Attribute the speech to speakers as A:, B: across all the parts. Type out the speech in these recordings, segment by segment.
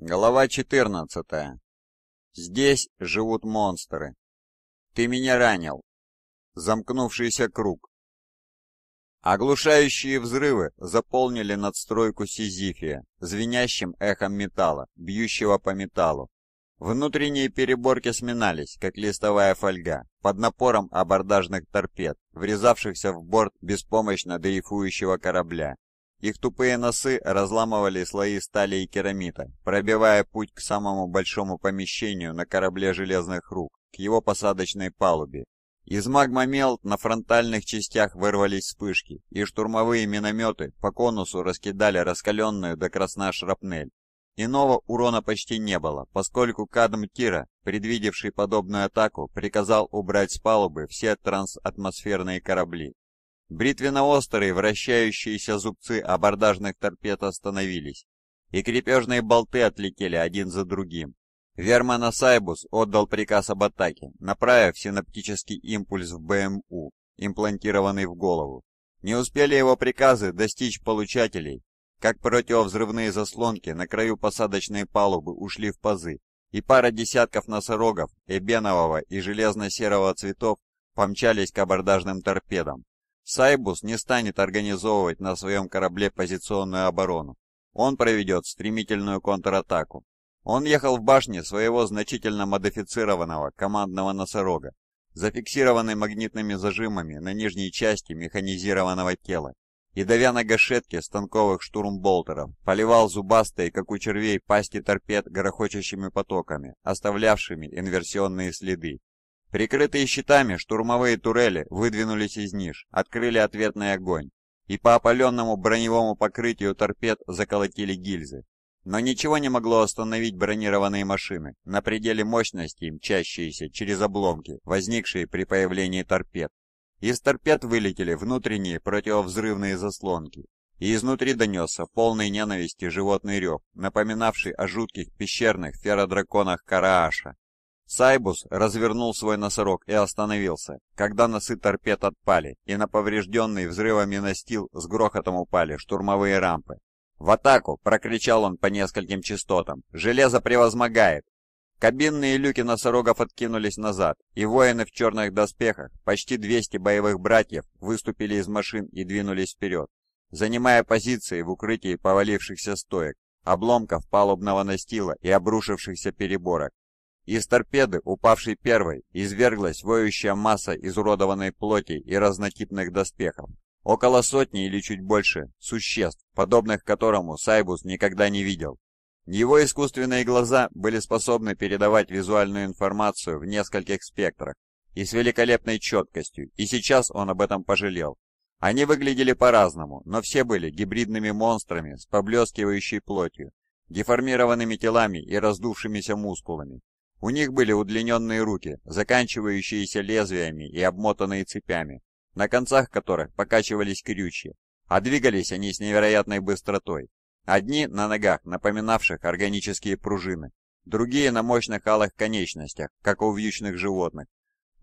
A: Глава 14. Здесь живут монстры. Ты меня ранил. Замкнувшийся круг.
B: Оглушающие взрывы заполнили надстройку Сизифия звенящим эхом металла, бьющего по металлу. Внутренние переборки сминались, как листовая фольга, под напором абордажных торпед, врезавшихся в борт беспомощно дрейфующего корабля. Их тупые носы разламывали слои стали и керамита, пробивая путь к самому большому помещению на корабле железных рук, к его посадочной палубе. Из магмомелт на фронтальных частях вырвались вспышки, и штурмовые минометы по конусу раскидали раскаленную до красна шрапнель. Иного урона почти не было, поскольку кадм Тира, предвидевший подобную атаку, приказал убрать с палубы все трансатмосферные корабли. Бритвенно-острые вращающиеся зубцы абордажных торпед остановились, и крепежные болты отлетели один за другим. Вермана Сайбус отдал приказ об атаке, направив синаптический импульс в БМУ, имплантированный в голову. Не успели его приказы достичь получателей, как противовзрывные заслонки на краю посадочной палубы ушли в пазы, и пара десятков носорогов эбенового и железно-серого цветов помчались к абордажным торпедам, Сайбус не станет организовывать на своем корабле позиционную оборону. Он проведет стремительную контратаку. Он ехал в башне своего значительно модифицированного командного носорога, зафиксированный магнитными зажимами на нижней части механизированного тела, и, давя на гашетке станковых штурмболтеров, поливал зубастые, как у червей, пасти торпед грохочущими потоками, оставлявшими инверсионные следы. Прикрытые щитами штурмовые турели выдвинулись из ниш, открыли ответный огонь, и по опаленному броневому покрытию торпед заколотили гильзы. Но ничего не могло остановить бронированные машины, на пределе мощности мчащиеся через обломки, возникшие при появлении торпед. Из торпед вылетели внутренние противовзрывные заслонки, и изнутри донесся полный ненависти животный рев, напоминавший о жутких пещерных феродраконах Карааша. Сайбус развернул свой носорог и остановился, когда носы торпед отпали, и на поврежденный взрывами настил с грохотом упали штурмовые рампы. «В атаку!» — прокричал он по нескольким частотам. «Железо превозмогает!» Кабинные люки носорогов откинулись назад, и воины в черных доспехах, почти 200 боевых братьев, выступили из машин и двинулись вперед, занимая позиции в укрытии повалившихся стоек, обломков палубного настила и обрушившихся переборок. Из торпеды, упавшей первой, изверглась воющая масса изуродованной плоти и разнотипных доспехов. Около сотни или чуть больше существ, подобных которому Сайбус никогда не видел. Его искусственные глаза были способны передавать визуальную информацию в нескольких спектрах и с великолепной четкостью, и сейчас он об этом пожалел. Они выглядели по-разному, но все были гибридными монстрами с поблескивающей плотью, деформированными телами и раздувшимися мускулами. У них были удлиненные руки, заканчивающиеся лезвиями и обмотанные цепями, на концах которых покачивались крючья, а двигались они с невероятной быстротой. Одни на ногах, напоминавших органические пружины, другие на мощных алых конечностях, как у вьючных животных.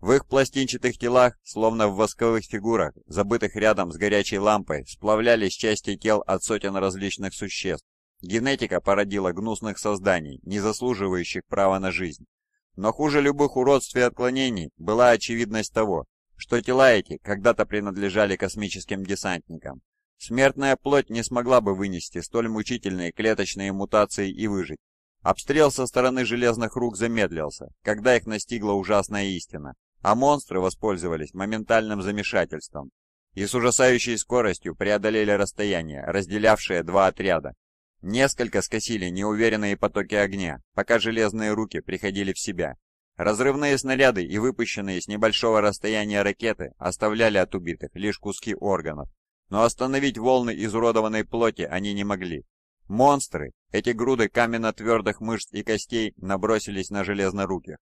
B: В их пластинчатых телах, словно в восковых фигурах, забытых рядом с горячей лампой, сплавлялись части тел от сотен различных существ, Генетика породила гнусных созданий, не заслуживающих права на жизнь. Но хуже любых уродств и отклонений была очевидность того, что тела эти когда-то принадлежали космическим десантникам. Смертная плоть не смогла бы вынести столь мучительные клеточные мутации и выжить. Обстрел со стороны железных рук замедлился, когда их настигла ужасная истина, а монстры воспользовались моментальным замешательством и с ужасающей скоростью преодолели расстояние, разделявшее два отряда, Несколько скосили неуверенные потоки огня, пока железные руки приходили в себя. Разрывные снаряды и выпущенные с небольшого расстояния ракеты оставляли от убитых лишь куски органов, но остановить волны изуродованной плоти они не могли. Монстры, эти груды каменно-твердых мышц и костей, набросились на железноруких.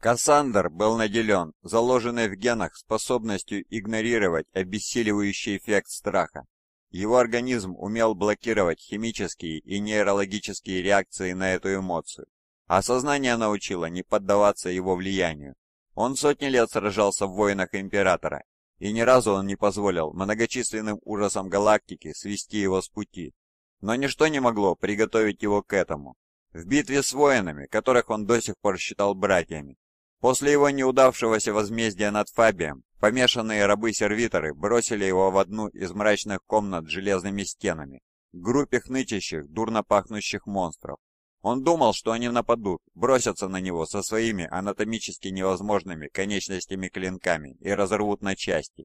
B: Кассандр был наделен заложенной в генах способностью игнорировать обессиливающий эффект страха. Его организм умел блокировать химические и нейрологические реакции на эту эмоцию, а сознание научило не поддаваться его влиянию. Он сотни лет сражался в войнах Императора, и ни разу он не позволил многочисленным ужасам галактики свести его с пути. Но ничто не могло приготовить его к этому. В битве с воинами, которых он до сих пор считал братьями, После его неудавшегося возмездия над Фабием, помешанные рабы-сервиторы бросили его в одну из мрачных комнат с железными стенами, к группе хнычащих, дурно пахнущих монстров. Он думал, что они нападут, бросятся на него со своими анатомически невозможными конечностями-клинками и разорвут на части.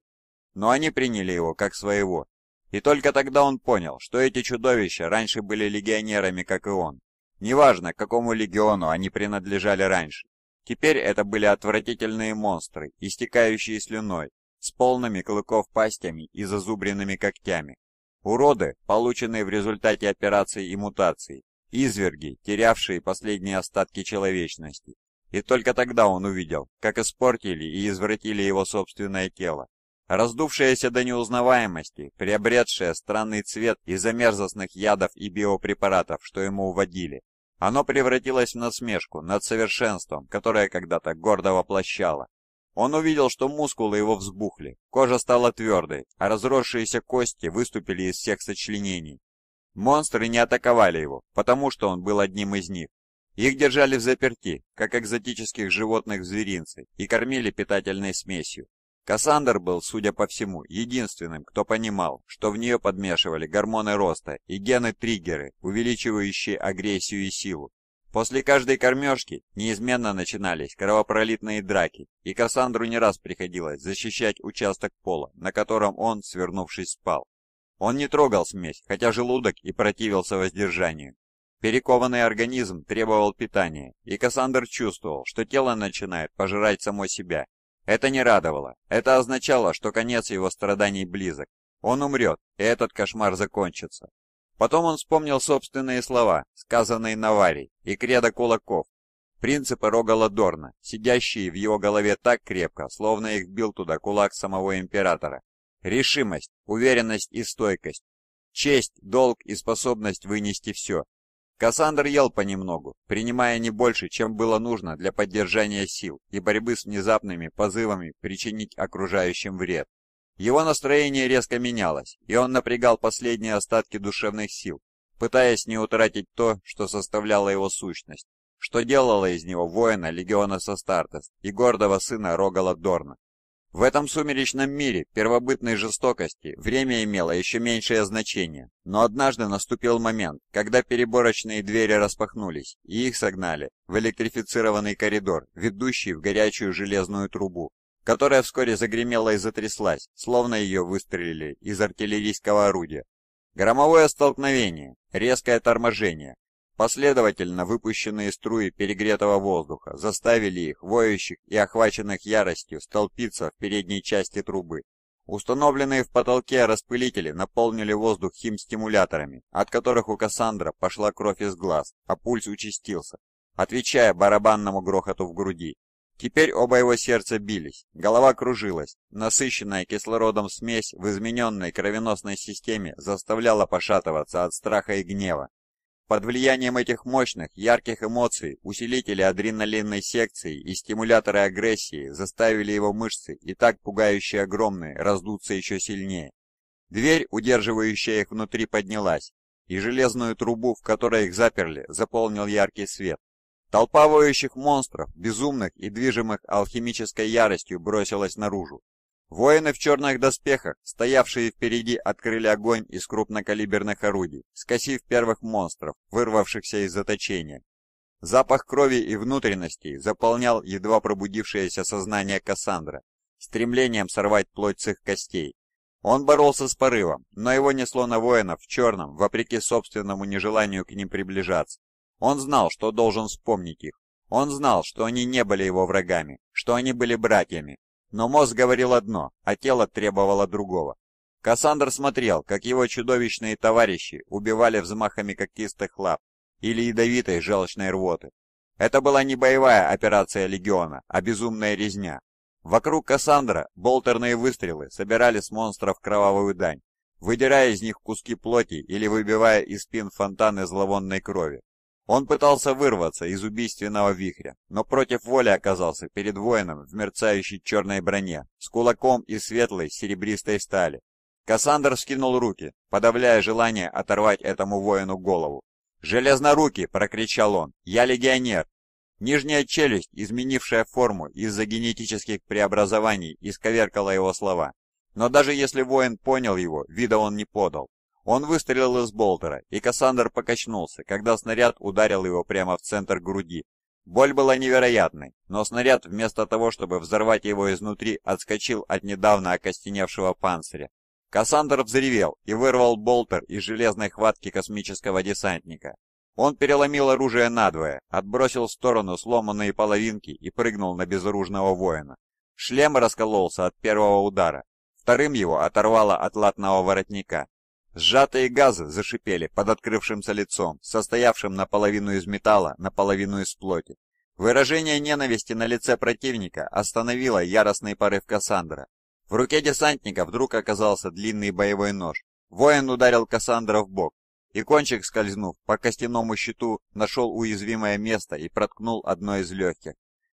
B: Но они приняли его как своего. И только тогда он понял, что эти чудовища раньше были легионерами, как и он. Неважно, к какому легиону они принадлежали раньше. Теперь это были отвратительные монстры, истекающие слюной, с полными клыков пастями и зазубренными когтями. Уроды, полученные в результате операций и мутаций, изверги, терявшие последние остатки человечности. И только тогда он увидел, как испортили и извратили его собственное тело. Раздувшееся до неузнаваемости, приобретшее странный цвет из-за мерзостных ядов и биопрепаратов, что ему уводили, оно превратилось в насмешку над совершенством, которое когда-то гордо воплощало. Он увидел, что мускулы его взбухли, кожа стала твердой, а разросшиеся кости выступили из всех сочленений. Монстры не атаковали его, потому что он был одним из них. Их держали в заперти, как экзотических животных в зверинце, и кормили питательной смесью. Кассандр был, судя по всему, единственным, кто понимал, что в нее подмешивали гормоны роста и гены-триггеры, увеличивающие агрессию и силу. После каждой кормежки неизменно начинались кровопролитные драки, и Кассандру не раз приходилось защищать участок пола, на котором он, свернувшись, спал. Он не трогал смесь, хотя желудок и противился воздержанию. Перекованный организм требовал питания, и Кассандр чувствовал, что тело начинает пожирать само себя, это не радовало. Это означало, что конец его страданий близок. Он умрет, и этот кошмар закончится. Потом он вспомнил собственные слова, сказанные Наварий, и кредо кулаков, принципы Рогала Дорна, сидящие в его голове так крепко, словно их бил туда кулак самого императора. Решимость, уверенность и стойкость, честь, долг и способность вынести все, Кассандр ел понемногу, принимая не больше, чем было нужно для поддержания сил и борьбы с внезапными позывами причинить окружающим вред. Его настроение резко менялось, и он напрягал последние остатки душевных сил, пытаясь не утратить то, что составляло его сущность, что делало из него воина легиона Састартес и гордого сына Рогала Дорна. В этом сумеречном мире первобытной жестокости время имело еще меньшее значение, но однажды наступил момент, когда переборочные двери распахнулись, и их согнали в электрифицированный коридор, ведущий в горячую железную трубу, которая вскоре загремела и затряслась, словно ее выстрелили из артиллерийского орудия. Громовое столкновение, резкое торможение, Последовательно выпущенные струи перегретого воздуха заставили их, воющих и охваченных яростью, столпиться в передней части трубы. Установленные в потолке распылители наполнили воздух химстимуляторами, от которых у Кассандра пошла кровь из глаз, а пульс участился, отвечая барабанному грохоту в груди. Теперь оба его сердца бились, голова кружилась, насыщенная кислородом смесь в измененной кровеносной системе заставляла пошатываться от страха и гнева. Под влиянием этих мощных, ярких эмоций усилители адреналинной секции и стимуляторы агрессии заставили его мышцы, и так пугающе огромные, раздуться еще сильнее. Дверь, удерживающая их внутри, поднялась, и железную трубу, в которой их заперли, заполнил яркий свет. Толпа воющих монстров, безумных и движимых алхимической яростью бросилась наружу, Воины в черных доспехах, стоявшие впереди, открыли огонь из крупнокалиберных орудий, скосив первых монстров, вырвавшихся из заточения. Запах крови и внутренностей заполнял едва пробудившееся сознание Кассандра, стремлением сорвать плоть с их костей. Он боролся с порывом, но его несло на воинов в черном, вопреки собственному нежеланию к ним приближаться. Он знал, что должен вспомнить их. Он знал, что они не были его врагами, что они были братьями, но мозг говорил одно, а тело требовало другого. Кассандр смотрел, как его чудовищные товарищи убивали взмахами когтистых лап или ядовитой желчной рвоты. Это была не боевая операция Легиона, а безумная резня. Вокруг Кассандра болтерные выстрелы собирали с монстров кровавую дань, выдирая из них куски плоти или выбивая из спин фонтаны зловонной крови. Он пытался вырваться из убийственного вихря, но против воли оказался перед воином в мерцающей черной броне, с кулаком из светлой серебристой стали. Кассандр скинул руки, подавляя желание оторвать этому воину голову. Железноруки, прокричал он. «Я легионер!» Нижняя челюсть, изменившая форму из-за генетических преобразований, исковеркала его слова. Но даже если воин понял его, вида он не подал. Он выстрелил из болтера, и Кассандр покачнулся, когда снаряд ударил его прямо в центр груди. Боль была невероятной, но снаряд вместо того, чтобы взорвать его изнутри, отскочил от недавно окостеневшего панциря. Кассандр взревел и вырвал болтер из железной хватки космического десантника. Он переломил оружие надвое, отбросил в сторону сломанные половинки и прыгнул на безоружного воина. Шлем раскололся от первого удара, вторым его оторвало от латного воротника. Сжатые газы зашипели под открывшимся лицом, состоявшим наполовину из металла, наполовину из плоти. Выражение ненависти на лице противника остановило яростный порыв Кассандра. В руке десантника вдруг оказался длинный боевой нож. Воин ударил Кассандра в бок, и кончик, скользнув по костяному щиту, нашел уязвимое место и проткнул одно из легких.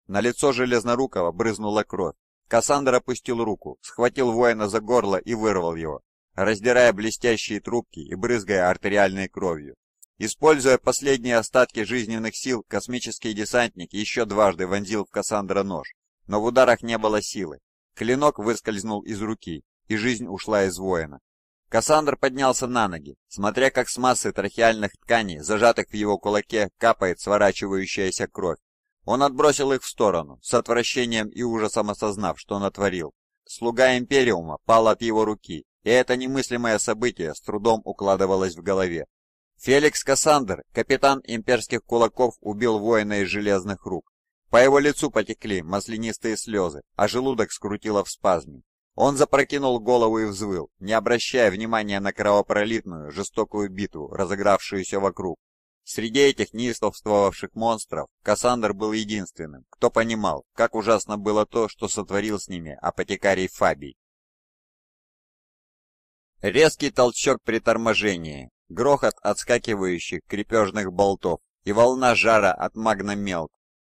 B: На лицо Железнорукова брызнула кровь. Кассандр опустил руку, схватил воина за горло и вырвал его раздирая блестящие трубки и брызгая артериальной кровью. Используя последние остатки жизненных сил, космический десантник еще дважды вонзил в Кассандра нож, но в ударах не было силы. Клинок выскользнул из руки, и жизнь ушла из воина. Кассандр поднялся на ноги, смотря как с массы трахеальных тканей, зажатых в его кулаке, капает сворачивающаяся кровь. Он отбросил их в сторону, с отвращением и ужасом осознав, что натворил. Слуга Империума пал от его руки, и это немыслимое событие с трудом укладывалось в голове. Феликс Кассандр, капитан имперских кулаков, убил воина из железных рук. По его лицу потекли маслянистые слезы, а желудок скрутило в спазме. Он запрокинул голову и взвыл, не обращая внимания на кровопролитную, жестокую битву, разыгравшуюся вокруг. Среди этих неистовствовавших монстров Кассандр был единственным, кто понимал, как ужасно было то, что сотворил с ними апотекарий Фабий. Резкий толчок при торможении, грохот отскакивающих крепежных болтов и волна жара от магна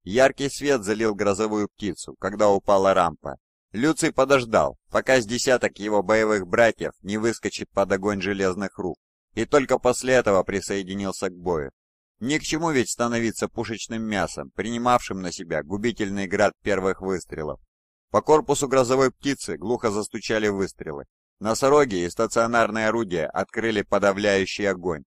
B: Яркий свет залил грозовую птицу, когда упала рампа. Люций подождал, пока с десяток его боевых братьев не выскочит под огонь железных рук, и только после этого присоединился к бою. Ни к чему ведь становиться пушечным мясом, принимавшим на себя губительный град первых выстрелов. По корпусу грозовой птицы глухо застучали выстрелы, Носороги и стационарные орудия открыли подавляющий огонь.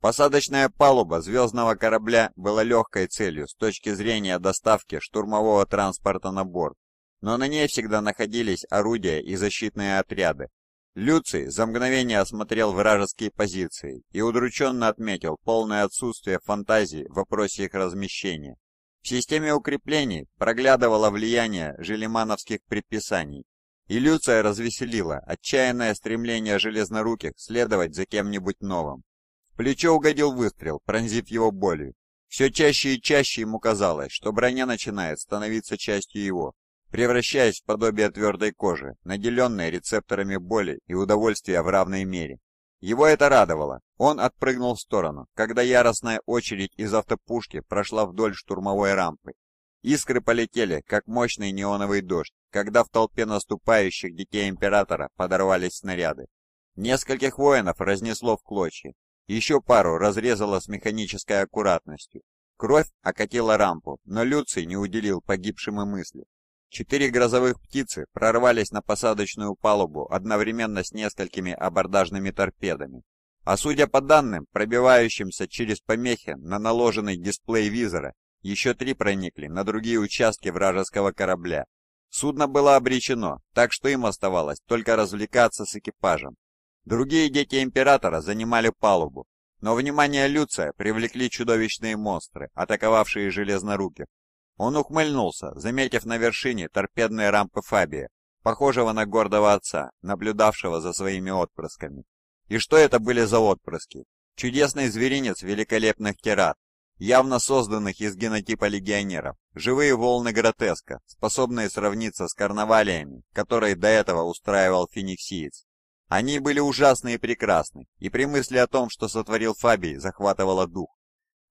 B: Посадочная палуба звездного корабля была легкой целью с точки зрения доставки штурмового транспорта на борт, но на ней всегда находились орудия и защитные отряды. Люций за мгновение осмотрел вражеские позиции и удрученно отметил полное отсутствие фантазии в вопросе их размещения. В системе укреплений проглядывало влияние желемановских предписаний Иллюция развеселила отчаянное стремление железноруких следовать за кем-нибудь новым. В плечо угодил выстрел, пронзив его болью. Все чаще и чаще ему казалось, что броня начинает становиться частью его, превращаясь в подобие твердой кожи, наделенной рецепторами боли и удовольствия в равной мере. Его это радовало. Он отпрыгнул в сторону, когда яростная очередь из автопушки прошла вдоль штурмовой рампы Искры полетели, как мощный неоновый дождь, когда в толпе наступающих детей Императора подорвались снаряды. Нескольких воинов разнесло в клочья, еще пару разрезало с механической аккуратностью. Кровь окатила рампу, но Люций не уделил погибшим и мысли. Четыре грозовых птицы прорвались на посадочную палубу одновременно с несколькими абордажными торпедами. А судя по данным, пробивающимся через помехи на наложенный дисплей визора, еще три проникли на другие участки вражеского корабля. Судно было обречено, так что им оставалось только развлекаться с экипажем. Другие дети Императора занимали палубу, но внимание Люция привлекли чудовищные монстры, атаковавшие Железноруких. Он ухмыльнулся, заметив на вершине торпедные рампы Фабия, похожего на гордого отца, наблюдавшего за своими отпрысками. И что это были за отпрыски? Чудесный зверинец великолепных тират, явно созданных из генотипа легионеров. Живые волны гротеска, способные сравниться с карнавалиями, которые до этого устраивал фениксиец. Они были ужасны и прекрасны, и при мысли о том, что сотворил Фабий, захватывало дух.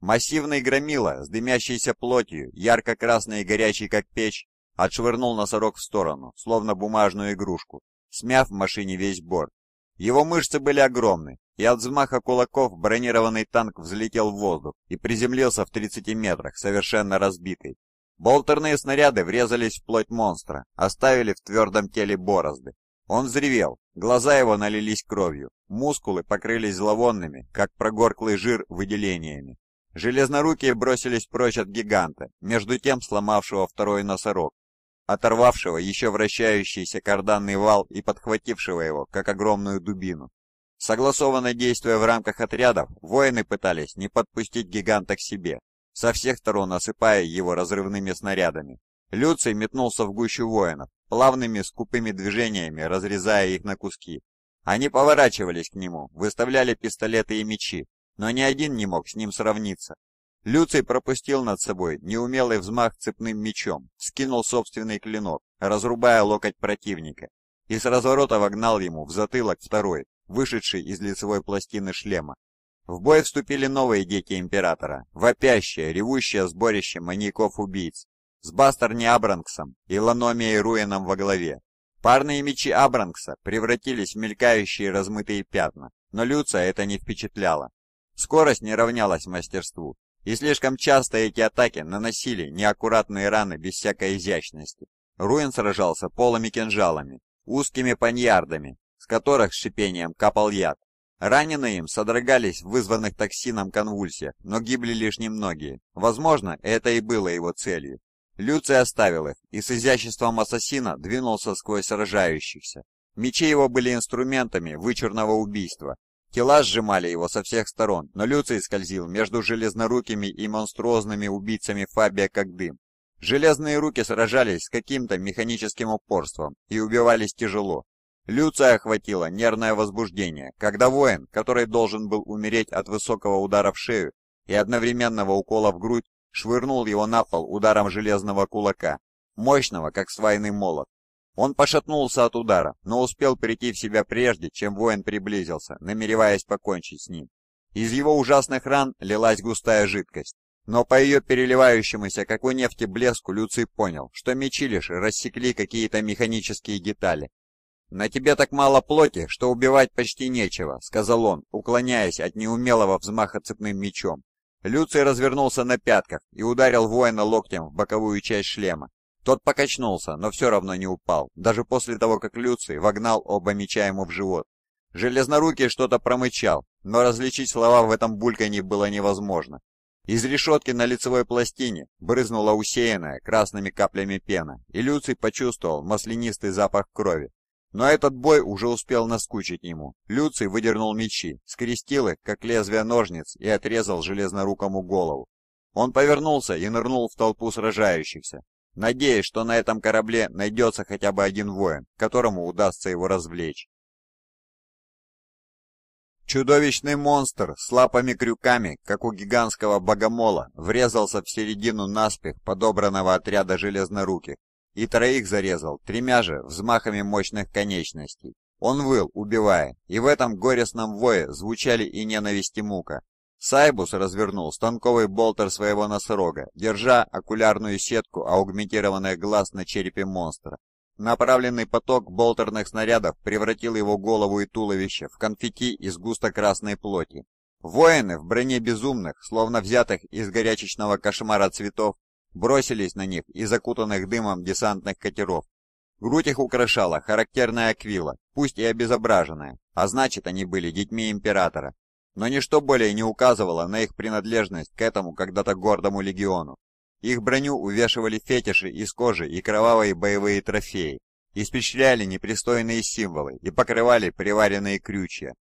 B: Массивный громила с дымящейся плотью, ярко-красный и горячий как печь, отшвырнул носорог в сторону, словно бумажную игрушку, смяв в машине весь борт. Его мышцы были огромны, и от взмаха кулаков бронированный танк взлетел в воздух и приземлился в 30 метрах, совершенно разбитый. Болтерные снаряды врезались в плоть монстра, оставили в твердом теле борозды. Он взревел, глаза его налились кровью, мускулы покрылись зловонными, как прогорклый жир, выделениями. Железнорукие бросились прочь от гиганта, между тем сломавшего второй носорог, оторвавшего еще вращающийся карданный вал и подхватившего его, как огромную дубину. Согласованно действуя в рамках отрядов, воины пытались не подпустить гиганта к себе, со всех сторон осыпая его разрывными снарядами. Люций метнулся в гущу воинов, плавными скупыми движениями разрезая их на куски. Они поворачивались к нему, выставляли пистолеты и мечи, но ни один не мог с ним сравниться. Люций пропустил над собой неумелый взмах цепным мечом, скинул собственный клинок, разрубая локоть противника, и с разворота вогнал ему в затылок второй, вышедший из лицевой пластины шлема. В бой вступили новые дети Императора, вопящее, ревущее сборище маньяков-убийц, с Бастерни Абранксом и Ланомией Руином во главе. Парные мечи Абранкса превратились в мелькающие размытые пятна, но Люца это не впечатляло. Скорость не равнялась мастерству, и слишком часто эти атаки наносили неаккуратные раны без всякой изящности. Руин сражался полыми кинжалами, узкими паньярдами с которых с шипением капал яд. Раненые им содрогались в вызванных токсином конвульсиях, но гибли лишь немногие. Возможно, это и было его целью. Люций оставил их и с изяществом ассасина двинулся сквозь сражающихся. Мечи его были инструментами вычурного убийства. Тела сжимали его со всех сторон, но Люций скользил между железнорукими и монструозными убийцами Фабия как дым. Железные руки сражались с каким-то механическим упорством и убивались тяжело, Люция охватило нервное возбуждение, когда воин, который должен был умереть от высокого удара в шею и одновременного укола в грудь, швырнул его на пол ударом железного кулака, мощного, как свайный молот. Он пошатнулся от удара, но успел прийти в себя прежде, чем воин приблизился, намереваясь покончить с ним. Из его ужасных ран лилась густая жидкость, но по ее переливающемуся, как у нефти, блеску Люций понял, что мечи лишь рассекли какие-то механические детали, «На тебе так мало плоти, что убивать почти нечего», — сказал он, уклоняясь от неумелого взмаха цепным мечом. Люций развернулся на пятках и ударил воина локтем в боковую часть шлема. Тот покачнулся, но все равно не упал, даже после того, как Люций вогнал оба меча ему в живот. Железнорукий что-то промычал, но различить слова в этом бульканье было невозможно. Из решетки на лицевой пластине брызнула усеянная красными каплями пена, и Люций почувствовал маслянистый запах крови. Но этот бой уже успел наскучить ему. Люций выдернул мечи, скрестил их, как лезвие ножниц, и отрезал железнорукому голову. Он повернулся и нырнул в толпу сражающихся, надеясь, что на этом корабле найдется хотя бы один воин, которому удастся его развлечь. Чудовищный монстр с лапами-крюками, как у гигантского богомола, врезался в середину наспех подобранного отряда железноруких и троих зарезал тремя же взмахами мощных конечностей. Он выл, убивая, и в этом горестном вое звучали и ненависть и мука. Сайбус развернул станковый болтер своего носорога, держа окулярную сетку аугментированных глаз на черепе монстра. Направленный поток болтерных снарядов превратил его голову и туловище в конфетти из густо-красной плоти. Воины в броне безумных, словно взятых из горячечного кошмара цветов, бросились на них из окутанных дымом десантных катеров. Грудь их украшала характерная аквила, пусть и обезображенная, а значит они были детьми императора. Но ничто более не указывало на их принадлежность к этому когда-то гордому легиону. Их броню увешивали фетиши из кожи и кровавые боевые трофеи, испечляли непристойные символы и покрывали приваренные крючья.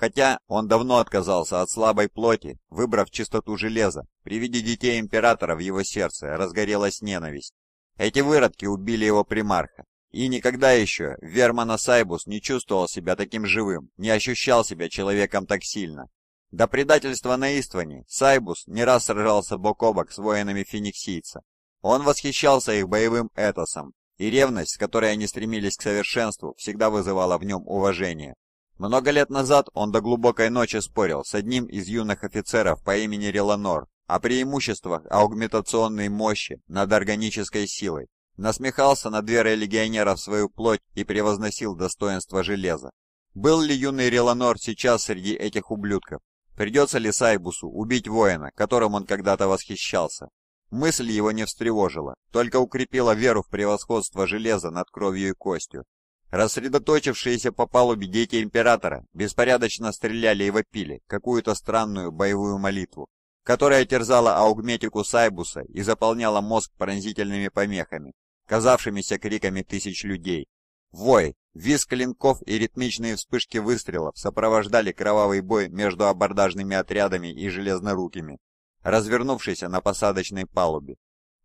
B: Хотя он давно отказался от слабой плоти, выбрав чистоту железа, при виде детей императора в его сердце разгорелась ненависть. Эти выродки убили его примарха. И никогда еще Вермана Сайбус не чувствовал себя таким живым, не ощущал себя человеком так сильно. До предательства на Истване Сайбус не раз сражался бок о бок с воинами фениксийца. Он восхищался их боевым этосом, и ревность, с которой они стремились к совершенству, всегда вызывала в нем уважение. Много лет назад он до глубокой ночи спорил с одним из юных офицеров по имени Реланор о преимуществах аугментационной мощи над органической силой, насмехался над верой легионера в свою плоть и превозносил достоинство железа. Был ли юный Реланор сейчас среди этих ублюдков? Придется ли Сайбусу убить воина, которым он когда-то восхищался? Мысль его не встревожила, только укрепила веру в превосходство железа над кровью и костью, Рассредоточившиеся по палубе дети Императора беспорядочно стреляли и вопили какую-то странную боевую молитву, которая терзала аугметику Сайбуса и заполняла мозг пронзительными помехами, казавшимися криками тысяч людей. Вой, визг клинков и ритмичные вспышки выстрелов сопровождали кровавый бой между абордажными отрядами и железнорукими, развернувшийся на посадочной палубе.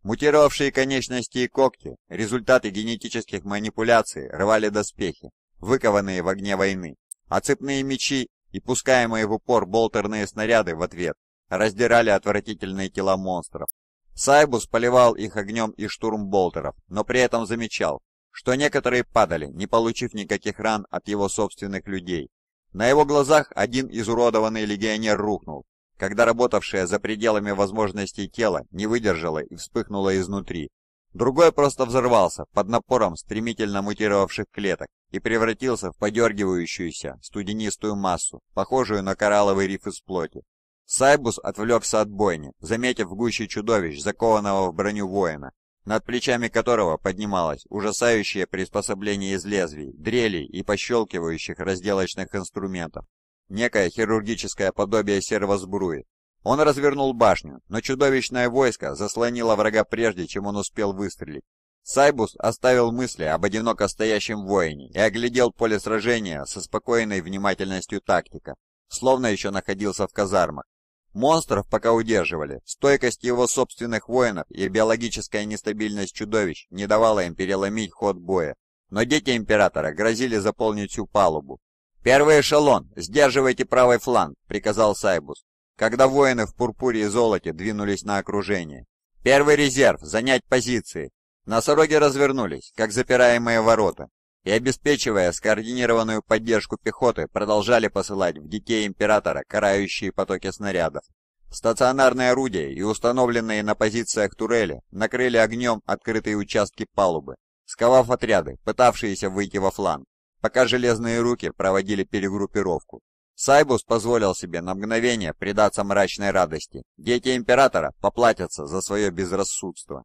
B: Мутировавшие конечности и когти, результаты генетических манипуляций, рвали доспехи, выкованные в огне войны, а цепные мечи и пускаемые в упор болтерные снаряды в ответ раздирали отвратительные тела монстров. Сайбус поливал их огнем и штурм болтеров, но при этом замечал, что некоторые падали, не получив никаких ран от его собственных людей. На его глазах один изуродованный легионер рухнул, когда работавшее за пределами возможностей тело не выдержало и вспыхнуло изнутри. Другой просто взорвался под напором стремительно мутировавших клеток и превратился в подергивающуюся студенистую массу, похожую на коралловый риф из плоти. Сайбус отвлекся от бойни, заметив в гуще чудовищ, закованного в броню воина, над плечами которого поднималось ужасающее приспособление из лезвий, дрелей и пощелкивающих разделочных инструментов, некое хирургическое подобие сервосбруи. Он развернул башню, но чудовищное войско заслонило врага прежде, чем он успел выстрелить. Сайбус оставил мысли об одиноко стоящем воине и оглядел поле сражения со спокойной внимательностью тактика, словно еще находился в казармах. Монстров пока удерживали, стойкость его собственных воинов и биологическая нестабильность чудовищ не давала им переломить ход боя. Но дети Императора грозили заполнить всю палубу, «Первый эшелон! Сдерживайте правый фланг!» — приказал Сайбус, когда воины в пурпуре и золоте двинулись на окружение. «Первый резерв! Занять позиции!» Носороги развернулись, как запираемые ворота, и, обеспечивая скоординированную поддержку пехоты, продолжали посылать в детей Императора карающие потоки снарядов. Стационарные орудия и установленные на позициях турели накрыли огнем открытые участки палубы, сковав отряды, пытавшиеся выйти во фланг пока железные руки проводили перегруппировку. Сайбус позволил себе на мгновение предаться мрачной радости. Дети Императора поплатятся за свое безрассудство.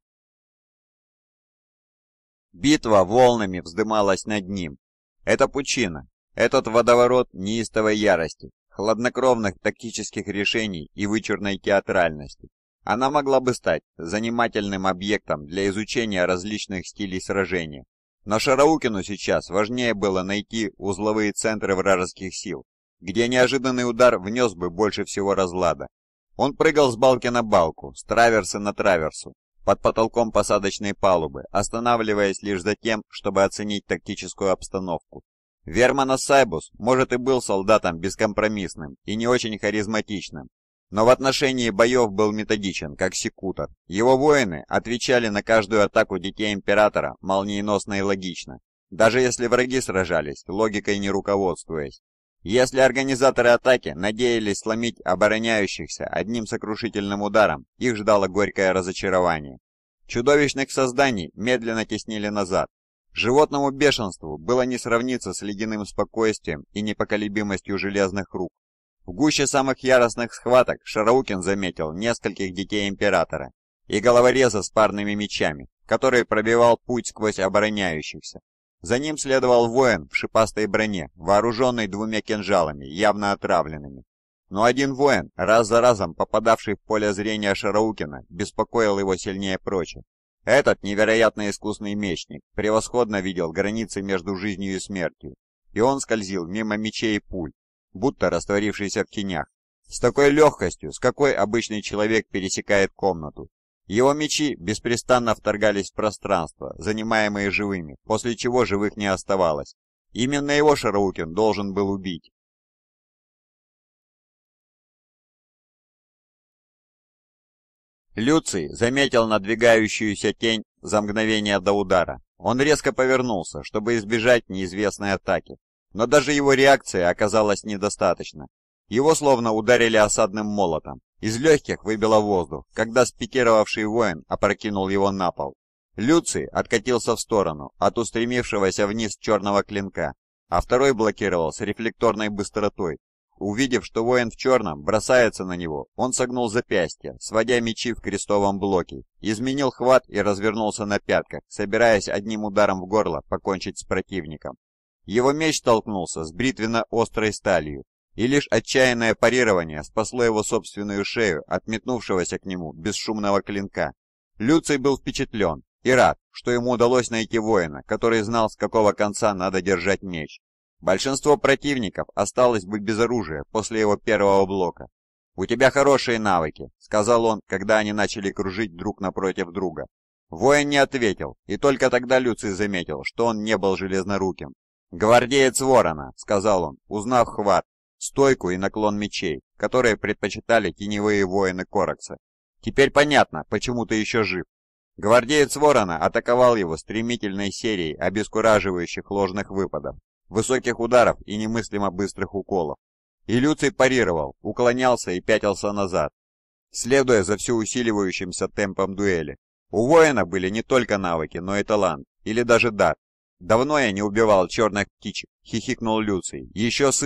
B: Битва волнами вздымалась над ним. Это пучина, этот водоворот неистовой ярости, хладнокровных тактических решений и вычурной театральности. Она могла бы стать занимательным объектом для изучения различных стилей сражения, но Шараукину сейчас важнее было найти узловые центры вражеских сил, где неожиданный удар внес бы больше всего разлада. Он прыгал с балки на балку, с траверсы на траверсу, под потолком посадочной палубы, останавливаясь лишь за тем, чтобы оценить тактическую обстановку. Вермана Сайбус, может, и был солдатом бескомпромиссным и не очень харизматичным, но в отношении боев был методичен, как секутор. Его воины отвечали на каждую атаку детей Императора молниеносно и логично, даже если враги сражались, логикой не руководствуясь. Если организаторы атаки надеялись сломить обороняющихся одним сокрушительным ударом, их ждало горькое разочарование. Чудовищных созданий медленно теснили назад. Животному бешенству было не сравниться с ледяным спокойствием и непоколебимостью железных рук, в гуще самых яростных схваток Шараукин заметил нескольких детей Императора и головореза с парными мечами, который пробивал путь сквозь обороняющихся. За ним следовал воин в шипастой броне, вооруженный двумя кинжалами, явно отравленными. Но один воин, раз за разом попадавший в поле зрения Шараукина, беспокоил его сильнее прочих. Этот невероятно искусный мечник превосходно видел границы между жизнью и смертью, и он скользил мимо мечей и пуль, будто растворившийся в тенях, с такой легкостью, с какой обычный человек пересекает комнату. Его мечи беспрестанно вторгались в пространство, занимаемое живыми, после чего живых не оставалось. Именно его
A: Шараукин должен был убить. Люций заметил надвигающуюся тень
B: за мгновение до удара. Он резко повернулся, чтобы избежать неизвестной атаки. Но даже его реакция оказалась недостаточно. Его словно ударили осадным молотом. Из легких выбило воздух, когда спикировавший воин опрокинул его на пол. Люций откатился в сторону от устремившегося вниз черного клинка, а второй блокировал с рефлекторной быстротой. Увидев, что воин в черном бросается на него, он согнул запястье, сводя мечи в крестовом блоке, изменил хват и развернулся на пятках, собираясь одним ударом в горло покончить с противником. Его меч столкнулся с бритвенно-острой сталью, и лишь отчаянное парирование спасло его собственную шею от метнувшегося к нему бесшумного клинка. Люций был впечатлен и рад, что ему удалось найти воина, который знал, с какого конца надо держать меч. Большинство противников осталось бы без оружия после его первого блока. «У тебя хорошие навыки», — сказал он, когда они начали кружить друг напротив друга. Воин не ответил, и только тогда Люций заметил, что он не был железноруким. «Гвардеец Ворона», — сказал он, узнав хват, стойку и наклон мечей, которые предпочитали теневые воины Коракса. «Теперь понятно, почему ты еще жив». Гвардеец Ворона атаковал его стремительной серией обескураживающих ложных выпадов, высоких ударов и немыслимо быстрых уколов. И Люций парировал, уклонялся и пятился назад, следуя за все усиливающимся темпом дуэли. У воина были не только навыки, но и талант, или даже дар, «Давно я не убивал черных птичек», — хихикнул Люций. «Еще с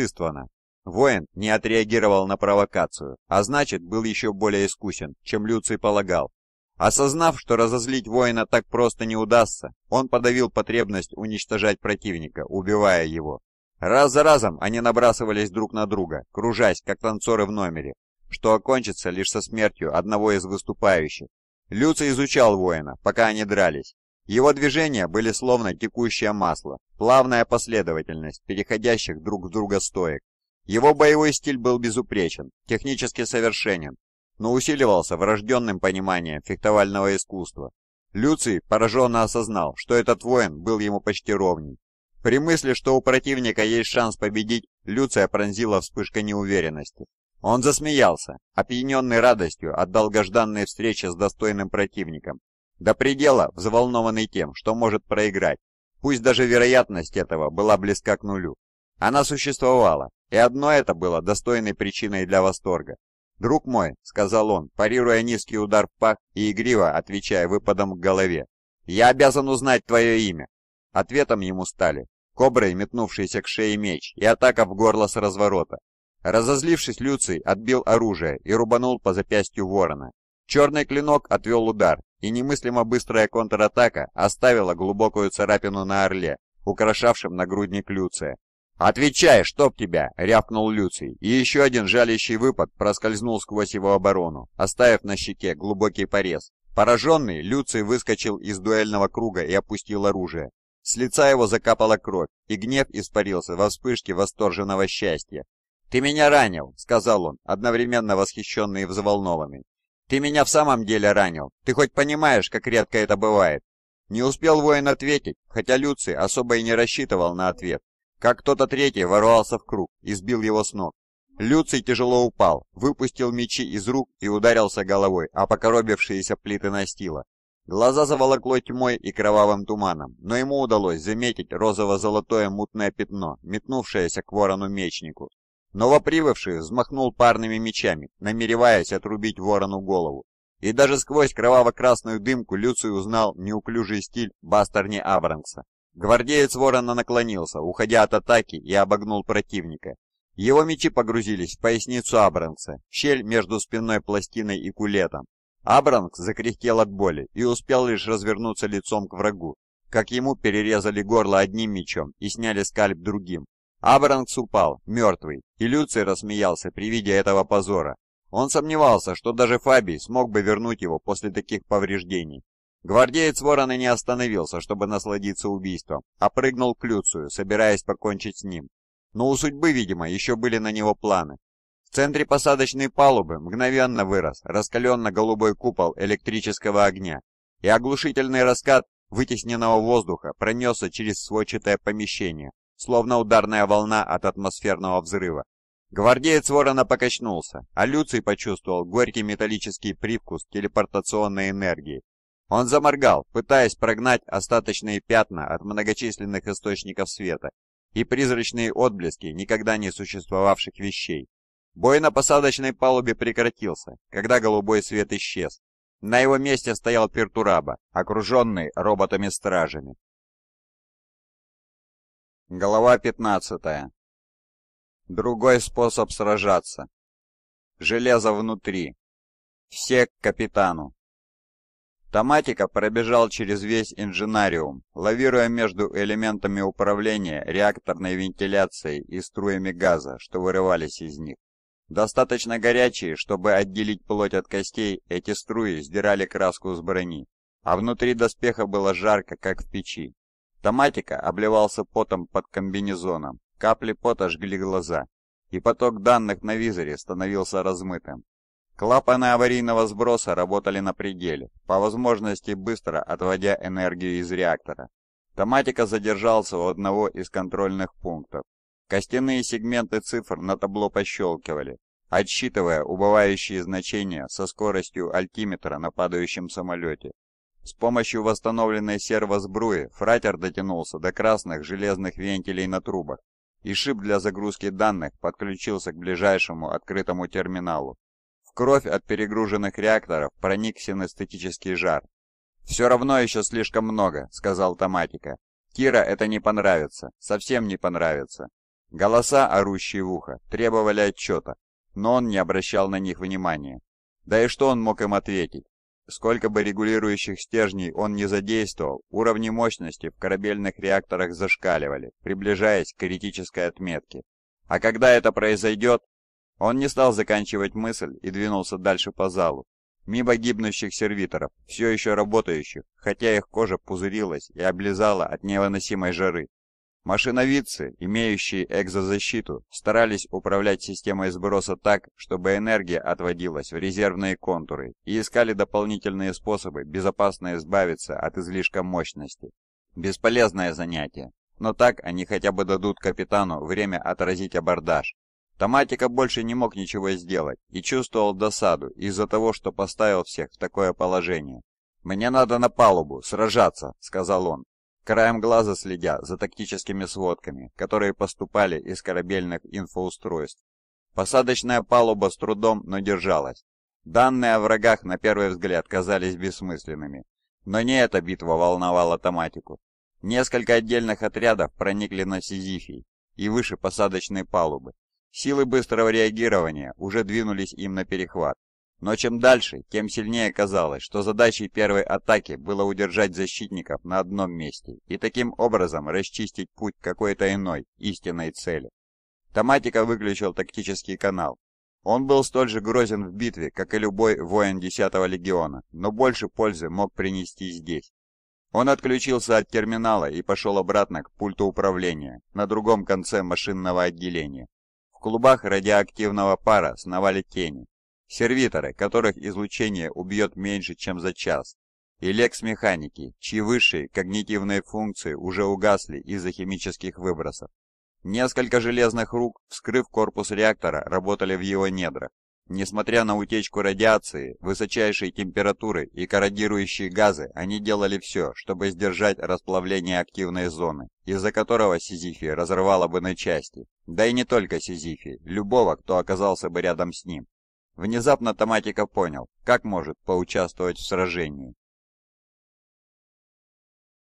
B: Воин не отреагировал на провокацию, а значит, был еще более искусен, чем Люций полагал. Осознав, что разозлить воина так просто не удастся, он подавил потребность уничтожать противника, убивая его. Раз за разом они набрасывались друг на друга, кружась, как танцоры в номере, что окончится лишь со смертью одного из выступающих. Люций изучал воина, пока они дрались, его движения были словно текущее масло, плавная последовательность переходящих друг в друга стоек. Его боевой стиль был безупречен, технически совершенен, но усиливался врожденным пониманием фехтовального искусства. Люций пораженно осознал, что этот воин был ему почти ровней. При мысли, что у противника есть шанс победить, Люция пронзила вспышка неуверенности. Он засмеялся, опьяненный радостью от долгожданной встречи с достойным противником, до предела взволнованный тем, что может проиграть. Пусть даже вероятность этого была близка к нулю. Она существовала, и одно это было достойной причиной для восторга. «Друг мой», — сказал он, парируя низкий удар в пах и игриво отвечая выпадом к голове, — «я обязан узнать твое имя». Ответом ему стали кобры, метнувшиеся к шее меч, и атака в горло с разворота. Разозлившись, Люций отбил оружие и рубанул по запястью ворона. Черный клинок отвел удар, и немыслимо быстрая контратака оставила глубокую царапину на орле, украшавшем нагрудник Люция. «Отвечай, чтоб тебя!» — рявкнул Люций, и еще один жалящий выпад проскользнул сквозь его оборону, оставив на щеке глубокий порез. Пораженный, Люций выскочил из дуэльного круга и опустил оружие. С лица его закапала кровь, и гнев испарился во вспышке восторженного счастья. «Ты меня ранил!» — сказал он, одновременно восхищенный и взволнованный. «Ты меня в самом деле ранил. Ты хоть понимаешь, как редко это бывает?» Не успел воин ответить, хотя Люций особо и не рассчитывал на ответ, как кто-то третий ворвался в круг и сбил его с ног. Люций тяжело упал, выпустил мечи из рук и ударился головой о покоробившиеся плиты настила. Глаза заволокло тьмой и кровавым туманом, но ему удалось заметить розово-золотое мутное пятно, метнувшееся к ворону-мечнику. Новоприбывший взмахнул парными мечами, намереваясь отрубить ворону голову. И даже сквозь кроваво-красную дымку Люций узнал неуклюжий стиль Бастарни Абранкса. Гвардеец ворона наклонился, уходя от атаки, и обогнул противника. Его мечи погрузились в поясницу Абранкса, в щель между спинной пластиной и кулетом. Абранкс закряхтел от боли и успел лишь развернуться лицом к врагу, как ему перерезали горло одним мечом и сняли скальп другим. Абранц упал, мертвый, и Люций рассмеялся при виде этого позора. Он сомневался, что даже Фабий смог бы вернуть его после таких повреждений. Гвардеец Ворона не остановился, чтобы насладиться убийством, а прыгнул к Люцию, собираясь покончить с ним. Но у судьбы, видимо, еще были на него планы. В центре посадочной палубы мгновенно вырос раскаленно-голубой купол электрического огня, и оглушительный раскат вытесненного воздуха пронесся через сводчатое помещение, словно ударная волна от атмосферного взрыва. Гвардеец ворона покачнулся, а Люций почувствовал горький металлический привкус телепортационной энергии. Он заморгал, пытаясь прогнать остаточные пятна от многочисленных источников света и призрачные отблески никогда не существовавших вещей. Бой на посадочной палубе прекратился, когда голубой свет исчез. На его месте стоял Пертураба, окруженный
A: роботами-стражами. Глава 15. Другой способ сражаться. Железо внутри.
B: Все к капитану. Томатика пробежал через весь инженариум, лавируя между элементами управления, реакторной вентиляцией и струями газа, что вырывались из них. Достаточно горячие, чтобы отделить плоть от костей, эти струи сдирали краску с брони, а внутри доспеха было жарко, как в печи. Томатика обливался потом под комбинезоном, капли пота жгли глаза, и поток данных на визоре становился размытым. Клапаны аварийного сброса работали на пределе, по возможности быстро отводя энергию из реактора. Томатика задержался у одного из контрольных пунктов. Костяные сегменты цифр на табло пощелкивали, отсчитывая убывающие значения со скоростью альтиметра на падающем самолете. С помощью восстановленной сервосбруи фратер дотянулся до красных железных вентилей на трубах, и шип для загрузки данных подключился к ближайшему открытому терминалу. В кровь от перегруженных реакторов проник синестетический жар. «Все равно еще слишком много», — сказал Томатика. «Кира это не понравится, совсем не понравится». Голоса, орущие в ухо, требовали отчета, но он не обращал на них внимания. Да и что он мог им ответить? Сколько бы регулирующих стержней он не задействовал, уровни мощности в корабельных реакторах зашкаливали, приближаясь к критической отметке. А когда это произойдет? Он не стал заканчивать мысль и двинулся дальше по залу. Мимо гибнущих сервиторов, все еще работающих, хотя их кожа пузырилась и облизала от невыносимой жары. Машиновидцы, имеющие экзозащиту, старались управлять системой сброса так, чтобы энергия отводилась в резервные контуры и искали дополнительные способы безопасно избавиться от излишка мощности. Бесполезное занятие, но так они хотя бы дадут капитану время отразить абордаж. Томатика больше не мог ничего сделать и чувствовал досаду из-за того, что поставил всех в такое положение. «Мне надо на палубу, сражаться», — сказал он краем глаза следя за тактическими сводками, которые поступали из корабельных инфоустройств. Посадочная палуба с трудом, но держалась. Данные о врагах на первый взгляд казались бессмысленными, но не эта битва волновала Томатику. Несколько отдельных отрядов проникли на Сизифий и выше посадочной палубы. Силы быстрого реагирования уже двинулись им на перехват. Но чем дальше, тем сильнее казалось, что задачей первой атаки было удержать защитников на одном месте и таким образом расчистить путь какой-то иной, истинной цели. Томатика выключил тактический канал. Он был столь же грозен в битве, как и любой воин 10-го легиона, но больше пользы мог принести здесь. Он отключился от терминала и пошел обратно к пульту управления, на другом конце машинного отделения. В клубах радиоактивного пара сновали тени, сервиторы, которых излучение убьет меньше, чем за час, и лекс-механики, чьи высшие когнитивные функции уже угасли из-за химических выбросов. Несколько железных рук, вскрыв корпус реактора, работали в его недрах. Несмотря на утечку радиации, высочайшие температуры и корродирующие газы, они делали все, чтобы сдержать расплавление активной зоны, из-за которого Сизифи разорвало бы на части. Да и не только Сизифи, любого, кто оказался бы рядом с ним. Внезапно Томатика понял, как может поучаствовать в сражении.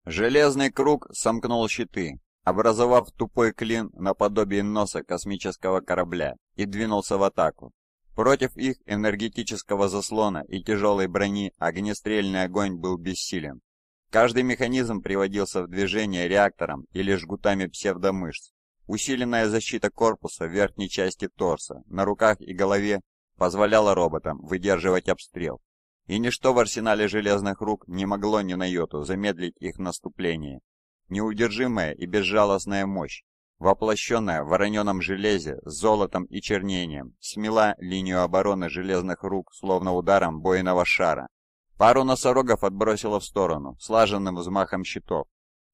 B: Железный круг сомкнул щиты, образовав тупой клин наподобие носа космического корабля, и двинулся в атаку. Против их энергетического заслона и тяжелой брони огнестрельный огонь был бессилен. Каждый механизм приводился в движение реактором или жгутами псевдомышц. Усиленная защита корпуса в верхней части торса, на руках и голове позволяло роботам выдерживать обстрел, и ничто в арсенале железных рук не могло ни на йоту замедлить их наступление. Неудержимая и безжалостная мощь, воплощенная в вороненом железе с золотом и чернением, смела линию обороны железных рук словно ударом бойного шара. Пару носорогов отбросило в сторону, слаженным взмахом щитов,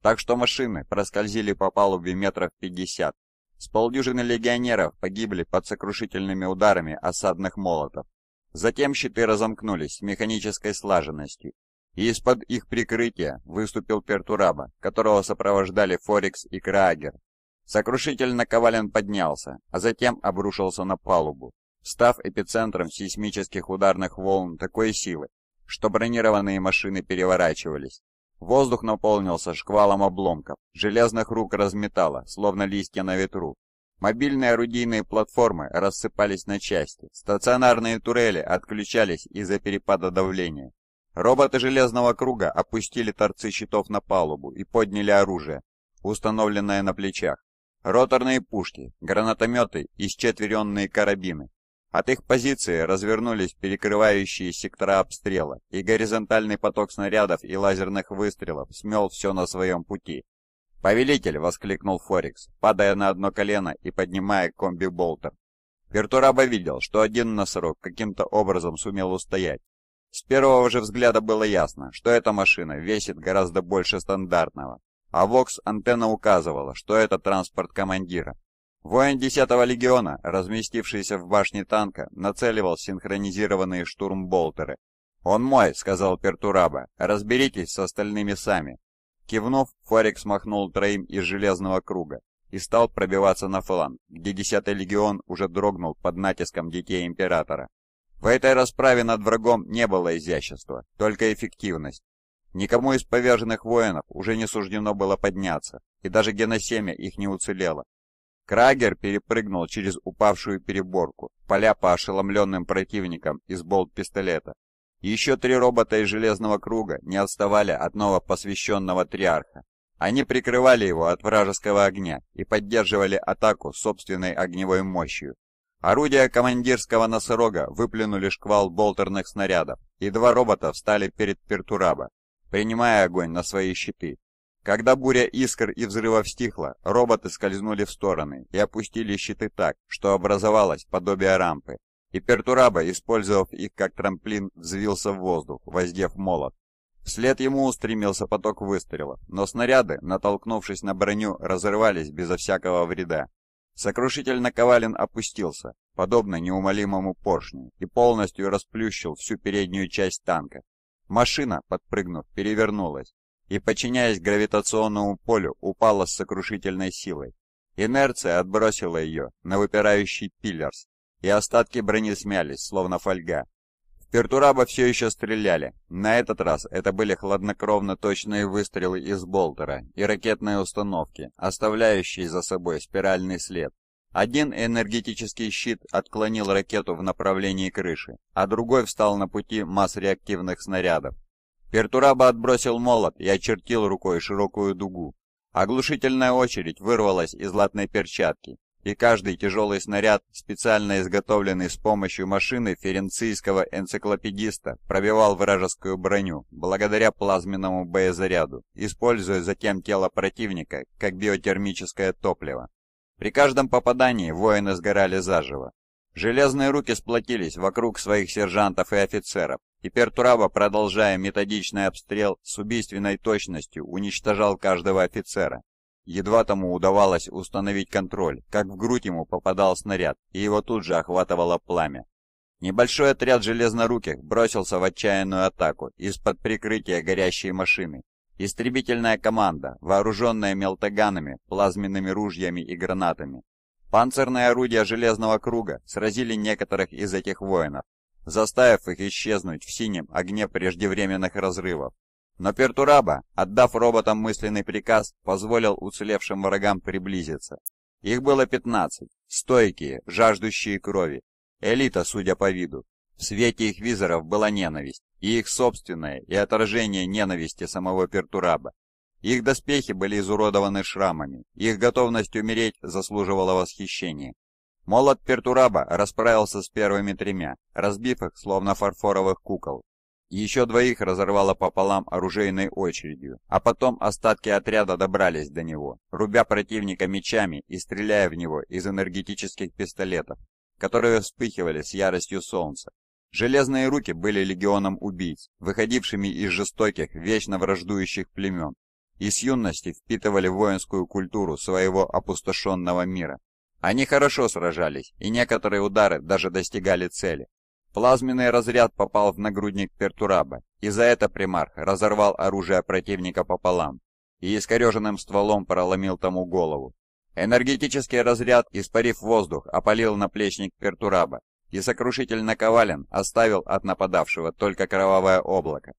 B: так что машины проскользили по палубе метров пятьдесят. С полдюжины легионеров погибли под сокрушительными ударами осадных молотов. Затем щиты разомкнулись с механической слаженностью, и из-под их прикрытия выступил Пертураба, которого сопровождали Форикс и Краагер. Сокрушительно Ковален поднялся, а затем обрушился на палубу, став эпицентром сейсмических ударных волн такой силы, что бронированные машины переворачивались. Воздух наполнился шквалом обломков, железных рук разметало, словно листья на ветру. Мобильные орудийные платформы рассыпались на части, стационарные турели отключались из-за перепада давления. Роботы Железного Круга опустили торцы щитов на палубу и подняли оружие, установленное на плечах. Роторные пушки, гранатометы и счетверенные карабины от их позиции развернулись перекрывающие сектора обстрела, и горизонтальный поток снарядов и лазерных выстрелов смел все на своем пути. «Повелитель!» — воскликнул Форекс, падая на одно колено и поднимая комби-болтер. Вертураба видел, что один носорог каким-то образом сумел устоять. С первого же взгляда было ясно, что эта машина весит гораздо больше стандартного, а Вокс-антенна указывала, что это транспорт командира. Воин 10-го легиона, разместившийся в башне танка, нацеливал синхронизированные штурмболтеры. «Он мой», — сказал Пертураба, — «разберитесь с остальными сами». Кивнув, Фарик смахнул троим из железного круга и стал пробиваться на фланг, где 10-й легион уже дрогнул под натиском детей Императора. В этой расправе над врагом не было изящества, только эффективность. Никому из поверженных воинов уже не суждено было подняться, и даже геносемя их не уцелело. Крагер перепрыгнул через упавшую переборку, поля по ошеломленным противникам из болт-пистолета. Еще три робота из Железного Круга не отставали от посвященного Триарха. Они прикрывали его от вражеского огня и поддерживали атаку собственной огневой мощью. Орудия командирского носорога выплюнули шквал болтерных снарядов, и два робота встали перед Пертураба, принимая огонь на свои щиты. Когда буря искр и взрывов стихла, роботы скользнули в стороны и опустили щиты так, что образовалось подобие рампы. И Пертураба, использовав их как трамплин, взвился в воздух, воздев молот. Вслед ему устремился поток выстрелов, но снаряды, натолкнувшись на броню, разрывались безо всякого вреда. Сокрушитель наковален опустился, подобно неумолимому поршню, и полностью расплющил всю переднюю часть танка. Машина, подпрыгнув, перевернулась, и, подчиняясь гравитационному полю, упала с сокрушительной силой. Инерция отбросила ее на выпирающий пиллерс, и остатки брони смялись, словно фольга. В Пертураба все еще стреляли. На этот раз это были хладнокровно точные выстрелы из болтера и ракетные установки, оставляющие за собой спиральный след. Один энергетический щит отклонил ракету в направлении крыши, а другой встал на пути масс реактивных снарядов. Пертураба отбросил молот и очертил рукой широкую дугу. Оглушительная очередь вырвалась из латной перчатки, и каждый тяжелый снаряд, специально изготовленный с помощью машины ференцийского энциклопедиста, пробивал вражескую броню благодаря плазменному боезаряду, используя затем тело противника как биотермическое топливо. При каждом попадании воины сгорали заживо, Железные руки сплотились вокруг своих сержантов и офицеров, и Пертурава, продолжая методичный обстрел, с убийственной точностью уничтожал каждого офицера. Едва тому удавалось установить контроль, как в грудь ему попадал снаряд, и его тут же охватывало пламя. Небольшой отряд железноруких бросился в отчаянную атаку из-под прикрытия горящей машины. Истребительная команда, вооруженная мелтоганами, плазменными ружьями и гранатами, Панцирные орудия Железного Круга сразили некоторых из этих воинов, заставив их исчезнуть в синем огне преждевременных разрывов. Но Пертураба, отдав роботам мысленный приказ, позволил уцелевшим врагам приблизиться. Их было 15, стойкие, жаждущие крови. Элита, судя по виду. В свете их визоров была ненависть, и их собственное, и отражение ненависти самого Пертураба. Их доспехи были изуродованы шрамами, их готовность умереть заслуживала восхищения. Молот Пертураба расправился с первыми тремя, разбив их словно фарфоровых кукол. Еще двоих разорвало пополам оружейной очередью, а потом остатки отряда добрались до него, рубя противника мечами и стреляя в него из энергетических пистолетов, которые вспыхивали с яростью солнца. Железные руки были легионом убийц, выходившими из жестоких, вечно враждующих племен, и с юности впитывали воинскую культуру своего опустошенного мира. Они хорошо сражались, и некоторые удары даже достигали цели. Плазменный разряд попал в нагрудник Пертураба, и за это примарх разорвал оружие противника пополам и искореженным стволом проломил тому голову. Энергетический разряд, испарив воздух, опалил наплечник Пертураба, и сокрушитель наковален оставил от нападавшего только кровавое облако.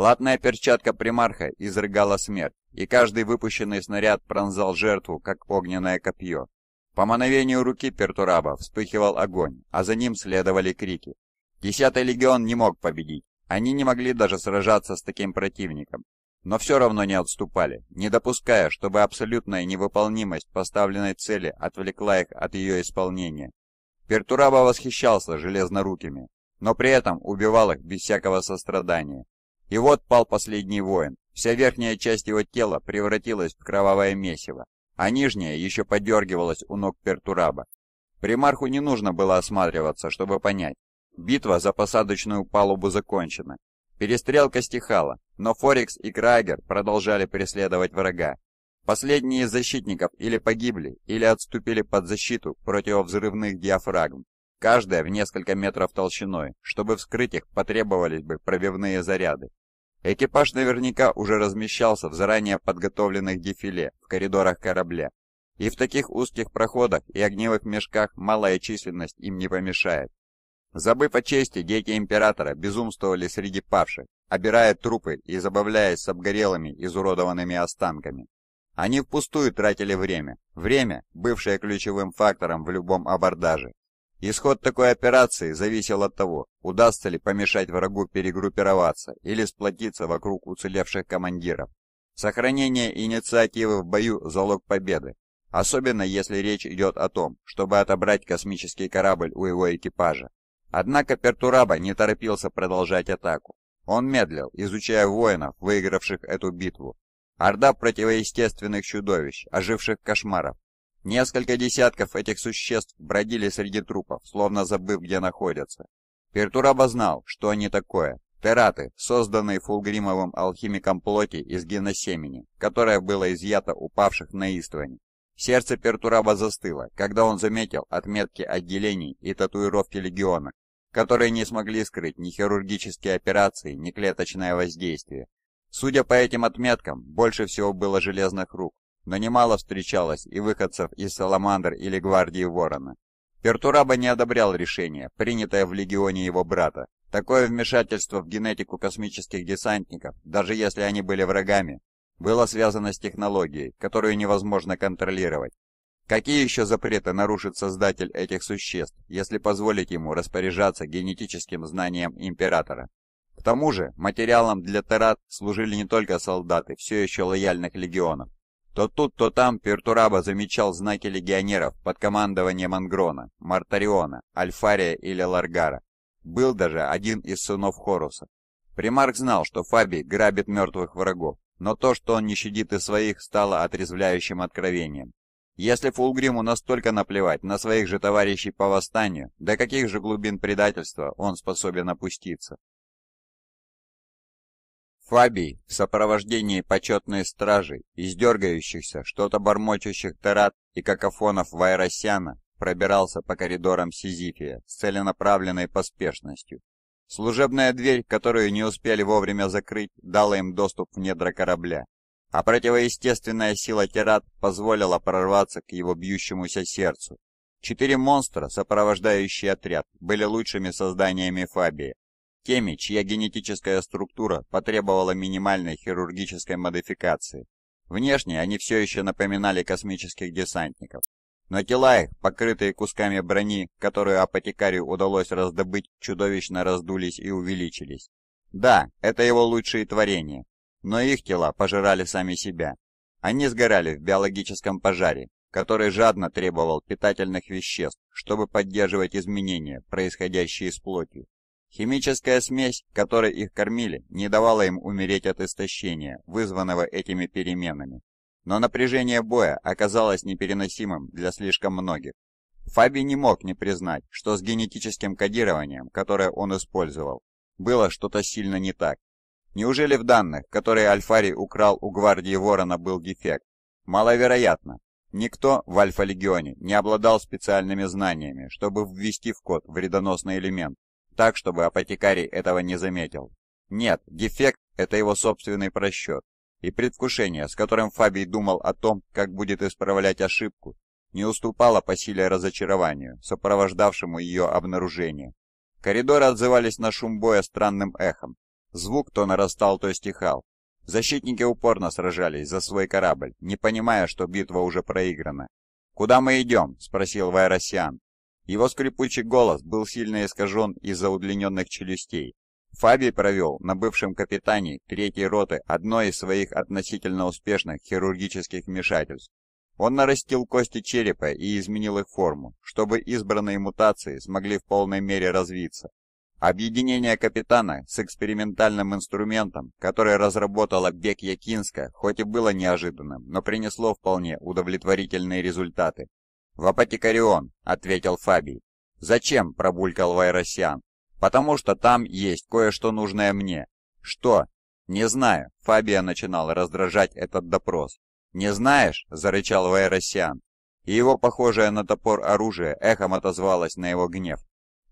B: Латная перчатка примарха изрыгала смерть, и каждый выпущенный снаряд пронзал жертву, как огненное копье. По мановению руки Пертураба вспыхивал огонь, а за ним следовали крики. Десятый легион не мог победить, они не могли даже сражаться с таким противником, но все равно не отступали, не допуская, чтобы абсолютная невыполнимость поставленной цели отвлекла их от ее исполнения. Пертураба восхищался железнорукими, но при этом убивал их без всякого сострадания. И вот пал последний воин. Вся верхняя часть его тела превратилась в кровавое месиво, а нижняя еще подергивалась у ног Пертураба. Примарху не нужно было осматриваться, чтобы понять. Битва за посадочную палубу закончена. Перестрелка стихала, но Форекс и Крагер продолжали преследовать врага. Последние из защитников или погибли, или отступили под защиту противовзрывных диафрагм, каждая в несколько метров толщиной, чтобы вскрыть их потребовались бы пробивные заряды. Экипаж наверняка уже размещался в заранее подготовленных дефиле в коридорах корабля. И в таких узких проходах и огневых мешках малая численность им не помешает. Забыв о чести, дети Императора безумствовали среди павших, обирая трупы и забавляясь с обгорелыми, изуродованными останками. Они впустую тратили время. Время, бывшее ключевым фактором в любом абордаже. Исход такой операции зависел от того, удастся ли помешать врагу перегруппироваться или сплотиться вокруг уцелевших командиров. Сохранение инициативы в бою – залог победы, особенно если речь идет о том, чтобы отобрать космический корабль у его экипажа. Однако Пертураба не торопился продолжать атаку. Он медлил, изучая воинов, выигравших эту битву. Орда противоестественных чудовищ, оживших кошмаров, Несколько десятков этих существ бродили среди трупов, словно забыв, где находятся. Пертураба знал, что они такое. пираты, созданные фулгримовым алхимиком плоти из геносемени, которое было изъято упавших на Истване. Сердце Пертураба застыло, когда он заметил отметки отделений и татуировки легиона, которые не смогли скрыть ни хирургические операции, ни клеточное воздействие. Судя по этим отметкам, больше всего было железных рук, но немало встречалось и выходцев из Саламандр или Гвардии Ворона. Пертураба не одобрял решение, принятое в легионе его брата. Такое вмешательство в генетику космических десантников, даже если они были врагами, было связано с технологией, которую невозможно контролировать. Какие еще запреты нарушит создатель этих существ, если позволить ему распоряжаться генетическим знанием императора? К тому же, материалом для террат служили не только солдаты, все еще лояльных легионов, то тут, то там Пертураба замечал знаки легионеров под командованием Ангрона, Мартариона, Альфария или Ларгара. Был даже один из сынов Хоруса. Примарк знал, что Фабий грабит мертвых врагов, но то, что он не щадит и своих, стало отрезвляющим откровением. Если Фулгриму настолько наплевать на своих же товарищей по восстанию, до каких же глубин предательства он способен опуститься? Фабий в сопровождении почетной стражи, из что-то бормочущих терат и какофонов Вайросяна пробирался по коридорам Сизифия с целенаправленной поспешностью. Служебная дверь, которую не успели вовремя закрыть, дала им доступ в недра корабля, а противоестественная сила Терат позволила прорваться к его бьющемуся сердцу. Четыре монстра, сопровождающие отряд, были лучшими созданиями Фабии, теми, чья генетическая структура потребовала минимальной хирургической модификации. Внешне они все еще напоминали космических десантников. Но тела их, покрытые кусками брони, которую апотекарию удалось раздобыть, чудовищно раздулись и увеличились. Да, это его лучшие творения, но их тела пожирали сами себя. Они сгорали в биологическом пожаре, который жадно требовал питательных веществ, чтобы поддерживать изменения, происходящие с плотью. Химическая смесь, которой их кормили, не давала им умереть от истощения, вызванного этими переменами. Но напряжение боя оказалось непереносимым для слишком многих. Фаби не мог не признать, что с генетическим кодированием, которое он использовал, было что-то сильно не так. Неужели в данных, которые Альфари украл у гвардии Ворона, был дефект? Маловероятно. Никто в Альфа-Легионе не обладал специальными знаниями, чтобы ввести в код вредоносный элемент, так, чтобы апотекарий этого не заметил. Нет, дефект – это его собственный просчет. И предвкушение, с которым Фабий думал о том, как будет исправлять ошибку, не уступало по силе разочарованию, сопровождавшему ее обнаружение. Коридоры отзывались на шум боя странным эхом. Звук то нарастал, то стихал. Защитники упорно сражались за свой корабль, не понимая, что битва уже проиграна. «Куда мы идем?» – спросил Вайросиан. Его скрипучий голос был сильно искажен из-за удлиненных челюстей. Фаби провел на бывшем капитане третьей роты одно из своих относительно успешных хирургических вмешательств. Он нарастил кости черепа и изменил их форму, чтобы избранные мутации смогли в полной мере развиться. Объединение капитана с экспериментальным инструментом, который разработала Бек Якинска, хоть и было неожиданным, но принесло вполне удовлетворительные результаты. «В Апотекарион», — ответил Фабий. «Зачем?» — пробулькал Вайросян. «Потому что там есть кое-что нужное мне». «Что?» «Не знаю», — Фабия начинал раздражать этот допрос. «Не знаешь?» — зарычал Вайросян. И его похожее на топор оружие эхом отозвалось на его гнев.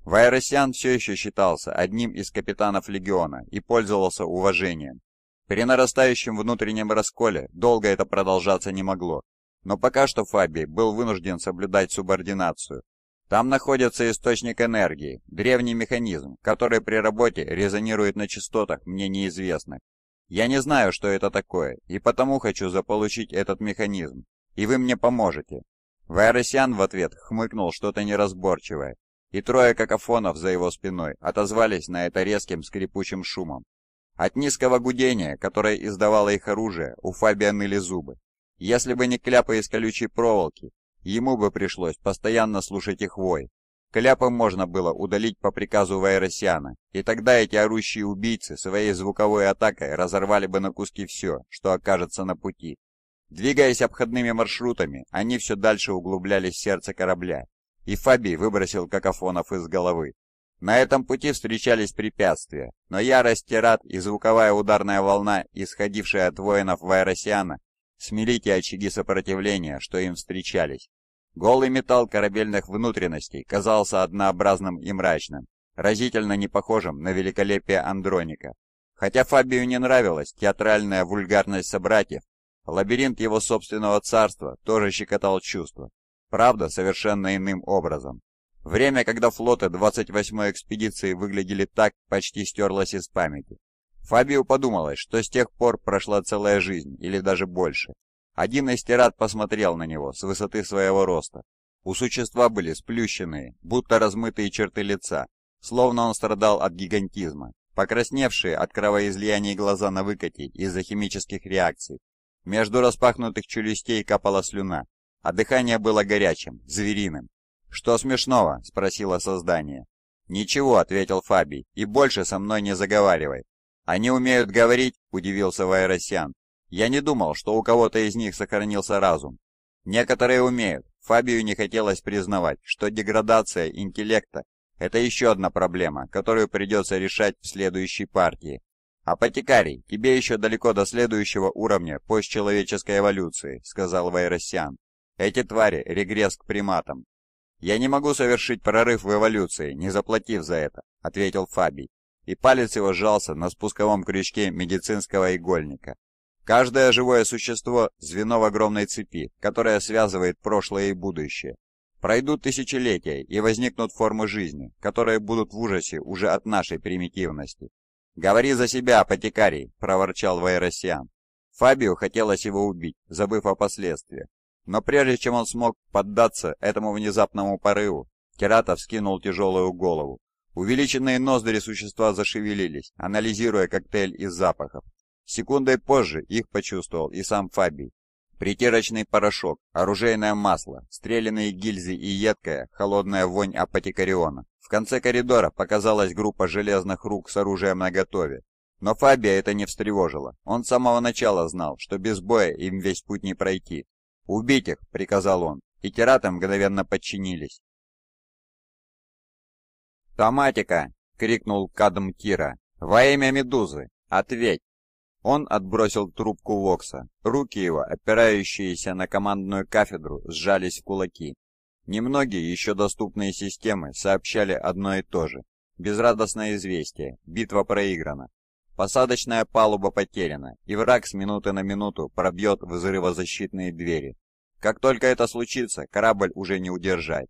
B: Вайросян все еще считался одним из капитанов легиона и пользовался уважением. При нарастающем внутреннем расколе долго это продолжаться не могло, но пока что Фабий был вынужден соблюдать субординацию. Там находится источник энергии, древний механизм, который при работе резонирует на частотах, мне неизвестных. Я не знаю, что это такое, и потому хочу заполучить этот механизм. И вы мне поможете». Вайросян в ответ хмыкнул что-то неразборчивое, и трое какофонов за его спиной отозвались на это резким скрипучим шумом. От низкого гудения, которое издавало их оружие, у Фабия ныли зубы. Если бы не кляпы из колючей проволоки, ему бы пришлось постоянно слушать их вой. Кляпы можно было удалить по приказу Вайросиана, и тогда эти орущие убийцы своей звуковой атакой разорвали бы на куски все, что окажется на пути. Двигаясь обходными маршрутами, они все дальше углублялись в сердце корабля, и Фаби выбросил какофонов из головы. На этом пути встречались препятствия, но ярость Терат и звуковая ударная волна, исходившая от воинов Вайросиана, Смелите очаги сопротивления, что им встречались. Голый металл корабельных внутренностей казался однообразным и мрачным, разительно не похожим на великолепие Андроника. Хотя Фабию не нравилась театральная вульгарность собратьев, лабиринт его собственного царства тоже щекотал чувства. Правда, совершенно иным образом. Время, когда флоты 28-й экспедиции выглядели так, почти стерлось из памяти. Фабио подумалось, что с тех пор прошла целая жизнь, или даже больше. Один из тират посмотрел на него с высоты своего роста. У существа были сплющенные, будто размытые черты лица, словно он страдал от гигантизма, покрасневшие от кровоизлияний глаза на выкате из-за химических реакций. Между распахнутых челюстей капала слюна, а дыхание было горячим, звериным. «Что смешного?» – спросило создание. «Ничего», – ответил Фабий, – «и больше со мной не заговаривай. «Они умеют говорить?» – удивился Вайросян. «Я не думал, что у кого-то из них сохранился разум. Некоторые умеют. Фабию не хотелось признавать, что деградация интеллекта – это еще одна проблема, которую придется решать в следующей партии. «Апотекарий, тебе еще далеко до следующего уровня постчеловеческой эволюции», – сказал Вайросян. «Эти твари – регресс к приматам». «Я не могу совершить прорыв в эволюции, не заплатив за это», – ответил Фабий и палец его сжался на спусковом крючке медицинского игольника. Каждое живое существо – звено в огромной цепи, которая связывает прошлое и будущее. Пройдут тысячелетия и возникнут формы жизни, которые будут в ужасе уже от нашей примитивности. «Говори за себя, апотекарий!» – проворчал Вайросиан. Фабио хотелось его убить, забыв о последствиях. Но прежде чем он смог поддаться этому внезапному порыву, Кератов скинул тяжелую голову, Увеличенные ноздри существа зашевелились, анализируя коктейль из запахов. Секундой позже их почувствовал и сам Фабий. Притирочный порошок, оружейное масло, стреляные гильзы и едкая, холодная вонь апотекариона. В конце коридора показалась группа железных рук с оружием наготове. Но Фабия это не встревожило. Он с самого начала знал, что без боя им весь путь не пройти. «Убить их!» — приказал он, и тираты мгновенно подчинились. «Томатика!» — крикнул Кадм Кира. «Во имя Медузы! Ответь!» Он отбросил трубку Вокса. Руки его, опирающиеся на командную кафедру, сжались в кулаки. Немногие еще доступные системы сообщали одно и то же. Безрадостное известие. Битва проиграна. Посадочная палуба потеряна, и враг с минуты на минуту пробьет взрывозащитные двери. Как только это случится, корабль уже не удержать.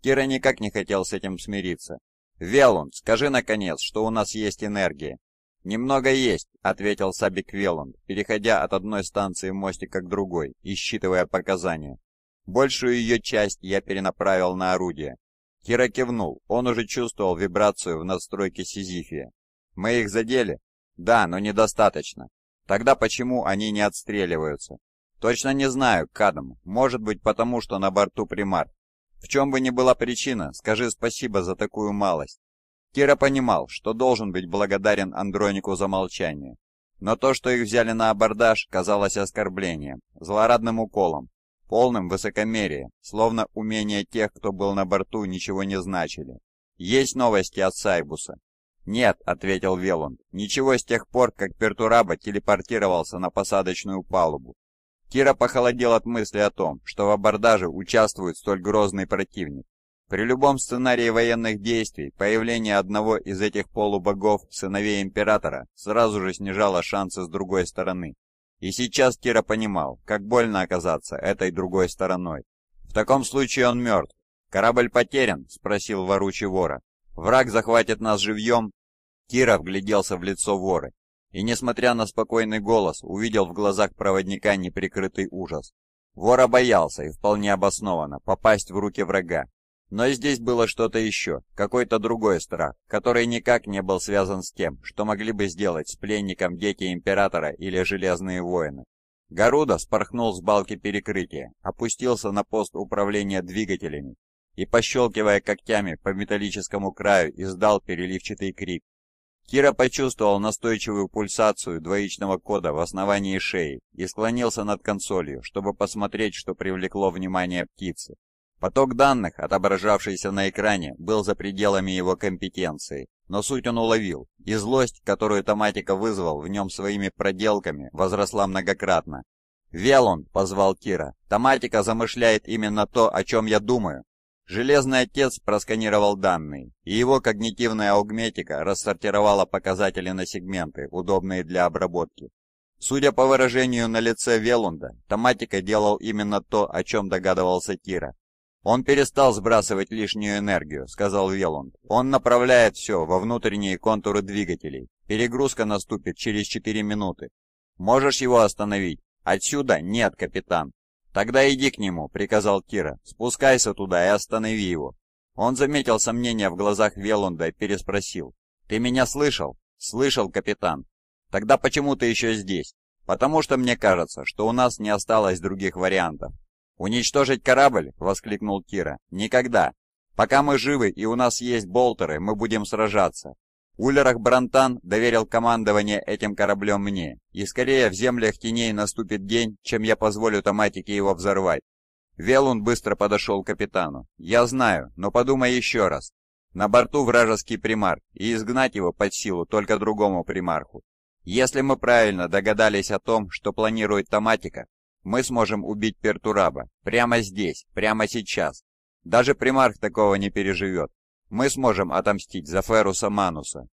B: Кира никак не хотел с этим смириться, «Велланд, скажи, наконец, что у нас есть энергия». «Немного есть», — ответил Сабик Велланд, переходя от одной станции мостика к другой и считывая показания. «Большую ее часть я перенаправил на орудие». Кира кивнул, он уже чувствовал вибрацию в настройке Сизифия. «Мы их задели?» «Да, но недостаточно. Тогда почему они не отстреливаются?» «Точно не знаю, Кадам. Может быть, потому что на борту примар. В чем бы ни была причина, скажи спасибо за такую малость. Кира понимал, что должен быть благодарен Андронику за молчание. Но то, что их взяли на абордаж, казалось оскорблением, злорадным уколом, полным высокомерия, словно умения тех, кто был на борту, ничего не значили. «Есть новости от Сайбуса?» «Нет», — ответил Веланд, — «ничего с тех пор, как Пертураба телепортировался на посадочную палубу. Кира похолодел от мысли о том, что в абордаже участвует столь грозный противник. При любом сценарии военных действий появление одного из этих полубогов, сыновей Императора, сразу же снижало шансы с другой стороны. И сейчас Кира понимал, как больно оказаться этой другой стороной. В таком случае он мертв. «Корабль потерян?» – спросил воручий вора. «Враг захватит нас живьем?» Кира вгляделся в лицо воры и, несмотря на спокойный голос, увидел в глазах проводника неприкрытый ужас. Вора боялся, и вполне обоснованно, попасть в руки врага. Но здесь было что-то еще, какой-то другой страх, который никак не был связан с тем, что могли бы сделать с пленником дети Императора или Железные Воины. Гаруда спорхнул с балки перекрытия, опустился на пост управления двигателями и, пощелкивая когтями по металлическому краю, издал переливчатый крик. Кира почувствовал настойчивую пульсацию двоичного кода в основании шеи и склонился над консолью, чтобы посмотреть, что привлекло внимание птицы. Поток данных, отображавшийся на экране, был за пределами его компетенции, но суть он уловил, и злость, которую Томатика вызвал в нем своими проделками, возросла многократно. «Велон!» — позвал Кира. «Томатика замышляет именно то, о чем я думаю!» Железный отец просканировал данные, и его когнитивная аугметика рассортировала показатели на сегменты, удобные для обработки. Судя по выражению на лице Велунда, Томатика делал именно то, о чем догадывался Кира. «Он перестал сбрасывать лишнюю энергию», — сказал Велунд. «Он направляет все во внутренние контуры двигателей. Перегрузка наступит через 4 минуты. Можешь его остановить? Отсюда нет, капитан». «Тогда иди к нему», — приказал Кира. «Спускайся туда и останови его». Он заметил сомнение в глазах Велунда и переспросил. «Ты меня слышал?» «Слышал, капитан». «Тогда почему ты еще здесь?» «Потому что мне кажется, что у нас не осталось других вариантов». «Уничтожить корабль?» — воскликнул Кира. «Никогда. Пока мы живы и у нас есть болтеры, мы будем сражаться. Уллерах Брантан доверил командование этим кораблем мне, и скорее в землях теней наступит день, чем я позволю томатике его взорвать. Велун быстро подошел к капитану. «Я знаю, но подумай еще раз. На борту вражеский примарх, и изгнать его под силу только другому примарху. Если мы правильно догадались о том, что планирует Томатика, мы сможем убить Пертураба. Прямо здесь, прямо сейчас. Даже примарх такого не переживет мы сможем отомстить за Феруса Мануса.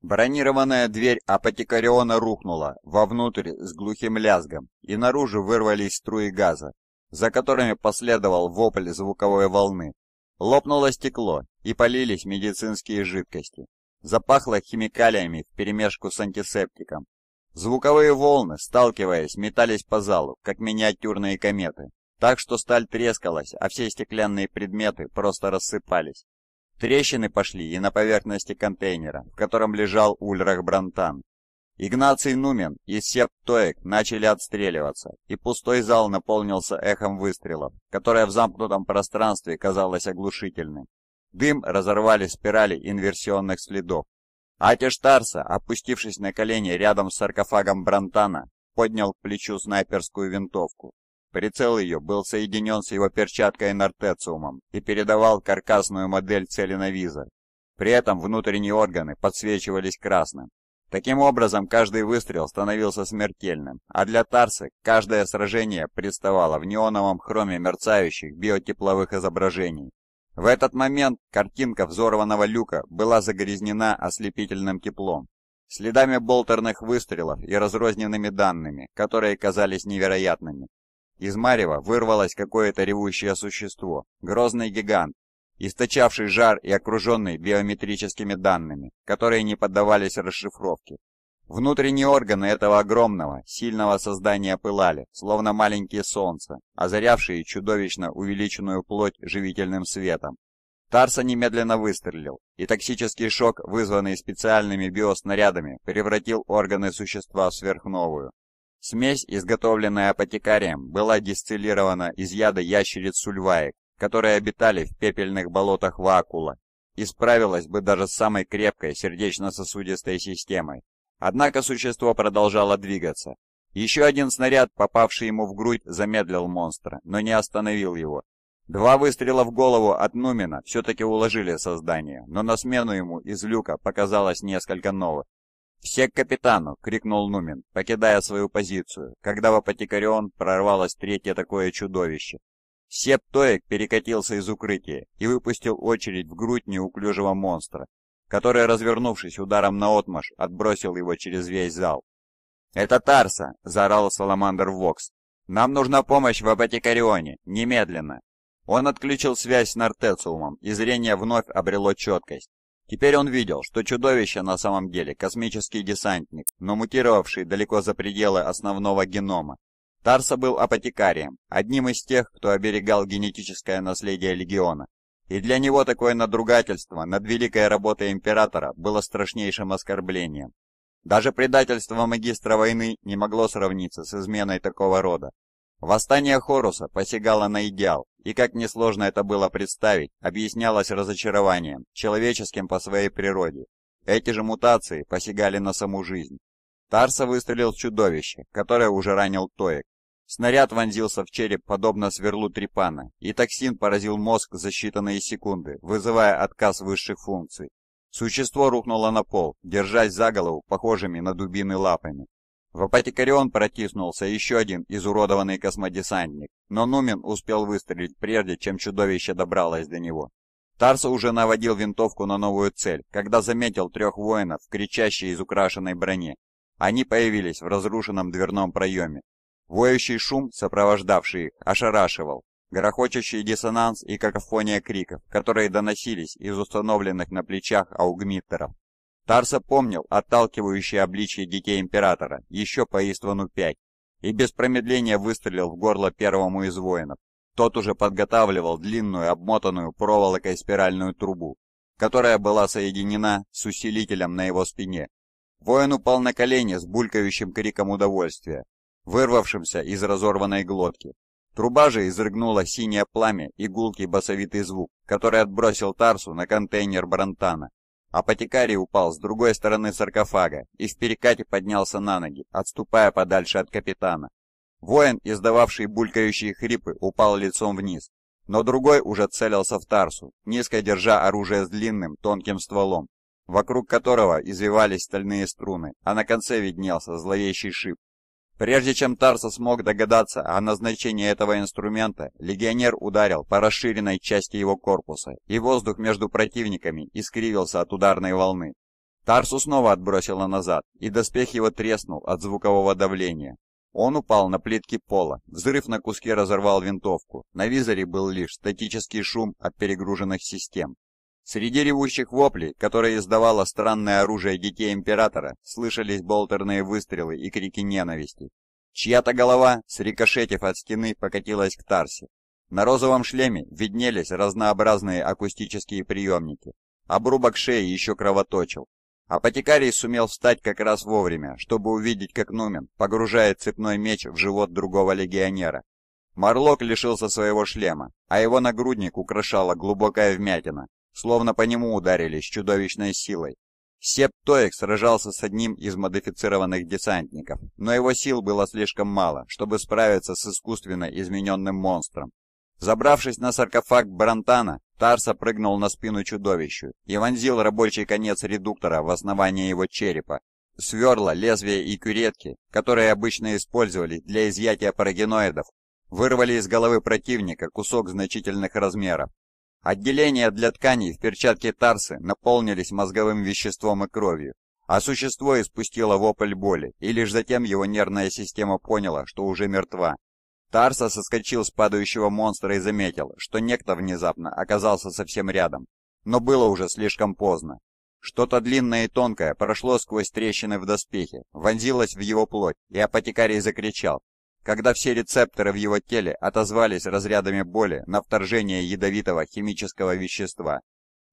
B: Бронированная дверь апотекариона рухнула вовнутрь с глухим лязгом, и наружу вырвались струи газа, за которыми последовал вопль звуковой волны. Лопнуло стекло, и полились медицинские жидкости. Запахло химикалиями вперемешку с антисептиком. Звуковые волны, сталкиваясь, метались по залу, как миниатюрные кометы так что сталь трескалась, а все стеклянные предметы просто рассыпались. Трещины пошли и на поверхности контейнера, в котором лежал Ульрах Брантан. Игнаций Нумен и Сеп начали отстреливаться, и пустой зал наполнился эхом выстрелов, которое в замкнутом пространстве казалось оглушительным. Дым разорвали спирали инверсионных следов. Атиш Тарса, опустившись на колени рядом с саркофагом Брантана, поднял к плечу снайперскую винтовку Прицел ее был соединен с его перчаткой нортециумом и передавал каркасную модель целиновиза. При этом внутренние органы подсвечивались красным. Таким образом, каждый выстрел становился смертельным, а для Тарсы каждое сражение представало в неоновом хроме мерцающих биотепловых изображений. В этот момент картинка взорванного люка была загрязнена ослепительным теплом, следами болтерных выстрелов и разрозненными данными, которые казались невероятными. Из марева вырвалось какое-то ревущее существо, грозный гигант, источавший жар и окруженный биометрическими данными, которые не поддавались расшифровке. Внутренние органы этого огромного, сильного создания пылали, словно маленькие солнца, озарявшие чудовищно увеличенную плоть живительным светом. Тарса немедленно выстрелил, и токсический шок, вызванный специальными биоснарядами, превратил органы существа в сверхновую, Смесь, изготовленная апотекарием, была дистиллирована из яда ящериц сульваек, которые обитали в пепельных болотах Вакула, и справилась бы даже с самой крепкой сердечно-сосудистой системой. Однако существо продолжало двигаться. Еще один снаряд, попавший ему в грудь, замедлил монстра, но не остановил его. Два выстрела в голову от Нумена все-таки уложили создание, но на смену ему из люка показалось несколько новых. «Все к капитану!» — крикнул Нумен, покидая свою позицию, когда в Апотекарион прорвалось третье такое чудовище. Сеп Тоек перекатился из укрытия и выпустил очередь в грудь неуклюжего монстра, который, развернувшись ударом на отмаш, отбросил его через весь зал. «Это Тарса!» — заорал Саламандр Вокс. «Нам нужна помощь в Апотекарионе! Немедленно!» Он отключил связь с Нортециумом, и зрение вновь обрело четкость. Теперь он видел, что чудовище на самом деле космический десантник, но мутировавший далеко за пределы основного генома. Тарса был апотекарием, одним из тех, кто оберегал генетическое наследие Легиона. И для него такое надругательство над великой работой Императора было страшнейшим оскорблением. Даже предательство магистра войны не могло сравниться с изменой такого рода. Восстание Хоруса посягало на идеал, и, как несложно это было представить, объяснялось разочарованием, человеческим по своей природе. Эти же мутации посягали на саму жизнь. Тарса выстрелил в чудовище, которое уже ранил Тоек. Снаряд вонзился в череп, подобно сверлу трепана, и токсин поразил мозг за считанные секунды, вызывая отказ высших функций. Существо рухнуло на пол, держась за голову похожими на дубины лапами. В Апатикарион протиснулся еще один изуродованный космодесантник, но Нумен успел выстрелить прежде, чем чудовище добралось до него. Тарс уже наводил винтовку на новую цель, когда заметил трех воинов, кричащие из украшенной брони. Они появились в разрушенном дверном проеме. Воющий шум, сопровождавший их, ошарашивал. Грохочущий диссонанс и какофония криков, которые доносились из установленных на плечах аугмиттеров. Тарса помнил отталкивающее обличие детей императора еще по Иствану 5 и без промедления выстрелил в горло первому из воинов. Тот уже подготавливал длинную, обмотанную проволокой спиральную трубу, которая была соединена с усилителем на его спине. Воин упал на колени с булькающим криком удовольствия, вырвавшимся из разорванной глотки. Труба же изрыгнула синее пламя и гулкий басовитый звук, который отбросил Тарсу на контейнер Брантана. Апотекарий упал с другой стороны саркофага и в перекате поднялся на ноги, отступая подальше от капитана. Воин, издававший булькающие хрипы, упал лицом вниз, но другой уже целился в Тарсу, низко держа оружие с длинным, тонким стволом, вокруг которого извивались стальные струны, а на конце виднелся зловещий шип. Прежде чем Тарса смог догадаться о назначении этого инструмента, легионер ударил по расширенной части его корпуса, и воздух между противниками искривился от ударной волны. Тарсу снова отбросило назад, и доспех его треснул от звукового давления. Он упал на плитки пола, взрыв на куске разорвал винтовку, на визоре был лишь статический шум от перегруженных систем. Среди ревущих воплей, которые издавало странное оружие детей Императора, слышались болтерные выстрелы и крики ненависти. Чья-то голова, срикошетив от стены, покатилась к Тарсе. На розовом шлеме виднелись разнообразные акустические приемники. Обрубок шеи еще кровоточил. Апотекарий сумел встать как раз вовремя, чтобы увидеть, как Нумен погружает цепной меч в живот другого легионера. Марлок лишился своего шлема, а его нагрудник украшала глубокая вмятина, словно по нему ударили с чудовищной силой. Септоик сражался с одним из модифицированных десантников, но его сил было слишком мало, чтобы справиться с искусственно измененным монстром. Забравшись на саркофаг Брантана, Тарса прыгнул на спину чудовищу и вонзил рабочий конец редуктора в основание его черепа. Сверла, лезвия и кюретки, которые обычно использовали для изъятия парагеноидов, вырвали из головы противника кусок значительных размеров. Отделения для тканей в перчатке Тарсы наполнились мозговым веществом и кровью, а существо испустило вопль боли, и лишь затем его нервная система поняла, что уже мертва. Тарса соскочил с падающего монстра и заметил, что некто внезапно оказался совсем рядом, но было уже слишком поздно. Что-то длинное и тонкое прошло сквозь трещины в доспехе, вонзилось в его плоть, и апотекарий закричал. Когда все рецепторы в его теле отозвались разрядами боли на вторжение ядовитого химического вещества.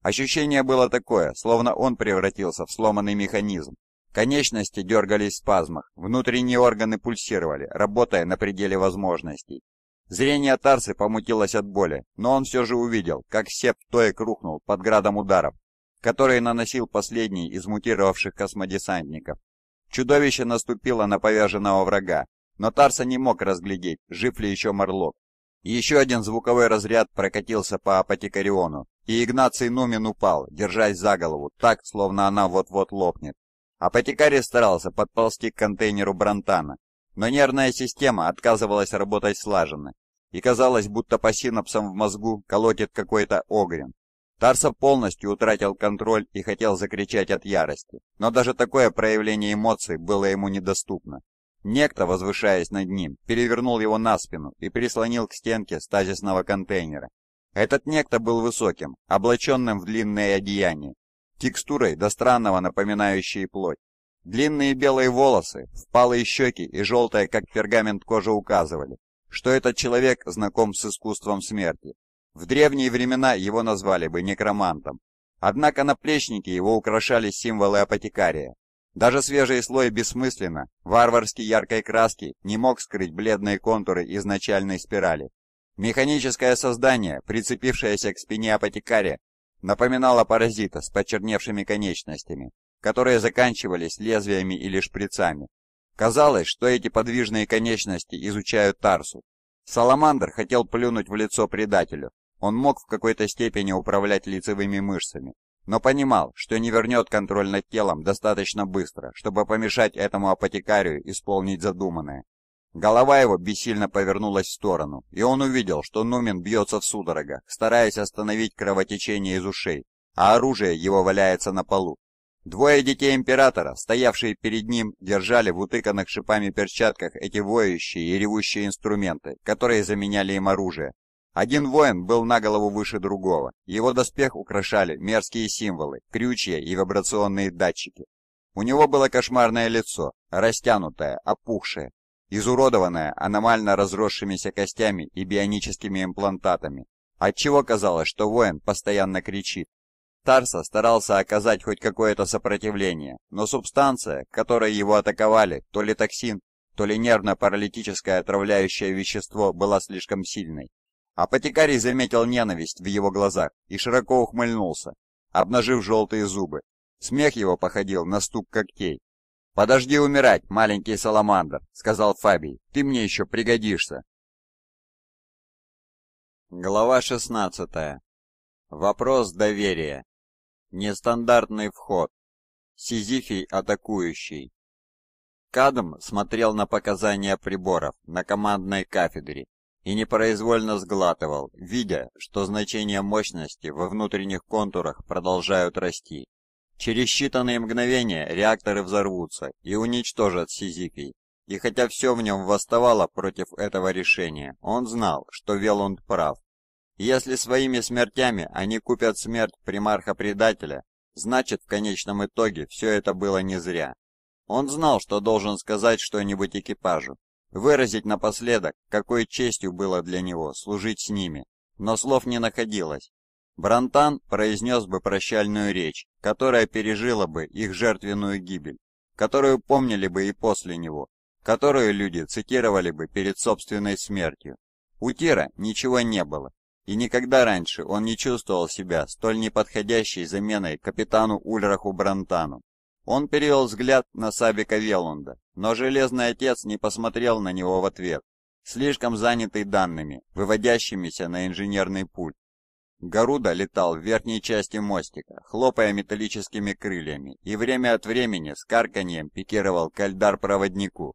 B: Ощущение было такое, словно он превратился в сломанный механизм. Конечности дергались в спазмах, внутренние органы пульсировали, работая на пределе возможностей. Зрение Тарсы помутилось от боли, но он все же увидел, как Сеп Тоек рухнул под градом ударов, которые наносил последний из мутировавших космодесантников. Чудовище наступило на поверженного врага, но Тарса не мог разглядеть, жив ли еще Марлок. Еще один звуковой разряд прокатился по Апотекариону, и Игнаций Нумин упал, держась за голову, так, словно она вот-вот лопнет. Апотекарий старался подползти к контейнеру Брантана, но нервная система отказывалась работать слаженно, и казалось, будто по синапсам в мозгу колотит какой-то огрин. Тарса полностью утратил контроль и хотел закричать от ярости, но даже такое проявление эмоций было ему недоступно. Некто, возвышаясь над ним, перевернул его на спину и прислонил к стенке стазисного контейнера. Этот некто был высоким, облаченным в длинное одеяние, текстурой до странного напоминающей плоть. Длинные белые волосы, впалые щеки и желтая, как пергамент кожа, указывали, что этот человек знаком с искусством смерти. В древние времена его назвали бы некромантом. Однако наплечники его украшали символы апотекария, даже свежий слой бессмысленно, варварски яркой краски не мог скрыть бледные контуры изначальной спирали. Механическое создание, прицепившееся к спине апотекаря, напоминало паразита с почерневшими конечностями, которые заканчивались лезвиями или шприцами. Казалось, что эти подвижные конечности изучают Тарсу. Саламандр хотел плюнуть в лицо предателю. Он мог в какой-то степени управлять лицевыми мышцами, но понимал, что не вернет контроль над телом достаточно быстро, чтобы помешать этому апотекарию исполнить задуманное. Голова его бессильно повернулась в сторону, и он увидел, что Нумен бьется в судорогах, стараясь остановить кровотечение из ушей, а оружие его валяется на полу. Двое детей императора, стоявшие перед ним, держали в утыканных шипами перчатках эти воющие и ревущие инструменты, которые заменяли им оружие, один воин был на голову выше другого. Его доспех украшали мерзкие символы, крючья и вибрационные датчики. У него было кошмарное лицо, растянутое, опухшее, изуродованное аномально разросшимися костями и бионическими имплантатами, отчего казалось, что воин постоянно кричит. Тарса старался оказать хоть какое-то сопротивление, но субстанция, которой его атаковали, то ли токсин, то ли нервно-паралитическое отравляющее вещество, была слишком сильной. Апотекарий заметил ненависть в его глазах и широко ухмыльнулся, обнажив желтые зубы. Смех его походил на стук когтей. «Подожди умирать, маленький саламандр», — сказал
A: Фабий. «Ты мне еще пригодишься». Глава 16. Вопрос доверия. Нестандартный вход.
B: Сизифий атакующий. Кадом смотрел на показания приборов на командной кафедре и непроизвольно сглатывал, видя, что значения мощности во внутренних контурах продолжают расти. Через считанные мгновения реакторы взорвутся и уничтожат Сизифий. И хотя все в нем восставало против этого решения, он знал, что Велунд прав. Если своими смертями они купят смерть примарха-предателя, значит в конечном итоге все это было не зря. Он знал, что должен сказать что-нибудь экипажу, выразить напоследок, какой честью было для него служить с ними, но слов не находилось. Брантан произнес бы прощальную речь, которая пережила бы их жертвенную гибель, которую помнили бы и после него, которую люди цитировали бы перед собственной смертью. У Тира ничего не было, и никогда раньше он не чувствовал себя столь неподходящей заменой капитану Ульраху Брантану. Он перевел взгляд на Сабика Велланда, но Железный Отец не посмотрел на него в ответ, слишком занятый данными, выводящимися на инженерный пульт. Гаруда летал в верхней части мостика, хлопая металлическими крыльями, и время от времени с карканьем пикировал кальдар проводнику.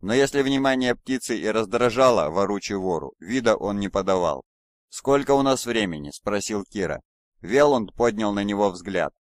B: Но если внимание птицы и раздражало воручий вору, вида он не подавал. «Сколько у нас времени?» – спросил Кира. Велланд поднял на него взгляд.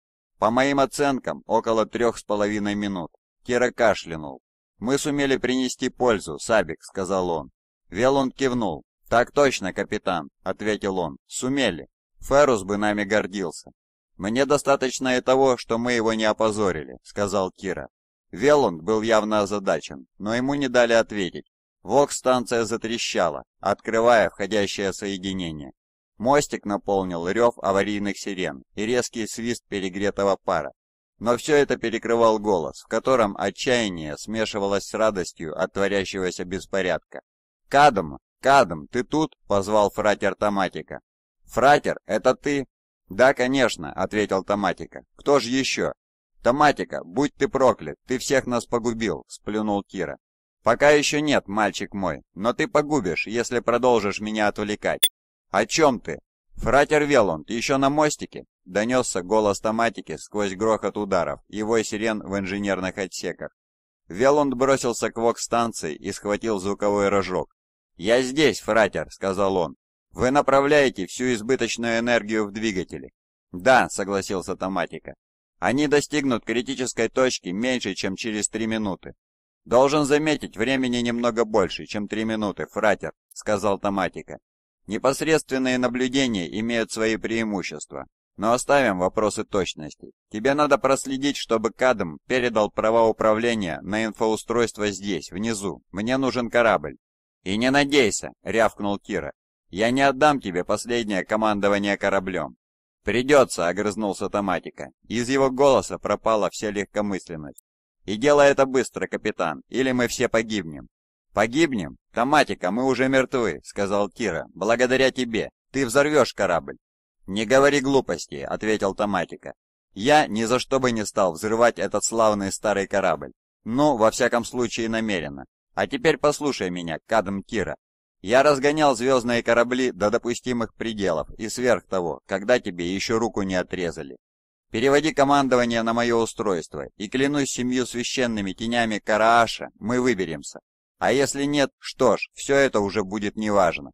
B: По моим оценкам, около трех с половиной минут. Кира кашлянул. «Мы сумели принести пользу, Сабик», — сказал он. Велун кивнул. «Так точно, капитан», — ответил он. «Сумели. Феррус бы нами гордился». «Мне достаточно и того, что мы его не опозорили», — сказал Кира. Велланд был явно озадачен, но ему не дали ответить. Вокс-станция затрещала, открывая входящее соединение. Мостик наполнил рев аварийных сирен и резкий свист перегретого пара. Но все это перекрывал голос, в котором отчаяние смешивалось с радостью от творящегося беспорядка. «Кадм! Кадм, ты тут?» — позвал фратер Томатика. «Фратер, это ты?» «Да, конечно», — ответил Томатика. «Кто же еще?» «Томатика, будь ты проклят, ты всех нас погубил», — сплюнул Кира. «Пока еще нет, мальчик мой, но ты погубишь, если продолжишь меня отвлекать». «О чем ты?» «Фратер Велланд, еще на мостике?» — донесся голос томатики сквозь грохот ударов его сирен в инженерных отсеках. Велланд бросился к вок-станции и схватил звуковой рожок. «Я здесь, фратер!» — сказал он. «Вы направляете всю избыточную энергию в двигатели». «Да», — согласился томатика. «Они достигнут критической точки меньше, чем через три минуты». «Должен заметить, времени немного больше, чем три минуты, фратер», — сказал томатика. Непосредственные наблюдения имеют свои преимущества. Но оставим вопросы точности. Тебе надо проследить, чтобы Кадм передал права управления на инфоустройство здесь, внизу. Мне нужен корабль. И не надейся, рявкнул Кира. Я не отдам тебе последнее командование кораблем. «Придется», — огрызнулся Томатика. Из его голоса пропала вся легкомысленность. «И дело это быстро, капитан, или мы все погибнем». «Погибнем? Томатика, мы уже мертвы», — сказал Кира. «Благодаря тебе. Ты взорвешь корабль». «Не говори глупости, ответил Томатика. «Я ни за что бы не стал взрывать этот славный старый корабль. Ну, во всяком случае, намеренно. А теперь послушай меня, Кадм Кира. Я разгонял звездные корабли до допустимых пределов и сверх того, когда тебе еще руку не отрезали. Переводи командование на мое устройство, и клянусь семью священными тенями Карааша, мы выберемся. А если нет, что ж, все это уже будет неважно.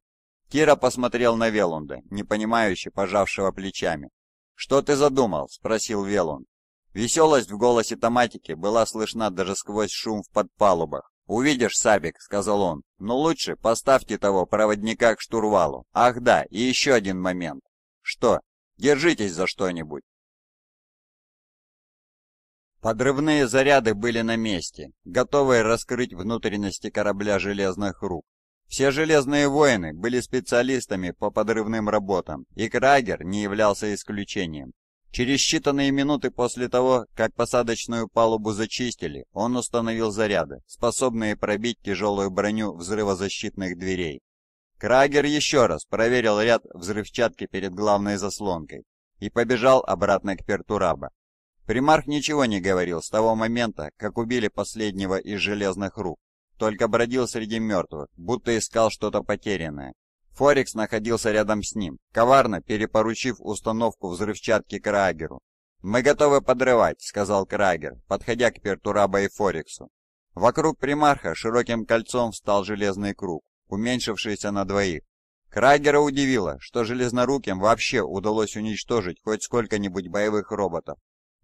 B: Кира посмотрел на Велунда, непонимающе пожавшего плечами. «Что ты задумал?» – спросил Велунд. Веселость в голосе Томатики была слышна даже сквозь шум в подпалубах. «Увидишь, Сабик», — сказал он, — «но лучше поставьте того проводника к штурвалу. Ах да, и еще один момент. Что? Держитесь за что-нибудь. Подрывные заряды были на месте, готовые раскрыть внутренности корабля железных рук. Все «Железные воины» были специалистами по подрывным работам, и Крагер не являлся исключением. Через считанные минуты после того, как посадочную палубу зачистили, он установил заряды, способные пробить тяжелую броню взрывозащитных дверей. Крагер еще раз проверил ряд взрывчатки перед главной заслонкой и побежал обратно к Пертураба. Примарх ничего не говорил с того момента, как убили последнего из железных рук, только бродил среди мертвых, будто искал что-то потерянное. Форекс находился рядом с ним, коварно перепоручив установку взрывчатки Крагеру. «Мы готовы подрывать», — сказал Крагер, подходя к Пертураба и Форексу. Вокруг примарха широким кольцом встал железный круг, уменьшившийся на двоих. Крагера удивило, что железноруким вообще удалось уничтожить хоть сколько-нибудь боевых роботов,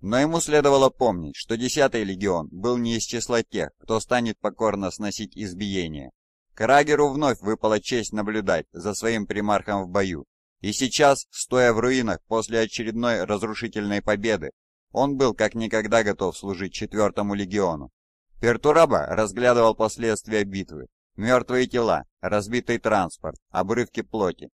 B: но ему следовало помнить, что 10-й легион был не из числа тех, кто станет покорно сносить избиение. Крагеру вновь выпала честь наблюдать за своим примархом в бою. И сейчас, стоя в руинах после очередной разрушительной победы, он был как никогда готов служить четвертому легиону. Пертураба разглядывал последствия битвы. Мертвые тела, разбитый транспорт, обрывки плоти,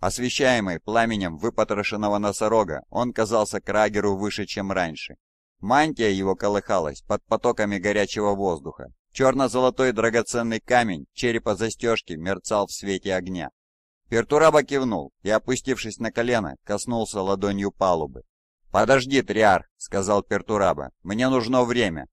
B: Освещаемый пламенем выпотрошенного носорога, он казался Крагеру выше, чем раньше. Мантия его колыхалась под потоками горячего воздуха. Черно-золотой драгоценный камень черепа застежки мерцал в свете огня. Пертураба кивнул и, опустившись на колено, коснулся ладонью палубы. «Подожди, Триар», — сказал Пертураба, — «мне нужно время».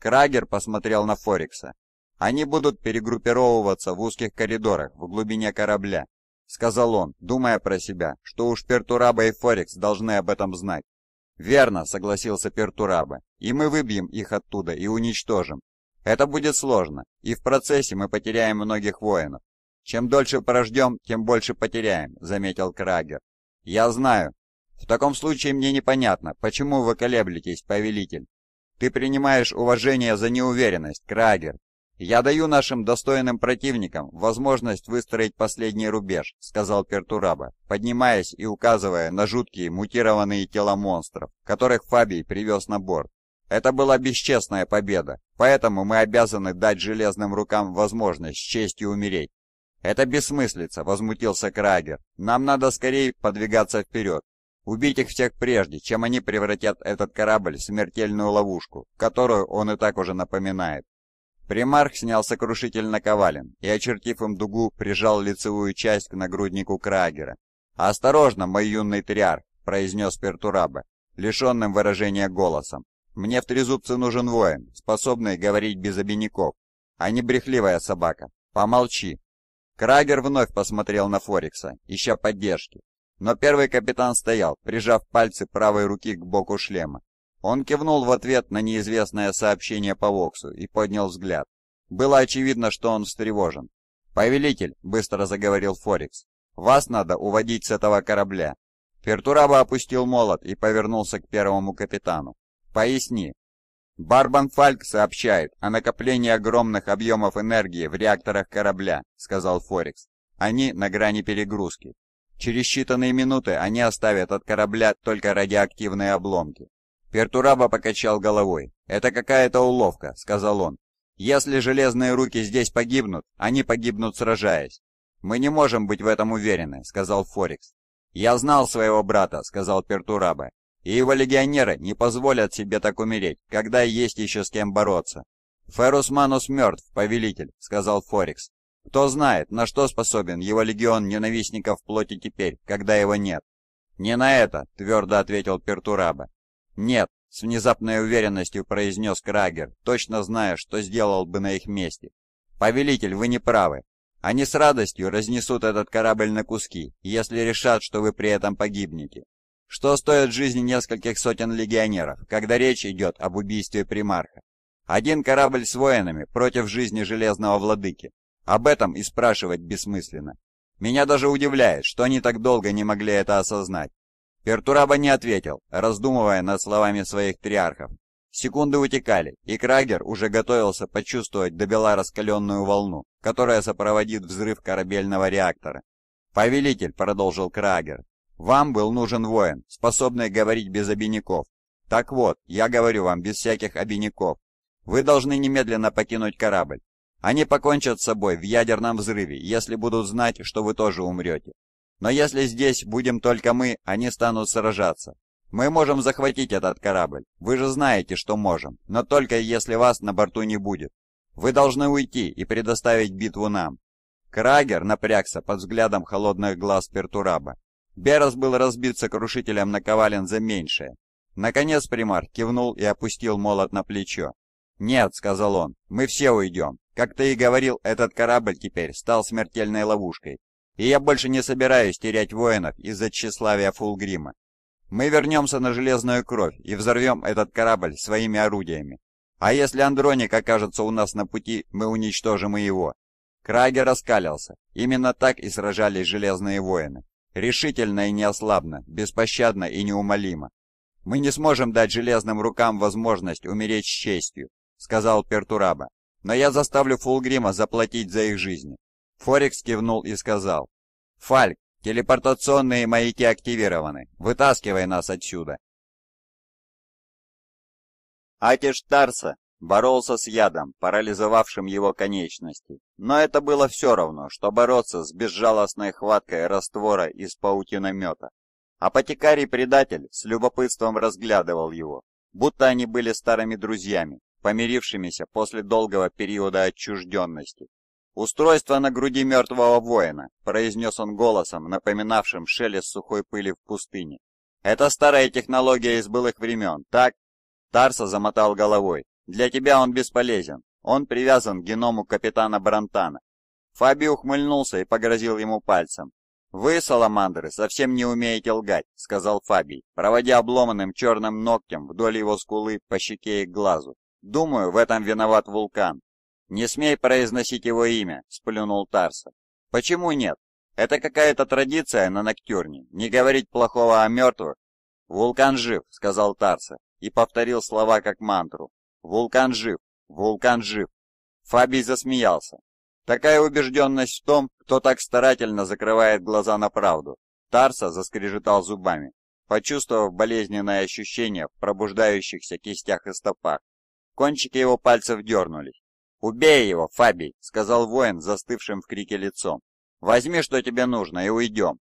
B: Крагер посмотрел на Форекса. «Они будут перегруппировываться в узких коридорах в глубине корабля — сказал он, думая про себя, что уж Пертураба и Форекс должны об этом знать. «Верно», — согласился Пертураба, — «и мы выбьем их оттуда и уничтожим. Это будет сложно, и в процессе мы потеряем многих воинов. Чем дольше прождем, тем больше потеряем», — заметил Крагер. «Я знаю. В таком случае мне непонятно, почему вы колеблетесь, повелитель. Ты принимаешь уважение за неуверенность, Крагер», «Я даю нашим достойным противникам возможность выстроить последний рубеж», — сказал Пертураба, поднимаясь и указывая на жуткие мутированные тела монстров, которых Фабий привез на борт. «Это была бесчестная победа, поэтому мы обязаны дать железным рукам возможность с честью умереть». «Это бессмыслица», — возмутился Крагер. «Нам надо скорее подвигаться вперед. Убить их всех прежде, чем они превратят этот корабль в смертельную ловушку, которую он и так уже напоминает». Примарх снял сокрушитель наковален и, очертив им дугу, прижал лицевую часть к нагруднику Крагера. «Осторожно, мой юный триар!» — произнес Пертураба, лишенным выражения голосом. «Мне в трезубце нужен воин, способный говорить без обиняков, а не брехливая собака. Помолчи!» Крагер вновь посмотрел на Форикса, ища поддержки. Но первый капитан стоял, прижав пальцы правой руки к боку шлема, он кивнул в ответ на неизвестное сообщение по Воксу и поднял взгляд. Было очевидно, что он встревожен. «Повелитель», — быстро заговорил Форекс. — «вас надо уводить с этого корабля». Пертураба опустил молот и повернулся к первому капитану. «Поясни». «Барбан Фальк сообщает о накоплении огромных объемов энергии в реакторах корабля», — сказал Форекс. «Они на грани перегрузки. Через считанные минуты они оставят от корабля только радиоактивные обломки. Пертураба покачал головой. «Это какая-то уловка», — сказал он. «Если железные руки здесь погибнут, они погибнут сражаясь». «Мы не можем быть в этом уверены», — сказал Форикс. «Я знал своего брата», — сказал Пертураба. «И его легионеры не позволят себе так умереть, когда есть еще с кем бороться». Ферусманус мертв, повелитель», — сказал Форикс. «Кто знает, на что способен его легион ненавистников плоти теперь, когда его нет?» «Не на это», — твердо ответил Пертураба. «Нет», — с внезапной уверенностью произнес Крагер, точно зная, что сделал бы на их месте. «Повелитель, вы не правы. Они с радостью разнесут этот корабль на куски, если решат, что вы при этом погибнете. Что стоит жизни нескольких сотен легионеров, когда речь идет об убийстве примарха? Один корабль с воинами против жизни Железного Владыки. Об этом и спрашивать бессмысленно. Меня даже удивляет, что они так долго не могли это осознать. Пертураба не ответил, раздумывая над словами своих триархов. Секунды утекали, и Крагер уже готовился почувствовать добела раскаленную волну, которая сопроводит взрыв корабельного реактора. «Повелитель», — продолжил Крагер, — «вам был нужен воин, способный говорить без обиняков. Так вот, я говорю вам без всяких обиняков. Вы должны немедленно покинуть корабль. Они покончат с собой в ядерном взрыве, если будут знать, что вы тоже умрете. Но если здесь будем только мы, они станут сражаться. Мы можем захватить этот корабль. Вы же знаете, что можем, но только если вас на борту не будет. Вы должны уйти и предоставить битву нам». Крагер напрягся под взглядом холодных глаз Пертураба. Берос был разбит сокрушителем наковален за меньшее. Наконец примар кивнул и опустил молот на плечо. «Нет», — сказал он, — «мы все уйдем. Как ты и говорил, этот корабль теперь стал смертельной ловушкой и я больше не собираюсь терять воинов из-за тщеславия Фулгрима. Мы вернемся на Железную Кровь и взорвем этот корабль своими орудиями. А если Андроник окажется у нас на пути, мы уничтожим и его». Крагер раскалился. Именно так и сражались Железные Воины. Решительно и неослабно, беспощадно и неумолимо. «Мы не сможем дать Железным Рукам возможность умереть с честью», — сказал Пертураба. «Но я заставлю Фулгрима заплатить за их жизни. Форекс кивнул и сказал. «Фальк, телепортационные маяки активированы. Вытаскивай нас отсюда». Атиш Тарса боролся с ядом, парализовавшим его конечности. Но это было все равно, что бороться с безжалостной хваткой раствора из паутиномета. Апотекарий-предатель с любопытством разглядывал его, будто они были старыми друзьями, помирившимися после долгого периода отчужденности. «Устройство на груди мертвого воина», — произнес он голосом, напоминавшим шелест сухой пыли в пустыне. «Это старая технология из былых времен, так?» Тарса замотал головой. «Для тебя он бесполезен. Он привязан к геному капитана Брантана». Фаби ухмыльнулся и погрозил ему пальцем. «Вы, саламандры, совсем не умеете лгать», — сказал Фаби, проводя обломанным черным ногтем вдоль его скулы по щеке и глазу. «Думаю, в этом виноват вулкан. «Не смей произносить его имя», — сплюнул Тарса. «Почему нет? Это какая-то традиция на Ноктюрне, не говорить плохого о мертвых». «Вулкан жив», — сказал Тарса, и повторил слова как мантру. «Вулкан жив! Вулкан жив!» Фабий засмеялся. Такая убежденность в том, кто так старательно закрывает глаза на правду. Тарса заскрежетал зубами, почувствовав болезненное ощущение в пробуждающихся кистях и стопах. Кончики его пальцев дернулись. «Убей его, Фабий!» — сказал воин, застывшим в крике лицом. «Возьми, что тебе нужно, и уйдем!»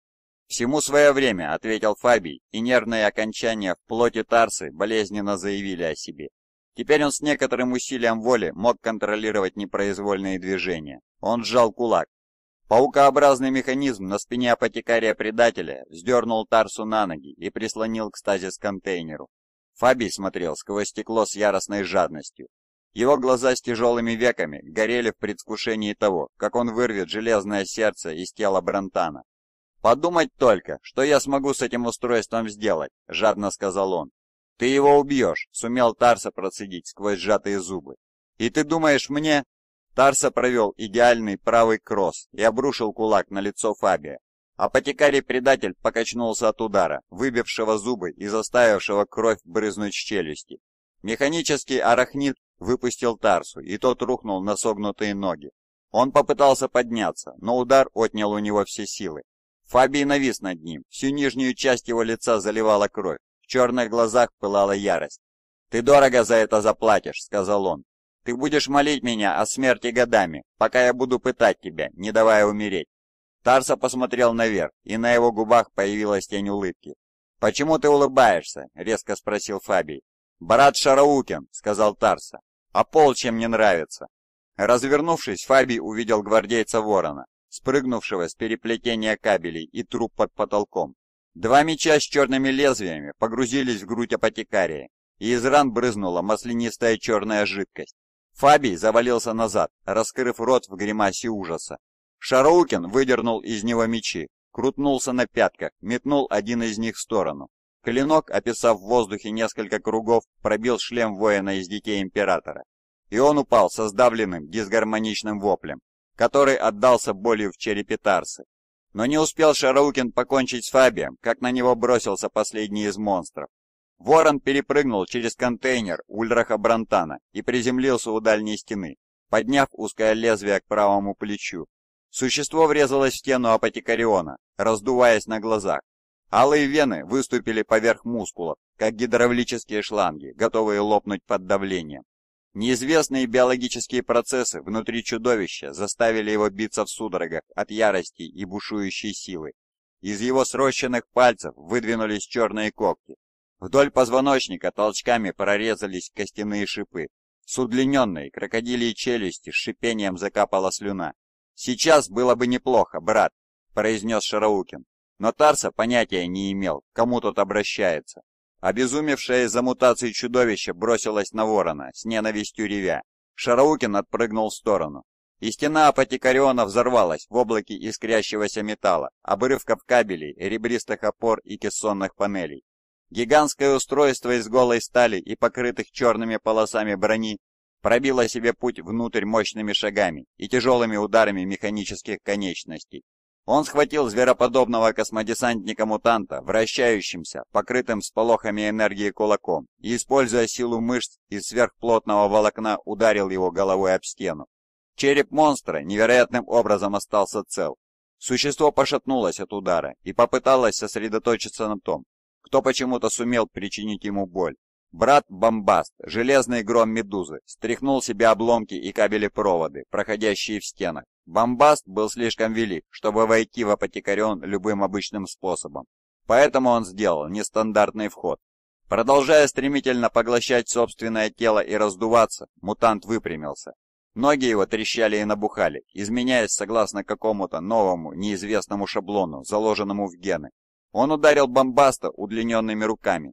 B: «Всему свое время», — ответил Фабий, и нервные окончания в плоти Тарсы болезненно заявили о себе. Теперь он с некоторым усилием воли мог контролировать непроизвольные движения. Он сжал кулак. Паукообразный механизм на спине апотекария-предателя вздернул Тарсу на ноги и прислонил к стазис-контейнеру. Фабий смотрел сквозь стекло с яростной жадностью. Его глаза с тяжелыми веками горели в предвкушении того, как он вырвет железное сердце из тела Брантана. «Подумать только, что я смогу с этим устройством сделать», — жадно сказал он. «Ты его убьешь», — сумел Тарса процедить сквозь сжатые зубы. «И ты думаешь мне...» Тарса провел идеальный правый кросс и обрушил кулак на лицо Фабия. Апотекарий-предатель покачнулся от удара, выбившего зубы и заставившего кровь брызнуть челюсти. Механический арахнит выпустил Тарсу, и тот рухнул на согнутые ноги. Он попытался подняться, но удар отнял у него все силы. Фабий навис над ним, всю нижнюю часть его лица заливала кровь, в черных глазах пылала ярость. «Ты дорого за это заплатишь», — сказал он. «Ты будешь молить меня о смерти годами, пока я буду пытать тебя, не давая умереть». Тарса посмотрел наверх, и на его губах появилась тень улыбки. «Почему ты улыбаешься?» — резко спросил Фабий. "Брат Шараукин», — сказал Тарса а пол чем не нравится». Развернувшись, Фабий увидел гвардейца Ворона, спрыгнувшего с переплетения кабелей и труп под потолком. Два меча с черными лезвиями погрузились в грудь апотекария, и из ран брызнула маслянистая черная жидкость. Фабий завалился назад, раскрыв рот в гримасе ужаса. Шароукин выдернул из него мечи, крутнулся на пятках, метнул один из них в сторону. Клинок, описав в воздухе несколько кругов, пробил шлем воина из детей Императора. И он упал со сдавленным, дисгармоничным воплем, который отдался болью в черепе Тарсы. Но не успел Шараукин покончить с Фабием, как на него бросился последний из монстров. Ворон перепрыгнул через контейнер Ульраха Брантана и приземлился у дальней стены, подняв узкое лезвие к правому плечу. Существо врезалось в стену Апотекариона, раздуваясь на глазах, Алые вены выступили поверх мускулов, как гидравлические шланги, готовые лопнуть под давлением. Неизвестные биологические процессы внутри чудовища заставили его биться в судорогах от ярости и бушующей силы. Из его срощенных пальцев выдвинулись черные когти. Вдоль позвоночника толчками прорезались костяные шипы. С удлиненной крокодилей челюсти с шипением закапала слюна. «Сейчас было бы неплохо, брат», — произнес Шараукин. Но Тарса понятия не имел, кому тот обращается. Обезумевшее из-за мутации чудовище бросилось на ворона, с ненавистью ревя. Шараукин отпрыгнул в сторону. И стена апотекариона взорвалась в облаке искрящегося металла, обрывков кабелей, ребристых опор и кессонных панелей. Гигантское устройство из голой стали и покрытых черными полосами брони пробило себе путь внутрь мощными шагами и тяжелыми ударами механических конечностей. Он схватил звероподобного космодесантника-мутанта, вращающимся, покрытым сполохами энергии кулаком, и, используя силу мышц из сверхплотного волокна, ударил его головой об стену. Череп монстра невероятным образом остался цел. Существо пошатнулось от удара и попыталось сосредоточиться на том, кто почему-то сумел причинить ему боль. Брат Бомбаст, железный гром медузы, стряхнул себе обломки и кабели-проводы, проходящие в стенах. Бомбаст был слишком велик, чтобы войти в апотекарен любым обычным способом. Поэтому он сделал нестандартный вход. Продолжая стремительно поглощать собственное тело и раздуваться, мутант выпрямился. Ноги его трещали и набухали, изменяясь согласно какому-то новому, неизвестному шаблону, заложенному в гены. Он ударил бомбаста удлиненными руками,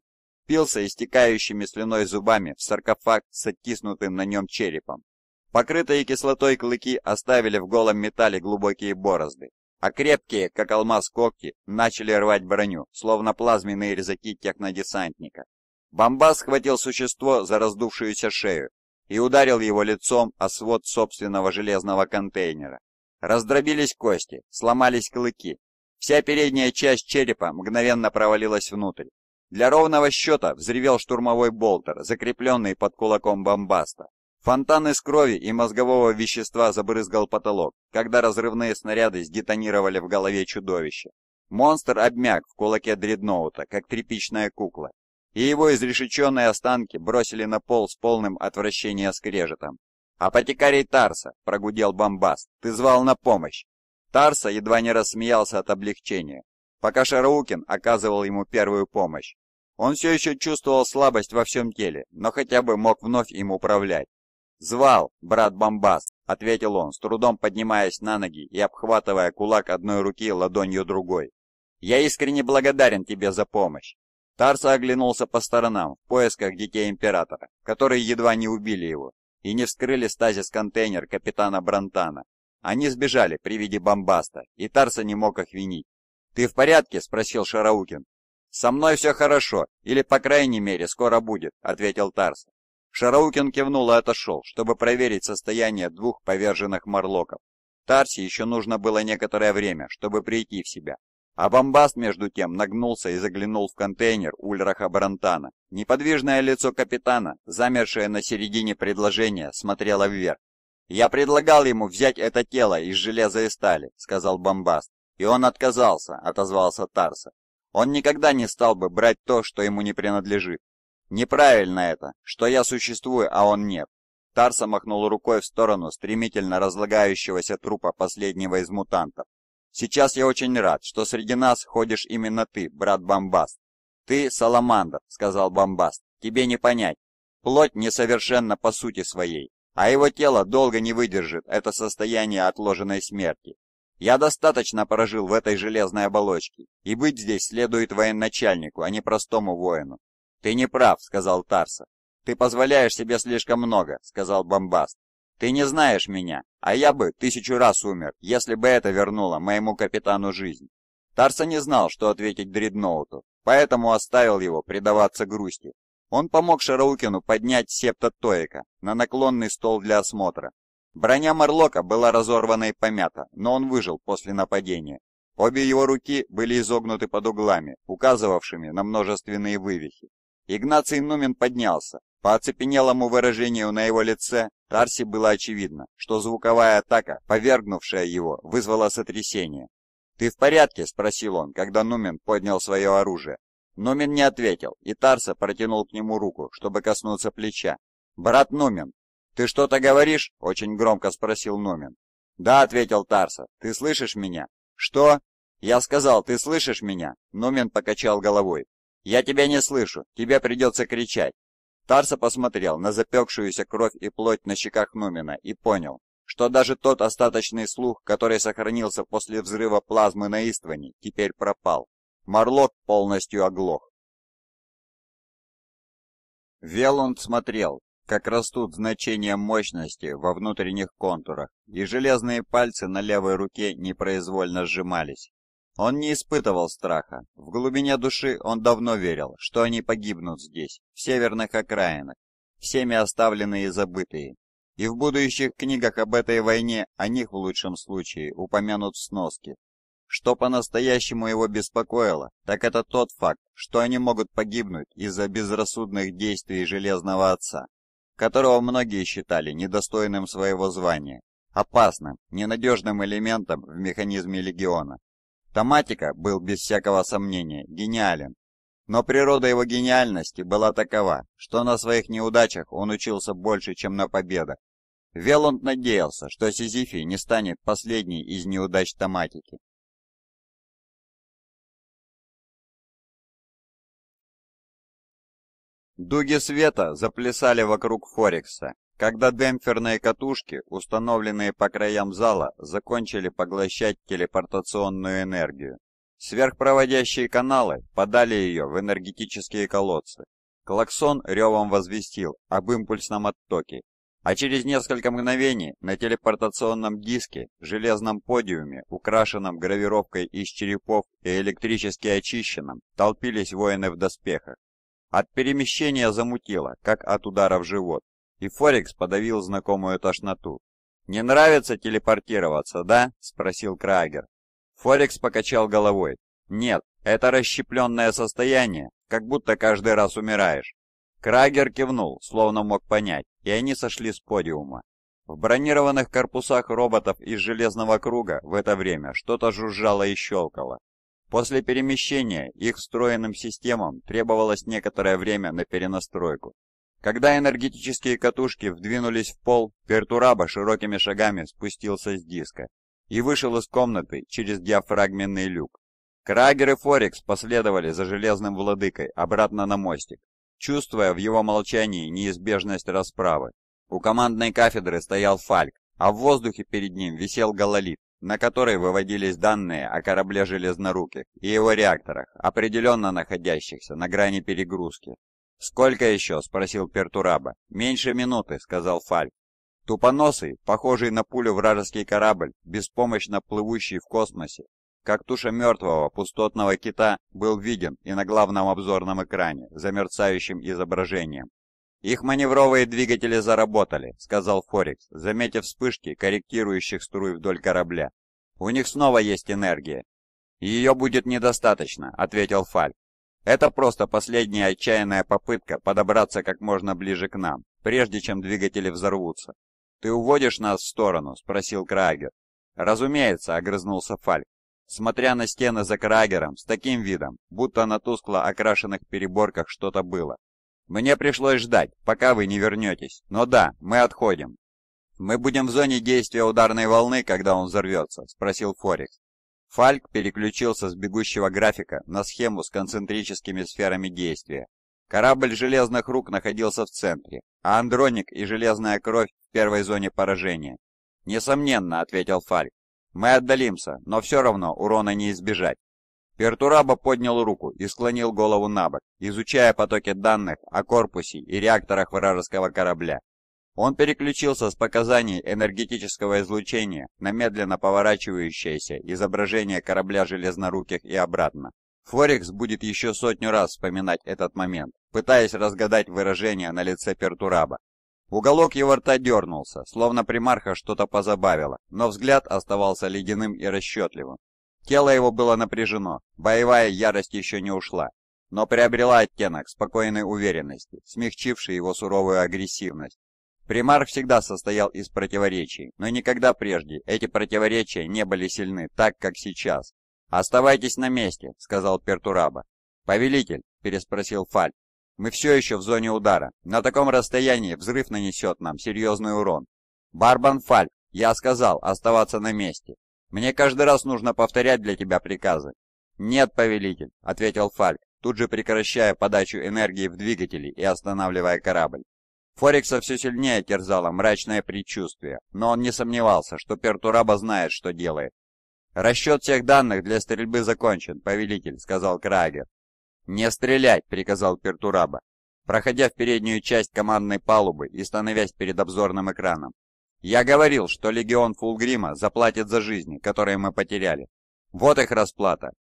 B: впился истекающими слюной зубами в саркофаг с оттиснутым на нем черепом. Покрытые кислотой клыки оставили в голом металле глубокие борозды, а крепкие, как алмаз когти, начали рвать броню, словно плазменные резаки технодесантника. Бомбас схватил существо за раздувшуюся шею и ударил его лицом о свод собственного железного контейнера. Раздробились кости, сломались клыки. Вся передняя часть черепа мгновенно провалилась внутрь, для ровного счета взревел штурмовой болтер, закрепленный под кулаком бомбаста. Фонтан из крови и мозгового вещества забрызгал потолок, когда разрывные снаряды сдетонировали в голове чудовища. Монстр обмяк в кулаке дредноута, как тряпичная кукла, и его изрешеченные останки бросили на пол с полным отвращением скрежетом. «Апотекарий Тарса!» — прогудел бомбаст. «Ты звал на помощь!» Тарса едва не рассмеялся от облегчения, пока Шараукин оказывал ему первую помощь. Он все еще чувствовал слабость во всем теле, но хотя бы мог вновь им управлять. «Звал, брат Бомбас», — ответил он, с трудом поднимаясь на ноги и обхватывая кулак одной руки ладонью другой. «Я искренне благодарен тебе за помощь». Тарса оглянулся по сторонам в поисках детей Императора, которые едва не убили его, и не вскрыли стазис-контейнер капитана Брантана. Они сбежали при виде бомбаста, и Тарса не мог их винить. «Ты в порядке?» — спросил Шараукин. «Со мной все хорошо, или, по крайней мере, скоро будет», — ответил Тарс. Шараукин кивнул и отошел, чтобы проверить состояние двух поверженных морлоков. Тарсе еще нужно было некоторое время, чтобы прийти в себя. А бомбаст, между тем, нагнулся и заглянул в контейнер Ульраха Барантана. Неподвижное лицо капитана, замершее на середине предложения, смотрело вверх. «Я предлагал ему взять это тело из железа и стали», — сказал бомбаст. «И он отказался», — отозвался Тарса. Он никогда не стал бы брать то, что ему не принадлежит. Неправильно это, что я существую, а он нет. Тарса махнул рукой в сторону стремительно разлагающегося трупа последнего из мутантов. «Сейчас я очень рад, что среди нас ходишь именно ты, брат Бомбаст». «Ты Саламандр», — сказал Бомбаст, — «тебе не понять. Плоть несовершенна по сути своей, а его тело долго не выдержит это состояние отложенной смерти. Я достаточно прожил в этой железной оболочке, и быть здесь следует военачальнику, а не простому воину. Ты не прав, сказал Тарса. Ты позволяешь себе слишком много, сказал Бомбаст. Ты не знаешь меня, а я бы тысячу раз умер, если бы это вернуло моему капитану жизнь. Тарса не знал, что ответить Дредноуту, поэтому оставил его предаваться грусти. Он помог Шараукину поднять септа на наклонный стол для осмотра, Броня Марлока была разорвана и помята, но он выжил после нападения. Обе его руки были изогнуты под углами, указывавшими на множественные вывихи. Игнаций Нумен поднялся. По оцепенелому выражению на его лице Тарси было очевидно, что звуковая атака, повергнувшая его, вызвала сотрясение. «Ты в порядке?» – спросил он, когда Нумен поднял свое оружие. Нумен не ответил, и Тарса протянул к нему руку, чтобы коснуться плеча. «Брат Нумен!» «Ты что-то говоришь?» — очень громко спросил Номин. «Да», — ответил Тарса, — «ты слышишь меня?» «Что?» «Я сказал, ты слышишь меня?» Номин покачал головой. «Я тебя не слышу, тебе придется кричать». Тарса посмотрел на запекшуюся кровь и плоть на щеках Нумина и понял, что даже тот остаточный слух, который сохранился после взрыва плазмы на Истване, теперь пропал. Марлок полностью оглох. Велунд смотрел, как растут значения мощности во внутренних контурах, и железные пальцы на левой руке непроизвольно сжимались. Он не испытывал страха. В глубине души он давно верил, что они погибнут здесь, в северных окраинах, всеми оставленные и забытые. И в будущих книгах об этой войне о них в лучшем случае упомянут в сноске. Что по-настоящему его беспокоило, так это тот факт, что они могут погибнуть из-за безрассудных действий Железного Отца которого многие считали недостойным своего звания, опасным, ненадежным элементом в механизме легиона. Томатика был без всякого сомнения гениален, но природа его гениальности была такова, что на своих неудачах он
A: учился больше, чем на победах. Велланд надеялся, что Сизифий не станет последней из неудач Томатики. Дуги света заплясали вокруг
B: Форекса, когда демпферные катушки, установленные по краям зала, закончили поглощать телепортационную энергию. Сверхпроводящие каналы подали ее в энергетические колодцы. Клаксон ревом возвестил об импульсном оттоке, а через несколько мгновений на телепортационном диске, железном подиуме, украшенном гравировкой из черепов и электрически очищенном, толпились воины в доспехах. От перемещения замутило, как от удара в живот, и Форекс подавил знакомую тошноту. «Не нравится телепортироваться, да?» – спросил Крагер. Форекс покачал головой. «Нет, это расщепленное состояние, как будто каждый раз умираешь». Крагер кивнул, словно мог понять, и они сошли с подиума. В бронированных корпусах роботов из Железного Круга в это время что-то жужжало и щелкало. После перемещения их встроенным системам требовалось некоторое время на перенастройку. Когда энергетические катушки вдвинулись в пол, Пертураба широкими шагами спустился с диска и вышел из комнаты через диафрагменный люк. Крагер и Форекс последовали за Железным Владыкой обратно на мостик, чувствуя в его молчании неизбежность расправы. У командной кафедры стоял Фальк, а в воздухе перед ним висел гололит на которой выводились данные о корабле «Железноруких» и его реакторах, определенно находящихся на грани перегрузки. «Сколько еще?» – спросил Пертураба. «Меньше минуты», – сказал Фальк. Тупоносый, похожий на пулю вражеский корабль, беспомощно плывущий в космосе, как туша мертвого пустотного кита, был виден и на главном обзорном экране, замерцающим изображением. «Их маневровые двигатели заработали», — сказал Форекс, заметив вспышки, корректирующих струй вдоль корабля. «У них снова есть энергия». «Ее будет недостаточно», — ответил Фальк. «Это просто последняя отчаянная попытка подобраться как можно ближе к нам, прежде чем двигатели взорвутся». «Ты уводишь нас в сторону?» — спросил Крагер. «Разумеется», — огрызнулся Фальк. Смотря на стены за Крагером, с таким видом, будто на тускло окрашенных переборках что-то было. Мне пришлось ждать, пока вы не вернетесь. Но да, мы отходим. Мы будем в зоне действия ударной волны, когда он взорвется, спросил Форекс. Фальк переключился с бегущего графика на схему с концентрическими сферами действия. Корабль железных рук находился в центре, а Андроник и железная кровь в первой зоне поражения. «Несомненно», — ответил Фальк. «Мы отдалимся, но все равно урона не избежать. Пертураба поднял руку и склонил голову на бок, изучая потоки данных о корпусе и реакторах вражеского корабля. Он переключился с показаний энергетического излучения на медленно поворачивающееся изображение корабля железноруких и обратно. Форекс будет еще сотню раз вспоминать этот момент, пытаясь разгадать выражение на лице Пертураба. Уголок его рта дернулся, словно примарха что-то позабавило, но взгляд оставался ледяным и расчетливым. Тело его было напряжено, боевая ярость еще не ушла, но приобрела оттенок спокойной уверенности, смягчивший его суровую агрессивность. Примар всегда состоял из противоречий, но никогда прежде эти противоречия не были сильны так, как сейчас. «Оставайтесь на месте», — сказал Пертураба. «Повелитель», — переспросил Фаль. «Мы все еще в зоне удара. На таком расстоянии взрыв нанесет нам серьезный урон». «Барбан Фаль, я сказал оставаться на месте. Мне каждый раз нужно повторять для тебя приказы». «Нет, повелитель», — ответил Фальк, тут же прекращая подачу энергии в двигатели и останавливая корабль. Форикса все сильнее терзало мрачное предчувствие, но он не сомневался, что Пертураба знает, что делает. «Расчет всех данных для стрельбы закончен, повелитель», — сказал Крагер. «Не стрелять», — приказал Пертураба, проходя в переднюю часть командной палубы и становясь перед обзорным экраном. Я говорил, что легион Фулгрима заплатит за жизни, которые мы потеряли. Вот их расплата.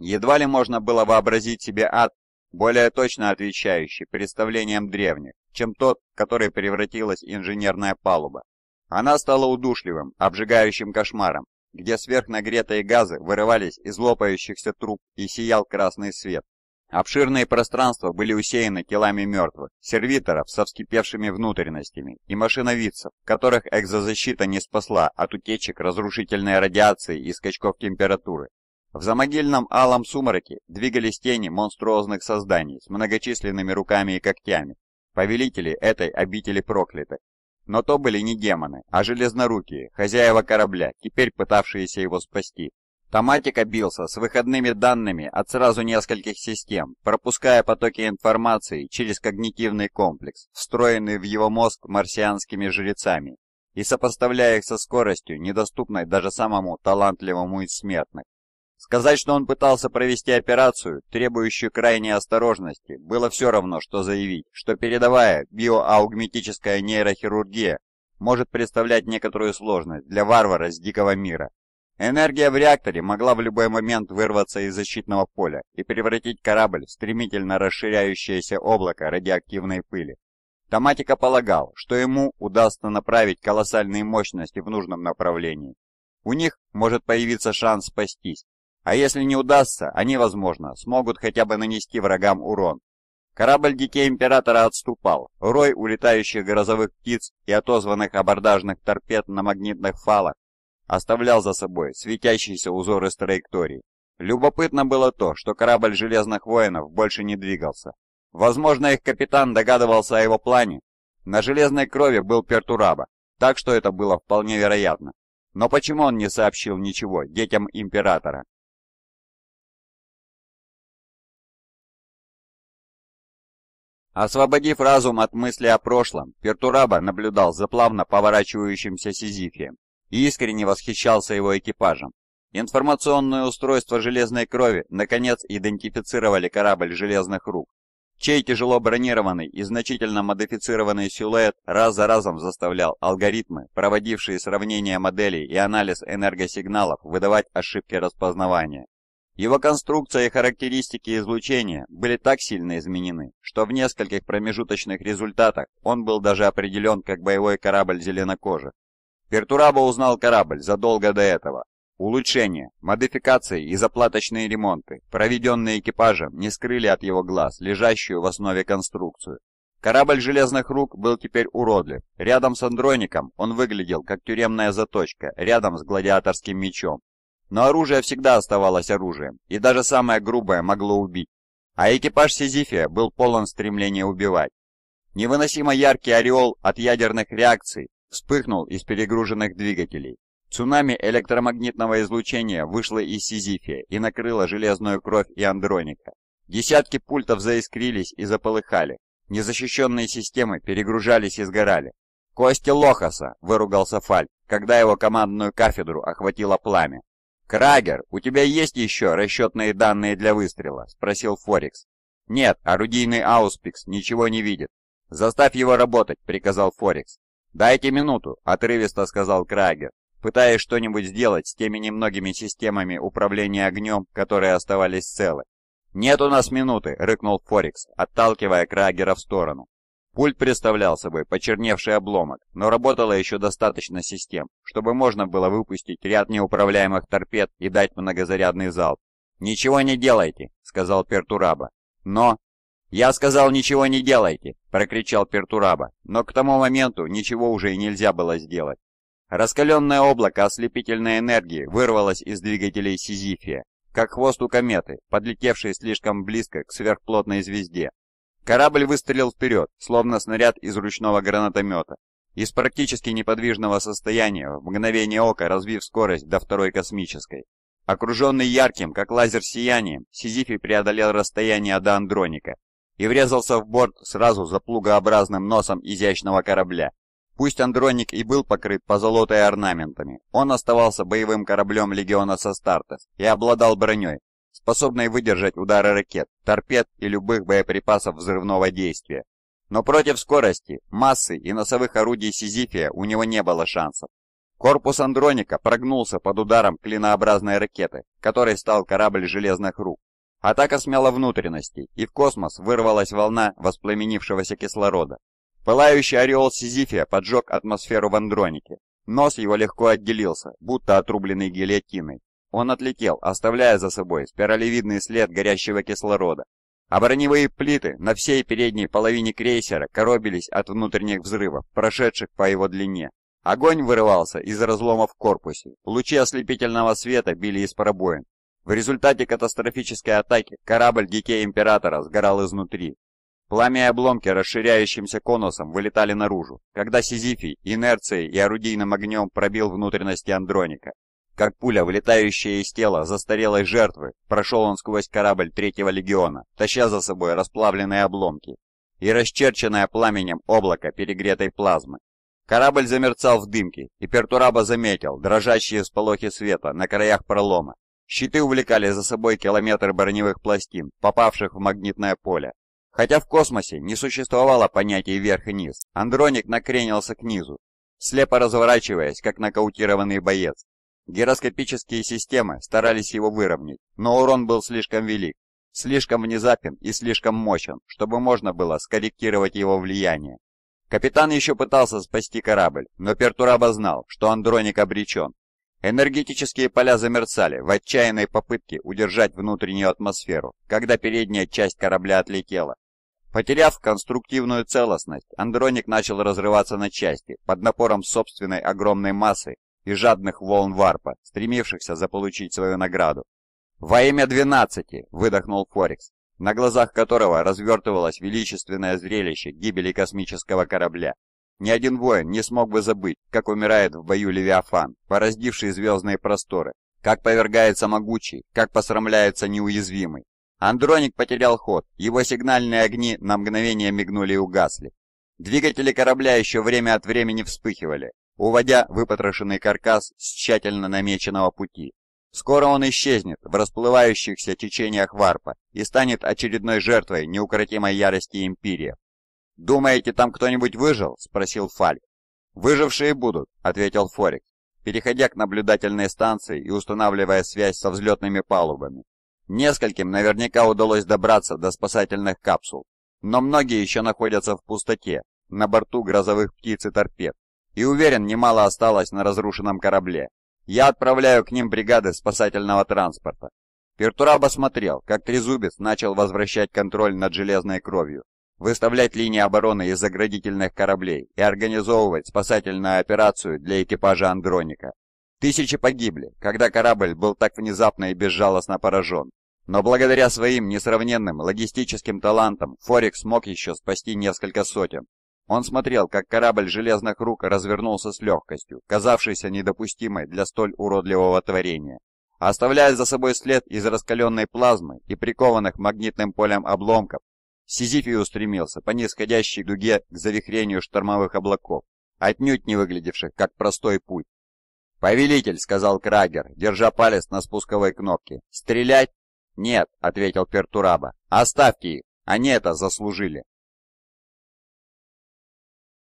B: Едва ли можно было вообразить себе ад, более точно отвечающий представлениям древних, чем тот, который превратилась инженерная палуба. Она стала удушливым, обжигающим кошмаром, где сверхнагретые газы вырывались из лопающихся труб и сиял красный свет, Обширные пространства были усеяны телами мертвых, сервиторов со вскипевшими внутренностями и машиновидцев, которых экзозащита не спасла от утечек разрушительной радиации и скачков температуры. В замогильном алом сумраке двигались тени монструозных созданий с многочисленными руками и когтями, повелители этой обители проклятых. Но то были не демоны, а железнорукие, хозяева корабля, теперь пытавшиеся его спасти. Томатика бился с выходными данными от сразу нескольких систем, пропуская потоки информации через когнитивный комплекс, встроенный в его мозг марсианскими жрецами, и сопоставляя их со скоростью, недоступной даже самому талантливому из смертных. Сказать, что он пытался провести операцию, требующую крайней осторожности, было все равно, что заявить, что передовая биоаугметическая нейрохирургия может представлять некоторую сложность для варвара с дикого мира, Энергия в реакторе могла в любой момент вырваться из защитного поля и превратить корабль в стремительно расширяющееся облако радиоактивной пыли. Томатика полагал, что ему удастся направить колоссальные мощности в нужном направлении. У них может появиться шанс спастись, а если не удастся, они, возможно, смогут хотя бы нанести врагам урон. Корабль Детей Императора отступал, рой улетающих грозовых птиц и отозванных абордажных торпед на магнитных фалах оставлял за собой светящиеся узоры с траекторий. Любопытно было то, что корабль Железных Воинов больше не двигался. Возможно, их капитан догадывался о его плане. На Железной Крови был Пертураба, так что это было вполне
A: вероятно. Но почему он не сообщил ничего детям Императора? Освободив разум от мысли о прошлом, Пертураба наблюдал за плавно поворачивающимся Сизифием,
B: искренне восхищался его экипажем. Информационное устройство «Железной крови» наконец идентифицировали корабль «Железных рук», чей тяжело бронированный и значительно модифицированный силуэт раз за разом заставлял алгоритмы, проводившие сравнение моделей и анализ энергосигналов, выдавать ошибки распознавания. Его конструкция и характеристики излучения были так сильно изменены, что в нескольких промежуточных результатах он был даже определен как боевой корабль зеленокожих. Пертураба узнал корабль задолго до этого. Улучшения, модификации и заплаточные ремонты, проведенные экипажем, не скрыли от его глаз лежащую в основе конструкцию. Корабль «Железных рук» был теперь уродлив. Рядом с «Андроником» он выглядел как тюремная заточка, рядом с гладиаторским мечом. Но оружие всегда оставалось оружием, и даже самое грубое могло убить. А экипаж «Сизифия» был полон стремления убивать. Невыносимо яркий ореол от ядерных реакций вспыхнул из перегруженных двигателей. Цунами электромагнитного излучения вышло из Сизифия и накрыло железную кровь и Андроника. Десятки пультов заискрились и заполыхали. Незащищенные системы перегружались и сгорали. «Кости Лохаса!» — выругался Фаль, когда его командную кафедру охватило пламя. «Крагер, у тебя есть еще расчетные данные для выстрела?» — спросил Форекс. «Нет, орудийный Ауспикс ничего не видит. Заставь его работать», — приказал Форекс. «Дайте минуту», — отрывисто сказал Крагер, пытаясь что-нибудь сделать с теми немногими системами управления огнем, которые оставались целы. «Нет у нас минуты», — рыкнул Форикс, отталкивая Крагера в сторону. Пульт представлял собой почерневший обломок, но работало еще достаточно систем, чтобы можно было выпустить ряд неуправляемых торпед и дать многозарядный залп. «Ничего не делайте», — сказал Пертураба. «Но...» «Я сказал, ничего не делайте!» — прокричал Пертураба, но к тому моменту ничего уже и нельзя было сделать. Раскаленное облако ослепительной энергии вырвалось из двигателей Сизифия, как хвост у кометы, подлетевшей слишком близко к сверхплотной звезде. Корабль выстрелил вперед, словно снаряд из ручного гранатомета, из практически неподвижного состояния, в мгновение ока развив скорость до второй космической. Окруженный ярким, как лазер, сиянием, Сизифий преодолел расстояние до Андроника и врезался в борт сразу за плугообразным носом изящного корабля. Пусть Андроник и был покрыт позолотой орнаментами, он оставался боевым кораблем легиона Састартес и обладал броней, способной выдержать удары ракет, торпед и любых боеприпасов взрывного действия. Но против скорости, массы и носовых орудий Сизифия у него не было шансов. Корпус Андроника прогнулся под ударом клинообразной ракеты, которой стал корабль железных рук. Атака смяла внутренности, и в космос вырвалась волна воспламенившегося кислорода. Пылающий ореол Сизифия поджег атмосферу в Андронике. Нос его легко отделился, будто отрубленный гильотиной. Он отлетел, оставляя за собой спиралевидный след горящего кислорода. А броневые плиты на всей передней половине крейсера коробились от внутренних взрывов, прошедших по его длине. Огонь вырывался из разлома в корпусе, лучи ослепительного света били из пробоин, в результате катастрофической атаки корабль дикей Императора сгорал изнутри. Пламя и обломки расширяющимся конусом вылетали наружу, когда Сизифий инерцией и орудийным огнем пробил внутренности Андроника. Как пуля, вылетающая из тела застарелой жертвы, прошел он сквозь корабль Третьего Легиона, таща за собой расплавленные обломки и расчерченное пламенем облако перегретой плазмы. Корабль замерцал в дымке, и Пертураба заметил дрожащие сполохи света на краях пролома Щиты увлекали за собой километры броневых пластин, попавших в магнитное поле. Хотя в космосе не существовало понятий верх и низ, Андроник накренился к низу, слепо разворачиваясь, как нокаутированный боец. Гироскопические системы старались его выровнять, но урон был слишком велик, слишком внезапен и слишком мощен, чтобы можно было скорректировать его влияние. Капитан еще пытался спасти корабль, но Пертураба знал, что Андроник обречен, Энергетические поля замерцали в отчаянной попытке удержать внутреннюю атмосферу, когда передняя часть корабля отлетела. Потеряв конструктивную целостность, Андроник начал разрываться на части под напором собственной огромной массы и жадных волн варпа, стремившихся заполучить свою награду. «Во имя двенадцати!» — выдохнул Форекс, на глазах которого развертывалось величественное зрелище гибели космического корабля. Ни один воин не смог бы забыть, как умирает в бою Левиафан, пораздивший звездные просторы, как повергается могучий, как посрамляется неуязвимый. Андроник потерял ход, его сигнальные огни на мгновение мигнули и угасли. Двигатели корабля еще время от времени вспыхивали, уводя выпотрошенный каркас с тщательно намеченного пути. Скоро он исчезнет в расплывающихся течениях варпа и станет очередной жертвой неукротимой ярости Империи. «Думаете, там кто-нибудь выжил?» – спросил Фальк. «Выжившие будут», – ответил Форик, переходя к наблюдательной станции и устанавливая связь со взлетными палубами. Нескольким наверняка удалось добраться до спасательных капсул, но многие еще находятся в пустоте, на борту грозовых птиц и торпед, и уверен, немало осталось на разрушенном корабле. Я отправляю к ним бригады спасательного транспорта. Пертураб осмотрел, как Трезубец начал возвращать контроль над железной кровью выставлять линии обороны из заградительных кораблей и организовывать спасательную операцию для экипажа Андроника. Тысячи погибли, когда корабль был так внезапно и безжалостно поражен. Но благодаря своим несравненным логистическим талантам Форик смог еще спасти несколько сотен. Он смотрел, как корабль железных рук развернулся с легкостью, казавшейся недопустимой для столь уродливого творения. Оставляя за собой след из раскаленной плазмы и прикованных магнитным полем обломков, Сизифий устремился по нисходящей дуге к завихрению штормовых облаков, отнюдь не выглядевших как простой путь. «Повелитель», — сказал Крагер, держа палец на спусковой кнопке, — «стрелять?»
A: «Нет», — ответил Пертураба, — «оставьте их, они это заслужили».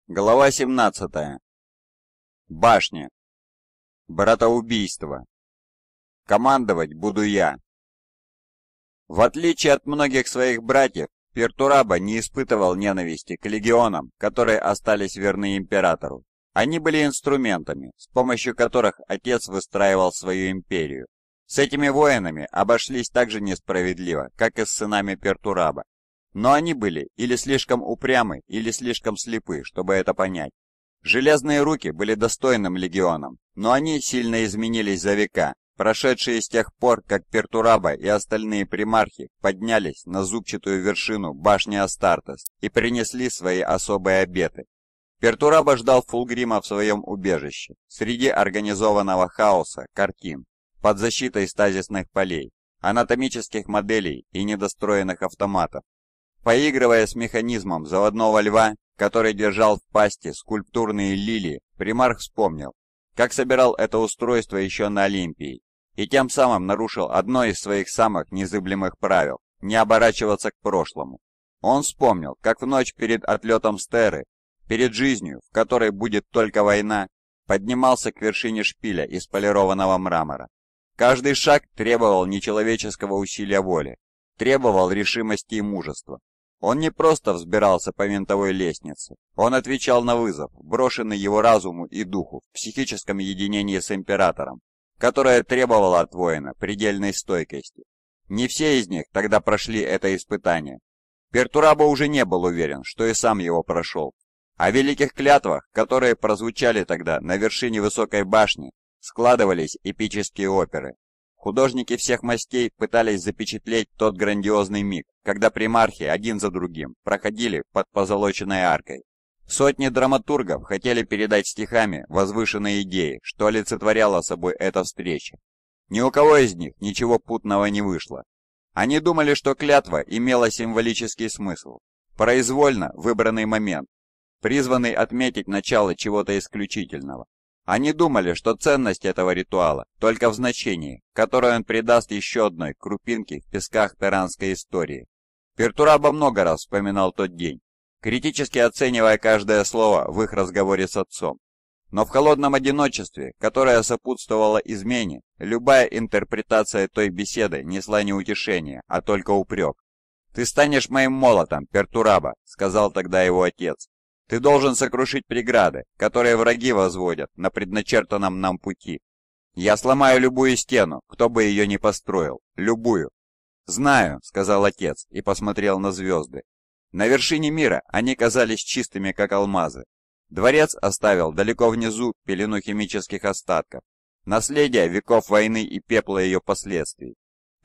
A: Глава 17. Башня. Братоубийство. Командовать буду я.
B: В отличие от многих своих братьев, Пертураба не испытывал ненависти к легионам, которые остались верны императору. Они были инструментами, с помощью которых отец выстраивал свою империю. С этими воинами обошлись так же несправедливо, как и с сынами Пертураба. Но они были или слишком упрямы, или слишком слепы, чтобы это понять. Железные руки были достойным легионом, но они сильно изменились за века, прошедшие с тех пор, как Пертураба и остальные примархи поднялись на зубчатую вершину башни Астартес и принесли свои особые обеты. Пертураба ждал Фулгрима в своем убежище, среди организованного хаоса, картин, под защитой стазисных полей, анатомических моделей и недостроенных автоматов. Поигрывая с механизмом заводного льва, который держал в пасти скульптурные лилии, примарх вспомнил, как собирал это устройство еще на Олимпии и тем самым нарушил одно из своих самых незыблемых правил – не оборачиваться к прошлому. Он вспомнил, как в ночь перед отлетом Стеры, перед жизнью, в которой будет только война, поднимался к вершине шпиля из полированного мрамора. Каждый шаг требовал нечеловеческого усилия воли, требовал решимости и мужества. Он не просто взбирался по винтовой лестнице, он отвечал на вызов, брошенный его разуму и духу в психическом единении с императором, которая требовала от воина предельной стойкости. Не все из них тогда прошли это испытание. Пертурабо уже не был уверен, что и сам его прошел. О великих клятвах, которые прозвучали тогда на вершине высокой башни, складывались эпические оперы. Художники всех мастей пытались запечатлеть тот грандиозный миг, когда примархи один за другим проходили под позолоченной аркой, Сотни драматургов хотели передать стихами возвышенные идеи, что олицетворяла собой эта встреча. Ни у кого из них ничего путного не вышло. Они думали, что клятва имела символический смысл, произвольно выбранный момент, призванный отметить начало чего-то исключительного. Они думали, что ценность этого ритуала только в значении, которое он придаст еще одной крупинке в песках перанской истории. Пертурабо много раз вспоминал тот день, критически оценивая каждое слово в их разговоре с отцом. Но в холодном одиночестве, которое сопутствовало измене, любая интерпретация той беседы несла не утешение, а только упрек. «Ты станешь моим молотом, Пертураба», — сказал тогда его отец. «Ты должен сокрушить преграды, которые враги возводят на предначертанном нам пути. Я сломаю любую стену, кто бы ее ни построил, любую». «Знаю», — сказал отец и посмотрел на звезды. На вершине мира они казались чистыми, как алмазы. Дворец оставил далеко внизу пелену химических остатков, наследие веков войны и пепла ее последствий.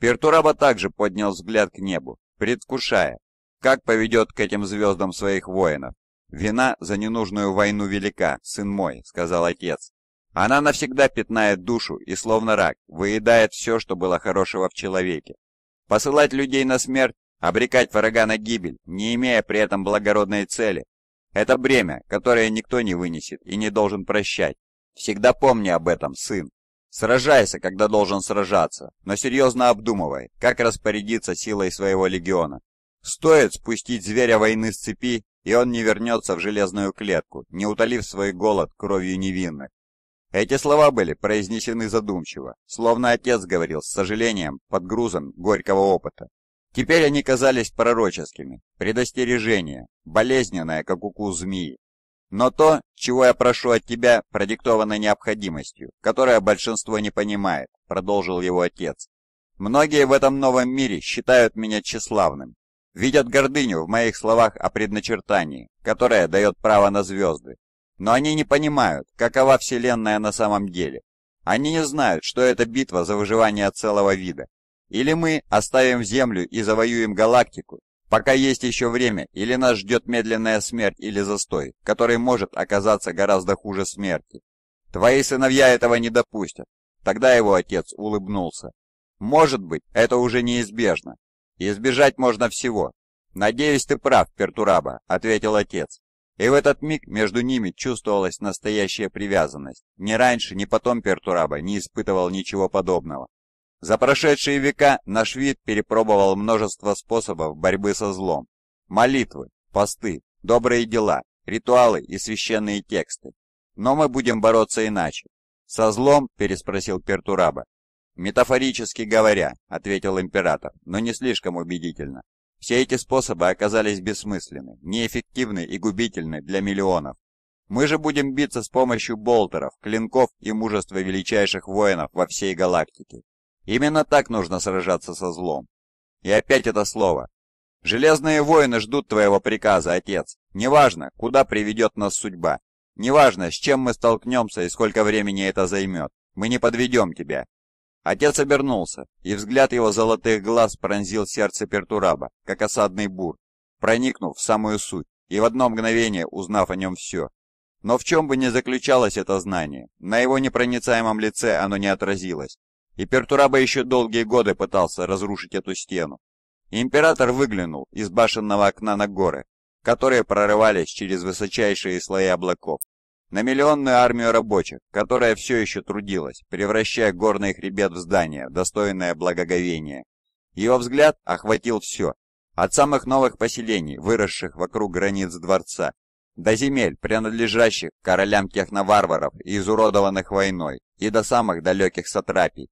B: Пертураба также поднял взгляд к небу, предвкушая, как поведет к этим звездам своих воинов. «Вина за ненужную войну велика, сын мой», — сказал отец. «Она навсегда пятнает душу и, словно рак, выедает все, что было хорошего в человеке. Посылать людей на смерть Обрекать врага на гибель, не имея при этом благородной цели, это бремя, которое никто не вынесет и не должен прощать. Всегда помни об этом, сын. Сражайся, когда должен сражаться, но серьезно обдумывай, как распорядиться силой своего легиона. Стоит спустить зверя войны с цепи, и он не вернется в железную клетку, не утолив свой голод кровью невинных. Эти слова были произнесены задумчиво, словно отец говорил с сожалением под грузом горького опыта. Теперь они казались пророческими, предостережения, болезненное, как укус змеи. Но то, чего я прошу от тебя, продиктовано необходимостью, которое большинство не понимает, продолжил его отец. Многие в этом новом мире считают меня тщеславным, видят гордыню в моих словах о предначертании, которое дает право на звезды. Но они не понимают, какова Вселенная на самом деле. Они не знают, что это битва за выживание целого вида, или мы оставим Землю и завоюем галактику, пока есть еще время, или нас ждет медленная смерть или застой, который может оказаться гораздо хуже смерти. Твои сыновья этого не допустят. Тогда его отец улыбнулся. Может быть, это уже неизбежно. Избежать можно всего. Надеюсь, ты прав, Пертураба, ответил отец. И в этот миг между ними чувствовалась настоящая привязанность. Ни раньше, ни потом Пертураба не испытывал ничего подобного. За прошедшие века наш вид перепробовал множество способов борьбы со злом. Молитвы, посты, добрые дела, ритуалы и священные тексты. Но мы будем бороться иначе. «Со злом?» – переспросил Пертураба. «Метафорически говоря», – ответил император, но не слишком убедительно. «Все эти способы оказались бессмысленны, неэффективны и губительны для миллионов. Мы же будем биться с помощью болтеров, клинков и мужества величайших воинов во всей галактике. Именно так нужно сражаться со злом. И опять это слово. Железные воины ждут твоего приказа, отец. Неважно, куда приведет нас судьба. Неважно, с чем мы столкнемся и сколько времени это займет. Мы не подведем тебя. Отец обернулся, и взгляд его золотых глаз пронзил сердце Пертураба, как осадный бур, проникнув в самую суть и в одно мгновение узнав о нем все. Но в чем бы ни заключалось это знание, на его непроницаемом лице оно не отразилось, и Пертураба еще долгие годы пытался разрушить эту стену. Император выглянул из башенного окна на горы, которые прорывались через высочайшие слои облаков, на миллионную армию рабочих, которая все еще трудилась, превращая горный хребет в здание, достойное благоговения. Его взгляд охватил все, от самых новых поселений, выросших вокруг границ дворца, до земель, принадлежащих королям техноварваров и изуродованных войной, и до самых далеких сатрапий,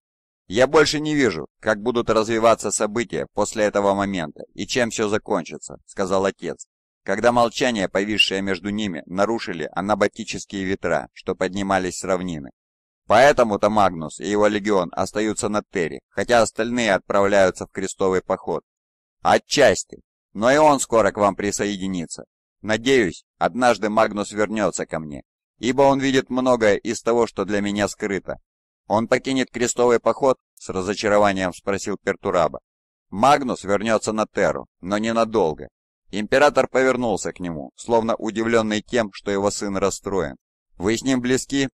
B: я больше не вижу, как будут развиваться события после этого момента и чем все закончится», — сказал отец, когда молчание, повисшее между ними, нарушили анабатические ветра, что поднимались с равнины. Поэтому-то Магнус и его легион остаются на Терре, хотя остальные отправляются в крестовый поход. Отчасти, но и он скоро к вам присоединится. Надеюсь, однажды Магнус вернется ко мне, ибо он видит многое из того, что для меня скрыто, «Он покинет крестовый поход?» — с разочарованием спросил Пертураба. «Магнус вернется на Терру, но ненадолго». Император повернулся к нему, словно удивленный тем, что его сын расстроен. «Вы с ним близки?»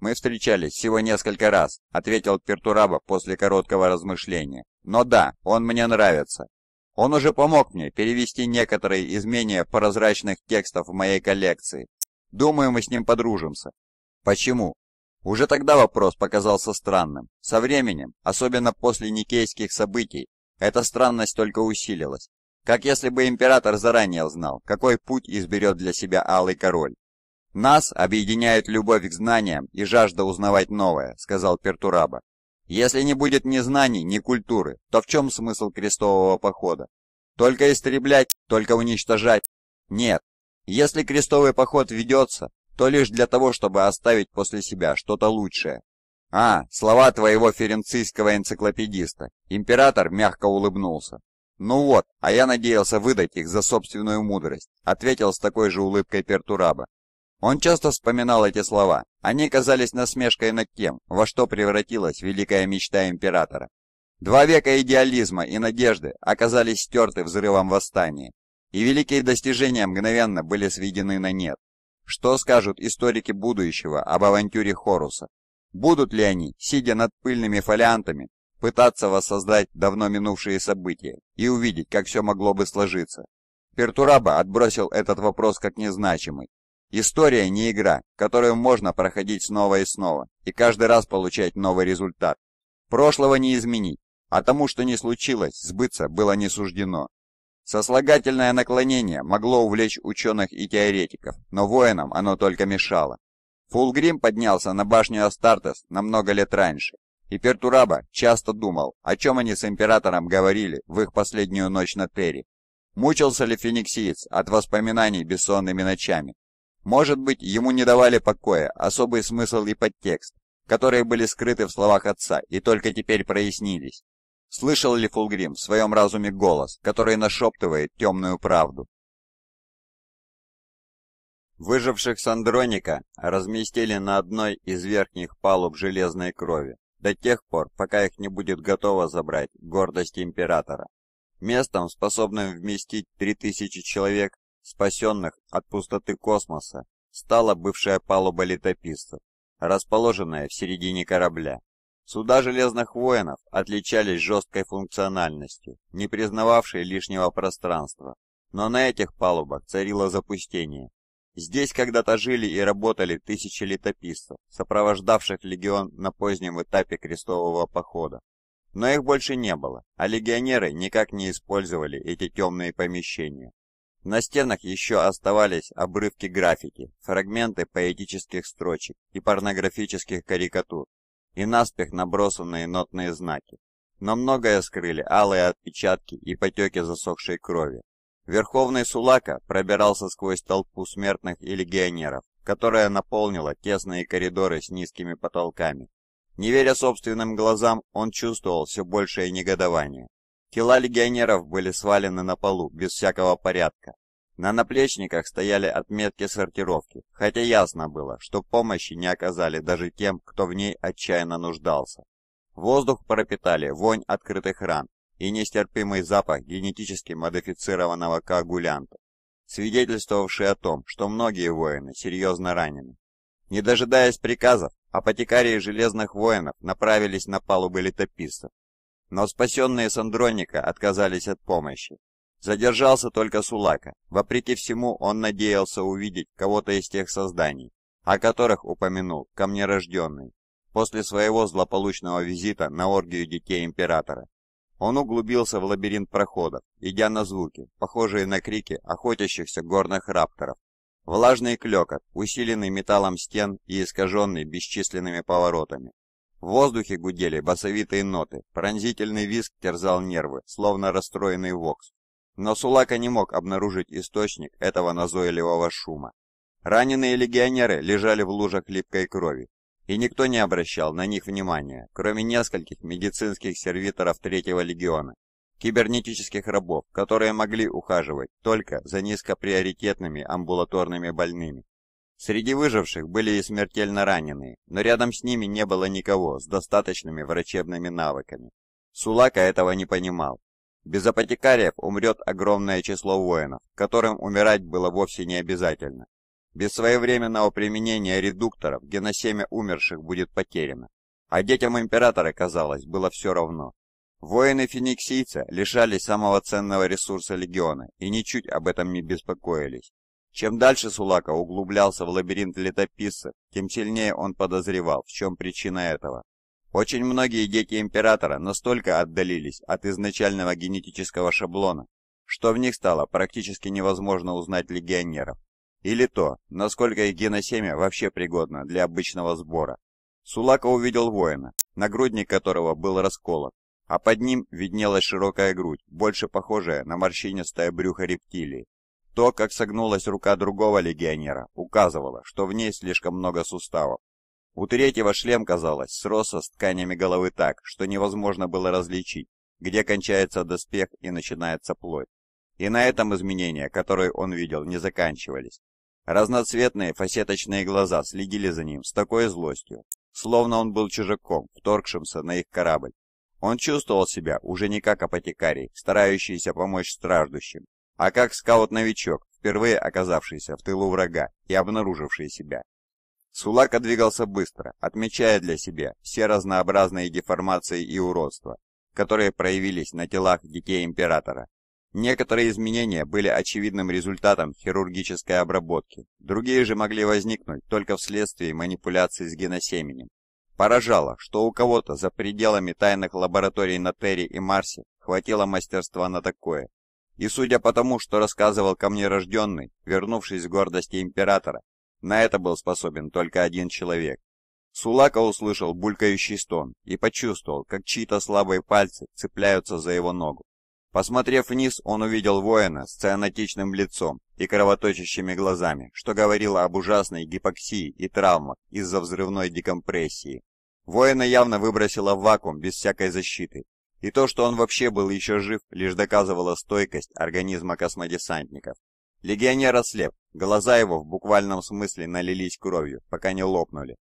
B: «Мы встречались всего несколько раз», — ответил Пертураба после короткого размышления. «Но да, он мне нравится. Он уже помог мне перевести некоторые изменения прозрачных текстов в моей коллекции. Думаю, мы с ним подружимся». «Почему?» Уже тогда вопрос показался странным. Со временем, особенно после никейских событий, эта странность только усилилась. Как если бы император заранее знал, какой путь изберет для себя Алый Король. «Нас объединяет любовь к знаниям и жажда узнавать новое», — сказал Пертураба. «Если не будет ни знаний, ни культуры, то в чем смысл крестового похода? Только истреблять, только уничтожать? Нет. Если крестовый поход ведется, то лишь для того, чтобы оставить после себя что-то лучшее. А, слова твоего ференцийского энциклопедиста. Император мягко улыбнулся. Ну вот, а я надеялся выдать их за собственную мудрость, ответил с такой же улыбкой Пертураба. Он часто вспоминал эти слова. Они казались насмешкой над тем, во что превратилась великая мечта императора. Два века идеализма и надежды оказались стерты взрывом восстания, и великие достижения мгновенно были сведены на нет. Что скажут историки будущего об авантюре Хоруса? Будут ли они, сидя над пыльными фолиантами, пытаться воссоздать давно минувшие события и увидеть, как все могло бы сложиться? Пертураба отбросил этот вопрос как незначимый. История не игра, которую можно проходить снова и снова, и каждый раз получать новый результат. Прошлого не изменить, а тому, что не случилось, сбыться было не суждено. Сослагательное наклонение могло увлечь ученых и теоретиков, но воинам оно только мешало. Фулгрим поднялся на башню Астартес намного лет раньше, и Пертураба часто думал, о чем они с Императором говорили в их последнюю ночь на Терри. Мучился ли фениксиец от воспоминаний бессонными ночами? Может быть, ему не давали покоя особый смысл и подтекст, которые были скрыты в словах отца и только теперь прояснились. Слышал ли Фулгрим в своем разуме голос, который нашептывает темную правду? Выживших с Андроника разместили на одной из верхних палуб Железной Крови, до тех пор, пока их не будет готово забрать гордость Императора. Местом, способным вместить 3000 человек, спасенных от пустоты космоса, стала бывшая палуба летописцев, расположенная в середине корабля. Суда железных воинов отличались жесткой функциональностью, не признававшей лишнего пространства, но на этих палубах царило запустение. Здесь когда-то жили и работали тысячи летописцев, сопровождавших легион на позднем этапе крестового похода. Но их больше не было, а легионеры никак не использовали эти темные помещения. На стенах еще оставались обрывки граффити, фрагменты поэтических строчек и порнографических карикатур и наспех набросанные нотные знаки. Но многое скрыли алые отпечатки и потеки засохшей крови. Верховный Сулака пробирался сквозь толпу смертных и легионеров, которая наполнила тесные коридоры с низкими потолками. Не веря собственным глазам, он чувствовал все большее негодование. Тела легионеров были свалены на полу без всякого порядка, на наплечниках стояли отметки сортировки, хотя ясно было, что помощи не оказали даже тем, кто в ней отчаянно нуждался. Воздух пропитали вонь открытых ран и нестерпимый запах генетически модифицированного коагулянта, свидетельствовавший о том, что многие воины серьезно ранены. Не дожидаясь приказов, апотекарии Железных Воинов направились на палубы летописцев. Но спасенные Сандроника отказались от помощи, Задержался только Сулака. Вопреки всему, он надеялся увидеть кого-то из тех созданий, о которых упомянул камнерожденный, после своего злополучного визита на оргию детей Императора. Он углубился в лабиринт проходов, идя на звуки, похожие на крики охотящихся горных рапторов. Влажный клекот, усиленный металлом стен и искаженный бесчисленными поворотами. В воздухе гудели басовитые ноты, пронзительный визг терзал нервы, словно расстроенный вокс. Но Сулака не мог обнаружить источник этого назойливого шума. Раненые легионеры лежали в лужах липкой крови, и никто не обращал на них внимания, кроме нескольких медицинских сервиторов Третьего легиона, кибернетических рабов, которые могли ухаживать только за низкоприоритетными амбулаторными больными. Среди выживших были и смертельно раненые, но рядом с ними не было никого с достаточными врачебными навыками. Сулака этого не понимал, без апотекариев умрет огромное число воинов, которым умирать было вовсе не обязательно. Без своевременного применения редукторов геносемя умерших будет потеряно. А детям императора, казалось, было все равно. Воины фениксийца лишались самого ценного ресурса легиона и ничуть об этом не беспокоились. Чем дальше Сулака углублялся в лабиринт летописцев, тем сильнее он подозревал, в чем причина этого. Очень многие дети императора настолько отдалились от изначального генетического шаблона, что в них стало практически невозможно узнать легионеров. Или то, насколько их геносемя вообще пригодно для обычного сбора. Сулака увидел воина, нагрудник которого был расколот, а под ним виднелась широкая грудь, больше похожая на морщинистое брюхо рептилии. То, как согнулась рука другого легионера, указывало, что в ней слишком много суставов. У третьего шлем, казалось, сросся с тканями головы так, что невозможно было различить, где кончается доспех и начинается плоть. И на этом изменения, которые он видел, не заканчивались. Разноцветные фасеточные глаза следили за ним с такой злостью, словно он был чужаком, вторгшимся на их корабль. Он чувствовал себя уже не как апотекарий, старающийся помочь страждущим, а как скаут-новичок, впервые оказавшийся в тылу врага и обнаруживший себя. Сулака двигался быстро, отмечая для себя все разнообразные деформации и уродства, которые проявились на телах детей императора. Некоторые изменения были очевидным результатом хирургической обработки, другие же могли возникнуть только вследствие манипуляций с геносеменем. Поражало, что у кого-то за пределами тайных лабораторий на Терре и Марсе хватило мастерства на такое. И судя по тому, что рассказывал ко мне рожденный, вернувшись с гордости императора, на это был способен только один человек. Сулака услышал булькающий стон и почувствовал, как чьи-то слабые пальцы цепляются за его ногу. Посмотрев вниз, он увидел воина с цианотичным лицом и кровоточащими глазами, что говорило об ужасной гипоксии и травмах из-за взрывной декомпрессии. Воина явно выбросило в вакуум без всякой защиты, и то, что он вообще был еще жив, лишь доказывало стойкость организма космодесантников. Легионер ослеп, глаза его в буквальном смысле налились кровью, пока не лопнули.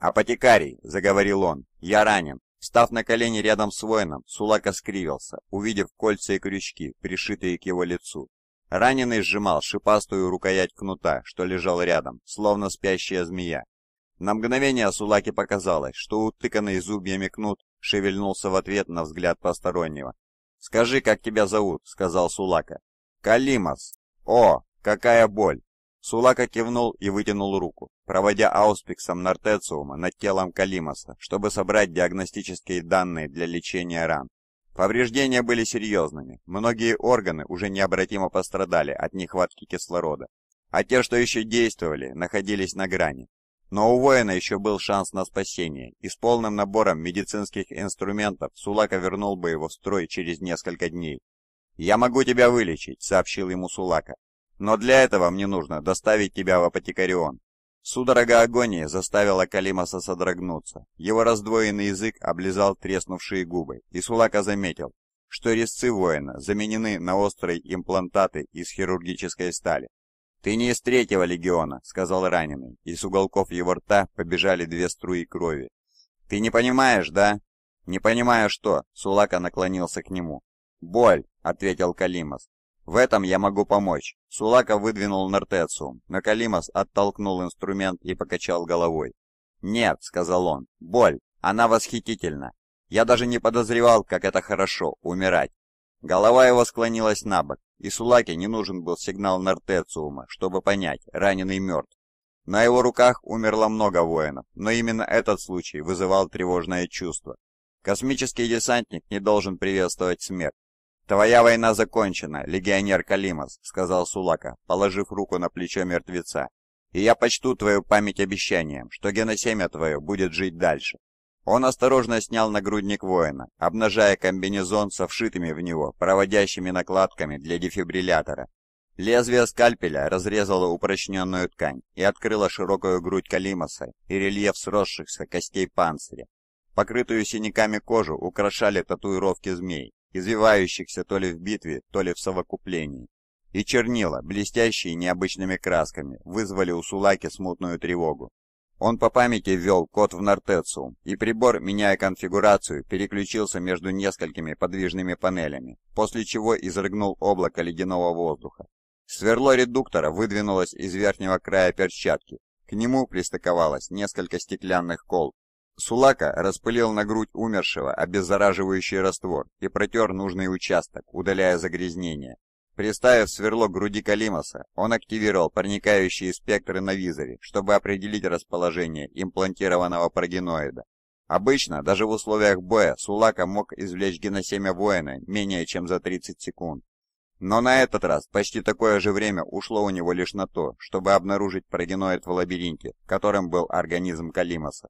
B: «Апотекарий!» — заговорил он. «Я ранен!» Встав на колени рядом с воином, Сулака скривился, увидев кольца и крючки, пришитые к его лицу. Раненый сжимал шипастую рукоять кнута, что лежал рядом, словно спящая змея. На мгновение Сулаке показалось, что утыканный зубьями кнут шевельнулся в ответ на взгляд постороннего. «Скажи, как тебя зовут?» — сказал Сулака. «Калимас!» «О, какая боль!» Сулака кивнул и вытянул руку, проводя ауспиксом нортециума над телом Калимаса, чтобы собрать диагностические данные для лечения ран. Повреждения были серьезными, многие органы уже необратимо пострадали от нехватки кислорода, а те, что еще действовали, находились на грани. Но у воина еще был шанс на спасение, и с полным набором медицинских инструментов Сулака вернул бы его в строй через несколько дней. «Я могу тебя вылечить», — сообщил ему Сулака. «Но для этого мне нужно доставить тебя в Апотекарион». Судорога агонии заставила Калимаса содрогнуться. Его раздвоенный язык облизал треснувшие губы, и Сулака заметил, что резцы воина заменены на острые имплантаты из хирургической стали. «Ты не из третьего легиона», — сказал раненый, и с уголков его рта побежали две струи крови. «Ты не понимаешь, да?» «Не понимаю, что?» — Сулака наклонился к нему. «Боль», — ответил Калимас. «В этом я могу помочь». Сулака выдвинул нортецу, но Калимас оттолкнул инструмент и покачал головой. «Нет», — сказал он, — «боль, она восхитительна. Я даже не подозревал, как это хорошо, умирать». Голова его склонилась на бок, и Сулаке не нужен был сигнал Нортециума, чтобы понять, раненый мертв. На его руках умерло много воинов, но именно этот случай вызывал тревожное чувство. Космический десантник не должен приветствовать смерть, «Твоя война закончена, легионер Калимас», — сказал Сулака, положив руку на плечо мертвеца. «И я почту твою память обещанием, что геносемя твое будет жить дальше». Он осторожно снял нагрудник воина, обнажая комбинезон со вшитыми в него проводящими накладками для дефибриллятора. Лезвие скальпеля разрезало упрочненную ткань и открыло широкую грудь Калимаса и рельеф сросшихся костей панциря. Покрытую синяками кожу украшали татуировки змей, извивающихся то ли в битве, то ли в совокуплении. И чернила, блестящие необычными красками, вызвали у Сулаки смутную тревогу. Он по памяти ввел код в Нортециум, и прибор, меняя конфигурацию, переключился между несколькими подвижными панелями, после чего изрыгнул облако ледяного воздуха. Сверло редуктора выдвинулось из верхнего края перчатки. К нему пристыковалось несколько стеклянных кол, Сулака распылил на грудь умершего обеззараживающий раствор и протер нужный участок, удаляя загрязнение. Приставив сверло к груди Калимаса, он активировал проникающие спектры на визоре, чтобы определить расположение имплантированного прогеноида. Обычно, даже в условиях боя, Сулака мог извлечь геносемя воина менее чем за 30 секунд. Но на этот раз почти такое же время ушло у него лишь на то, чтобы обнаружить прогеноид в лабиринте, которым был организм Калимаса.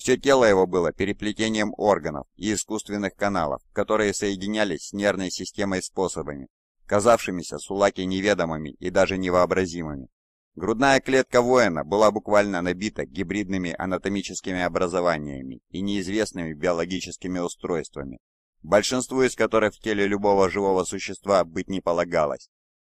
B: Все тело его было переплетением органов и искусственных каналов, которые соединялись с нервной системой способами, казавшимися сулаки неведомыми и даже невообразимыми. Грудная клетка воина была буквально набита гибридными анатомическими образованиями и неизвестными биологическими устройствами, большинству из которых в теле любого живого существа быть не полагалось.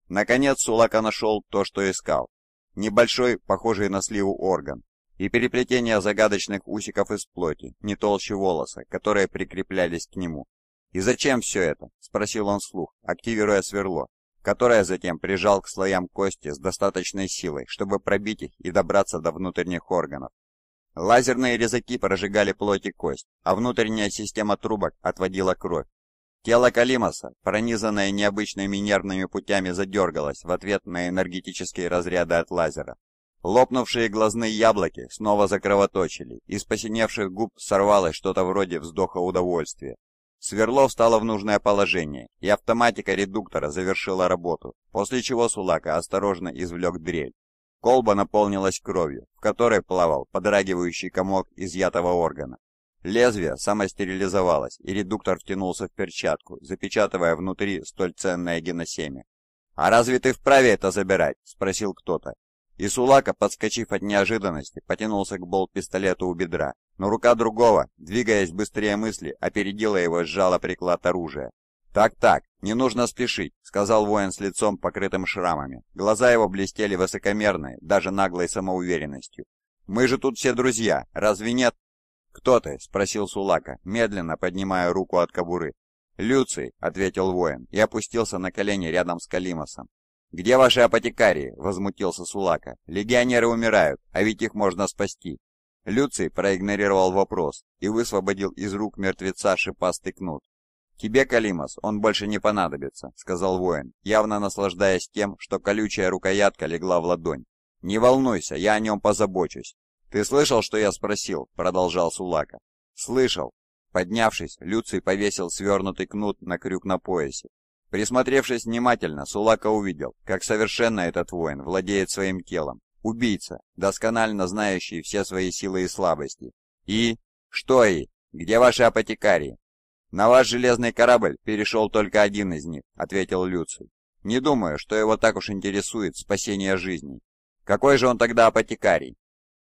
B: Наконец Сулака нашел то, что искал. Небольшой, похожий на сливу орган, и переплетение загадочных усиков из плоти, не толще волоса, которые прикреплялись к нему. «И зачем все это?» – спросил он вслух, активируя сверло, которое затем прижал к слоям кости с достаточной силой, чтобы пробить их и добраться до внутренних органов. Лазерные резаки прожигали плоть и кость, а внутренняя система трубок отводила кровь. Тело Калимаса, пронизанное необычными нервными путями, задергалось в ответ на энергетические разряды от лазера. Лопнувшие глазные яблоки снова закровоточили, из посиневших губ сорвалось что-то вроде вздоха удовольствия. Сверло встало в нужное положение, и автоматика редуктора завершила работу, после чего Сулака осторожно извлек дрель. Колба наполнилась кровью, в которой плавал подрагивающий комок изъятого органа. Лезвие самостерилизовалось, и редуктор втянулся в перчатку, запечатывая внутри столь ценное геносемя. «А разве ты вправе это забирать?» – спросил кто-то, и Сулака, подскочив от неожиданности, потянулся к болт-пистолету у бедра, но рука другого, двигаясь быстрее мысли, опередила его и сжала приклад оружия. «Так-так, не нужно спешить», — сказал воин с лицом, покрытым шрамами. Глаза его блестели высокомерной, даже наглой самоуверенностью. «Мы же тут все друзья, разве нет?» «Кто ты?» — спросил Сулака, медленно поднимая руку от кобуры. «Люций», — ответил воин и опустился на колени рядом с Калимосом. «Где ваши апотекарии?» — возмутился Сулака. «Легионеры умирают, а ведь их можно спасти». Люций проигнорировал вопрос и высвободил из рук мертвеца шипастый кнут. «Тебе, Калимас, он больше не понадобится», — сказал воин, явно наслаждаясь тем, что колючая рукоятка легла в ладонь. «Не волнуйся, я о нем позабочусь». «Ты слышал, что я спросил?» — продолжал Сулака. «Слышал». Поднявшись, Люций повесил свернутый кнут на крюк на поясе Присмотревшись внимательно, Сулака увидел, как совершенно этот воин владеет своим телом. Убийца, досконально знающий все свои силы и слабости. И... Что и? Где ваши апотекарии? На ваш железный корабль перешел только один из них, ответил Люций. Не думаю, что его так уж интересует спасение жизни. Какой же он тогда апотекарий?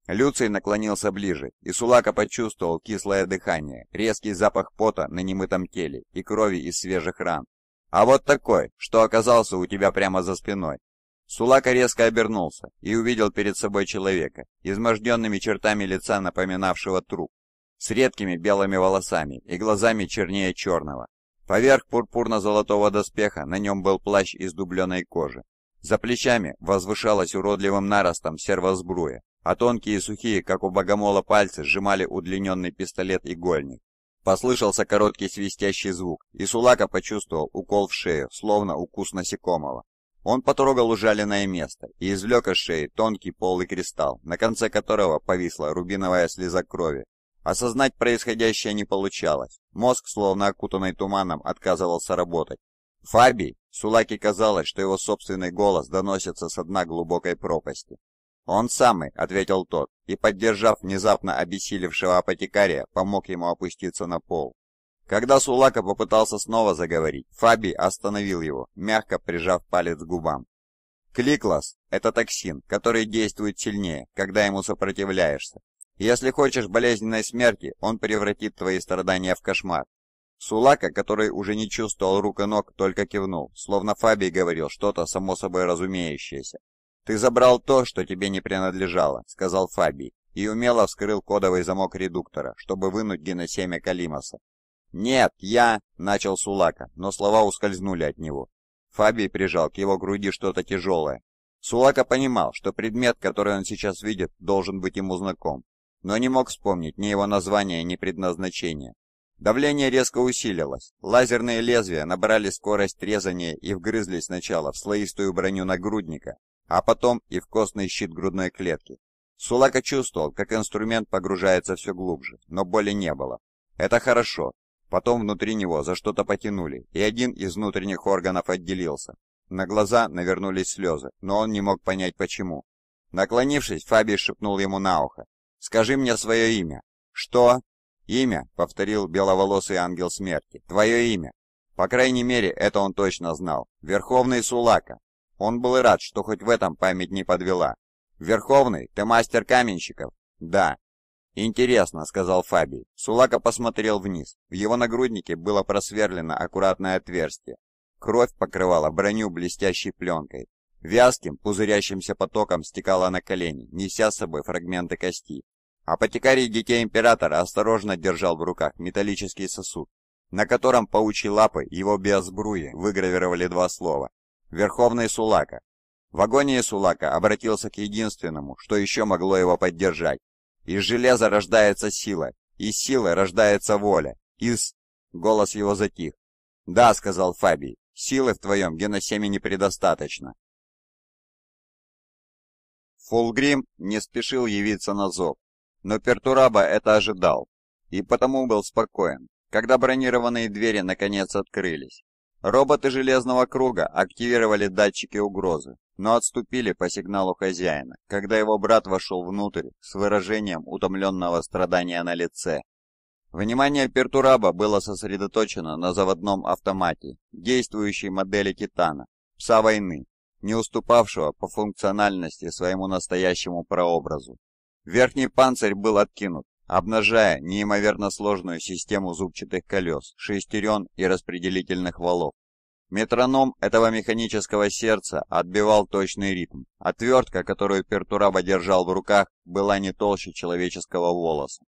B: Люций наклонился ближе, и Сулака почувствовал кислое дыхание, резкий запах пота на немытом теле и крови из свежих ран а вот такой, что оказался у тебя прямо за спиной». Сулака резко обернулся и увидел перед собой человека, изможденными чертами лица напоминавшего труп, с редкими белыми волосами и глазами чернее черного. Поверх пурпурно-золотого доспеха на нем был плащ из дубленой кожи. За плечами возвышалась уродливым наростом сервосбруя, а тонкие и сухие, как у богомола пальцы, сжимали удлиненный пистолет-игольник. Послышался короткий свистящий звук, и Сулака почувствовал укол в шею, словно укус насекомого. Он потрогал ужаленное место и извлек из шеи тонкий полый кристалл, на конце которого повисла рубиновая слеза крови. Осознать происходящее не получалось. Мозг, словно окутанный туманом, отказывался работать. Фарби, Сулаке казалось, что его собственный голос доносится с дна глубокой пропасти. «Он самый», — ответил тот, и, поддержав внезапно обессилевшего апотекария, помог ему опуститься на пол. Когда Сулака попытался снова заговорить, Фаби остановил его, мягко прижав палец к губам. Кликлас – это токсин, который действует сильнее, когда ему сопротивляешься. Если хочешь болезненной смерти, он превратит твои страдания в кошмар. Сулака, который уже не чувствовал рук и ног, только кивнул, словно Фаби говорил что-то само собой разумеющееся. «Ты забрал то, что тебе не принадлежало», — сказал Фабий, и умело вскрыл кодовый замок редуктора, чтобы вынуть геносемя Калимаса. «Нет, я...» — начал Сулака, но слова ускользнули от него. Фабий прижал к его груди что-то тяжелое. Сулака понимал, что предмет, который он сейчас видит, должен быть ему знаком, но не мог вспомнить ни его названия, ни предназначения. Давление резко усилилось, лазерные лезвия набрали скорость резания и вгрызлись сначала в слоистую броню нагрудника, а потом и в костный щит грудной клетки. Сулака чувствовал, как инструмент погружается все глубже, но боли не было. Это хорошо. Потом внутри него за что-то потянули, и один из внутренних органов отделился. На глаза навернулись слезы, но он не мог понять почему. Наклонившись, Фабий шепнул ему на ухо. «Скажи мне свое имя». «Что?» «Имя», — повторил беловолосый ангел смерти. «Твое имя». По крайней мере, это он точно знал. «Верховный Сулака». Он был и рад, что хоть в этом память не подвела. «Верховный, ты мастер каменщиков?» «Да». «Интересно», — сказал Фабий. Сулака посмотрел вниз. В его нагруднике было просверлено аккуратное отверстие. Кровь покрывала броню блестящей пленкой. Вязким, пузырящимся потоком стекала на колени, неся с собой фрагменты кости. потекарий детей Императора осторожно держал в руках металлический сосуд, на котором паучьи лапы его биосбруи выгравировали два слова Верховный Сулака. В агонии Сулака обратился к единственному, что еще могло его поддержать. Из железа рождается сила, из силы рождается воля, из... Голос его затих. «Да», — сказал Фабий, — «силы в твоем геносемени предостаточно». Фулгрим не спешил явиться на зов, но Пертураба это ожидал, и потому был спокоен, когда бронированные двери наконец открылись. Роботы Железного Круга активировали датчики угрозы, но отступили по сигналу хозяина, когда его брат вошел внутрь с выражением утомленного страдания на лице. Внимание Пертураба было сосредоточено на заводном автомате, действующей модели Титана, пса войны, не уступавшего по функциональности своему настоящему прообразу. Верхний панцирь был откинут, обнажая неимоверно сложную систему зубчатых колес, шестерен и распределительных валов. Метроном этого механического сердца отбивал точный ритм. Отвертка, которую Пертураба держал в руках, была не толще человеческого волоса.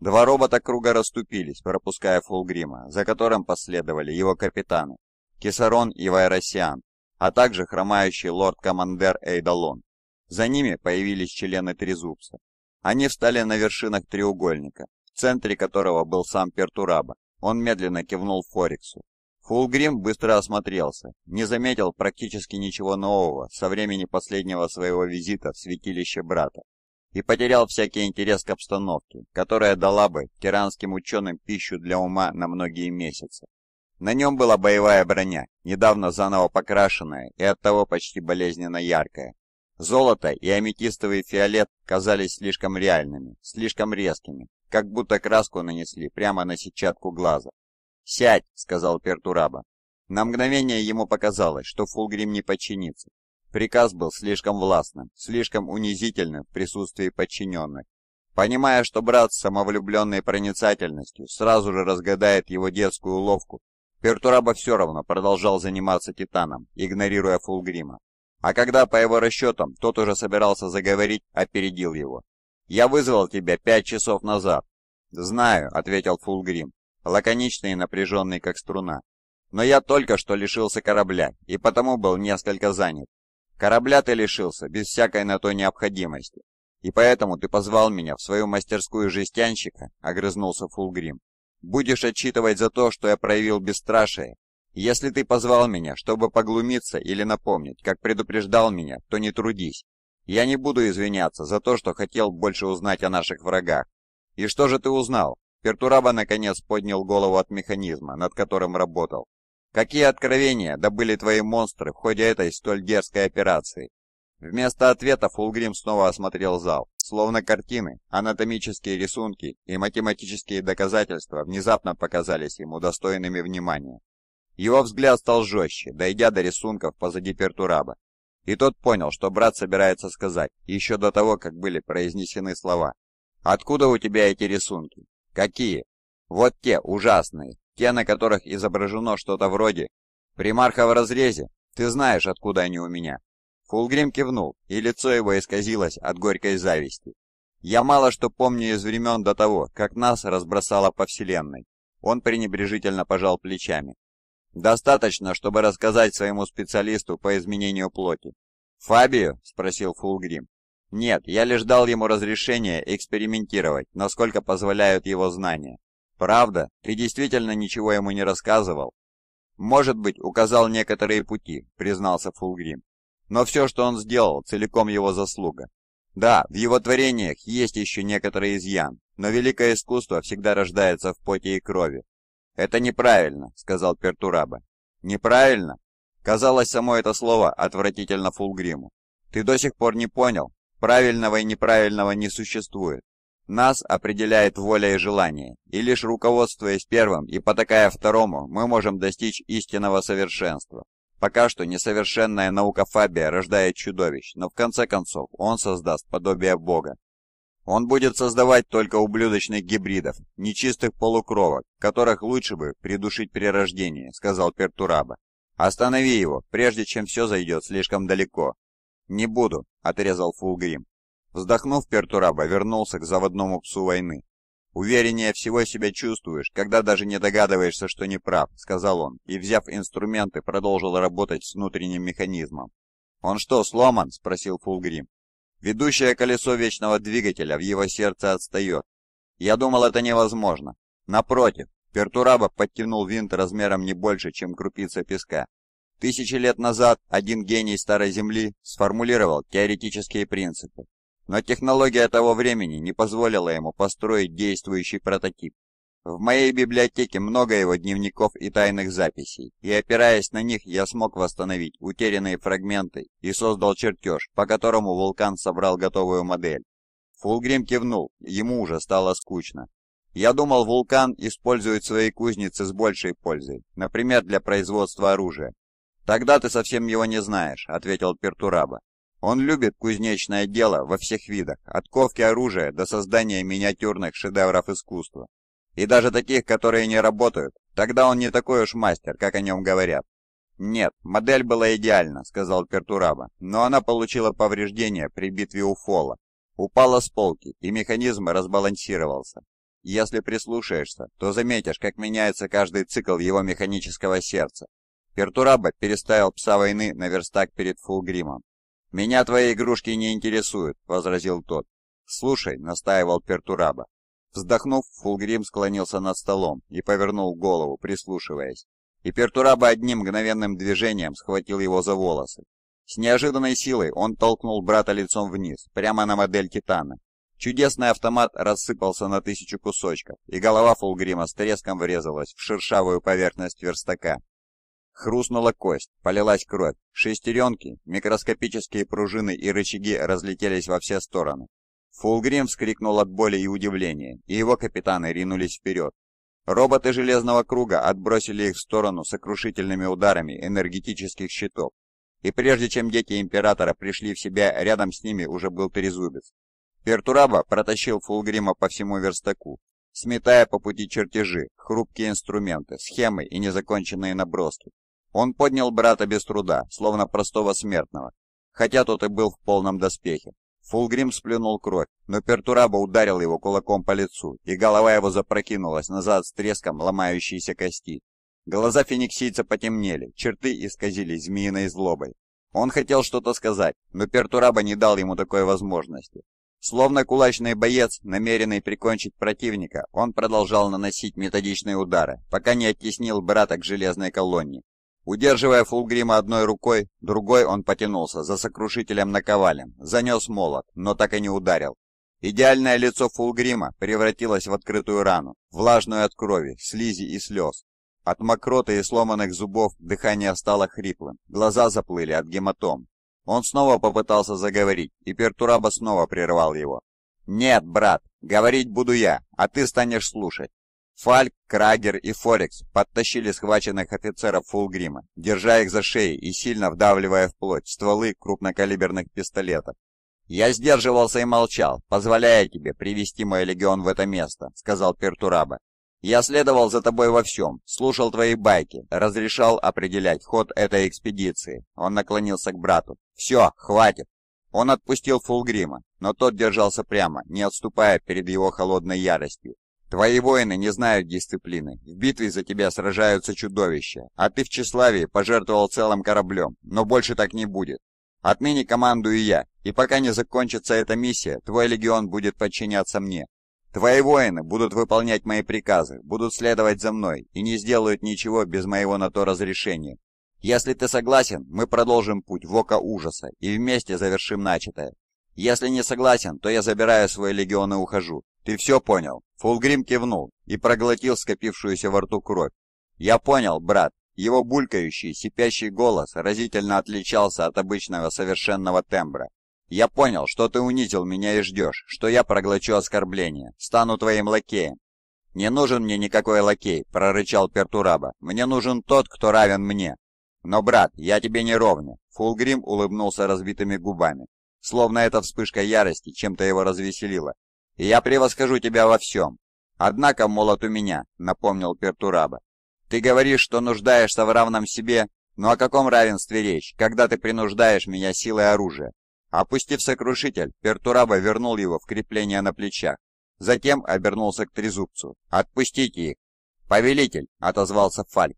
B: Два робота круга расступились, пропуская Фулгрима, за которым последовали его капитаны, Кесарон и Вайросиан, а также хромающий лорд-командер Эйдалон. За ними появились члены Трезубца, они встали на вершинах треугольника, в центре которого был сам Пертураба. Он медленно кивнул Форексу. Фулгрим быстро осмотрелся, не заметил практически ничего нового со времени последнего своего визита в святилище брата и потерял всякий интерес к обстановке, которая дала бы тиранским ученым пищу для ума на многие месяцы. На нем была боевая броня, недавно заново покрашенная и оттого почти болезненно яркая. Золото и аметистовый фиолет казались слишком реальными, слишком резкими, как будто краску нанесли прямо на сетчатку глаза. «Сядь!» — сказал Пертураба. На мгновение ему показалось, что Фулгрим не подчинится. Приказ был слишком властным, слишком унизительным в присутствии подчиненных. Понимая, что брат с самовлюбленной проницательностью сразу же разгадает его детскую уловку, Пертураба все равно продолжал заниматься Титаном, игнорируя Фулгрима. А когда, по его расчетам, тот уже собирался заговорить, опередил его. «Я вызвал тебя пять часов назад». «Знаю», — ответил Фулгрим, лаконичный и напряженный, как струна. «Но я только что лишился корабля, и потому был несколько занят. Корабля ты лишился, без всякой на то необходимости. И поэтому ты позвал меня в свою мастерскую жестянщика», — огрызнулся Фулгрим. «Будешь отчитывать за то, что я проявил бесстрашие если ты позвал меня, чтобы поглумиться или напомнить, как предупреждал меня, то не трудись. Я не буду извиняться за то, что хотел больше узнать о наших врагах. И что же ты узнал? Пертураба наконец поднял голову от механизма, над которым работал. Какие откровения добыли твои монстры в ходе этой столь дерзкой операции? Вместо ответа Фулгрим снова осмотрел зал. Словно картины, анатомические рисунки и математические доказательства внезапно показались ему достойными внимания. Его взгляд стал жестче, дойдя до рисунков позади Пертураба. И тот понял, что брат собирается сказать, еще до того, как были произнесены слова. «Откуда у тебя эти рисунки? Какие?» «Вот те, ужасные, те, на которых изображено что-то вроде...» «Примарха в разрезе? Ты знаешь, откуда они у меня?» Фулгрим кивнул, и лицо его исказилось от горькой зависти. «Я мало что помню из времен до того, как нас разбросало по вселенной». Он пренебрежительно пожал плечами. Достаточно, чтобы рассказать своему специалисту по изменению плоти. Фабио спросил Фулгрим. «Нет, я лишь дал ему разрешение экспериментировать, насколько позволяют его знания. Правда? Ты действительно ничего ему не рассказывал?» «Может быть, указал некоторые пути», – признался Фулгрим. «Но все, что он сделал, целиком его заслуга. Да, в его творениях есть еще некоторые изъян, но великое искусство всегда рождается в поте и крови, «Это неправильно», — сказал Пертураба. «Неправильно?» Казалось, само это слово отвратительно Фулгриму. «Ты до сих пор не понял? Правильного и неправильного не существует. Нас определяет воля и желание, и лишь руководствуясь первым и потакая второму, мы можем достичь истинного совершенства. Пока что несовершенная наука Фабия рождает чудовищ, но в конце концов он создаст подобие Бога, он будет создавать только ублюдочных гибридов, нечистых полукровок, которых лучше бы придушить при рождении», — сказал Пертураба. «Останови его, прежде чем все зайдет слишком далеко». «Не буду», — отрезал Фулгрим. Вздохнув, Пертураба вернулся к заводному псу войны. «Увереннее всего себя чувствуешь, когда даже не догадываешься, что не прав», — сказал он, и, взяв инструменты, продолжил работать с внутренним механизмом. «Он что, сломан?» — спросил Фулгрим. Ведущее колесо вечного двигателя в его сердце отстает. Я думал, это невозможно. Напротив, Пертураба подтянул винт размером не больше, чем крупица песка. Тысячи лет назад один гений Старой Земли сформулировал теоретические принципы, но технология того времени не позволила ему построить действующий прототип. В моей библиотеке много его дневников и тайных записей, и опираясь на них, я смог восстановить утерянные фрагменты и создал чертеж, по которому вулкан собрал готовую модель. Фулгрим кивнул, ему уже стало скучно. Я думал, вулкан использует свои кузницы с большей пользой, например, для производства оружия. «Тогда ты совсем его не знаешь», — ответил Пертураба. «Он любит кузнечное дело во всех видах, от ковки оружия до создания миниатюрных шедевров искусства. И даже таких, которые не работают. Тогда он не такой уж мастер, как о нем говорят. «Нет, модель была идеальна», — сказал Пертураба, «но она получила повреждения при битве у Фола. Упала с полки, и механизм разбалансировался. Если прислушаешься, то заметишь, как меняется каждый цикл его механического сердца». Пертураба переставил пса войны на верстак перед Фулгримом. «Меня твои игрушки не интересуют», — возразил тот. «Слушай», — настаивал Пертураба, Вздохнув, Фулгрим склонился над столом и повернул голову, прислушиваясь. И Пертураба одним мгновенным движением схватил его за волосы. С неожиданной силой он толкнул брата лицом вниз, прямо на модель Титана. Чудесный автомат рассыпался на тысячу кусочков, и голова Фулгрима с треском врезалась в шершавую поверхность верстака. Хрустнула кость, полилась кровь, шестеренки, микроскопические пружины и рычаги разлетелись во все стороны, Фулгрим вскрикнул от боли и удивления, и его капитаны ринулись вперед. Роботы Железного Круга отбросили их в сторону сокрушительными ударами энергетических щитов. И прежде чем дети Императора пришли в себя, рядом с ними уже был Трезубец. Пертураба протащил Фулгрима по всему верстаку, сметая по пути чертежи, хрупкие инструменты, схемы и незаконченные наброски. Он поднял брата без труда, словно простого смертного, хотя тот и был в полном доспехе. Фулгрим сплюнул кровь, но Пертураба ударил его кулаком по лицу, и голова его запрокинулась назад с треском ломающейся кости. Глаза фениксийца потемнели, черты исказились змеиной злобой. Он хотел что-то сказать, но Пертураба не дал ему такой возможности. Словно кулачный боец, намеренный прикончить противника, он продолжал наносить методичные удары, пока не оттеснил брата к железной колонне. Удерживая фулгрима одной рукой, другой он потянулся за сокрушителем наковалем, занес молот, но так и не ударил. Идеальное лицо фулгрима превратилось в открытую рану, влажную от крови, слизи и слез. От мокроты и сломанных зубов дыхание стало хриплым, глаза заплыли от гематом. Он снова попытался заговорить, и Пертураба снова прервал его. «Нет, брат, говорить буду я, а ты станешь слушать. Фальк, Крагер и Форекс подтащили схваченных офицеров Фулгрима, держа их за шеи и сильно вдавливая в плоть стволы крупнокалиберных пистолетов. «Я сдерживался и молчал, позволяя тебе привести мой легион в это место», — сказал Пертураба. «Я следовал за тобой во всем, слушал твои байки, разрешал определять ход этой экспедиции». Он наклонился к брату. «Все, хватит!» Он отпустил Фулгрима, но тот держался прямо, не отступая перед его холодной яростью. Твои воины не знают дисциплины. В битве за тебя сражаются чудовища, а ты в тщеславии пожертвовал целым кораблем, но больше так не будет. Отныне командую я, и пока не закончится эта миссия, твой легион будет подчиняться мне. Твои воины будут выполнять мои приказы, будут следовать за мной и не сделают ничего без моего на то разрешения. Если ты согласен, мы продолжим путь в око ужаса и вместе завершим начатое. Если не согласен, то я забираю свой легион и ухожу. «Ты все понял?» Фулгрим кивнул и проглотил скопившуюся во рту кровь. «Я понял, брат». Его булькающий, сипящий голос разительно отличался от обычного совершенного тембра. «Я понял, что ты унизил меня и ждешь, что я проглочу оскорбление, стану твоим лакеем». «Не нужен мне никакой лакей», — прорычал Пертураба. «Мне нужен тот, кто равен мне». «Но, брат, я тебе не ровня», — Фулгрим улыбнулся разбитыми губами. Словно эта вспышка ярости чем-то его развеселила, я превосхожу тебя во всем. Однако молот у меня», — напомнил Пертураба. «Ты говоришь, что нуждаешься в равном себе, но ну, о каком равенстве речь, когда ты принуждаешь меня силой оружия?» Опустив сокрушитель, Пертураба вернул его в крепление на плечах. Затем обернулся к Трезубцу. «Отпустите их!» «Повелитель!» — отозвался Фальк.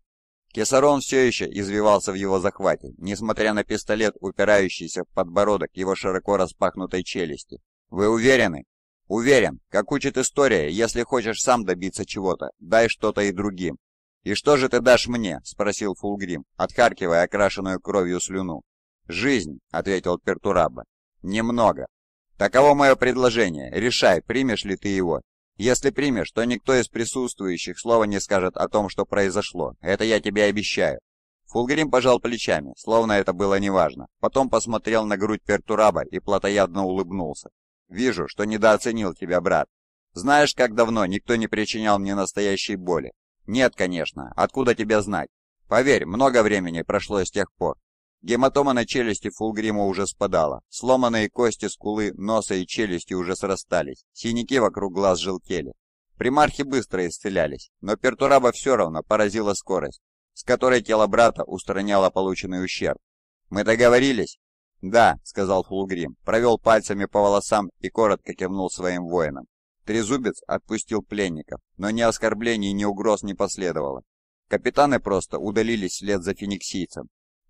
B: Кесарон все еще извивался в его захвате, несмотря на пистолет, упирающийся в подбородок его широко распахнутой челюсти. «Вы уверены?» Уверен, как учит история, если хочешь сам добиться чего-то, дай что-то и другим. «И что же ты дашь мне?» — спросил Фулгрим, отхаркивая окрашенную кровью слюну. «Жизнь», — ответил Пертураба. «Немного. Таково мое предложение. Решай, примешь ли ты его. Если примешь, то никто из присутствующих слова не скажет о том, что произошло. Это я тебе обещаю». Фулгрим пожал плечами, словно это было неважно. Потом посмотрел на грудь Пертураба и плотоядно улыбнулся. Вижу, что недооценил тебя, брат. Знаешь, как давно никто не причинял мне настоящей боли? Нет, конечно, откуда тебе знать? Поверь, много времени прошло с тех пор. Гематома на челюсти Фулгрима уже спадала, сломанные кости скулы, носа и челюсти уже срастались, синяки вокруг глаз желтели. Примархи быстро исцелялись, но Пертураба все равно поразила скорость, с которой тело брата устраняло полученный ущерб. «Мы договорились?» «Да», — сказал Фулгрим, провел пальцами по волосам и коротко кивнул своим воинам. Трезубец отпустил пленников, но ни оскорблений, ни угроз не последовало. Капитаны просто удалились вслед за фениксийцем.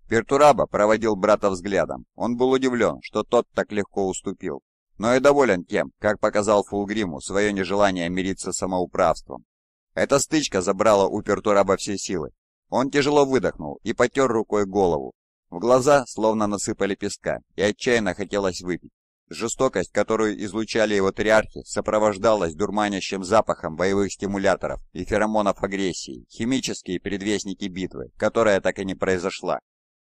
B: Пертураба проводил брата взглядом. Он был удивлен, что тот так легко уступил, но и доволен тем, как показал Фулгриму свое нежелание мириться с самоуправством. Эта стычка забрала у Пертураба все силы. Он тяжело выдохнул и потер рукой голову, в глаза словно насыпали песка, и отчаянно хотелось выпить. Жестокость, которую излучали его триархи, сопровождалась дурманящим запахом боевых стимуляторов и феромонов агрессии, химические предвестники битвы, которая так и не произошла.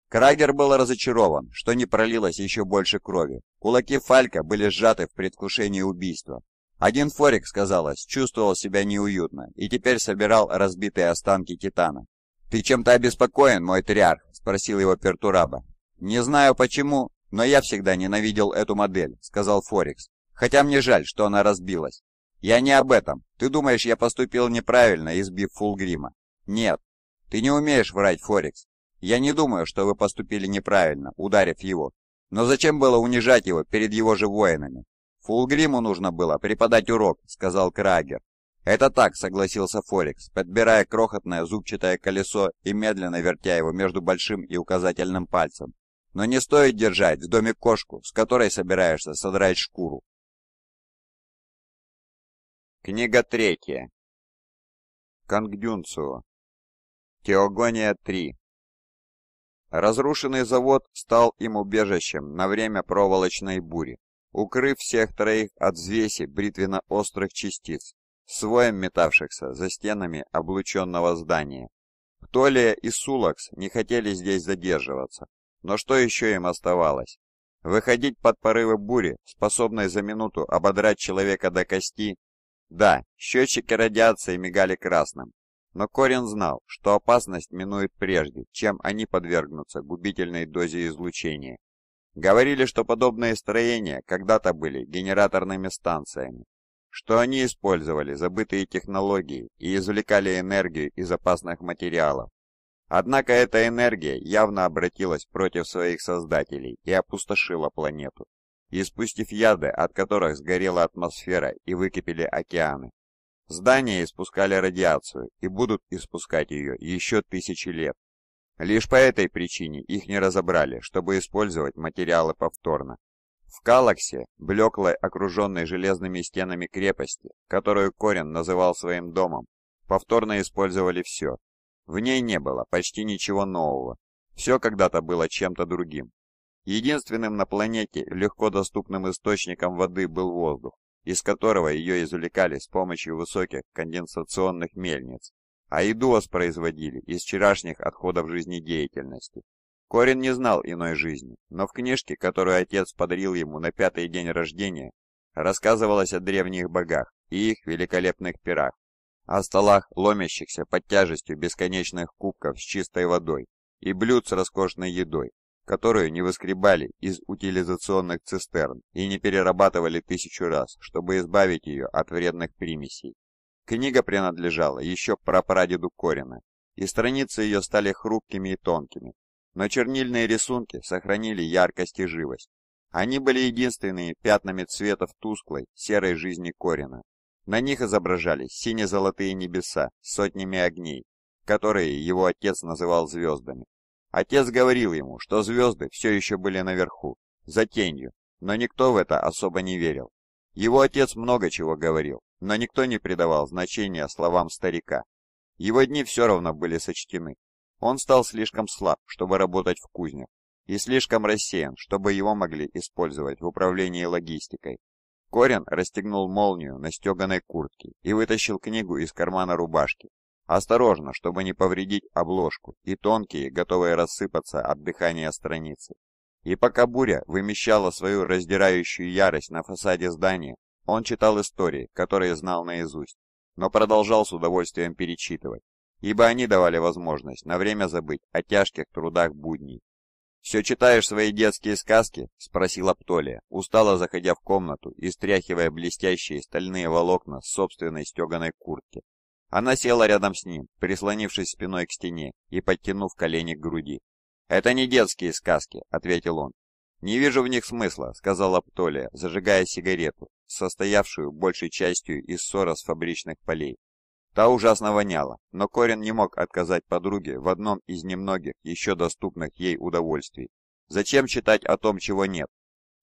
B: Крагер был разочарован, что не пролилось еще больше крови. Кулаки Фалька были сжаты в предвкушении убийства. Один Форик, казалось, чувствовал себя неуютно и теперь собирал разбитые останки Титана. «Ты чем-то обеспокоен, мой триарх?» спросил его Пертураба. «Не знаю почему, но я всегда ненавидел эту модель», — сказал Форекс. «Хотя мне жаль, что она разбилась». «Я не об этом. Ты думаешь, я поступил неправильно, избив Фулгрима?» «Нет. Ты не умеешь врать, Форекс. Я не думаю, что вы поступили неправильно, ударив его. Но зачем было унижать его перед его же воинами?» «Фулгриму нужно было преподать урок», — сказал Крагер. «Это так», — согласился Форикс, подбирая крохотное зубчатое колесо и медленно вертя его между большим и указательным
A: пальцем. «Но не стоит держать в доме кошку, с которой собираешься содрать шкуру». Книга третья. Кангдюнцу. Теогония 3. Разрушенный
B: завод стал им убежищем на время проволочной бури, укрыв всех троих от взвеси бритвенно-острых частиц, своем метавшихся за стенами облученного здания. Птолия и Сулакс не хотели здесь задерживаться, но что еще им оставалось? Выходить под порывы бури, способной за минуту ободрать человека до кости? Да, счетчики радиации мигали красным, но Корин знал, что опасность минует прежде, чем они подвергнутся губительной дозе излучения. Говорили, что подобные строения когда-то были генераторными станциями, что они использовали забытые технологии и извлекали энергию из опасных материалов. Однако эта энергия явно обратилась против своих создателей и опустошила планету, испустив яды, от которых сгорела атмосфера и выкипели океаны. Здания испускали радиацию и будут испускать ее еще тысячи лет. Лишь по этой причине их не разобрали, чтобы использовать материалы повторно. В Калаксе, блеклой окруженной железными стенами крепости, которую Корин называл своим домом, повторно использовали все. В ней не было почти ничего нового. Все когда-то было чем-то другим. Единственным на планете легко доступным источником воды был воздух, из которого ее извлекали с помощью высоких конденсационных мельниц, а еду воспроизводили из вчерашних отходов жизнедеятельности. Корин не знал иной жизни, но в книжке, которую отец подарил ему на пятый день рождения, рассказывалось о древних богах и их великолепных пирах, о столах, ломящихся под тяжестью бесконечных кубков с чистой водой и блюд с роскошной едой, которую не выскребали из утилизационных цистерн и не перерабатывали тысячу раз, чтобы избавить ее от вредных примесей. Книга принадлежала еще прапрадеду Корина, и страницы ее стали хрупкими и тонкими, но чернильные рисунки сохранили яркость и живость. Они были единственными пятнами цвета в тусклой, серой жизни Корина. На них изображались сине-золотые небеса с сотнями огней, которые его отец называл звездами. Отец говорил ему, что звезды все еще были наверху, за тенью, но никто в это особо не верил. Его отец много чего говорил, но никто не придавал значения словам старика. Его дни все равно были сочтены, он стал слишком слаб, чтобы работать в кузне, и слишком рассеян, чтобы его могли использовать в управлении логистикой. Корин расстегнул молнию на стеганой куртке и вытащил книгу из кармана рубашки. Осторожно, чтобы не повредить обложку и тонкие, готовые рассыпаться от дыхания страницы. И пока буря вымещала свою раздирающую ярость на фасаде здания, он читал истории, которые знал наизусть, но продолжал с удовольствием перечитывать ибо они давали возможность на время забыть о тяжких трудах будней. «Все читаешь свои детские сказки?» — спросила Птолия, устало заходя в комнату и стряхивая блестящие стальные волокна с собственной стеганой куртки. Она села рядом с ним, прислонившись спиной к стене и подтянув колени к груди. «Это не детские сказки», — ответил он. «Не вижу в них смысла», — сказала Птолия, зажигая сигарету, состоявшую большей частью из ссора с фабричных полей. Та ужасно воняла, но Корин не мог отказать подруге в одном из немногих еще доступных ей удовольствий. Зачем читать о том, чего нет?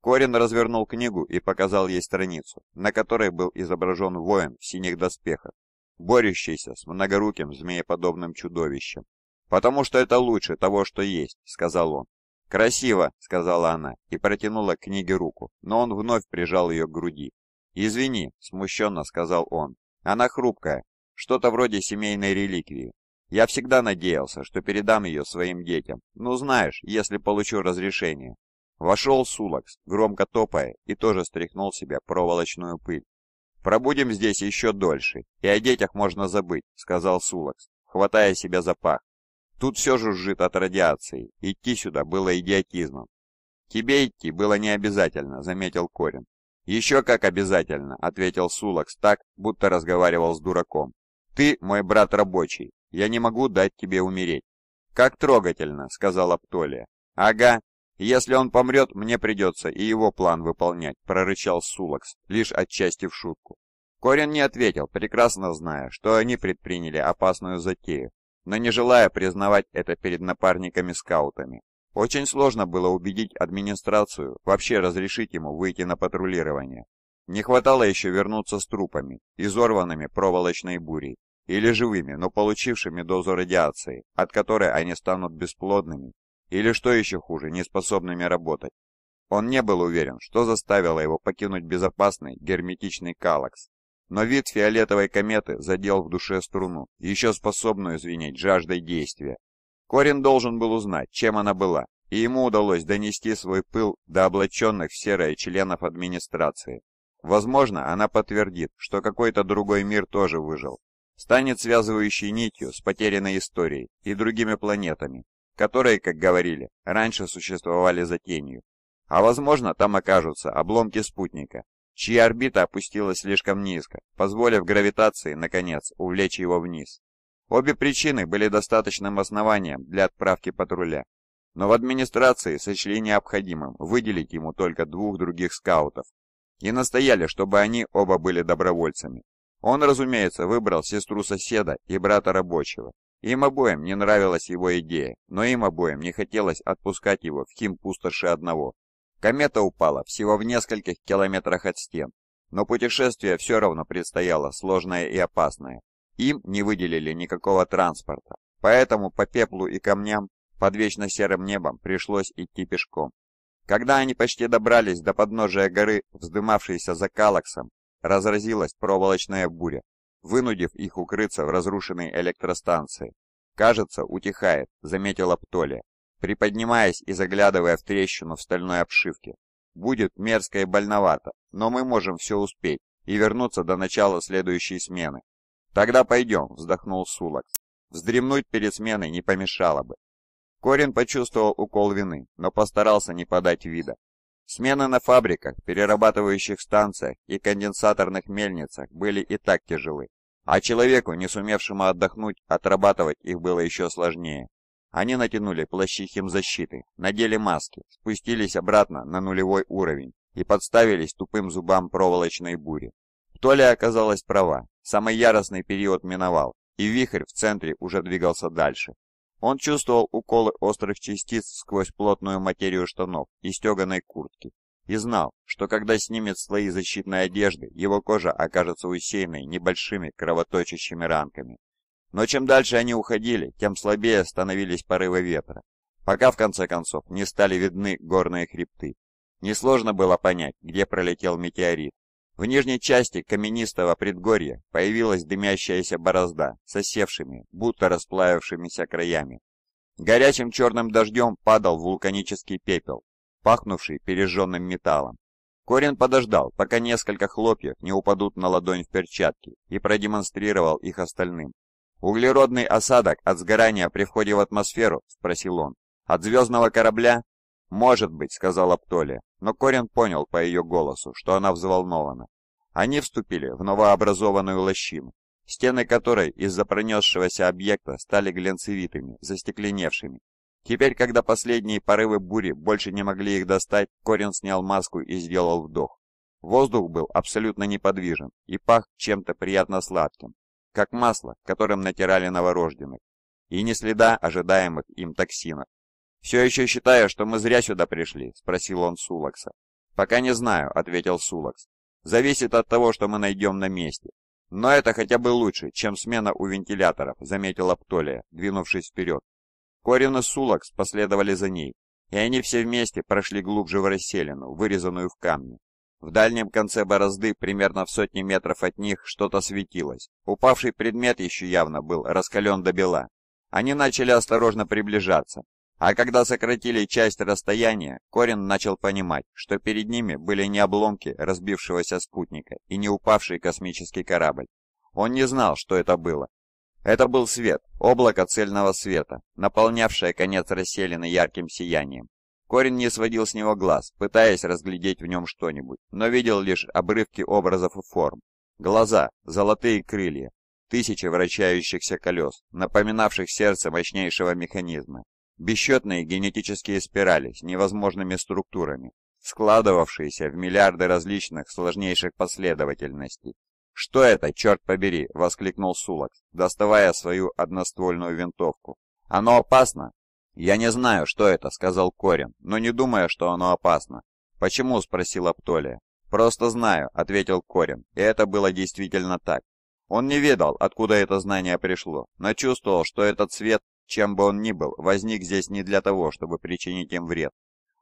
B: Корин развернул книгу и показал ей страницу, на которой был изображен воин в синих доспехах, борющийся с многоруким змееподобным чудовищем. «Потому что это лучше того, что есть», — сказал он. «Красиво», — сказала она и протянула к книге руку, но он вновь прижал ее к груди. «Извини», — смущенно сказал он. «Она хрупкая, что-то вроде семейной реликвии. Я всегда надеялся, что передам ее своим детям. Ну, знаешь, если получу разрешение. Вошел Сулакс, громко топая, и тоже стряхнул себя проволочную пыль. «Пробудем здесь еще дольше, и о детях можно забыть», — сказал Сулакс, хватая себя за пах. «Тут все жужжит от радиации, идти сюда было идиотизмом». «Тебе идти было не обязательно», — заметил Корин. «Еще как обязательно», — ответил Сулакс так, будто разговаривал с дураком. Ты мой брат рабочий, я не могу дать тебе умереть. Как трогательно, сказала Птолия. Ага, если он помрет, мне придется и его план выполнять, прорычал Сулакс, лишь отчасти в шутку. Корин не ответил, прекрасно зная, что они предприняли опасную затею, но не желая признавать это перед напарниками-скаутами. Очень сложно было убедить администрацию вообще разрешить ему выйти на патрулирование, не хватало еще вернуться с трупами, изорванными проволочной бурей, или живыми, но получившими дозу радиации, от которой они станут бесплодными, или, что еще хуже, неспособными работать. Он не был уверен, что заставило его покинуть безопасный герметичный калакс, но вид фиолетовой кометы задел в душе струну, еще способную извинить жаждой действия. Корин должен был узнать, чем она была, и ему удалось донести свой пыл до облаченных в серое членов администрации. Возможно, она подтвердит, что какой-то другой мир тоже выжил. Станет связывающей нитью с потерянной историей и другими планетами, которые, как говорили, раньше существовали за тенью. А возможно, там окажутся обломки спутника, чья орбита опустилась слишком низко, позволив гравитации, наконец, увлечь его вниз. Обе причины были достаточным основанием для отправки патруля, но в администрации сочли необходимым выделить ему только двух других скаутов, и настояли, чтобы они оба были добровольцами. Он, разумеется, выбрал сестру соседа и брата рабочего. Им обоим не нравилась его идея, но им обоим не хотелось отпускать его в хим-пустоши одного. Комета упала всего в нескольких километрах от стен, но путешествие все равно предстояло сложное и опасное. Им не выделили никакого транспорта, поэтому по пеплу и камням под вечно серым небом пришлось идти пешком. Когда они почти добрались до подножия горы, вздымавшейся за Калаксом, разразилась проволочная буря, вынудив их укрыться в разрушенной электростанции. «Кажется, утихает», — заметила Птолия, приподнимаясь и заглядывая в трещину в стальной обшивке. «Будет мерзко и больновато, но мы можем все успеть и вернуться до начала следующей смены». «Тогда пойдем», — вздохнул Сулакс. «Вздремнуть перед сменой не помешало бы». Корин почувствовал укол вины, но постарался не подать вида. Смены на фабриках, перерабатывающих станциях и конденсаторных мельницах были и так тяжелы, а человеку, не сумевшему отдохнуть, отрабатывать их было еще сложнее. Они натянули плащи химзащиты, надели маски, спустились обратно на нулевой уровень и подставились тупым зубам проволочной бури. Толя оказалась права, самый яростный период миновал, и вихрь в центре уже двигался дальше, он чувствовал уколы острых частиц сквозь плотную материю штанов и стеганой куртки, и знал, что когда снимет слои защитной одежды, его кожа окажется усеянной небольшими кровоточащими ранками. Но чем дальше они уходили, тем слабее становились порывы ветра, пока в конце концов не стали видны горные хребты. Несложно было понять, где пролетел метеорит, в нижней части каменистого предгорья появилась дымящаяся борозда с осевшими, будто расплавившимися краями. Горячим черным дождем падал вулканический пепел, пахнувший пережженным металлом. Корин подождал, пока несколько хлопьев не упадут на ладонь в перчатке, и продемонстрировал их остальным. «Углеродный осадок от сгорания при входе в атмосферу?» – спросил он. «От звездного корабля?» «Может быть», – сказал Аптолия но Корин понял по ее голосу, что она взволнована. Они вступили в новообразованную лощину, стены которой из-за пронесшегося объекта стали глянцевитыми, застекленевшими. Теперь, когда последние порывы бури больше не могли их достать, Корин снял маску и сделал вдох. Воздух был абсолютно неподвижен и пах чем-то приятно сладким, как масло, которым натирали новорожденных, и не следа ожидаемых им токсинов. «Все еще считаю, что мы зря сюда пришли?» – спросил он Сулакса. «Пока не знаю», – ответил Сулакс. «Зависит от того, что мы найдем на месте. Но это хотя бы лучше, чем смена у вентиляторов», – заметила Птолия, двинувшись вперед. Корин и Сулакс последовали за ней, и они все вместе прошли глубже в расселину, вырезанную в камне. В дальнем конце борозды, примерно в сотне метров от них, что-то светилось. Упавший предмет еще явно был раскален до бела. Они начали осторожно приближаться, а когда сократили часть расстояния, Корин начал понимать, что перед ними были не обломки разбившегося спутника и не упавший космический корабль. Он не знал, что это было. Это был свет, облако цельного света, наполнявшее конец расселены ярким сиянием. Корин не сводил с него глаз, пытаясь разглядеть в нем что-нибудь, но видел лишь обрывки образов и форм. Глаза, золотые крылья, тысячи вращающихся колес, напоминавших сердце мощнейшего механизма, Бесчетные генетические спирали с невозможными структурами, складывавшиеся в миллиарды различных сложнейших последовательностей. «Что это, черт побери!» — воскликнул Сулакс, доставая свою одноствольную винтовку. «Оно опасно?» «Я не знаю, что это», — сказал Корин, но не думаю, что оно опасно. «Почему?» — спросил Птолия. «Просто знаю», — ответил Корин, и это было действительно так. Он не ведал, откуда это знание пришло, но чувствовал, что этот свет чем бы он ни был, возник здесь не для того, чтобы причинить им вред.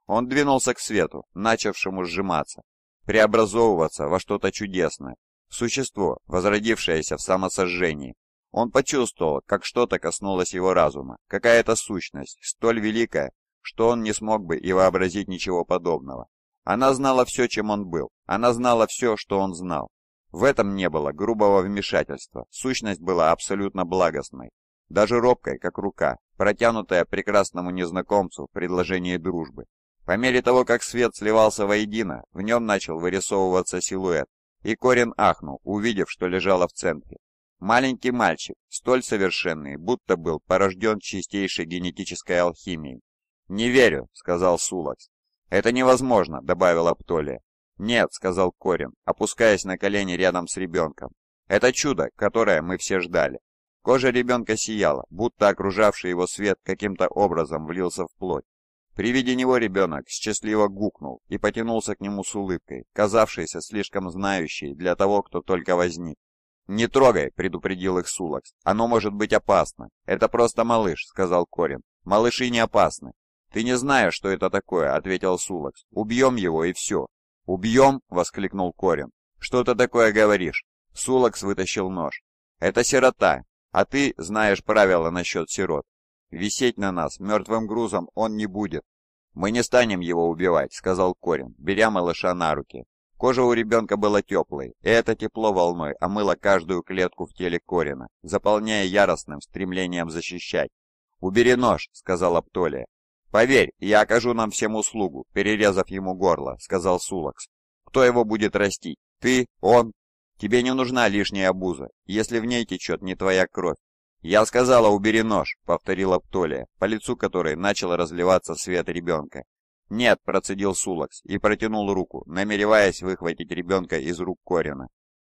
B: Он двинулся к свету, начавшему сжиматься, преобразовываться во что-то чудесное, существо, возродившееся в самосожжении. Он почувствовал, как что-то коснулось его разума, какая-то сущность, столь великая, что он не смог бы и вообразить ничего подобного. Она знала все, чем он был, она знала все, что он знал. В этом не было грубого вмешательства, сущность была абсолютно благостной, даже робкой, как рука, протянутая прекрасному незнакомцу в предложении дружбы. По мере того, как свет сливался воедино, в нем начал вырисовываться силуэт, и Корин ахнул, увидев, что лежало в центре. Маленький мальчик, столь совершенный, будто был порожден чистейшей генетической алхимией. «Не верю», — сказал Сулакс. «Это невозможно», — добавила Птолия. «Нет», — сказал Корин, опускаясь на колени рядом с ребенком. «Это чудо, которое мы все ждали». Кожа ребенка сияла, будто окружавший его свет каким-то образом влился в плоть. При виде него ребенок счастливо гукнул и потянулся к нему с улыбкой, казавшейся слишком знающей для того, кто только возник. «Не трогай», — предупредил их Сулакс, — «оно может быть опасно». «Это просто малыш», — сказал Корин. «Малыши не опасны». «Ты не знаешь, что это такое», — ответил Сулакс. «Убьем его, и все». «Убьем?» — воскликнул Корин. «Что ты такое говоришь?» Сулакс вытащил нож. «Это сирота. А ты знаешь правила насчет сирот. Висеть на нас мертвым грузом он не будет. Мы не станем его убивать, сказал Корин, беря малыша на руки. Кожа у ребенка была теплой, и это тепло волной омыло каждую клетку в теле Корина, заполняя яростным стремлением защищать. «Убери нож», — сказал Аптолия. «Поверь, я окажу нам всем услугу», — перерезав ему горло, — сказал Сулакс. «Кто его будет растить? Ты? Он? Тебе не нужна лишняя обуза, если в ней течет не твоя кровь. «Я сказала, убери нож», — повторила Птолия, по лицу которой начал разливаться свет ребенка. «Нет», — процедил Сулакс и протянул руку, намереваясь выхватить ребенка из рук Корина.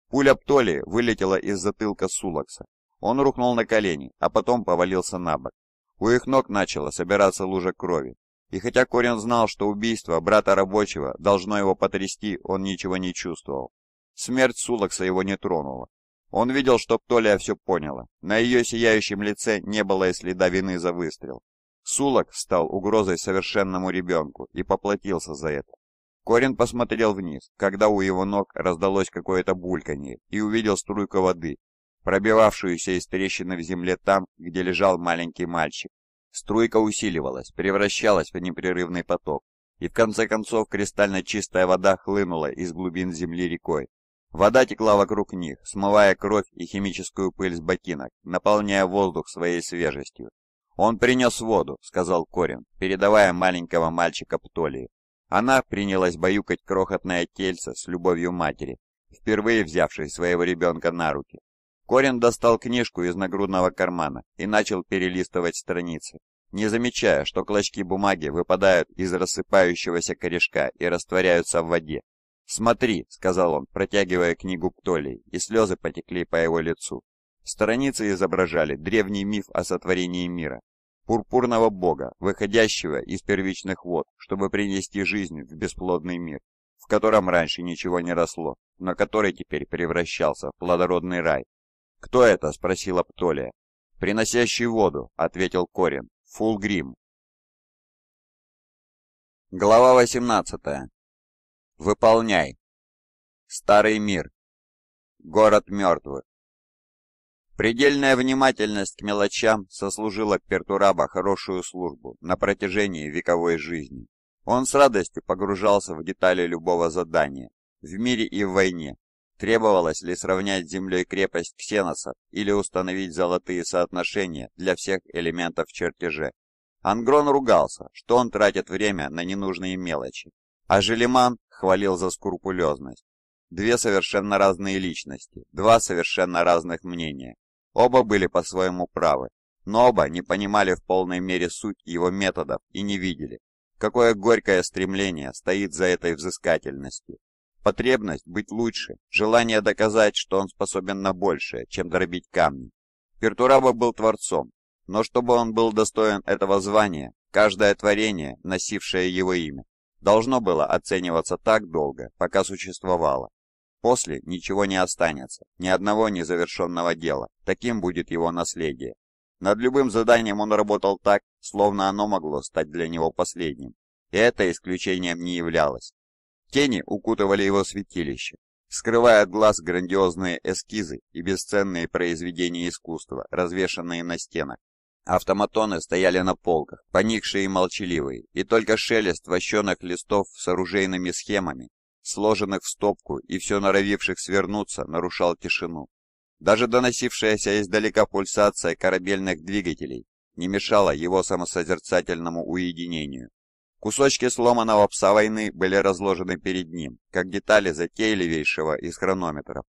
B: Пуля Птолии вылетела из затылка Сулакса. Он рухнул на колени, а потом повалился на бок. У их ног начала собираться лужа крови. И хотя Корин знал, что убийство брата рабочего должно его потрясти, он ничего не чувствовал. Смерть Сулакса его не тронула. Он видел, что Птолия все поняла. На ее сияющем лице не было и следа вины за выстрел. Сулак стал угрозой совершенному ребенку и поплатился за это. Корин посмотрел вниз, когда у его ног раздалось какое-то бульканье, и увидел струйку воды, пробивавшуюся из трещины в земле там, где лежал маленький мальчик. Струйка усиливалась, превращалась в непрерывный поток, и в конце концов кристально чистая вода хлынула из глубин земли рекой, Вода текла вокруг них, смывая кровь и химическую пыль с ботинок, наполняя воздух своей свежестью. «Он принес воду», — сказал Корин, передавая маленького мальчика Птолии. Она принялась баюкать крохотное тельце с любовью матери, впервые взявшей своего ребенка на руки. Корин достал книжку из нагрудного кармана и начал перелистывать страницы, не замечая, что клочки бумаги выпадают из рассыпающегося корешка и растворяются в воде, «Смотри», — сказал он, протягивая книгу к Толли, и слезы потекли по его лицу. Страницы изображали древний миф о сотворении мира, пурпурного бога, выходящего из первичных вод, чтобы принести жизнь в бесплодный мир, в котором раньше ничего не росло, но который теперь превращался в плодородный рай. «Кто это?» — спросила Птолия.
A: «Приносящий воду», — ответил Корин. «Фулгрим». Глава восемнадцатая. Выполняй. Старый мир. Город мертвых. Предельная внимательность
B: к мелочам сослужила Пертураба хорошую службу на протяжении вековой жизни. Он с радостью погружался в детали любого задания, в мире и в войне. Требовалось ли сравнять с землей крепость Ксеноса или установить золотые соотношения для всех элементов в чертеже. Ангрон ругался, что он тратит время на ненужные мелочи, а Желеман хвалил за скрупулезность. Две совершенно разные личности, два совершенно разных мнения. Оба были по-своему правы, но оба не понимали в полной мере суть его методов и не видели, какое горькое стремление стоит за этой взыскательностью. Потребность быть лучше, желание доказать, что он способен на большее, чем дробить камни. Пертураба был творцом, но чтобы он был достоин этого звания, каждое творение, носившее его имя, должно было оцениваться так долго, пока существовало. После ничего не останется, ни одного незавершенного дела, таким будет его наследие. Над любым заданием он работал так, словно оно могло стать для него последним, и это исключением не являлось. Тени укутывали его святилище, скрывая от глаз грандиозные эскизы и бесценные произведения искусства, развешанные на стенах. Автоматоны стояли на полках, поникшие и молчаливые, и только шелест вощенных листов с оружейными схемами, сложенных в стопку и все норовивших свернуться, нарушал тишину. Даже доносившаяся издалека пульсация корабельных двигателей не мешала его самосозерцательному уединению. Кусочки сломанного пса войны были разложены перед ним, как детали затейливейшего из хронометров.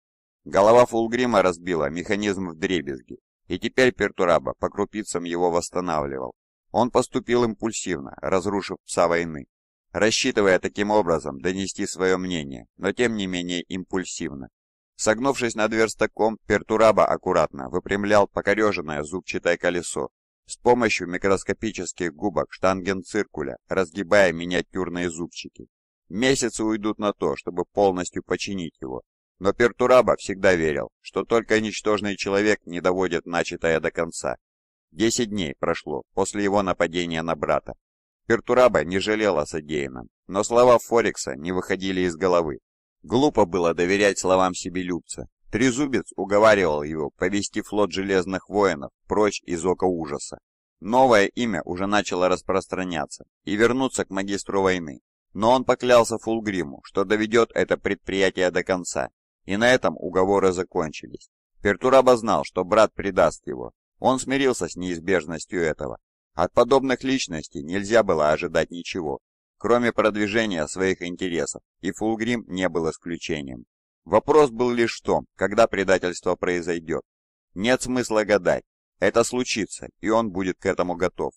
B: Голова Фулгрима разбила механизм в дребезги, и теперь Пертураба по крупицам его восстанавливал. Он поступил импульсивно, разрушив пса войны, рассчитывая таким образом донести свое мнение, но тем не менее импульсивно. Согнувшись над верстаком, Пертураба аккуратно выпрямлял покореженное зубчатое колесо с помощью микроскопических губок штангенциркуля, разгибая миниатюрные зубчики. Месяцы уйдут на то, чтобы полностью починить его, но Пертураба всегда верил, что только ничтожный человек не доводит начатое до конца. Десять дней прошло после его нападения на брата. Пертураба не жалела содеянным, но слова Форикса не выходили из головы. Глупо было доверять словам себелюбца. Трезубец уговаривал его повести флот Железных Воинов прочь из Ока Ужаса. Новое имя уже начало распространяться и вернуться к магистру войны, но он поклялся Фулгриму, что доведет это предприятие до конца и на этом уговоры закончились. Пертураба знал, что брат предаст его. Он смирился с неизбежностью этого. От подобных личностей нельзя было ожидать ничего, кроме продвижения своих интересов, и Фулгрим не был исключением. Вопрос был лишь в том, когда предательство произойдет. Нет смысла гадать. Это случится, и он будет к этому готов.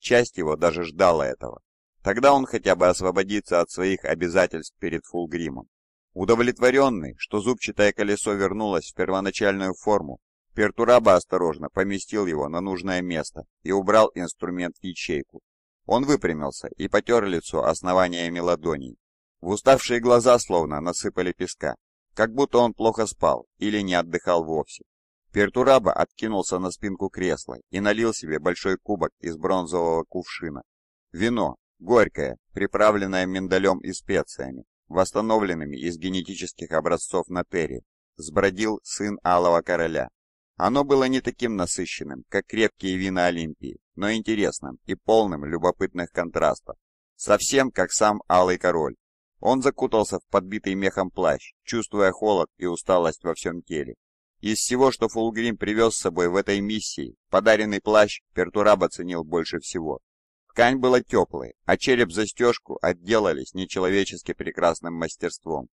B: Часть его даже ждала этого. Тогда он хотя бы освободится от своих обязательств перед Фулгримом. Удовлетворенный, что зубчатое колесо вернулось в первоначальную форму, Пертураба осторожно поместил его на нужное место и убрал инструмент в ячейку. Он выпрямился и потер лицо основаниями ладоней. В уставшие глаза словно насыпали песка, как будто он плохо спал или не отдыхал вовсе. Пертураба откинулся на спинку кресла и налил себе большой кубок из бронзового кувшина. Вино, горькое, приправленное миндалем и специями, восстановленными из генетических образцов на Терри, сбродил сын Алого Короля. Оно было не таким насыщенным, как крепкие вина Олимпии, но интересным и полным любопытных контрастов. Совсем как сам Алый Король. Он закутался в подбитый мехом плащ, чувствуя холод и усталость во всем теле. Из всего, что Фулгрим привез с собой в этой миссии, подаренный плащ Пертураб оценил больше всего. Ткань была теплой, а череп-застежку отделались нечеловечески прекрасным мастерством.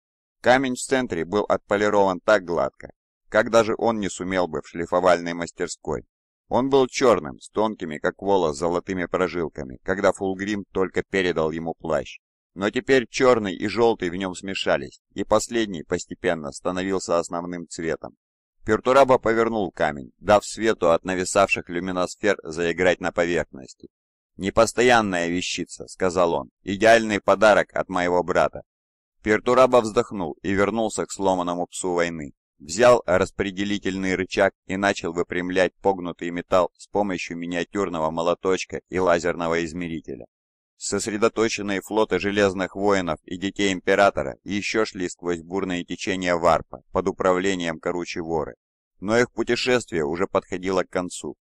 B: Камень в центре был отполирован так гладко, как даже он не сумел бы в шлифовальной мастерской. Он был черным, с тонкими, как волос, золотыми прожилками, когда Фулгрим только передал ему плащ. Но теперь черный и желтый в нем смешались, и последний постепенно становился основным цветом. Пертураба повернул камень, дав свету от нависавших люминосфер заиграть на поверхности, «Непостоянная вещица», — сказал он, — «идеальный подарок от моего брата». Пертураба вздохнул и вернулся к сломанному псу войны. Взял распределительный рычаг и начал выпрямлять погнутый металл с помощью миниатюрного молоточка и лазерного измерителя. Сосредоточенные флоты Железных Воинов и Детей Императора еще шли сквозь бурные течения Варпа под управлением Коручи Воры. Но их путешествие уже подходило к концу,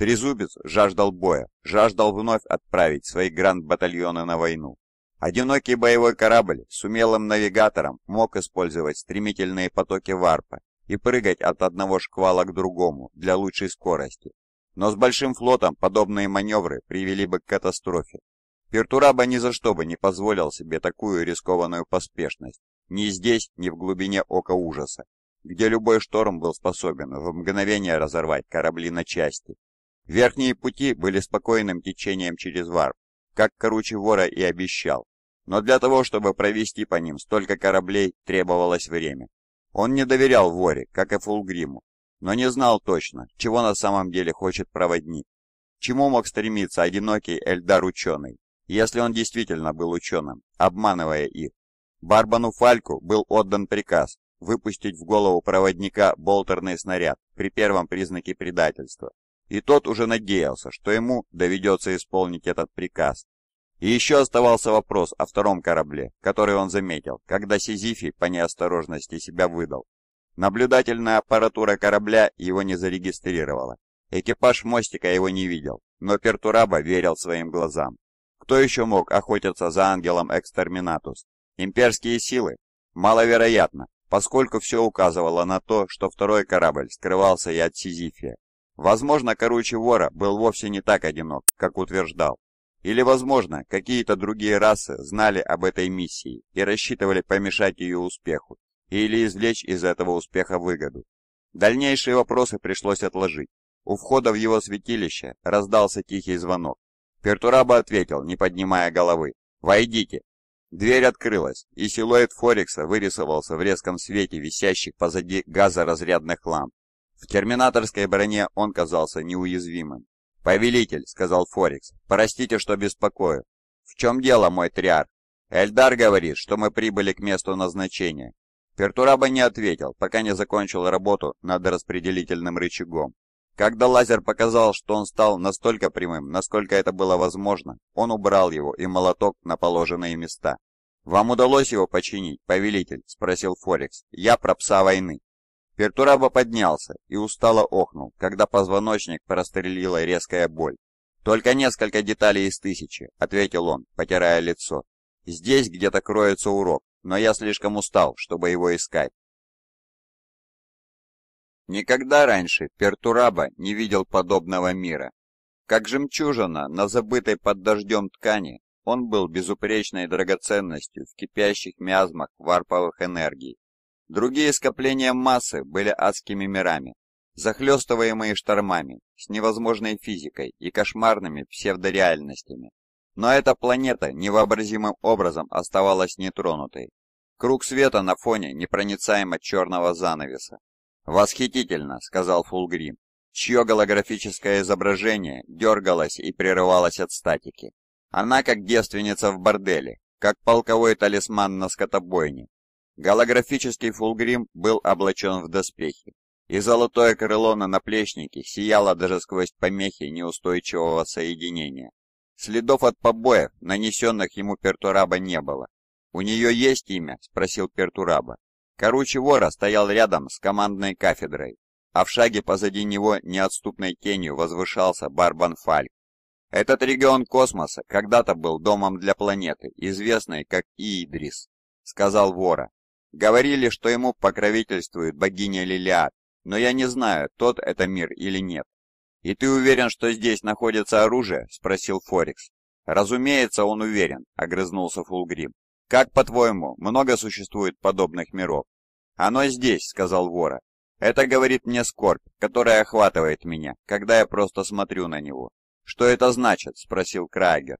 B: Трезубец жаждал боя, жаждал вновь отправить свои гранд-батальоны на войну. Одинокий боевой корабль с умелым навигатором мог использовать стремительные потоки варпа и прыгать от одного шквала к другому для лучшей скорости. Но с большим флотом подобные маневры привели бы к катастрофе. Пертураба ни за что бы не позволил себе такую рискованную поспешность, ни здесь, ни в глубине Ока Ужаса, где любой шторм был способен в мгновение разорвать корабли на части. Верхние пути были спокойным течением через Варп, как Коручи Вора и обещал. Но для того, чтобы провести по ним столько кораблей, требовалось время. Он не доверял Воре, как и Фулгриму, но не знал точно, чего на самом деле хочет проводник. Чему мог стремиться одинокий Эльдар-ученый, если он действительно был ученым, обманывая их? Барбану Фальку был отдан приказ выпустить в голову проводника болтерный снаряд при первом признаке предательства, и тот уже надеялся, что ему доведется исполнить этот приказ. И еще оставался вопрос о втором корабле, который он заметил, когда Сизифи по неосторожности себя выдал. Наблюдательная аппаратура корабля его не зарегистрировала. Экипаж мостика его не видел, но Пертураба верил своим глазам. Кто еще мог охотиться за ангелом Экстерминатус? Имперские силы? Маловероятно, поскольку все указывало на то, что второй корабль скрывался и от Сизифия. Возможно, короче вора был вовсе не так одинок, как утверждал. Или, возможно, какие-то другие расы знали об этой миссии и рассчитывали помешать ее успеху, или извлечь из этого успеха выгоду. Дальнейшие вопросы пришлось отложить. У входа в его святилище раздался тихий звонок. Пертураба ответил, не поднимая головы. «Войдите!» Дверь открылась, и силуэт Форекса вырисовался в резком свете висящих позади газоразрядных ламп. В терминаторской броне он казался неуязвимым. «Повелитель», — сказал Форекс, — «простите, что беспокою». «В чем дело, мой триар?» «Эльдар говорит, что мы прибыли к месту назначения». Пертураба не ответил, пока не закончил работу над распределительным рычагом. Когда лазер показал, что он стал настолько прямым, насколько это было возможно, он убрал его и молоток на положенные места. «Вам удалось его починить, повелитель?» – спросил Форекс. «Я пропса войны». Пертураба поднялся и устало охнул, когда позвоночник прострелила резкая боль. «Только несколько деталей из тысячи», — ответил он, потирая лицо. «Здесь где-то кроется урок, но я слишком устал, чтобы его искать». Никогда раньше Пертураба не видел подобного мира. Как жемчужина на забытой под дождем ткани, он был безупречной драгоценностью в кипящих миазмах варповых энергий. Другие скопления массы были адскими мирами, захлестываемые штормами, с невозможной физикой и кошмарными псевдореальностями. Но эта планета невообразимым образом оставалась нетронутой. Круг света на фоне непроницаемо черного занавеса. «Восхитительно!» — сказал Фулгрим, чье голографическое изображение дергалось и прерывалось от статики. Она как девственница в борделе, как полковой талисман на скотобойне, Голографический фулгрим был облачен в доспехи, и золотое крыло на наплечнике сияло даже сквозь помехи неустойчивого соединения. Следов от побоев, нанесенных ему Пертураба, не было. «У нее есть имя?» – спросил Пертураба. Коручи вора стоял рядом с командной кафедрой, а в шаге позади него неотступной тенью возвышался Фальк. Этот регион космоса когда-то был домом для планеты, известной как Иидрис, сказал Вора. Говорили, что ему покровительствует богиня Лилиад, но я не знаю, тот это мир или нет. «И ты уверен, что здесь находится оружие?» – спросил Форекс. «Разумеется, он уверен», – огрызнулся Фулгрим. «Как, по-твоему, много существует подобных миров?» «Оно здесь», — сказал Вора. «Это говорит мне скорбь, которая охватывает меня, когда я просто смотрю на него». «Что это значит?» — спросил Крагер.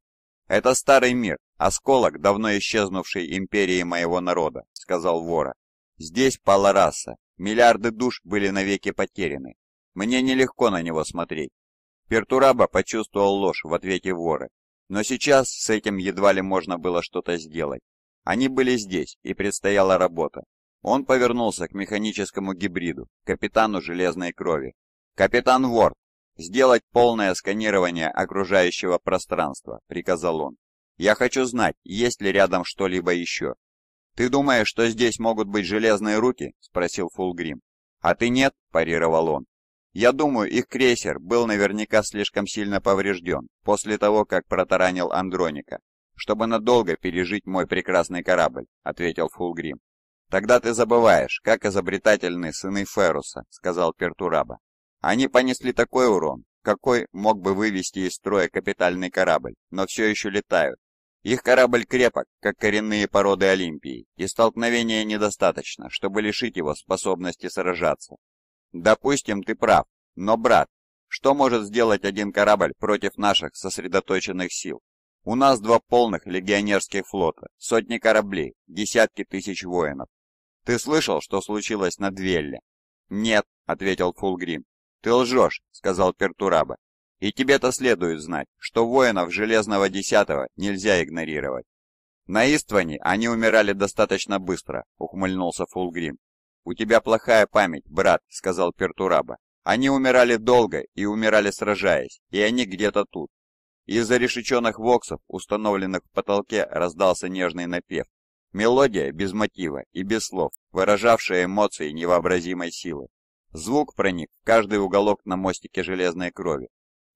B: «Это старый мир, осколок давно исчезнувшей империи моего народа», сказал Вора. «Здесь пала раса. Миллиарды душ были навеки потеряны. Мне нелегко на него смотреть». Пертураба почувствовал ложь в ответе Вора. Но сейчас с этим едва ли можно было что-то сделать. Они были здесь, и предстояла работа. Он повернулся к механическому гибриду, капитану Железной Крови. «Капитан Ворд, сделать полное сканирование окружающего пространства», — приказал он. «Я хочу знать, есть ли рядом что-либо еще». «Ты думаешь, что здесь могут быть железные руки?» — спросил Фулгрим. «А ты нет?» — парировал он. «Я думаю, их крейсер был наверняка слишком сильно поврежден после того, как протаранил Андроника, чтобы надолго пережить мой прекрасный корабль», — ответил Фулгрим. «Тогда ты забываешь, как изобретательные сыны Феруса», — сказал Пертураба. «Они понесли такой урон, какой мог бы вывести из строя капитальный корабль, но все еще летают, их корабль крепок, как коренные породы Олимпии, и столкновения недостаточно, чтобы лишить его способности сражаться. Допустим, ты прав, но, брат, что может сделать один корабль против наших сосредоточенных сил? У нас два полных легионерских флота, сотни кораблей, десятки тысяч воинов. Ты слышал, что случилось на Двелле? Нет, ответил Фулгрим. Ты лжешь, сказал Пертураба. И тебе-то следует знать, что воинов Железного Десятого нельзя игнорировать. На Истване они умирали достаточно быстро, ухмыльнулся Фулгрим. У тебя плохая память, брат, сказал Пертураба. Они умирали долго и умирали сражаясь, и они где-то тут. Из-за решеченных воксов, установленных в потолке, раздался нежный напев. Мелодия без мотива и без слов, выражавшая эмоции невообразимой силы. Звук проник в каждый уголок на мостике железной крови,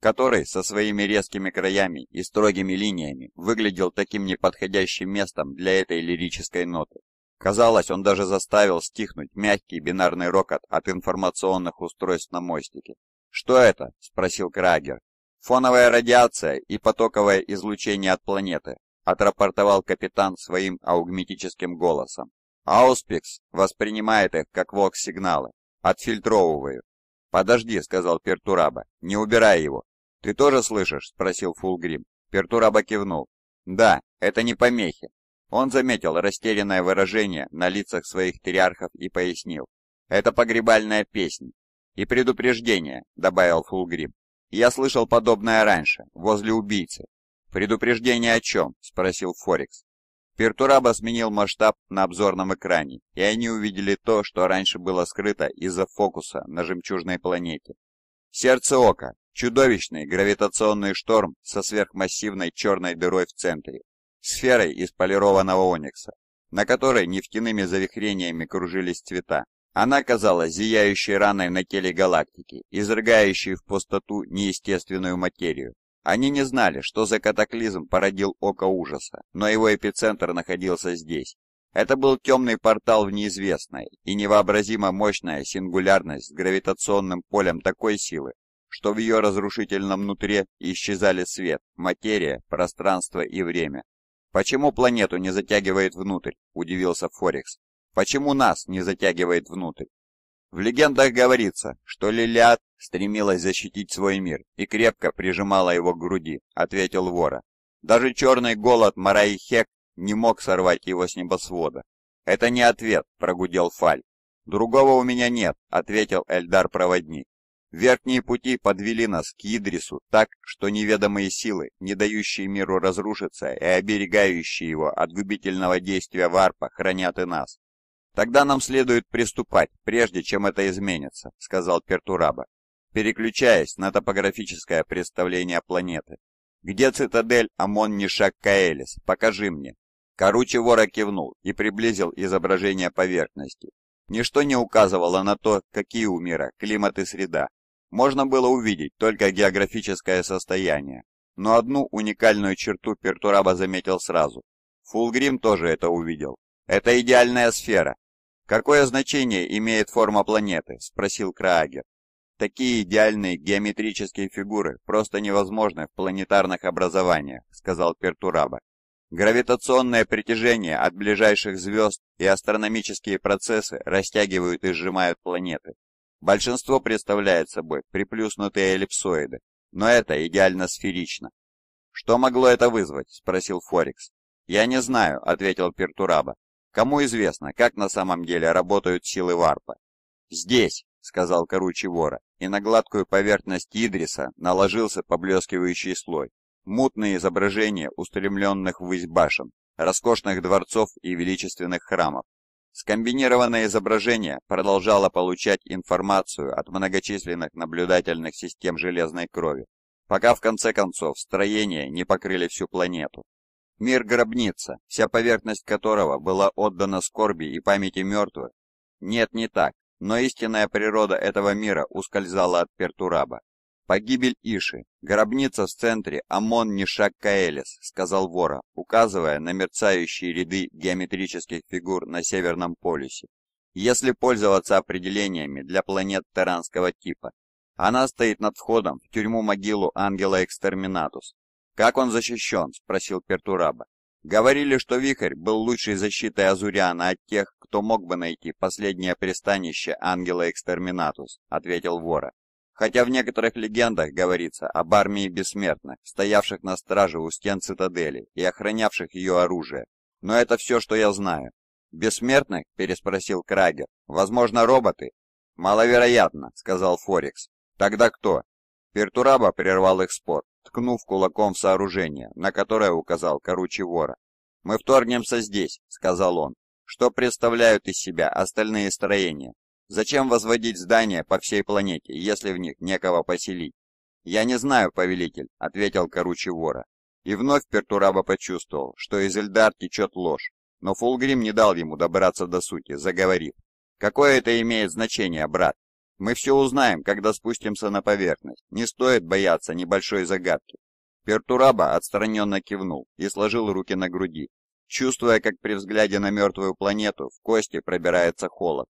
B: который со своими резкими краями и строгими линиями выглядел таким неподходящим местом для этой лирической ноты. Казалось, он даже заставил стихнуть мягкий бинарный рокот от информационных устройств на мостике. «Что это?» – спросил Крагер. «Фоновая радиация и потоковое излучение от планеты», – отрапортовал капитан своим аугметическим голосом. «Ауспикс воспринимает их как вокс-сигналы. Отфильтровываю». «Подожди», — сказал Пертураба, — «не убирай его. «Ты тоже слышишь?» — спросил Фулгрим. Пертураба кивнул. «Да, это не помехи». Он заметил растерянное выражение на лицах своих триархов и пояснил. «Это погребальная песня». «И предупреждение», — добавил Фулгрим. «Я слышал подобное раньше, возле убийцы». «Предупреждение о чем?» — спросил Форекс. Пертураба сменил масштаб на обзорном экране, и они увидели то, что раньше было скрыто из-за фокуса на жемчужной планете. Сердце ока, Чудовищный гравитационный шторм со сверхмассивной черной дырой в центре, сферой из полированного оникса, на которой нефтяными завихрениями кружились цвета. Она казалась зияющей раной на теле галактики, изрыгающей в пустоту неестественную материю. Они не знали, что за катаклизм породил Око Ужаса, но его эпицентр находился здесь. Это был темный портал в неизвестное и невообразимо мощная сингулярность с гравитационным полем такой силы, что в ее разрушительном нутре исчезали свет, материя, пространство и время. «Почему планету не затягивает внутрь?» – удивился Форекс. «Почему нас не затягивает внутрь?» В легендах говорится, что Лилиад стремилась защитить свой мир и крепко прижимала его к груди, ответил Вора. Даже черный голод Мараихек не мог сорвать его с небосвода. «Это не ответ», — прогудел Фаль. «Другого у меня нет», — ответил Эльдар-проводник. Верхние пути подвели нас к Идрису так, что неведомые силы, не дающие миру разрушиться и оберегающие его от губительного действия варпа, хранят и нас. «Тогда нам следует приступать, прежде чем это изменится», — сказал Пертураба, переключаясь на топографическое представление планеты. «Где цитадель Амон Нишак Каэлис? Покажи мне». Коруче вора кивнул и приблизил изображение поверхности. Ничто не указывало на то, какие у мира климат и среда, можно было увидеть только географическое состояние. Но одну уникальную черту Пертураба заметил сразу. Фулгрим тоже это увидел. Это идеальная сфера. Какое значение имеет форма планеты? Спросил Краагер. Такие идеальные геометрические фигуры просто невозможны в планетарных образованиях, сказал Пертураба. Гравитационное притяжение от ближайших звезд и астрономические процессы растягивают и сжимают планеты. Большинство представляет собой приплюснутые эллипсоиды, но это идеально сферично. «Что могло это вызвать?» – спросил Форекс. «Я не знаю», – ответил Пертураба. «Кому известно, как на самом деле работают силы варпа?» «Здесь», — сказал коручий вора, и на гладкую поверхность Идриса наложился поблескивающий слой. Мутные изображения устремленных ввысь башен, роскошных дворцов и величественных храмов. Скомбинированное изображение продолжало получать информацию от многочисленных наблюдательных систем железной крови, пока в конце концов строения не покрыли всю планету. Мир-гробница, вся поверхность которого была отдана скорби и памяти мертвых. Нет, не так, но истинная природа этого мира ускользала от Пертураба. «Погибель Иши. Гробница в центре Амон Нишак Каэлис», — сказал Вора, указывая на мерцающие ряды геометрических фигур на Северном полюсе. «Если пользоваться определениями для планет Таранского типа, она стоит над входом в тюрьму-могилу Ангела Экстерминатус». «Как он защищен?» — спросил Пертураба. «Говорили, что Вихрь был лучшей защитой Азуриана от тех, кто мог бы найти последнее пристанище Ангела Экстерминатус», — ответил Вора. Хотя в некоторых легендах говорится об армии бессмертных, стоявших на страже у стен цитадели и охранявших ее оружие. Но это все, что я знаю. «Бессмертных?» – переспросил Крагер. «Возможно, роботы?» «Маловероятно», – сказал Форекс. «Тогда кто?» Пертураба прервал их спор, ткнув кулаком в сооружение, на которое указал коручий вора. «Мы вторгнемся здесь», — сказал он, — «что представляют из себя остальные строения?» Зачем возводить здания по всей планете, если в них некого поселить? «Я не знаю, повелитель», — ответил коручий вора. И вновь Пертураба почувствовал, что из Эльдар течет ложь, но Фулгрим не дал ему добраться до сути, заговорив. «Какое это имеет значение, брат? Мы все узнаем, когда спустимся на поверхность. Не стоит бояться небольшой загадки». Пертураба отстраненно кивнул и сложил руки на груди, чувствуя, как при взгляде на мертвую планету в кости пробирается холод.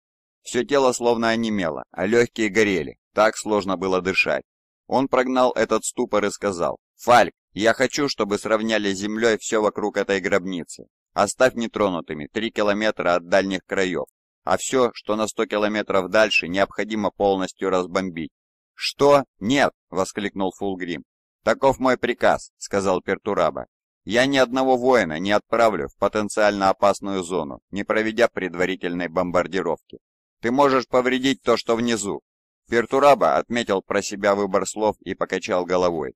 B: Все тело словно онемело, а легкие горели, так сложно было дышать. Он прогнал этот ступор и сказал, «Фальк, я хочу, чтобы сравняли с землей все вокруг этой гробницы. Оставь нетронутыми три километра от дальних краев, а все, что на сто километров дальше, необходимо полностью разбомбить». «Что? Нет!» — воскликнул Фулгрим. «Таков мой приказ», — сказал Пертураба. «Я ни одного воина не отправлю в потенциально опасную зону, не проведя предварительной бомбардировки. Ты можешь повредить то, что внизу. Пертураба отметил про себя выбор слов и покачал головой.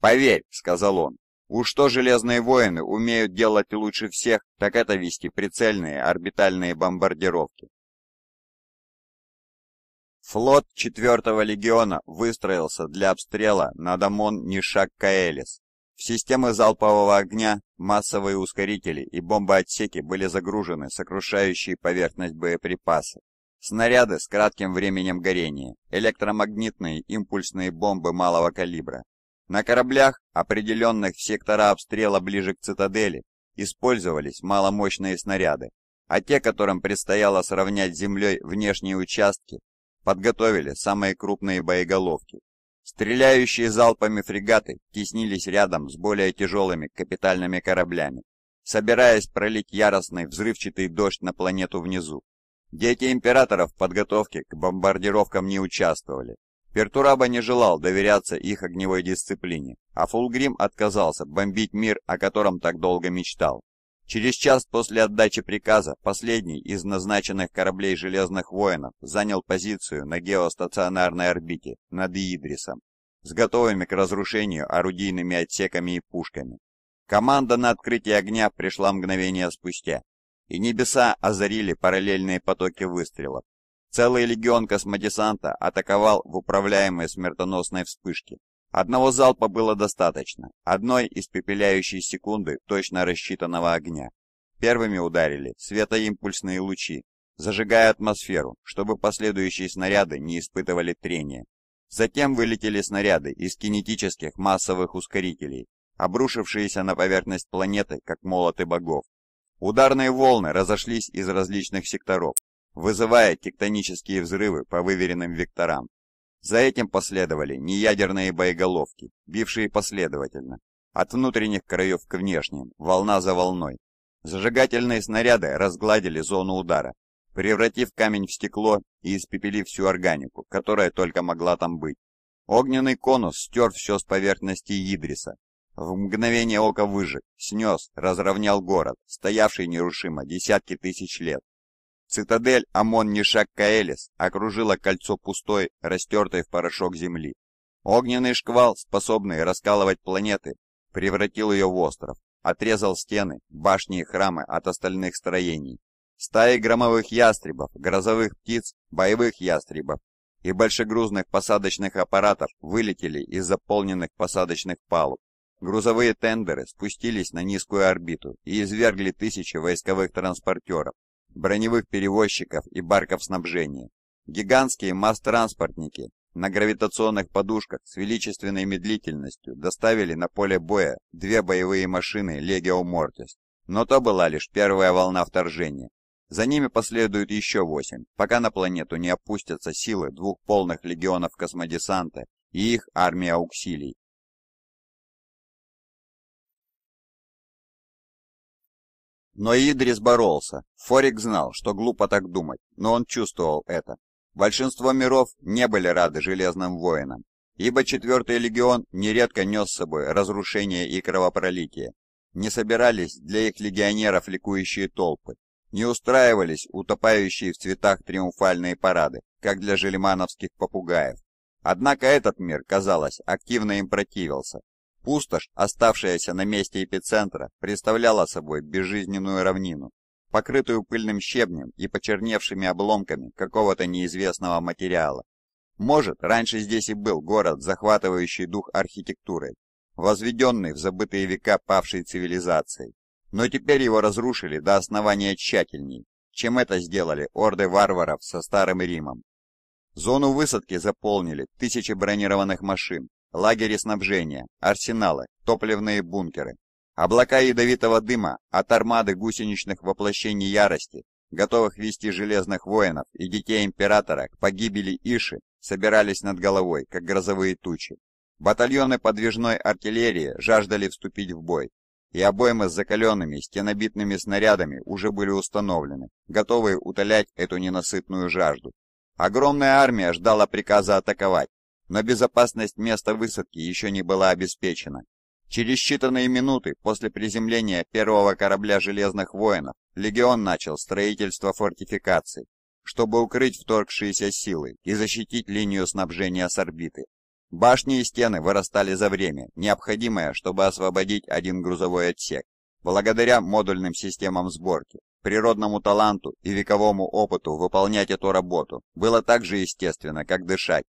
B: «Поверь», — сказал он, — «уж что железные воины умеют делать лучше всех, так это вести прицельные орбитальные бомбардировки». Флот 4-го легиона выстроился для обстрела над ОМОН Нишак-Каэлис. В системы залпового огня, массовые ускорители и бомбоотсеки были загружены сокрушающие поверхность боеприпасы. Снаряды с кратким временем горения, электромагнитные импульсные бомбы малого калибра. На кораблях, определенных в сектора обстрела ближе к цитадели, использовались маломощные снаряды, а те, которым предстояло сравнять с землей внешние участки, подготовили самые крупные боеголовки. Стреляющие залпами фрегаты теснились рядом с более тяжелыми капитальными кораблями, собираясь пролить яростный взрывчатый дождь на планету внизу. Дети императоров в подготовке к бомбардировкам не участвовали. Пертураба не желал доверяться их огневой дисциплине, а Фулгрим отказался бомбить мир, о котором так долго мечтал. Через час после отдачи приказа последний из назначенных кораблей «Железных воинов» занял позицию на геостационарной орбите над Идрисом с готовыми к разрушению орудийными отсеками и пушками. Команда на открытие огня пришла мгновение спустя, и небеса озарили параллельные потоки выстрелов. Целый легион космодесанта атаковал в управляемые смертоносной вспышки. Одного залпа было достаточно, одной испепеляющей секунды точно рассчитанного огня. Первыми ударили светоимпульсные лучи, зажигая атмосферу, чтобы последующие снаряды не испытывали трения. Затем вылетели снаряды из кинетических массовых ускорителей, обрушившиеся на поверхность планеты, как молоты богов. Ударные волны разошлись из различных секторов, вызывая тектонические взрывы по выверенным векторам. За этим последовали неядерные боеголовки, бившие последовательно, от внутренних краев к внешним, волна за волной. Зажигательные снаряды разгладили зону удара, превратив камень в стекло и испепелив всю органику, которая только могла там быть. Огненный конус стер все с поверхности Идриса, в мгновение ока выжег, снес, разровнял город, стоявший нерушимо десятки тысяч лет. Цитадель Амон Нишак Каэлис окружила кольцо пустой, растертой в порошок земли. Огненный шквал, способный раскалывать планеты, превратил ее в остров, отрезал стены, башни и храмы от остальных строений. Стаи громовых ястребов, грозовых птиц, боевых ястребов и большегрузных посадочных аппаратов вылетели из заполненных посадочных палуб, Грузовые тендеры спустились на низкую орбиту и извергли тысячи войсковых транспортеров, броневых перевозчиков и барков снабжения. Гигантские масс-транспортники на гравитационных подушках с величественной медлительностью доставили на поле боя две боевые машины «Легио Мортис». Но то была лишь первая волна вторжения. За ними последуют еще восемь, пока на планету не
A: опустятся силы двух полных легионов космодесанта и их армия ауксилий. Но Идрис боролся. Форик знал, что глупо так думать, но он чувствовал это.
B: Большинство миров не были рады Железным Воинам, ибо Четвертый Легион нередко нес с собой разрушение и кровопролитие. Не собирались для их легионеров ликующие толпы, не устраивались утопающие в цветах триумфальные парады, как для желемановских попугаев. Однако этот мир, казалось, активно им противился, Пустошь, оставшаяся на месте эпицентра, представляла собой безжизненную равнину, покрытую пыльным щебнем и почерневшими обломками какого-то неизвестного материала. Может, раньше здесь и был город, захватывающий дух архитектурой, возведенный в забытые века павшей цивилизацией. Но теперь его разрушили до основания тщательней, чем это сделали орды варваров со Старым Римом. Зону высадки заполнили тысячи бронированных машин, лагеря снабжения, арсеналы, топливные бункеры. Облака ядовитого дыма от армады гусеничных воплощений ярости, готовых вести железных воинов и детей императора к погибели Иши, собирались над головой, как грозовые тучи. Батальоны подвижной артиллерии жаждали вступить в бой, и обоймы с закаленными стенобитными снарядами уже были установлены, готовые утолять эту ненасытную жажду. Огромная армия ждала приказа атаковать, но безопасность места высадки еще не была обеспечена. Через считанные минуты после приземления первого корабля «Железных воинов» легион начал строительство фортификаций, чтобы укрыть вторгшиеся силы и защитить линию снабжения с орбиты. Башни и стены вырастали за время, необходимое, чтобы освободить один грузовой отсек, благодаря модульным системам сборки. Природному таланту и вековому опыту выполнять эту работу было так же естественно, как дышать,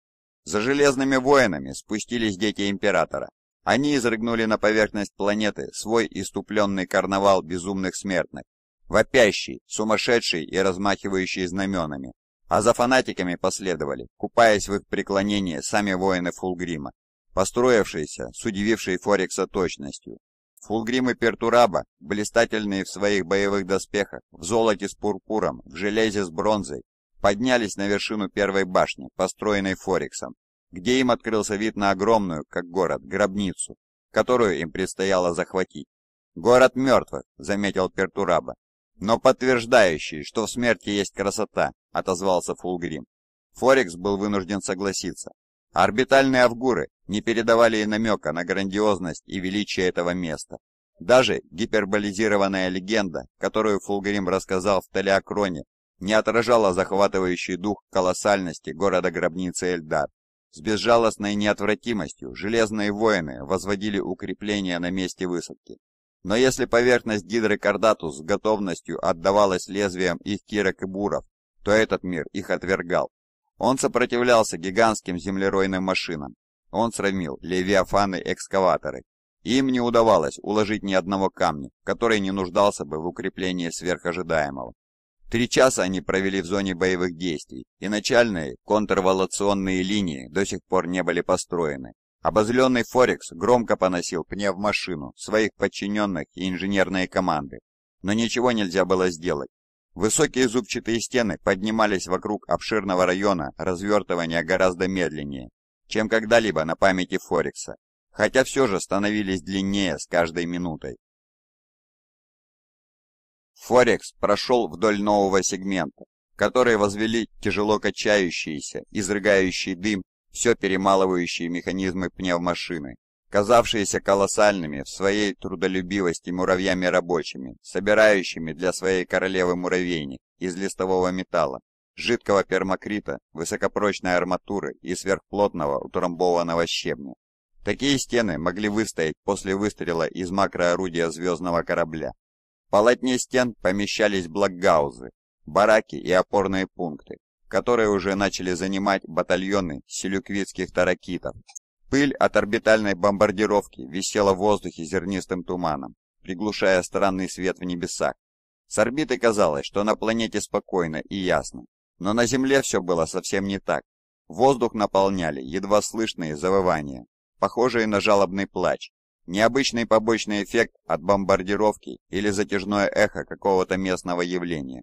B: за железными воинами спустились дети императора. Они изрыгнули на поверхность планеты свой иступленный карнавал безумных смертных, вопящий, сумасшедший и размахивающий знаменами. А за фанатиками последовали, купаясь в их преклонении, сами воины Фулгрима, построившиеся с удивившей Форекса точностью. Фулгримы Пертураба, блистательные в своих боевых доспехах, в золоте с пурпуром, в железе с бронзой, поднялись на вершину первой башни, построенной Фориксом, где им открылся вид на огромную, как город, гробницу, которую им предстояло захватить. «Город мертвых», — заметил Пертураба. «Но подтверждающий, что в смерти есть красота», — отозвался Фулгрим. Форикс был вынужден согласиться. Орбитальные авгуры не передавали и намека на грандиозность и величие этого места. Даже гиперболизированная легенда, которую Фулгрим рассказал в Талиакроне не отражала захватывающий дух колоссальности города-гробницы Эльдар. С безжалостной неотвратимостью железные воины возводили укрепления на месте высадки. Но если поверхность гидры Кардатус с готовностью отдавалась лезвиям их кирок и буров, то этот мир их отвергал. Он сопротивлялся гигантским землеройным машинам. Он срамил левиафаны-экскаваторы. Им не удавалось уложить ни одного камня, который не нуждался бы в укреплении сверхожидаемого. Три часа они провели в зоне боевых действий, и начальные контрволационные линии до сих пор не были построены. Обозленный Форекс громко поносил пневмашину, своих подчиненных и инженерные команды. Но ничего нельзя было сделать. Высокие зубчатые стены поднимались вокруг обширного района развертывания гораздо медленнее, чем когда-либо на памяти Форекса, хотя все же становились длиннее с каждой минутой. Форекс прошел вдоль нового сегмента, который возвели тяжело качающиеся, изрыгающие дым, все перемалывающие механизмы пневмашины, казавшиеся колоссальными в своей трудолюбивости муравьями-рабочими, собирающими для своей королевы муравейник из листового металла, жидкого пермакрита, высокопрочной арматуры и сверхплотного утрамбованного щебня. Такие стены могли выстоять после выстрела из макроорудия звездного корабля. В полотне стен помещались блокгаузы, бараки и опорные пункты, которые уже начали занимать батальоны селюквитских таракитов. Пыль от орбитальной бомбардировки висела в воздухе зернистым туманом, приглушая странный свет в небесах. С орбиты казалось, что на планете спокойно и ясно, но на Земле все было совсем не так. Воздух наполняли едва слышные завывания, похожие на жалобный плач, Необычный побочный эффект от бомбардировки или затяжное эхо какого-то местного явления.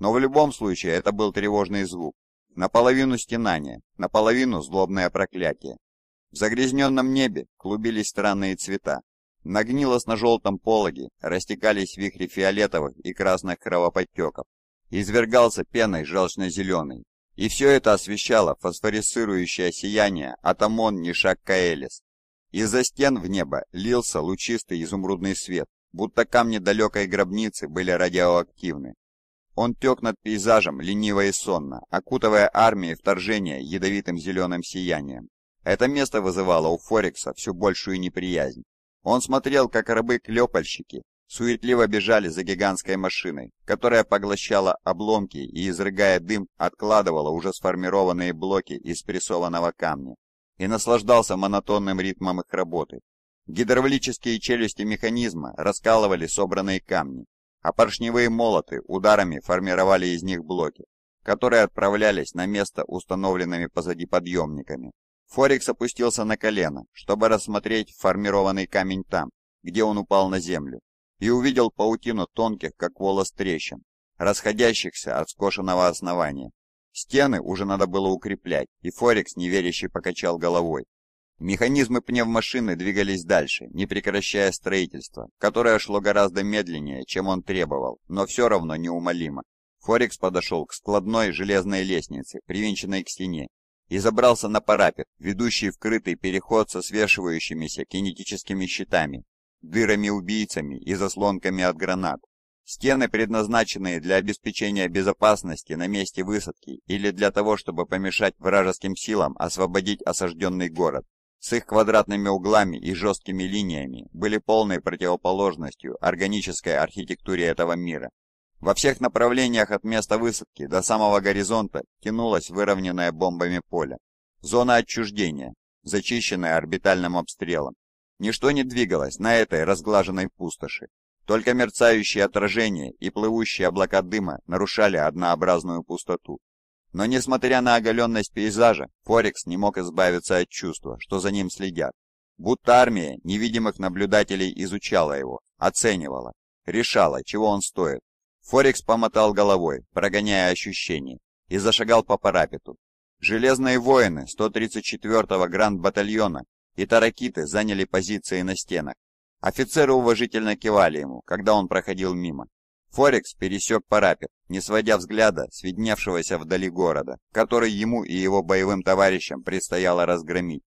B: Но в любом случае это был тревожный звук. Наполовину стенание, наполовину злобное проклятие. В загрязненном небе клубились странные цвета. На гнилостно-желтом пологе растекались вихри фиолетовых и красных кровоподтеков. Извергался пеной желчно-зеленый. И все это освещало фосфорисцирующее сияние Атамон Нишак Каэлис. Из-за стен в небо лился лучистый изумрудный свет, будто камни далекой гробницы были радиоактивны. Он тек над пейзажем лениво и сонно, окутывая армии вторжения ядовитым зеленым сиянием. Это место вызывало у Форекса все большую неприязнь. Он смотрел, как рабы-клепальщики суетливо бежали за гигантской машиной, которая поглощала обломки и, изрыгая дым, откладывала уже сформированные блоки из прессованного камня и наслаждался монотонным ритмом их работы. Гидравлические челюсти механизма раскалывали собранные камни, а поршневые молоты ударами формировали из них блоки, которые отправлялись на место установленными позади подъемниками. Форикс опустился на колено, чтобы рассмотреть формированный камень там, где он упал на землю, и увидел паутину тонких, как волос трещин, расходящихся от скошенного основания. Стены уже надо было укреплять, и Форекс неверяще покачал головой. Механизмы пневмашины двигались дальше, не прекращая строительство, которое шло гораздо медленнее, чем он требовал, но все равно неумолимо. Форекс подошел к складной железной лестнице, привинченной к стене, и забрался на парапет, ведущий вкрытый переход со свешивающимися кинетическими щитами, дырами-убийцами и заслонками от гранат. Стены, предназначенные для обеспечения безопасности на месте высадки или для того, чтобы помешать вражеским силам освободить осажденный город, с их квадратными углами и жесткими линиями были полной противоположностью органической архитектуре этого мира. Во всех направлениях от места высадки до самого горизонта тянулось выровненное бомбами поле. Зона отчуждения, зачищенная орбитальным обстрелом. Ничто не двигалось на этой разглаженной пустоши, только мерцающие отражения и плывущие облака дыма нарушали однообразную пустоту. Но несмотря на оголенность пейзажа, Форекс не мог избавиться от чувства, что за ним следят. Будто армия невидимых наблюдателей изучала его, оценивала, решала, чего он стоит. Форекс помотал головой, прогоняя ощущения, и зашагал по парапету. Железные воины 134-го гранд-батальона и таракиты заняли позиции на стенах, Офицеры уважительно кивали ему, когда он проходил мимо. Форекс пересек парапет, не сводя взгляда с видневшегося вдали города, который ему и его боевым товарищам предстояло разгромить.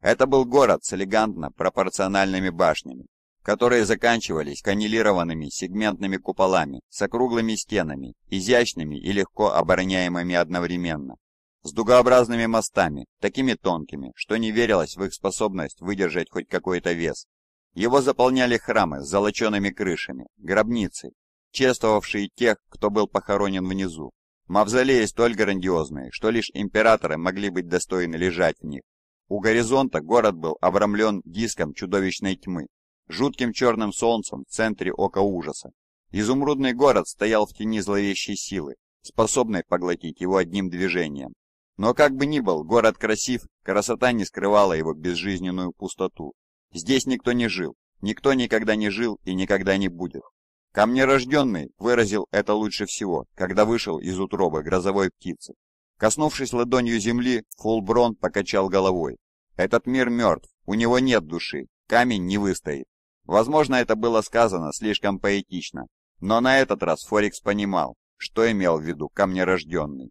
B: Это был город с элегантно пропорциональными башнями, которые заканчивались каннелированными сегментными куполами с округлыми стенами, изящными и легко обороняемыми одновременно, с дугообразными мостами, такими тонкими, что не верилось в их способность выдержать хоть какой-то вес, его заполняли храмы с золоченными крышами, гробницы, чествовавшие тех, кто был похоронен внизу. Мавзолеи столь грандиозные, что лишь императоры могли быть достойны лежать в них. У горизонта город был обрамлен диском чудовищной тьмы, жутким черным солнцем в центре ока ужаса. Изумрудный город стоял в тени зловещей силы, способной поглотить его одним движением. Но как бы ни был город красив, красота не скрывала его безжизненную пустоту. Здесь никто не жил, никто никогда не жил и никогда не будет. Ко мне рожденный выразил это лучше всего, когда вышел из утробы грозовой птицы. Коснувшись ладонью земли, Фулброн покачал головой. Этот мир мертв, у него нет души, камень не выстоит. Возможно, это было сказано слишком поэтично, но на этот раз Форикс понимал, что имел в виду камнерожденный.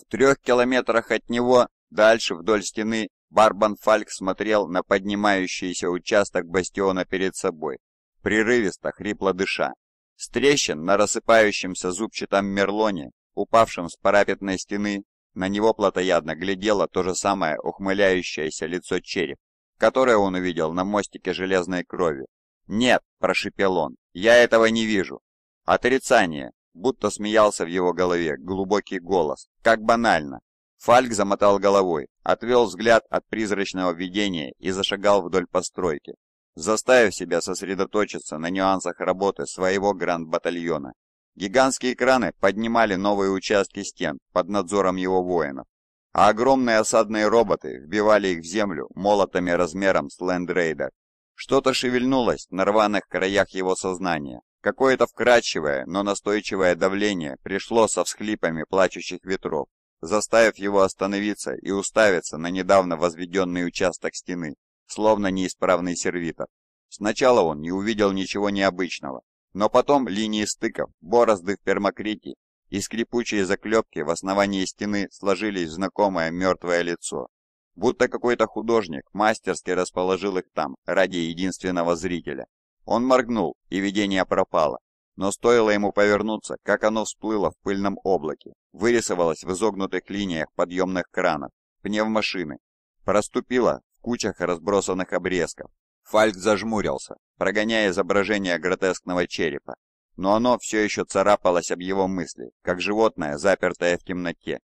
B: В трех километрах от него, дальше вдоль стены, Барбанфальк смотрел на поднимающийся участок бастиона перед собой, прерывисто, хрипло дыша. С трещин на рассыпающемся зубчатом мерлоне, упавшем с парапетной стены, на него плотоядно глядело то же самое ухмыляющееся лицо череп, которое он увидел на мостике железной крови. «Нет!» – прошипел он. «Я этого не вижу!» «Отрицание!» – будто смеялся в его голове глубокий голос. «Как банально!» Фальк замотал головой, отвел взгляд от призрачного видения и зашагал вдоль постройки, заставив себя сосредоточиться на нюансах работы своего гранд-батальона. Гигантские краны поднимали новые участки стен под надзором его воинов, а огромные осадные роботы вбивали их в землю молотами размером с лендрейдер. Что-то шевельнулось на рваных краях его сознания. Какое-то вкрадчивое, но настойчивое давление пришло со всхлипами плачущих ветров, заставив его остановиться и уставиться на недавно возведенный участок стены, словно неисправный сервитор. Сначала он не увидел ничего необычного, но потом линии стыков, борозды в пермакрите и скрипучие заклепки в основании стены сложились в знакомое мертвое лицо. Будто какой-то художник мастерски расположил их там ради единственного зрителя. Он моргнул, и видение пропало. Но стоило ему повернуться, как оно всплыло в пыльном облаке, вырисовалось в изогнутых линиях подъемных кранов, пневмашины, проступило в кучах разбросанных обрезков. Фальк зажмурился, прогоняя изображение гротескного черепа, но оно все еще царапалось об его мысли, как животное, запертое в темноте.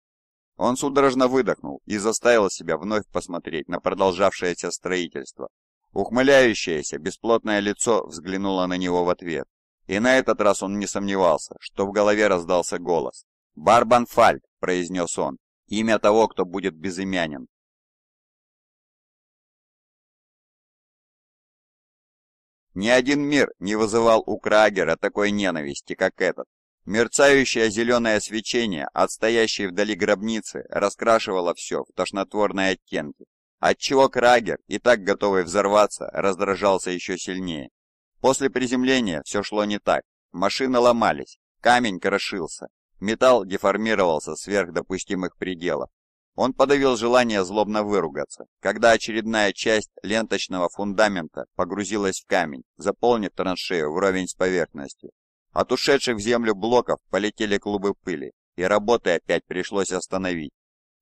B: Он судорожно выдохнул и заставил себя вновь посмотреть на продолжавшееся строительство. Ухмыляющееся бесплотное лицо взглянуло на него в ответ. И на этот раз он не сомневался, что в голове раздался голос. «Барбанфальд!»
A: – произнес он. «Имя того, кто будет безымянен!» Ни один мир не вызывал у
B: Крагера такой ненависти, как этот. Мерцающее зеленое свечение отстоящее вдали гробницы раскрашивало все в тошнотворные оттенки, отчего Крагер, и так готовый взорваться, раздражался еще сильнее. После приземления все шло не так. Машины ломались, камень крошился, металл деформировался сверх допустимых пределов. Он подавил желание злобно выругаться, когда очередная часть ленточного фундамента погрузилась в камень, заполнив траншею вровень с поверхностью. От ушедших в землю блоков полетели клубы пыли, и работы опять пришлось остановить.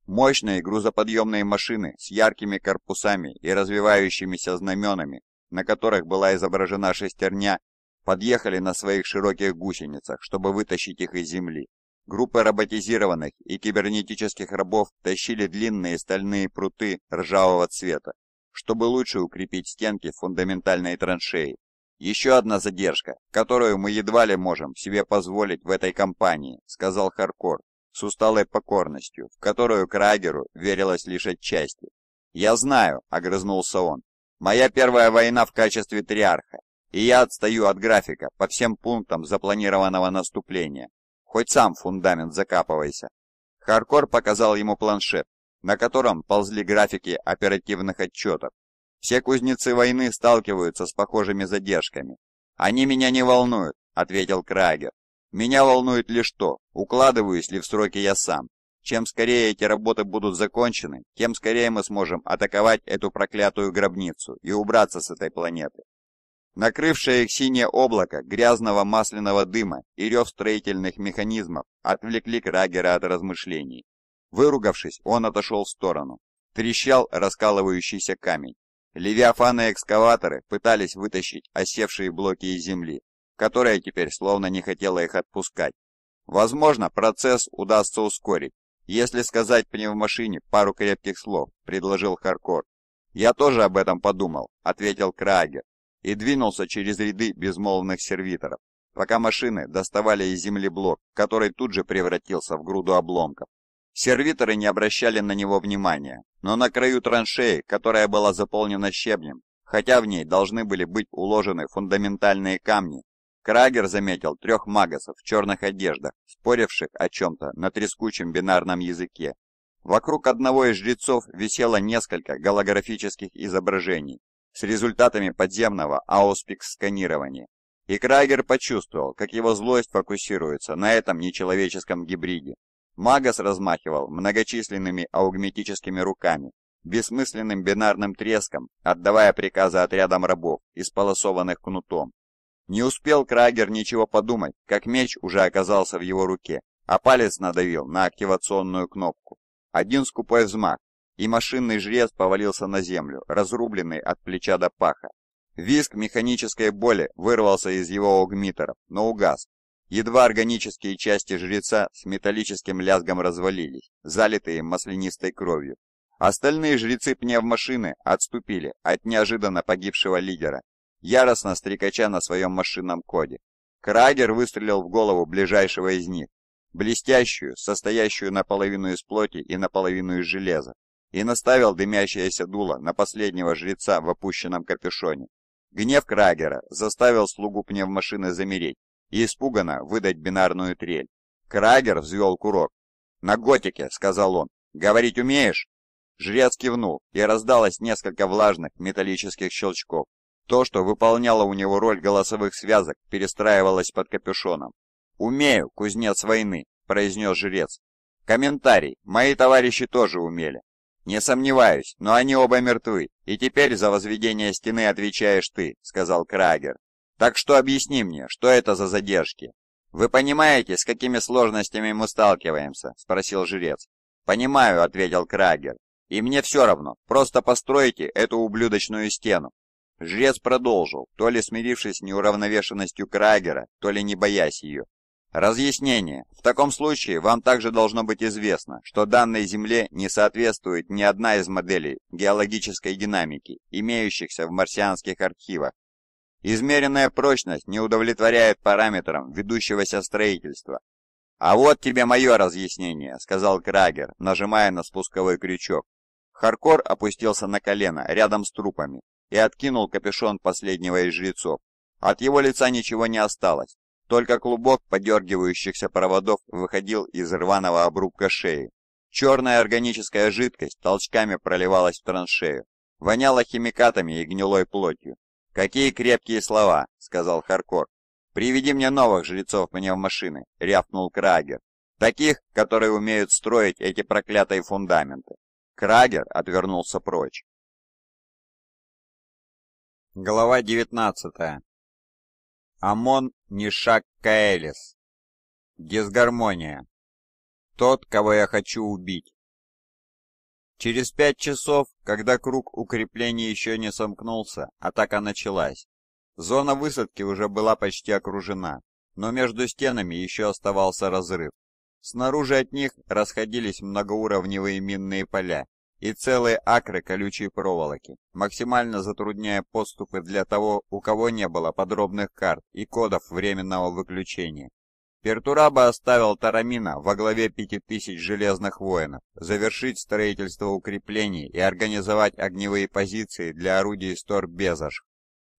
B: Мощные грузоподъемные машины с яркими корпусами и развивающимися знаменами на которых была изображена шестерня, подъехали на своих широких гусеницах, чтобы вытащить их из земли. Группы роботизированных и кибернетических рабов тащили длинные стальные пруты ржавого цвета, чтобы лучше укрепить стенки фундаментальной траншеи. «Еще одна задержка, которую мы едва ли можем себе позволить в этой компании», — сказал Харкор с усталой покорностью, в которую Крагеру верилось лишь отчасти. «Я знаю», — огрызнулся он, Моя первая война в качестве триарха, и я отстаю от графика по всем пунктам запланированного наступления. Хоть сам фундамент закапывайся. Харкор показал ему планшет, на котором ползли графики оперативных отчетов. Все кузнецы войны сталкиваются с похожими задержками. Они меня не волнуют, ответил Крагер. Меня волнует лишь то, укладываюсь ли в сроки я сам. Чем скорее эти работы будут закончены, тем скорее мы сможем атаковать эту проклятую гробницу и убраться с этой планеты. Накрывшее их синее облако грязного масляного дыма и рев строительных механизмов отвлекли Крагера от размышлений. Выругавшись, он отошел в сторону. Трещал раскалывающийся камень. Левиафаны-экскаваторы пытались вытащить осевшие блоки из земли, которая теперь словно не хотела их отпускать. Возможно, процесс удастся ускорить, «Если сказать пневмашине пару крепких слов», — предложил Харкор. «Я тоже об этом подумал», — ответил Крагер и двинулся через ряды безмолвных сервиторов, пока машины доставали из земли блок, который тут же превратился в груду обломков. Сервиторы не обращали на него внимания, но на краю траншеи, которая была заполнена щебнем, хотя в ней должны были быть уложены фундаментальные камни, Крагер заметил трех магасов в черных одеждах, споривших о чем-то на трескучем бинарном языке. Вокруг одного из жрецов висело несколько голографических изображений с результатами подземного ауспикс-сканирования. И Крагер почувствовал, как его злость фокусируется на этом нечеловеческом гибриде. Магас размахивал многочисленными аугметическими руками, бессмысленным бинарным треском, отдавая приказы отрядам рабов, исполосованных кнутом. Не успел Крагер ничего подумать, как меч уже оказался в его руке, а палец надавил на активационную кнопку. Один скупой взмах, и машинный жрец повалился на землю, разрубленный от плеча до паха. Виск механической боли вырвался из его огмитеров, но угас. Едва органические части жреца с металлическим лязгом развалились, залитые маслянистой кровью. Остальные жрецы пневмашины отступили от неожиданно погибшего лидера яростно стрекача на своем машинном коде. Крагер выстрелил в голову ближайшего из них, блестящую, состоящую наполовину из плоти и наполовину из железа, и наставил дымящееся дуло на последнего жреца в опущенном капюшоне. Гнев Крагера заставил слугу пневмашины замереть и испуганно выдать бинарную трель. Крагер взвел курок. «На готике!» — сказал он. «Говорить умеешь?» Жрец кивнул, и раздалось несколько влажных металлических щелчков. То, что выполняло у него роль голосовых связок, перестраивалось под капюшоном. «Умею, кузнец войны», — произнес жрец. «Комментарий. Мои товарищи тоже умели». «Не сомневаюсь, но они оба мертвы, и теперь за возведение стены отвечаешь ты», — сказал Крагер. «Так что объясни мне, что это за задержки?» «Вы понимаете, с какими сложностями мы сталкиваемся?» — спросил жрец. «Понимаю», — ответил Крагер. «И мне все равно, просто постройте эту ублюдочную стену, Жрец продолжил, то ли смирившись с неуравновешенностью Крагера, то ли не боясь ее. Разъяснение. В таком случае вам также должно быть известно, что данной Земле не соответствует ни одна из моделей геологической динамики, имеющихся в марсианских архивах. Измеренная прочность не удовлетворяет параметрам ведущегося строительства. «А вот тебе мое разъяснение», — сказал Крагер, нажимая на спусковой крючок. Харкор опустился на колено рядом с трупами и откинул капюшон последнего из жрецов. От его лица ничего не осталось, только клубок подергивающихся проводов выходил из рваного обрубка шеи. Черная органическая жидкость толчками проливалась в траншею, воняла химикатами и гнилой плотью. «Какие крепкие слова!» — сказал Харкор. «Приведи мне новых жрецов мне в машины!» — рявкнул Крагер. «Таких, которые умеют
A: строить эти проклятые фундаменты!» Крагер отвернулся прочь. Глава 19. Амон Нишак Каэлис. Дисгармония. Тот, кого
B: я хочу убить. Через пять часов, когда круг укреплений еще не сомкнулся, атака началась. Зона высадки уже была почти окружена, но между стенами еще оставался разрыв. Снаружи от них расходились многоуровневые минные поля, и целые акры колючей проволоки, максимально затрудняя поступы для того, у кого не было подробных карт и кодов временного выключения. Пертураба оставил Тарамина во главе пяти тысяч железных воинов завершить строительство укреплений и организовать огневые позиции для орудий стор Безаш,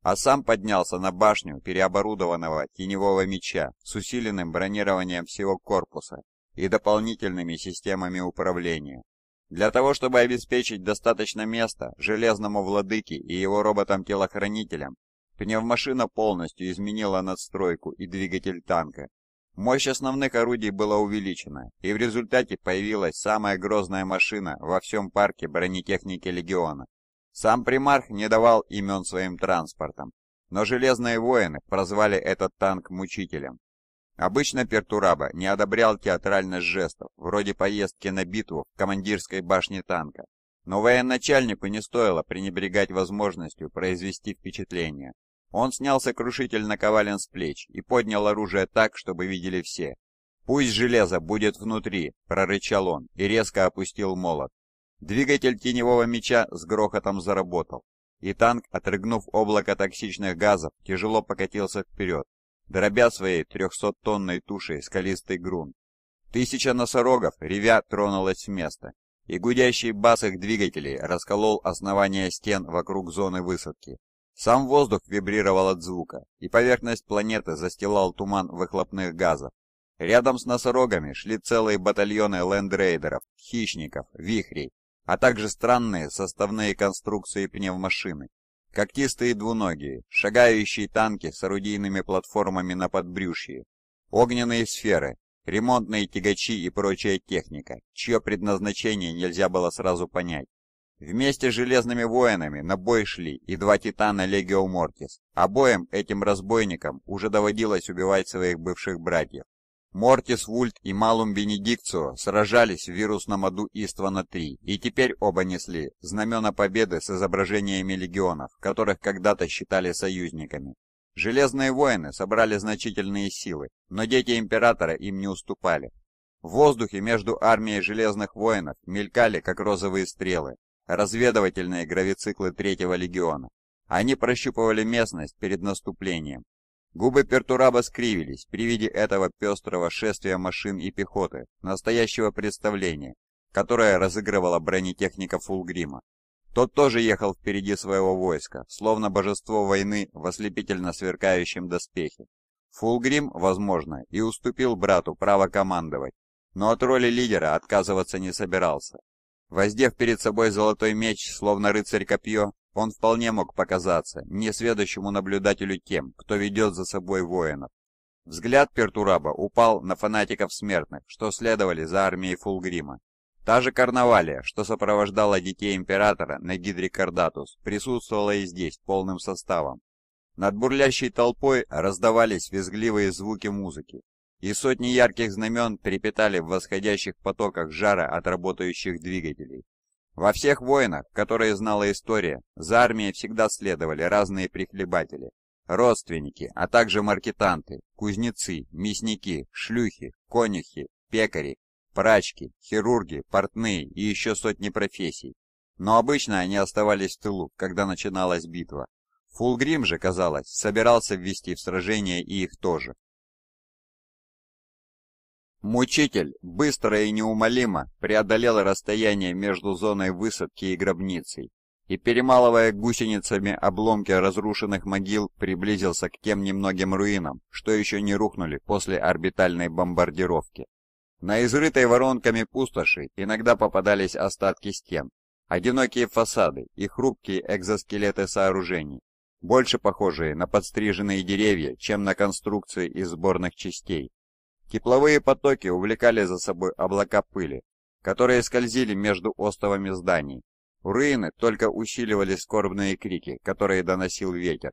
B: а сам поднялся на башню переоборудованного теневого меча с усиленным бронированием всего корпуса и дополнительными системами управления. Для того, чтобы обеспечить достаточно места железному владыке и его роботам-телохранителям, пневмашина полностью изменила надстройку и двигатель танка. Мощь основных орудий была увеличена, и в результате появилась самая грозная машина во всем парке бронетехники Легиона. Сам примарх не давал имен своим транспортам, но «Железные воины» прозвали этот танк «Мучителем». Обычно Пертураба не одобрял театральность жестов, вроде поездки на битву в командирской башне танка, но военачальнику не стоило пренебрегать возможностью произвести впечатление. Он снял сокрушитель наковален с плеч и поднял оружие так, чтобы видели все. «Пусть железо будет внутри!» – прорычал он и резко опустил молот. Двигатель теневого меча с грохотом заработал, и танк, отрыгнув облако токсичных газов, тяжело покатился вперед, дробя своей трехсоттонной тушей скалистый грунт. Тысяча носорогов, ревя, тронулась с места, и гудящий бас их двигателей расколол основание стен вокруг зоны высадки. Сам воздух вибрировал от звука, и поверхность планеты застилал туман выхлопных газов. Рядом с носорогами шли целые батальоны лендрейдеров, хищников, вихрей, а также странные составные конструкции пневмашины когтистые двуногие, шагающие танки с орудийными платформами на подбрюшье, огненные сферы, ремонтные тягачи и прочая техника, чье предназначение нельзя было сразу понять. Вместе с Железными Воинами на бой шли и два Титана Легио Мортис. Обоим этим разбойникам уже доводилось убивать своих бывших братьев, Мортис Вульт и Малум Бенедикцио сражались в вирусном аду Иствана-3, и теперь оба несли знамена победы с изображениями легионов, которых когда-то считали союзниками. Железные воины собрали значительные силы, но дети Императора им не уступали. В воздухе между армией Железных воинов мелькали, как розовые стрелы, разведывательные гравициклы Третьего легиона. Они прощупывали местность перед наступлением, Губы Пертураба скривились при виде этого пестрого шествия машин и пехоты, настоящего представления, которое разыгрывала бронетехника Фулгрима. Тот тоже ехал впереди своего войска, словно божество войны в ослепительно сверкающем доспехе. Фулгрим, возможно, и уступил брату право командовать, но от роли лидера отказываться не собирался. Воздев перед собой золотой меч, словно рыцарь-копье, он вполне мог показаться несведущему наблюдателю тем, кто ведет за собой воинов. Взгляд Пертураба упал на фанатиков смертных, что следовали за армией Фулгрима. Та же карнавалия, что сопровождала детей императора на гидре Кардатус, присутствовала и здесь полным составом. Над бурлящей толпой раздавались визгливые звуки музыки, и сотни ярких знамен трепетали в восходящих потоках жара от работающих двигателей. Во всех войнах, которые знала история, за армией всегда следовали разные прихлебатели. Родственники, а также маркетанты, кузнецы, мясники, шлюхи, конюхи, пекари, прачки, хирурги, портные и еще сотни профессий. Но обычно они оставались в тылу, когда начиналась битва. Фулгрим же, казалось, собирался ввести в сражение и их тоже. Мучитель быстро и неумолимо преодолел расстояние между зоной высадки и гробницей и, перемалывая гусеницами обломки разрушенных могил, приблизился к тем немногим руинам, что еще не рухнули после орбитальной бомбардировки. На изрытой воронками пустоши иногда попадались остатки стен, одинокие фасады и хрупкие экзоскелеты сооружений, больше похожие на подстриженные деревья, чем на конструкции из сборных частей. Тепловые потоки увлекали за собой облака пыли, которые скользили между остовами зданий. У руины только усиливали скорбные крики, которые доносил ветер.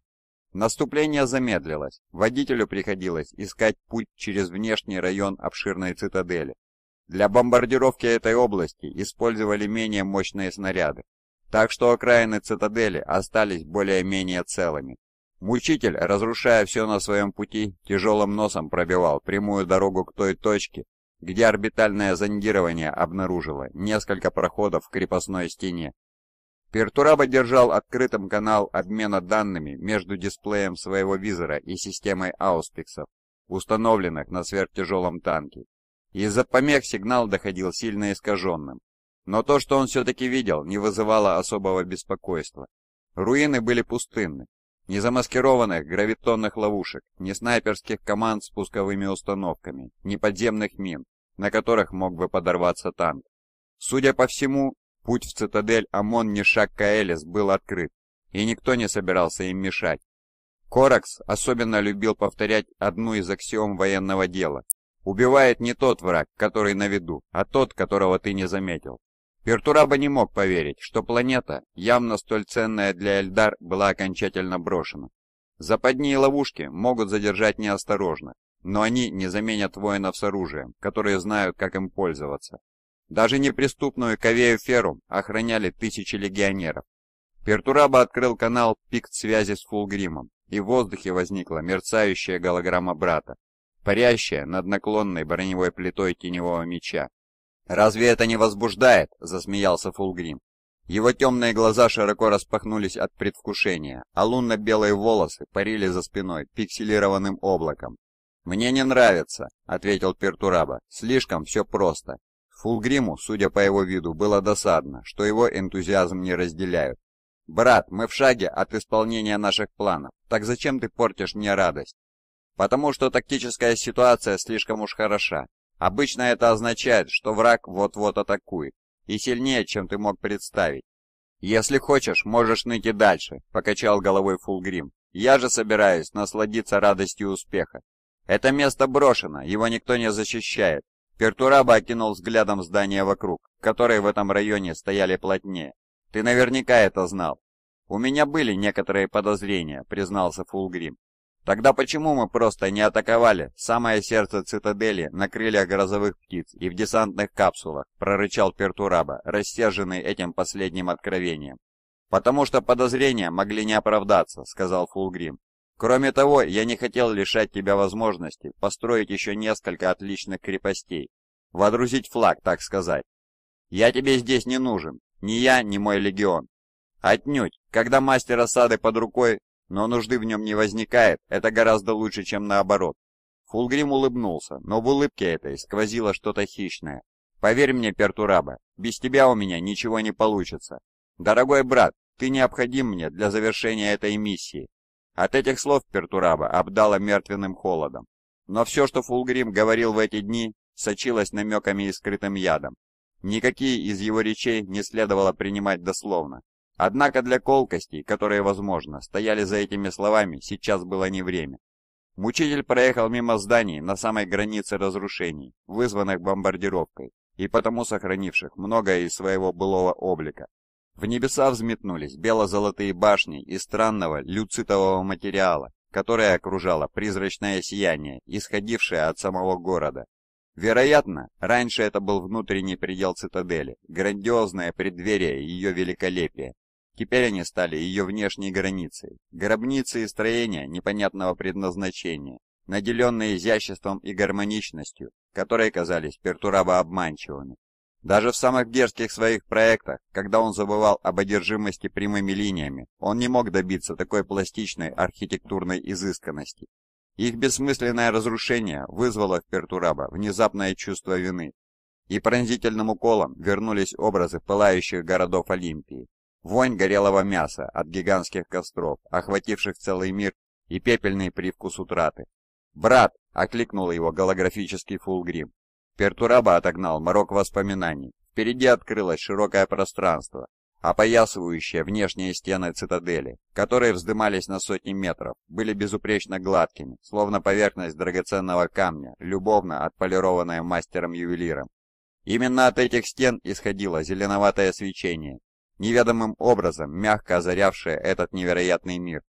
B: Наступление замедлилось, водителю приходилось искать путь через внешний район обширной цитадели. Для бомбардировки этой области использовали менее мощные снаряды, так что окраины цитадели остались более-менее целыми. Мучитель, разрушая все на своем пути, тяжелым носом пробивал прямую дорогу к той точке, где орбитальное зондирование обнаружило несколько проходов в крепостной стене. Пертураба держал открытым канал обмена данными между дисплеем своего визора и системой ауспиксов, установленных на сверхтяжелом танке. Из-за помех сигнал доходил сильно искаженным, но то, что он все-таки видел, не вызывало особого беспокойства. Руины были пустынны, ни замаскированных гравитонных ловушек, ни снайперских команд с пусковыми установками, ни подземных мин, на которых мог бы подорваться танк. Судя по всему, путь в цитадель ОМОН Нишак Каэлис был открыт, и никто не собирался им мешать. Коракс особенно любил повторять одну из аксиом военного дела. Убивает не тот враг, который на виду, а тот, которого ты не заметил. Пертураба не мог поверить, что планета, явно столь ценная для Эльдар, была окончательно брошена. Западни и ловушки могут задержать неосторожно, но они не заменят воинов с оружием, которые знают, как им пользоваться. Даже неприступную Кавею Ферум охраняли тысячи легионеров. Пертураба открыл канал пикт связи с Фулгримом, и в воздухе возникла мерцающая голограмма брата, парящая над наклонной броневой плитой теневого меча, «Разве это не возбуждает?» — засмеялся Фулгрим. Его темные глаза широко распахнулись от предвкушения, а лунно-белые волосы парили за спиной пикселированным облаком. «Мне не нравится», — ответил Пертураба. «Слишком все просто». Фулгриму, судя по его виду, было досадно, что его энтузиазм не разделяют. «Брат, мы в шаге от исполнения наших планов. Так зачем ты портишь мне радость?» «Потому что тактическая ситуация слишком уж хороша. Обычно это означает, что враг вот-вот атакует, и сильнее, чем ты мог представить. «Если хочешь, можешь ныть и дальше», — покачал головой Фулгрим. «Я же собираюсь насладиться радостью успеха. Это место брошено, его никто не защищает». Пертураба окинул взглядом здания вокруг, которые в этом районе стояли плотнее. «Ты наверняка это знал». «У меня были некоторые подозрения», — признался Фулгрим. Тогда почему мы просто не атаковали самое сердце цитадели на крыльях грозовых птиц и в десантных капсулах, прорычал Пертураба, растерженный этим последним откровением. «Потому что подозрения могли не оправдаться», — сказал Фулгрим. «Кроме того, я не хотел лишать тебя возможности построить еще несколько отличных крепостей. Водрузить флаг, так сказать. Я тебе здесь не нужен. Ни я, ни мой легион». «Отнюдь. Когда мастер осады под рукой, но нужды в нем не возникает, это гораздо лучше, чем наоборот. Фулгрим улыбнулся, но в улыбке этой сквозило что-то хищное. «Поверь мне, Пертураба, без тебя у меня ничего не получится. Дорогой брат, ты необходим мне для завершения этой миссии». От этих слов Пертураба обдала мертвенным холодом. Но все, что Фулгрим говорил в эти дни, сочилось намеками и скрытым ядом. Никакие из его речей не следовало принимать дословно. Однако для колкостей, которые, возможно, стояли за этими словами, сейчас было не время. Мучитель проехал мимо зданий на самой границе разрушений, вызванных бомбардировкой, и потому сохранивших многое из своего былого облика. В небеса взметнулись бело-золотые башни из странного люцитового материала, которое окружало призрачное сияние, исходившее от самого города. Вероятно, раньше это был внутренний предел цитадели, грандиозное преддверие ее великолепия, Теперь они стали ее внешней границей, гробницы и строения непонятного предназначения, наделенные изяществом и гармоничностью, которые казались Пертураба обманчивыми. Даже в самых дерзких своих проектах, когда он забывал об одержимости прямыми линиями, он не мог добиться такой пластичной архитектурной изысканности. Их бессмысленное разрушение вызвало в Пертураба внезапное чувство вины, и пронзительным уколом вернулись образы пылающих городов Олимпии. Вонь горелого мяса от гигантских костров, охвативших целый мир, и пепельный привкус утраты. «Брат!» — окликнул его голографический фулгрим. Пертураба отогнал морок воспоминаний. Впереди открылось широкое пространство, опоясывающее внешние стены цитадели, которые вздымались на сотни метров, были безупречно гладкими, словно поверхность драгоценного камня, любовно отполированная мастером-ювелиром. Именно от этих стен исходило зеленоватое свечение, неведомым образом мягко озарявшая этот невероятный мир.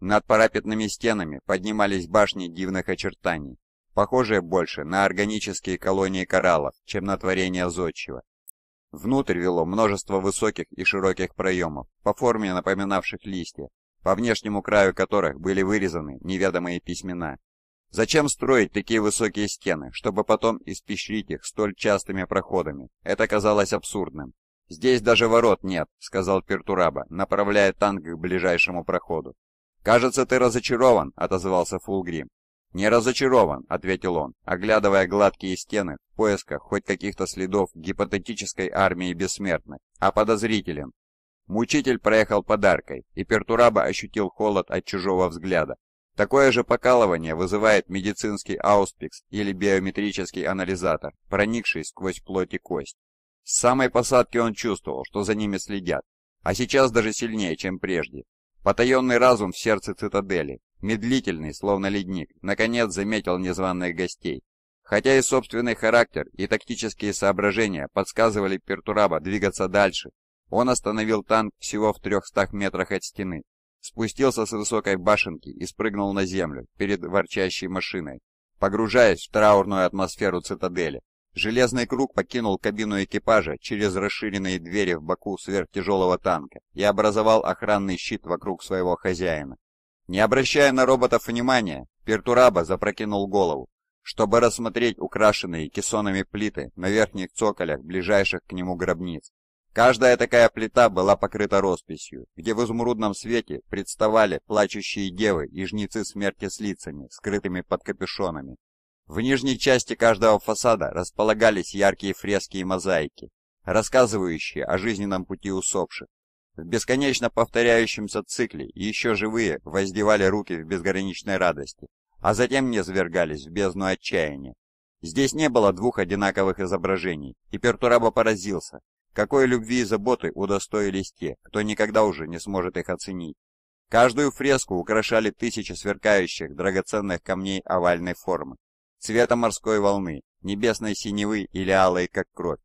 B: Над парапетными стенами поднимались башни дивных очертаний, похожие больше на органические колонии кораллов, чем на творение зодчего. Внутрь вело множество высоких и широких проемов, по форме напоминавших листья, по внешнему краю которых были вырезаны неведомые письмена. Зачем строить такие высокие стены, чтобы потом испещрить их столь частыми проходами? Это казалось абсурдным. «Здесь даже ворот нет», — сказал Пертураба, направляя танк к ближайшему проходу. «Кажется, ты разочарован», — отозвался Фулгрим. «Не разочарован», — ответил он, оглядывая гладкие стены в поисках хоть каких-то следов гипотетической армии бессмертных, а подозрителен. Мучитель проехал подаркой, и Пертураба ощутил холод от чужого взгляда. Такое же покалывание вызывает медицинский ауспекс или биометрический анализатор, проникший сквозь плоть и кость. С самой посадки он чувствовал, что за ними следят, а сейчас даже сильнее, чем прежде. Потаенный разум в сердце цитадели, медлительный, словно ледник, наконец заметил незваных гостей. Хотя и собственный характер, и тактические соображения подсказывали Пертураба двигаться дальше, он остановил танк всего в 300 метрах от стены, спустился с высокой башенки и спрыгнул на землю перед ворчащей машиной, погружаясь в траурную атмосферу цитадели. Железный круг покинул кабину экипажа через расширенные двери в боку сверхтяжелого танка и образовал охранный щит вокруг своего хозяина. Не обращая на роботов внимания, Пертураба запрокинул голову, чтобы рассмотреть украшенные кессонами плиты на верхних цоколях ближайших к нему гробниц. Каждая такая плита была покрыта росписью, где в изумрудном свете представали плачущие девы и жнецы смерти с лицами, скрытыми под капюшонами, в нижней части каждого фасада располагались яркие фрески и мозаики, рассказывающие о жизненном пути усопших. В бесконечно повторяющемся цикле еще живые воздевали руки в безграничной радости, а затем не свергались в бездну отчаяния. Здесь не было двух одинаковых изображений, и Пертураба поразился, какой любви и заботы удостоились те, кто никогда уже не сможет их оценить. Каждую фреску украшали тысячи сверкающих драгоценных камней овальной формы, цвета морской волны, небесной синевы или алой, как кровь.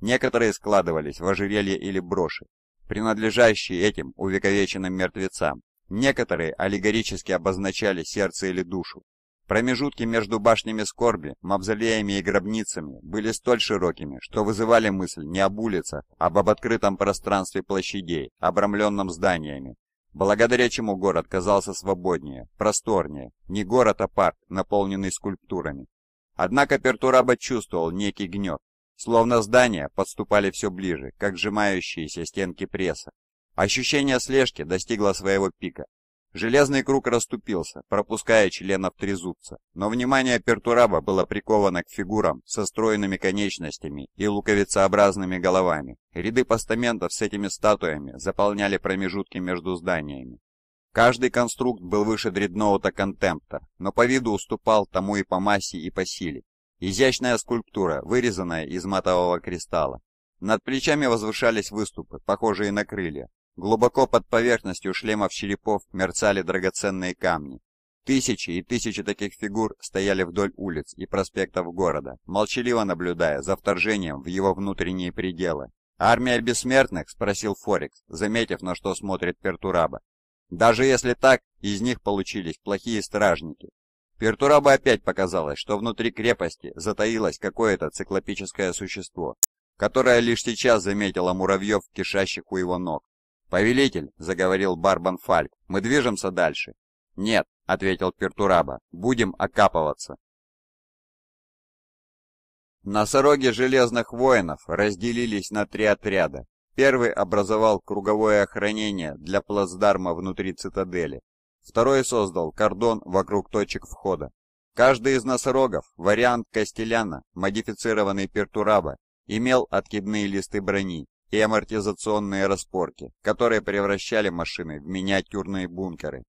B: Некоторые складывались в ожерелье или броши, принадлежащие этим увековеченным мертвецам. Некоторые аллегорически обозначали сердце или душу. Промежутки между башнями скорби, мавзолеями и гробницами были столь широкими, что вызывали мысль не об улицах, а об открытом пространстве площадей, обрамленном зданиями, благодаря чему город казался свободнее, просторнее, не город, а парк, наполненный скульптурами. Однако Пертураба чувствовал некий гнет, словно здания подступали все ближе, как сжимающиеся стенки пресса. Ощущение слежки достигло своего пика, Железный круг расступился, пропуская членов трезубца, но внимание Пертураба было приковано к фигурам со стройными конечностями и луковицеобразными головами. Ряды постаментов с этими статуями заполняли промежутки между зданиями. Каждый конструкт был выше дредноута Контемпта, но по виду уступал тому и по массе, и по силе. Изящная скульптура, вырезанная из матового кристалла. Над плечами возвышались выступы, похожие на крылья, Глубоко под поверхностью шлемов черепов мерцали драгоценные камни. Тысячи и тысячи таких фигур стояли вдоль улиц и проспектов города, молчаливо наблюдая за вторжением в его внутренние пределы. «Армия бессмертных?» – спросил Форекс, заметив, на что смотрит Пертураба. «Даже если так, из них получились плохие стражники». Пертураба опять показалось, что внутри крепости затаилось какое-то циклопическое существо, которое лишь сейчас заметило муравьев, кишащих у его ног. «Повелитель», — заговорил Барбан Фальк, — «мы движемся дальше». «Нет», — ответил Пертураба, — «будем окапываться». Носороги Железных Воинов разделились на три отряда. Первый образовал круговое охранение для плацдарма внутри цитадели. Второй создал кордон вокруг точек входа. Каждый из носорогов, вариант Костеляна, модифицированный Пертураба, имел откидные листы брони, и амортизационные распорки, которые превращали машины в миниатюрные бункеры.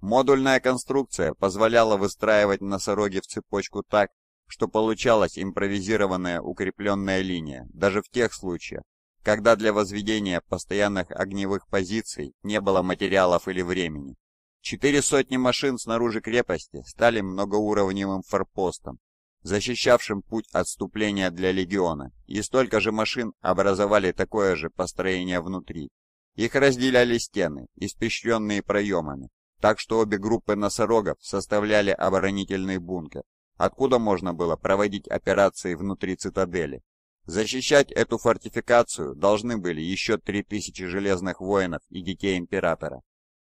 B: Модульная конструкция позволяла выстраивать носороги в цепочку так, что получалась импровизированная укрепленная линия, даже в тех случаях, когда для возведения постоянных огневых позиций не было материалов или времени. Четыре сотни машин снаружи крепости стали многоуровневым форпостом, защищавшим путь отступления для легиона, и столько же машин образовали такое же построение внутри. Их разделяли стены, испещренные проемами, так что обе группы носорогов составляли оборонительный бункер, откуда можно было проводить операции внутри цитадели. Защищать эту фортификацию должны были еще 3000 железных воинов и детей императора.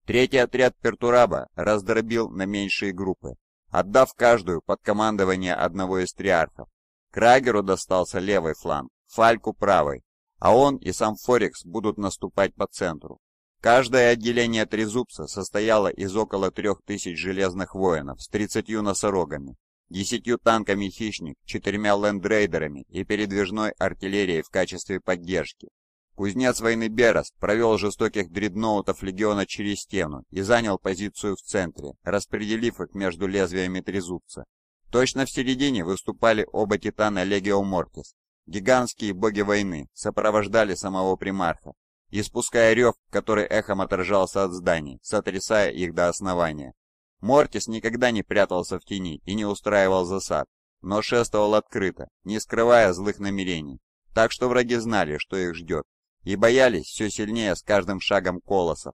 B: Третий отряд Пертураба раздробил на меньшие группы, отдав каждую под командование одного из триархов. Крагеру достался левый фланг, Фальку правый, а он и сам Форекс будут наступать по центру. Каждое отделение Трезубца состояло из около трех тысяч железных воинов с тридцатью носорогами, десятью танками «Хищник», четырьмя лендрейдерами и передвижной артиллерией в качестве поддержки. Кузнец войны Берас провел жестоких дредноутов легиона через стену и занял позицию в центре, распределив их между лезвиями трезубца. Точно в середине выступали оба титана Легио Мортис. Гигантские боги войны сопровождали самого примарха, испуская рев, который эхом отражался от зданий, сотрясая их до основания. Мортис никогда не прятался в тени и не устраивал засад, но шествовал открыто, не скрывая злых намерений, так что враги знали, что их ждет и боялись все сильнее с каждым шагом колоссов.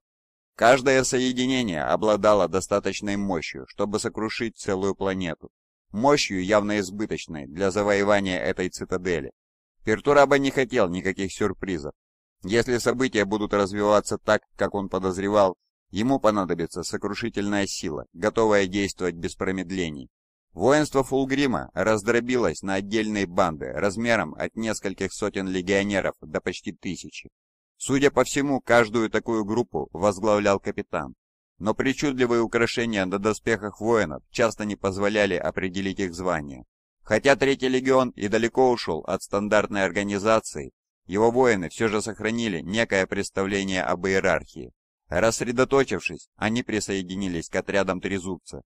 B: Каждое соединение обладало достаточной мощью, чтобы сокрушить целую планету. Мощью явно избыточной для завоевания этой цитадели. Пертураба не хотел никаких сюрпризов. Если события будут развиваться так, как он подозревал, ему понадобится сокрушительная сила, готовая действовать без промедлений. Воинство Фулгрима раздробилось на отдельные банды размером от нескольких сотен легионеров до почти тысячи. Судя по всему, каждую такую группу возглавлял капитан. Но причудливые украшения на доспехах воинов часто не позволяли определить их звание. Хотя Третий Легион и далеко ушел от стандартной организации, его воины все же сохранили некое представление об иерархии. Рассредоточившись, они присоединились к отрядам Трезубца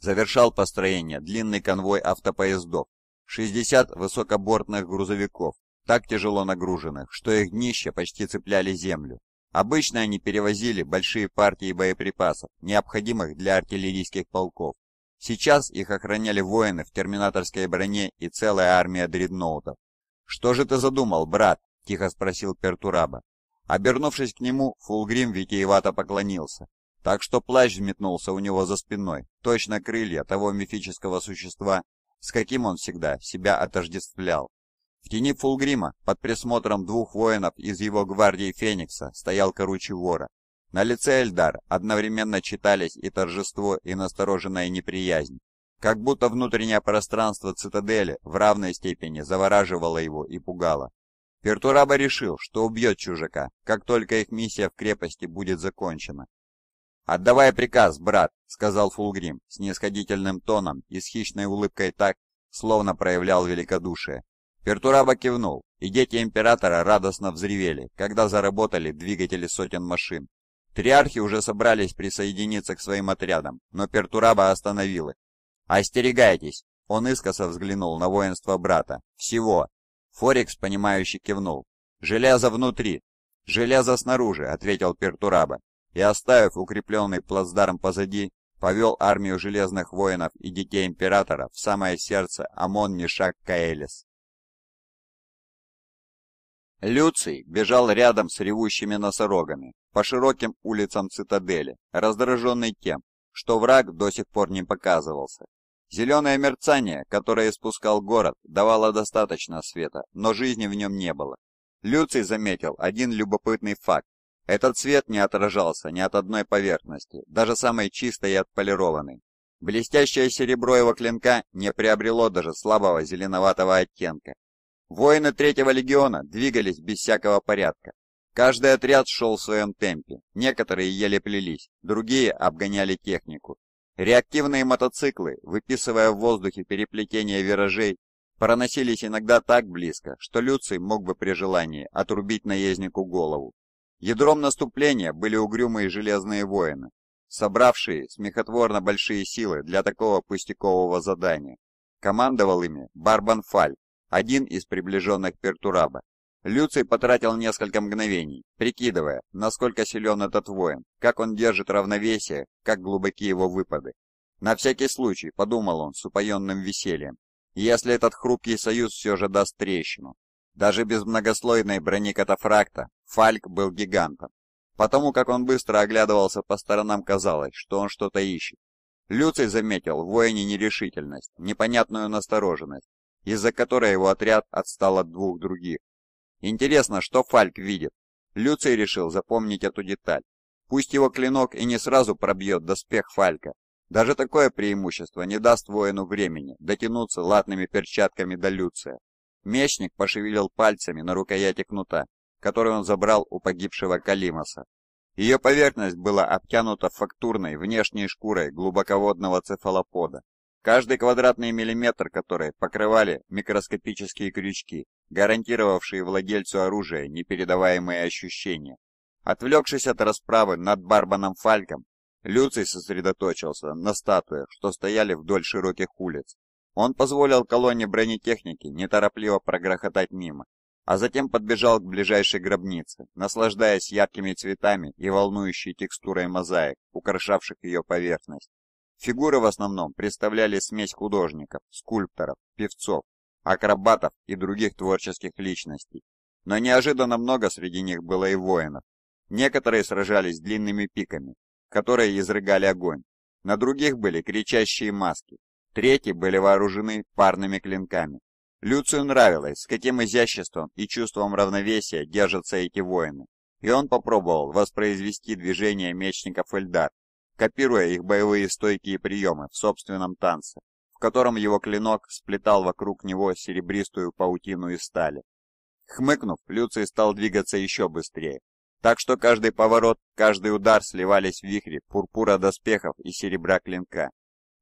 B: Завершал построение длинный конвой автопоездов, 60 высокобортных грузовиков, так тяжело нагруженных, что их днища почти цепляли землю. Обычно они перевозили большие партии боеприпасов, необходимых для артиллерийских полков. Сейчас их охраняли воины в терминаторской броне и целая армия дредноутов. «Что же ты задумал, брат?» – тихо спросил Пертураба. Обернувшись к нему, Фулгрим витиевато поклонился так что плащ взметнулся у него за спиной, точно крылья того мифического существа, с каким он всегда себя отождествлял. В тени Фулгрима, под присмотром двух воинов из его гвардии Феникса, стоял коручий вора. На лице Эльдар одновременно читались и торжество, и настороженная неприязнь. Как будто внутреннее пространство цитадели в равной степени завораживало его и пугало. Пертураба решил, что убьет чужака, как только их миссия в крепости будет закончена, «Отдавай приказ, брат», — сказал Фулгрим с нисходительным тоном и с хищной улыбкой так, словно проявлял великодушие. Пертураба кивнул, и дети Императора радостно взревели, когда заработали двигатели сотен машин. Триархи уже собрались присоединиться к своим отрядам, но Пертураба остановил их. «Остерегайтесь!» — он искоса взглянул на воинство брата. «Всего!» Форекс, понимающе кивнул. «Железо внутри!» «Железо снаружи!» — ответил Пертураба и, оставив укрепленный плацдарм позади, повел армию Железных Воинов и Детей Императора в самое сердце Амон Мишак Каэлис. Люций бежал рядом с ревущими носорогами по широким улицам цитадели, раздраженный тем, что враг до сих пор не показывался. Зеленое мерцание, которое испускал город, давало достаточно света, но жизни в нем не было. Люций заметил один любопытный факт. Этот свет не отражался ни от одной
A: поверхности,
B: даже самой чистой и отполированной. Блестящее серебро его клинка не приобрело даже слабого зеленоватого оттенка. Воины третьего легиона двигались без всякого порядка. Каждый отряд шел в своем темпе, некоторые еле плелись, другие обгоняли технику. Реактивные мотоциклы, выписывая в воздухе переплетение виражей, проносились иногда так близко, что Люций мог бы при желании отрубить наезднику голову. Ядром наступления были угрюмые железные воины, собравшие смехотворно большие силы для такого пустякового задания. Командовал ими Барбан Фаль, один из приближенных Пертураба. Люций потратил несколько мгновений, прикидывая, насколько силен этот воин, как он держит равновесие, как глубоки его выпады. На всякий случай, подумал он с упоенным весельем, если этот хрупкий союз все же даст трещину. Даже без многослойной брони катафракта Фальк был гигантом. Потому как он быстро оглядывался по сторонам, казалось, что он что-то ищет. Люций заметил в воине нерешительность, непонятную настороженность, из-за которой его отряд отстал от двух других. Интересно, что Фальк видит. Люций решил запомнить эту деталь. Пусть его клинок и не сразу пробьет доспех Фалька. Даже такое преимущество не даст воину времени дотянуться латными перчатками до Люция. Мечник пошевелил пальцами на рукояти кнута, который он забрал у погибшего Калимаса. Ее поверхность была обтянута фактурной внешней шкурой глубоководного цефалопода, каждый квадратный миллиметр которой покрывали микроскопические крючки, гарантировавшие владельцу оружия непередаваемые ощущения. Отвлекшись от расправы над Барбаном Фальком, Люций сосредоточился на статуях, что стояли вдоль широких улиц. Он позволил колонне бронетехники неторопливо прогрохотать мимо, а затем подбежал к ближайшей гробнице, наслаждаясь яркими цветами и волнующей текстурой мозаик, украшавших ее поверхность. Фигуры в основном представляли смесь художников, скульпторов, певцов, акробатов и других творческих личностей. Но неожиданно много среди них было и воинов. Некоторые сражались длинными пиками, которые изрыгали огонь. На других были кричащие маски, третьи были вооружены парными клинками. Люцию нравилось, с каким изяществом и чувством равновесия держатся эти воины, и он попробовал воспроизвести движения мечников Эльдар, копируя их боевые стойки и приемы в собственном танце, в котором его клинок сплетал вокруг него серебристую паутину из стали. Хмыкнув, Люций стал двигаться еще быстрее, так что каждый поворот, каждый удар сливались в вихре пурпура доспехов и серебра клинка.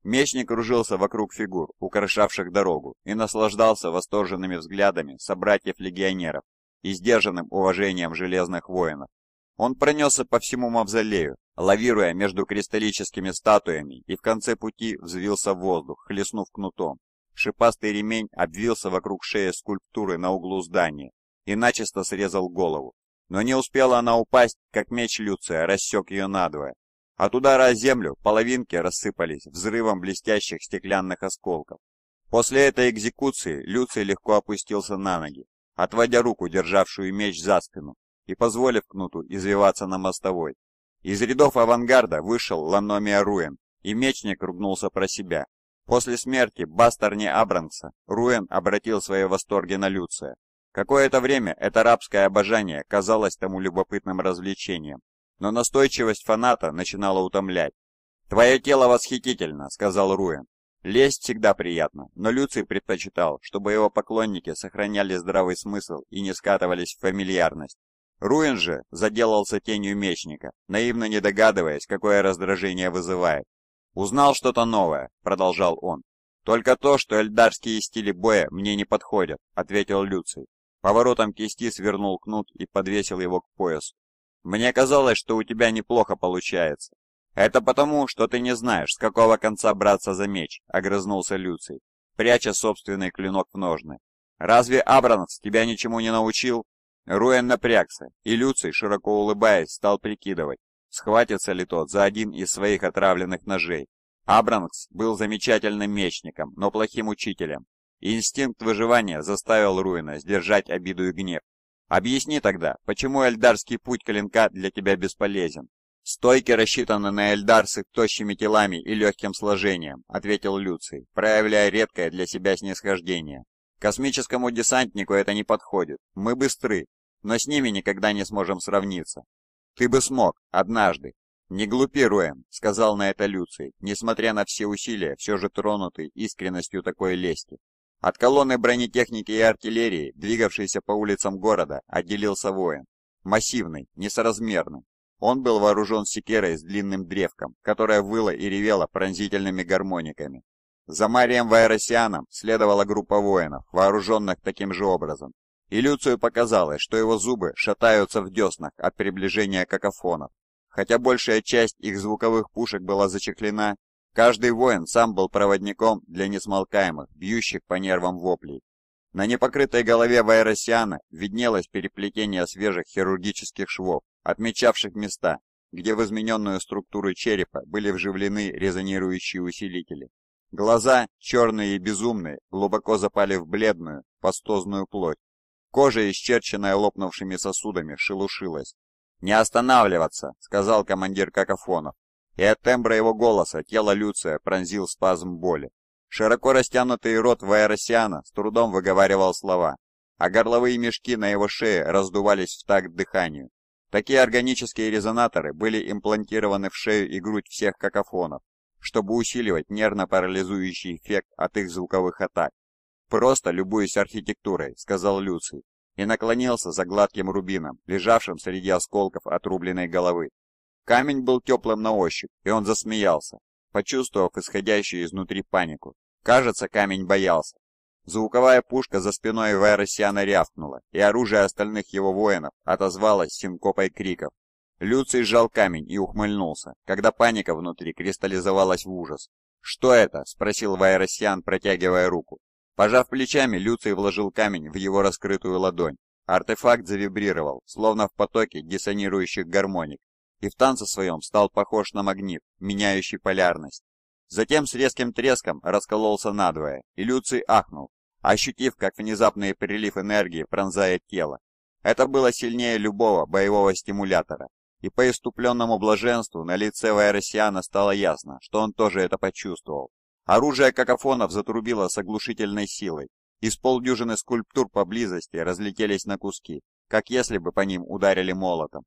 B: Мечник кружился вокруг фигур, украшавших дорогу, и наслаждался восторженными взглядами собратьев-легионеров и сдержанным уважением железных воинов. Он пронесся по всему мавзолею, лавируя между кристаллическими статуями и в конце пути взвился в воздух, хлестнув кнутом. Шипастый ремень обвился вокруг шеи скульптуры на углу здания и начисто срезал голову. Но не успела она упасть, как меч Люция рассек ее надвое, от удара о землю половинки рассыпались взрывом блестящих стеклянных осколков. После этой экзекуции Люций легко опустился на ноги, отводя руку, державшую меч за спину, и позволив Кнуту извиваться на мостовой. Из рядов авангарда вышел Ланомия Руэн, и мечник ругнулся про себя. После смерти Бастерни Абранкса Руэн обратил свои восторги на Люция. Какое-то время это рабское обожание казалось тому любопытным развлечением, но настойчивость фаната начинала утомлять. «Твое тело восхитительно», — сказал Руэн. Лезть всегда приятно, но Люций предпочитал, чтобы его поклонники сохраняли здравый смысл и не скатывались в фамильярность. Руин же заделался тенью мечника, наивно не догадываясь, какое раздражение вызывает. «Узнал что-то новое», — продолжал он. «Только то, что эльдарские стили боя мне не подходят», — ответил Люций. Поворотом кисти свернул кнут и подвесил его к поясу. Мне казалось, что у тебя неплохо получается. Это потому, что ты не знаешь, с какого конца браться за меч, огрызнулся Люций, пряча собственный клинок в ножны. Разве Абрамс тебя ничему не научил? Руэн напрягся, и Люций, широко улыбаясь, стал прикидывать, схватится ли тот за один из своих отравленных ножей. Абранкс был замечательным мечником, но плохим учителем. Инстинкт выживания заставил Руина сдержать обиду и гнев, Объясни тогда, почему эльдарский путь клинка для тебя бесполезен? Стойки рассчитаны на эльдар тощими телами и легким сложением, ответил Люций, проявляя редкое для себя снисхождение. Космическому десантнику это не подходит. Мы быстры, но с ними никогда не сможем сравниться. Ты бы смог, однажды. Не глупируем, сказал на это Люций, несмотря на все усилия, все же тронутый искренностью такой лести. От колонны бронетехники и артиллерии, двигавшейся по улицам города, отделился воин. Массивный, несоразмерный. Он был вооружен секерой с длинным древком, которая выла и ревела пронзительными гармониками. За Марием Вайросианом следовала группа воинов, вооруженных таким же образом. И Люцию показалось, что его зубы шатаются в деснах от приближения какофонов. Хотя большая часть их звуковых пушек была зачехлена, Каждый воин сам был проводником для несмолкаемых, бьющих по нервам воплей. На непокрытой голове Вайросиана виднелось переплетение свежих хирургических швов, отмечавших места, где в измененную структуру черепа были вживлены резонирующие усилители. Глаза, черные и безумные, глубоко запали в бледную, пастозную плоть. Кожа, исчерченная лопнувшими сосудами, шелушилась. «Не останавливаться!» — сказал командир Какофонов и от тембра его голоса тело Люция пронзил спазм боли. Широко растянутый рот Вайросиана с трудом выговаривал слова, а горловые мешки на его шее раздувались в такт дыханию. Такие органические резонаторы были имплантированы в шею и грудь всех какофонов, чтобы усиливать нервно-парализующий эффект от их звуковых атак. «Просто любуюсь архитектурой», — сказал Люций, и наклонился за гладким рубином, лежавшим среди осколков отрубленной головы. Камень был теплым на ощупь, и он засмеялся, почувствовав исходящую изнутри панику. Кажется, камень боялся. Звуковая пушка за спиной Вайросиана рявкнула, и оружие остальных его воинов отозвалось синкопой криков. Люций сжал камень и ухмыльнулся, когда паника внутри кристаллизовалась в ужас. «Что это?» – спросил Вайросиан, протягивая руку. Пожав плечами, Люций вложил камень в его раскрытую ладонь. Артефакт завибрировал, словно в потоке диссонирующих гармоник, и в танце своем стал похож на магнит, меняющий полярность. Затем с резким треском раскололся надвое, и Люций ахнул, ощутив, как внезапный прилив энергии пронзает тело. Это было сильнее любого боевого стимулятора, и по иступленному блаженству на лице Вайросиана стало ясно, что он тоже это почувствовал. Оружие какофонов затрубило с оглушительной силой, и с полдюжины скульптур поблизости разлетелись на куски, как если бы по ним ударили молотом.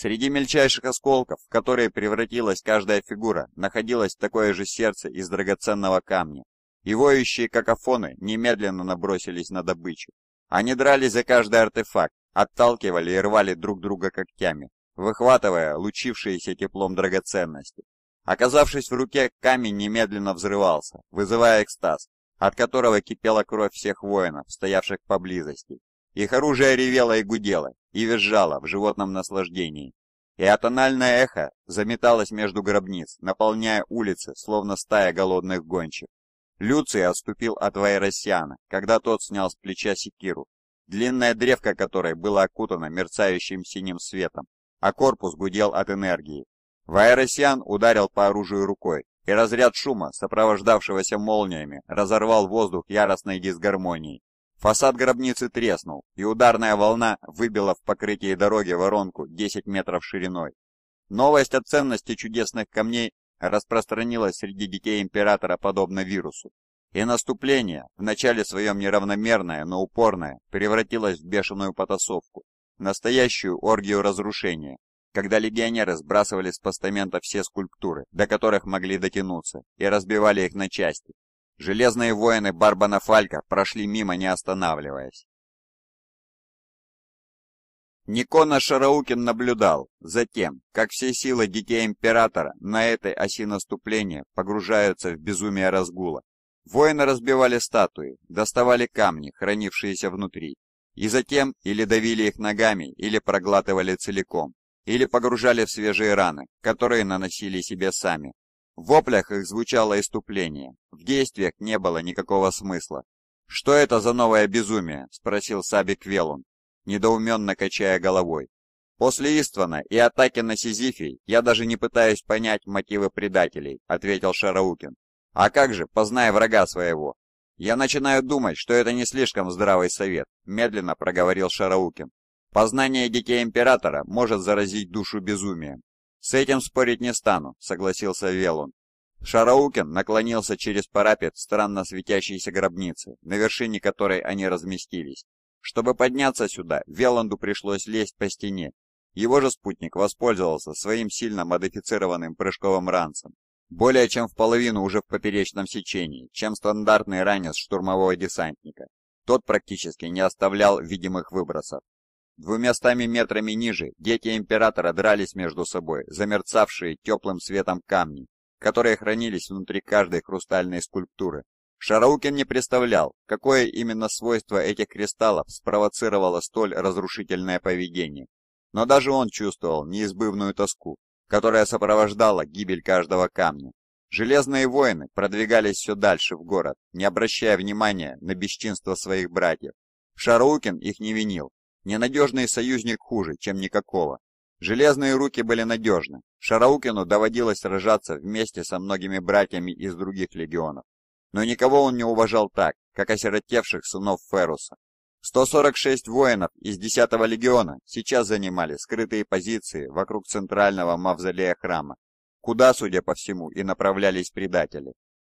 B: Среди мельчайших осколков, в которые превратилась каждая фигура, находилось такое же сердце из драгоценного камня. И воющие какофоны немедленно набросились на добычу. Они дрались за каждый артефакт, отталкивали и рвали друг друга когтями, выхватывая лучившиеся теплом драгоценности. Оказавшись в руке, камень немедленно взрывался, вызывая экстаз, от которого кипела кровь всех воинов, стоявших поблизости, их оружие ревело и гудело, и визжало в животном наслаждении. И атональное эхо заметалось между гробниц, наполняя улицы, словно стая голодных гончих. Люций отступил от Вайросиана, когда тот снял с плеча секиру, длинная древка которой была окутана мерцающим синим светом, а корпус гудел от энергии. Вайросиан ударил по оружию рукой, и разряд шума, сопровождавшегося молниями, разорвал воздух яростной дисгармонией. Фасад гробницы треснул, и ударная волна выбила в покрытии дороги воронку 10 метров шириной. Новость о ценности чудесных камней распространилась среди детей императора подобно вирусу. И наступление, вначале своем неравномерное, но упорное, превратилось в бешеную потасовку, настоящую оргию разрушения, когда легионеры сбрасывали с постамента все скульптуры, до которых могли дотянуться, и разбивали их на части, Железные воины Барбана Фалька прошли мимо, не останавливаясь. Никона Шараукин наблюдал за тем, как все силы детей Императора на этой оси наступления погружаются в безумие разгула. Воины разбивали статуи, доставали камни, хранившиеся внутри, и затем или давили их ногами, или проглатывали целиком, или погружали в свежие раны, которые наносили себе сами. В воплях их звучало иступление, в действиях не было никакого смысла. «Что это за новое безумие?» – спросил Саби Квелун, недоуменно качая головой. «После Иствана и атаки на Сизифий я даже не пытаюсь понять мотивы предателей», – ответил Шараукин. «А как же, познай врага своего?» «Я начинаю думать, что это не слишком здравый совет», – медленно проговорил Шараукин. «Познание детей Императора может заразить душу безумием. «С этим спорить не стану», — согласился Велун. Шараукин наклонился через парапет странно светящейся гробницы, на вершине которой они разместились. Чтобы подняться сюда, Веланду пришлось лезть по стене. Его же спутник воспользовался своим сильно модифицированным прыжковым ранцем, более чем в половину уже в поперечном сечении, чем стандартный ранец штурмового десантника. Тот практически не оставлял видимых выбросов. Двумястами метрами ниже дети Императора дрались между собой, замерцавшие теплым светом камни, которые хранились внутри каждой хрустальной скульптуры. Шараукин не представлял, какое именно свойство этих кристаллов спровоцировало столь разрушительное поведение. Но даже он чувствовал неизбывную тоску, которая сопровождала гибель каждого камня. Железные воины продвигались все дальше в город, не обращая внимания на бесчинство своих братьев. Шараукин их не винил. Ненадежный союзник хуже, чем никакого. Железные руки были надежны. Шараукину доводилось сражаться вместе со многими братьями из других легионов. Но никого он не уважал так, как осиротевших сынов Феруса. 146 воинов из 10-го легиона сейчас занимали скрытые позиции вокруг центрального мавзолея храма, куда, судя по всему, и направлялись предатели.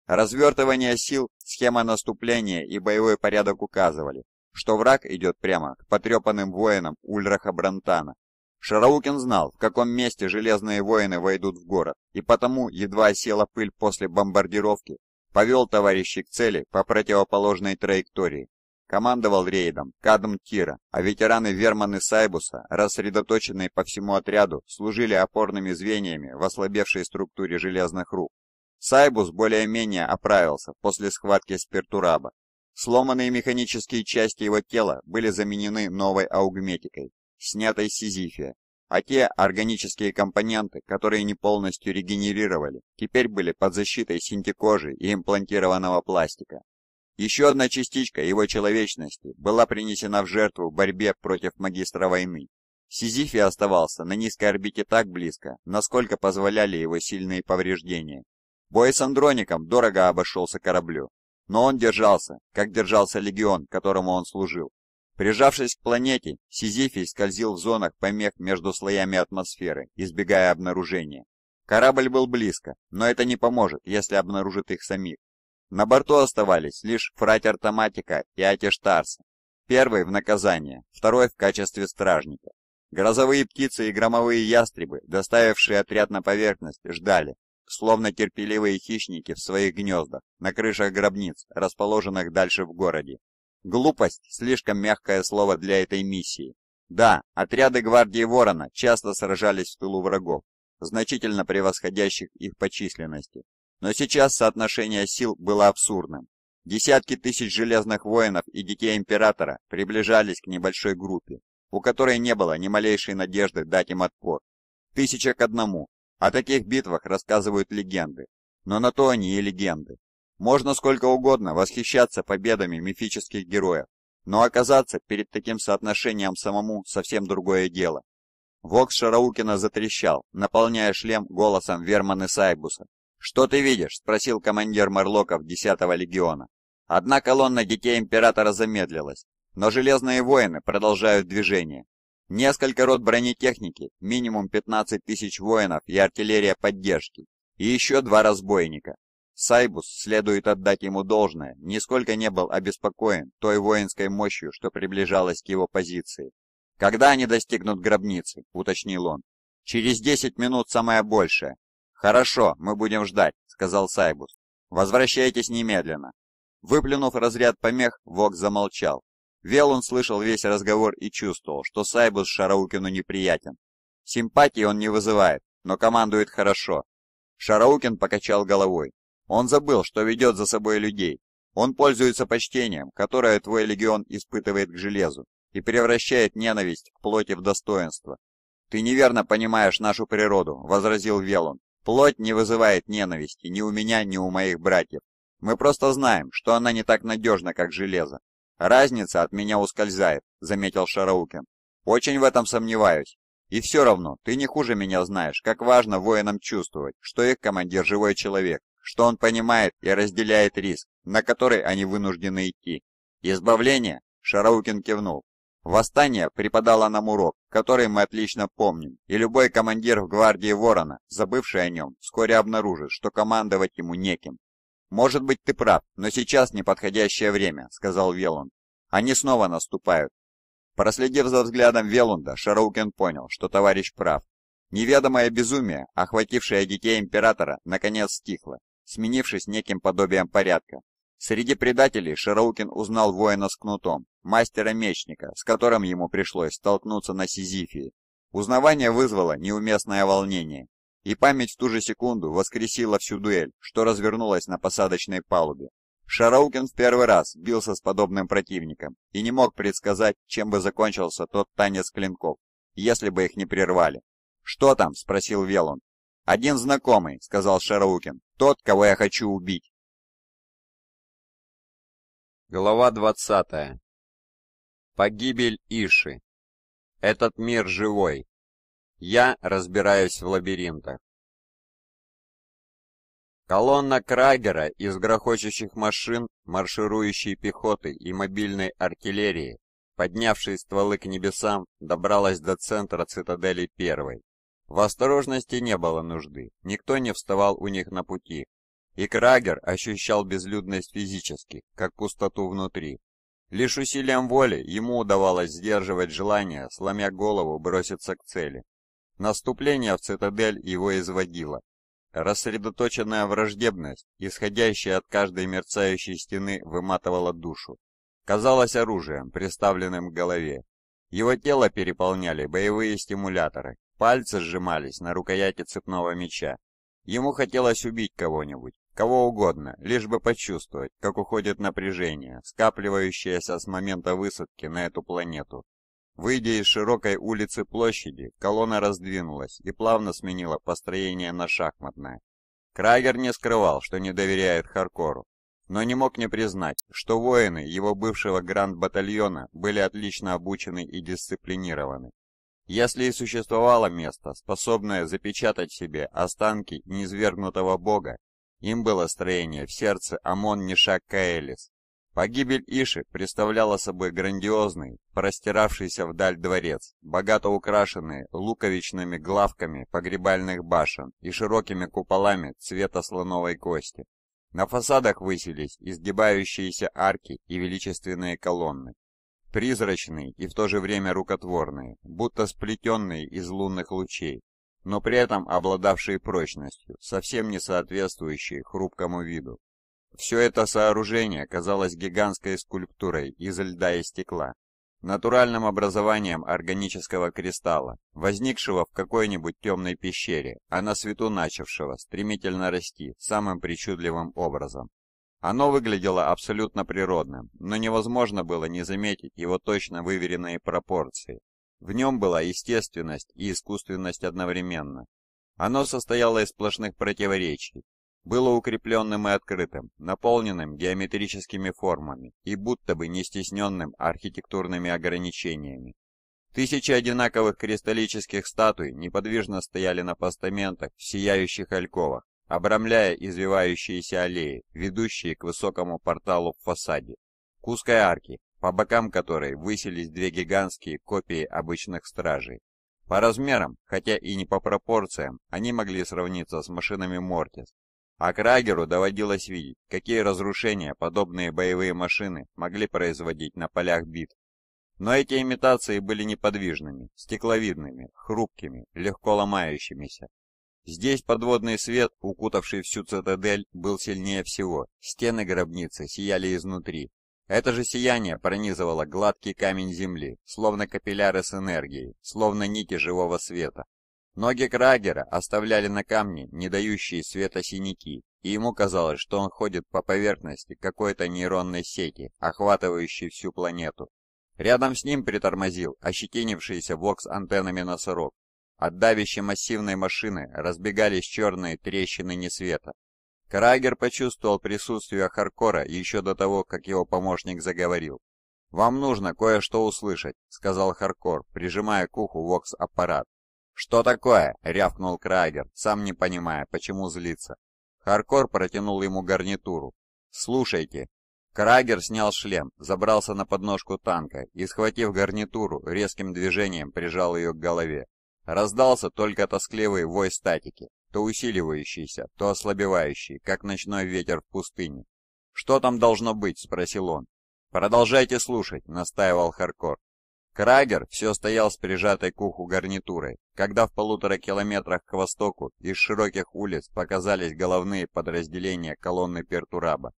B: Развертывание сил, схема наступления и боевой порядок указывали, что враг идет прямо к потрепанным воинам Ульраха Брантана. Шараукин знал, в каком месте железные воины войдут в город, и потому, едва осела пыль после бомбардировки, повел товарищей к цели по противоположной траектории. Командовал рейдом Кадм Тира, а ветераны Верманы Сайбуса, рассредоточенные по всему отряду, служили опорными звеньями в ослабевшей структуре железных рук. Сайбус более-менее оправился после схватки с Пертураба, Сломанные механические части его тела были заменены новой аугметикой, снятой с сизифия, а те органические компоненты, которые не полностью регенерировали, теперь были под защитой синтекожи и имплантированного пластика. Еще одна частичка его человечности была принесена в жертву в борьбе против магистра войны. Сизифи оставался на низкой орбите так близко, насколько позволяли его сильные повреждения. Бой с Андроником дорого обошелся кораблю, но он держался, как держался легион, которому он служил. Прижавшись к планете, Сизифий скользил в зонах помех между слоями атмосферы, избегая обнаружения. Корабль был близко, но это не поможет, если обнаружат их самих. На борту оставались лишь фратер Томатика и Атиштарс. Первый в наказание, второй в качестве стражника. Грозовые птицы и громовые ястребы, доставившие отряд на поверхность, ждали, словно терпеливые хищники в своих гнездах, на крышах гробниц, расположенных дальше в городе. Глупость – слишком мягкое слово для этой миссии. Да, отряды гвардии Ворона часто сражались в тылу врагов, значительно превосходящих их по численности. Но сейчас соотношение сил было абсурдным. Десятки тысяч железных воинов и детей Императора приближались к небольшой группе, у которой не было ни малейшей надежды дать им отпор. Тысяча к одному, о таких битвах рассказывают легенды. Но на то они и легенды. Можно сколько угодно восхищаться победами мифических героев, но оказаться перед таким соотношением самому совсем другое дело. Вокс Шараукина затрещал, наполняя шлем голосом Вермана Сайбуса. «Что ты видишь?» – спросил командир Марлоков 10-го легиона. Одна колонна детей Императора замедлилась, но Железные Воины продолжают движение. Несколько род бронетехники, минимум 15 тысяч воинов и артиллерия поддержки, и еще два разбойника. Сайбус, следует отдать ему должное, нисколько не был обеспокоен той воинской мощью, что приближалась к его позиции. «Когда они достигнут гробницы?» — уточнил он. «Через десять минут самое большее». «Хорошо, мы будем ждать», — сказал Сайбус. «Возвращайтесь немедленно». Выплюнув разряд помех, Вок замолчал, Вел слышал весь разговор и чувствовал, что Сайбус Шараукину неприятен. Симпатии он не вызывает, но командует хорошо. Шараукин покачал головой. Он забыл, что ведет за собой людей. Он пользуется почтением, которое твой легион испытывает к железу, и превращает ненависть к плоти в достоинство. «Ты неверно понимаешь нашу природу», — возразил Велун. «Плоть не вызывает ненависти ни у меня, ни у моих братьев. Мы просто знаем, что она не так надежна, как железо. «Разница от меня ускользает», — заметил Шараукин. «Очень в этом сомневаюсь. И все равно, ты не хуже меня знаешь, как важно воинам чувствовать, что их командир живой человек, что он понимает и разделяет риск, на который они вынуждены идти. Избавление?» — Шараукин кивнул. «Восстание преподало нам урок, который мы отлично помним, и любой командир в гвардии Ворона, забывший о нем, вскоре обнаружит, что командовать ему неким. «Может быть, ты прав, но сейчас неподходящее время», — сказал Велунд. «Они снова наступают». Проследив за взглядом Велунда, Шароукин понял, что товарищ прав. Неведомое безумие, охватившее детей Императора, наконец стихло, сменившись неким подобием порядка. Среди предателей Шароукин узнал воина с кнутом, мастера-мечника, с которым ему пришлось столкнуться на Сизифии. Узнавание вызвало неуместное волнение, и память в ту же секунду воскресила всю дуэль, что развернулась на посадочной палубе. Шароукин в первый раз бился с подобным противником и не мог предсказать, чем бы закончился тот танец клинков,
A: если бы их не прервали. «Что там?» – спросил Велун. «Один знакомый», – сказал Шароукин, – «тот, кого я хочу убить». Глава 20. Погибель Иши. Этот мир живой. Я разбираюсь в лабиринтах.
B: Колонна Крагера из грохочущих машин, марширующей пехоты и мобильной артиллерии, поднявшей стволы к небесам, добралась до центра цитадели первой. В осторожности не было нужды, никто не вставал у них на пути, и Крагер ощущал безлюдность физически, как пустоту внутри. Лишь усилием воли ему удавалось сдерживать желание, сломя голову, броситься к цели. Наступление в цитадель его изводило. Рассредоточенная враждебность, исходящая от каждой мерцающей стены, выматывала душу. Казалось оружием, приставленным к голове. Его тело переполняли боевые стимуляторы, пальцы сжимались на рукояти цепного меча. Ему хотелось убить кого-нибудь, кого угодно, лишь бы почувствовать, как уходит напряжение, скапливающееся с момента высадки на эту планету, Выйдя из широкой улицы площади, колонна раздвинулась и плавно сменила построение на шахматное. Крагер не скрывал, что не доверяет Харкору, но не мог не признать, что воины его бывшего гранд-батальона были отлично обучены и дисциплинированы. Если и существовало место, способное запечатать себе останки низвергнутого бога, им было строение в сердце Амон Нишак Каэлис, Погибель Иши представляла собой грандиозный, простиравшийся вдаль дворец, богато украшенный луковичными главками погребальных башен и широкими куполами цвета слоновой кости. На фасадах высились изгибающиеся арки и величественные колонны. Призрачные и в то же время рукотворные, будто сплетенные из лунных лучей, но при этом обладавшие прочностью, совсем не соответствующей хрупкому виду. Все это сооружение казалось гигантской скульптурой из льда и стекла, натуральным образованием органического кристалла, возникшего в какой-нибудь темной пещере, а на свету начавшего стремительно расти самым причудливым образом. Оно выглядело абсолютно природным, но невозможно было не заметить его точно выверенные пропорции. В нем была естественность и искусственность одновременно. Оно состояло из сплошных противоречий, было укрепленным и открытым, наполненным геометрическими формами и будто бы не стесненным архитектурными ограничениями. Тысячи одинаковых кристаллических статуй неподвижно стояли на постаментах в сияющих альковах, обрамляя извивающиеся аллеи, ведущие к высокому порталу в фасаде. К узкой арке, по бокам которой высились две гигантские копии обычных стражей. По размерам, хотя и не по пропорциям, они могли сравниться с машинами Мортис, а Крагеру доводилось видеть, какие разрушения подобные боевые машины могли производить на полях битв. Но эти имитации были неподвижными, стекловидными, хрупкими, легко ломающимися. Здесь подводный свет, укутавший всю цитадель, был сильнее всего. Стены гробницы сияли изнутри. Это же сияние пронизывало гладкий камень земли, словно капилляры с энергией, словно нити живого света, Ноги Крагера оставляли на камне не дающие света синяки, и ему казалось, что он ходит по поверхности какой-то нейронной сети, охватывающей всю планету. Рядом с ним притормозил ощетинившийся вокс с антеннами носорог. От давящей массивной машины разбегались черные трещины несвета. Крагер почувствовал присутствие Харкора еще до того, как его помощник заговорил. «Вам нужно кое-что услышать», — сказал Харкор, прижимая к уху вокс-аппарат. «Что такое?» — рявкнул Крайгер, сам не понимая, почему злиться. Харкор протянул ему гарнитуру. «Слушайте». Крайгер снял шлем, забрался на подножку танка и, схватив гарнитуру, резким движением прижал ее к голове. Раздался только тоскливый вой статики, то усиливающийся, то ослабевающий, как ночной ветер в пустыне. «Что там должно быть?» — спросил он. «Продолжайте слушать», — настаивал Харкор. Крагер все стоял с прижатой к уху гарнитурой, когда в полутора километрах к востоку из широких улиц показались головные подразделения колонны Пертураба.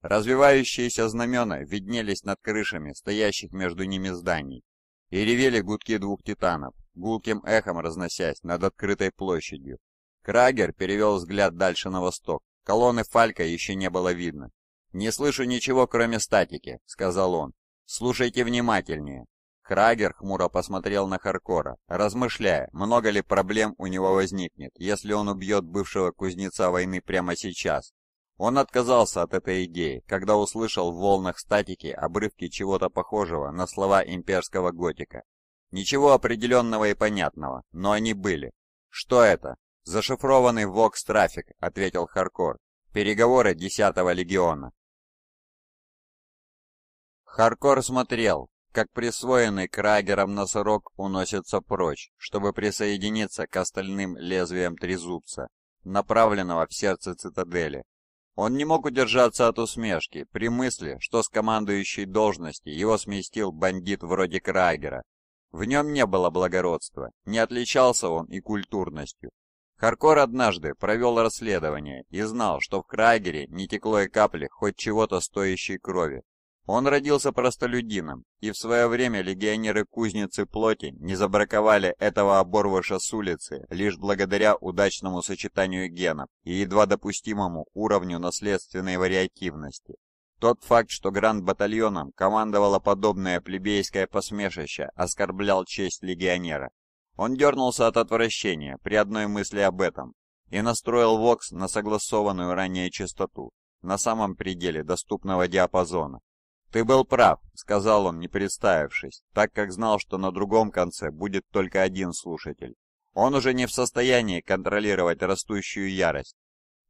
B: Развивающиеся знамена виднелись над крышами стоящих между ними зданий, и ревели гудки двух титанов, гулким эхом разносясь над открытой площадью. Крагер перевел взгляд дальше на восток. Колонны Фалька еще не было видно. «Не слышу ничего, кроме статики», — сказал он. «Слушайте внимательнее». Крагер хмуро посмотрел на Харкора, размышляя, много ли проблем у него возникнет, если он убьет бывшего кузнеца войны прямо сейчас. Он отказался от этой идеи, когда услышал в волнах статики обрывки чего-то похожего на слова имперского готика. Ничего определенного и понятного, но они были. «Что это?» «Зашифрованный вокс-трафик», — ответил Харкор. переговоры десятого легиона». Харкор смотрел, как присвоенный крагером носорог уносится прочь, чтобы присоединиться к остальным лезвиям трезубца, направленного в сердце цитадели. Он не мог удержаться от усмешки при мысли, что с командующей должности его сместил бандит вроде Крагера. В нем не было благородства, не отличался он и культурностью. Харкор однажды провел расследование и знал, что в Крагере не текло и капли хоть чего-то стоящей крови, он родился простолюдином, и в свое время легионеры-кузницы плоти не забраковали этого оборвыша с улицы лишь благодаря удачному сочетанию генов и едва допустимому уровню наследственной вариативности. Тот факт, что гранд-батальоном командовало подобное плебейское посмешище, оскорблял честь легионера. Он дернулся от отвращения при одной мысли об этом и настроил Вокс на согласованную ранее частоту, на самом пределе доступного диапазона. «Ты был прав», — сказал он, не представившись, так как знал, что на другом конце будет только один слушатель. Он уже не в состоянии контролировать растущую ярость.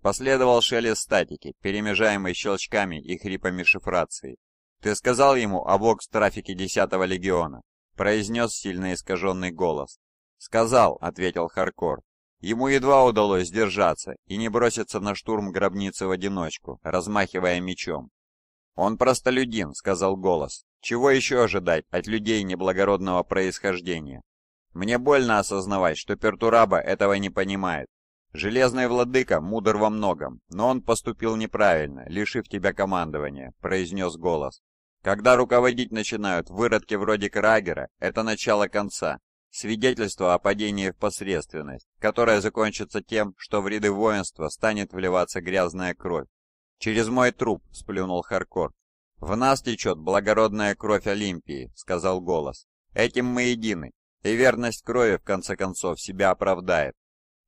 B: Последовал шелест статики, перемежаемый щелчками и хрипами шифрации. «Ты сказал ему о бокс-трафике 10-го легиона?» — произнес сильно искаженный голос. «Сказал», — ответил Харкор. Ему едва удалось сдержаться и не броситься на штурм гробницы в одиночку, размахивая мечом. «Он простолюдин», — сказал голос. «Чего еще ожидать от людей неблагородного происхождения?» «Мне больно осознавать, что Пертураба этого не понимает. Железный владыка мудр во многом, но он поступил неправильно, лишив тебя командования», — произнес голос. «Когда руководить начинают выродки вроде Крагера, это начало конца, свидетельство о падении в посредственность, которое закончится тем, что в ряды воинства станет вливаться грязная кровь, «Через мой труп», — сплюнул Харкор. «В нас течет благородная кровь Олимпии», — сказал голос. «Этим мы едины, и верность крови, в конце концов, себя оправдает.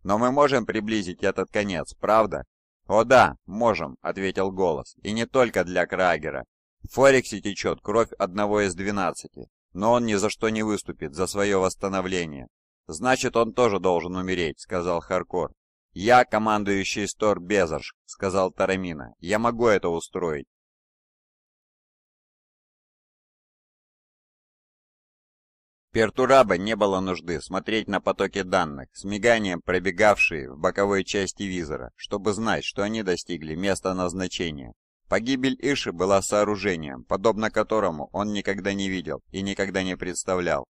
B: Но мы можем приблизить этот конец, правда?» «О да, можем», — ответил голос, — «и не только для Крагера. В Форексе течет кровь одного из двенадцати, но он ни за что не выступит за свое восстановление». «Значит, он тоже должен умереть», — сказал Харкор. «Я командующий Стор
A: Безарш», — сказал Тарамина. «Я могу это устроить». Пертураба не было нужды
B: смотреть на потоки данных, с миганием пробегавшие в боковой части визора, чтобы знать, что они достигли места назначения. Погибель Иши была сооружением, подобно которому он никогда не видел и никогда не представлял.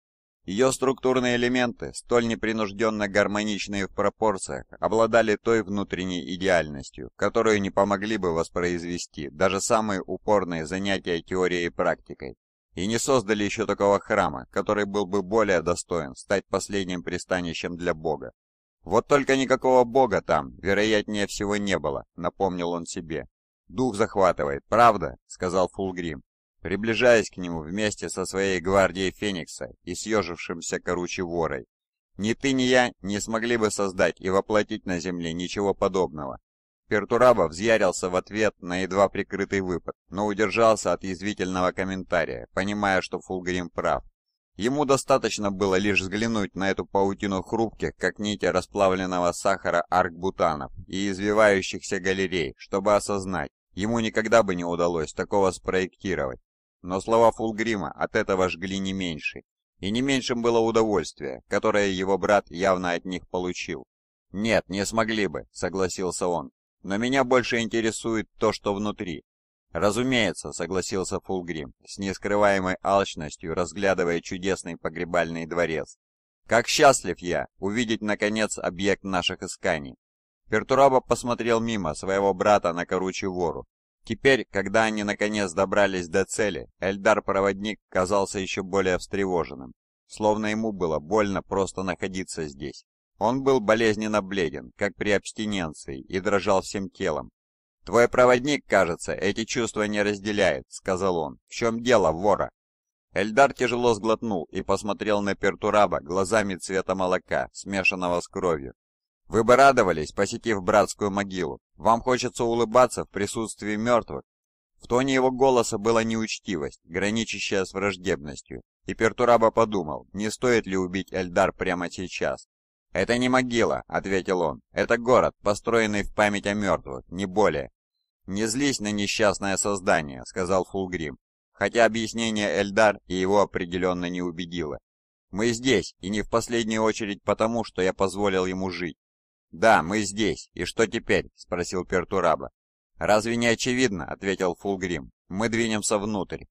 B: Ее структурные элементы, столь непринужденно гармоничные в пропорциях, обладали той внутренней идеальностью, которую не помогли бы воспроизвести даже самые упорные занятия теорией и практикой, и не создали еще такого храма, который был бы более достоин стать последним пристанищем для Бога. «Вот только никакого Бога там, вероятнее всего, не было», — напомнил он себе. «Дух захватывает, правда?» — сказал Фулгрим приближаясь к нему вместе со своей гвардией Феникса и съежившимся коруче ворой. Ни ты, ни я не смогли бы создать и воплотить на земле ничего подобного. Пертураба взъярился в ответ на едва прикрытый выпад, но удержался от язвительного комментария, понимая, что Фулгрим прав. Ему достаточно было лишь взглянуть на эту паутину хрупких, как нити расплавленного сахара аркбутанов и извивающихся галерей, чтобы осознать, ему никогда бы не удалось такого спроектировать но слова Фулгрима от этого жгли не меньше, и не меньшим было удовольствие, которое его брат явно от них получил. «Нет, не смогли бы», — согласился он, — «но меня больше интересует то, что внутри». «Разумеется», — согласился Фулгрим, с нескрываемой алчностью разглядывая чудесный погребальный дворец. «Как счастлив я увидеть, наконец, объект наших исканий!» Пертураба посмотрел мимо своего брата на коручий вору, Теперь, когда они наконец добрались до цели, Эльдар-проводник казался еще более встревоженным, словно ему было больно просто находиться здесь. Он был болезненно бледен, как при абстиненции, и дрожал всем телом. «Твой проводник, кажется, эти чувства не разделяет», — сказал он. «В чем дело, вора?» Эльдар тяжело сглотнул и посмотрел на Пертураба глазами цвета молока, смешанного с кровью. Вы бы радовались, посетив братскую могилу. Вам хочется улыбаться в присутствии мертвых. В тоне его голоса была неучтивость, граничащая с враждебностью, и Пертураба подумал, не стоит ли убить Эльдар прямо сейчас. «Это не могила», — ответил он, — «это город, построенный в память о мертвых, не более». «Не злись на несчастное создание», — сказал Фулгрим, хотя объяснение Эльдар и его определенно не убедило. «Мы здесь, и не в последнюю очередь потому, что я позволил ему жить. «Да, мы здесь. И что теперь?» — спросил Пертураба. «Разве не очевидно?» — ответил Фулгрим. «Мы двинемся внутрь».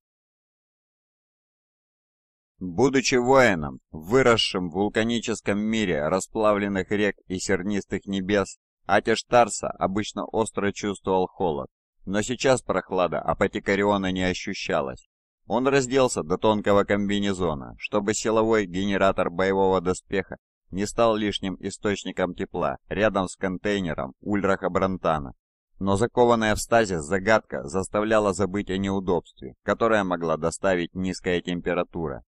B: Будучи воином, выросшим в вулканическом мире расплавленных рек и сернистых небес, Атиш Тарса обычно остро чувствовал холод, но сейчас прохлада Апотекариона не ощущалась. Он разделся до тонкого комбинезона, чтобы силовой генератор боевого доспеха не стал лишним источником тепла рядом с контейнером Ульраха Брантана. Но закованная в стазис загадка заставляла забыть о неудобстве, которое могла доставить низкая температура.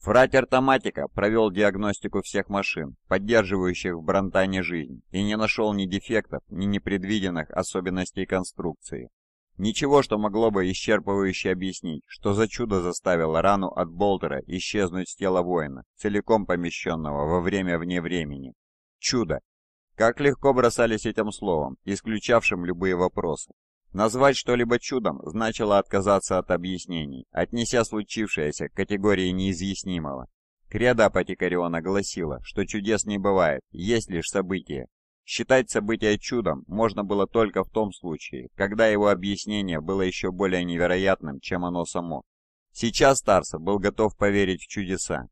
B: Фратер Томатика провел диагностику всех машин, поддерживающих в Брантане жизнь, и не нашел ни дефектов, ни непредвиденных особенностей конструкции. Ничего, что могло бы исчерпывающе объяснить, что за чудо заставило рану от Болтера исчезнуть с тела воина, целиком помещенного во время вне времени. Чудо! Как легко бросались этим словом, исключавшим любые вопросы. Назвать что-либо чудом значило отказаться от объяснений, отнеся случившееся к категории неизъяснимого. Кредо Апотекариона гласила, что чудес не бывает, есть лишь события, Считать событие чудом можно было только в том случае, когда его объяснение было еще более невероятным, чем оно само. Сейчас Тарсов был готов поверить в чудеса.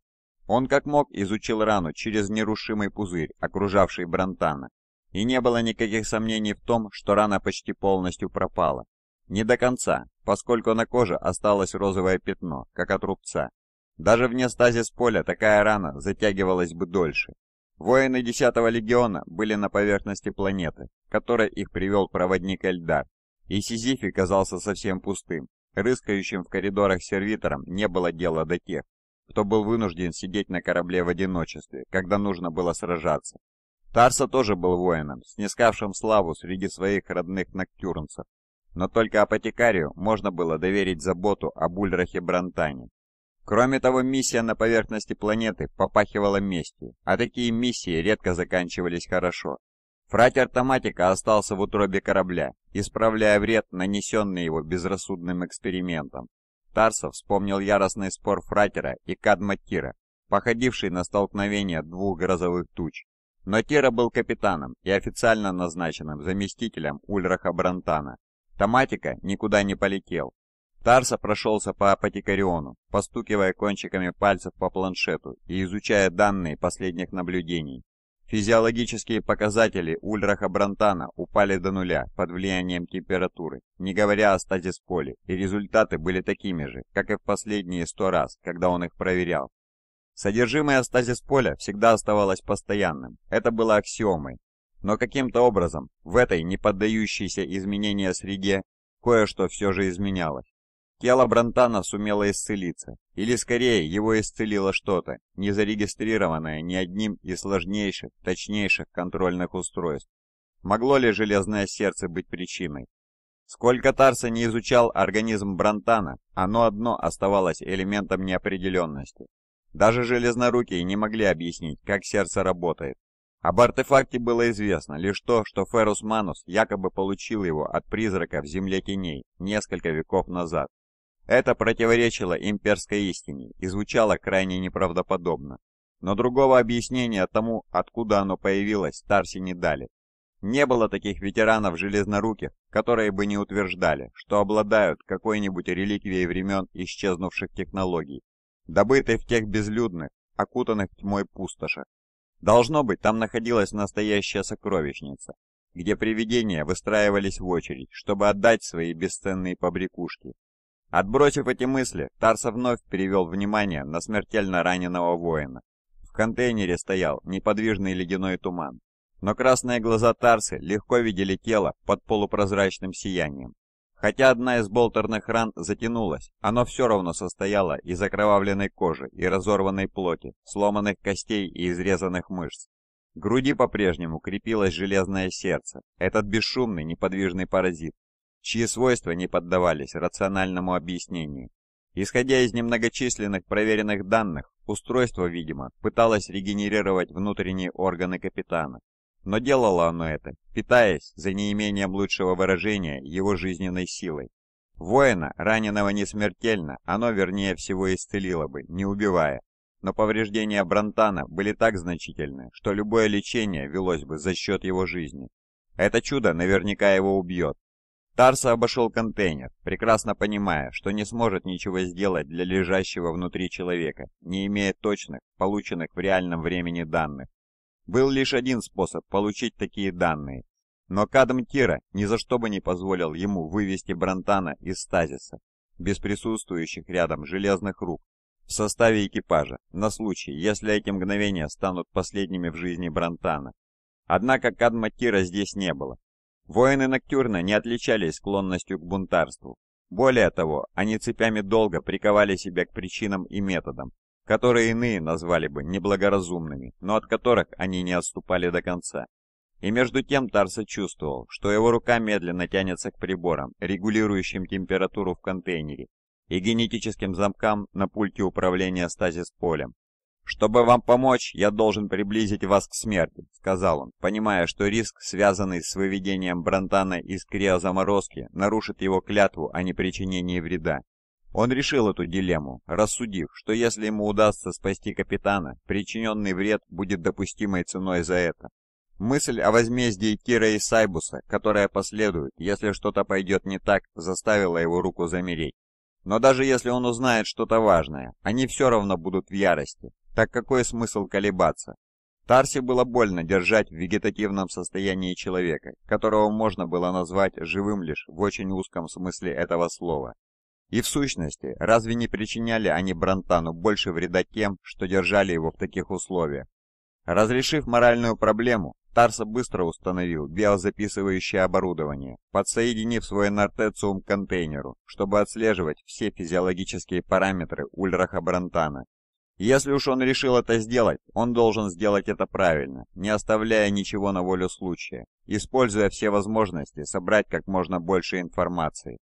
B: Он как мог изучил рану через нерушимый пузырь, окружавший Брантана, и не было никаких сомнений в том, что рана почти полностью пропала. Не до конца, поскольку на коже осталось розовое пятно, как от рубца. Даже вне стазис поля такая рана затягивалась бы дольше, Воины 10-го легиона были на поверхности планеты, которой их привел проводник Эльдар, и Сизифи казался совсем пустым. Рыскающим в коридорах сервиторам не было дела до тех, кто был вынужден сидеть на корабле в одиночестве, когда нужно было сражаться. Тарса тоже был воином, снискавшим славу среди своих родных ноктюрнцев, но только апотекарию можно было доверить заботу об Ульрахе Брантане. Кроме того, миссия на поверхности планеты попахивала местью, а такие миссии редко заканчивались хорошо. Фратер Томатика остался в утробе корабля, исправляя вред, нанесенный его безрассудным экспериментом. Тарсов вспомнил яростный спор Фратера и Кадма Тира, походивший на столкновение двух грозовых туч. Но Тира был капитаном и официально назначенным заместителем Ульраха Брантана. Томатика никуда не полетел, Тарса прошелся по апотекариону, постукивая кончиками пальцев по планшету и изучая данные последних наблюдений. Физиологические показатели Ульраха Брантана упали до нуля под влиянием температуры, не говоря о стазис-поле, и результаты были такими же, как и в последние сто раз, когда он их проверял. Содержимое стазис-поля всегда оставалось постоянным, это было аксиомой. Но каким-то образом в этой неподдающейся изменения среде кое-что все же изменялось. Тело Брантана сумело исцелиться, или скорее его исцелило что-то, не зарегистрированное ни одним из сложнейших, точнейших контрольных устройств. Могло ли железное сердце быть причиной? Сколько Тарса не изучал организм Брантана, оно одно оставалось элементом неопределенности. Даже железнорукие не могли объяснить, как сердце работает. Об артефакте было известно лишь то, что Феррус Манус якобы получил его от призрака в Земле Теней несколько веков назад. Это противоречило имперской истине и звучало крайне неправдоподобно. Но другого объяснения тому, откуда оно появилось, Тарси не дали. Не было таких ветеранов железноруких, которые бы не утверждали, что обладают какой-нибудь реликвией времен исчезнувших технологий, добытой в тех безлюдных, окутанных тьмой пустошах. Должно быть, там находилась настоящая сокровищница, где привидения выстраивались в очередь, чтобы отдать свои бесценные побрякушки, Отбросив эти мысли, Тарса вновь перевел внимание на смертельно раненого воина. В контейнере стоял неподвижный ледяной туман, но красные глаза Тарсы легко видели тело под полупрозрачным сиянием. Хотя одна из болтерных ран затянулась, оно все равно состояло из окровавленной кожи и разорванной плоти, сломанных костей и изрезанных мышц. К груди по-прежнему крепилось железное сердце, этот бесшумный неподвижный паразит, чьи свойства не поддавались рациональному объяснению. Исходя из немногочисленных проверенных данных, устройство, видимо, пыталось регенерировать внутренние органы капитана. Но делало оно это, питаясь, за неимением лучшего выражения, его жизненной силой. Воина, раненого несмертельно, оно вернее всего исцелило бы, не убивая. Но повреждения Брантана были так значительны, что любое лечение велось бы за счет его жизни. Это чудо наверняка его убьет, Тарса обошел контейнер, прекрасно понимая, что не сможет ничего сделать для лежащего внутри человека, не имея точных, полученных в реальном времени данных. Был лишь один способ получить такие данные, но Кадм Тира ни за что бы не позволил ему вывести Брантана из стазиса, без присутствующих рядом железных рук, в составе экипажа, на случай, если эти мгновения станут последними в жизни Брантана. Однако Кадма Тира здесь не было, Воины Ноктюрна не отличались склонностью к бунтарству. Более того, они цепями долго приковали себя к причинам и методам, которые иные назвали бы неблагоразумными, но от которых они не отступали до конца. И между тем Тарса чувствовал, что его рука медленно тянется к приборам, регулирующим температуру в контейнере, и генетическим замкам на пульте управления стазис-полем, «Чтобы вам помочь, я должен приблизить вас к смерти», — сказал он, понимая, что риск, связанный с выведением Брантана из криозаморозки, нарушит его клятву о непричинении вреда. Он решил эту дилемму, рассудив, что если ему удастся спасти капитана, причиненный вред будет допустимой ценой за это. Мысль о возмездии Кира и Сайбуса, которая последует, если что-то пойдет не так, заставила его руку замереть. Но даже если он узнает что-то важное, они все равно будут в ярости. Так какой смысл колебаться? Тарсе было больно держать в вегетативном состоянии человека, которого можно было назвать живым лишь в очень узком смысле этого слова. И в сущности, разве не причиняли они Брантану больше вреда тем, что держали его в таких условиях? Разрешив моральную проблему, Тарса быстро установил биозаписывающее оборудование, подсоединив свой нортециум к контейнеру, чтобы отслеживать все физиологические параметры Ульраха Брантана. Если уж он решил это сделать, он должен сделать это правильно, не оставляя ничего на волю случая, используя все возможности собрать как можно больше информации.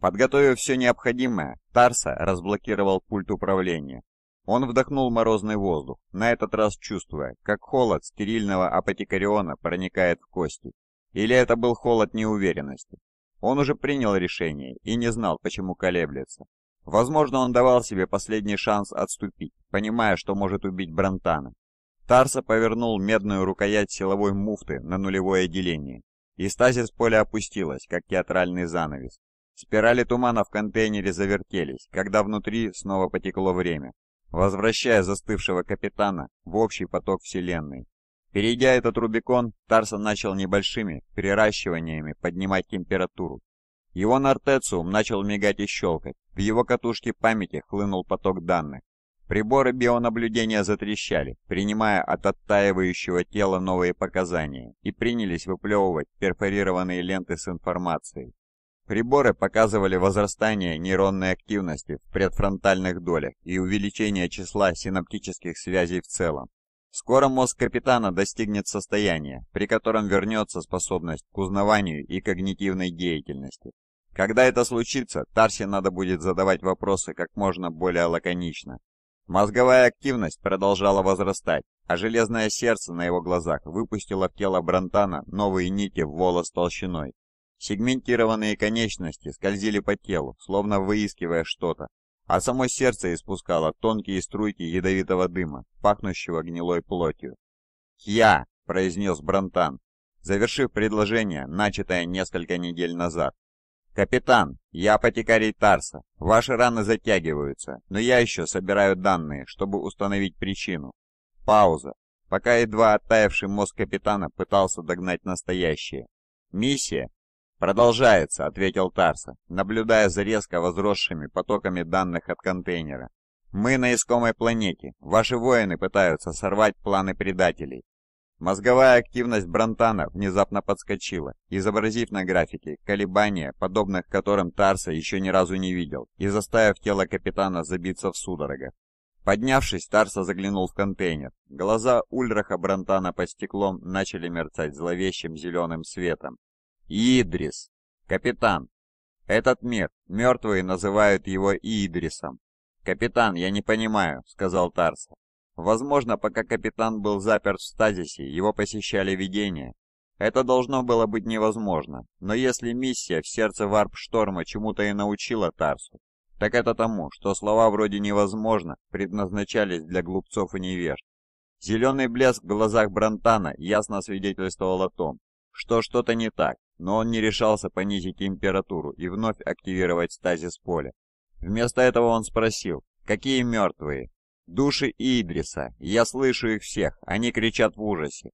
B: Подготовив все необходимое, Тарса разблокировал пульт управления, он вдохнул морозный воздух, на этот раз чувствуя, как холод стерильного апотекариона проникает в кости. Или это был холод неуверенности. Он уже принял решение и не знал, почему колеблется. Возможно, он давал себе последний шанс отступить, понимая, что может убить Брантана. Тарса повернул медную рукоять силовой муфты на нулевое деление, и стазис поля опустилась, как театральный занавес. Спирали тумана в контейнере завертелись, когда внутри снова потекло время возвращая застывшего капитана в общий поток Вселенной. Перейдя этот Рубикон, Тарсон начал небольшими переращиваниями поднимать температуру. Его нортециум начал мигать и щелкать, в его катушке памяти хлынул поток данных. Приборы бионаблюдения затрещали, принимая от оттаивающего тела новые показания, и принялись выплевывать перфорированные ленты с информацией. Приборы показывали возрастание нейронной активности в предфронтальных долях и увеличение числа синаптических связей в целом. Скоро мозг капитана достигнет состояния, при котором вернется способность к узнаванию и когнитивной деятельности. Когда это случится, Тарсе надо будет задавать вопросы как можно более лаконично. Мозговая активность продолжала возрастать, а железное сердце на его глазах выпустило в тело Брантана новые нити в волос толщиной, Сегментированные конечности скользили по телу, словно выискивая что-то, а само сердце испускало тонкие струйки ядовитого дыма, пахнущего гнилой плотью. «Хья!» — произнес Брантан, завершив предложение, начатое несколько недель назад. «Капитан, я апотекарий Тарса. Ваши раны затягиваются, но я еще собираю данные, чтобы установить причину». Пауза, пока едва оттаивший мозг капитана пытался догнать настоящее. «Миссия «Продолжается», — ответил Тарса, наблюдая за резко возросшими потоками данных от контейнера. «Мы на искомой планете. Ваши воины пытаются сорвать планы предателей». Мозговая активность Брантана внезапно подскочила, изобразив на графике колебания, подобных которым Тарса еще ни разу не видел, и заставив тело капитана забиться в судорогах. Поднявшись, Тарса заглянул в контейнер. Глаза Ульраха Брантана по стеклом начали мерцать зловещим зеленым светом, Идрис. Капитан. Этот мир, мертвые называют его Идрисом. Капитан, я не понимаю, сказал Тарса. Возможно, пока капитан был заперт в стазисе, его посещали видения. Это должно было быть невозможно, но если миссия в сердце варп-шторма чему-то и научила Тарсу, так это тому, что слова вроде «невозможно» предназначались для глупцов и невежд. Зеленый блеск в глазах Брантана ясно свидетельствовал о том, что что-то не так, но он не решался понизить температуру и вновь активировать стазис поля. Вместо этого он спросил, какие мертвые? Души Идриса, я слышу их всех, они кричат в ужасе.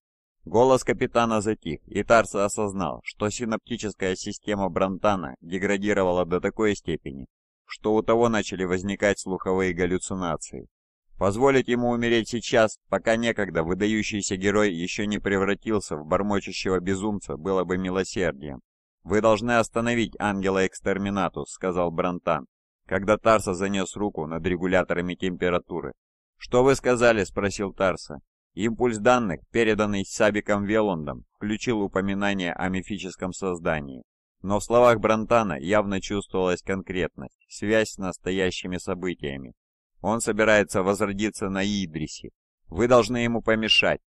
B: Голос капитана затих, и Тарса осознал, что синаптическая система Брантана деградировала до такой степени, что у того начали возникать слуховые галлюцинации. Позволить ему умереть сейчас, пока некогда выдающийся герой еще не превратился в бормочущего безумца, было бы милосердием. «Вы должны остановить ангела Экстерминатус», — сказал Брантан, когда Тарса занес руку над регуляторами температуры. «Что вы сказали?» — спросил Тарса. Импульс данных, переданный Сабиком Велландом, включил упоминание о мифическом создании. Но в словах Брантана явно чувствовалась конкретность, связь с настоящими событиями. Он собирается возродиться на Идрисе. Вы должны ему помешать.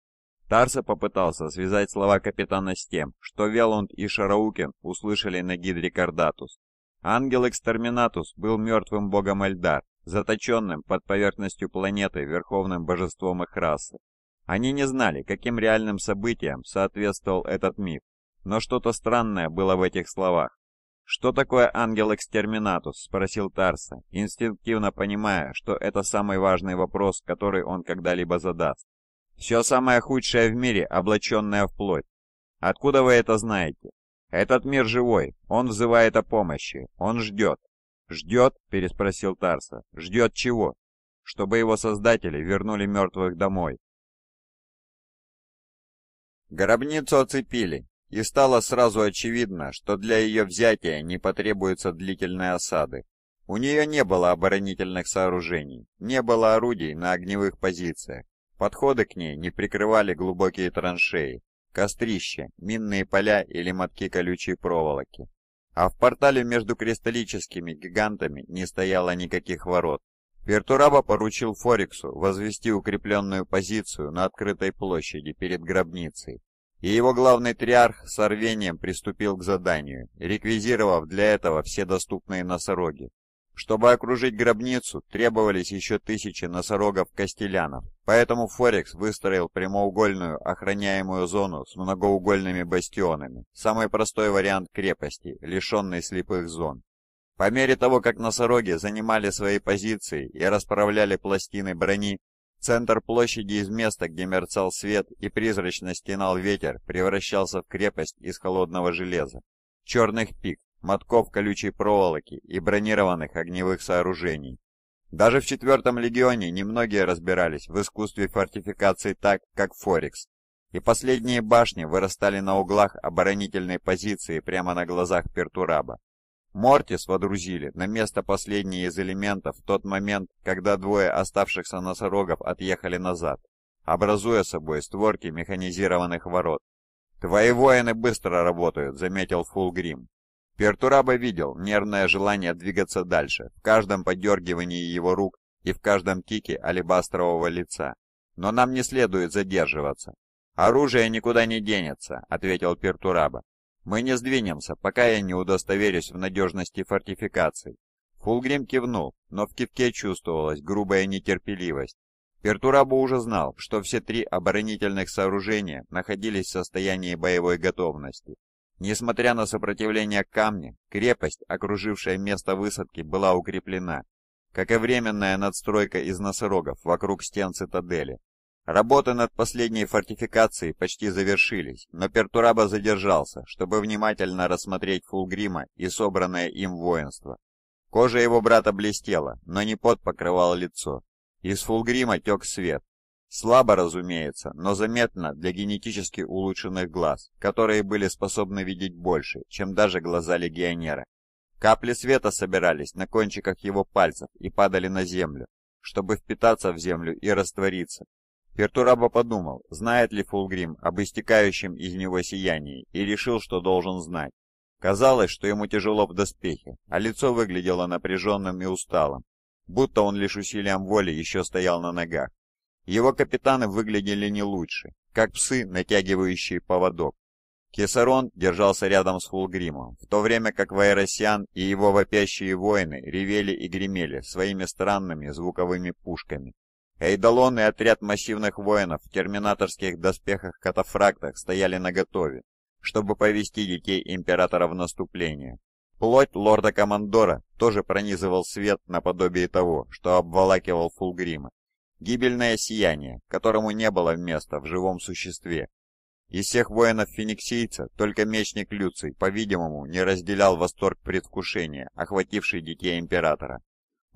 B: Тарса попытался связать слова капитана с тем, что Велунд и Шараукин услышали на Гидре Кардатус. Ангел Экстерминатус был мертвым богом Эльдар, заточенным под поверхностью планеты верховным божеством их расы. Они не знали, каким реальным событиям соответствовал этот миф, но что-то странное было в этих словах. «Что такое ангел-экстерминатус?» — спросил Тарса, инстинктивно понимая, что это самый важный вопрос, который он когда-либо задаст. «Все самое худшее в мире, облаченное в плоть. Откуда вы это знаете?» «Этот мир живой, он взывает о помощи, он ждет». «Ждет?» — переспросил Тарса. «Ждет чего?» «Чтобы его создатели вернули мертвых домой». Гробницу оцепили, и стало сразу очевидно, что для ее взятия не потребуется длительной осады. У нее не было оборонительных сооружений, не было орудий на огневых позициях, подходы к ней не прикрывали глубокие траншеи, кострища, минные поля или мотки колючей проволоки. А в портале между кристаллическими гигантами не стояло никаких ворот. Вертураба поручил Форексу возвести укрепленную позицию на открытой площади перед гробницей, и его главный триарх с орвением приступил к заданию, реквизировав для этого все доступные носороги. Чтобы окружить гробницу, требовались еще тысячи носорогов-костелянов, поэтому Форекс выстроил прямоугольную охраняемую зону с многоугольными бастионами, самый простой вариант крепости, лишенной слепых зон. По мере того, как носороги занимали свои позиции и расправляли пластины брони, Центр площади из места, где мерцал свет и призрачно стенал ветер, превращался в крепость из холодного железа. Черных пик, мотков колючей проволоки и бронированных огневых сооружений. Даже в четвертом легионе немногие разбирались в искусстве фортификации так, как Форекс. И последние башни вырастали на углах оборонительной позиции прямо на глазах Пертураба. Мортис водрузили на место последней из элементов в тот момент, когда двое оставшихся носорогов отъехали назад, образуя собой створки механизированных ворот. «Твои воины быстро работают», — заметил Фулгрим. Пертураба видел нервное желание двигаться дальше, в каждом подергивании его рук и в каждом тике алебастрового лица. «Но нам не следует задерживаться». «Оружие никуда не денется», — ответил Пертураба. Мы не сдвинемся, пока я не удостоверюсь в надежности фортификаций. Фулгрим кивнул, но в кивке чувствовалась грубая нетерпеливость. Пертурабо уже знал, что все три оборонительных сооружения находились в состоянии боевой готовности. Несмотря на сопротивление камня, крепость, окружившая место высадки, была укреплена, как и временная надстройка из носорогов вокруг стен цитадели. Работы над последней фортификацией почти завершились, но Пертураба задержался, чтобы внимательно рассмотреть Фулгрима и собранное им воинство. Кожа его брата блестела, но не пот покрывал лицо. Из Фулгрима тек свет. Слабо, разумеется, но заметно для генетически улучшенных глаз, которые были способны видеть больше, чем даже глаза легионера. Капли света собирались на кончиках его пальцев и падали на землю, чтобы впитаться в землю и раствориться, Пертураба подумал, знает ли Фулгрим об истекающем из него сиянии, и решил, что должен знать. Казалось, что ему тяжело в доспехе, а лицо выглядело напряженным и усталым, будто он лишь усилием воли еще стоял на ногах. Его капитаны выглядели не лучше, как псы, натягивающие поводок. Кесарон держался рядом с Фулгримом, в то время как Вайросян и его вопящие воины ревели и гремели своими странными звуковыми пушками, Эйдолон и отряд массивных воинов в терминаторских доспехах-катафрактах стояли наготове, чтобы повести детей Императора в наступление. Плоть лорда-командора тоже пронизывал свет наподобие того, что обволакивал Фулгрима. Гибельное сияние, которому не было места в живом существе. Из всех воинов-фениксийца только мечник Люций, по-видимому, не разделял восторг предвкушения, охвативший детей Императора.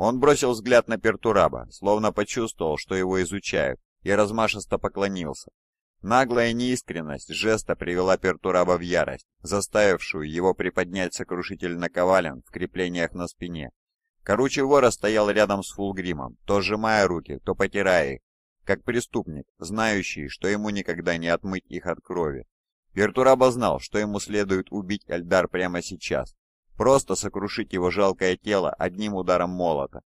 B: Он бросил взгляд на Пертураба, словно почувствовал, что его изучают, и размашисто поклонился. Наглая неискренность жеста привела Пертураба в ярость, заставившую его приподнять сокрушитель наковален в креплениях на спине. Короче, вора стоял рядом с Фулгримом, то сжимая руки, то потирая их, как преступник, знающий, что ему никогда не отмыть их от крови. Пертураба знал, что ему следует убить Альдар прямо сейчас, просто сокрушить его жалкое тело одним ударом молота.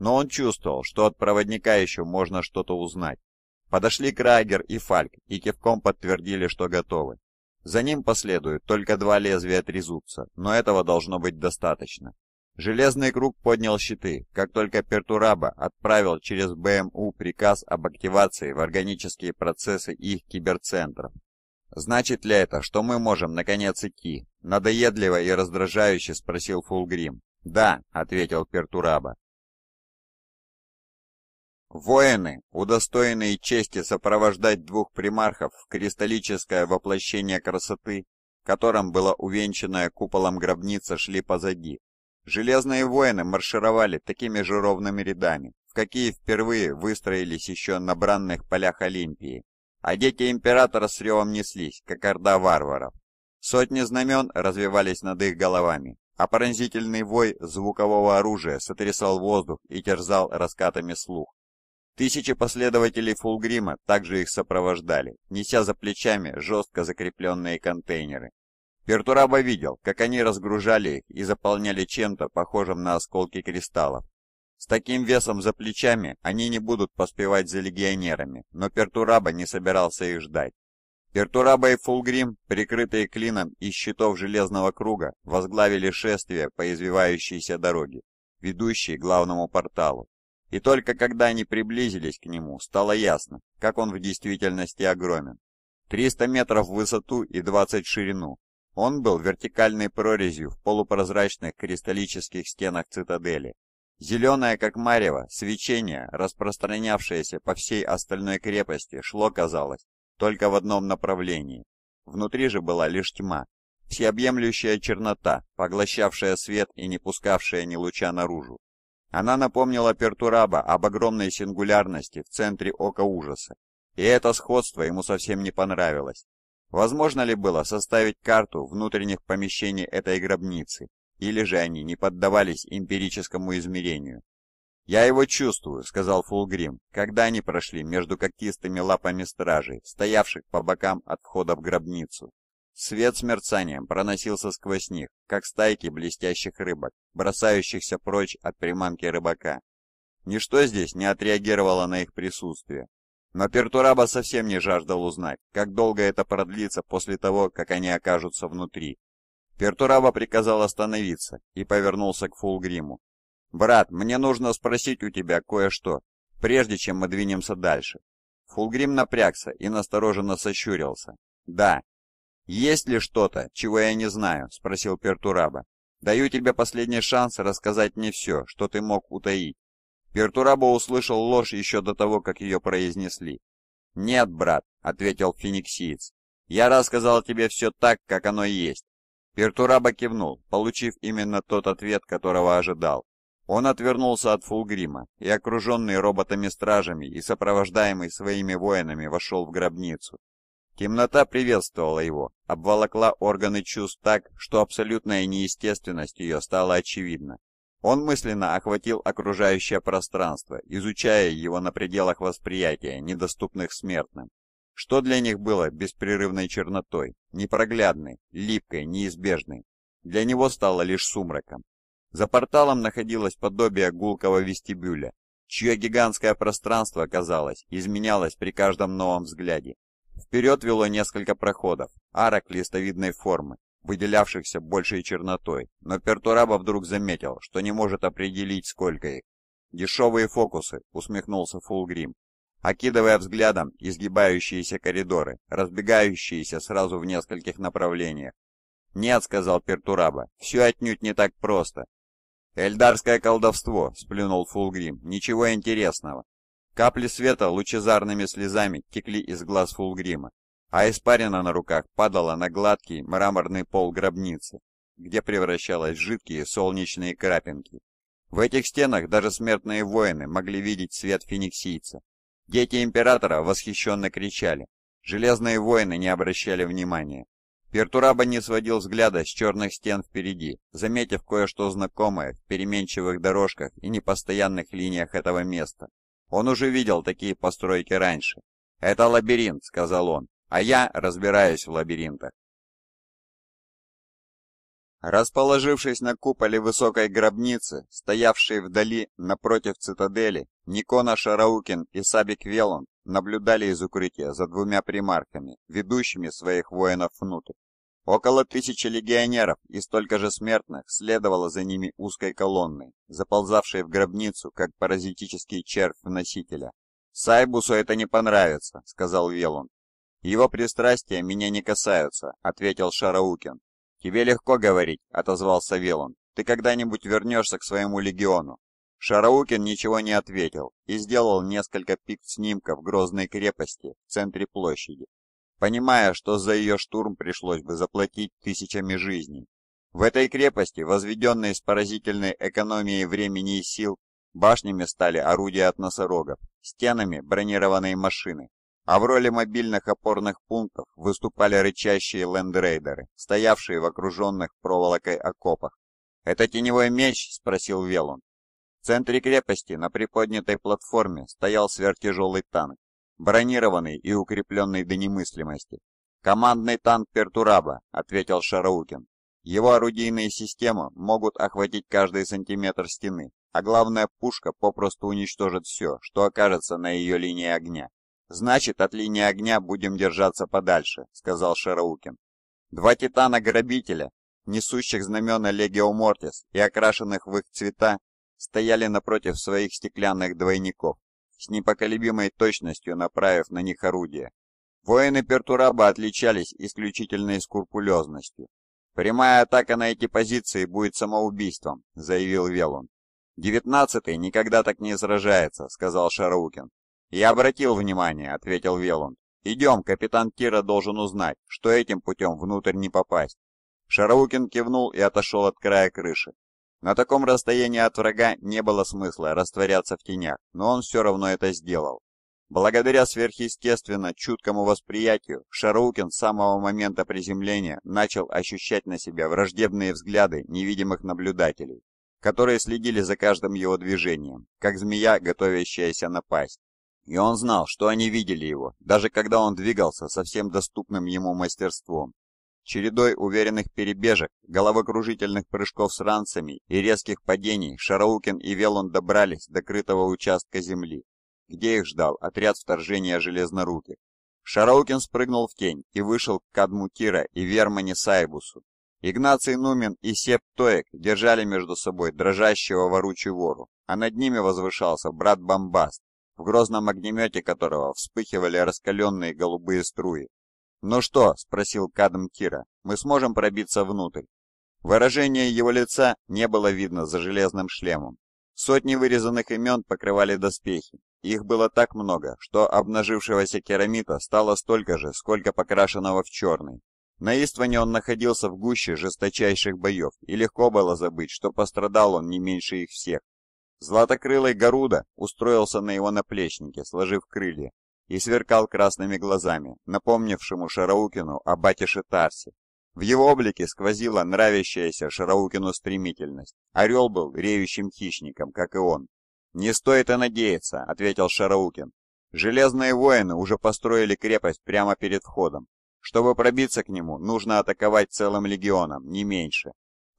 B: Но он чувствовал, что от проводника еще можно что-то узнать. Подошли Крагер и Фальк и кивком подтвердили, что готовы. За ним последуют только два лезвия трезубца, но этого должно быть достаточно. Железный круг поднял щиты, как только Пертураба отправил через БМУ приказ об активации в органические процессы их киберцентров. «Значит ли это, что мы можем, наконец, идти?» — надоедливо и раздражающе спросил Фулгрим. «Да», — ответил Пертураба. Воины, удостоенные чести сопровождать двух примархов в кристаллическое воплощение красоты, которым была увенчанная куполом гробница, шли позади. Железные воины маршировали такими же ровными рядами, в какие впервые выстроились еще на бранных полях Олимпии, а дети императора с ревом неслись, как орда варваров. Сотни знамен развивались над их головами, а пронзительный вой звукового оружия сотрясал воздух и терзал раскатами слух. Тысячи последователей Фулгрима также их сопровождали, неся за плечами жестко закрепленные контейнеры. Пертураба видел, как они разгружали их и заполняли чем-то похожим на осколки кристаллов, с таким весом за плечами они не будут поспевать за легионерами, но Пертураба не собирался их ждать. Пертураба и Фулгрим, прикрытые клином из щитов Железного Круга, возглавили шествие по извивающейся дороге, ведущей к главному порталу. И только когда они приблизились к нему, стало ясно, как он в действительности огромен. 300 метров в высоту и 20 в ширину. Он был вертикальной прорезью в полупрозрачных кристаллических стенах цитадели, Зеленое, как марево, свечение, распространявшееся по всей остальной крепости, шло, казалось, только в одном направлении. Внутри же была лишь тьма, всеобъемлющая чернота, поглощавшая свет и не пускавшая ни луча наружу. Она напомнила Пертураба об огромной сингулярности в центре Ока Ужаса, и это сходство ему совсем не понравилось. Возможно ли было составить карту внутренних помещений этой гробницы? или же они не поддавались эмпирическому измерению. «Я его чувствую», — сказал Фулгрим, когда они прошли между когтистыми лапами стражей, стоявших по бокам от входа в гробницу. Свет с мерцанием проносился сквозь них, как стайки блестящих рыбок, бросающихся прочь от приманки рыбака. Ничто здесь не отреагировало на их присутствие. Но Пертураба совсем не жаждал узнать, как долго это продлится после того, как они окажутся внутри. Пертураба приказал остановиться и повернулся к Фулгриму. «Брат, мне нужно спросить у тебя кое-что, прежде чем мы двинемся дальше». Фулгрим напрягся и настороженно сощурился. «Да». «Есть ли что-то, чего я не знаю?» — спросил Пертураба. «Даю тебе последний шанс рассказать мне все, что ты мог утаить». Пертураба услышал ложь еще до того, как ее произнесли. «Нет, брат», — ответил фениксиец. «Я рассказал тебе все так, как оно есть. Пертураба кивнул, получив именно тот ответ, которого ожидал. Он отвернулся от Фулгрима и, окруженный роботами-стражами и сопровождаемый своими воинами, вошел в гробницу. Темнота приветствовала его, обволокла органы чувств так, что абсолютная неестественность ее стала очевидна. Он мысленно охватил окружающее пространство, изучая его на пределах восприятия, недоступных смертным что для них было беспрерывной чернотой, непроглядной, липкой, неизбежной, для него стало лишь сумраком. За порталом находилось подобие гулкого вестибюля, чье гигантское пространство, казалось, изменялось при каждом новом взгляде. Вперед вело несколько проходов, арок листовидной формы, выделявшихся большей чернотой, но Пертураба вдруг заметил, что не может определить, сколько их. «Дешевые фокусы», — усмехнулся Фулгрим окидывая взглядом изгибающиеся коридоры, разбегающиеся сразу в нескольких направлениях. «Нет», — сказал Пертураба, — «все отнюдь не так просто». «Эльдарское колдовство», — сплюнул Фулгрим, — «ничего интересного». Капли света лучезарными слезами текли из глаз Фулгрима, а испарина на руках падала на гладкий мраморный пол гробницы, где превращалась в жидкие солнечные крапинки. В этих стенах даже смертные воины могли видеть свет фениксийца, Дети Императора восхищенно кричали. Железные воины не обращали внимания. Пертураба не сводил взгляда с черных стен впереди, заметив кое-что знакомое в переменчивых дорожках и непостоянных линиях этого места. Он уже видел такие постройки раньше. «Это лабиринт», — сказал он, — «а я разбираюсь в лабиринтах». Расположившись на куполе высокой гробницы, стоявшей вдали напротив цитадели, Никона Шараукин и Сабик Велон наблюдали из укрытия за двумя примарками, ведущими своих воинов внутрь. Около тысячи легионеров и столько же смертных следовало за ними узкой колонной, заползавшей в гробницу, как паразитический червь носителя. «Сайбусу это не понравится», — сказал Велон. «Его пристрастия меня не касаются», — ответил Шараукин. «Тебе легко говорить», — отозвался Вилан. «Ты когда-нибудь вернешься к своему легиону». Шараукин ничего не ответил и сделал несколько пикт-снимков грозной крепости в центре площади, понимая, что за ее штурм пришлось бы заплатить тысячами жизней. В этой крепости, возведенной с поразительной экономией времени и сил, башнями стали орудия от носорогов, стенами бронированные машины, а в роли мобильных опорных пунктов выступали рычащие лендрейдеры, стоявшие в окруженных проволокой окопах. «Это теневой меч?» – спросил Велун. В центре крепости на приподнятой платформе стоял сверхтяжелый танк, бронированный и укрепленный до немыслимости. «Командный танк Пертураба», – ответил Шараукин. «Его орудийные системы могут охватить каждый сантиметр стены, а главная пушка попросту уничтожит все, что окажется на ее линии огня». «Значит, от линии огня будем держаться подальше», — сказал Шараукин. «Два титана-грабителя, несущих знамена Легио Мортис и окрашенных в их цвета, стояли напротив своих стеклянных двойников, с непоколебимой точностью направив на них орудие. Воины Пертураба отличались исключительной скрупулезностью. «Прямая атака на эти позиции будет самоубийством», — заявил Велун. «Девятнадцатый никогда так не сражается», — сказал Шараукин. «Я обратил внимание», — ответил Веланд. «Идем, капитан Кира должен узнать, что этим путем внутрь не попасть». Шараукин кивнул и отошел от края крыши. На таком расстоянии от врага не было смысла растворяться в тенях, но он все равно это сделал. Благодаря сверхъестественно чуткому восприятию, Шараукин с самого момента приземления начал ощущать на себя враждебные взгляды невидимых наблюдателей, которые следили за каждым его движением, как змея, готовящаяся напасть и он знал, что они видели его, даже когда он двигался со всем доступным ему мастерством. Чередой уверенных перебежек, головокружительных прыжков с ранцами и резких падений Шараукин и Велон добрались до крытого участка земли, где их ждал отряд вторжения железноруких. Шараукин спрыгнул в тень и вышел к Кадму и Вермане Сайбусу. Игнаций Нумин и Сеп Тоек держали между собой дрожащего воручий вору, а над ними возвышался брат Бомбаст, в грозном огнемете которого вспыхивали раскаленные голубые струи. «Ну что?» — спросил Кадм Кира. «Мы сможем пробиться внутрь?» Выражение его лица не было видно за железным шлемом. Сотни вырезанных имен покрывали доспехи. Их было так много, что обнажившегося керамита стало столько же, сколько покрашенного в черный. На Истване он находился в гуще жесточайших боев, и легко было забыть, что пострадал он не меньше их всех. Златокрылый Гаруда устроился на его наплечнике, сложив крылья, и сверкал красными глазами, напомнившему Шараукину о бате Шитарсе. В его облике сквозила нравящаяся Шараукину стремительность. Орел был реющим хищником, как и он. «Не стоит и надеяться», — ответил Шараукин. «Железные воины уже построили крепость прямо перед входом. Чтобы пробиться к нему, нужно атаковать целым легионом, не меньше.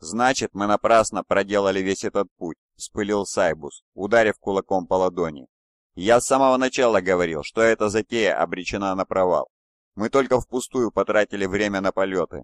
B: «Значит, мы напрасно проделали весь этот путь», — вспылил Сайбус, ударив кулаком по ладони. «Я с самого начала говорил, что эта затея обречена на провал. Мы только впустую потратили время на полеты».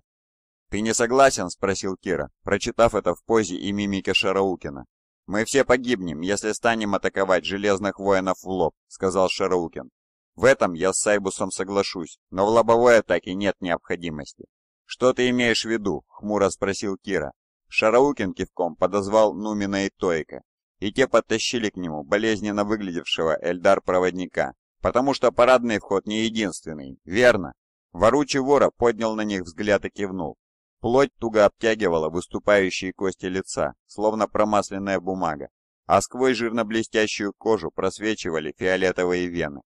B: «Ты не согласен?» — спросил Кира, прочитав это в позе и мимике Шараукина. «Мы все погибнем, если станем атаковать железных воинов в лоб», — сказал Шараукин. «В этом я с Сайбусом соглашусь, но в лобовой атаке нет необходимости». «Что ты имеешь в виду?» — хмуро спросил Кира, Шараукин кивком подозвал Нумина и Тойка, и те подтащили к нему болезненно выглядевшего Эльдар-проводника, потому что парадный вход не единственный, верно? Воручий вора поднял на них взгляд и кивнул. Плоть туго обтягивала выступающие кости лица, словно промасленная бумага, а сквозь жирно-блестящую кожу просвечивали фиолетовые вены.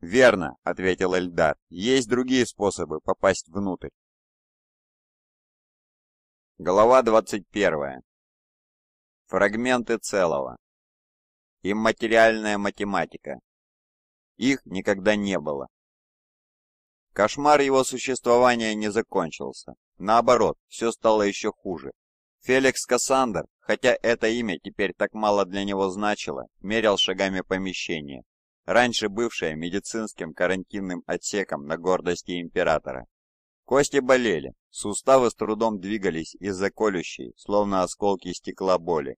B: «Верно», — ответил Эльдар, — «есть другие
A: способы попасть внутрь». Глава 21. Фрагменты целого. Имматериальная математика. Их никогда не было. Кошмар
B: его существования не закончился. Наоборот, все стало еще хуже. Феликс Кассандр, хотя это имя теперь так мало для него значило, мерял шагами помещение, раньше бывшее медицинским карантинным отсеком на гордости императора. Кости болели, суставы с трудом двигались из-за колющей, словно осколки стекла боли.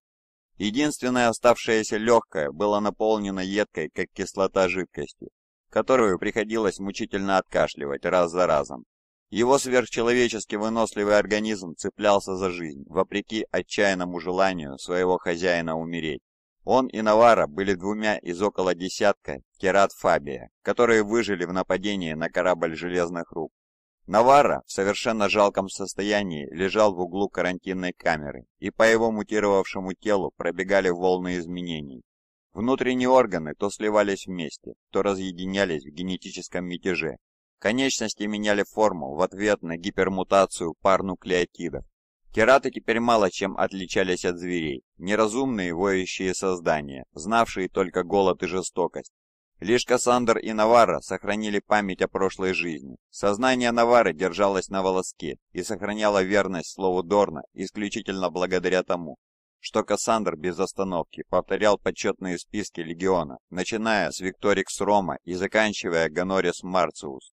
B: Единственное оставшееся легкое было наполнено едкой, как кислота, жидкостью, которую приходилось мучительно откашливать раз за разом. Его сверхчеловечески выносливый организм цеплялся за жизнь, вопреки отчаянному желанию своего хозяина умереть. Он и Навара были двумя из около десятка керат Фабия, которые выжили в нападении на корабль Железных Рук Навара в совершенно жалком состоянии лежал в углу карантинной камеры, и по его мутировавшему телу пробегали волны изменений. Внутренние органы то сливались вместе, то разъединялись в генетическом мятеже. Конечности меняли форму в ответ на гипермутацию пар нуклеотидов. Кераты теперь мало чем отличались от зверей, неразумные воющие создания, знавшие только голод и жестокость, Лишь Кассандр и Навара сохранили память о прошлой жизни. Сознание Навары держалось на волоске и сохраняло верность слову Дорна исключительно благодаря тому, что Кассандр без остановки повторял почетные списки легиона, начиная с Викторикс Рома и заканчивая Гонорис Марциус.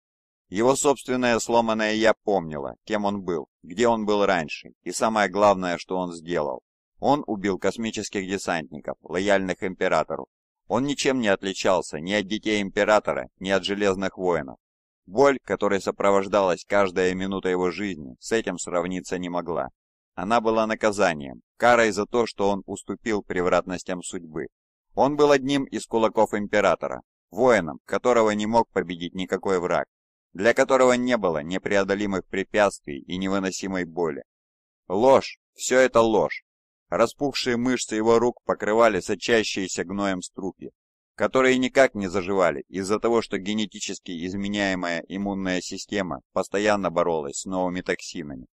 B: Его собственное сломанное «я» помнило, кем он был, где он был раньше, и самое главное, что он сделал. Он убил космических десантников, лояльных императору, он ничем не отличался ни от детей императора, ни от железных воинов. Боль, которая сопровождалась каждая минута его жизни, с этим сравниться не могла. Она была наказанием, карой за то, что он уступил превратностям судьбы. Он был одним из кулаков императора, воином, которого не мог победить никакой враг, для которого не было непреодолимых препятствий и невыносимой боли. Ложь, все это ложь, Распухшие мышцы его рук покрывали сочащиеся гноем струпи, которые никак не заживали из-за того, что генетически изменяемая иммунная система постоянно боролась с новыми токсинами.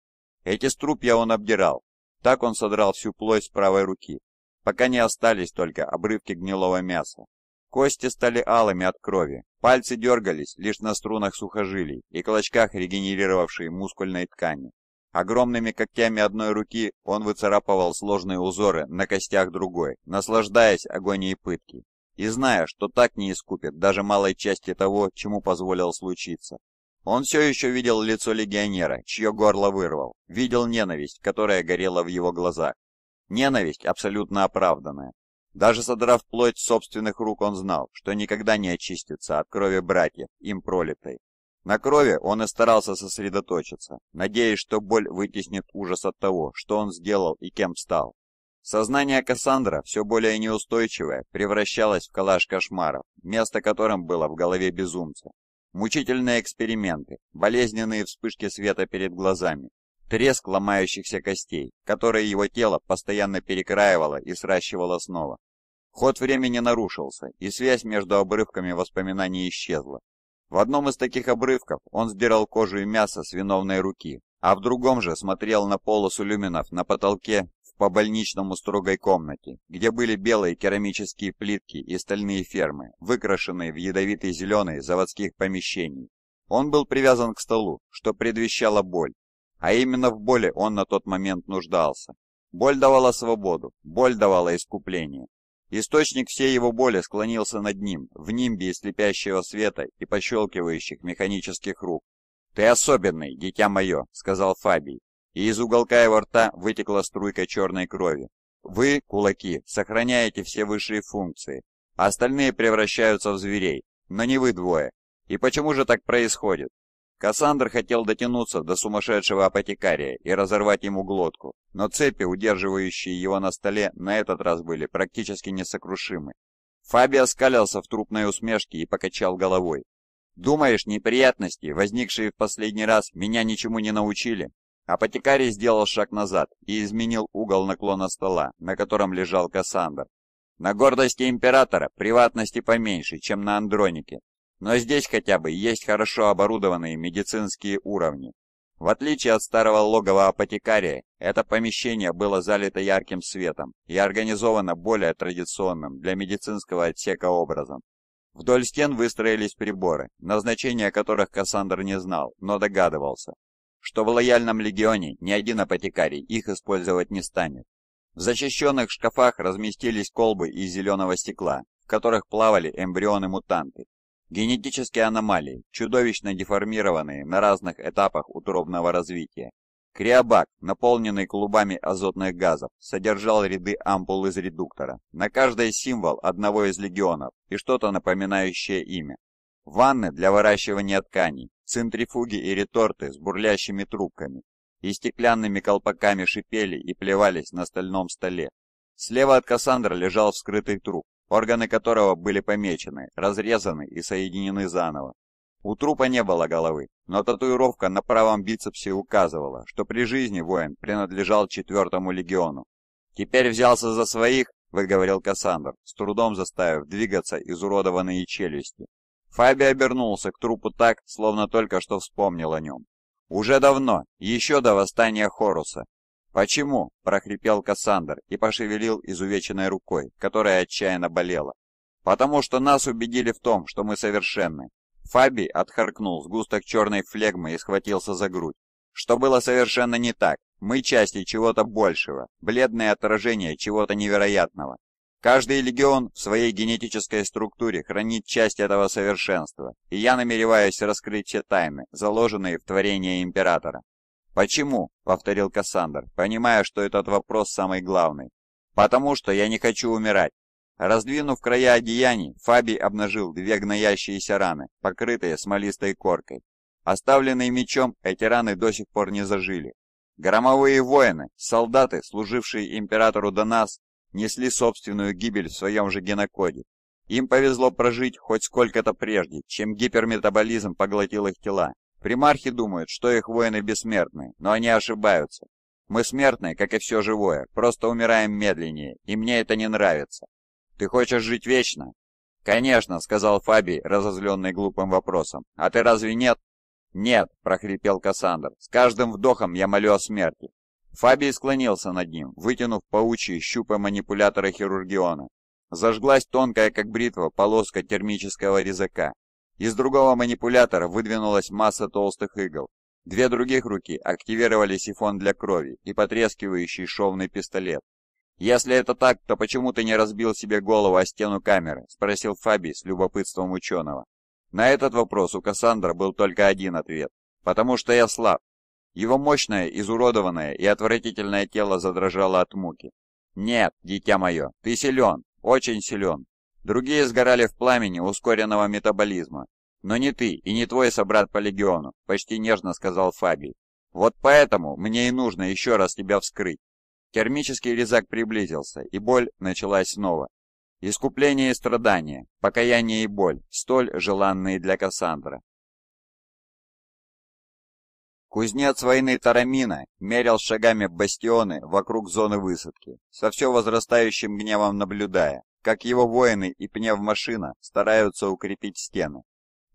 B: Эти струпья он обдирал. Так он содрал всю плоть с правой руки, пока не остались только обрывки гнилого мяса. Кости стали алыми от крови, пальцы дергались лишь на струнах сухожилий и клочках регенерировавшей мускульной ткани. Огромными когтями одной руки он выцарапывал сложные узоры на костях другой, наслаждаясь агонией пытки, и зная, что так не искупит даже малой части того, чему позволил случиться. Он все еще видел лицо легионера, чье горло вырвал, видел ненависть, которая горела в его глазах. Ненависть абсолютно оправданная. Даже содрав плоть собственных рук, он знал, что никогда не очистится от крови братьев, им пролитой. На крови он и старался сосредоточиться, надеясь, что боль вытеснит ужас от того, что он сделал и кем стал. Сознание Кассандра, все более неустойчивое, превращалось в коллаж кошмаров, место которым было в голове безумца. Мучительные эксперименты, болезненные вспышки света перед глазами, треск ломающихся костей, которые его тело постоянно перекраивало и сращивало снова. Ход времени нарушился, и связь между обрывками воспоминаний исчезла, в одном из таких обрывков он сдирал кожу и мясо с виновной руки, а в другом же смотрел на полосу люминов на потолке в побольничному строгой комнате, где были белые керамические плитки и стальные фермы, выкрашенные в ядовитый зеленый заводских помещений. Он был привязан к столу, что предвещало боль, а именно в боли он на тот момент нуждался. Боль давала свободу, боль давала искупление. Источник всей его боли склонился над ним, в нимбе из слепящего света и пощелкивающих механических рук. «Ты особенный, дитя мое», — сказал Фабий, и из уголка его рта вытекла струйка черной крови. «Вы, кулаки, сохраняете все высшие функции, а остальные превращаются в зверей, но не вы двое. И почему же так происходит? Кассандр хотел дотянуться до сумасшедшего апотекария и разорвать ему глотку, но цепи, удерживающие его на столе, на этот раз были практически несокрушимы. Фаби оскалился в трупной усмешке и покачал головой. «Думаешь, неприятности, возникшие в последний раз, меня ничему не научили?» Апотекарий сделал шаг назад и изменил угол наклона стола, на котором лежал Кассандр. «На гордости императора приватности поменьше, чем на Андронике, но здесь хотя бы есть хорошо оборудованные медицинские уровни. В отличие от старого логова апотекария, это помещение было залито ярким светом и организовано более традиционным для медицинского отсека образом. Вдоль стен выстроились приборы, назначение которых Кассандр не знал, но догадывался, что в лояльном легионе ни один апотекарий их использовать не станет. В защищенных шкафах разместились колбы из зеленого стекла, в которых плавали эмбрионы-мутанты, Генетические аномалии, чудовищно деформированные на разных этапах утробного развития. Криобак, наполненный клубами азотных газов, содержал ряды ампул из редуктора. На каждой символ одного из легионов и что-то напоминающее имя. Ванны для выращивания тканей, центрифуги и реторты с бурлящими трубками и стеклянными колпаками шипели и плевались на стальном столе. Слева от Кассандра лежал вскрытый труп, органы которого были помечены, разрезаны и соединены заново. У трупа не было головы, но татуировка на правом бицепсе указывала, что при жизни воин принадлежал четвертому легиону. «Теперь взялся за своих», — выговорил Кассандр, с трудом заставив двигаться изуродованные челюсти. Фаби обернулся к трупу так, словно только что вспомнил о нем. «Уже давно, еще до восстания Хоруса, «Почему?» – прохрипел Кассандр и пошевелил изувеченной рукой, которая отчаянно болела. «Потому что нас убедили в том, что мы совершенны». Фаби отхаркнул сгусток черной флегмы и схватился за грудь. «Что было совершенно не так. Мы части чего-то большего, бледное отражение чего-то невероятного. Каждый легион в своей генетической структуре хранит часть этого совершенства, и я намереваюсь раскрыть все тайны, заложенные в творение Императора. «Почему?» — повторил Кассандр, понимая, что этот вопрос самый главный. «Потому что я не хочу умирать». Раздвинув края одеяний, Фабий обнажил две гноящиеся раны, покрытые смолистой коркой. Оставленные мечом, эти раны до сих пор не зажили. Громовые воины, солдаты, служившие императору до нас, несли собственную гибель в своем же генокоде. Им повезло прожить хоть сколько-то прежде, чем гиперметаболизм поглотил их тела. Примархи думают, что их воины бессмертны, но они ошибаются. Мы смертны, как и все живое, просто умираем медленнее, и мне это не нравится. Ты хочешь жить вечно? Конечно, сказал Фабий, разозленный глупым вопросом. А ты разве нет? Нет, прохрипел Кассандр. С каждым вдохом я молю о смерти. Фабий склонился над ним, вытянув паучьи щупы манипулятора хирургиона. Зажглась тонкая, как бритва, полоска термического резака. Из другого манипулятора выдвинулась масса толстых игл. Две других руки активировали сифон для крови и потрескивающий шовный пистолет. «Если это так, то почему ты не разбил себе голову о стену камеры?» – спросил Фаби с любопытством ученого. На этот вопрос у Кассандра был только один ответ. «Потому что я слаб». Его мощное, изуродованное и отвратительное тело задрожало от муки. «Нет, дитя мое, ты силен, очень силен, Другие сгорали в пламени ускоренного метаболизма. «Но не ты и не твой собрат по легиону», — почти нежно сказал Фаби. «Вот поэтому мне и нужно еще раз тебя вскрыть». Термический резак приблизился, и боль началась снова. Искупление и страдания, покаяние и боль, столь желанные для Кассандра. Кузнец войны Тарамина мерил шагами бастионы вокруг зоны высадки, со все возрастающим гневом наблюдая, как его воины и пневмашина стараются укрепить стены.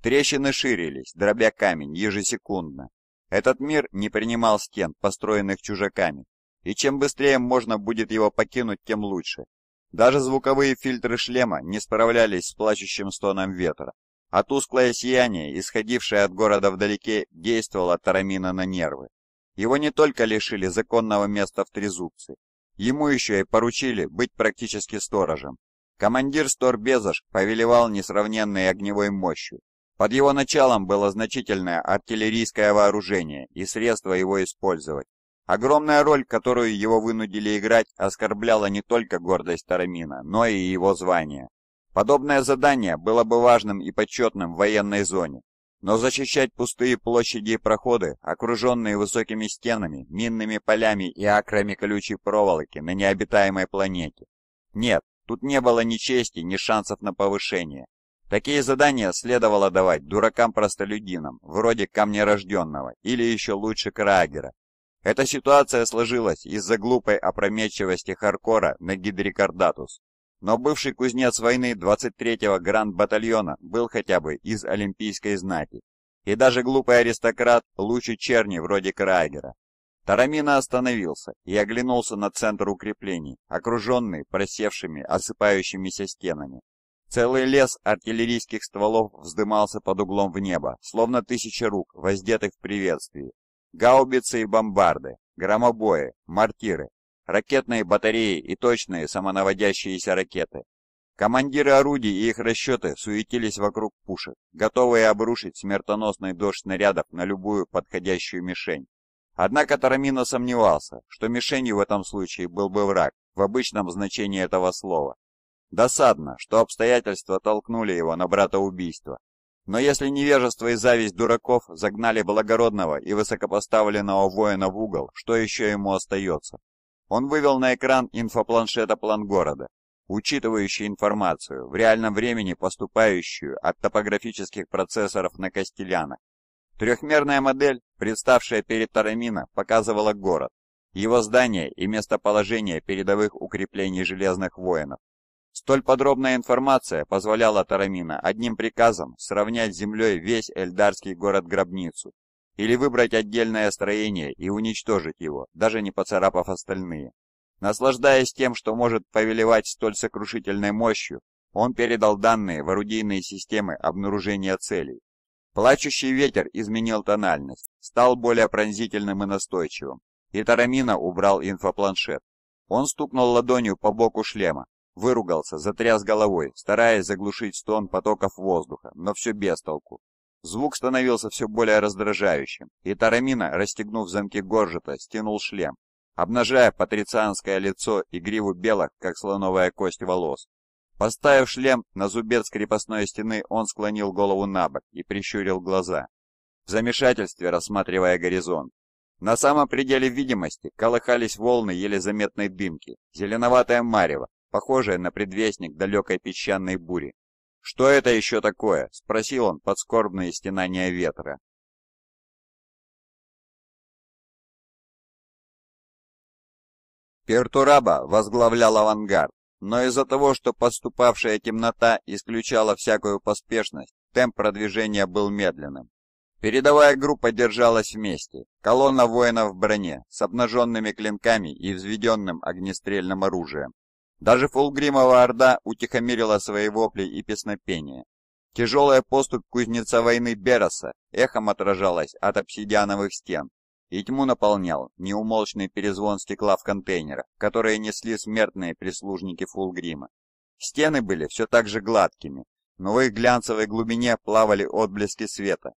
B: Трещины ширились, дробя камень ежесекундно. Этот мир не принимал стен, построенных чужаками, и чем быстрее можно будет его покинуть, тем лучше. Даже звуковые фильтры шлема не справлялись с плачущим стоном ветра, а тусклое сияние, исходившее от города вдалеке, действовало Тарамина на нервы. Его не только лишили законного места в Трезубце, ему еще и поручили быть практически сторожем, Командир Сторбезаш повелевал несравненной огневой мощью. Под его началом было значительное артиллерийское вооружение и средства его использовать. Огромная роль, которую его вынудили играть, оскорбляла не только гордость Тарамина, но и его звание. Подобное задание было бы важным и почетным в военной зоне, но защищать пустые площади и проходы, окруженные высокими стенами, минными полями и акрами колючей проволоки на необитаемой планете. Нет, Тут не было ни чести, ни шансов на повышение. Такие задания следовало давать дуракам-простолюдинам, вроде Камнерожденного или еще лучше Крагера. Эта ситуация сложилась из-за глупой опрометчивости Харкора на Гидрикардатус. Но бывший кузнец войны 23-го гранд-батальона был хотя бы из олимпийской знати. И даже глупый аристократ лучше черни вроде Крагера. Тарамина остановился и оглянулся на центр укреплений, окруженный просевшими, осыпающимися стенами. Целый лес артиллерийских стволов вздымался под углом в небо, словно тысяча рук, воздетых в приветствии. Гаубицы и бомбарды, громобои, мортиры, ракетные батареи и точные самонаводящиеся ракеты. Командиры орудий и их расчеты суетились вокруг пушек, готовые обрушить смертоносный дождь снарядов на любую подходящую мишень. Однако Тарамино сомневался, что мишенью в этом случае был бы враг, в обычном значении этого слова. Досадно, что обстоятельства толкнули его на братоубийство. Но если невежество и зависть дураков загнали благородного и высокопоставленного воина в угол, что еще ему остается? Он вывел на экран инфопланшета план города, учитывающий информацию, в реальном времени поступающую от топографических процессоров на Костелянах, Трехмерная модель, представшая перед Тарамина, показывала город, его здание и местоположение передовых укреплений Железных Воинов. Столь подробная информация позволяла Тарамина одним приказом сравнять с землей весь эльдарский город-гробницу или выбрать отдельное строение и уничтожить его, даже не поцарапав остальные. Наслаждаясь тем, что может повелевать столь сокрушительной мощью, он передал данные в орудийные системы обнаружения целей, Плачущий ветер изменил тональность, стал более пронзительным и настойчивым, и Тарамина убрал инфопланшет. Он стукнул ладонью по боку шлема, выругался, затряс головой, стараясь заглушить стон потоков воздуха, но все без толку. Звук становился все более раздражающим, и Тарамина, расстегнув замки горжета, стянул шлем, обнажая патрицианское лицо и гриву белых, как слоновая кость волос. Поставив шлем на зубец крепостной стены, он склонил голову на бок и прищурил глаза, в замешательстве рассматривая горизонт. На самом пределе видимости колыхались волны еле заметной дымки, зеленоватое марево, похожее на предвестник далекой песчаной бури.
A: «Что это еще такое?» — спросил он под скорбные стенания ветра. Пертураба возглавлял авангард, но из-за того, что подступавшая темнота исключала
B: всякую поспешность, темп продвижения был медленным. Передовая группа держалась вместе. Колонна воинов в броне, с обнаженными клинками и взведенным огнестрельным оружием. Даже фулгримова орда утихомирила свои вопли и песнопения. Тяжелая поступь кузнеца войны Бероса эхом отражалась от обсидиановых стен и тьму наполнял неумолчный перезвон стекла в контейнера, которые несли смертные прислужники Фулгрима. Стены были все так же гладкими, но в их глянцевой глубине плавали отблески света.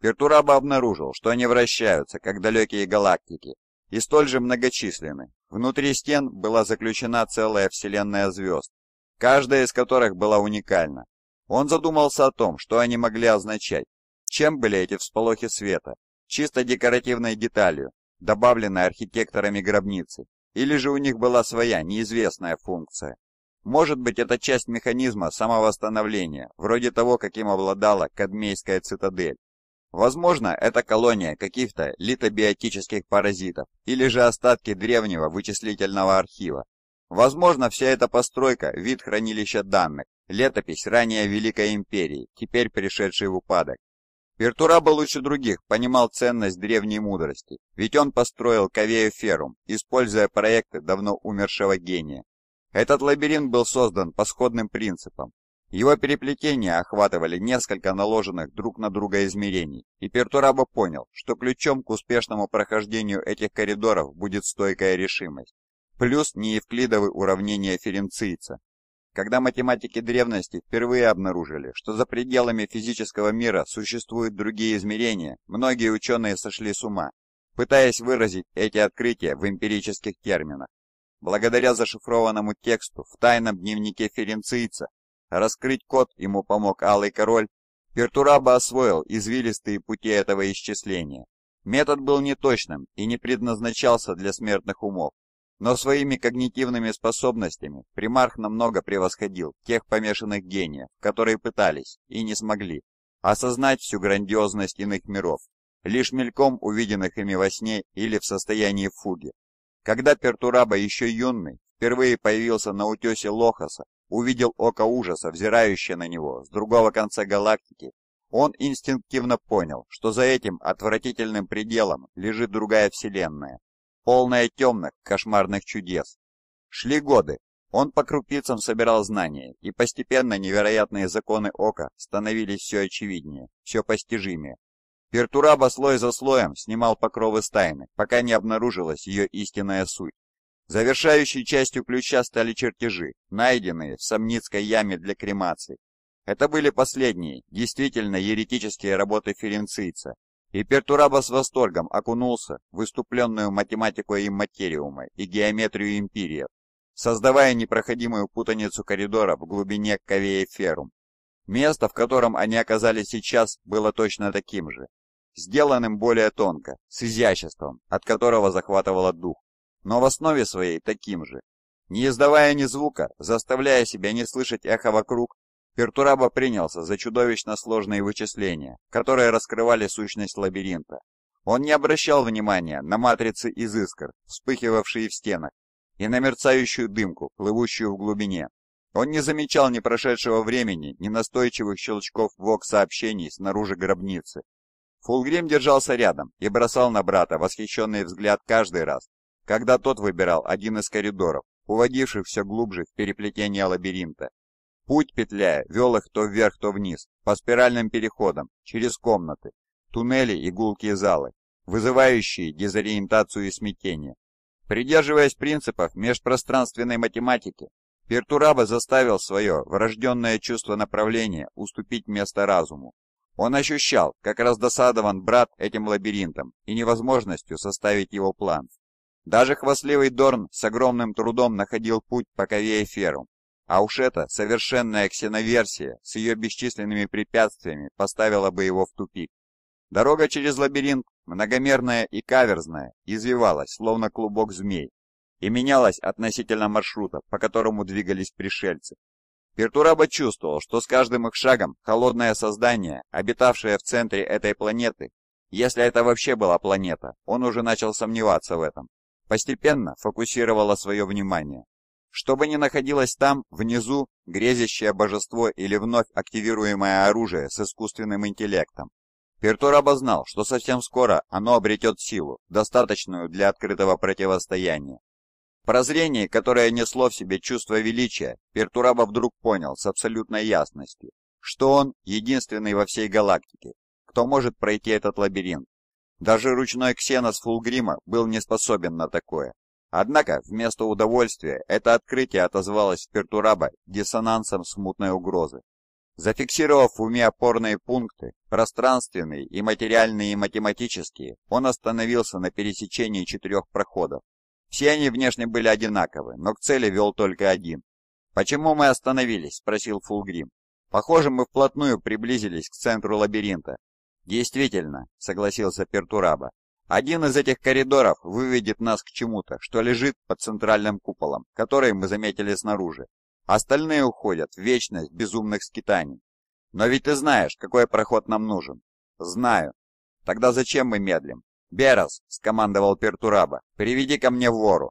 B: Пертураба обнаружил, что они вращаются, как далекие галактики, и столь же многочисленны. Внутри стен была заключена целая вселенная звезд, каждая из которых была уникальна. Он задумался о том, что они могли означать, чем были эти всполохи света, чисто декоративной деталью, добавленной архитекторами гробницы, или же у них была своя неизвестная функция. Может быть, это часть механизма самовосстановления, вроде того, каким обладала Кадмейская цитадель. Возможно, это колония каких-то литобиотических паразитов или же остатки древнего вычислительного архива. Возможно, вся эта постройка – вид хранилища данных, летопись ранее Великой Империи, теперь пришедшей в упадок. Пертураба лучше других понимал ценность древней мудрости, ведь он построил Кавею Ферум, используя проекты давно умершего гения. Этот лабиринт был создан по сходным принципам. Его переплетения охватывали несколько наложенных друг на друга измерений, и Пертураба понял, что ключом к успешному прохождению этих коридоров будет стойкая решимость, плюс неевклидовые уравнения ференцийца, когда математики древности впервые обнаружили, что за пределами физического мира существуют другие измерения, многие ученые сошли с ума, пытаясь выразить эти открытия в эмпирических терминах. Благодаря зашифрованному тексту в тайном дневнике ференцийца раскрыть код ему помог Алый Король, Пертураба освоил извилистые пути этого исчисления. Метод был неточным и не предназначался для смертных умов, но своими когнитивными способностями примарх намного превосходил тех помешанных гениев, которые пытались и не смогли осознать всю грандиозность иных миров, лишь мельком увиденных ими во сне или в состоянии фуги. Когда Пертураба еще юный впервые появился на утесе Лохаса, увидел око ужаса, взирающее на него с другого конца галактики, он инстинктивно понял, что за этим отвратительным пределом лежит другая вселенная, полная темных, кошмарных чудес. Шли годы. Он по крупицам собирал знания, и постепенно невероятные законы ока становились все очевиднее, все постижимее. Пертураба слой за слоем снимал покровы с тайны, пока не обнаружилась ее истинная суть. Завершающей частью ключа стали чертежи, найденные в Сомницкой яме для кремации. Это были последние, действительно еретические работы ференцийца, и Пертураба с восторгом окунулся в выступленную математику и материума и геометрию империев, создавая непроходимую путаницу коридора в глубине Кавея Ферум. Место, в котором они оказались сейчас, было точно таким же, сделанным более тонко, с изяществом, от которого захватывало дух, но в основе своей таким же. Не издавая ни звука, заставляя себя не слышать эхо вокруг, Пертураба принялся за чудовищно сложные вычисления, которые раскрывали сущность лабиринта. Он не обращал внимания на матрицы из искр, вспыхивавшие в стенах, и на мерцающую дымку, плывущую в глубине. Он не замечал ни прошедшего времени, ни настойчивых щелчков ВОК-сообщений снаружи гробницы. Фулгрим держался рядом и бросал на брата восхищенный взгляд каждый раз, когда тот выбирал один из коридоров, уводивших все глубже в переплетение лабиринта. Путь, петляя, вел их то вверх, то вниз, по спиральным переходам, через комнаты, туннели и гулкие залы, вызывающие дезориентацию и смятение. Придерживаясь принципов межпространственной математики, Пертураба заставил свое врожденное чувство направления уступить место разуму. Он ощущал, как раздосадован брат этим лабиринтом и невозможностью составить его план. Даже хвастливый Дорн с огромным трудом находил путь по Кавее Ферум, а уж эта совершенная ксеноверсия с ее бесчисленными препятствиями поставила бы его в тупик. Дорога через лабиринт, многомерная и каверзная, извивалась, словно клубок змей, и менялась относительно маршрута, по которому двигались пришельцы. Пертураба чувствовал, что с каждым их шагом холодное создание, обитавшее в центре этой планеты, если это вообще была планета, он уже начал сомневаться в этом, постепенно фокусировало свое внимание. Чтобы не находилось там, внизу, грезящее божество или вновь активируемое оружие с искусственным интеллектом. Пертураба обознал, что совсем скоро оно обретет силу, достаточную для открытого противостояния. Прозрение, которое несло в себе чувство величия, Пертураба вдруг понял с абсолютной ясностью, что он единственный во всей галактике, кто может пройти этот лабиринт. Даже ручной ксенос Фулгрима был не способен на такое. Однако вместо удовольствия это открытие отозвалось в Пертураба диссонансом смутной угрозы. Зафиксировав в уме опорные пункты, пространственные и материальные и математические, он остановился на пересечении четырех проходов. Все они внешне были одинаковы, но к цели вел только один. «Почему мы остановились?» – спросил Фулгрим. «Похоже, мы вплотную приблизились к центру лабиринта». «Действительно», – согласился Пертураба. Один из этих коридоров выведет нас к чему-то, что лежит под центральным куполом, который мы заметили снаружи. Остальные уходят в вечность безумных скитаний. Но ведь ты знаешь, какой проход нам нужен. Знаю. Тогда зачем мы медлим? «Берас!» — скомандовал Пертураба. «Приведи ко мне вору!»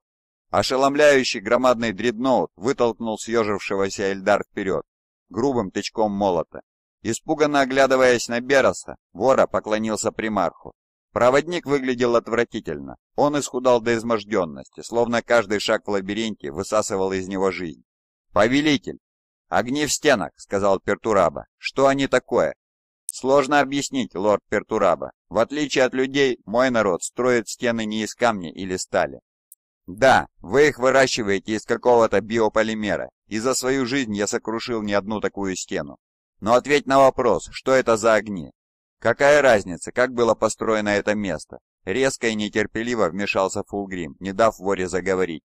B: Ошеломляющий громадный дредноут вытолкнул съежившегося Эльдар вперед, грубым тычком молота. Испуганно оглядываясь на Бероса, вора поклонился примарху. Проводник выглядел отвратительно. Он исхудал до изможденности, словно каждый шаг в лабиринте высасывал из него жизнь. «Повелитель!» «Огни в стенах», — сказал Пертураба. «Что они такое?» «Сложно объяснить, лорд Пертураба. В отличие от людей, мой народ строит стены не из камня или стали. Да, вы их выращиваете из какого-то биополимера, и за свою жизнь я сокрушил не одну такую стену. Но ответь на вопрос, что это за огни? «Какая разница, как было построено это место?» Резко и нетерпеливо вмешался Фулгрим, не дав Воре заговорить.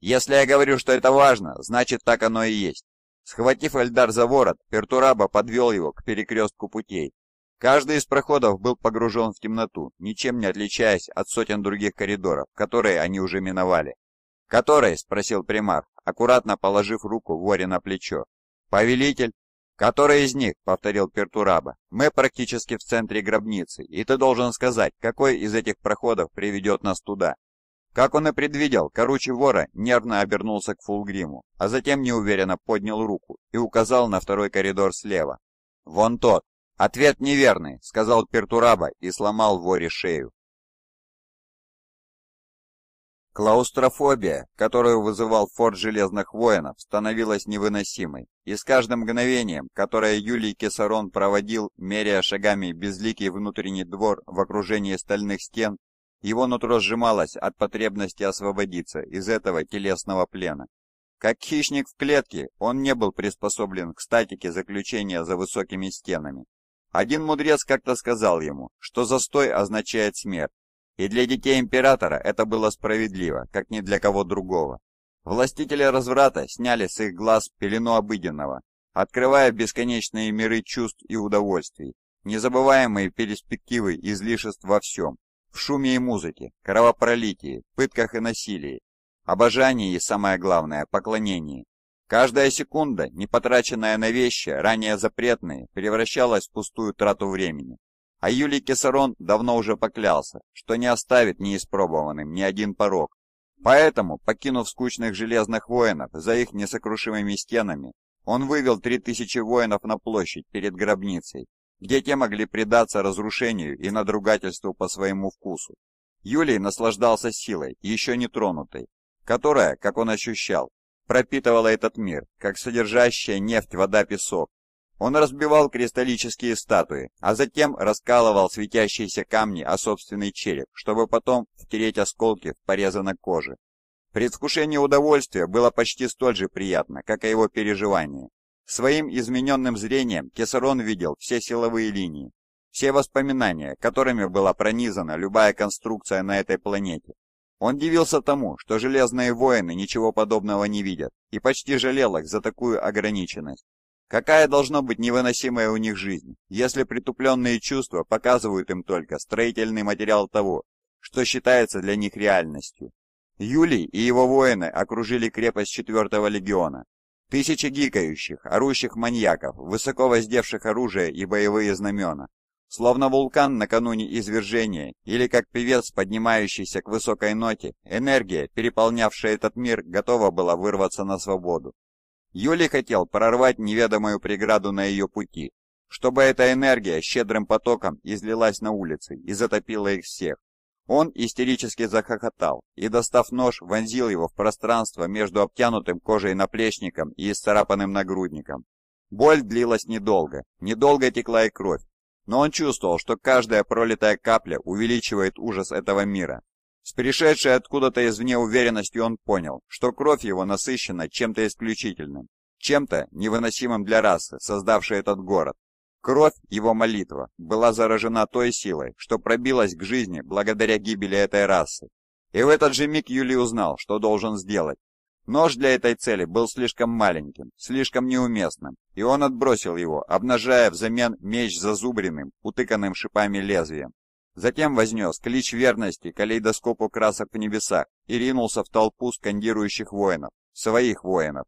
B: «Если я говорю, что это важно, значит так оно и есть». Схватив Эльдар за ворот, Пертураба подвел его к перекрестку путей. Каждый из проходов был погружен в темноту, ничем не отличаясь от сотен других коридоров, которые они уже миновали. «Который?» — спросил примар, аккуратно положив руку Воре на плечо. «Повелитель?» «Который из них?» — повторил Пертураба. «Мы практически в центре гробницы, и ты должен сказать, какой из этих проходов приведет нас туда». Как он и предвидел, короче вора нервно обернулся к Фулгриму, а затем неуверенно поднял руку и указал на второй коридор слева. «Вон тот!» «Ответ неверный», — сказал Пертураба и сломал воре шею. Клаустрофобия, которую вызывал форт Железных Воинов, становилась невыносимой, и с каждым мгновением, которое Юлий Кесарон проводил, меряя шагами безликий внутренний двор в окружении стальных стен, его нутро сжималось от потребности освободиться из этого телесного плена. Как хищник в клетке, он не был приспособлен к статике заключения за высокими стенами. Один мудрец как-то сказал ему, что застой означает смерть, и для детей императора это было справедливо, как ни для кого другого. Властители разврата сняли с их глаз пелену обыденного, открывая бесконечные миры чувств и удовольствий, незабываемые перспективы излишеств во всем, в шуме и музыке, кровопролитии, пытках и насилии, обожании и, самое главное, поклонении. Каждая секунда, не потраченная на вещи, ранее запретные, превращалась в пустую трату времени. А Юлий Кесарон давно уже поклялся, что не оставит неиспробованным ни один порог. Поэтому, покинув скучных железных воинов за их несокрушимыми стенами, он вывел три тысячи воинов на площадь перед гробницей, где те могли предаться разрушению и надругательству по своему вкусу. Юлий наслаждался силой, еще не тронутой, которая, как он ощущал, пропитывала этот мир, как содержащая нефть вода песок, он разбивал кристаллические статуи, а затем раскалывал светящиеся камни о собственный череп, чтобы потом втереть осколки в порезанной коже. Предвкушение удовольствия было почти столь же приятно, как и его переживание. Своим измененным зрением Кесарон видел все силовые линии, все воспоминания, которыми была пронизана любая конструкция на этой планете. Он дивился тому, что железные воины ничего подобного не видят, и почти жалел их за такую ограниченность. Какая должна быть невыносимая у них жизнь, если притупленные чувства показывают им только строительный материал того, что считается для них реальностью. Юлий и его воины окружили крепость четвертого легиона. Тысячи гикающих, орущих маньяков, высоко воздевших оружие и боевые знамена. Словно вулкан накануне извержения, или как певец, поднимающийся к высокой ноте, энергия, переполнявшая этот мир, готова была вырваться на свободу. Юли хотел прорвать неведомую преграду на ее пути, чтобы эта энергия щедрым потоком излилась на улицы и затопила их всех. Он истерически захохотал и, достав нож, вонзил его в пространство между обтянутым кожей наплечником и исцарапанным нагрудником. Боль длилась недолго, недолго текла и кровь, но он чувствовал, что каждая пролитая капля увеличивает ужас этого мира, с пришедшей откуда-то извне уверенностью он понял, что кровь его насыщена чем-то исключительным, чем-то невыносимым для расы, создавшей этот город. Кровь, его молитва, была заражена той силой, что пробилась к жизни благодаря гибели этой расы. И в этот же миг Юли узнал, что должен сделать. Нож для этой цели был слишком маленьким, слишком неуместным, и он отбросил его, обнажая взамен меч зазубренным, утыканным шипами лезвием. Затем вознес клич верности калейдоскопу красок в небесах и ринулся в толпу скандирующих воинов, своих воинов.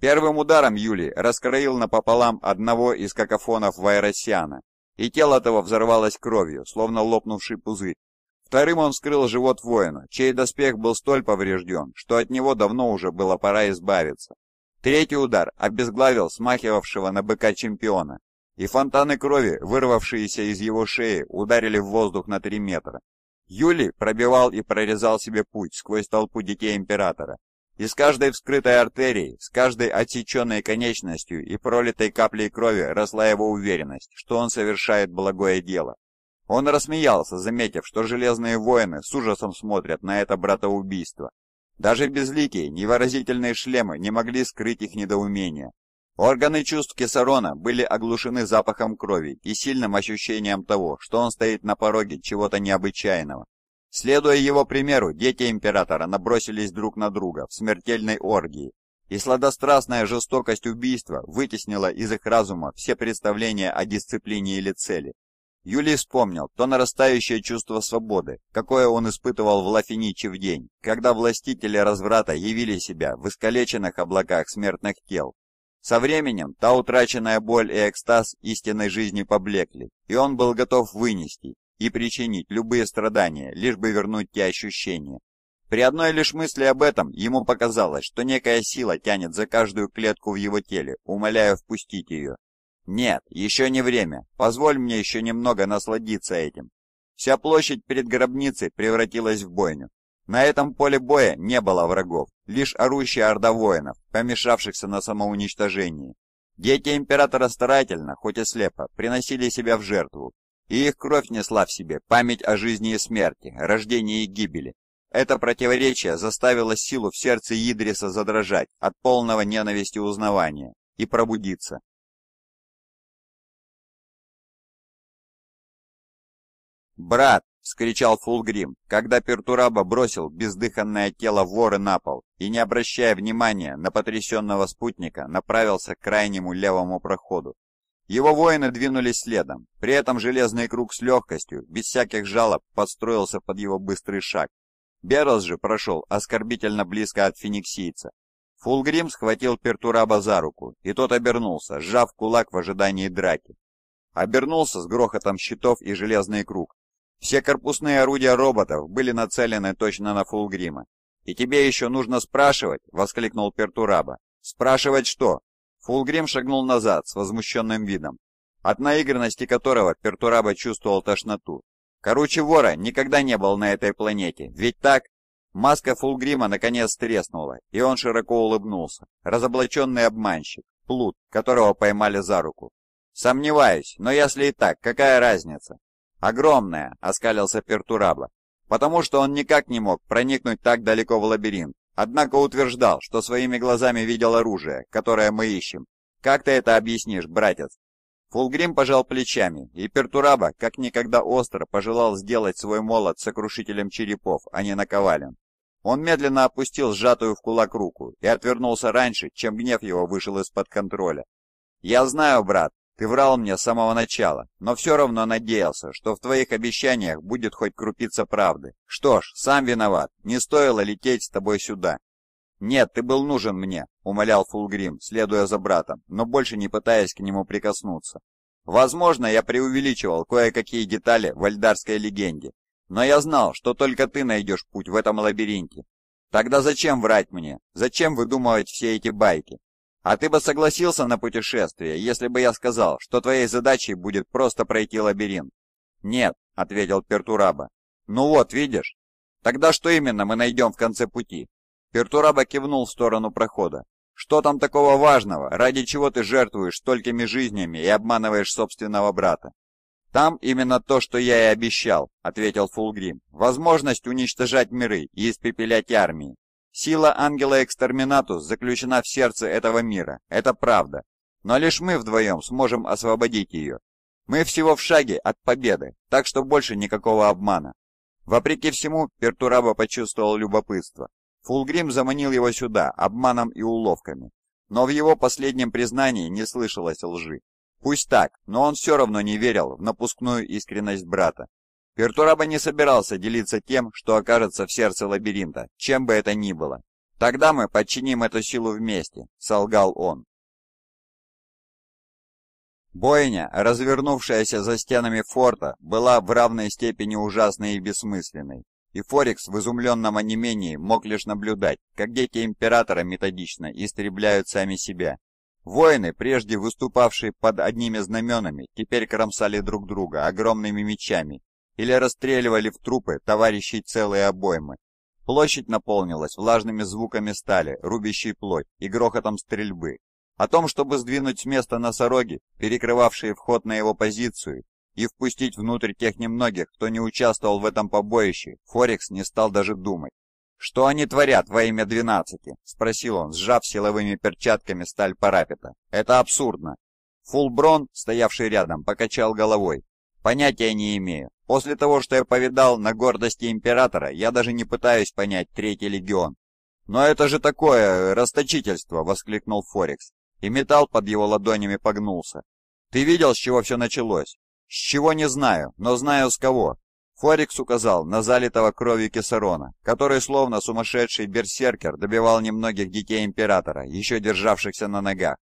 B: Первым ударом Юлий раскроил напополам одного из какофонов Вайросяна, и тело того взорвалось кровью, словно лопнувший пузырь. Вторым он вскрыл живот воина, чей доспех был столь поврежден, что от него давно уже было пора избавиться. Третий удар обезглавил смахивавшего на быка чемпиона, и фонтаны крови, вырвавшиеся из его шеи, ударили в воздух на три метра. Юлий пробивал и прорезал себе путь сквозь толпу детей Императора. Из каждой вскрытой артерии, с каждой отсеченной конечностью и пролитой каплей крови росла его уверенность, что он совершает благое дело. Он рассмеялся, заметив, что железные воины с ужасом смотрят на это братоубийство. Даже безликие, невыразительные шлемы не могли скрыть их недоумение. Органы чувств Кесарона были оглушены запахом крови и сильным ощущением того, что он стоит на пороге чего-то необычайного. Следуя его примеру, дети Императора набросились друг на друга в смертельной оргии, и сладострастная жестокость убийства вытеснила из их разума все представления о дисциплине или цели. Юлий вспомнил то нарастающее чувство свободы, какое он испытывал в Лафиниче в день, когда властители разврата явили себя в искалеченных облаках смертных тел со временем та утраченная боль и экстаз истинной жизни поблекли, и он был готов вынести и причинить любые страдания, лишь бы вернуть те ощущения. При одной лишь мысли об этом ему показалось, что некая сила тянет за каждую клетку в его теле, умоляя впустить ее. «Нет, еще не время. Позволь мне еще немного насладиться этим». Вся площадь перед гробницей превратилась в бойню. На этом поле боя не было врагов, лишь орущая орда воинов, помешавшихся на самоуничтожении. Дети императора старательно, хоть и слепо, приносили себя в жертву, и их кровь несла в себе память о жизни и смерти, рождении и гибели. Это противоречие заставило силу в сердце Идриса задрожать
A: от полного ненависти узнавания и пробудиться. «Брат!» — вскричал Фулгрим,
B: когда Пертураба бросил бездыханное тело воры на пол и, не обращая внимания на потрясенного спутника, направился к крайнему левому проходу. Его воины двинулись следом, при этом железный круг с легкостью, без всяких жалоб, подстроился под его быстрый шаг. Берос же прошел оскорбительно близко от фениксийца. Фулгрим схватил Пертураба за руку, и тот обернулся, сжав кулак в ожидании драки. Обернулся с грохотом щитов и железный круг, все корпусные орудия роботов были нацелены точно на фулгрима. «И тебе еще нужно спрашивать?» — воскликнул Пертураба. «Спрашивать что?» Фулгрим шагнул назад с возмущенным видом, от наигранности которого Пертураба чувствовал тошноту. Короче, вора никогда не был на этой планете, ведь так? Маска Фулгрима наконец треснула, и он широко улыбнулся. Разоблаченный обманщик, плут, которого поймали за руку. «Сомневаюсь, но если и так, какая разница? «Огромная!» — оскалился Пертурабло, потому что он никак не мог проникнуть так далеко в лабиринт, однако утверждал, что своими глазами видел оружие, которое мы ищем. Как ты это объяснишь, братец?» Фулгрим пожал плечами, и Пертураба как никогда остро пожелал сделать свой молот сокрушителем черепов, а не наковален. Он медленно опустил сжатую в кулак руку и отвернулся раньше, чем гнев его вышел из-под контроля. «Я знаю, брат, ты врал мне с самого начала, но все равно надеялся, что в твоих обещаниях будет хоть крупица правды. Что ж, сам виноват, не стоило лететь с тобой сюда». «Нет, ты был нужен мне», — умолял Фулгрим, следуя за братом, но больше не пытаясь к нему прикоснуться. «Возможно, я преувеличивал кое-какие детали в альдарской легенде, но я знал, что только ты найдешь путь в этом лабиринте. Тогда зачем врать мне? Зачем выдумывать все эти байки? А ты бы согласился на путешествие, если бы я сказал, что твоей задачей будет просто пройти лабиринт? Нет, ответил Пертураба. Ну вот, видишь? Тогда что именно мы найдем в конце пути? Пертураба кивнул в сторону прохода. Что там такого важного, ради чего ты жертвуешь столькими жизнями и обманываешь собственного брата? Там именно то, что я и обещал, ответил Фулгрим. Возможность уничтожать миры и испепелять армии. Сила Ангела Экстерминатус заключена в сердце этого мира, это правда. Но лишь мы вдвоем сможем освободить ее. Мы всего в шаге от победы, так что больше никакого обмана. Вопреки всему, Пертураба почувствовал любопытство. Фулгрим заманил его сюда обманом и уловками. Но в его последнем признании не слышалось лжи. Пусть так, но он все равно не верил в напускную искренность брата. Пертураба не собирался делиться тем, что окажется в сердце лабиринта, чем бы это ни было. «Тогда мы подчиним эту силу вместе», — солгал он. Бойня, развернувшаяся за стенами форта, была в равной степени ужасной и бессмысленной, и Форикс в изумленном онемении мог лишь наблюдать, как дети Императора методично истребляют сами себя. Воины, прежде выступавшие под одними знаменами, теперь кромсали друг друга огромными мечами или расстреливали в трупы товарищей целые обоймы. Площадь наполнилась влажными звуками стали, рубящей плоть и грохотом стрельбы. О том, чтобы сдвинуть с места носороги, перекрывавшие вход на его позицию, и впустить внутрь тех немногих, кто не участвовал в этом побоище, Форекс не стал даже думать. «Что они творят во имя двенадцати?» – спросил он, сжав силовыми перчатками сталь парапета. «Это абсурдно!» Фулброн, стоявший рядом, покачал головой, Понятия не имею. После того, что я повидал на гордости императора, я даже не пытаюсь понять Третий Легион. «Но это же такое э, расточительство!» — воскликнул Форекс, и металл под его ладонями погнулся. «Ты видел, с чего все началось?» «С чего не знаю, но знаю с кого». Форекс указал на залитого кровью Кесарона, который словно сумасшедший берсеркер добивал немногих детей Императора, еще державшихся на ногах.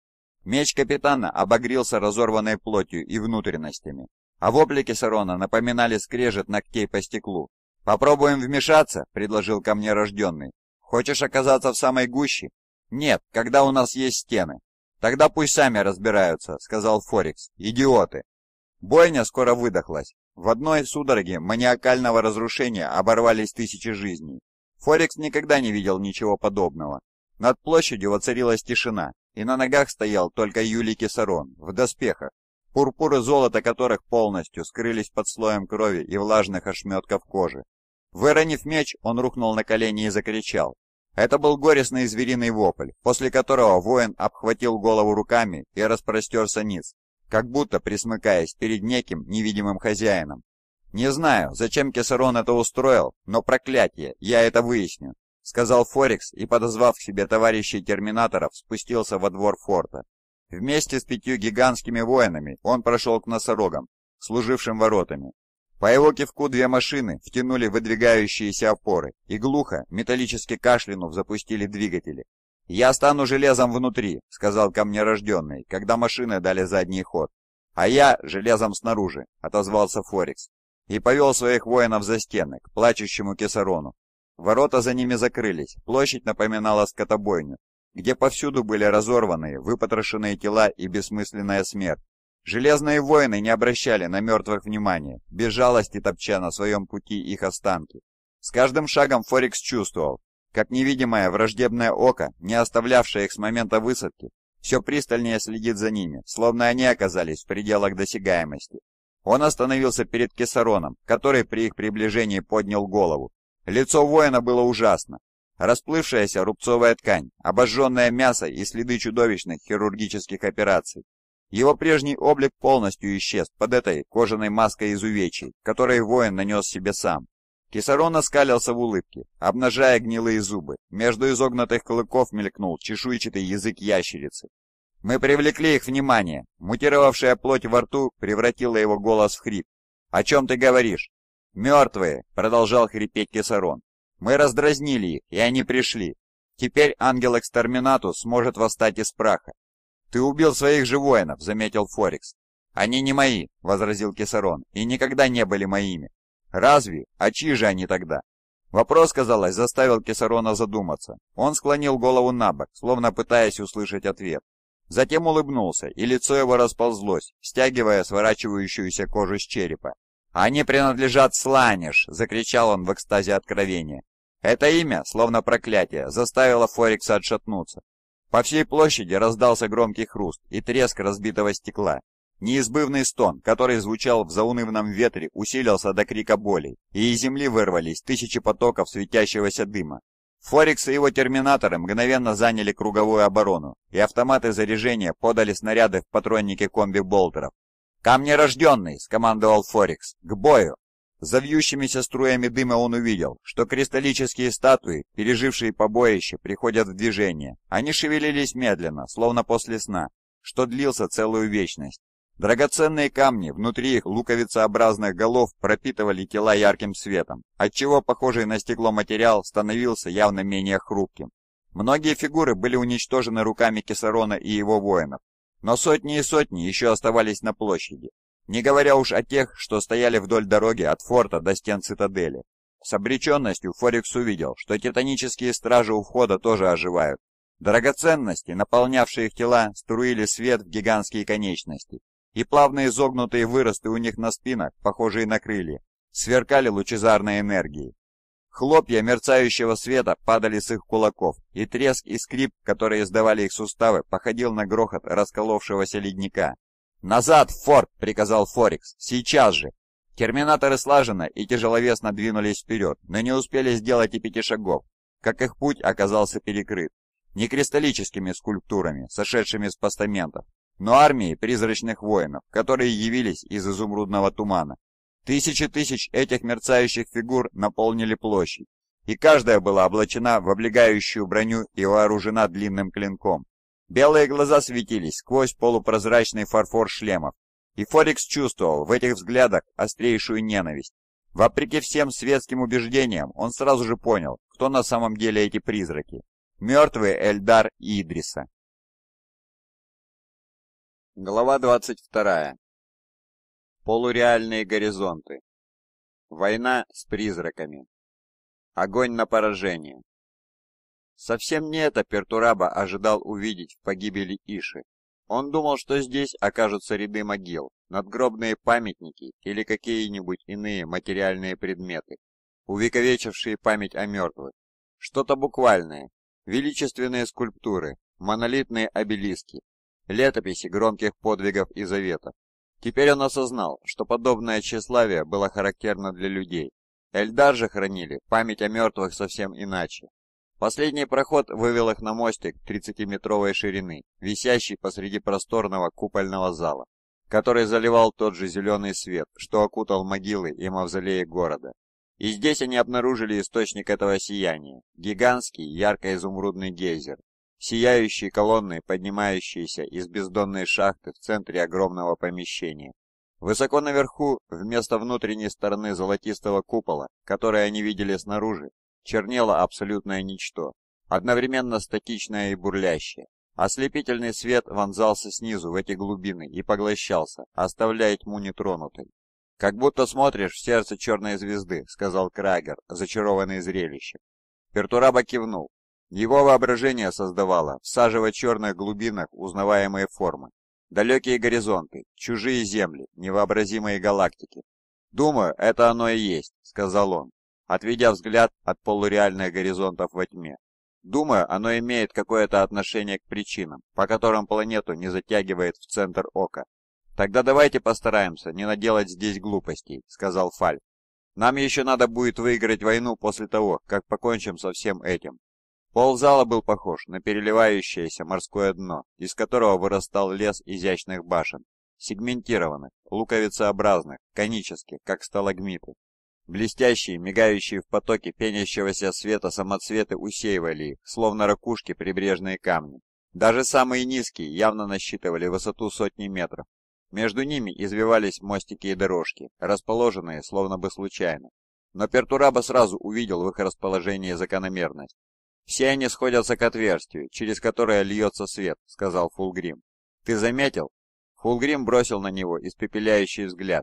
B: Меч капитана обогрелся разорванной плотью и внутренностями, а в облике Сарона напоминали скрежет ногтей по стеклу. «Попробуем вмешаться», — предложил ко мне рожденный. «Хочешь оказаться в самой гуще?» «Нет, когда у нас есть стены». «Тогда пусть сами разбираются», — сказал Форекс. «Идиоты». Бойня скоро выдохлась. В одной судороге маниакального разрушения оборвались тысячи жизней. Форекс никогда не видел ничего подобного. Над площадью воцарилась тишина, и на ногах стоял только Юлий Кесарон, в доспехах, Пурпуры золота которых полностью скрылись под слоем крови и влажных ошметков кожи. Выронив меч, он рухнул на колени и закричал. Это был горестный звериный вопль, после которого воин обхватил голову руками и распростерся ниц, как будто присмыкаясь перед неким невидимым хозяином. «Не знаю, зачем Кесарон это устроил, но проклятие, я это выясню», сказал Форекс и, подозвав к себе товарищей терминаторов, спустился во двор форта. Вместе с пятью гигантскими воинами он прошел к носорогам, служившим воротами. По его кивку две машины втянули выдвигающиеся опоры и глухо, металлически кашлянув, запустили двигатели. «Я стану железом внутри», — сказал ко мне рожденный, когда машины дали задний ход. «А я железом снаружи», — отозвался Форекс и повел своих воинов за стены к плачущему кесарону. Ворота за ними закрылись, площадь напоминала скотобойню, где повсюду были разорванные, выпотрошенные тела и бессмысленная смерть. Железные воины не обращали на мертвых внимания, без жалости топча на своем пути их останки. С каждым шагом Форикс чувствовал, как невидимое враждебное око, не оставлявшее их с момента высадки, все пристальнее следит за ними, словно они оказались в пределах досягаемости. Он остановился перед Кесароном, который при их приближении поднял голову. Лицо воина было ужасно, Расплывшаяся рубцовая ткань, обожженное мясо и следы чудовищных хирургических операций. Его прежний облик полностью исчез под этой кожаной маской из увечий, которой воин нанес себе сам. Кисарон оскалился в улыбке, обнажая гнилые зубы. Между изогнутых клыков мелькнул чешуйчатый язык ящерицы. Мы привлекли их внимание. Мутировавшая плоть во рту превратила его голос в хрип. «О чем ты говоришь?» «Мертвые!» — продолжал хрипеть Кесарон. Мы раздразнили их, и они пришли. Теперь ангел-экстерминату сможет восстать из праха. «Ты убил своих же воинов», — заметил Форекс. «Они не мои», — возразил Кесарон, — «и никогда не были моими». «Разве? А чьи же они тогда?» Вопрос, казалось, заставил Кесарона задуматься. Он склонил голову на бок, словно пытаясь услышать ответ. Затем улыбнулся, и лицо его расползлось, стягивая сворачивающуюся кожу с черепа. «Они принадлежат Сланиш!» — закричал он в экстазе откровения. Это имя, словно проклятие, заставило Форикса отшатнуться. По всей площади раздался громкий хруст и треск разбитого стекла. Неизбывный стон, который звучал в заунывном ветре, усилился до крика боли, и из земли вырвались тысячи потоков светящегося дыма. Форикс и его терминаторы мгновенно заняли круговую оборону, и автоматы заряжения подали снаряды в патронники комби-болтеров. «Камни рожденный!» скомандовал Форикс. «К бою!» За струями дыма он увидел, что кристаллические статуи, пережившие побоище, приходят в движение. Они шевелились медленно, словно после сна, что длился целую вечность. Драгоценные камни внутри их луковицеобразных голов пропитывали тела ярким светом, отчего похожий на стекло материал становился явно менее хрупким. Многие фигуры были уничтожены руками Кесарона и его воинов, но сотни и сотни еще оставались на площади, не говоря уж о тех, что стояли вдоль дороги от форта до стен цитадели. С обреченностью Форикс увидел, что титанические стражи у входа тоже оживают. Драгоценности, наполнявшие их тела, струили свет в гигантские конечности, и плавные изогнутые выросты у них на спинах, похожие на крылья, сверкали лучезарной энергией. Хлопья мерцающего света падали с их кулаков, и треск и скрип, которые издавали их суставы, походил на грохот расколовшегося ледника. «Назад, Форд!» — приказал Форикс. «Сейчас же!» Терминаторы слаженно и тяжеловесно двинулись вперед, но не успели сделать и пяти шагов, как их путь оказался перекрыт. Не кристаллическими скульптурами, сошедшими с постаментов, но армией призрачных воинов, которые явились из изумрудного тумана. Тысячи тысяч этих мерцающих фигур наполнили площадь, и каждая была облачена в облегающую броню и вооружена длинным клинком. Белые глаза светились сквозь полупрозрачный фарфор шлемов, и Форикс чувствовал в этих взглядах острейшую ненависть. Вопреки всем светским убеждениям, он сразу же понял, кто на самом деле эти призраки. Мертвые Эльдар и
A: Идриса. Глава 22. Полуреальные горизонты. Война с призраками.
B: Огонь на поражение. Совсем не это Пертураба ожидал увидеть в погибели Иши. Он думал, что здесь окажутся ряды могил, надгробные памятники или какие-нибудь иные материальные предметы, увековечившие память о мертвых. Что-то буквальное, величественные скульптуры, монолитные обелиски, летописи громких подвигов и заветов. Теперь он осознал, что подобное тщеславие было характерно для людей. Эльдар же хранили память о мертвых совсем иначе, Последний проход вывел их на мостик 30-метровой ширины, висящий посреди просторного купольного зала, который заливал тот же зеленый свет, что окутал могилы и мавзолеи города. И здесь они обнаружили источник этого сияния – гигантский ярко-изумрудный гейзер, сияющие колонны, поднимающиеся из бездонной шахты в центре огромного помещения. Высоко наверху, вместо внутренней стороны золотистого купола, который они видели снаружи, чернело абсолютное ничто, одновременно статичное и бурлящее. Ослепительный свет вонзался снизу в эти глубины и поглощался, оставляя тьму нетронутой. «Как будто смотришь в сердце черной звезды», — сказал Крагер, зачарованный зрелищем. Пертураба кивнул. Его воображение создавало, всаживая в черных глубинах узнаваемые формы. Далекие горизонты, чужие земли, невообразимые галактики. «Думаю, это оно и есть», — сказал он, отведя взгляд от полуреальных горизонтов во тьме. Думаю, оно имеет какое-то отношение к причинам, по которым планету не затягивает в центр ока. «Тогда давайте постараемся не наделать здесь глупостей», — сказал Фаль. «Нам еще надо будет выиграть войну после того, как покончим со всем этим». Пол зала был похож на переливающееся морское дно, из которого вырастал лес изящных башен, сегментированных, луковицеобразных, конических, как сталагмиты, Блестящие, мигающие в потоке пенящегося света самоцветы усеивали их, словно ракушки прибрежные камни. Даже самые низкие явно насчитывали высоту сотни метров. Между ними извивались мостики и дорожки, расположенные словно бы случайно. Но Пертураба сразу увидел в их расположении закономерность. «Все они сходятся к отверстию, через которое льется свет», — сказал Фулгрим. «Ты заметил?» Фулгрим бросил на него испепеляющий взгляд,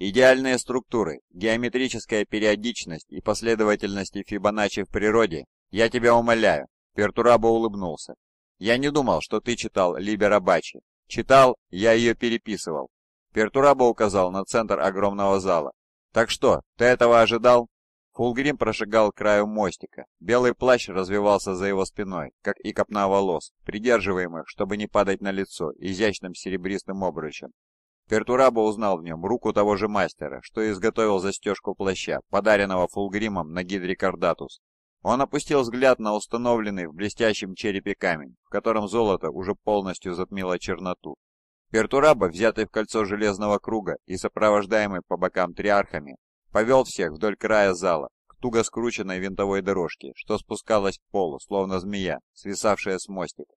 B: Идеальные структуры, геометрическая периодичность и последовательность Фибоначчи в природе, я тебя умоляю, Пертурабо улыбнулся. Я не думал, что ты читал Либера Бачи. Читал, я ее переписывал. Пертурабо указал на центр огромного зала. Так что, ты этого ожидал? Фулгрим прошагал к краю мостика. Белый плащ развивался за его спиной, как и копна волос, придерживаемых, чтобы не падать на лицо, изящным серебристым обручем. Пертураба узнал в нем руку того же мастера, что изготовил застежку плаща, подаренного фулгримом на гидре Кардатус. Он опустил взгляд на установленный в блестящем черепе камень, в котором золото уже полностью затмило черноту. Пертураба, взятый в кольцо железного круга и сопровождаемый по бокам триархами, повел всех вдоль края зала, к туго скрученной винтовой дорожке, что спускалась к полу, словно змея, свисавшая с мостика.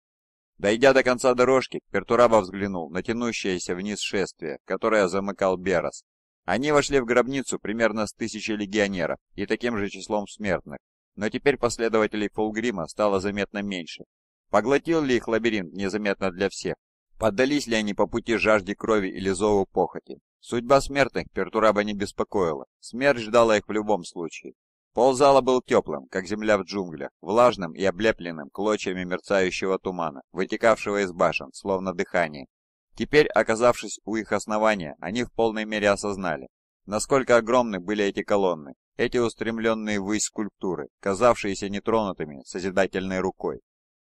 B: Дойдя до конца дорожки, Пертураба взглянул на тянущееся вниз шествие, которое замыкал Берос. Они вошли в гробницу примерно с тысячи легионеров и таким же числом смертных, но теперь последователей Фулгрима стало заметно меньше. Поглотил ли их лабиринт незаметно для всех? Поддались ли они по пути жажде крови или зову похоти? Судьба смертных Пертураба не беспокоила, смерть ждала их в любом случае. Пол зала был теплым, как земля в джунглях, влажным и облепленным клочьями мерцающего тумана, вытекавшего из башен, словно дыхание. Теперь, оказавшись у их основания, они в полной мере осознали, насколько огромны были эти колонны, эти устремленные ввысь скульптуры, казавшиеся нетронутыми созидательной рукой.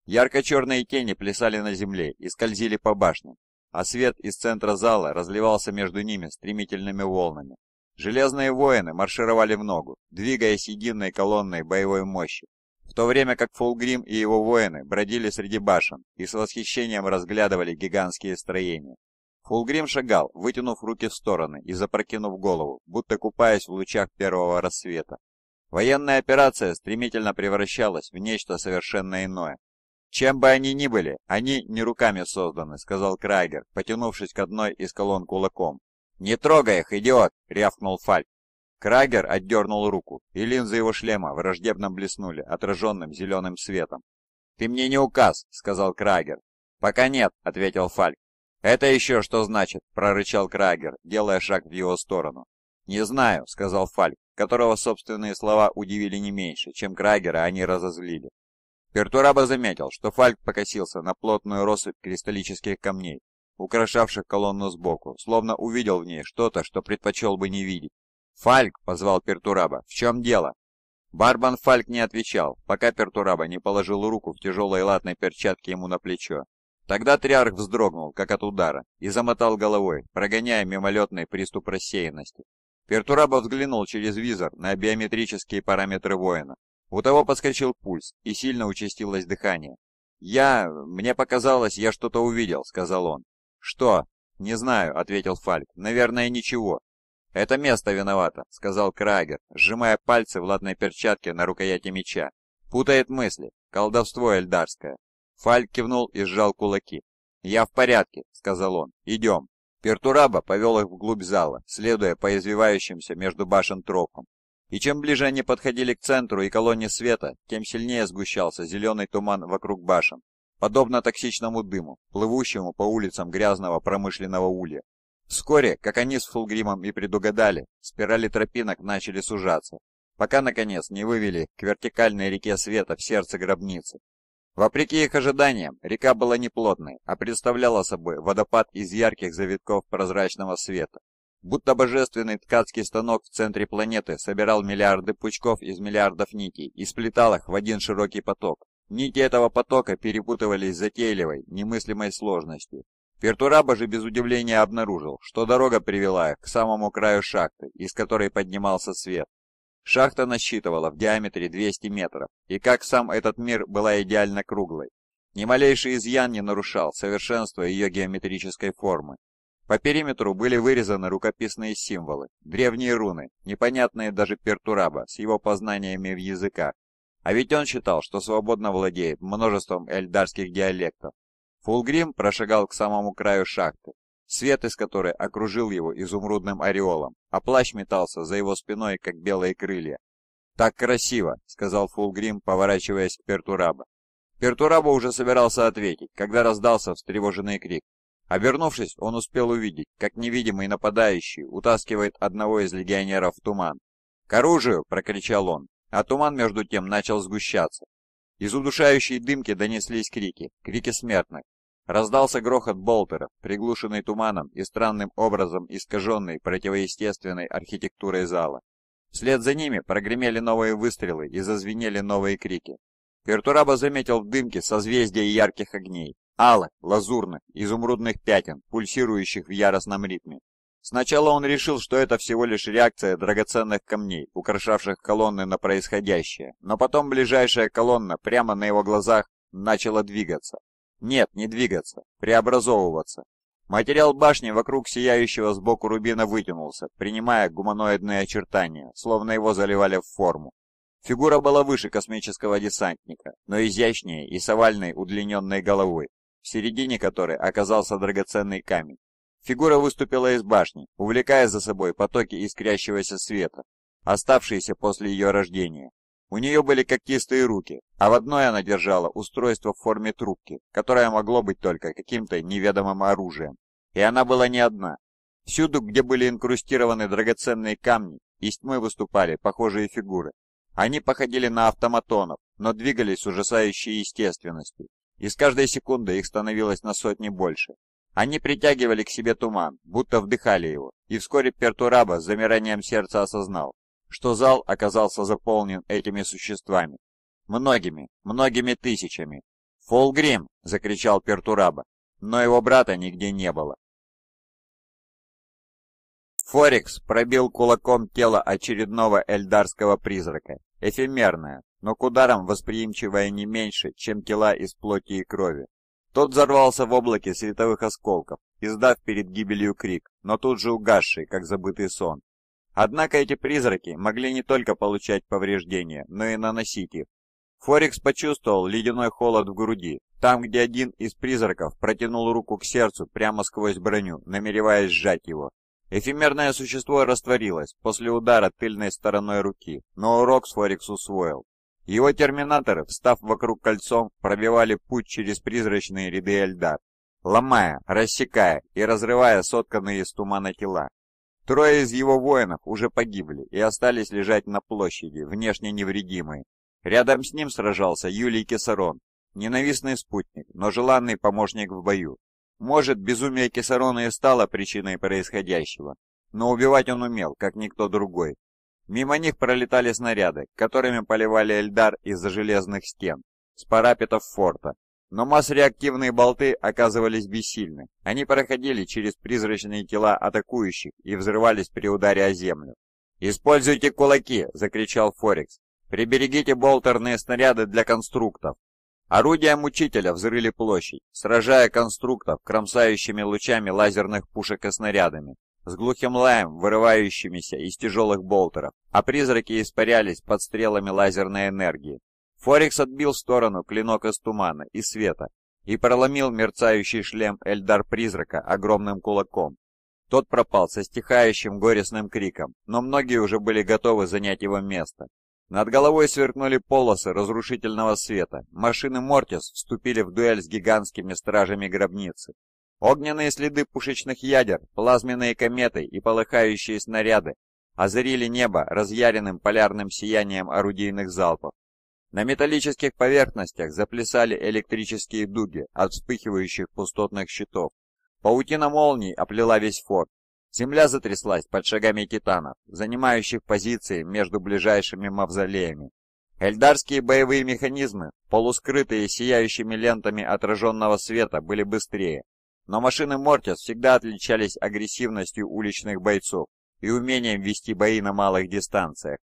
B: Ярко-черные тени плясали на земле и скользили по башням, а свет из центра зала разливался между ними стремительными волнами, Железные воины маршировали в ногу, двигаясь единой колонной боевой мощи, в то время как Фулгрим и его воины бродили среди башен и с восхищением разглядывали гигантские строения. Фулгрим шагал, вытянув руки в стороны и запрокинув голову, будто купаясь в лучах первого рассвета. Военная операция стремительно превращалась в нечто совершенно иное. «Чем бы они ни были, они не руками созданы», — сказал Крайгер, потянувшись к одной из колонн кулаком. «Не трогай их, идиот!» — рявкнул Фальк. Крагер отдернул руку, и линзы его шлема враждебно блеснули отраженным зеленым светом. «Ты мне не указ», — сказал Крагер. «Пока нет», — ответил Фальк. «Это еще что значит?» — прорычал Крагер, делая шаг в его сторону. «Не знаю», — сказал Фальк, которого собственные слова удивили не меньше, чем Крагера они разозлили. Пертураба заметил, что Фальк покосился на плотную россыпь кристаллических камней, украшавших колонну сбоку, словно увидел в ней что-то, что предпочел бы не видеть. «Фальк!» — позвал Пертураба. «В чем дело?» Барбан Фальк не отвечал, пока Пертураба не положил руку в тяжелой латной перчатке ему на плечо. Тогда Триарх вздрогнул, как от удара, и замотал головой, прогоняя мимолетный приступ рассеянности. Пертураба взглянул через визор на биометрические параметры воина. У того подскочил пульс, и сильно участилось дыхание. «Я... мне показалось, я что-то увидел», — сказал он. «Что?» «Не знаю», — ответил Фальк. «Наверное, ничего». «Это место виновато», — сказал Крагер, сжимая пальцы в латной перчатке на рукояти меча. «Путает мысли. Колдовство эльдарское». Фальк кивнул и сжал кулаки. «Я в порядке», — сказал он. «Идем». Пертураба повел их вглубь зала, следуя по извивающимся между башен тропам. И чем ближе они подходили к центру и колонне света, тем сильнее сгущался зеленый туман вокруг башен, подобно токсичному дыму, плывущему по улицам грязного промышленного улья. Вскоре, как они с Фулгримом и предугадали, спирали тропинок начали сужаться, пока, наконец, не вывели к вертикальной реке света в сердце гробницы. Вопреки их ожиданиям, река была не плотной, а представляла собой водопад из ярких завитков прозрачного света. Будто божественный ткацкий станок в центре планеты собирал миллиарды пучков из миллиардов нитей и сплетал их в один широкий поток, Нити этого потока перепутывались затейливой, немыслимой сложностью. Пертураба же без удивления обнаружил, что дорога привела их к самому краю шахты, из которой поднимался свет. Шахта насчитывала в диаметре 200 метров, и как сам этот мир была идеально круглой. Ни малейший изъян не нарушал совершенство ее геометрической формы. По периметру были вырезаны рукописные символы, древние руны, непонятные даже Пертураба с его познаниями в языках. А ведь он считал, что свободно владеет множеством эльдарских диалектов. Фулгрим прошагал к самому краю шахты, свет из которой окружил его изумрудным ореолом, а плащ метался за его спиной, как белые крылья. «Так красиво!» — сказал Фулгрим, поворачиваясь к Пертураба. Пертураба уже собирался ответить, когда раздался встревоженный крик. Обернувшись, он успел увидеть, как невидимый нападающий утаскивает одного из легионеров в туман. «К оружию!» — прокричал он а туман между тем начал сгущаться. Из удушающей дымки донеслись крики, крики смертных. Раздался грохот болтеров, приглушенный туманом и странным образом искаженный противоестественной архитектурой зала. Вслед за ними прогремели новые выстрелы и зазвенели новые крики. Пертураба заметил в дымке созвездие ярких огней, алых, лазурных, изумрудных пятен, пульсирующих в яростном ритме. Сначала он решил, что это всего лишь реакция драгоценных камней, украшавших колонны на происходящее, но потом ближайшая колонна прямо на его глазах начала двигаться. Нет, не двигаться, преобразовываться. Материал башни вокруг сияющего сбоку рубина вытянулся, принимая гуманоидные очертания, словно его заливали в форму. Фигура была выше космического десантника, но изящнее и с овальной удлиненной головой, в середине которой оказался драгоценный камень. Фигура выступила из башни, увлекая за собой потоки искрящегося света, оставшиеся после ее рождения. У нее были когтистые руки, а в одной она держала устройство в форме трубки, которое могло быть только каким-то неведомым оружием. И она была не одна. Всюду, где были инкрустированы драгоценные камни, из тьмы выступали похожие фигуры. Они походили на автоматонов, но двигались с ужасающей естественностью, и с каждой секунды их становилось на сотни больше. Они притягивали к себе туман, будто вдыхали его, и вскоре Пертураба с замиранием сердца осознал, что зал оказался заполнен этими существами. Многими, многими тысячами. «Фолгрим!» — закричал Пертураба, но его брата нигде не было. Форекс пробил кулаком тело очередного эльдарского призрака, эфемерное, но к ударам восприимчивое не меньше, чем тела из плоти и крови. Тот взорвался в облаке световых осколков, издав перед гибелью крик, но тут же угасший, как забытый сон. Однако эти призраки могли не только получать повреждения, но и наносить их. Форикс почувствовал ледяной холод в груди, там, где один из призраков протянул руку к сердцу прямо сквозь броню, намереваясь сжать его. Эфемерное существо растворилось после удара тыльной стороной руки, но урок Форикс усвоил. Его терминаторы, встав вокруг кольцом, пробивали путь через призрачные ряды Эльдар, ломая, рассекая и разрывая сотканные из тумана тела. Трое из его воинов уже погибли и остались лежать на площади, внешне невредимые. Рядом с ним сражался Юлий Кесарон, ненавистный спутник, но желанный помощник в бою. Может, безумие Кесарона и стало причиной происходящего, но убивать он умел, как никто другой, Мимо них пролетали снаряды, которыми поливали Эльдар из-за железных стен, с парапетов форта. Но масс-реактивные болты оказывались бессильны. Они проходили через призрачные тела атакующих и взрывались при ударе о землю. «Используйте кулаки!» — закричал Форекс. «Приберегите болтерные снаряды для конструктов!» Орудия мучителя взрыли площадь, сражая конструктов кромсающими лучами лазерных пушек и снарядами с глухим лаем, вырывающимися из тяжелых болтеров, а призраки испарялись под стрелами лазерной энергии. Форекс отбил в сторону клинок из тумана и света и проломил мерцающий шлем Эльдар-призрака огромным кулаком. Тот пропал со стихающим горестным криком, но многие уже были готовы занять его место. Над головой сверкнули полосы разрушительного света. Машины Мортис вступили в дуэль с гигантскими стражами гробницы. Огненные следы пушечных ядер, плазменные кометы и полыхающие снаряды озарили небо разъяренным полярным сиянием орудийных залпов. На металлических поверхностях заплясали электрические дуги от вспыхивающих пустотных щитов. Паутина молний оплела весь форт. Земля затряслась под шагами титанов, занимающих позиции между ближайшими мавзолеями. Эльдарские боевые механизмы, полускрытые сияющими лентами отраженного света, были быстрее, но машины Мортис всегда отличались агрессивностью уличных бойцов и умением вести бои на малых дистанциях.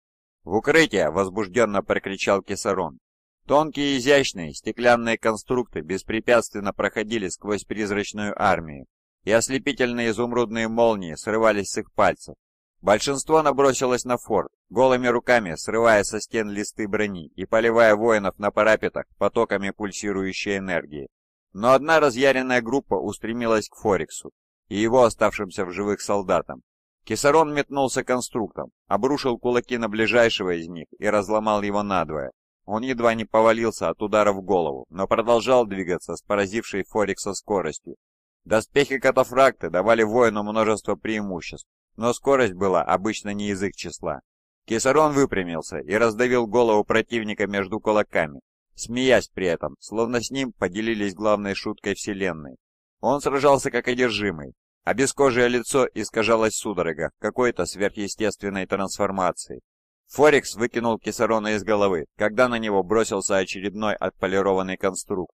B: «В укрытие!» — возбужденно прокричал Кесарон. Тонкие изящные стеклянные конструкты беспрепятственно проходили сквозь призрачную армию, и ослепительные изумрудные молнии срывались с их пальцев. Большинство набросилось на форт, голыми руками срывая со стен листы брони и поливая воинов на парапетах потоками пульсирующей энергии. Но одна разъяренная группа устремилась к Форексу и его оставшимся в живых солдатам. Кесарон метнулся конструктом, обрушил кулаки на ближайшего из них и разломал его надвое. Он едва не повалился от удара в голову, но продолжал двигаться с поразившей Форекса скоростью. Доспехи катафракты давали воину множество преимуществ, но скорость была обычно не из их числа. Кесарон выпрямился и раздавил голову противника между кулаками, смеясь при этом, словно с ним поделились главной шуткой вселенной. Он сражался как одержимый, а бескожее лицо искажалось судорога какой-то сверхъестественной трансформации. Форекс выкинул Кесарона из головы, когда на него бросился очередной отполированный конструкт.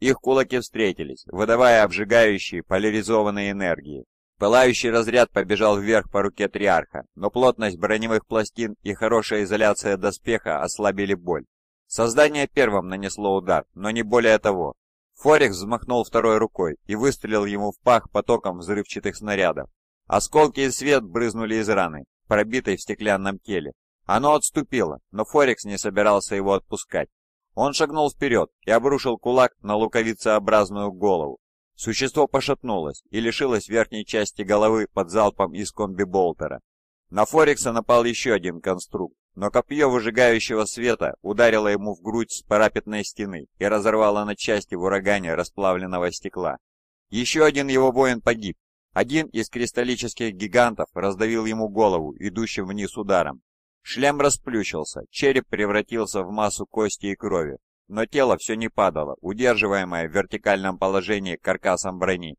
B: Их кулаки встретились, выдавая обжигающие поляризованные энергии. Пылающий разряд побежал вверх по руке Триарха, но плотность броневых пластин и хорошая изоляция доспеха ослабили боль. Создание первым нанесло удар, но не более того. Форекс взмахнул второй рукой и выстрелил ему в пах потоком взрывчатых снарядов. Осколки и свет брызнули из раны, пробитой в стеклянном теле. Оно отступило, но Форекс не собирался его отпускать. Он шагнул вперед и обрушил кулак на луковицеобразную голову. Существо пошатнулось и лишилось верхней части головы под залпом из комби-болтера. На Форекса напал еще один конструкт, но копье выжигающего света ударило ему в грудь с парапетной стены и разорвало на части в урагане расплавленного стекла. Еще один его воин погиб. Один из кристаллических гигантов раздавил ему голову, идущим вниз ударом. Шлем расплющился, череп превратился в массу кости и крови, но тело все не падало, удерживаемое в вертикальном положении каркасом брони.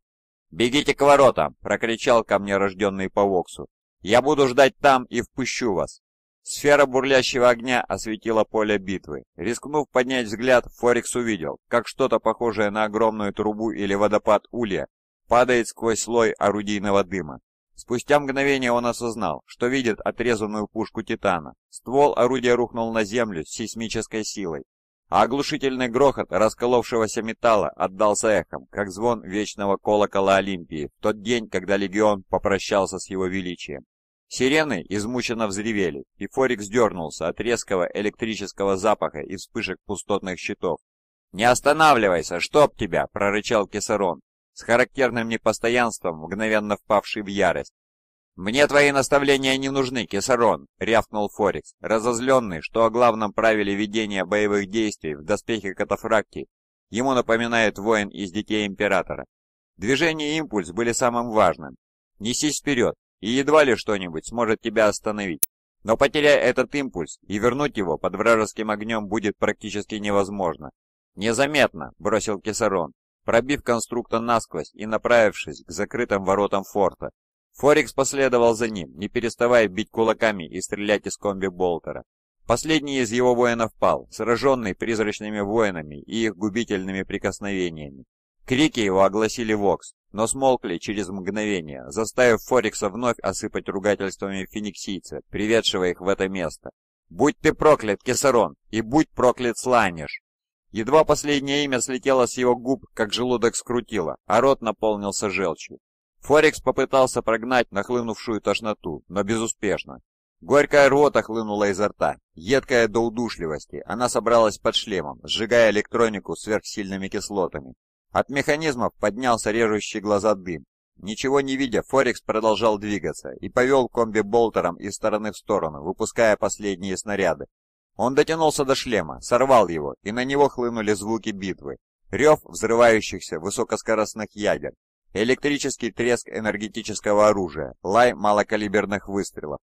B: «Бегите к воротам!» – прокричал ко мне рожденный по Воксу. «Я буду ждать там и впущу вас!» Сфера бурлящего огня осветила поле битвы. Рискнув поднять взгляд, Форекс увидел, как что-то похожее на огромную трубу или водопад улья падает сквозь слой орудийного дыма. Спустя мгновение он осознал, что видит отрезанную пушку Титана. Ствол орудия рухнул на землю с сейсмической силой, а оглушительный грохот расколовшегося металла отдался эхом, как звон вечного колокола Олимпии в тот день, когда легион попрощался с его величием. Сирены измученно взревели, и Форикс дернулся от резкого электрического запаха и вспышек пустотных щитов. «Не останавливайся, чтоб тебя!» – прорычал Кесарон, с характерным непостоянством, мгновенно впавший в ярость. «Мне твои наставления не нужны, Кесарон!» – рявкнул Форикс, разозленный, что о главном правиле ведения боевых действий в доспехе катафракти ему напоминает воин из Детей Императора. Движение и импульс были самым важным. «Несись вперед, и едва ли что-нибудь сможет тебя остановить. Но потеряй этот импульс, и вернуть его под вражеским огнем будет практически невозможно. «Незаметно!» – бросил Кесарон, пробив конструкта насквозь и направившись к закрытым воротам форта. Форикс последовал за ним, не переставая бить кулаками и стрелять из комби Болтера. Последний из его воинов пал, сраженный призрачными воинами и их губительными прикосновениями. Крики его огласили Вокс, но смолкли через мгновение, заставив Форикса вновь осыпать ругательствами фениксийца, приведшего их в это место. «Будь ты проклят, Кесарон, и будь проклят, Сланиш!» Едва последнее имя слетело с его губ, как желудок скрутило, а рот наполнился желчью. Форикс попытался прогнать нахлынувшую тошноту, но безуспешно. Горькая рвота хлынула изо рта, едкая до удушливости, она собралась под шлемом, сжигая электронику сверхсильными кислотами, от механизмов поднялся режущий глаза дым. Ничего не видя, Форекс продолжал двигаться и повел комби болтером из стороны в сторону, выпуская последние снаряды. Он дотянулся до шлема, сорвал его, и на него хлынули звуки битвы. Рев взрывающихся высокоскоростных ядер, электрический треск энергетического оружия, лай малокалиберных выстрелов,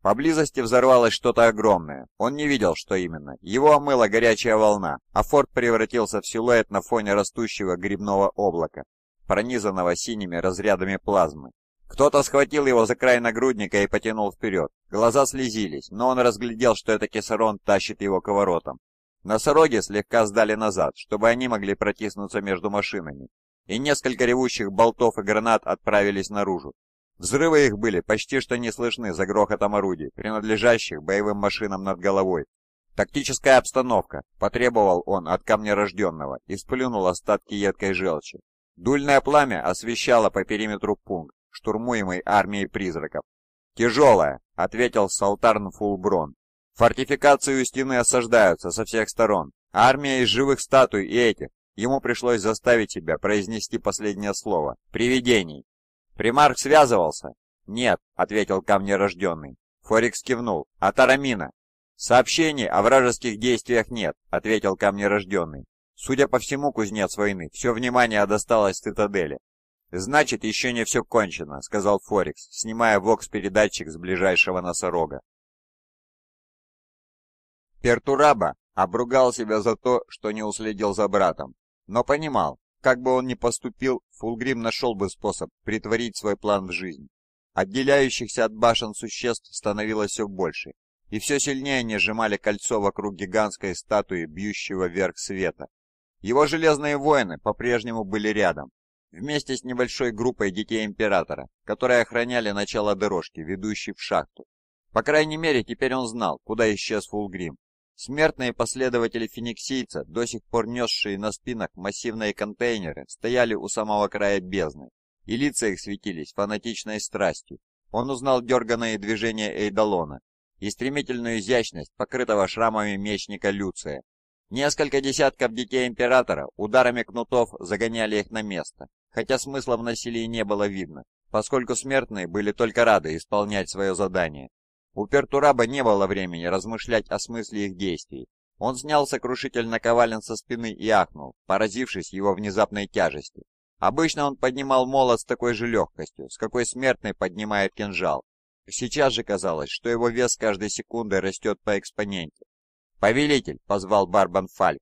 B: Поблизости взорвалось что-то огромное. Он не видел, что именно. Его омыла горячая волна, а форт превратился в силуэт на фоне растущего грибного облака, пронизанного синими разрядами плазмы. Кто-то схватил его за край нагрудника и потянул вперед. Глаза слезились, но он разглядел, что это Кесарон тащит его к воротам. Носороги слегка сдали назад, чтобы они могли протиснуться между машинами, и несколько ревущих болтов и гранат отправились наружу, Взрывы их были почти что не слышны за грохотом орудий, принадлежащих боевым машинам над головой. Тактическая обстановка, потребовал он от камня рожденного и сплюнул остатки едкой желчи. Дульное пламя освещало по периметру пункт, штурмуемый армией призраков. «Тяжелая», — ответил Салтарн Фулброн. «Фортификации у стены осаждаются со всех сторон. Армия из живых статуй и этих». Ему пришлось заставить себя произнести последнее слово. «Привидений». «Примарх связывался?» «Нет», — ответил камнерожденный. мне рожденный. Форикс кивнул. «А Тарамина?» «Сообщений о вражеских действиях нет», — ответил камнерожденный. Судя по всему, кузнец войны, все внимание досталось цитадели. «Значит, еще не все кончено», — сказал Форикс, снимая вокс-передатчик с ближайшего носорога. Пертураба обругал себя за то, что не уследил за братом, но понимал, как бы он ни поступил, Фулгрим нашел бы способ притворить свой план в жизнь. Отделяющихся от башен существ становилось все больше, и все сильнее они сжимали кольцо вокруг гигантской статуи, бьющего вверх света. Его железные воины по-прежнему были рядом, вместе с небольшой группой детей Императора, которые охраняли начало дорожки, ведущей в шахту. По крайней мере, теперь он знал, куда исчез Фулгрим, Смертные последователи фениксийца, до сих пор несшие на спинах массивные контейнеры, стояли у самого края бездны, и лица их светились фанатичной страстью. Он узнал дерганные движения Эйдалона и стремительную изящность покрытого шрамами мечника Люция. Несколько десятков детей Императора ударами кнутов загоняли их на место, хотя смысла в насилии не было видно, поскольку смертные были только рады исполнять свое задание. У Пертураба не было времени размышлять о смысле их действий. Он снял сокрушитель наковален со спины и ахнул, поразившись его внезапной тяжести. Обычно он поднимал молот с такой же легкостью, с какой смертный поднимает кинжал. Сейчас же казалось, что его вес каждой секунды растет по экспоненте. «Повелитель!» — позвал Барбан Фальк.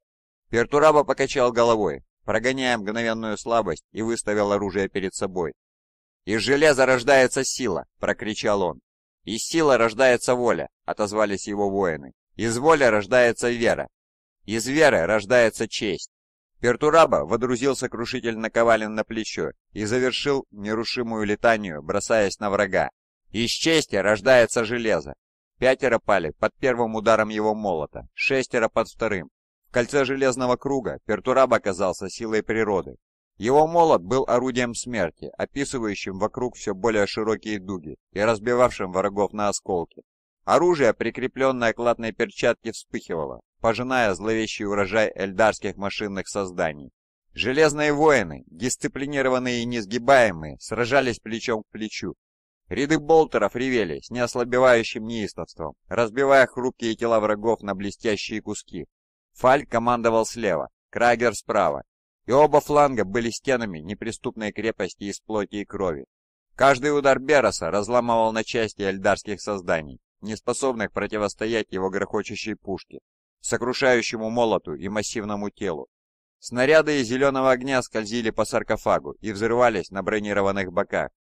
B: Пертураба покачал головой, прогоняя мгновенную слабость и выставил оружие перед собой. «Из железа рождается сила!» — прокричал он. «Из силы рождается воля», — отозвались его воины. «Из воли рождается вера. Из веры рождается честь». Пертураба водрузил сокрушитель наковален на плечо и завершил нерушимую летанию, бросаясь на врага. «Из чести рождается железо». Пятеро пали под первым ударом его молота, шестеро под вторым. В кольце железного круга Пертураб оказался силой природы, его молот был орудием смерти, описывающим вокруг все более широкие дуги и разбивавшим врагов на осколки. Оружие, прикрепленное к латной перчатке, вспыхивало, пожиная зловещий урожай эльдарских машинных созданий. Железные воины, дисциплинированные и несгибаемые, сражались плечом к плечу. Ряды болтеров ревели с неослабевающим неистовством, разбивая хрупкие тела врагов на блестящие куски. Фаль командовал слева, Крагер справа, и оба фланга были стенами неприступной крепости из плоти и крови. Каждый удар Бероса разламывал на части альдарских созданий, неспособных противостоять его грохочущей пушке, сокрушающему молоту и массивному телу. Снаряды из зеленого огня скользили по саркофагу и взрывались на бронированных боках.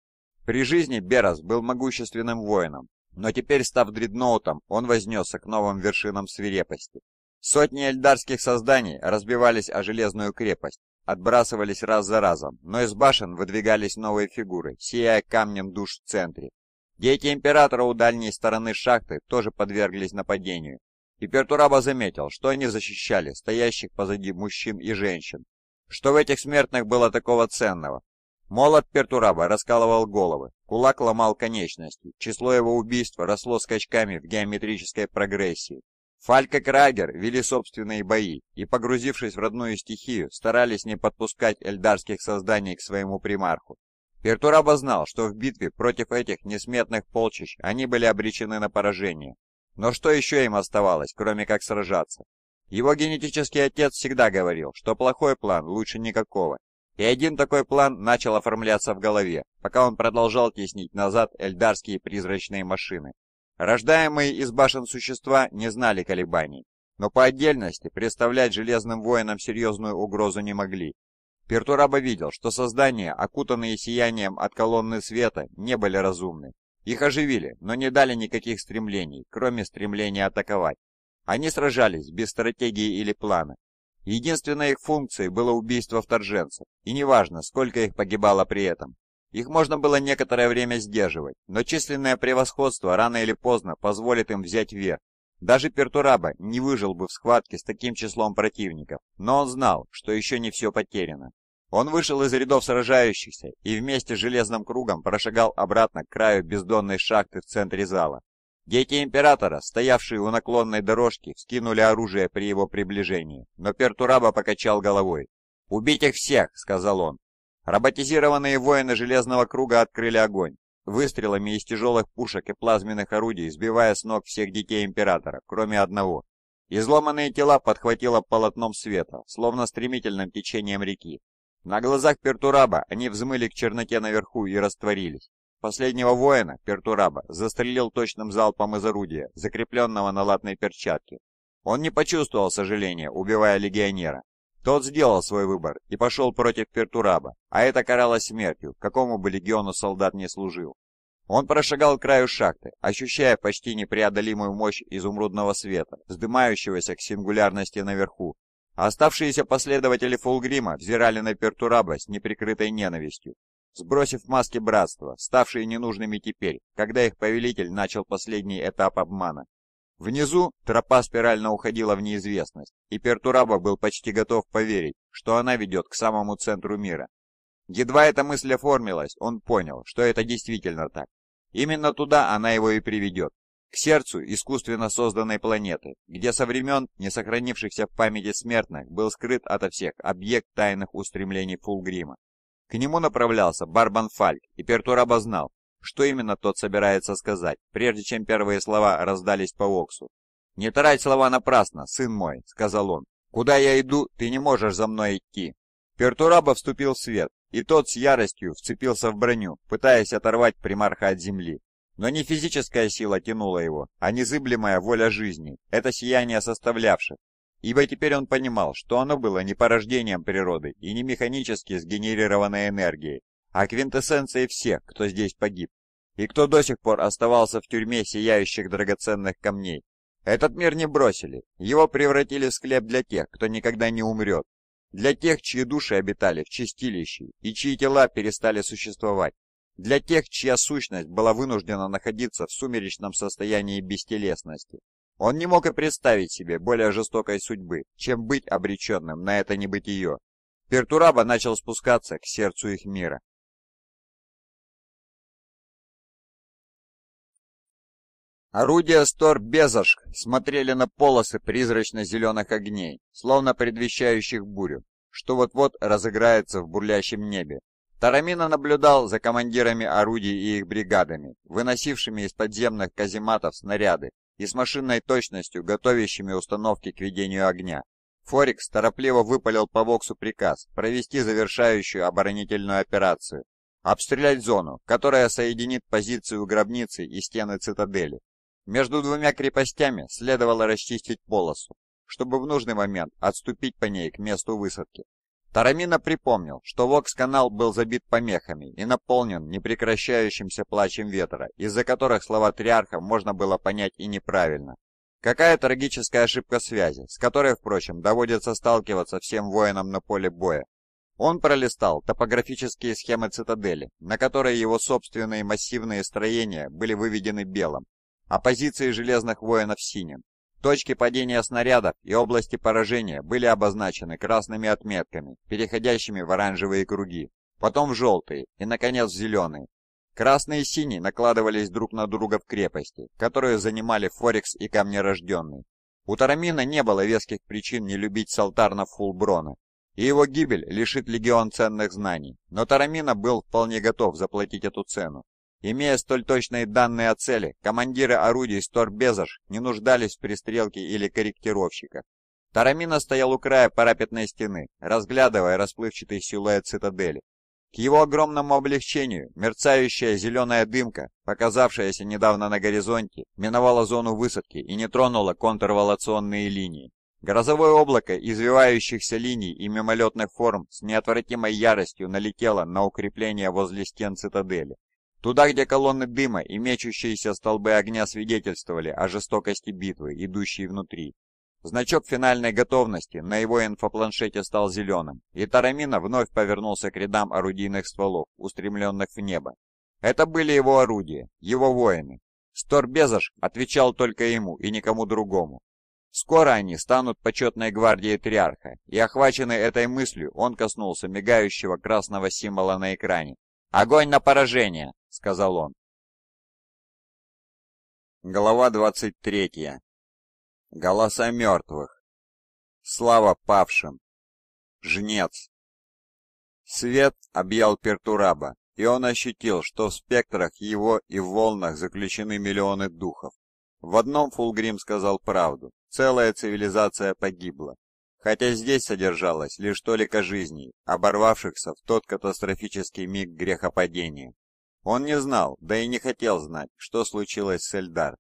B: При жизни Берос был могущественным воином, но теперь, став дредноутом, он вознесся к новым вершинам свирепости. Сотни альдарских созданий разбивались о железную крепость, отбрасывались раз за разом, но из башен выдвигались новые фигуры, сияя камнем душ в центре. Дети Императора у дальней стороны шахты тоже подверглись нападению, и Пертураба заметил, что они защищали стоящих позади мужчин и женщин. Что в этих смертных было такого ценного? Молот Пертураба раскалывал головы, кулак ломал конечности, число его убийств росло скачками в геометрической прогрессии. Фалька Крагер вели собственные бои и, погрузившись в родную стихию, старались не подпускать эльдарских созданий к своему примарху. Пертураба знал, что в битве против этих несметных полчищ они были обречены на поражение. Но что еще им оставалось, кроме как сражаться? Его генетический отец всегда говорил, что плохой план лучше никакого. И один такой план начал оформляться в голове, пока он продолжал теснить назад эльдарские призрачные машины. Рождаемые из башен существа не знали колебаний, но по отдельности представлять железным воинам серьезную угрозу не могли. Пертураба видел, что создания, окутанные сиянием от колонны света, не были разумны. Их оживили, но не дали никаких стремлений, кроме стремления атаковать. Они сражались без стратегии или плана. Единственной их функцией было убийство вторженцев, и неважно, сколько их погибало при этом. Их можно было некоторое время сдерживать, но численное превосходство рано или поздно позволит им взять верх. Даже Пертураба не выжил бы в схватке с таким числом противников, но он знал, что еще не все потеряно. Он вышел из рядов сражающихся и вместе с железным кругом прошагал обратно к краю бездонной шахты в центре зала. Дети Императора, стоявшие у наклонной дорожки, вскинули оружие при его приближении, но Пертураба покачал головой. «Убить их всех!» — сказал он. Роботизированные воины Железного Круга открыли огонь, выстрелами из тяжелых пушек и плазменных орудий, сбивая с ног всех детей Императора, кроме одного. Изломанные тела подхватило полотном света, словно стремительным течением реки. На глазах Пертураба они взмыли к черноте наверху и растворились. Последнего воина, Пертураба, застрелил точным залпом из орудия, закрепленного на латной перчатке. Он не почувствовал сожаления, убивая легионера, тот сделал свой выбор и пошел против Пертураба, а это каралось смертью, какому бы легиону солдат не служил. Он прошагал к краю шахты, ощущая почти непреодолимую мощь изумрудного света, вздымающегося к сингулярности наверху. Оставшиеся последователи Фулгрима взирали на Пертураба с неприкрытой ненавистью. Сбросив маски братства, ставшие ненужными теперь, когда их повелитель начал последний этап обмана, Внизу тропа спирально уходила в неизвестность, и Пертурабов был почти готов поверить, что она ведет к самому центру мира. Едва эта мысль оформилась, он понял, что это действительно так. Именно туда она его и приведет, к сердцу искусственно созданной планеты, где со времен, не сохранившихся в памяти смертных, был скрыт ото всех объект тайных устремлений Фулгрима. К нему направлялся Барбанфальк, и Пертураба знал, что именно тот собирается сказать, прежде чем первые слова раздались по Оксу. «Не тарать слова напрасно, сын мой», — сказал он. «Куда я иду, ты не можешь за мной идти». Пертураба вступил в свет, и тот с яростью вцепился в броню, пытаясь оторвать примарха от земли. Но не физическая сила тянула его, а незыблемая воля жизни, это сияние составлявших. Ибо теперь он понимал, что оно было не порождением природы и не механически сгенерированной энергией, а квинтэссенцией всех, кто здесь погиб и кто до сих пор оставался в тюрьме сияющих драгоценных камней. Этот мир не бросили, его превратили в склеп для тех, кто никогда не умрет, для тех, чьи души обитали в чистилище и чьи тела перестали существовать, для тех, чья сущность была вынуждена находиться в сумеречном состоянии бестелесности. Он не мог и представить себе более жестокой
A: судьбы, чем быть обреченным на это небытие. Пертураба начал спускаться к сердцу их мира. Орудия Стор-Безошк смотрели на полосы призрачно-зеленых
B: огней, словно предвещающих бурю, что вот-вот разыграется в бурлящем небе. Тарамина наблюдал за командирами орудий и их бригадами, выносившими из подземных казематов снаряды и с машинной точностью готовящими установки к ведению огня. Форикс торопливо выпалил по Воксу приказ провести завершающую оборонительную операцию. Обстрелять зону, которая соединит позицию гробницы и стены цитадели. Между двумя крепостями следовало расчистить полосу, чтобы в нужный момент отступить по ней к месту высадки. Тарамина припомнил, что Вокс-канал был забит помехами и наполнен непрекращающимся плачем ветра, из-за которых слова Триарха можно было понять и неправильно. Какая трагическая ошибка связи, с которой, впрочем, доводится сталкиваться всем воинам на поле боя. Он пролистал топографические схемы цитадели, на которые его собственные массивные строения были выведены белым, а позиции железных воинов синим. Точки падения снарядов и области поражения были обозначены красными отметками, переходящими в оранжевые круги, потом в желтые и, наконец, в зеленые. Красные и синие накладывались друг на друга в крепости, которые занимали Форекс и Камнерожденный. У Тарамина не было веских причин не любить Салтарна Фулброна, и его гибель лишит легион ценных знаний, но Тарамина был вполне готов заплатить эту цену. Имея столь точные данные о цели, командиры орудий Сторбезаж не нуждались в пристрелке или корректировщиках. Тарамина стоял у края парапетной стены, разглядывая расплывчатый силуэт цитадели. К его огромному облегчению мерцающая зеленая дымка, показавшаяся недавно на горизонте, миновала зону высадки и не тронула контрволационные линии. Грозовое облако извивающихся линий и мимолетных форм с неотвратимой яростью налетело на укрепление возле стен цитадели. Туда, где колонны дыма и мечущиеся столбы огня свидетельствовали о жестокости битвы, идущей внутри. Значок финальной готовности на его инфопланшете стал зеленым, и Тарамина вновь повернулся к рядам орудийных стволов, устремленных в небо. Это были его орудия, его воины. Сторбезаш отвечал только ему и никому другому. Скоро они станут почетной гвардией Триарха, и охваченный этой мыслью он коснулся мигающего красного
A: символа на экране. «Огонь на поражение!» сказал он. Глава 23. Голоса мертвых. Слава павшим. Жнец. Свет
B: объял Пертураба, и он ощутил, что в спектрах его и в волнах заключены миллионы духов. В одном Фулгрим сказал правду. Целая цивилизация погибла. Хотя здесь содержалось лишь толика жизней, оборвавшихся в тот катастрофический миг грехопадения. Он не знал, да и не хотел знать, что случилось с Эльдар.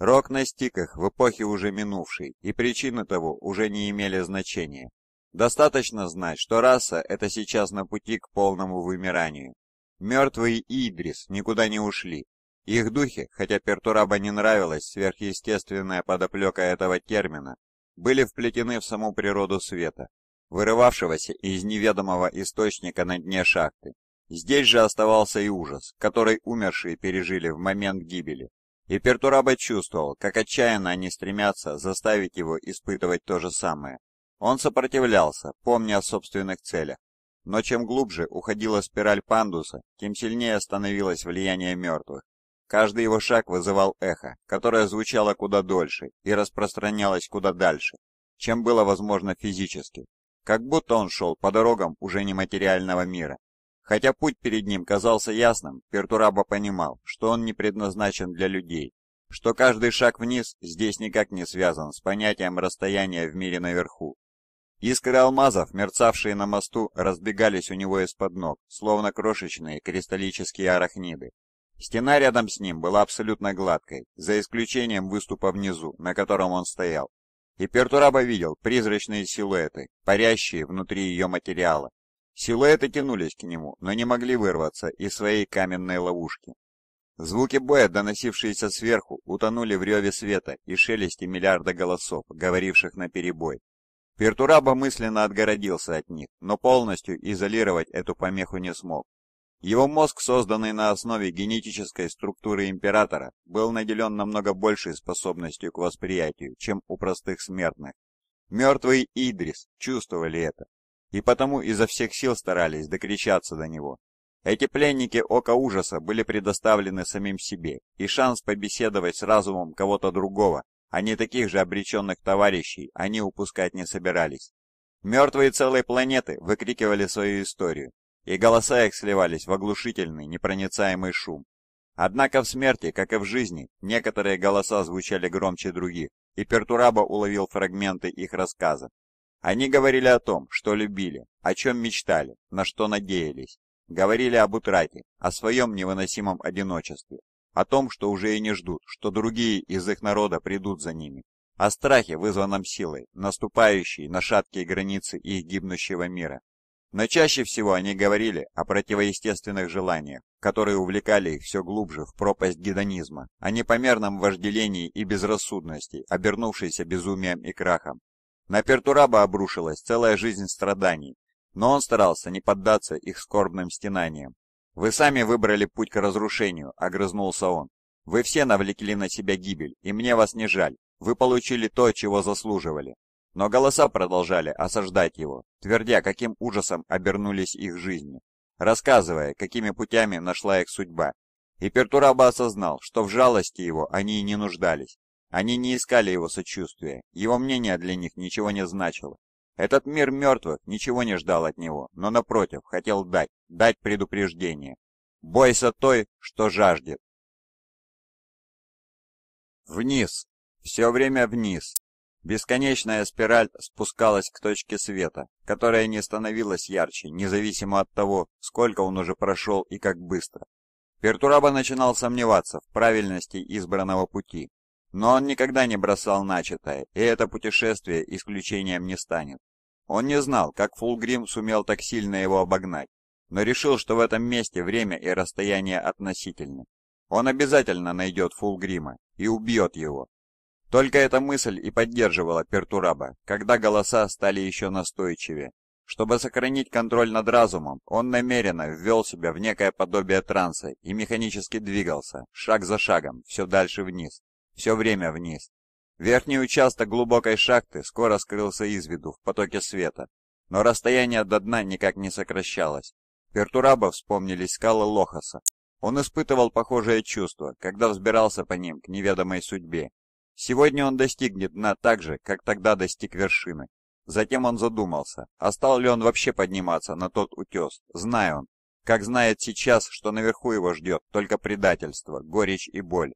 B: Рок настиг их в эпохе уже минувшей, и причины того уже не имели значения. Достаточно знать, что раса это сейчас на пути к полному вымиранию. Мертвые Идрис никуда не ушли. Их духи, хотя Пертураба не нравилась сверхъестественная подоплека этого термина, были вплетены в саму природу света, вырывавшегося из неведомого источника на дне шахты. Здесь же оставался и ужас, который умершие пережили в момент гибели. И Пертураба чувствовал, как отчаянно они стремятся заставить его испытывать то же самое. Он сопротивлялся, помня о собственных целях. Но чем глубже уходила спираль пандуса, тем сильнее становилось влияние мертвых. Каждый его шаг вызывал эхо, которое звучало куда дольше и распространялось куда дальше, чем было возможно физически. Как будто он шел по дорогам уже нематериального мира, Хотя путь перед ним казался ясным, Пертураба понимал, что он не предназначен для людей, что каждый шаг вниз здесь никак не связан с понятием расстояния в мире наверху. Искры алмазов, мерцавшие на мосту, разбегались у него из-под ног, словно крошечные кристаллические арахниды. Стена рядом с ним была абсолютно гладкой, за исключением выступа внизу, на котором он стоял. И Пертураба видел призрачные силуэты, парящие внутри ее материала. Силуэты тянулись к нему, но не могли вырваться из своей каменной ловушки. Звуки боя, доносившиеся сверху, утонули в реве света и шелесте миллиарда голосов, говоривших на перебой. Пертураба мысленно отгородился от них, но полностью изолировать эту помеху не смог. Его мозг, созданный на основе генетической структуры императора, был наделен намного большей способностью к восприятию, чем у простых смертных. Мертвые Идрис чувствовали это, и потому изо всех сил старались докричаться до него. Эти пленники Ока Ужаса были предоставлены самим себе, и шанс побеседовать с разумом кого-то другого, а не таких же обреченных товарищей, они упускать не собирались. Мертвые целые планеты выкрикивали свою историю, и голоса их сливались в оглушительный, непроницаемый шум. Однако в смерти, как и в жизни, некоторые голоса звучали громче других, и Пертураба уловил фрагменты их рассказа. Они говорили о том, что любили, о чем мечтали, на что надеялись. Говорили об утрате, о своем невыносимом одиночестве, о том, что уже и не ждут, что другие из их народа придут за ними, о страхе, вызванном силой, наступающей на шаткие границы их гибнущего мира. Но чаще всего они говорили о противоестественных желаниях, которые увлекали их все глубже в пропасть гедонизма, о непомерном вожделении и безрассудности, обернувшейся безумием и крахом, на Пертураба обрушилась целая жизнь страданий, но он старался не поддаться их скорбным стенаниям. «Вы сами выбрали путь к разрушению», — огрызнулся он. «Вы все навлекли на себя гибель, и мне вас не жаль. Вы получили то, чего заслуживали». Но голоса продолжали осаждать его, твердя, каким ужасом обернулись их жизни, рассказывая, какими путями нашла их судьба. И Пертураба осознал, что в жалости его они и не нуждались. Они не искали его сочувствия, его мнение для них ничего не значило. Этот мир мертвых ничего не ждал от него, но напротив, хотел дать, дать
A: предупреждение. «Бойся той, что жаждет». Вниз. Все время вниз. Бесконечная спираль
B: спускалась к точке света, которая не становилась ярче, независимо от того, сколько он уже прошел и как быстро. Пертураба начинал сомневаться в правильности избранного пути, но он никогда не бросал начатое, и это путешествие исключением не станет. Он не знал, как Фулгрим сумел так сильно его обогнать, но решил, что в этом месте время и расстояние относительны. Он обязательно найдет Фулгрима и убьет его. Только эта мысль и поддерживала Пертураба, когда голоса стали еще настойчивее. Чтобы сохранить контроль над разумом, он намеренно ввел себя в некое подобие транса и механически двигался, шаг за шагом, все дальше вниз, все время вниз. Верхний участок глубокой шахты скоро скрылся из виду в потоке света, но расстояние до дна никак не сокращалось. Пертураба вспомнили скалы Лохаса. Он испытывал похожее чувство, когда взбирался по ним к неведомой судьбе. Сегодня он достигнет дна так же, как тогда достиг вершины. Затем он задумался, а стал ли он вообще подниматься на тот утес, зная он, как знает сейчас, что наверху его ждет только предательство, горечь и боль.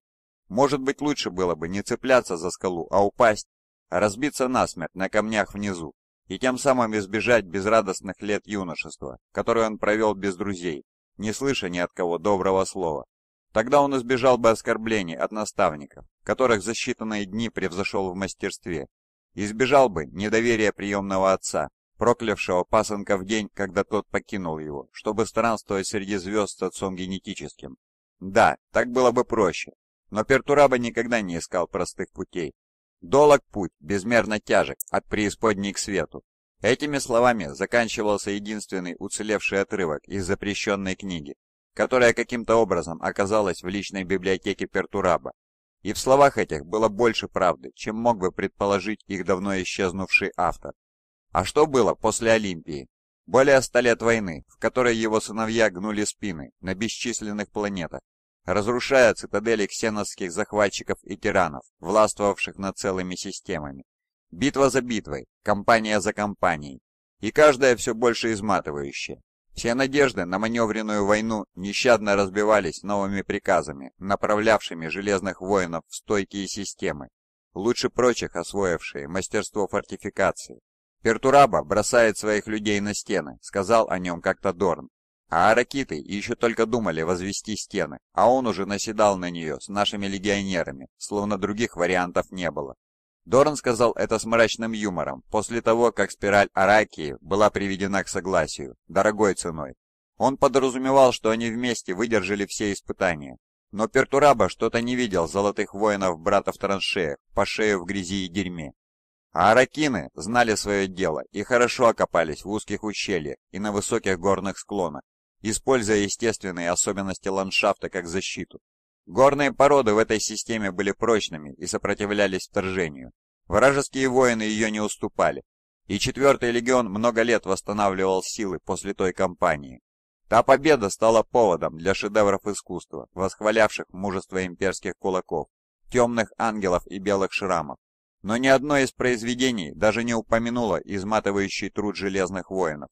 B: Может быть, лучше было бы не цепляться за скалу, а упасть, а разбиться насмерть на камнях внизу, и тем самым избежать безрадостных лет юношества, которые он провел без друзей, не слыша ни от кого доброго слова. Тогда он избежал бы оскорблений от наставников, которых за считанные дни превзошел в мастерстве, избежал бы недоверия приемного отца, проклявшего пасынка в день, когда тот покинул его, чтобы странствовать среди звезд с отцом генетическим. Да, так было бы проще, но Пертураба никогда не искал простых путей. Долог путь, безмерно тяжек, от преисподней к свету. Этими словами заканчивался единственный уцелевший отрывок из запрещенной книги, которая каким-то образом оказалась в личной библиотеке Пертураба. И в словах этих было больше правды, чем мог бы предположить их давно исчезнувший автор. А что было после Олимпии? Более ста лет войны, в которой его сыновья гнули спины на бесчисленных планетах, разрушая цитадели ксеновских захватчиков и тиранов, властвовавших над целыми системами. Битва за битвой, компания за компанией, и каждая все больше изматывающая. Все надежды на маневренную войну нещадно разбивались новыми приказами, направлявшими железных воинов в стойкие системы, лучше прочих освоившие мастерство фортификации. «Пертураба бросает своих людей на стены», — сказал о нем как-то Дорн. А аракиты еще только думали возвести стены, а он уже наседал на нее с нашими легионерами, словно других вариантов не было. Доран сказал это с мрачным юмором, после того, как спираль Аракии была приведена к согласию, дорогой ценой. Он подразумевал, что они вместе выдержали все испытания. Но Пертураба что-то не видел золотых воинов брата в траншеях, по шею в грязи и дерьме. А аракины знали свое дело и хорошо окопались в узких ущельях и на высоких горных склонах, используя естественные особенности ландшафта как защиту. Горные породы в этой системе были прочными и сопротивлялись вторжению. Вражеские воины ее не уступали, и 4-й легион много лет восстанавливал силы после той кампании. Та победа стала поводом для шедевров искусства, восхвалявших мужество имперских кулаков, темных ангелов и белых шрамов. Но ни одно из произведений даже не упомянуло изматывающий труд железных воинов,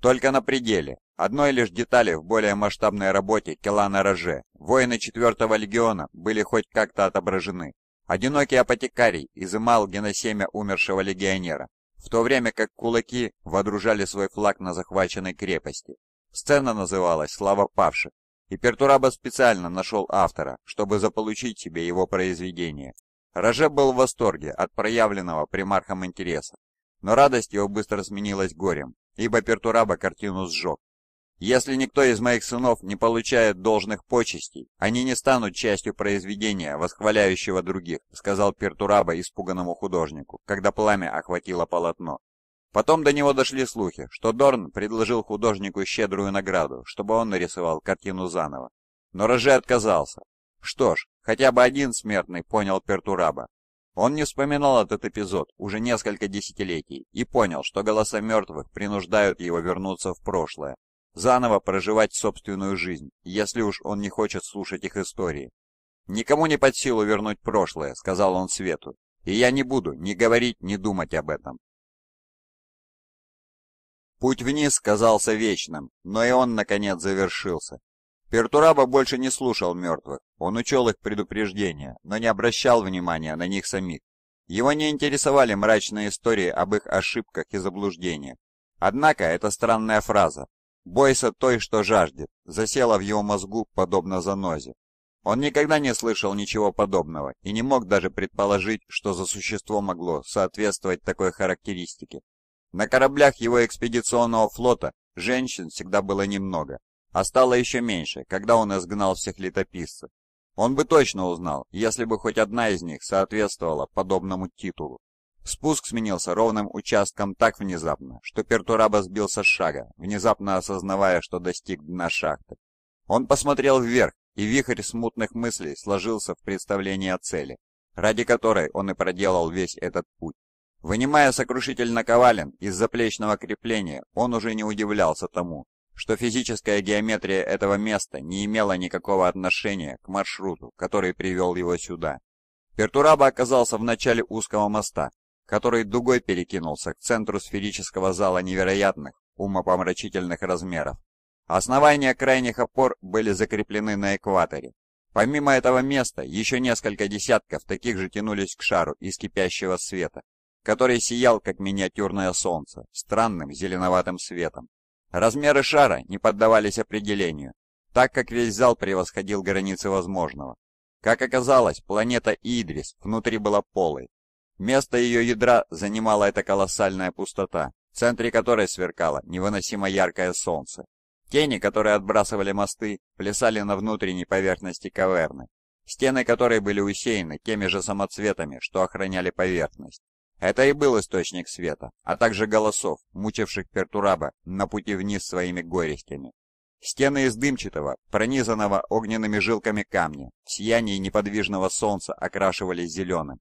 B: только на пределе. Одной лишь детали в более масштабной работе Келана Роже воины 4-го легиона были хоть как-то отображены. Одинокий апотекарий изымал геносемя умершего легионера, в то время как кулаки водружали свой флаг на захваченной крепости. Сцена называлась «Слава павших», и Пертураба специально нашел автора, чтобы заполучить себе его произведение. Роже был в восторге от проявленного примархом интереса, но радость его быстро сменилась горем ибо Пертураба картину сжег. Если никто из моих сынов не получает должных почестей, они не станут частью произведения, восхваляющего других», сказал Пертураба испуганному художнику, когда пламя охватило полотно. Потом до него дошли слухи, что Дорн предложил художнику щедрую награду, чтобы он нарисовал картину заново. Но Роже отказался. Что ж, хотя бы один смертный понял Пертураба, он не вспоминал этот эпизод уже несколько десятилетий и понял, что голоса мертвых принуждают его вернуться в прошлое, заново проживать собственную жизнь, если уж он не хочет слушать их истории. «Никому не под силу вернуть прошлое», — сказал он Свету, — «и я не буду ни говорить, ни думать об этом». Путь вниз казался вечным, но и он, наконец, завершился. Пертураба больше не слушал мертвых, он учел их предупреждения, но не обращал внимания на них самих. Его не интересовали мрачные истории об их ошибках и заблуждениях. Однако эта странная фраза «бойся той, что жаждет» засела в его мозгу, подобно занозе. Он никогда не слышал ничего подобного и не мог даже предположить, что за существо могло соответствовать такой характеристике. На кораблях его экспедиционного флота женщин всегда было немного, а стало еще меньше, когда он изгнал всех летописцев. Он бы точно узнал, если бы хоть одна из них соответствовала подобному титулу. Спуск сменился ровным участком так внезапно, что Пертураба сбился с шага, внезапно осознавая, что достиг дна шахты. Он посмотрел вверх, и вихрь смутных мыслей сложился в представлении о цели, ради которой он и проделал весь этот путь. Вынимая сокрушитель наковален из заплечного крепления, он уже не удивлялся тому, что физическая геометрия этого места не имела никакого отношения к маршруту, который привел его сюда. Пертураба оказался в начале узкого моста, который дугой перекинулся к центру сферического зала невероятных, умопомрачительных размеров. Основания крайних опор были закреплены на экваторе. Помимо этого места, еще несколько десятков таких же тянулись к шару из кипящего света, который сиял как миниатюрное солнце, странным зеленоватым светом. Размеры шара не поддавались определению, так как весь зал превосходил границы возможного. Как оказалось, планета Идрис внутри была полой. Место ее ядра занимала эта колоссальная пустота, в центре которой сверкало невыносимо яркое солнце. Тени, которые отбрасывали мосты, плясали на внутренней поверхности каверны, стены которой были усеяны теми же самоцветами, что охраняли поверхность. Это и был источник света, а также голосов, мучивших Пертураба на пути вниз своими горестями. Стены из дымчатого, пронизанного огненными жилками камня, в сиянии неподвижного солнца окрашивались зеленым.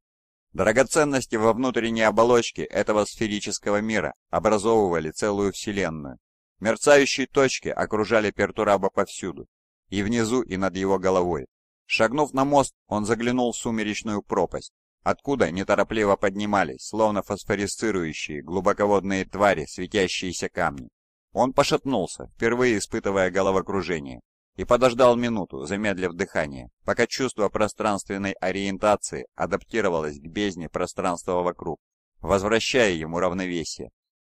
B: Драгоценности во внутренней оболочке этого сферического мира образовывали целую вселенную. Мерцающие точки окружали Пертураба повсюду, и внизу, и над его головой. Шагнув на мост, он заглянул в сумеречную пропасть, откуда неторопливо поднимались, словно фосфорисцирующие, глубоководные твари, светящиеся камни. Он пошатнулся, впервые испытывая головокружение, и подождал минуту, замедлив дыхание, пока чувство пространственной ориентации адаптировалось к бездне пространства вокруг, возвращая ему равновесие.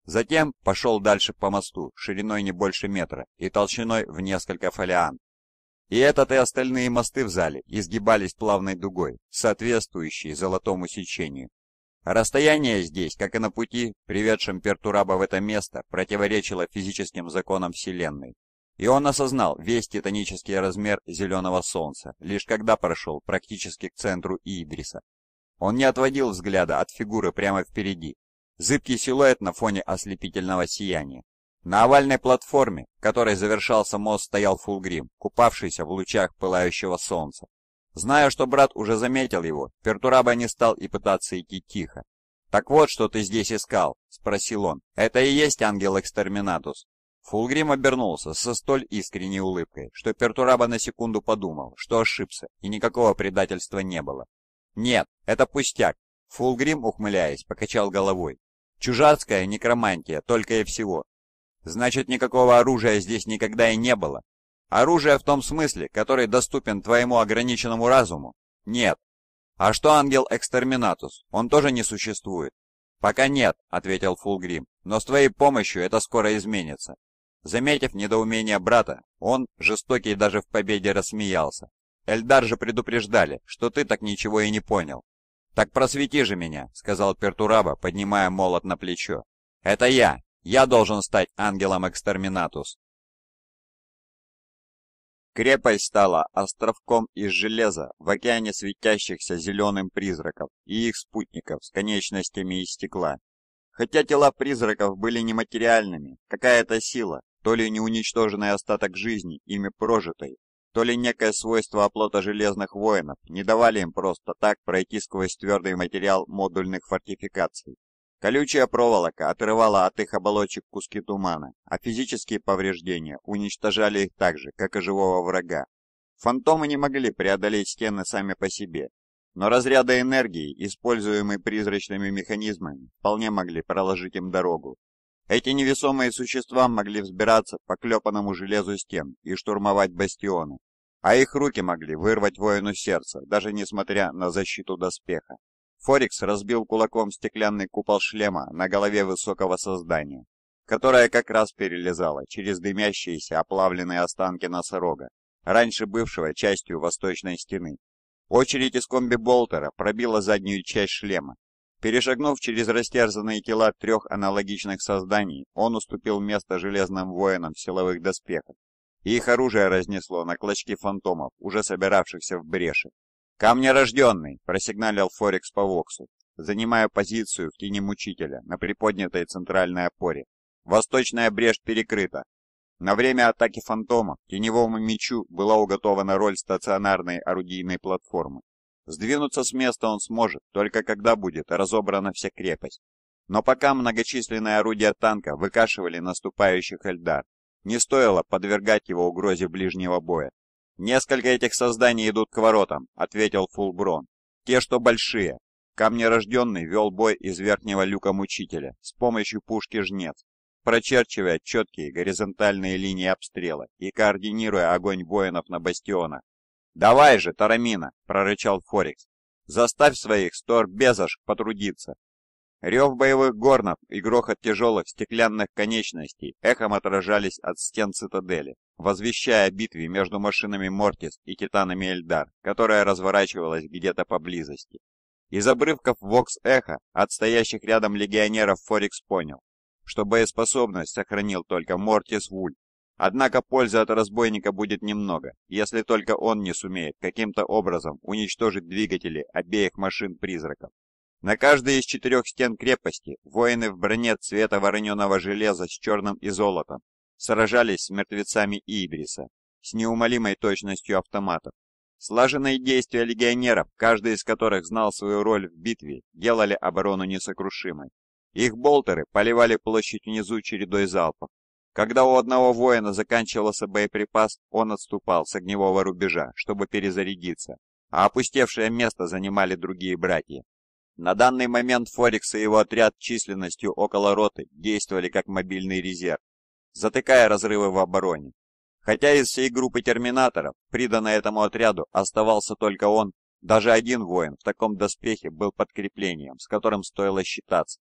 B: Затем пошел дальше по мосту, шириной не больше метра и толщиной в несколько фолиант, и этот и остальные мосты в зале изгибались плавной дугой, соответствующей золотому сечению. Расстояние здесь, как и на пути, приведшем Пертураба в это место, противоречило физическим законам Вселенной. И он осознал весь титанический размер зеленого солнца, лишь когда прошел практически к центру Идриса. Он не отводил взгляда от фигуры прямо впереди, зыбкий силуэт на фоне ослепительного сияния. На овальной платформе, которой завершался мост, стоял Фулгрим, купавшийся в лучах пылающего солнца. Зная, что брат уже заметил его, Пертураба не стал и пытаться идти тихо. «Так вот, что ты здесь искал», — спросил он. «Это и есть ангел Экстерминатус». Фулгрим обернулся со столь искренней улыбкой, что Пертураба на секунду подумал, что ошибся, и никакого предательства не было. «Нет, это пустяк», — Фулгрим, ухмыляясь, покачал головой. «Чужацкая некромантия, только и всего. Значит, никакого оружия здесь никогда и не было. Оружие в том смысле, который доступен твоему ограниченному разуму? Нет. А что ангел Экстерминатус? Он тоже не существует? Пока нет, ответил Фулгрим, но с твоей помощью это скоро изменится. Заметив недоумение брата, он, жестокий даже в победе, рассмеялся. Эльдар же предупреждали, что ты так ничего и не понял. «Так просвети же меня», — сказал Пертураба, поднимая молот на плечо. «Это я, я должен стать ангелом Экстерминатус. Крепость стала островком из железа в океане светящихся зеленым призраков и их спутников с конечностями из стекла. Хотя тела призраков были нематериальными, какая-то сила, то ли неуничтоженный остаток жизни, ими прожитой, то ли некое свойство оплота железных воинов не давали им просто так пройти сквозь твердый материал модульных фортификаций. Колючая проволока отрывала от их оболочек куски тумана, а физические повреждения уничтожали их так же, как и живого врага. Фантомы не могли преодолеть стены сами по себе, но разряды энергии, используемые призрачными механизмами, вполне могли проложить им дорогу. Эти невесомые существа могли взбираться по клепанному железу стен и штурмовать бастионы, а их руки могли вырвать воину сердце, даже несмотря на защиту доспеха. Форикс разбил кулаком стеклянный купол шлема на голове высокого создания, которое как раз перелезало через дымящиеся оплавленные останки носорога, раньше бывшего частью восточной стены. Очередь из комби-болтера пробила заднюю часть шлема. Перешагнув через растерзанные тела трех аналогичных созданий, он уступил место железным воинам в силовых доспехах, и их оружие разнесло на клочки фантомов, уже собиравшихся в бреши. Камнерожденный, просигналил Форекс по Воксу, занимая позицию в тени мучителя на приподнятой центральной опоре. Восточная брешь перекрыта. На время атаки фантома теневому мечу была уготована роль стационарной орудийной платформы. Сдвинуться с места он сможет, только когда будет разобрана вся крепость. Но пока многочисленные орудия танка выкашивали наступающих Эльдар, не стоило подвергать его угрозе ближнего боя. «Несколько этих созданий идут к воротам», — ответил Фулброн. «Те, что большие. Камнерожденный вел бой из верхнего люка мучителя с помощью пушки «Жнец», прочерчивая четкие горизонтальные линии обстрела и координируя огонь воинов на бастионах. «Давай же, Тарамина!» — прорычал Форикс. «Заставь своих стор потрудиться!» Рев боевых горнов и грохот тяжелых стеклянных конечностей эхом отражались от стен цитадели возвещая о битве между машинами Мортис и титанами Эльдар, которая разворачивалась где-то поблизости. Из обрывков Вокс-Эхо от стоящих рядом легионеров Форикс понял, что боеспособность сохранил только Мортис Вуль. Однако пользы от разбойника будет немного, если только он не сумеет каким-то образом уничтожить двигатели обеих машин-призраков. На каждой из четырех стен крепости воины в броне цвета вороненого железа с черным и золотом сражались с мертвецами Ибриса с неумолимой точностью автоматов. Слаженные действия легионеров, каждый из которых знал свою роль в битве, делали оборону несокрушимой. Их болтеры поливали площадь внизу чередой залпов. Когда у одного воина заканчивался боеприпас, он отступал с огневого рубежа, чтобы перезарядиться, а опустевшее место занимали другие братья. На данный момент Форикс и его отряд численностью около роты действовали как мобильный резерв, затыкая разрывы в обороне. Хотя из всей группы терминаторов, приданной этому отряду, оставался только он, даже один воин в таком доспехе был подкреплением, с которым стоило считаться.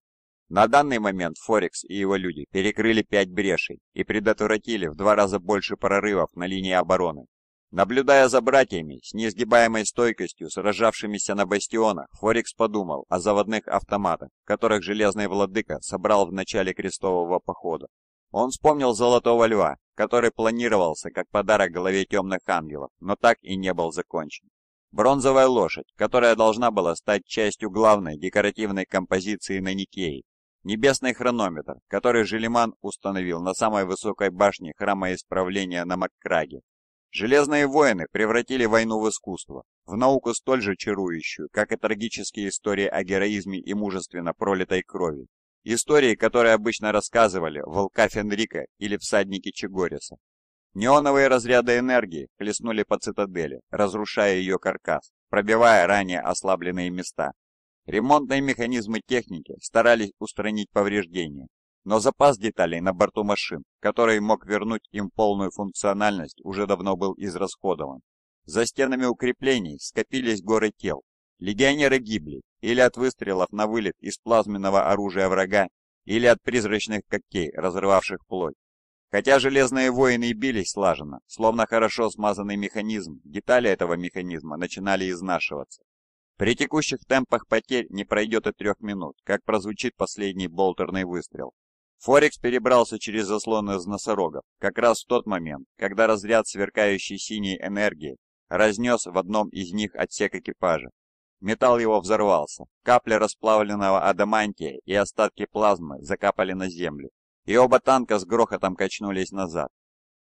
B: На данный момент Форекс и его люди перекрыли пять брешей и предотвратили в два раза больше прорывов на линии обороны. Наблюдая за братьями с неизгибаемой стойкостью, сражавшимися на бастионах, Форекс подумал о заводных автоматах, которых Железный Владыка собрал в начале крестового похода. Он вспомнил Золотого Льва, который планировался как подарок главе Темных Ангелов, но так и не был закончен. Бронзовая лошадь, которая должна была стать частью главной декоративной композиции на Никее. Небесный хронометр, который Желиман установил на самой высокой башне Храма Исправления на Маккраге. Железные воины превратили войну в искусство, в науку столь же чарующую, как и трагические истории о героизме и мужественно пролитой крови, Истории, которые обычно рассказывали волка Фенрика или всадники Чегориса. Неоновые разряды энергии хлестнули по цитадели, разрушая ее каркас, пробивая ранее ослабленные места. Ремонтные механизмы техники старались устранить повреждения, но запас деталей на борту машин, который мог вернуть им полную функциональность, уже давно был израсходован. За стенами укреплений скопились горы тел, Легионеры гибли или от выстрелов на вылет из плазменного оружия врага, или от призрачных когтей, разрывавших плоть. Хотя железные воины и бились слаженно, словно хорошо смазанный механизм, детали этого механизма начинали изнашиваться. При текущих темпах потерь не пройдет и трех минут, как прозвучит последний болтерный выстрел. Форекс перебрался через заслон из носорогов, как раз в тот момент, когда разряд сверкающей синей энергии разнес в одном из них отсек экипажа, Металл его взорвался. Капли расплавленного адамантия и остатки плазмы закапали на землю, и оба танка с грохотом качнулись назад.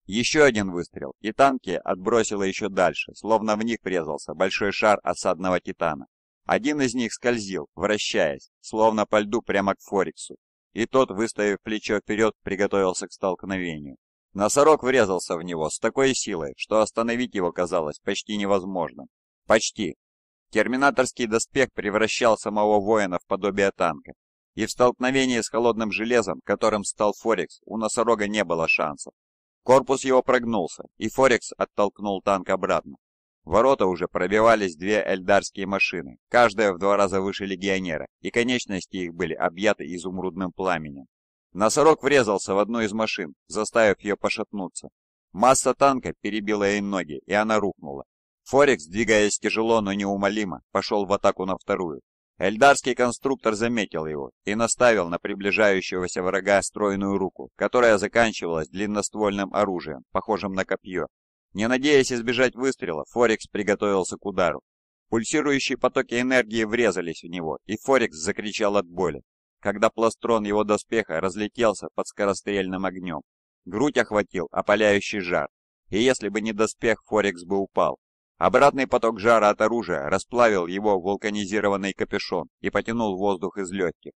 B: Еще один выстрел, и танки отбросило еще дальше, словно в них врезался большой шар осадного титана. Один из них скользил, вращаясь, словно по льду прямо к Фориксу, и тот, выставив плечо вперед, приготовился к столкновению. Носорог врезался в него с такой силой, что остановить его казалось почти невозможным. Почти. Терминаторский доспех превращал самого воина в подобие танка, и в столкновении с холодным железом, которым стал Форекс, у носорога не было шансов. Корпус его прогнулся, и Форекс оттолкнул танк обратно. ворота уже пробивались две эльдарские машины, каждая в два раза выше легионера, и конечности их были объяты изумрудным пламенем. Носорог врезался в одну из машин, заставив ее пошатнуться. Масса танка перебила ей ноги, и она рухнула, Форекс, двигаясь тяжело, но неумолимо, пошел в атаку на вторую. Эльдарский конструктор заметил его и наставил на приближающегося врага стройную руку, которая заканчивалась длинноствольным оружием, похожим на копье. Не надеясь избежать выстрела, Форекс приготовился к удару. Пульсирующие потоки энергии врезались в него, и Форекс закричал от боли, когда пластрон его доспеха разлетелся под скорострельным огнем. Грудь охватил опаляющий жар, и если бы не доспех, Форекс бы упал, Обратный поток жара от оружия расплавил его вулканизированный капюшон и потянул воздух из легких.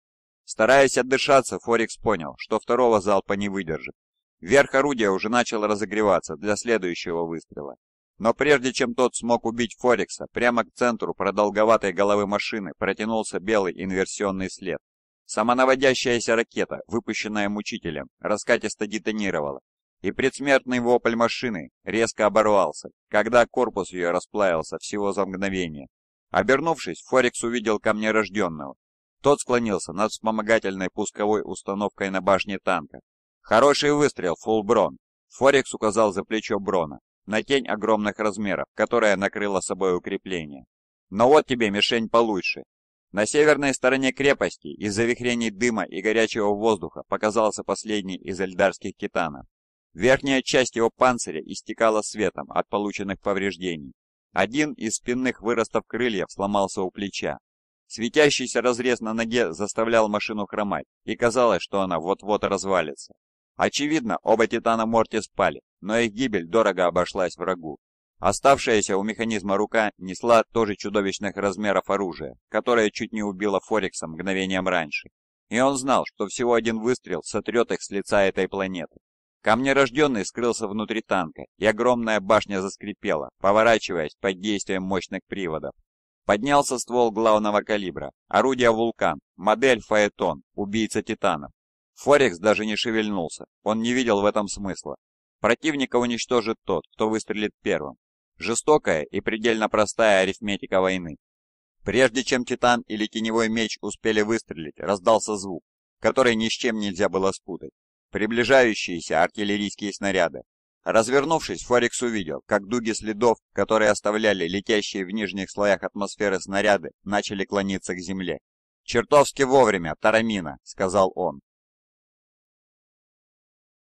B: Стараясь отдышаться, Форикс понял, что второго залпа не выдержит. Верх орудия уже начал разогреваться для следующего выстрела. Но прежде чем тот смог убить Форикса, прямо к центру продолговатой головы машины протянулся белый инверсионный след. Самонаводящаяся ракета, выпущенная мучителем, раскатисто детонировала и предсмертный вопль машины резко оборвался, когда корпус ее расплавился всего за мгновение. Обернувшись, Форекс увидел камня рожденного. Тот склонился над вспомогательной пусковой установкой на башне танка. «Хороший выстрел, брон. Форекс указал за плечо Брона, на тень огромных размеров, которая накрыла собой укрепление. «Но вот тебе мишень получше!» На северной стороне крепости из-за вихрений дыма и горячего воздуха показался последний из эльдарских титанов. Верхняя часть его панциря истекала светом от полученных повреждений. Один из спинных выростов крыльев сломался у плеча. Светящийся разрез на ноге заставлял машину хромать, и казалось, что она вот-вот развалится. Очевидно, оба Титана Морти спали, но их гибель дорого обошлась врагу. Оставшаяся у механизма рука несла тоже чудовищных размеров оружие, которое чуть не убило Форекса мгновением раньше. И он знал, что всего один выстрел сотрет их с лица этой планеты. Камнерожденный скрылся внутри танка, и огромная башня заскрипела, поворачиваясь под действием мощных приводов. Поднялся ствол главного калибра, орудие «Вулкан», модель «Фаэтон», убийца титанов. Форекс даже не шевельнулся, он не видел в этом смысла. Противника уничтожит тот, кто выстрелит первым. Жестокая и предельно простая арифметика войны. Прежде чем Титан или Теневой Меч успели выстрелить, раздался звук, который ни с чем нельзя было спутать приближающиеся артиллерийские снаряды. Развернувшись, Форикс увидел, как дуги следов, которые оставляли летящие в нижних слоях атмосферы снаряды, начали клониться к земле. «Чертовски вовремя, Тарамина!» — сказал он.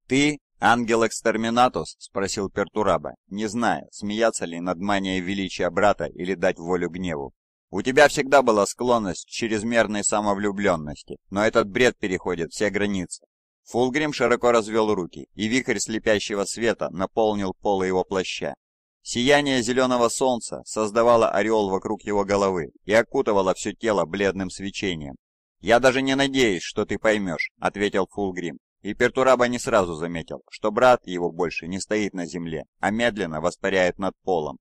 B: «Ты «Ангел-экстерминатус?» — спросил Пертураба, не зная, смеяться ли над манией величия брата или дать волю гневу. «У тебя всегда была склонность к чрезмерной самовлюбленности, но этот бред переходит все границы. Фулгрим широко развел руки, и вихрь слепящего света наполнил полы его плаща. Сияние зеленого солнца создавало ореол вокруг его головы и окутывало все тело бледным свечением. «Я даже не надеюсь, что ты поймешь», — ответил Фулгрим. И Пертураба не сразу заметил, что брат его больше не стоит на земле, а медленно воспаряет над полом.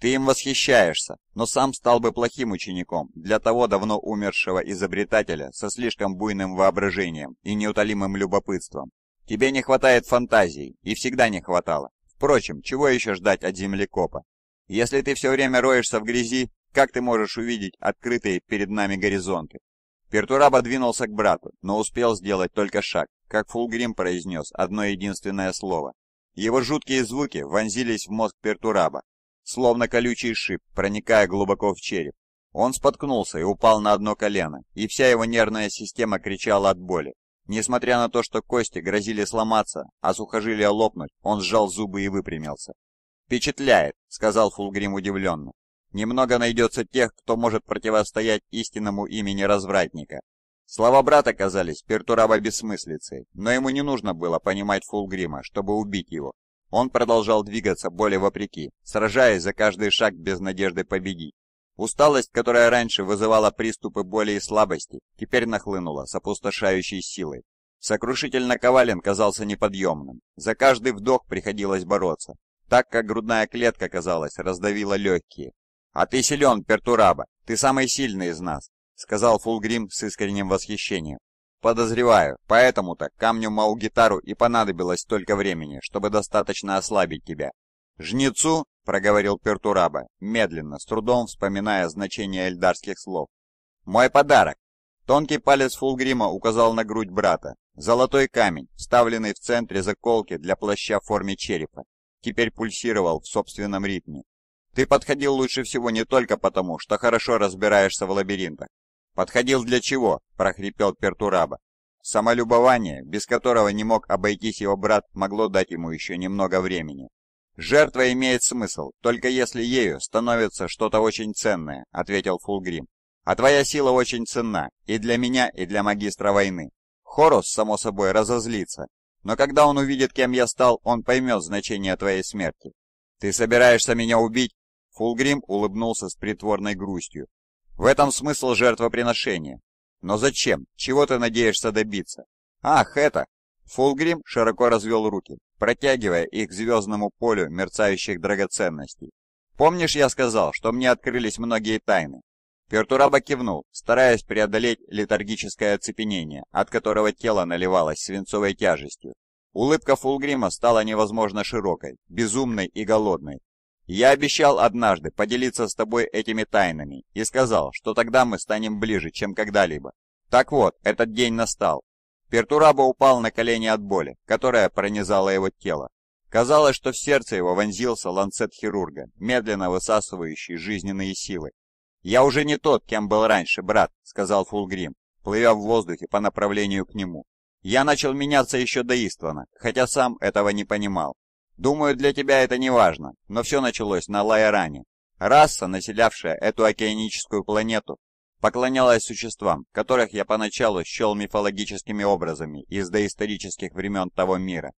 B: Ты им восхищаешься, но сам стал бы плохим учеником для того давно умершего изобретателя со слишком буйным воображением и неутолимым любопытством. Тебе не хватает фантазии, и всегда не хватало. Впрочем, чего еще ждать от землекопа? Если ты все время роешься в грязи, как ты можешь увидеть открытые перед нами горизонты? Пертураба двинулся к брату, но успел сделать только шаг, как Фулгрим произнес одно единственное слово. Его жуткие звуки вонзились в мозг Пертураба, словно колючий шип, проникая глубоко в череп. Он споткнулся и упал на одно колено, и вся его нервная система кричала от боли. Несмотря на то, что кости грозили сломаться, а сухожилия лопнуть, он сжал зубы и выпрямился. «Впечатляет», — сказал Фулгрим удивленно. «Немного найдется тех, кто может противостоять истинному имени развратника». Слова брата казались пертураба бессмыслицей, но ему не нужно было понимать Фулгрима, чтобы убить его. Он продолжал двигаться более вопреки, сражаясь за каждый шаг без надежды победить. Усталость, которая раньше вызывала приступы боли и слабости, теперь нахлынула с опустошающей силой. Сокрушительно Ковалин казался неподъемным. За каждый вдох приходилось бороться, так как грудная клетка, казалось, раздавила легкие. «А ты силен, Пертураба, ты самый сильный из нас», — сказал Фулгрим с искренним восхищением. Подозреваю, поэтому-то камню Маугитару и понадобилось столько времени, чтобы достаточно ослабить тебя. Жнецу, проговорил Пертураба, медленно, с трудом вспоминая значение эльдарских слов. Мой подарок. Тонкий палец Фулгрима указал на грудь брата. Золотой камень, вставленный в центре заколки для плаща в форме черепа, теперь пульсировал в собственном ритме. Ты подходил лучше всего не только потому, что хорошо разбираешься в лабиринтах, «Подходил для чего?» – прохрипел Пертураба. Самолюбование, без которого не мог обойтись его брат, могло дать ему еще немного времени. «Жертва имеет смысл, только если ею становится что-то очень ценное», — ответил Фулгрим. «А твоя сила очень ценна, и для меня, и для магистра войны. Хорус, само собой, разозлится, но когда он увидит, кем я стал, он поймет значение твоей смерти». «Ты собираешься меня убить?» Фулгрим улыбнулся с притворной грустью, в этом смысл жертвоприношения. Но зачем? Чего ты надеешься добиться? Ах, это! Фулгрим широко развел руки, протягивая их к звездному полю мерцающих драгоценностей. «Помнишь, я сказал, что мне открылись многие тайны?» Пертураба кивнул, стараясь преодолеть летаргическое оцепенение, от которого тело наливалось свинцовой тяжестью. Улыбка Фулгрима стала невозможно широкой, безумной и голодной, я обещал однажды поделиться с тобой этими тайнами и сказал, что тогда мы станем ближе, чем когда-либо. Так вот, этот день настал. Пертураба упал на колени от боли, которая пронизала его тело. Казалось, что в сердце его вонзился ланцет хирурга, медленно высасывающий жизненные силы. «Я уже не тот, кем был раньше, брат», — сказал Фулгрим, плывя в воздухе по направлению к нему. «Я начал меняться еще до Иствана, хотя сам этого не понимал. Думаю, для тебя это не важно, но все началось на Лайране. Раса, населявшая эту океаническую планету, поклонялась существам, которых я поначалу счел мифологическими образами из доисторических времен того мира.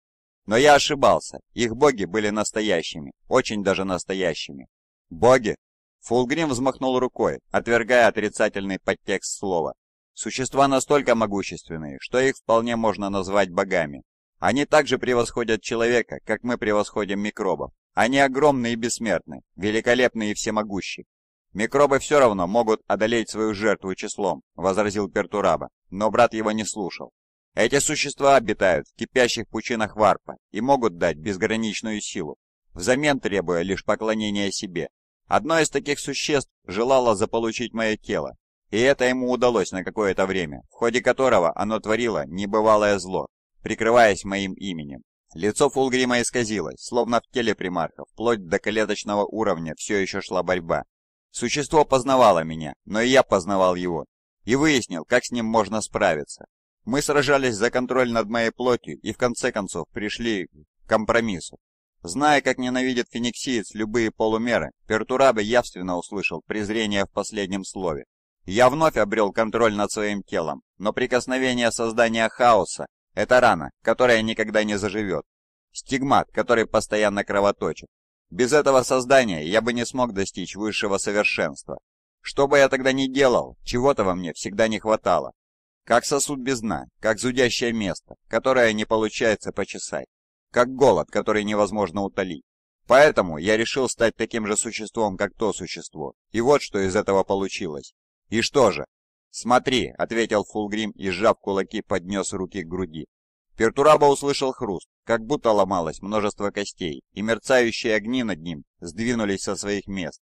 B: Но я ошибался, их боги были настоящими, очень даже настоящими. Боги? Фулгрим взмахнул рукой, отвергая отрицательный подтекст слова. Существа настолько могущественные, что их вполне можно назвать богами. Они также превосходят человека, как мы превосходим микробов. Они огромны и бессмертны, великолепны и всемогущи. «Микробы все равно могут одолеть свою жертву числом», — возразил Пертураба, но брат его не слушал. «Эти существа обитают в кипящих пучинах варпа и могут дать безграничную силу, взамен требуя лишь поклонения себе. Одно из таких существ желало заполучить мое тело, и это ему удалось на какое-то время, в ходе которого оно творило небывалое зло, прикрываясь моим именем. Лицо Фулгрима исказилось, словно в теле примарха, вплоть до клеточного уровня все еще шла борьба. Существо познавало меня, но и я познавал его, и выяснил, как с ним можно справиться. Мы сражались за контроль над моей плотью и в конце концов пришли к компромиссу. Зная, как ненавидит фениксиец любые полумеры, Пертураба явственно услышал презрение в последнем слове. Я вновь обрел контроль над своим телом, но прикосновение создания хаоса это рана, которая никогда не заживет. Стигмат, который постоянно кровоточит. Без этого создания я бы не смог достичь высшего совершенства. Что бы я тогда ни делал, чего-то во мне всегда не хватало. Как сосуд без дна, как зудящее место, которое не получается почесать. Как голод, который невозможно утолить. Поэтому я решил стать таким же существом, как то существо. И вот что из этого получилось. И что же, «Смотри», — ответил Фулгрим и, сжав кулаки, поднес руки к груди. Пертураба услышал хруст, как будто ломалось множество костей, и мерцающие огни над ним сдвинулись со своих мест.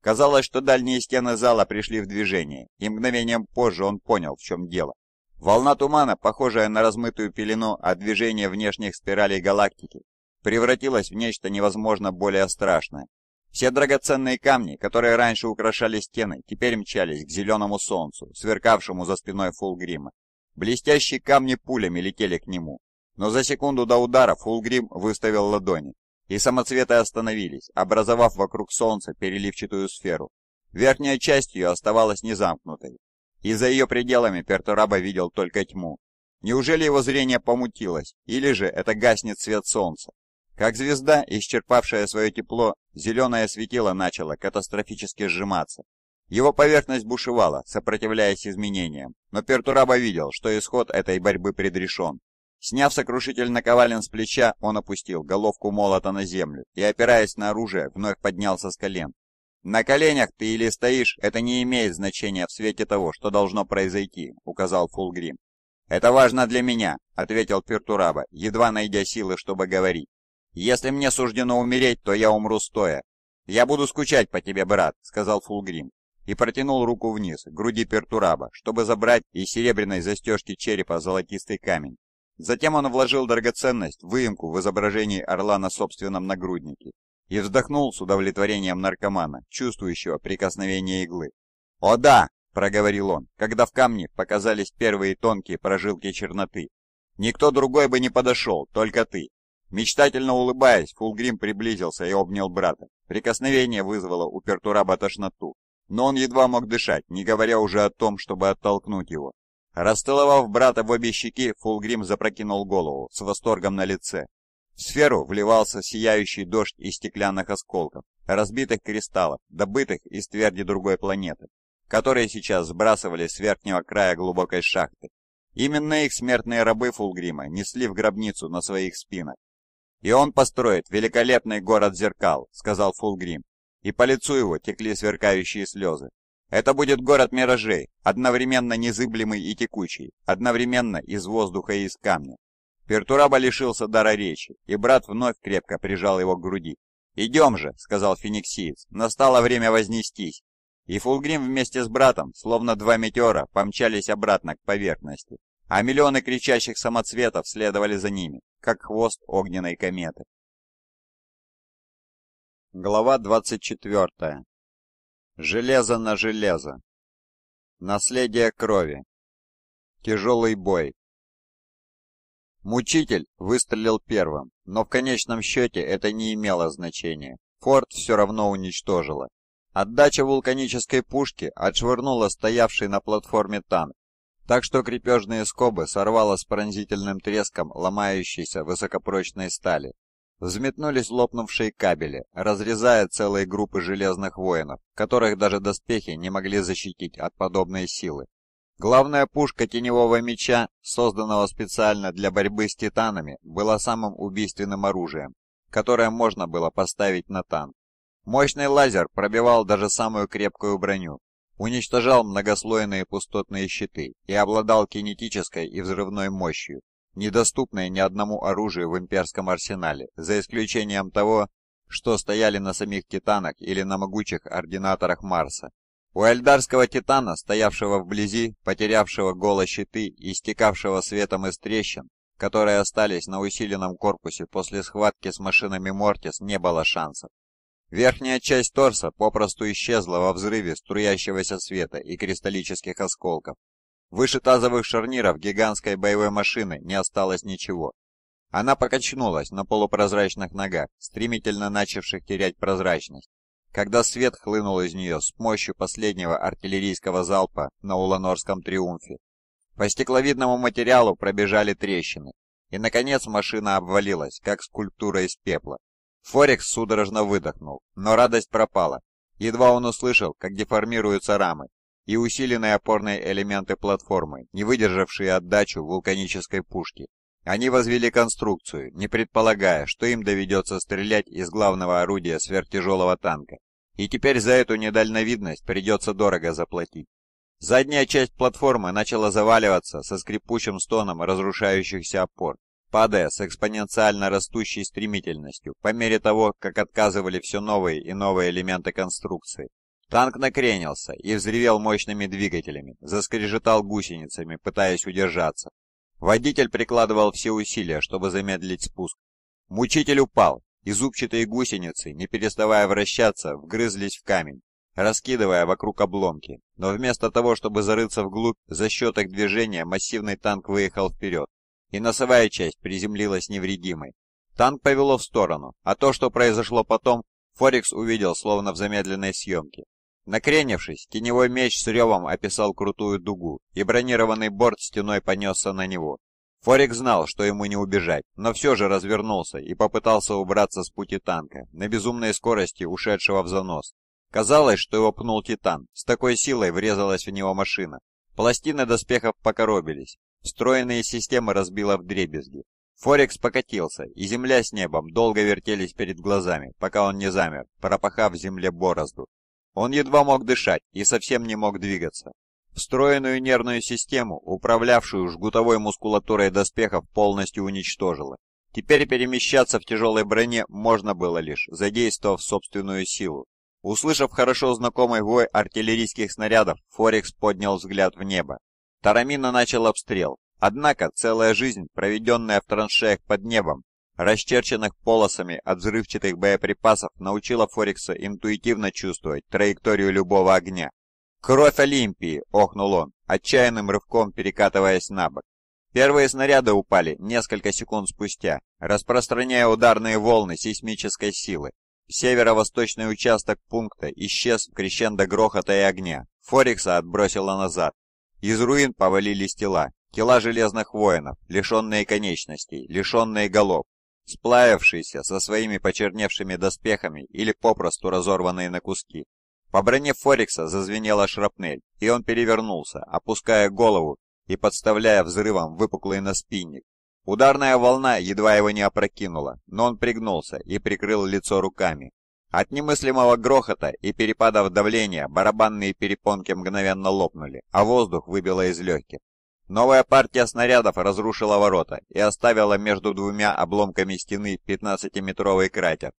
B: Казалось, что дальние стены зала пришли в движение, и мгновением позже он понял, в чем дело. Волна тумана, похожая на размытую пелену от движения внешних спиралей галактики, превратилась в нечто невозможно более страшное. Все драгоценные камни, которые раньше украшали стены, теперь мчались к зеленому солнцу, сверкавшему за спиной Фулгрима. Блестящие камни пулями летели к нему, но за секунду до удара Фулгрим выставил ладони, и самоцветы остановились, образовав вокруг солнца переливчатую сферу. Верхняя часть ее оставалась незамкнутой, и за ее пределами Пертураба видел только тьму. Неужели его зрение помутилось, или же это гаснет свет солнца? Как звезда, исчерпавшая свое тепло, зеленое светило начало катастрофически сжиматься. Его поверхность бушевала, сопротивляясь изменениям, но Пертураба видел, что исход этой борьбы предрешен. Сняв сокрушитель наковален с плеча, он опустил головку молота на землю и, опираясь на оружие, вновь поднялся с колен. «На коленях ты или стоишь, это не имеет значения в свете того, что должно произойти», — указал Фулгрим. «Это важно для меня», — ответил Пертураба, едва найдя силы, чтобы говорить. Если мне суждено умереть, то я умру стоя. Я буду скучать по тебе, брат», — сказал Фулгрим, и протянул руку вниз, к груди Пертураба, чтобы забрать из серебряной застежки черепа золотистый камень. Затем он вложил драгоценность в выемку в изображении орла на собственном нагруднике и вздохнул с удовлетворением наркомана, чувствующего прикосновение иглы. «О да!» — проговорил он, когда в камне показались первые тонкие прожилки черноты. «Никто другой бы не подошел, только ты. Мечтательно улыбаясь, Фулгрим приблизился и обнял брата. Прикосновение вызвало у Пертураба тошноту, но он едва мог дышать, не говоря уже о том, чтобы оттолкнуть его. Расцеловав брата в обе щеки, Фулгрим запрокинул голову, с восторгом на лице. В сферу вливался сияющий дождь из стеклянных осколков, разбитых кристаллов, добытых из тверди другой планеты, которые сейчас сбрасывали с верхнего края глубокой шахты. Именно их смертные рабы Фулгрима несли в гробницу на своих спинах. «И он построит великолепный город зеркал», — сказал Фулгрим. И по лицу его текли сверкающие слезы. «Это будет город миражей, одновременно незыблемый и текучий, одновременно из воздуха и из камня». Пертураба лишился дара речи, и брат вновь крепко прижал его к груди. «Идем же», — сказал фениксиец, — «настало время вознестись». И Фулгрим вместе с братом, словно два метеора, помчались обратно к поверхности а миллионы кричащих самоцветов
A: следовали за ними, как хвост огненной кометы. Глава 24. Железо на железо. Наследие крови. Тяжелый бой.
B: Мучитель выстрелил первым, но в конечном счете это не имело значения. Форт все равно уничтожила. Отдача вулканической пушки отшвырнула стоявший на платформе танк, так что крепежные скобы сорвало с пронзительным треском ломающейся высокопрочной стали. Взметнулись лопнувшие кабели, разрезая целые группы железных воинов, которых даже доспехи не могли защитить от подобной силы. Главная пушка теневого меча, созданного специально для борьбы с титанами, была самым убийственным оружием, которое можно было поставить на танк. Мощный лазер пробивал даже самую крепкую броню, уничтожал многослойные пустотные щиты и обладал кинетической и взрывной мощью, недоступной ни одному оружию в имперском арсенале, за исключением того, что стояли на самих титанах или на могучих ординаторах Марса. У эльдарского титана, стоявшего вблизи, потерявшего голо щиты и истекавшего светом из трещин, которые остались на усиленном корпусе после схватки с машинами Мортис, не было шансов. Верхняя часть торса попросту исчезла во взрыве струящегося света и кристаллических осколков. Выше тазовых шарниров гигантской боевой машины не осталось ничего. Она покачнулась на полупрозрачных ногах, стремительно начавших терять прозрачность, когда свет хлынул из нее с мощью последнего артиллерийского залпа на Уланорском триумфе. По стекловидному материалу пробежали трещины, и, наконец, машина обвалилась, как скульптура из пепла. Форекс судорожно выдохнул, но радость пропала. Едва он услышал, как деформируются рамы и усиленные опорные элементы платформы, не выдержавшие отдачу вулканической пушки. Они возвели конструкцию, не предполагая, что им доведется стрелять из главного орудия сверхтяжелого танка. И теперь за эту недальновидность придется дорого заплатить. Задняя часть платформы начала заваливаться со скрипучим стоном разрушающихся опор падая с экспоненциально растущей стремительностью по мере того, как отказывали все новые и новые элементы конструкции. Танк накренился и взревел мощными двигателями, заскрежетал гусеницами, пытаясь удержаться. Водитель прикладывал все усилия, чтобы замедлить спуск. Мучитель упал, и зубчатые гусеницы, не переставая вращаться, вгрызлись в камень, раскидывая вокруг обломки. Но вместо того, чтобы зарыться вглубь, за счет их движения массивный танк выехал вперед, и носовая часть приземлилась невредимой. Танк повело в сторону, а то, что произошло потом, Форекс увидел словно в замедленной съемке. Накренившись, теневой меч с ревом описал крутую дугу, и бронированный борт стеной понесся на него. Форик знал, что ему не убежать, но все же развернулся и попытался убраться с пути танка, на безумной скорости ушедшего в занос. Казалось, что его пнул Титан, с такой силой врезалась в него машина. Пластины доспехов покоробились, Встроенные системы разбило вдребезги. Форекс покатился, и земля с небом долго вертелись перед глазами, пока он не замер, пропахав земле борозду. Он едва мог дышать и совсем не мог двигаться. Встроенную нервную систему, управлявшую жгутовой мускулатурой доспехов, полностью уничтожила. Теперь перемещаться в тяжелой броне можно было лишь, задействовав собственную силу. Услышав хорошо знакомый вой артиллерийских снарядов, Форекс поднял взгляд в небо, Тарамина начал обстрел. Однако целая жизнь, проведенная в траншеях под небом, расчерченных полосами от взрывчатых боеприпасов, научила Форикса интуитивно чувствовать траекторию любого огня. «Кровь Олимпии!» — охнул он, отчаянным рывком перекатываясь на бок. Первые снаряды упали несколько секунд спустя, распространяя ударные волны сейсмической силы. Северо-восточный участок пункта исчез в крещендо грохота и огня. Форикса отбросило назад, из руин повалились тела. Тела железных воинов, лишенные конечностей, лишенные голов, сплавившиеся со своими почерневшими доспехами или попросту разорванные на куски. По броне Форикса зазвенела шрапнель, и он перевернулся, опуская голову и подставляя взрывом выпуклый на наспинник. Ударная волна едва его не опрокинула, но он пригнулся и прикрыл лицо руками. От немыслимого грохота и перепадов давления барабанные перепонки мгновенно лопнули, а воздух выбило из легких. Новая партия снарядов разрушила ворота и оставила между двумя обломками стены 15-метровый кратер.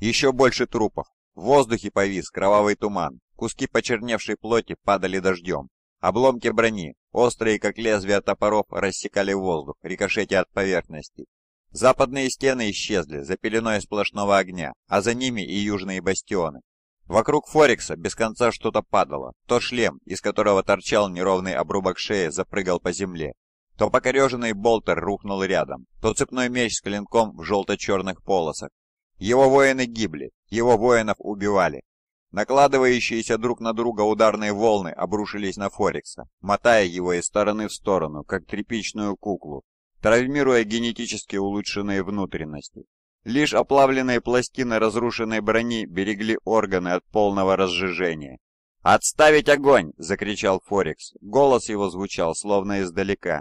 B: Еще больше трупов. В воздухе повис кровавый туман, куски почерневшей плоти падали дождем. Обломки брони, острые как лезвия топоров, рассекали воздух, рикошетя от поверхности. Западные стены исчезли за пеленой сплошного огня, а за ними и южные бастионы. Вокруг Форекса без конца что-то падало. То шлем, из которого торчал неровный обрубок шеи, запрыгал по земле. То покореженный болтер рухнул рядом, то цепной меч с клинком в желто-черных полосах. Его воины гибли, его воинов убивали. Накладывающиеся друг на друга ударные волны обрушились на Форекса, мотая его из стороны в сторону, как тряпичную куклу, травмируя генетически улучшенные внутренности. Лишь оплавленные пластины разрушенной брони берегли органы от полного разжижения. «Отставить огонь!» — закричал Форекс. Голос его звучал, словно издалека.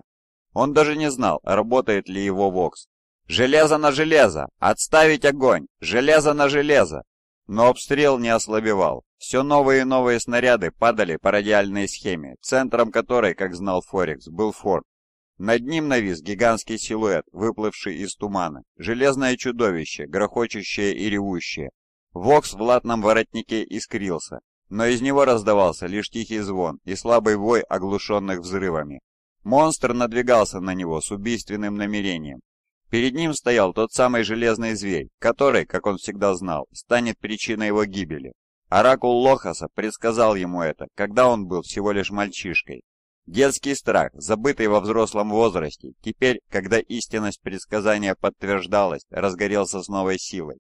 B: Он даже не знал, работает ли его Вокс. «Железо на железо! Отставить огонь! Железо на железо!» Но обстрел не ослабевал. Все новые и новые снаряды падали по радиальной схеме, центром которой, как знал Форекс, был Форд. Над ним навис гигантский силуэт, выплывший из тумана. Железное чудовище, грохочущее и ревущее. Вокс в латном воротнике искрился, но из него раздавался лишь тихий звон и слабый вой оглушенных взрывами. Монстр надвигался на него с убийственным намерением. Перед ним стоял тот самый железный зверь, который, как он всегда знал, станет причиной его гибели. Оракул Лохаса предсказал ему это, когда он был всего лишь мальчишкой. Детский страх, забытый во взрослом возрасте, теперь, когда истинность предсказания подтверждалась, разгорелся с новой силой.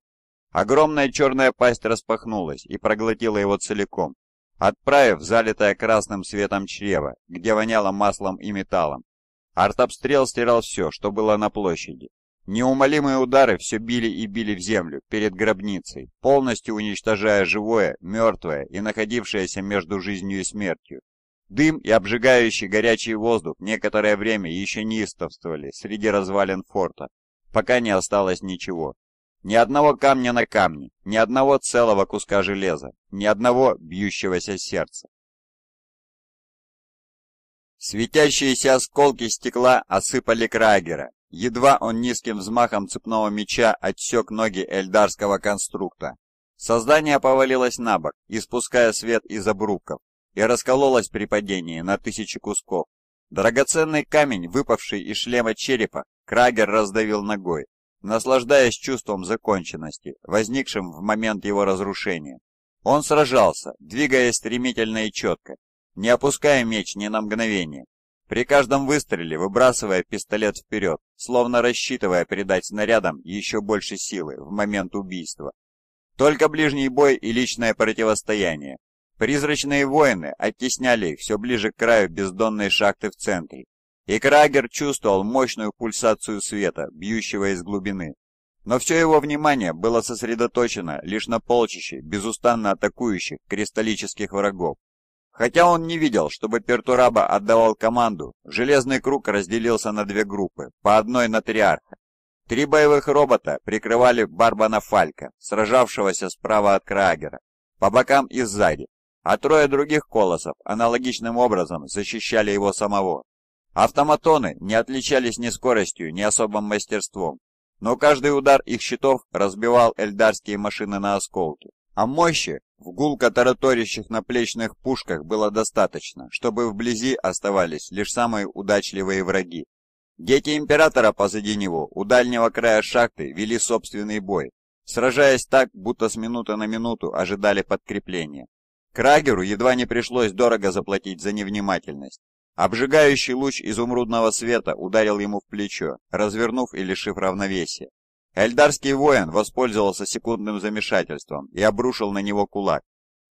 B: Огромная черная пасть распахнулась и проглотила его целиком, отправив залитое красным светом чрево, где воняло маслом и металлом. Артобстрел стирал все, что было на площади. Неумолимые удары все били и били в землю, перед гробницей, полностью уничтожая живое, мертвое и находившееся между жизнью и смертью. Дым и обжигающий горячий воздух некоторое время еще неистовствовали среди развалин форта, пока не осталось ничего. Ни одного камня на камне, ни одного целого куска железа, ни одного бьющегося сердца. Светящиеся осколки стекла осыпали Крагера. Едва он низким взмахом цепного меча отсек ноги эльдарского конструкта. Создание повалилось на бок, испуская свет из обрубков, и раскололась при падении на тысячи кусков. Драгоценный камень, выпавший из шлема черепа, Крагер раздавил ногой, наслаждаясь чувством законченности, возникшим в момент его разрушения. Он сражался, двигаясь стремительно и четко, не опуская меч ни на мгновение, при каждом выстреле выбрасывая пистолет вперед, словно рассчитывая придать снарядам еще больше силы в момент убийства. Только ближний бой и личное противостояние Призрачные воины оттесняли их все ближе к краю бездонной шахты в центре, и Крагер чувствовал мощную пульсацию света, бьющего из глубины. Но все его внимание было сосредоточено лишь на полчище безустанно атакующих кристаллических врагов. Хотя он не видел, чтобы Пертураба отдавал команду, железный круг разделился на две группы, по одной на триарха. Три боевых робота прикрывали Барбана Фалька, сражавшегося справа от Крагера, по бокам и сзади, а трое других колосов аналогичным образом защищали его самого. Автоматоны не отличались ни скоростью, ни особым мастерством, но каждый удар их щитов разбивал эльдарские машины на осколки. А мощи в гулко тараторящих на плечных пушках было достаточно, чтобы вблизи оставались лишь самые удачливые враги. Дети Императора позади него, у дальнего края шахты, вели собственный бой, сражаясь так, будто с минуты на минуту ожидали подкрепления. Крагеру едва не пришлось дорого заплатить за невнимательность. Обжигающий луч изумрудного света ударил ему в плечо, развернув и лишив равновесия. Эльдарский воин воспользовался секундным замешательством и обрушил на него кулак.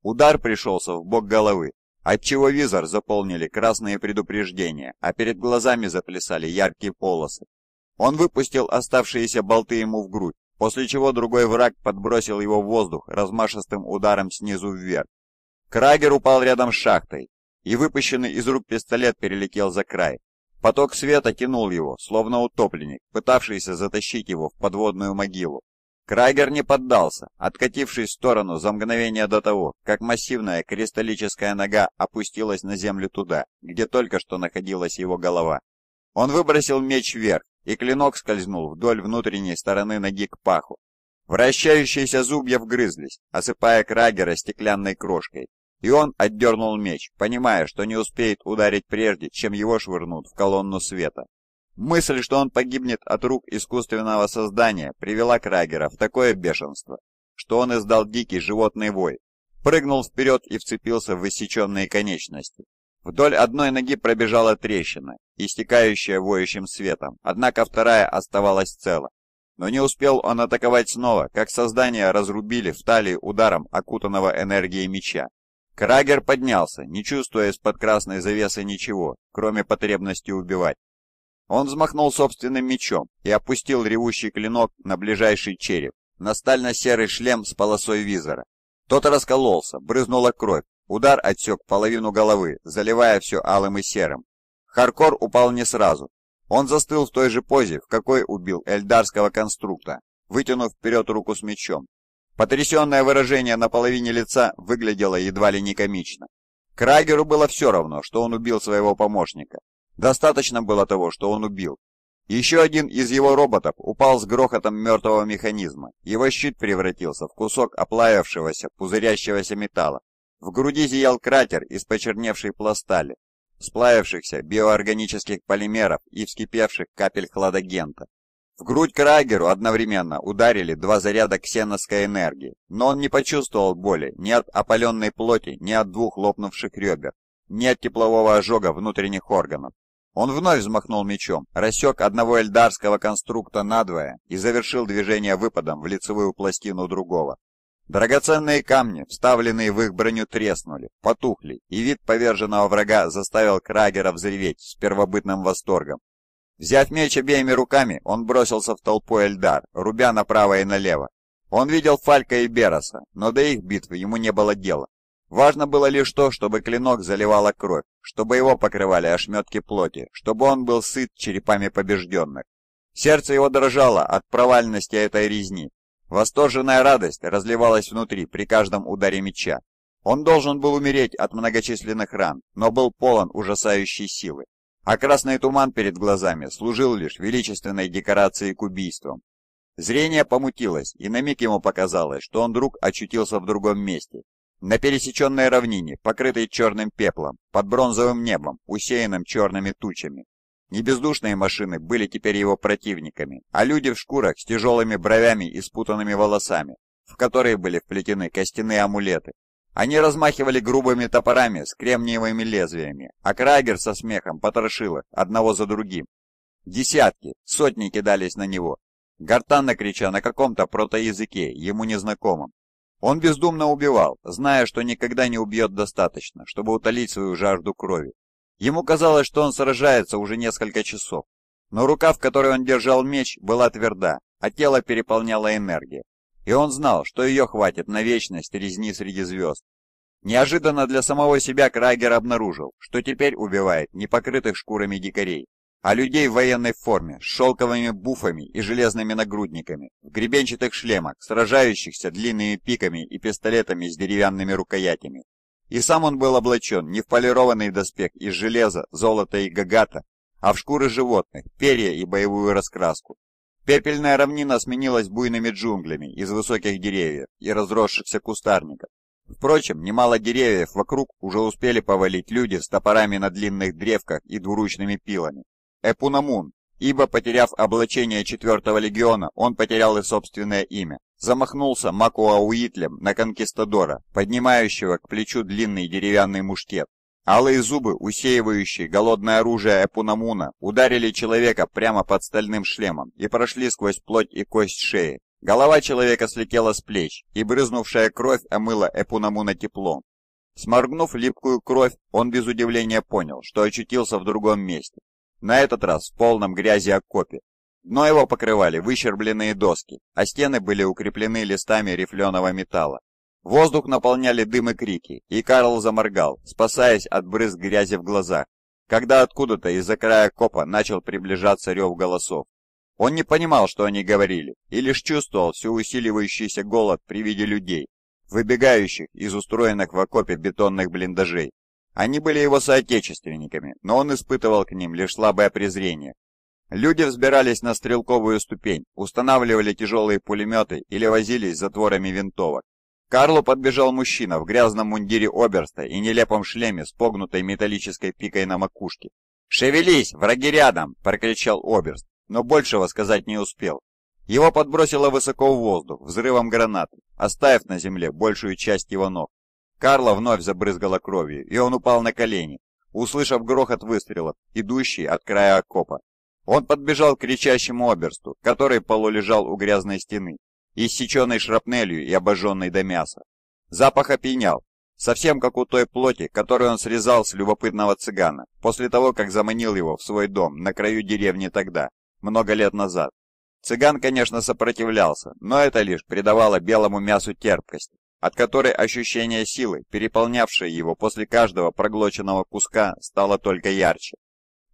B: Удар пришелся в бок головы, отчего визор заполнили красные предупреждения, а перед глазами заплясали яркие полосы. Он выпустил оставшиеся болты ему в грудь, после чего другой враг подбросил его в воздух размашистым ударом снизу вверх, Крагер упал рядом с шахтой, и выпущенный из рук пистолет перелетел за край. Поток света кинул его, словно утопленник, пытавшийся затащить его в подводную могилу. Крагер не поддался, откатившись в сторону за мгновение до того, как массивная кристаллическая нога опустилась на землю туда, где только что находилась его голова. Он выбросил меч вверх, и клинок скользнул вдоль внутренней стороны ноги к паху. Вращающиеся зубья вгрызлись, осыпая Крагера стеклянной крошкой, и он отдернул меч, понимая, что не успеет ударить прежде, чем его швырнут в колонну света. Мысль, что он погибнет от рук искусственного создания, привела Крагера в такое бешенство, что он издал дикий животный вой, прыгнул вперед и вцепился в иссеченные конечности. Вдоль одной ноги пробежала трещина, истекающая воющим светом, однако вторая оставалась цела. Но не успел он атаковать снова, как создание разрубили в талии ударом окутанного энергией меча. Крагер поднялся, не чувствуя из-под красной завесы ничего, кроме потребности убивать. Он взмахнул собственным мечом и опустил ревущий клинок на ближайший череп, на стально-серый шлем с полосой визора. Тот раскололся, брызнула кровь, удар отсек половину головы, заливая все алым и серым. Харкор упал не сразу. Он застыл в той же позе, в какой убил эльдарского конструкта, вытянув вперед руку с мечом, Потрясенное выражение на половине лица выглядело едва ли не комично. Крагеру было все равно, что он убил своего помощника. Достаточно было того, что он убил. Еще один из его роботов упал с грохотом мертвого механизма. Его щит превратился в кусок оплавившегося, пузырящегося металла. В груди зиял кратер из почерневшей пластали, сплавившихся биоорганических полимеров и вскипевших капель хладагента. В грудь Крагеру одновременно ударили два заряда ксеновской энергии, но он не почувствовал боли ни от опаленной плоти, ни от двух лопнувших ребер, ни от теплового ожога внутренних органов. Он вновь взмахнул мечом, рассек одного эльдарского конструкта надвое и завершил движение выпадом в лицевую пластину другого. Драгоценные камни, вставленные в их броню, треснули, потухли, и вид поверженного врага заставил Крагера взреветь с первобытным восторгом Взяв меч обеими руками, он бросился в толпу Эльдар, рубя направо и налево. Он видел Фалька и Бероса, но до их битвы ему не было дела. Важно было лишь то, чтобы клинок заливало кровь, чтобы его покрывали ошметки плоти, чтобы он был сыт черепами побежденных. Сердце его дрожало от провальности этой резни. Восторженная радость разливалась внутри при каждом ударе меча. Он должен был умереть от многочисленных ран, но был полон ужасающей силы а красный туман перед глазами служил лишь величественной декорацией к убийствам. Зрение помутилось, и на миг ему показалось, что он вдруг очутился в другом месте. На пересеченной равнине, покрытой черным пеплом, под бронзовым небом, усеянным черными тучами. Небездушные машины были теперь его противниками, а люди в шкурах с тяжелыми бровями и спутанными волосами, в которые были вплетены костяные амулеты, они размахивали грубыми топорами с кремниевыми лезвиями, а Крагер со смехом потрошил их одного за другим. Десятки, сотни кидались на него, гортанно крича на каком-то протоязыке, ему незнакомом. Он бездумно убивал, зная, что никогда не убьет достаточно, чтобы утолить свою жажду крови. Ему казалось, что он сражается уже несколько часов, но рука, в которой он держал меч, была тверда, а тело переполняло энергия и он знал, что ее хватит на вечность резни среди звезд. Неожиданно для самого себя Крагер обнаружил, что теперь убивает не покрытых шкурами дикарей, а людей в военной форме с шелковыми буфами и железными нагрудниками, в гребенчатых шлемах, сражающихся длинными пиками и пистолетами с деревянными рукоятями. И сам он был облачен не в полированный доспех из железа, золота и гагата, а в шкуры животных, перья и боевую раскраску, Пепельная равнина сменилась буйными джунглями из высоких деревьев и разросшихся кустарников. Впрочем, немало деревьев вокруг уже успели повалить люди с топорами на длинных древках и двуручными пилами. Эпунамун, ибо, потеряв облачение четвертого легиона, он потерял и собственное имя. Замахнулся Макуауитлем на конкистадора, поднимающего к плечу длинный деревянный мушкет, Алые зубы, усеивающие голодное оружие Эпунамуна, ударили человека прямо под стальным шлемом и прошли сквозь плоть и кость шеи. Голова человека слетела с плеч, и брызнувшая кровь омыла Эпунамуна тепло. Сморгнув липкую кровь, он без удивления понял, что очутился в другом месте. На этот раз в полном грязи окопе. Дно его покрывали выщербленные доски, а стены были укреплены листами рифленого металла. Воздух наполняли дым и крики, и Карл заморгал, спасаясь от брызг грязи в глаза, когда откуда-то из-за края копа начал приближаться рев голосов. Он не понимал, что они говорили, и лишь чувствовал все усиливающийся голод при виде людей, выбегающих из устроенных в окопе бетонных блиндажей. Они были его соотечественниками, но он испытывал к ним лишь слабое презрение. Люди взбирались на стрелковую ступень, устанавливали тяжелые пулеметы или возились с затворами винтовок. Карлу подбежал мужчина в грязном мундире оберста и нелепом шлеме с погнутой металлической пикой на макушке. «Шевелись, враги рядом!» – прокричал оберст, но большего сказать не успел. Его подбросило высоко в воздух взрывом гранаты, оставив на земле большую часть его ног. Карла вновь забрызгала кровью, и он упал на колени, услышав грохот выстрелов, идущий от края окопа. Он подбежал к кричащему оберсту, который полулежал у грязной стены, иссеченный шрапнелью и обожженный до мяса. Запах опьянял, совсем как у той плоти, которую он срезал с любопытного цыгана, после того, как заманил его в свой дом на краю деревни тогда, много лет назад. Цыган, конечно, сопротивлялся, но это лишь придавало белому мясу терпкость, от которой ощущение силы, переполнявшее его после каждого проглоченного куска, стало только ярче.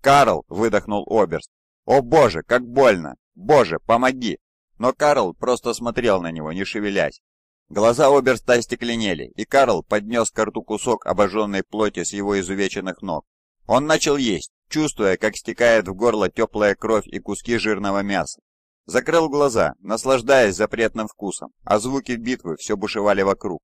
B: «Карл!» — выдохнул Оберст. «О боже, как больно! Боже, помоги!» Но Карл просто смотрел на него, не шевелясь. Глаза оберста остекленели, и Карл поднес к рту кусок обожженной плоти с его изувеченных ног. Он начал есть, чувствуя, как стекает в горло теплая кровь и куски жирного мяса. Закрыл глаза, наслаждаясь запретным вкусом, а звуки битвы все бушевали вокруг.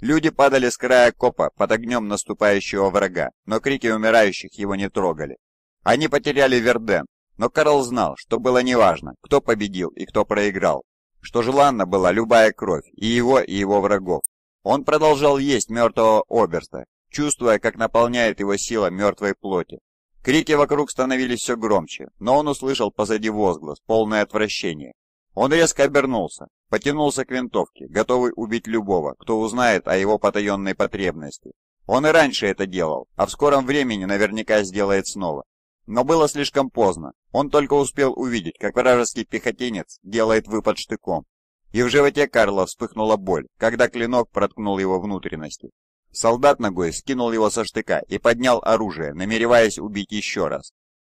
B: Люди падали с края копа под огнем наступающего врага, но крики умирающих его не трогали. Они потеряли Верден, но Карл знал, что было неважно, кто победил и кто проиграл, что желанна была любая кровь и его, и его врагов. Он продолжал есть мертвого Оберста, чувствуя, как наполняет его сила мертвой плоти. Крики вокруг становились все громче, но он услышал позади возглас, полное отвращение. Он резко обернулся, потянулся к винтовке, готовый убить любого, кто узнает о его потаенной потребности. Он и раньше это делал, а в скором времени наверняка сделает снова. Но было слишком поздно. Он только успел увидеть, как вражеский пехотинец делает выпад штыком. И в животе Карла вспыхнула боль, когда клинок проткнул его внутренности. Солдат ногой скинул его со штыка и поднял оружие, намереваясь убить еще раз.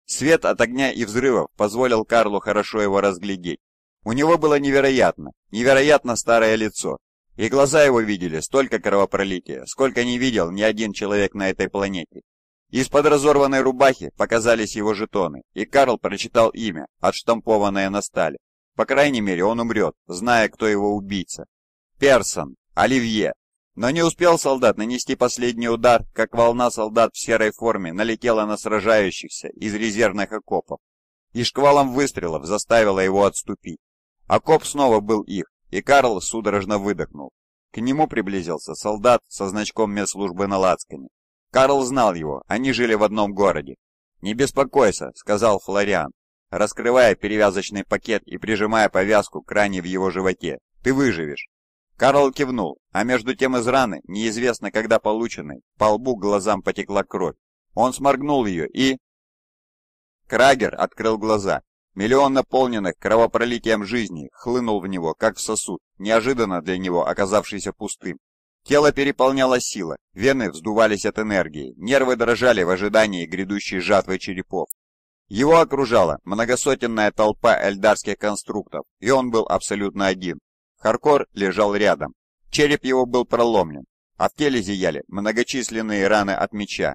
B: Свет от огня и взрывов позволил Карлу хорошо его разглядеть. У него было невероятно, невероятно старое лицо, и глаза его видели столько кровопролития, сколько не видел ни один человек на этой планете. Из-под разорванной рубахи показались его жетоны, и Карл прочитал имя, отштампованное на стали. По крайней мере, он умрет, зная, кто его убийца. Персон, Оливье. Но не успел солдат нанести последний удар, как волна солдат в серой форме налетела на сражающихся из резервных окопов, и шквалом выстрелов заставила его отступить. Окоп снова был их, и Карл судорожно выдохнул. К нему приблизился солдат со значком медслужбы на лацкане Карл знал его, они жили в одном городе. «Не беспокойся», — сказал Флориан, раскрывая перевязочный пакет и прижимая повязку к ране в его животе. «Ты выживешь». Карл кивнул, а между тем из раны, неизвестно когда полученной, по лбу глазам потекла кровь. Он сморгнул ее и... Крагер открыл глаза. Миллион наполненных кровопролитием жизни хлынул в него, как в сосуд, неожиданно для него оказавшийся пустым. Тело переполняла сила, вены вздувались от энергии, нервы дрожали в ожидании грядущей жатвы черепов. Его окружала многосотенная толпа эльдарских конструктов, и он был абсолютно один. Харкор лежал рядом. Череп его был проломлен, а в теле зияли многочисленные раны от меча.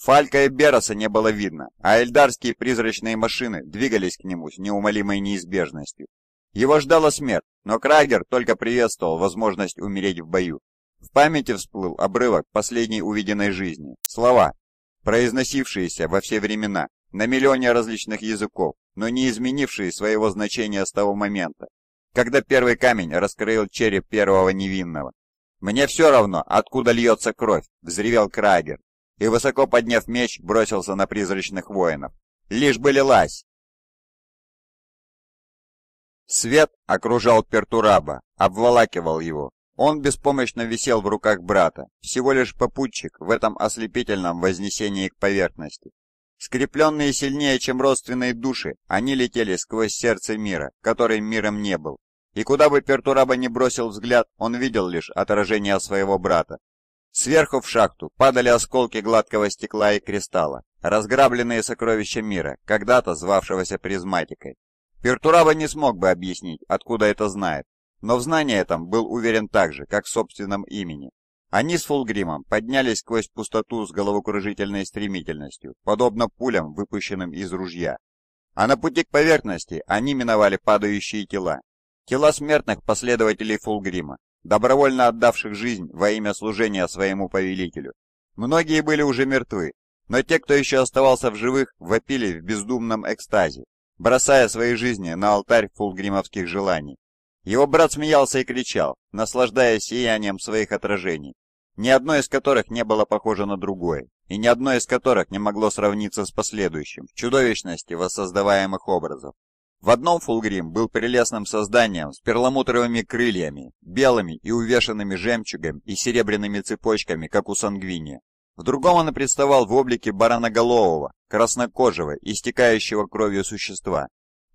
B: Фалька и Бероса не было видно, а эльдарские призрачные машины двигались к нему с неумолимой неизбежностью. Его ждала смерть, но Крагер только приветствовал возможность умереть в бою. В памяти всплыл обрывок последней увиденной жизни. Слова, произносившиеся во все времена, на миллионе различных языков, но не изменившие своего значения с того момента, когда первый камень раскрыл череп первого невинного. «Мне все равно, откуда льется кровь!» – взревел Крагер, и, высоко подняв меч, бросился на призрачных воинов. «Лишь бы лилась!» Свет окружал Пертураба, обволакивал его, он беспомощно висел в руках брата, всего лишь попутчик в этом ослепительном вознесении к поверхности. Скрепленные сильнее, чем родственные души, они летели сквозь сердце мира, который миром не был. И куда бы Пертураба не бросил взгляд, он видел лишь отражение своего брата. Сверху в шахту падали осколки гладкого стекла и кристалла, разграбленные сокровища мира, когда-то звавшегося призматикой. Пертураба не смог бы объяснить, откуда это знает, но в знании этом был уверен так же, как в собственном имени. Они с Фулгримом поднялись сквозь пустоту с головокружительной стремительностью, подобно пулям, выпущенным из ружья. А на пути к поверхности они миновали падающие тела. Тела смертных последователей Фулгрима, добровольно отдавших жизнь во имя служения своему повелителю. Многие были уже мертвы, но те, кто еще оставался в живых, вопили в бездумном экстазе, бросая свои жизни на алтарь фулгримовских желаний. Его брат смеялся и кричал, наслаждаясь сиянием своих отражений, ни одно из которых не было похоже на другое, и ни одно из которых не могло сравниться с последующим, в чудовищности воссоздаваемых образов. В одном Фулгрим был прелестным созданием с перламутровыми крыльями, белыми и увешанными жемчугом и серебряными цепочками, как у сангвини. В другом он представал в облике бараноголового, краснокожего, истекающего кровью существа,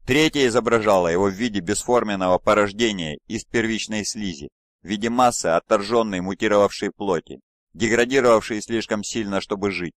B: Третья изображала его в виде бесформенного порождения из первичной слизи, в виде массы отторженной мутировавшей плоти, деградировавшей слишком сильно, чтобы жить.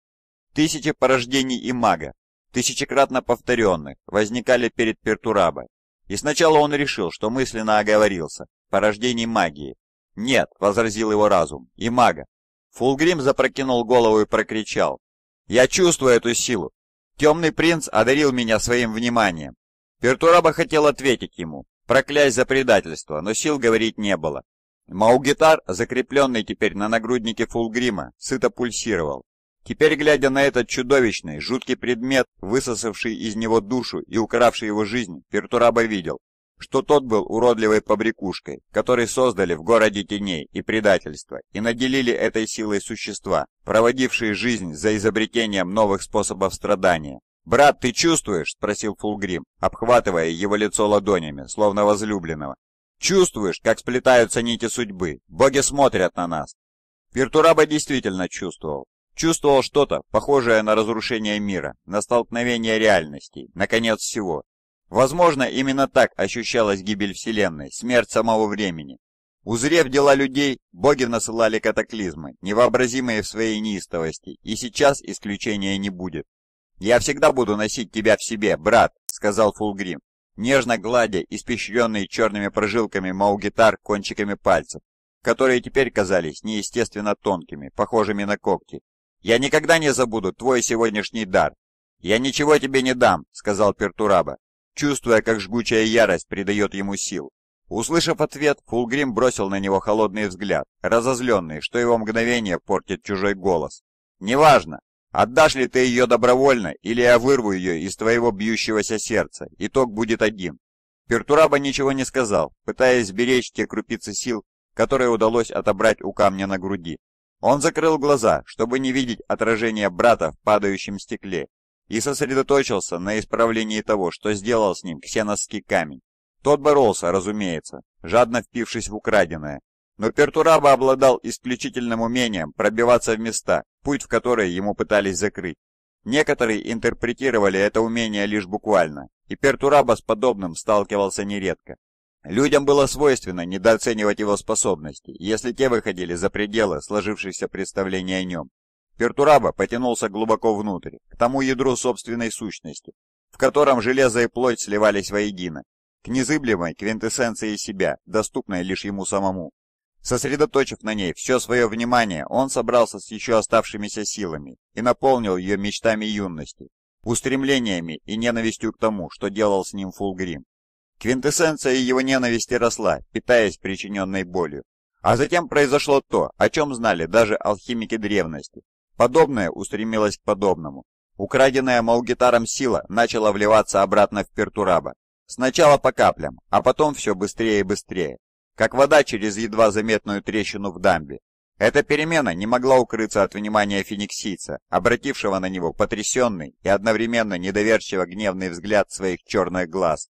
B: Тысячи порождений и мага, тысячекратно повторенных, возникали перед Пертурабой. И сначала он решил, что мысленно оговорился, порождений магии. «Нет», — возразил его разум, — «и мага». Фулгрим запрокинул голову и прокричал. «Я чувствую эту силу! Темный принц одарил меня своим вниманием, Пертураба хотел ответить ему, проклясть за предательство, но сил говорить не было. Маугитар, закрепленный теперь на нагруднике фулгрима, сыто пульсировал. Теперь, глядя на этот чудовищный, жуткий предмет, высосавший из него душу и укравший его жизнь, Пертураба видел, что тот был уродливой побрякушкой, который создали в городе теней и предательства, и наделили этой силой существа, проводившие жизнь за изобретением новых способов страдания. «Брат, ты чувствуешь?» – спросил Фулгрим, обхватывая его лицо ладонями, словно возлюбленного. «Чувствуешь, как сплетаются нити судьбы? Боги смотрят на нас!» Вертураба действительно чувствовал. Чувствовал что-то, похожее на разрушение мира, на столкновение реальностей, на конец всего. Возможно, именно так ощущалась гибель Вселенной, смерть самого времени. Узрев дела людей, боги насылали катаклизмы, невообразимые в своей неистовости, и сейчас исключения не будет. «Я всегда буду носить тебя в себе, брат», — сказал Фулгрим, нежно гладя испещренные черными прожилками маугитар кончиками пальцев, которые теперь казались неестественно тонкими, похожими на когти. «Я никогда не забуду твой сегодняшний дар». «Я ничего тебе не дам», — сказал Пертураба, чувствуя, как жгучая ярость придает ему сил. Услышав ответ, Фулгрим бросил на него холодный взгляд, разозленный, что его мгновение портит чужой голос. «Неважно, Отдашь ли ты ее добровольно, или я вырву ее из твоего бьющегося сердца? Итог будет один». Пертураба ничего не сказал, пытаясь сберечь те крупицы сил, которые удалось отобрать у камня на груди. Он закрыл глаза, чтобы не видеть отражение брата в падающем стекле, и сосредоточился на исправлении того, что сделал с ним ксеносский камень. Тот боролся, разумеется, жадно впившись в украденное, но Пертураба обладал исключительным умением пробиваться в места, путь в который ему пытались закрыть. Некоторые интерпретировали это умение лишь буквально, и Пертураба с подобным сталкивался нередко. Людям было свойственно недооценивать его способности, если те выходили за пределы сложившихся представлений о нем. Пертураба потянулся глубоко внутрь, к тому ядру собственной сущности, в котором железо и плоть сливались воедино, к незыблемой квинтэссенции себя, доступной лишь ему самому. Сосредоточив на ней все свое внимание, он собрался с еще оставшимися силами и наполнил ее мечтами юности, устремлениями и ненавистью к тому, что делал с ним Фулгрим. Квинтэссенция его ненависти росла, питаясь причиненной болью. А затем произошло то, о чем знали даже алхимики древности. Подобное устремилось к подобному. Украденная Малгитаром сила начала вливаться обратно в Пертураба. Сначала по каплям, а потом все быстрее и быстрее как вода через едва заметную трещину в дамбе. Эта перемена не могла укрыться от внимания фениксийца, обратившего на него потрясенный и одновременно недоверчиво гневный взгляд своих черных глаз.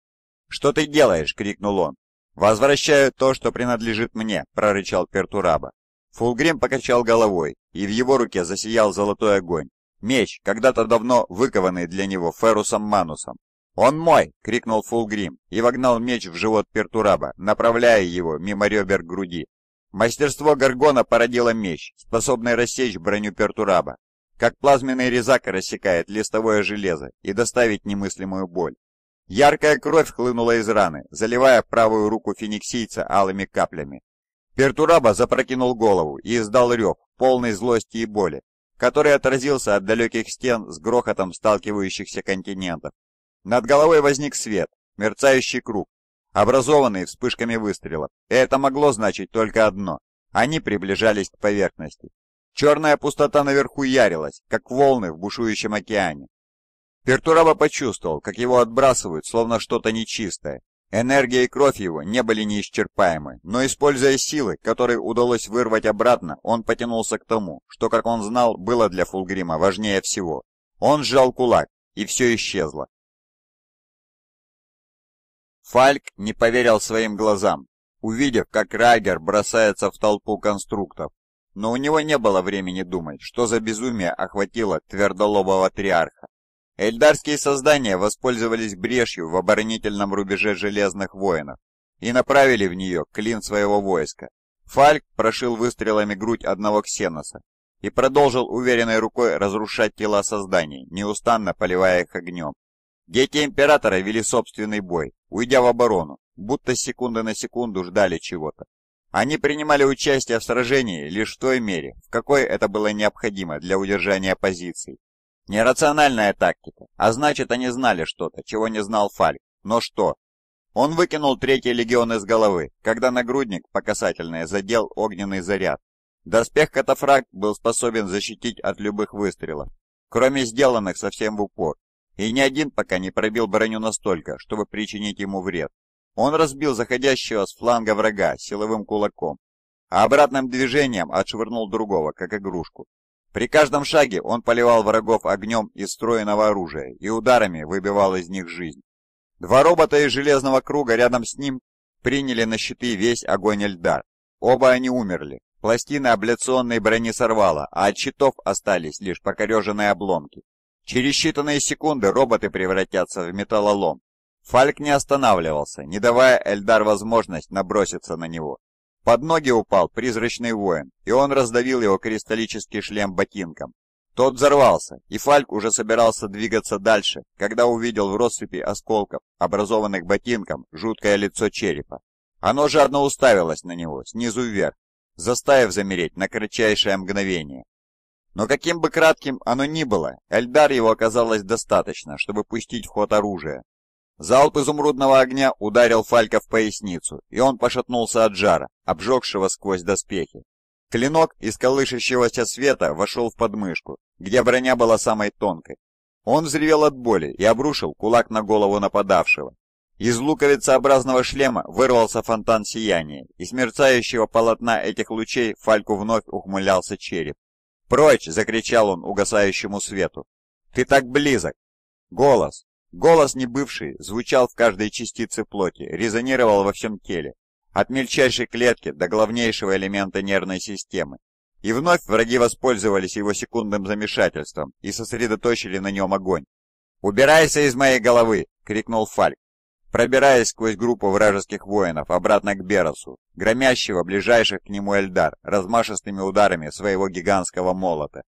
B: «Что ты делаешь?» — крикнул он. «Возвращаю то, что принадлежит мне», — прорычал Пертураба. Фулгрим покачал головой, и в его руке засиял золотой огонь. Меч, когда-то давно выкованный для него Ферусом Манусом. «Он мой!» — крикнул Фулгрим и вогнал меч в живот Пертураба, направляя его мимо ребер груди. Мастерство Гаргона породило меч, способный рассечь броню Пертураба, как плазменный резак рассекает листовое железо и доставить немыслимую боль. Яркая кровь хлынула из раны, заливая правую руку фениксийца алыми каплями. Пертураба запрокинул голову и издал рев, полный злости и боли, который отразился от далеких стен с грохотом сталкивающихся континентов над головой возник свет, мерцающий круг, образованный вспышками выстрелов. И это могло значить только одно. Они приближались к поверхности. Черная пустота наверху ярилась, как волны в бушующем океане. Пертураба почувствовал, как его отбрасывают, словно что-то нечистое. Энергия и кровь его не были неисчерпаемы, но, используя силы, которые удалось вырвать обратно, он потянулся к тому, что, как он знал, было для Фулгрима важнее всего. Он сжал кулак, и все исчезло. Фальк не поверил своим глазам, увидев, как Райгер бросается в толпу конструктов. Но у него не было времени думать, что за безумие охватило твердолобого триарха. Эльдарские создания воспользовались брешью в оборонительном рубеже Железных Воинов и направили в нее клин своего войска. Фальк прошил выстрелами грудь одного ксеноса и продолжил уверенной рукой разрушать тела созданий, неустанно поливая их огнем. Дети Императора вели собственный бой, уйдя в оборону, будто с секунды на секунду ждали чего-то. Они принимали участие в сражении лишь в той мере, в какой это было необходимо для удержания позиций. Нерациональная тактика, а значит они знали что-то, чего не знал Фальк, но что? Он выкинул третий легион из головы, когда нагрудник по касательной задел огненный заряд. Доспех катафракт был способен защитить от любых выстрелов, кроме сделанных совсем в упор и ни один пока не пробил броню настолько, чтобы причинить ему вред. Он разбил заходящего с фланга врага силовым кулаком, а обратным движением отшвырнул другого, как игрушку. При каждом шаге он поливал врагов огнем из встроенного оружия и ударами выбивал из них жизнь. Два робота из Железного Круга рядом с ним приняли на щиты весь огонь льда. Оба они умерли. Пластины абляционной брони сорвало, а от щитов остались лишь покореженные обломки. Через считанные секунды роботы превратятся в металлолом. Фальк не останавливался, не давая Эльдар возможность наброситься на него. Под ноги упал призрачный воин, и он раздавил его кристаллический шлем ботинком. Тот взорвался, и Фальк уже собирался двигаться дальше, когда увидел в россыпи осколков, образованных ботинком, жуткое лицо черепа. Оно жадно уставилось на него, снизу вверх, заставив замереть на кратчайшее мгновение. Но каким бы кратким оно ни было, Эльдар его оказалось достаточно, чтобы пустить в ход оружие. Залп изумрудного огня ударил Фалька в поясницу, и он пошатнулся от жара, обжегшего сквозь доспехи. Клинок из колышащегося света вошел в подмышку, где броня была самой тонкой. Он взревел от боли и обрушил кулак на голову нападавшего. Из луковицеобразного шлема вырвался фонтан сияния, и с мерцающего полотна этих лучей Фальку вновь ухмылялся череп. «Прочь!» — закричал он угасающему свету. «Ты так близок!» Голос, голос не бывший, звучал в каждой частице плоти, резонировал во всем теле, от мельчайшей клетки до главнейшего элемента нервной системы. И вновь враги воспользовались его секундным замешательством и сосредоточили на нем огонь. «Убирайся из моей головы!» — крикнул Фальк. Пробираясь сквозь группу вражеских воинов обратно к Беросу, громящего ближайших к нему Эльдар размашистыми ударами своего гигантского молота,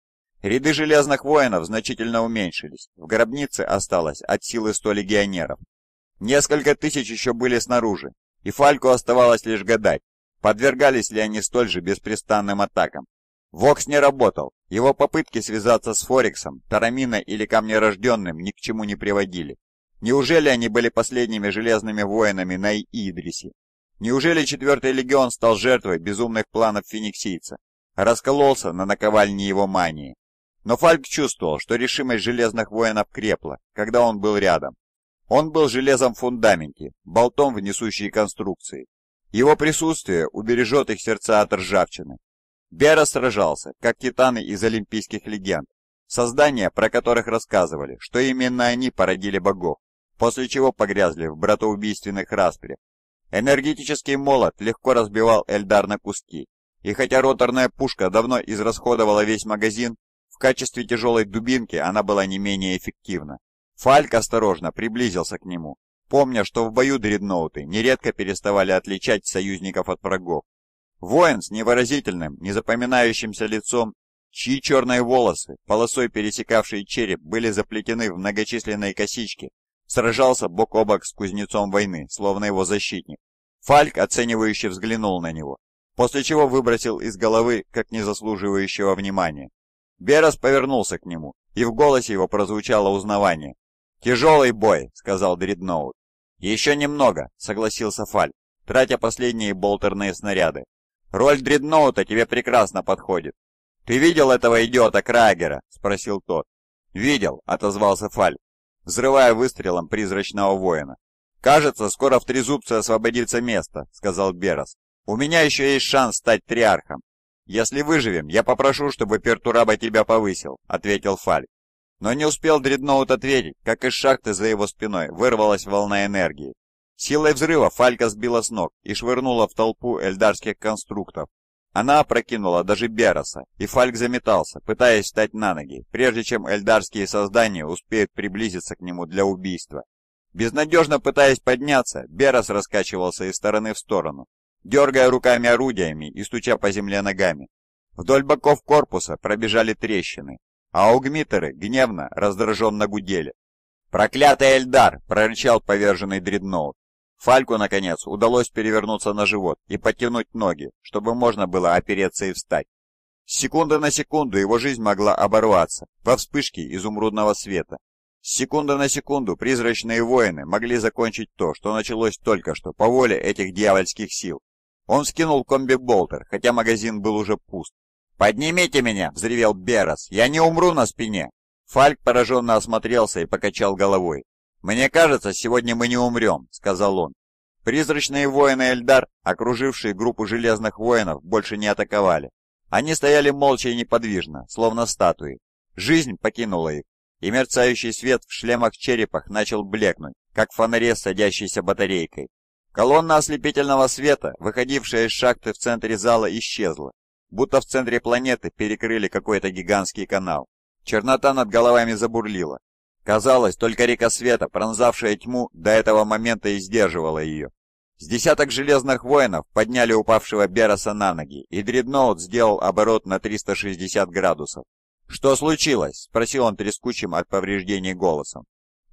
B: ряды железных воинов значительно уменьшились, в гробнице осталось от силы 100 легионеров. Несколько тысяч еще были снаружи, и Фальку оставалось лишь гадать, подвергались ли они столь же беспрестанным атакам. Вокс не работал, его попытки связаться с Форексом, Тарамина или Камнерожденным ни к чему не приводили. Неужели они были последними железными воинами на Идрисе? Неужели четвертый легион стал жертвой безумных планов фениксийца? Раскололся на наковальне его мании. Но Фальк чувствовал, что решимость железных воинов крепла, когда он был рядом. Он был железом в фундаменте, болтом в несущей конструкции. Его присутствие убережет их сердца от ржавчины. Бера сражался, как титаны из олимпийских легенд, создания, про которых рассказывали, что именно они породили богов после чего погрязли в братоубийственных распрях. Энергетический молот легко разбивал Эльдар на куски, и хотя роторная пушка давно израсходовала весь магазин, в качестве тяжелой дубинки она была не менее эффективна. Фальк осторожно приблизился к нему, помня, что в бою дредноуты нередко переставали отличать союзников от врагов. Воин с невыразительным, незапоминающимся лицом, чьи черные волосы, полосой пересекавшие череп, были заплетены в многочисленные косички, Сражался бок о бок с кузнецом войны, словно его защитник. Фальк оценивающе взглянул на него, после чего выбросил из головы, как незаслуживающего внимания. Берас повернулся к нему, и в голосе его прозвучало узнавание. «Тяжелый бой», — сказал Дредноут. «Еще немного», — согласился Фальк, тратя последние болтерные снаряды. «Роль Дредноута тебе прекрасно подходит». «Ты видел этого идиота Крагера?» — спросил тот. «Видел», — отозвался Фальк взрывая выстрелом призрачного воина. «Кажется, скоро в Трезубце освободится место», — сказал Берос. «У меня еще есть шанс стать триархом. Если выживем, я попрошу, чтобы Пертураба тебя повысил», — ответил Фаль. Но не успел Дредноут ответить, как из шахты за его спиной вырвалась волна энергии. Силой взрыва Фалька сбила с ног и швырнула в толпу эльдарских конструктов, она опрокинула даже Бероса, и Фальк заметался, пытаясь встать на ноги, прежде чем эльдарские создания успеют приблизиться к нему для убийства. Безнадежно пытаясь подняться, Берос раскачивался из стороны в сторону, дергая руками орудиями и стуча по земле ногами. Вдоль боков корпуса пробежали трещины, а аугмитеры гневно, раздраженно гудели. «Проклятый Эльдар!» — прорычал поверженный дредноут. Фальку, наконец, удалось перевернуться на живот и подтянуть ноги, чтобы можно было опереться и встать. Секунда на секунду его жизнь могла оборваться во вспышке изумрудного света. Секунда на секунду призрачные воины могли закончить то, что началось только что по воле этих дьявольских сил. Он скинул комби-болтер, хотя магазин был уже пуст. «Поднимите меня!» — взревел Берос. «Я не умру на спине!» Фальк пораженно осмотрелся и покачал головой. «Мне кажется, сегодня мы не умрем», — сказал он. Призрачные воины Эльдар, окружившие группу железных воинов, больше не атаковали. Они стояли молча и неподвижно, словно статуи. Жизнь покинула их, и мерцающий свет в шлемах-черепах начал блекнуть, как в фонаре с садящейся батарейкой. Колонна ослепительного света, выходившая из шахты в центре зала, исчезла, будто в центре планеты перекрыли какой-то гигантский канал. Чернота над головами забурлила, Казалось, только река света, пронзавшая тьму, до этого момента и сдерживала ее. С десяток железных воинов подняли упавшего Бероса на ноги, и дредноут сделал оборот на 360 градусов. «Что случилось?» — спросил он трескучим от повреждений голосом.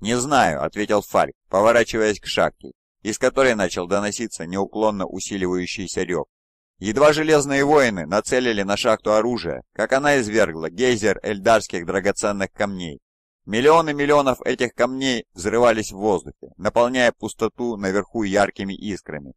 B: «Не знаю», — ответил Фальк, поворачиваясь к шахте, из которой начал доноситься неуклонно усиливающийся рев. Едва железные воины нацелили на шахту оружие, как она извергла гейзер эльдарских драгоценных камней, Миллионы миллионов этих камней взрывались в воздухе, наполняя пустоту наверху яркими искрами.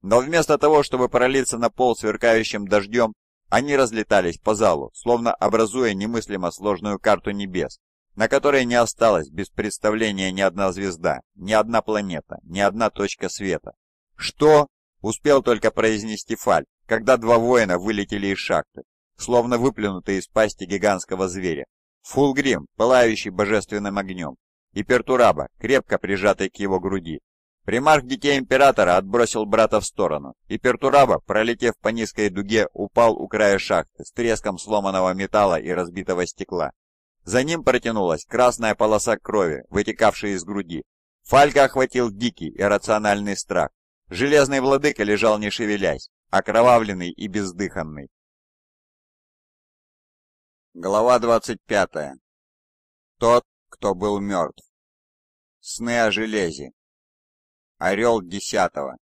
B: Но вместо того, чтобы пролиться на пол сверкающим дождем, они разлетались по залу, словно образуя немыслимо сложную карту небес, на которой не осталось без представления ни одна звезда, ни одна планета, ни одна точка света. «Что?» — успел только произнести Фаль, когда два воина вылетели из шахты, словно выплюнутые из пасти гигантского зверя. Фулгрим, пылающий божественным огнем, и Пертураба, крепко прижатый к его груди. Примарх Детей Императора отбросил брата в сторону, и Пертураба, пролетев по низкой дуге, упал у края шахты с треском сломанного металла и разбитого стекла. За ним протянулась красная полоса крови, вытекавшая из груди. Фалька охватил дикий, иррациональный страх.
A: Железный владыка лежал не шевелясь, окровавленный и бездыханный. Глава 25. Тот, кто был мертв. Сны о железе. Орел десятого.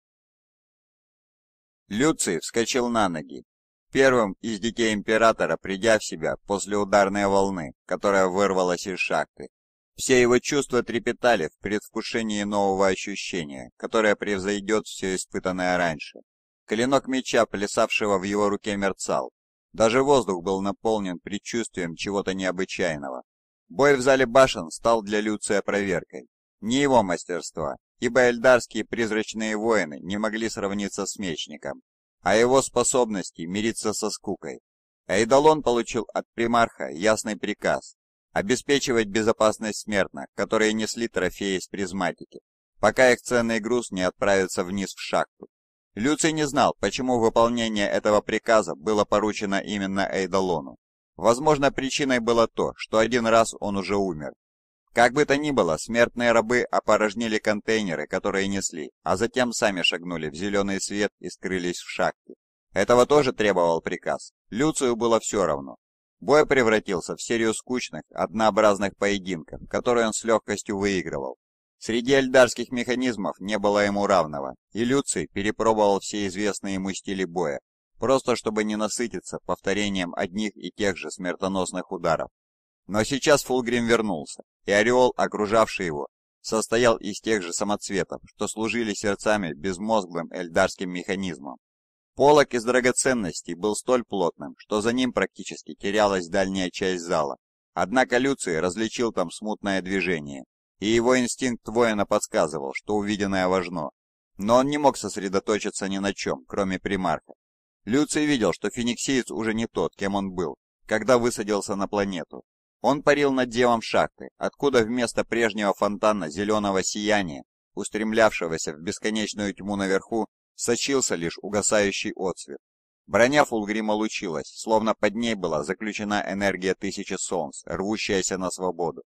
A: Люций вскочил на ноги, первым из детей
B: императора придя в себя после ударной волны, которая вырвалась из шахты. Все его чувства трепетали в предвкушении нового ощущения, которое превзойдет все испытанное раньше. Клинок меча, плясавшего в его руке, мерцал, даже воздух был наполнен предчувствием чего-то необычайного. Бой в зале башен стал для Люция проверкой. Не его мастерства, ибо эльдарские призрачные воины не могли сравниться с мечником, а его способности мириться со скукой. Эйдолон получил от примарха ясный приказ обеспечивать безопасность смертных, которые несли трофеи из призматики, пока их ценный груз не отправится вниз в шахту. Люций не знал, почему выполнение этого приказа было поручено именно Эйдолону. Возможно, причиной было то, что один раз он уже умер. Как бы то ни было, смертные рабы опорожнили контейнеры, которые несли, а затем сами шагнули в зеленый свет и скрылись в шахте. Этого тоже требовал приказ. Люцию было все равно. Бой превратился в серию скучных, однообразных поединков, которые он с легкостью выигрывал. Среди эльдарских механизмов не было ему равного, и Люций перепробовал все известные ему стили боя, просто чтобы не насытиться повторением одних и тех же смертоносных ударов. Но сейчас Фулгрим вернулся, и ореол, окружавший его, состоял из тех же самоцветов, что служили сердцами безмозглым эльдарским механизмом. Полок из драгоценностей был столь плотным, что за ним практически терялась дальняя часть зала. Однако Люций различил там смутное движение, и его инстинкт воина подсказывал, что увиденное важно. Но он не мог сосредоточиться ни на чем, кроме примарха. Люций видел, что фениксиец уже не тот, кем он был, когда высадился на планету. Он парил над девом шахты, откуда вместо прежнего фонтана зеленого сияния, устремлявшегося в бесконечную тьму наверху, сочился лишь угасающий отцвет. Броня Фулгрима лучилась, словно под ней была заключена энергия тысячи солнц, рвущаяся на свободу.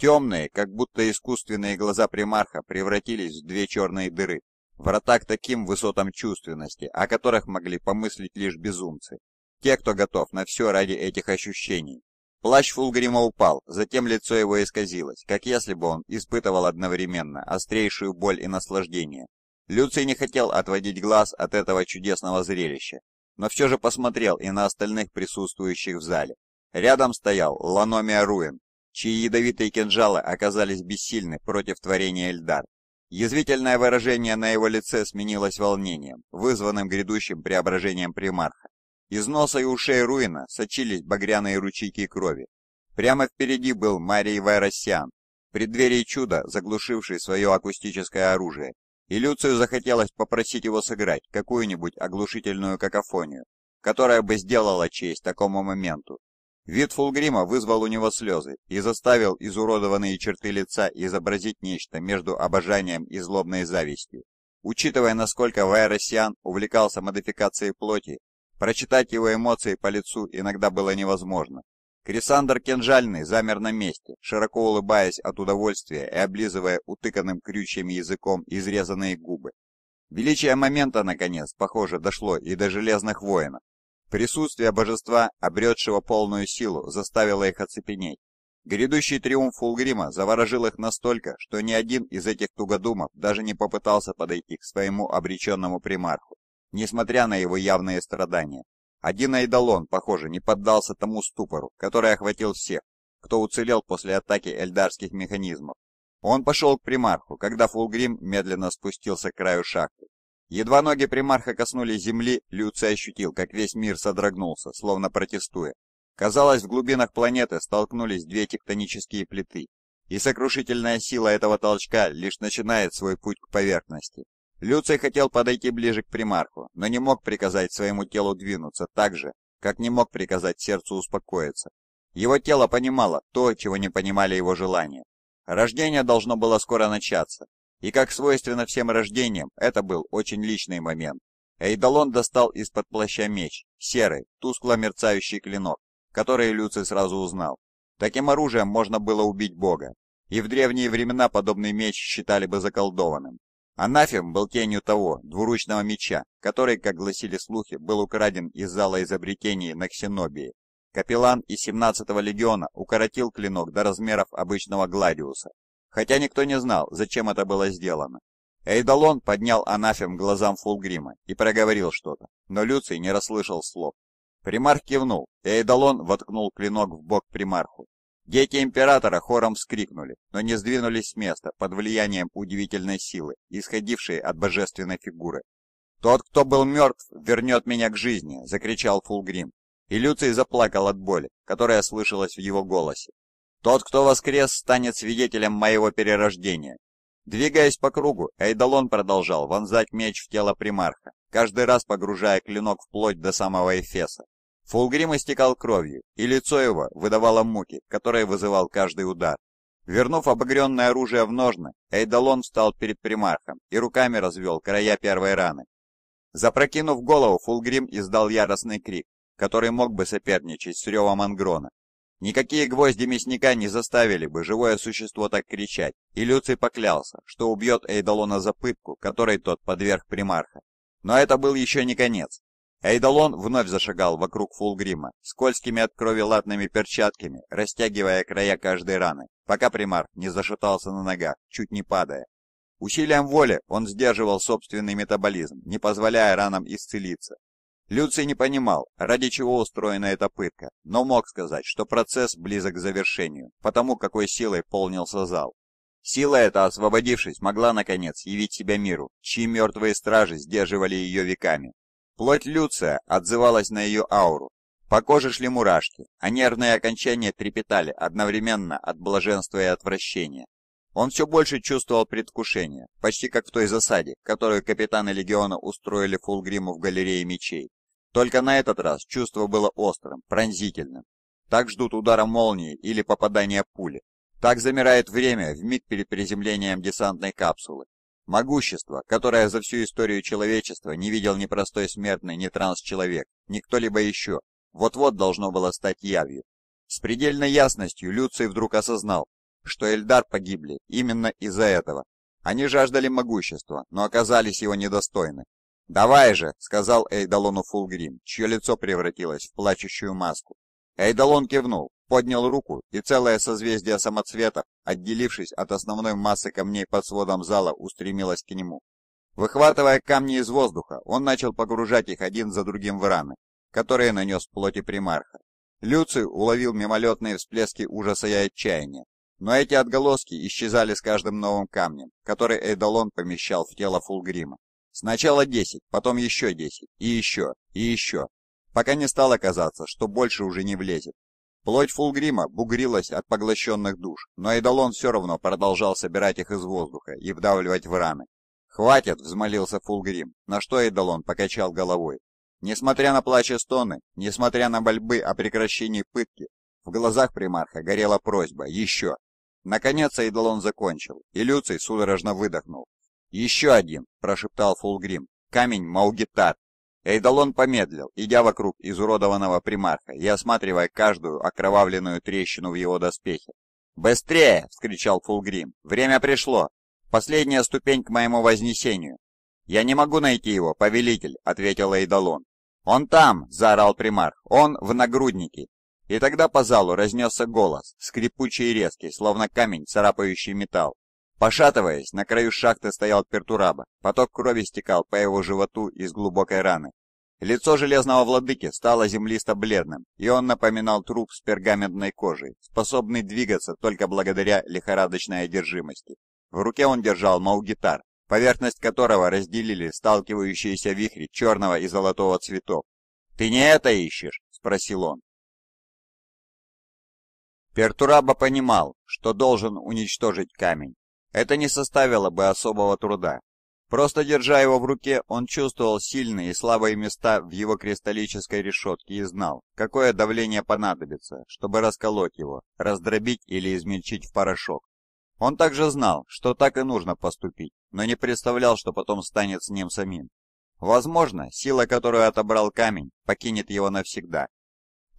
B: Темные, как будто искусственные глаза примарха превратились в две черные дыры, врата к таким высотам чувственности, о которых могли помыслить лишь безумцы, те, кто готов на все ради этих ощущений. Плащ Фулгрима упал, затем лицо его исказилось, как если бы он испытывал одновременно острейшую боль и наслаждение. Люций не хотел отводить глаз от этого чудесного зрелища, но все же посмотрел и на остальных присутствующих в зале. Рядом стоял Ланомия Руин, чьи ядовитые кинжалы оказались бессильны против творения Эльдар. Язвительное выражение на его лице сменилось волнением, вызванным грядущим преображением примарха. Из носа и ушей руина сочились багряные ручейки крови. Прямо впереди был Марий Вайросян, преддверии чуда, заглушивший свое акустическое оружие. И Люцию захотелось попросить его сыграть какую-нибудь оглушительную какофонию, которая бы сделала честь такому моменту Вид Фулгрима вызвал у него слезы и заставил изуродованные черты лица изобразить нечто между обожанием и злобной завистью. Учитывая, насколько Вайросиан увлекался модификацией плоти, прочитать его эмоции по лицу иногда было невозможно. Крисандр кенжальный замер на месте, широко улыбаясь от удовольствия и облизывая утыканным крючьем языком изрезанные губы. Величие момента, наконец, похоже, дошло и до Железных Воинов. Присутствие божества, обретшего полную силу, заставило их оцепенеть. Грядущий триумф Фулгрима заворожил их настолько, что ни один из этих тугодумов даже не попытался подойти к своему обреченному примарху, несмотря на его явные страдания. Один Айдалон, похоже, не поддался тому ступору, который охватил всех, кто уцелел после атаки эльдарских механизмов. Он пошел к примарху, когда Фулгрим медленно спустился к краю шахты. Едва ноги примарха коснулись земли, Люци ощутил, как весь мир содрогнулся, словно протестуя. Казалось, в глубинах планеты столкнулись две тектонические плиты, и сокрушительная сила этого толчка лишь начинает свой путь к поверхности. Люций хотел подойти ближе к примарху, но не мог приказать своему телу двинуться так же, как не мог приказать сердцу успокоиться. Его тело понимало то, чего не понимали его желания. Рождение должно было скоро начаться, и как свойственно всем рождениям, это был очень личный момент. Эйдолон достал из-под плаща меч, серый, тускло мерцающий клинок, который Люций сразу узнал. Таким оружием можно было убить бога, и в древние времена подобный меч считали бы заколдованным. Анафем был тенью того, двуручного меча, который, как гласили слухи, был украден из зала изобретений на Ксенобии. Капеллан из 17-го легиона укоротил клинок до размеров обычного гладиуса хотя никто не знал, зачем это было сделано. Эйдолон поднял анафем глазам Фулгрима и проговорил что-то, но Люций не расслышал слов. Примарх кивнул, и Эйдолон воткнул клинок в бок примарху. Дети императора хором вскрикнули, но не сдвинулись с места под влиянием удивительной силы, исходившей от божественной фигуры. «Тот, кто был мертв, вернет меня к жизни!» – закричал Фулгрим. И Люций заплакал от боли, которая слышалась в его голосе. Тот, кто воскрес, станет свидетелем моего перерождения. Двигаясь по кругу, Эйдолон продолжал вонзать меч в тело примарха, каждый раз погружая клинок вплоть до самого Эфеса. Фулгрим истекал кровью, и лицо его выдавало муки, которые вызывал каждый удар. Вернув обогренное оружие в ножны, Эйдолон встал перед примархом и руками развел края первой раны. Запрокинув голову, Фулгрим издал яростный крик, который мог бы соперничать с ревом Ангрона. Никакие гвозди мясника не заставили бы живое существо так кричать, и Люций поклялся, что убьет Эйдолона за пытку, которой тот подверг примарха. Но это был еще не конец. Эйдолон вновь зашагал вокруг Фулгрима, скользкими от крови латными перчатками, растягивая края каждой раны, пока примарх не зашатался на ногах, чуть не падая. Усилием воли он сдерживал собственный метаболизм, не позволяя ранам исцелиться, Люций не понимал, ради чего устроена эта пытка, но мог сказать, что процесс близок к завершению, потому какой силой полнился зал. Сила эта, освободившись, могла, наконец, явить себя миру, чьи мертвые стражи сдерживали ее веками. Плоть Люция отзывалась на ее ауру. По коже шли мурашки, а нервные окончания трепетали одновременно от блаженства и отвращения. Он все больше чувствовал предвкушение, почти как в той засаде, которую капитаны легиона устроили Фулгриму в галерее мечей. Только на этот раз чувство было острым, пронзительным. Так ждут удара молнии или попадания пули. Так замирает время в миг перед приземлением десантной капсулы. Могущество, которое за всю историю человечества не видел ни простой смертный, ни транс-человек, ни кто-либо еще, вот-вот должно было стать явью. С предельной ясностью Люций вдруг осознал, что Эльдар погибли именно из-за этого. Они жаждали могущества, но оказались его недостойны. «Давай же!» — сказал Эйдолону Фулгрим, чье лицо превратилось в плачущую маску. Эйдолон кивнул, поднял руку, и целое созвездие самоцветов, отделившись от основной массы камней под сводом зала, устремилось к нему. Выхватывая камни из воздуха, он начал погружать их один за другим в раны, которые нанес плоти примарха. Люций уловил мимолетные всплески ужаса и отчаяния, но эти отголоски исчезали с каждым новым камнем, который Эйдолон помещал в тело Фулгрима. Сначала десять, потом еще десять и еще, и еще, пока не стало казаться, что больше уже не влезет. Плоть фулгрима бугрилась от поглощенных душ, но Эдолон все равно продолжал собирать их из воздуха и вдавливать в раны. «Хватит!» — взмолился фулгрим, на что Эдолон покачал головой. Несмотря на плач и стоны, несмотря на мольбы о прекращении пытки, в глазах примарха горела просьба «Еще!». Наконец Эйдолон закончил, и Люций судорожно выдохнул, «Еще один!» – прошептал Фулгрим. «Камень Маугитар!» Эйдолон помедлил, идя вокруг изуродованного примарха и осматривая каждую окровавленную трещину в его доспехе. «Быстрее!» – вскричал Фулгрим. «Время пришло! Последняя ступень к моему вознесению!» «Я не могу найти его, повелитель!» – ответил Эйдолон. «Он там!» – заорал примарх. «Он в нагруднике!» И тогда по залу разнесся голос, скрипучий и резкий, словно камень, царапающий металл. Пошатываясь, на краю шахты стоял Пертураба. Поток крови стекал по его животу из глубокой раны. Лицо железного владыки стало землисто-бледным, и он напоминал труп с пергаментной кожей, способный двигаться только благодаря лихорадочной одержимости. В руке он держал маугитар, поверхность которого разделили сталкивающиеся вихри черного и золотого цветов. «Ты не это ищешь?» – спросил он. Пертураба понимал, что должен уничтожить камень, это не составило бы особого труда. Просто держа его в руке, он чувствовал сильные и слабые места в его кристаллической решетке и знал, какое давление понадобится, чтобы расколоть его, раздробить или измельчить в порошок. Он также знал, что так и нужно поступить, но не представлял, что потом станет с ним самим. Возможно, сила, которую отобрал камень, покинет его навсегда,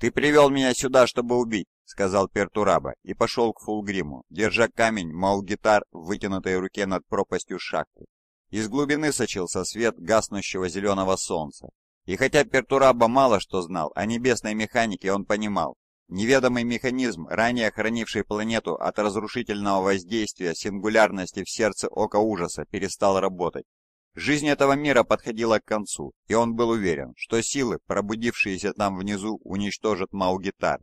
B: «Ты привел меня сюда, чтобы убить», — сказал Пертураба и пошел к Фулгриму, держа камень Маулгитар в вытянутой руке над пропастью шахты. Из глубины сочился свет гаснущего зеленого солнца. И хотя Пертураба мало что знал о небесной механике, он понимал, неведомый механизм, ранее хранивший планету от разрушительного воздействия сингулярности в сердце Ока Ужаса, перестал работать. Жизнь этого мира подходила к концу, и он был уверен, что силы, пробудившиеся там внизу, уничтожат Маугитар.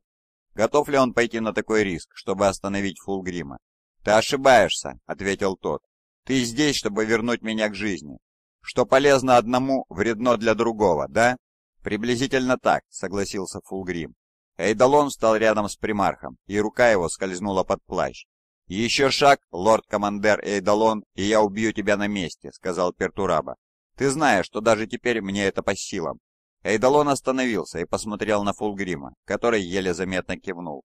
B: Готов ли он пойти на такой риск, чтобы остановить Фулгрима? «Ты ошибаешься», — ответил тот. «Ты здесь, чтобы вернуть меня к жизни. Что полезно одному, вредно для другого, да?» «Приблизительно так», — согласился Фулгрим. Эйдолон стал рядом с примархом, и рука его скользнула под плащ. «Еще шаг, лорд-командер Эйдалон, и я убью тебя на месте», — сказал Пертураба. «Ты знаешь, что даже теперь мне это по силам». Эйдалон остановился и посмотрел на Фулгрима, который еле заметно кивнул.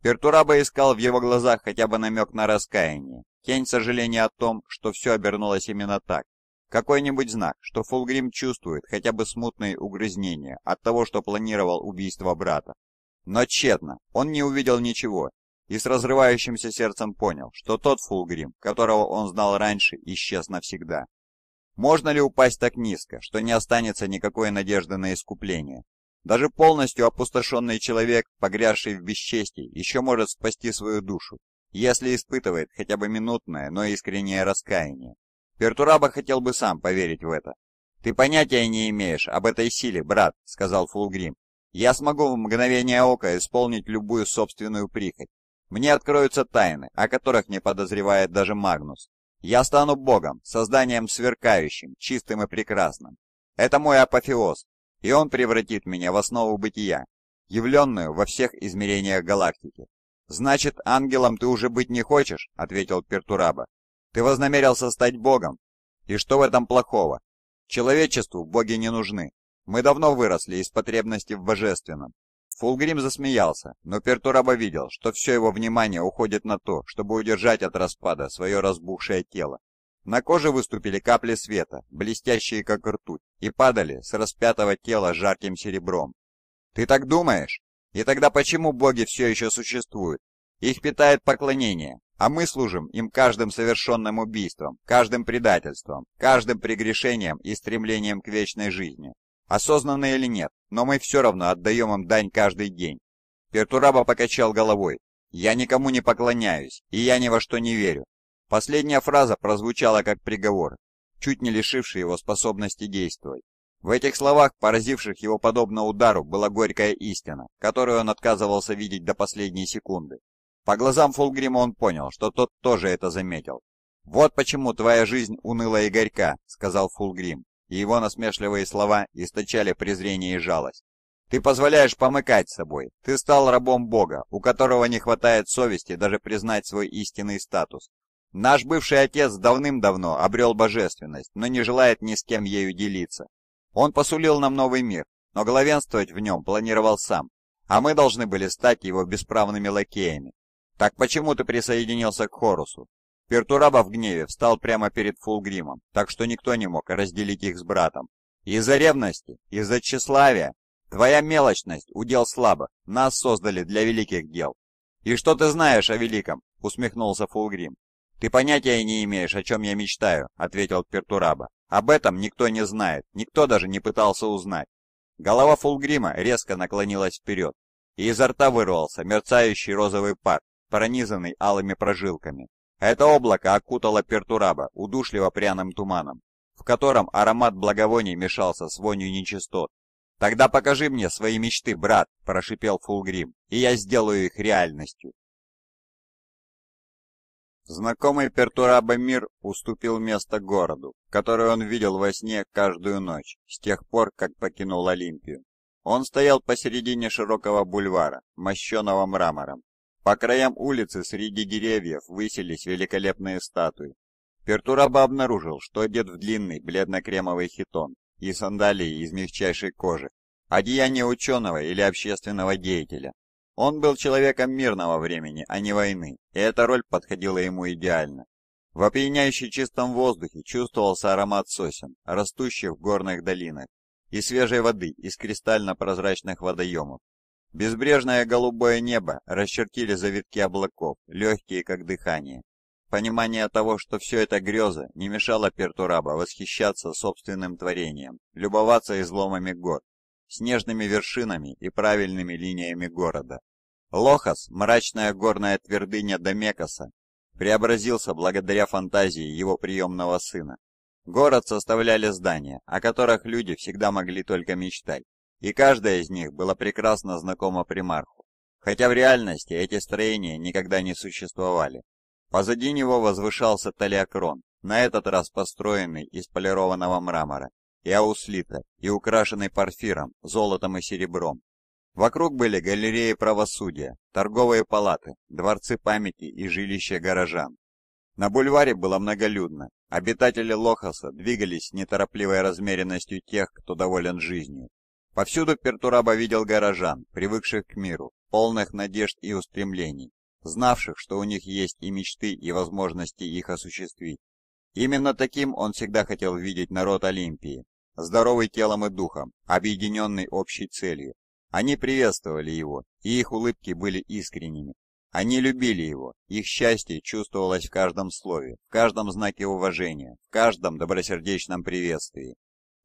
B: Пертураба искал в его глазах хотя бы намек на раскаяние, тень сожаления о том, что все обернулось именно так. Какой-нибудь знак, что Фулгрим чувствует хотя бы смутные угрызнения от того, что планировал убийство брата. Но тщетно, он не увидел ничего, и с разрывающимся сердцем понял, что тот Фулгрим, которого он знал раньше, исчез навсегда. Можно ли упасть так низко, что не останется никакой надежды на искупление? Даже полностью опустошенный человек, погрязший в бесчестии, еще может спасти свою душу, если испытывает хотя бы минутное, но искреннее раскаяние. Пертураба хотел бы сам поверить в это. «Ты понятия не имеешь об этой силе, брат», — сказал Фулгрим. «Я смогу в мгновение ока исполнить любую собственную прихоть, мне откроются тайны, о которых не подозревает даже Магнус. Я стану богом, созданием сверкающим, чистым и прекрасным. Это мой апофеоз, и он превратит меня в основу бытия, явленную во всех измерениях галактики. «Значит, ангелом ты уже быть не хочешь?» — ответил Пертураба. «Ты вознамерился стать богом? И что в этом плохого? Человечеству боги не нужны. Мы давно выросли из потребности в божественном, Фулгрим засмеялся, но Пертураба видел, что все его внимание уходит на то, чтобы удержать от распада свое разбухшее тело. На коже выступили капли света, блестящие как ртуть, и падали с распятого тела жарким серебром. «Ты так думаешь? И тогда почему боги все еще существуют? Их питает поклонение, а мы служим им каждым совершенным убийством, каждым предательством, каждым прегрешением и стремлением к вечной жизни. Осознанно или нет, но мы все равно отдаем им дань каждый день. Пертураба покачал головой. «Я никому не поклоняюсь, и я ни во что не верю». Последняя фраза прозвучала как приговор, чуть не лишивший его способности действовать. В этих словах, поразивших его подобно удару, была горькая истина, которую он отказывался видеть до последней секунды. По глазам Фулгрима он понял, что тот тоже это заметил. «Вот почему твоя жизнь уныла и горька», — сказал Фулгрим его насмешливые слова источали презрение и жалость. «Ты позволяешь помыкать собой. Ты стал рабом Бога, у которого не хватает совести даже признать свой истинный статус. Наш бывший отец давным-давно обрел божественность, но не желает ни с кем ею делиться. Он посулил нам новый мир, но главенствовать в нем планировал сам, а мы должны были стать его бесправными лакеями. Так почему ты присоединился к Хорусу? Пертураба в гневе встал прямо перед Фулгримом, так что никто не мог разделить их с братом. «Из-за ревности, из-за тщеславия, твоя мелочность, удел слабых, нас создали для великих дел». «И что ты знаешь о великом?» — усмехнулся Фулгрим. «Ты понятия не имеешь, о чем я мечтаю», — ответил Пертураба. «Об этом никто не знает, никто даже не пытался узнать». Голова Фулгрима резко наклонилась вперед, и изо рта вырвался мерцающий розовый пар, пронизанный алыми прожилками. Это облако окутало Пертураба удушливо пряным туманом, в котором аромат благовоний мешался с вонью нечистот. «Тогда покажи мне свои мечты, брат!» – прошипел Фулгрим, – «и я сделаю их реальностью!» Знакомый Пертураба мир уступил место городу, который он видел во сне каждую ночь, с тех пор, как покинул Олимпию. Он стоял посередине широкого бульвара, мощеного мрамором, по краям улицы среди деревьев высились великолепные статуи. Пертураба обнаружил, что одет в длинный бледно-кремовый хитон и сандалии из мягчайшей кожи, одеяние ученого или общественного деятеля. Он был человеком мирного времени, а не войны, и эта роль подходила ему идеально. В опьяняющей чистом воздухе чувствовался аромат сосен, растущих в горных долинах, и свежей воды из кристально-прозрачных водоемов, Безбрежное голубое небо расчертили завитки облаков, легкие как дыхание. Понимание того, что все это греза, не мешало Пертураба восхищаться собственным творением, любоваться изломами гор, снежными вершинами и правильными линиями города. Лохас, мрачная горная твердыня Домекоса, преобразился благодаря фантазии его приемного сына. Город составляли здания, о которых люди всегда могли только мечтать и каждая из них была прекрасно знакома примарху, хотя в реальности эти строения никогда не существовали. Позади него возвышался Талиакрон, на этот раз построенный из полированного мрамора, и ауслита, и украшенный порфиром, золотом и серебром. Вокруг были галереи правосудия, торговые палаты, дворцы памяти и жилища горожан. На бульваре было многолюдно. Обитатели Лохаса двигались с неторопливой размеренностью тех, кто доволен жизнью. Повсюду Пертураба видел горожан, привыкших к миру, полных надежд и устремлений, знавших, что у них есть и мечты, и возможности их осуществить. Именно таким он всегда хотел видеть народ Олимпии, здоровый телом и духом, объединенный общей целью. Они приветствовали его, и их улыбки были искренними. Они любили его, их счастье чувствовалось в каждом слове, в каждом знаке уважения, в каждом добросердечном приветствии.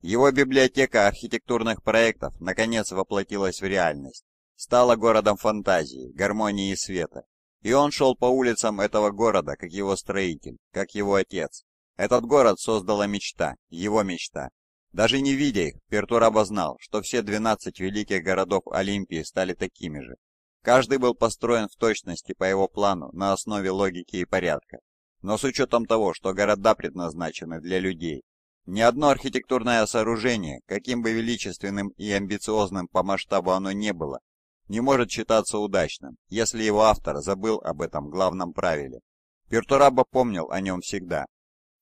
B: Его библиотека архитектурных проектов наконец воплотилась в реальность, стала городом фантазии, гармонии и света. И он шел по улицам этого города, как его строитель, как его отец. Этот город создала мечта, его мечта. Даже не видя их, Пертураба обознал, что все 12 великих городов Олимпии стали такими же. Каждый был построен в точности по его плану на основе логики и порядка. Но с учетом того, что города предназначены для людей, ни одно архитектурное сооружение, каким бы величественным и амбициозным по масштабу оно не было, не может считаться удачным, если его автор забыл об этом главном правиле. Пертураба помнил о нем всегда.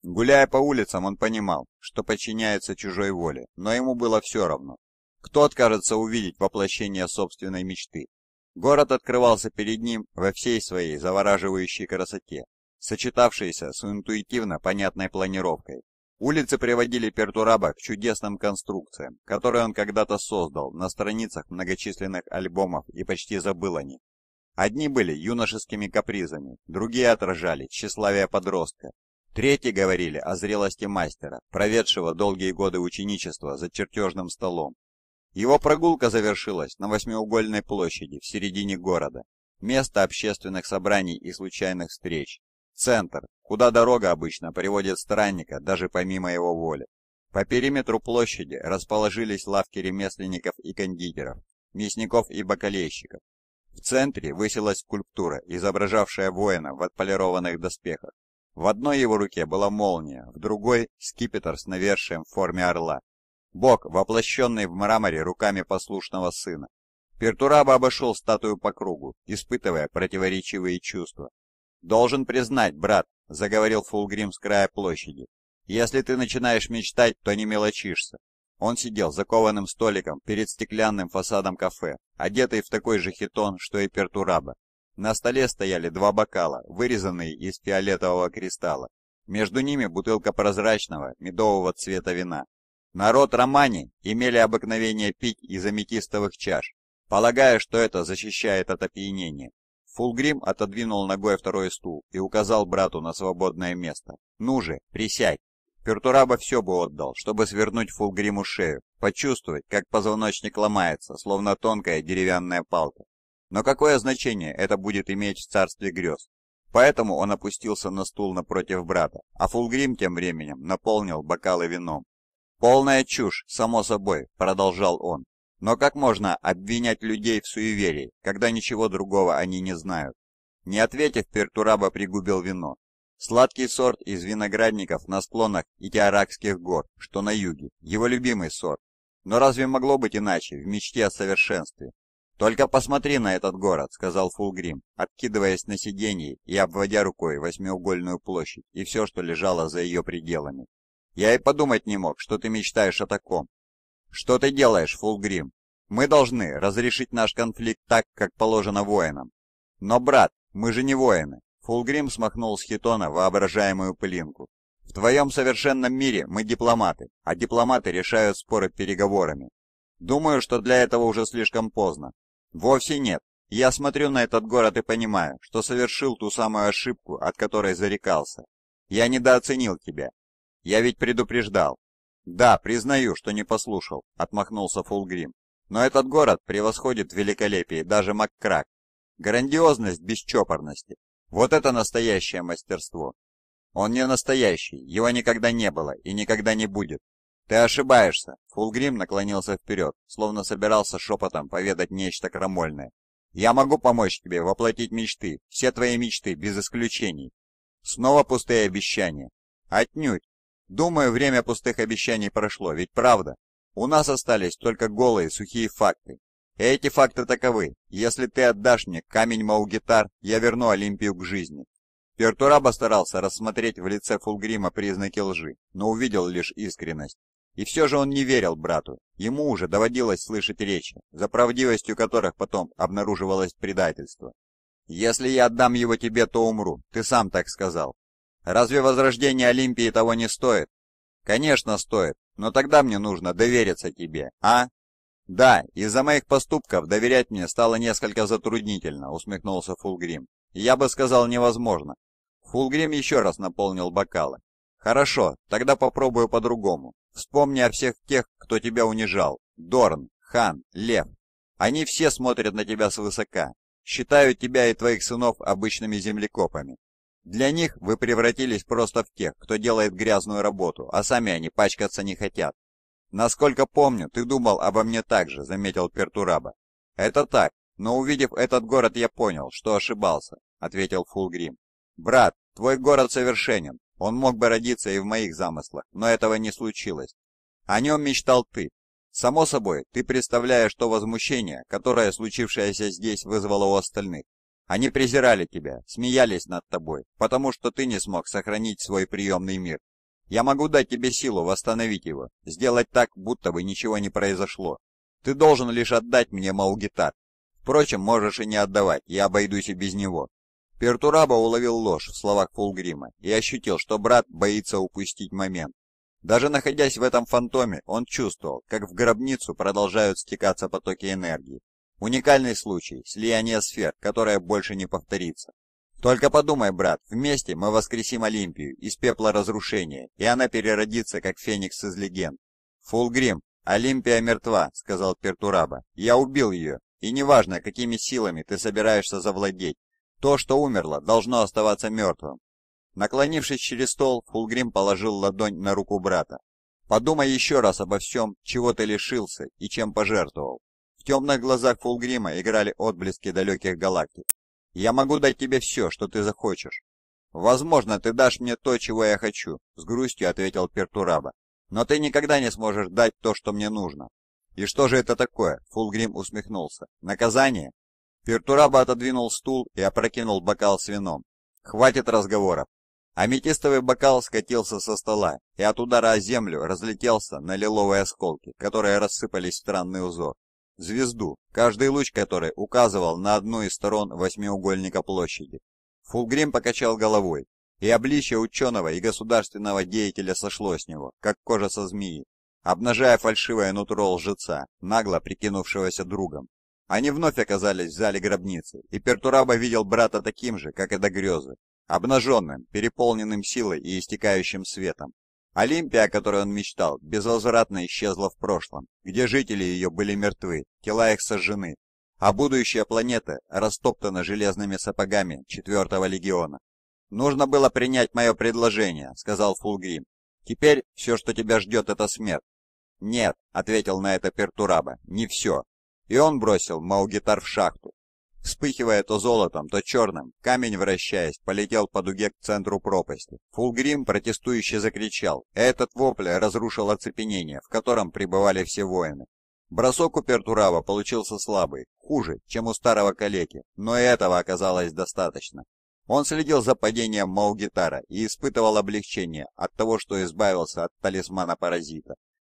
B: Гуляя по улицам, он понимал, что подчиняется чужой воле, но ему было все равно. Кто откажется увидеть воплощение собственной мечты? Город открывался перед ним во всей своей завораживающей красоте, сочетавшейся с интуитивно понятной планировкой. Улицы приводили Пертураба к чудесным конструкциям, которые он когда-то создал на страницах многочисленных альбомов и почти забыл о них. Одни были юношескими капризами, другие отражали тщеславие подростка, третьи говорили о зрелости мастера, проведшего долгие годы ученичества за чертежным столом. Его прогулка завершилась на восьмиугольной площади в середине города, место общественных собраний и случайных встреч, центр, куда дорога обычно приводит странника даже помимо его воли. По периметру площади расположились лавки ремесленников и кондитеров, мясников и бакалейщиков. В центре высилась скульптура, изображавшая воина в отполированных доспехах. В одной его руке была молния, в другой — скипетр с навершием в форме орла. Бог, воплощенный в мраморе руками послушного сына. Пертураба обошел статую по кругу, испытывая противоречивые чувства. «Должен признать, брат, — заговорил Фулгрим с края площади. «Если ты начинаешь мечтать, то не мелочишься». Он сидел за кованым столиком перед стеклянным фасадом кафе, одетый в такой же хитон, что и пертураба. На столе стояли два бокала, вырезанные из фиолетового кристалла. Между ними бутылка прозрачного, медового цвета вина. Народ Романи имели обыкновение пить из аметистовых чаш, полагая, что это защищает от опьянения. Фулгрим отодвинул ногой второй стул и указал брату на свободное место. «Ну же, присядь!» Пертураба все бы отдал, чтобы свернуть Фулгриму шею, почувствовать, как позвоночник ломается, словно тонкая деревянная палка. Но какое значение это будет иметь в царстве грез? Поэтому он опустился на стул напротив брата, а Фулгрим тем временем наполнил бокалы вином. «Полная чушь, само собой», — продолжал он. Но как можно обвинять людей в суеверии, когда ничего другого они не знают? Не ответив, Пертураба пригубил вино. Сладкий сорт из виноградников на склонах Итиаракских гор, что на юге, его любимый сорт. Но разве могло быть иначе в мечте о совершенстве? «Только посмотри на этот город», — сказал Фулгрим, откидываясь на сиденье и обводя рукой восьмиугольную площадь и все, что лежало за ее пределами. «Я и подумать не мог, что ты мечтаешь о таком. «Что ты делаешь, Фулгрим? Мы должны разрешить наш конфликт так, как положено воинам». «Но, брат, мы же не воины!» Фулгрим смахнул с хитона воображаемую пылинку. «В твоем совершенном мире мы дипломаты, а дипломаты решают споры переговорами. Думаю, что для этого уже слишком поздно». «Вовсе нет. Я смотрю на этот город и понимаю, что совершил ту самую ошибку, от которой зарекался. Я недооценил тебя. Я ведь предупреждал. «Да, признаю, что не послушал», — отмахнулся Фулгрим. «Но этот город превосходит Великолепие, даже Маккрак. Грандиозность без Вот это настоящее мастерство. Он не настоящий, его никогда не было и никогда не будет. Ты ошибаешься. Фулгрим наклонился вперед, словно собирался шепотом поведать нечто крамольное. Я могу помочь тебе воплотить мечты, все твои мечты, без исключений. Снова пустые обещания. Отнюдь. Думаю, время пустых обещаний прошло, ведь правда? У нас остались только голые, сухие факты. И эти факты таковы. Если ты отдашь мне камень Маугитар, я верну Олимпию к жизни. Пертураба старался рассмотреть в лице Фулгрима признаки лжи, но увидел лишь искренность. И все же он не верил брату. Ему уже доводилось слышать речи, за правдивостью которых потом обнаруживалось предательство. «Если я отдам его тебе, то умру. Ты сам так сказал. Разве возрождение Олимпии того не стоит? Конечно, стоит, но тогда мне нужно довериться тебе, а? Да, из-за моих поступков доверять мне стало несколько затруднительно, усмехнулся Фулгрим. Я бы сказал невозможно. Фулгрим еще раз наполнил бокалы. Хорошо, тогда попробую по-другому. Вспомни о всех тех, кто тебя унижал. Дорн, Хан, Лев. Они все смотрят на тебя свысока, считают тебя и твоих сынов обычными землекопами. Для них вы превратились просто в тех, кто делает грязную работу, а сами они пачкаться не хотят. Насколько помню, ты думал обо мне так же, заметил Пертураба. Это так, но увидев этот город, я понял, что ошибался, ответил Фулгрим. Брат, твой город совершенен. Он мог бы родиться и в моих замыслах, но этого не случилось. О нем мечтал ты. Само собой, ты представляешь то возмущение, которое случившееся здесь вызвало у остальных. Они презирали тебя, смеялись над тобой, потому что ты не смог сохранить свой приемный мир. Я могу дать тебе силу восстановить его, сделать так, будто бы ничего не произошло. Ты должен лишь отдать мне Маугитар. Впрочем, можешь и не отдавать, я обойдусь и без него». Пертураба уловил ложь в словах Фулгрима и ощутил, что брат боится упустить момент. Даже находясь в этом фантоме, он чувствовал, как в гробницу продолжают стекаться потоки энергии. Уникальный случай, слияние сфер, которое больше не повторится. Только подумай, брат, вместе мы воскресим Олимпию из пепла разрушения, и она переродится, как феникс из легенд. Фулгрим, Олимпия мертва, сказал Пертураба. Я убил ее, и неважно, какими силами ты собираешься завладеть. То, что умерло, должно оставаться мертвым. Наклонившись через стол, Фулгрим положил ладонь на руку брата. Подумай еще раз обо всем, чего ты лишился и чем пожертвовал. В темных глазах Фулгрима играли отблески далеких галактик. «Я могу дать тебе все, что ты захочешь». «Возможно, ты дашь мне то, чего я хочу», — с грустью ответил Пертураба. «Но ты никогда не сможешь дать то, что мне нужно». «И что же это такое?» — Фулгрим усмехнулся. «Наказание?» Пертураба отодвинул стул и опрокинул бокал с вином. «Хватит разговоров. Аметистовый бокал скатился со стола и от удара о землю разлетелся на лиловые осколки, которые рассыпались в странный узор звезду, каждый луч которой указывал на одну из сторон восьмиугольника площади. Фулгрим покачал головой, и обличье ученого и государственного деятеля сошло с него, как кожа со змеи, обнажая фальшивое нутро лжеца, нагло прикинувшегося другом. Они вновь оказались в зале гробницы, и Пертураба видел брата таким же, как и до грезы, обнаженным, переполненным силой и истекающим светом. Олимпия, о которой он мечтал, безвозвратно исчезла в прошлом, где жители ее были мертвы, тела их сожжены, а будущая планета растоптана железными сапогами четвертого легиона. «Нужно было принять мое предложение», — сказал Фулгрим. «Теперь все, что тебя ждет, это смерть». «Нет», — ответил на это Пертураба, — «не все». И он бросил Маугитар в шахту, Вспыхивая то золотом, то черным, камень, вращаясь, полетел по дуге к центру пропасти. Фулгрим протестующе закричал. Этот вопль разрушил оцепенение, в котором пребывали все воины. Бросок у Пертурава получился слабый, хуже, чем у старого калеки, но и этого оказалось достаточно. Он следил за падением Маугитара и испытывал облегчение от того, что избавился от талисмана-паразита.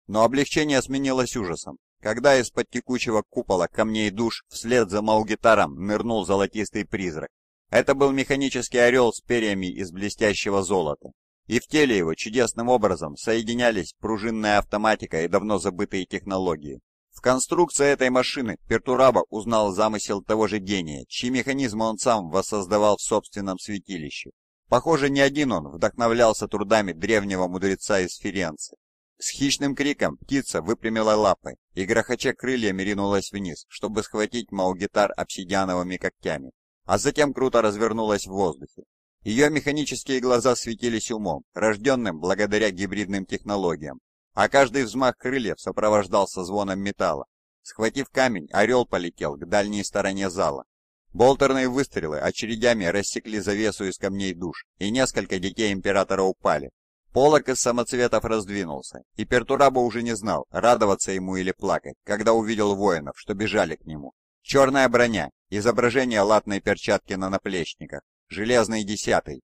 B: Но облегчение сменилось ужасом. Когда из-под текучего купола камней душ вслед за Маугитаром нырнул золотистый призрак, это был механический орел с перьями из блестящего золота, и в теле его чудесным образом соединялись пружинная автоматика и давно забытые технологии. В конструкции этой машины Пертураба узнал замысел того же гения, чьи механизмы он сам воссоздавал в собственном святилище. Похоже, не один он вдохновлялся трудами древнего мудреца из Ференции. С хищным криком птица выпрямила лапы и, грохоча крыльями, ринулась вниз, чтобы схватить Маугитар обсидиановыми когтями, а затем круто развернулась в воздухе. Ее механические глаза светились умом, рожденным благодаря гибридным технологиям, а каждый взмах крыльев сопровождался звоном металла. Схватив камень, орел полетел к дальней стороне зала. Болтерные выстрелы очередями рассекли завесу из камней душ, и несколько детей Императора упали, Полок из самоцветов раздвинулся, и Пертурабо уже не знал, радоваться ему или плакать, когда увидел воинов, что бежали к нему. Черная броня, изображение
A: латной перчатки на наплечниках, железный десятый.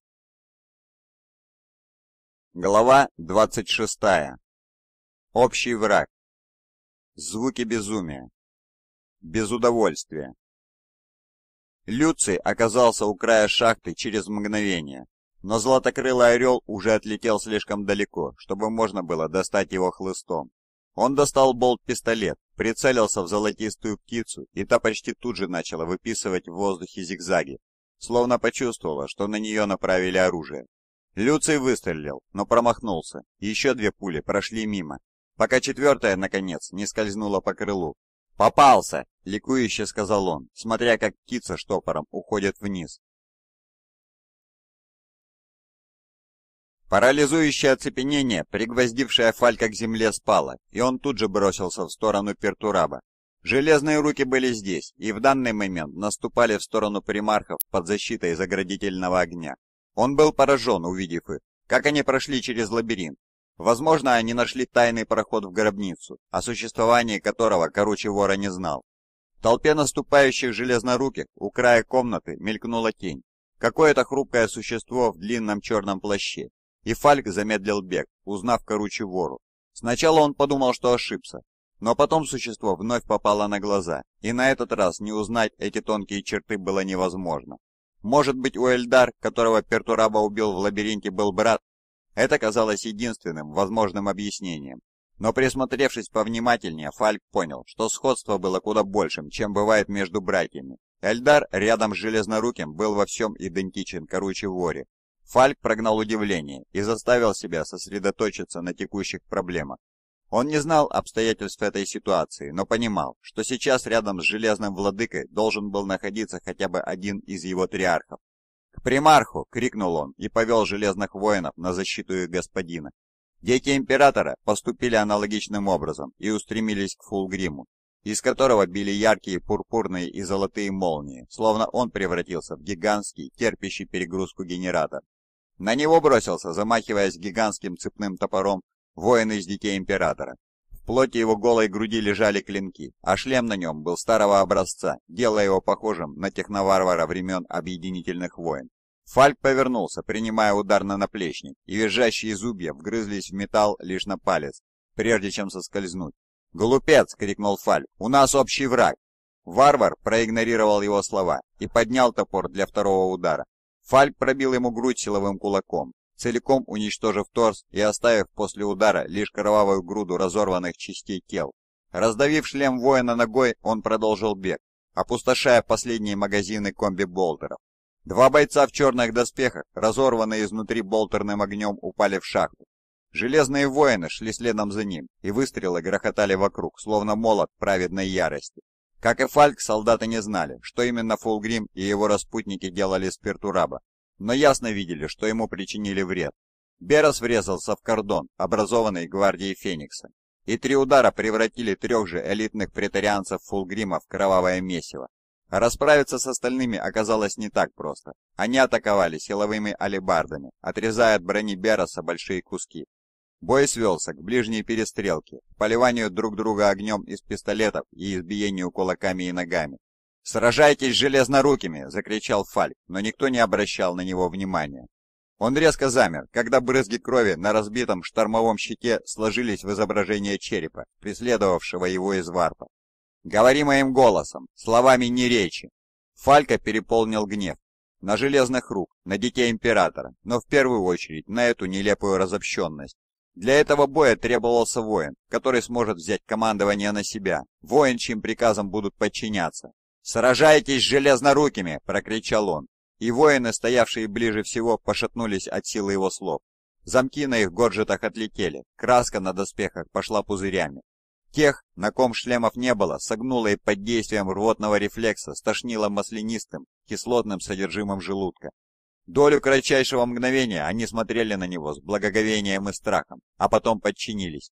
A: Глава 26. Общий враг. Звуки безумия. Без удовольствия.
B: Люций оказался у края шахты через мгновение, но златокрылый орел уже отлетел слишком далеко, чтобы можно было достать его хлыстом. Он достал болт-пистолет, прицелился в золотистую птицу, и та почти тут же начала выписывать в воздухе зигзаги, словно почувствовала, что на нее направили оружие. Люций выстрелил, но промахнулся, еще две пули прошли мимо, пока четвертая, наконец,
A: не скользнула по крылу. «Попался!» — ликующе сказал он, смотря как птица штопором уходит вниз. Парализующее оцепенение, пригвоздившее Фалька к земле, спало, и он тут же
B: бросился в сторону Пертураба. Железные руки были здесь, и в данный момент наступали в сторону примархов под защитой заградительного огня. Он был поражен, увидев их, как они прошли через лабиринт. Возможно, они нашли тайный проход в гробницу, о существовании которого короче вора не знал. В толпе наступающих железноруких у края комнаты мелькнула тень. Какое-то хрупкое существо в длинном черном плаще, и Фальк замедлил бег, узнав коручу вору. Сначала он подумал, что ошибся, но потом существо вновь попало на глаза, и на этот раз не узнать эти тонкие черты было невозможно. Может быть, у Эльдар, которого Пертураба убил в лабиринте, был брат? Это казалось единственным возможным объяснением. Но присмотревшись повнимательнее, Фальк понял, что сходство было куда большим, чем бывает между братьями. Эльдар рядом с Железноруким был во всем идентичен Коруче Воре, Фальк прогнал удивление и заставил себя сосредоточиться на текущих проблемах. Он не знал обстоятельств этой ситуации, но понимал, что сейчас рядом с Железным Владыкой должен был находиться хотя бы один из его триархов. «К примарху!» — крикнул он и повел Железных Воинов на защиту их господина. Дети Императора поступили аналогичным образом и устремились к Фулгриму, из которого били яркие пурпурные и золотые молнии, словно он превратился в гигантский, терпящий перегрузку генератор. На него бросился, замахиваясь гигантским цепным топором, воин из детей императора. В плоти его голой груди лежали клинки, а шлем на нем был старого образца, делая его похожим на техноварвара времен объединительных войн. Фальк повернулся, принимая удар на наплечник, и визжащие зубья вгрызлись в металл лишь на палец, прежде чем соскользнуть. «Глупец!» — крикнул Фальк. «У нас общий враг!» Варвар проигнорировал его слова и поднял топор для второго удара, Фальк пробил ему грудь силовым кулаком, целиком уничтожив торс и оставив после удара лишь кровавую груду разорванных частей тел. Раздавив шлем воина ногой, он продолжил бег, опустошая последние магазины комби-болтеров. Два бойца в черных доспехах, разорванные изнутри болтерным огнем, упали в шахту. Железные воины шли следом за ним, и выстрелы грохотали вокруг, словно молот праведной ярости. Как и Фальк, солдаты не знали, что именно Фулгрим и его распутники делали с Пертураба, но ясно видели, что ему причинили вред. Берос врезался в кордон, образованный гвардией Феникса, и три удара превратили трех же элитных претарианцев Фулгрима в кровавое месиво. Расправиться с остальными оказалось не так просто. Они атаковали силовыми алебардами, отрезая от брони Бероса большие куски. Бой свелся к ближней перестрелке, поливанию друг друга огнем из пистолетов и избиению кулаками и ногами. «Сражайтесь железнорукими!» — закричал Фальк, но никто не обращал на него внимания. Он резко замер, когда брызги крови на разбитом штормовом щите сложились в изображение черепа, преследовавшего его из варпа. «Говори моим голосом, словами не речи!» Фалька переполнил гнев. На железных рук, на детей императора, но в первую очередь на эту нелепую разобщенность, для этого боя требовался воин, который сможет взять командование на себя, воин, чьим приказам будут подчиняться. «Сражайтесь с железнорукими!» – прокричал он. И воины, стоявшие ближе всего, пошатнулись от силы его слов. Замки на их горжетах отлетели, краска на доспехах пошла пузырями. Тех, на ком шлемов не было, согнуло и под действием рвотного рефлекса стошнило маслянистым, кислотным содержимым желудка. Долю кратчайшего мгновения они смотрели на
A: него с благоговением и страхом, а потом подчинились.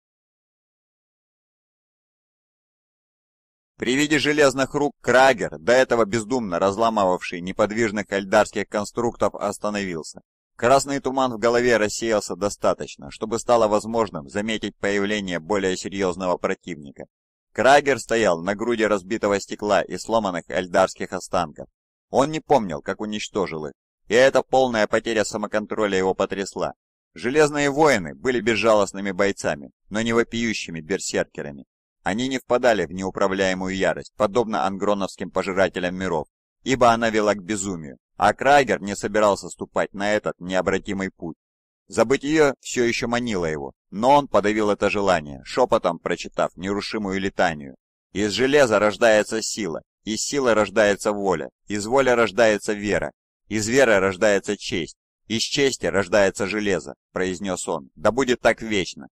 A: При виде железных рук Крагер, до этого бездумно
B: разламывавший неподвижных альдарских конструктов, остановился. Красный туман в голове рассеялся достаточно, чтобы стало возможным заметить появление более серьезного противника. Крагер стоял на груди разбитого стекла и сломанных альдарских останков. Он не помнил, как уничтожил их, и эта полная потеря самоконтроля его потрясла. Железные воины были безжалостными бойцами, но не вопиющими берсеркерами. Они не впадали в неуправляемую ярость, подобно ангроновским пожирателям миров, ибо она вела к безумию, а Крайгер не собирался ступать на этот необратимый путь. Забытие все еще манило его, но он подавил это желание, шепотом прочитав нерушимую летанию. «Из железа рождается сила, из силы рождается воля, из воли рождается вера, «Из веры рождается честь, из чести рождается железо», — произнес он, — «да будет так вечно».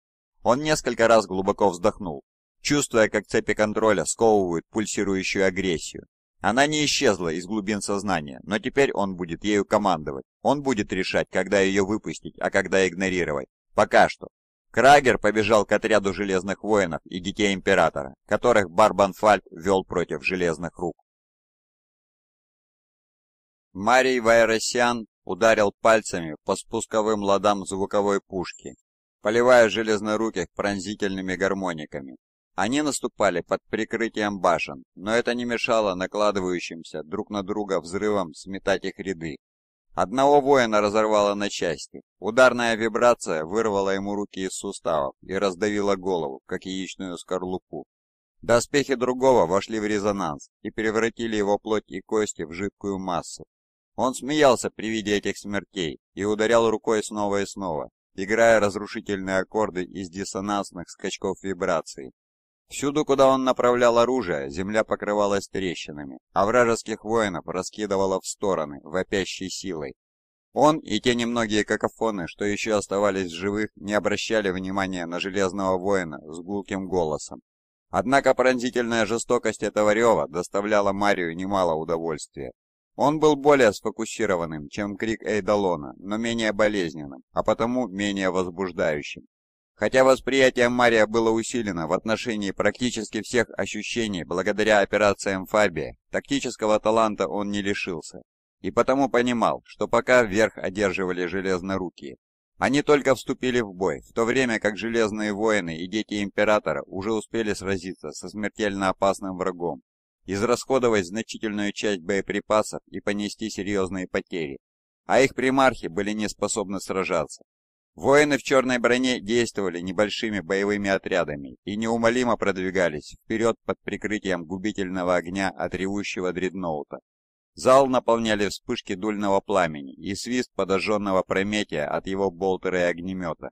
B: Он несколько раз глубоко вздохнул, чувствуя, как цепи контроля сковывают пульсирующую агрессию. Она не исчезла из глубин сознания, но теперь он будет ею командовать. Он будет решать, когда ее выпустить, а когда игнорировать. Пока что. Крагер побежал к отряду Железных Воинов и Детей Императора, которых Барбанфальд вел против Железных Рук. Марий Вайросян ударил пальцами по спусковым ладам звуковой пушки, поливая железноруких пронзительными гармониками. Они наступали под прикрытием башен, но это не мешало накладывающимся друг на друга взрывам сметать их ряды. Одного воина разорвало на части. Ударная вибрация вырвала ему руки из суставов и раздавила голову, как яичную скорлупу. Доспехи другого вошли в резонанс и превратили его плоть и кости в жидкую массу, он смеялся при виде этих смертей и ударял рукой снова и снова, играя разрушительные аккорды из диссонансных скачков вибраций. Всюду, куда он направлял оружие, земля покрывалась трещинами, а вражеских воинов раскидывало в стороны, вопящей силой. Он и те немногие какофоны, что еще оставались в живых, не обращали внимания на железного воина с гулким голосом. Однако пронзительная жестокость этого рева доставляла Марию немало удовольствия. Он был более сфокусированным, чем крик Эйдолона, но менее болезненным, а потому менее возбуждающим. Хотя восприятие Мария было усилено в отношении практически всех ощущений благодаря операциям Фабия, тактического таланта он не лишился. И потому понимал, что пока вверх одерживали железнорукие. Они только вступили в бой, в то время как железные воины и дети Императора уже успели сразиться со смертельно опасным врагом, израсходовать значительную часть боеприпасов и понести серьезные потери, а их примархи были не способны сражаться. Воины в черной броне действовали небольшими боевыми отрядами и неумолимо продвигались вперед под прикрытием губительного огня от ревущего дредноута. Зал наполняли вспышки дульного пламени и свист подожженного Прометия от его болтера и огнемета.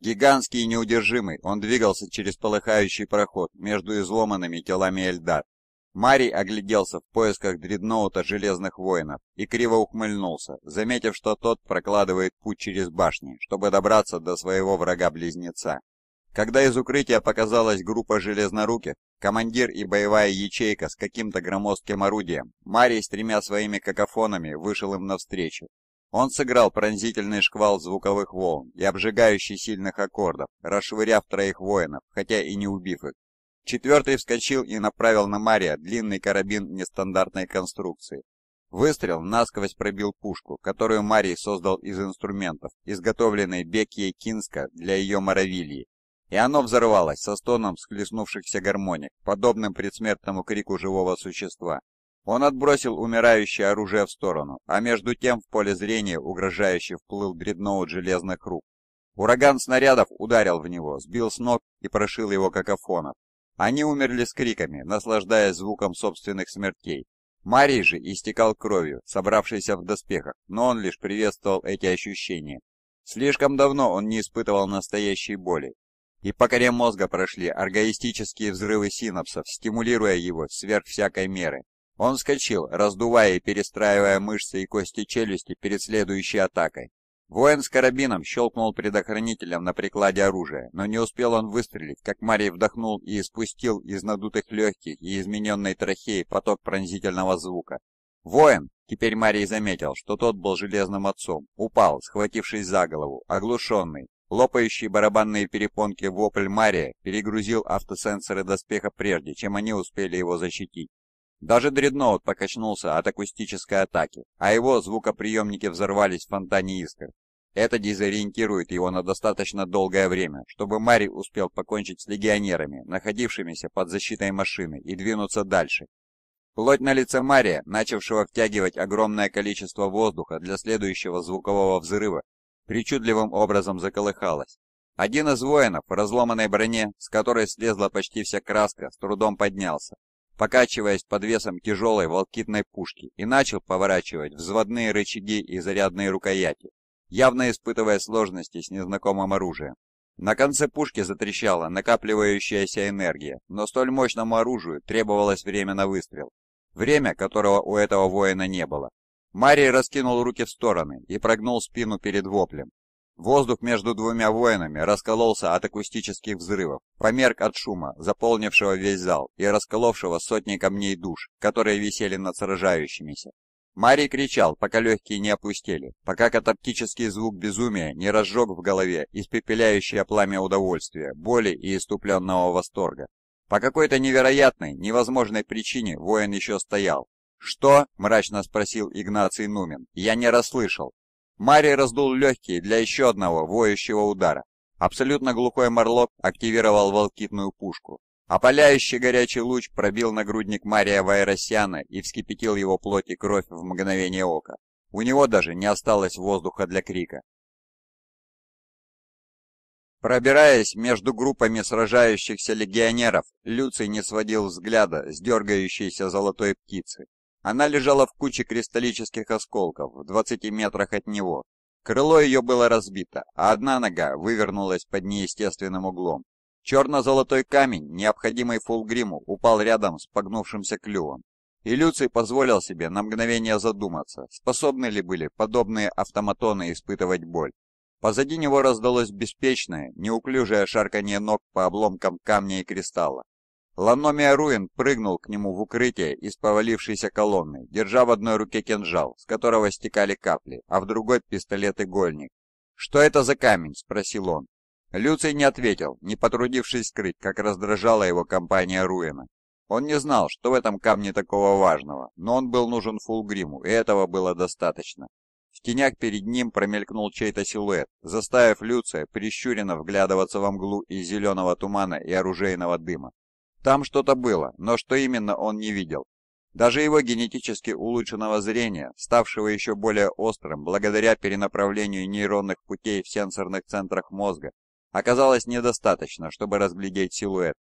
B: Гигантский и неудержимый, он двигался через полыхающий проход между изломанными телами Эльдар, Мари огляделся в поисках дредноута Железных Воинов и криво ухмыльнулся, заметив, что тот прокладывает путь через башни, чтобы добраться до своего врага-близнеца. Когда из укрытия показалась группа железноруких, командир и боевая ячейка с каким-то громоздким орудием, Марий с тремя своими какофонами вышел им навстречу. Он сыграл пронзительный шквал звуковых волн и обжигающий сильных аккордов, расшвыряв троих воинов, хотя и не убив их. Четвертый вскочил и направил на Мария длинный карабин нестандартной конструкции. Выстрел насквозь пробил пушку, которую Марий создал из инструментов, изготовленной Бекией Кинска для ее моровильи, и оно взорвалось со стоном схлестнувшихся гармоник, подобным предсмертному крику живого существа. Он отбросил умирающее оружие в сторону, а между тем в поле зрения угрожающе вплыл дредноут железных рук. Ураган снарядов ударил в него, сбил с ног и прошил его какофонов. Они умерли с криками, наслаждаясь звуком собственных смертей. Марий же истекал кровью, собравшийся в доспехах, но он лишь приветствовал эти ощущения. Слишком давно он не испытывал настоящей боли. И по коре мозга прошли оргоистические взрывы синапсов, стимулируя его сверх всякой меры. Он вскочил, раздувая и перестраивая мышцы и кости челюсти перед следующей атакой. Воин с карабином щелкнул предохранителем на прикладе оружия, но не успел он выстрелить, как Марий вдохнул и испустил из надутых легких и измененной трахеи поток пронзительного звука. Воин, теперь Марий заметил, что тот был железным отцом, упал, схватившись за голову, оглушенный. Лопающие барабанные перепонки вопль Мария перегрузил автосенсоры доспеха прежде, чем они успели его защитить. Даже дредноут покачнулся от акустической атаки, а его звукоприемники взорвались в фонтане искр. Это дезориентирует его на достаточно долгое время, чтобы Мари успел покончить с легионерами, находившимися под защитой машины, и двинуться дальше. Плоть на лице Мария, начавшего втягивать огромное количество воздуха для следующего звукового взрыва, причудливым образом заколыхалась. Один из воинов в разломанной броне, с которой слезла почти вся краска, с трудом поднялся, покачиваясь под весом тяжелой волкитной пушки, и начал поворачивать взводные рычаги и зарядные рукояти, явно испытывая сложности с незнакомым оружием. На конце пушки затрещала накапливающаяся энергия, но столь мощному оружию требовалось время на выстрел. Время, которого у этого воина не было. Марий раскинул руки в стороны и прогнул спину перед воплем. Воздух между двумя воинами раскололся от акустических взрывов, померк от шума, заполнившего весь зал и расколовшего сотни камней душ, которые висели над сражающимися. Марий кричал, пока легкие не опустили, пока катаптический звук безумия не разжег в голове испепеляющее пламя удовольствия, боли и иступленного восторга. По какой-то невероятной, невозможной причине воин еще стоял. «Что?» – мрачно спросил Игнаций Нумен. «Я не расслышал». Марий раздул легкие для еще одного воющего удара. Абсолютно глухой Марлок активировал волкитную пушку. Опаляющий а горячий луч пробил нагрудник Мария Вайросяна и вскипятил его плоть и кровь в мгновение ока. У него даже не осталось воздуха для крика. Пробираясь между группами сражающихся легионеров, Люций не сводил взгляда с дергающейся золотой птицы. Она лежала в куче кристаллических осколков в 20 метрах от него. Крыло ее было разбито, а одна нога вывернулась под неестественным углом. Черно-золотой камень, необходимый фулгриму, упал рядом с погнувшимся клювом. И Люций позволил себе на мгновение задуматься, способны ли были подобные автоматоны испытывать боль. Позади него раздалось беспечное, неуклюжее шарканье ног по обломкам камня и кристалла. Ланомия Руин прыгнул к нему в укрытие из повалившейся колонны, держа в одной руке кинжал, с которого стекали капли, а в другой пистолет-игольник. «Что это за камень?» – спросил он. Люций не ответил, не потрудившись скрыть, как раздражала его компания Руина. Он не знал, что в этом камне такого важного, но он был нужен Фулгриму, и этого было достаточно. В тенях перед ним промелькнул чей-то силуэт, заставив Люция прищуренно вглядываться во мглу из зеленого тумана и оружейного дыма. Там что-то было, но что именно он не видел. Даже его генетически улучшенного зрения, ставшего еще более острым благодаря перенаправлению нейронных путей в сенсорных центрах мозга, оказалось недостаточно, чтобы разглядеть силуэт.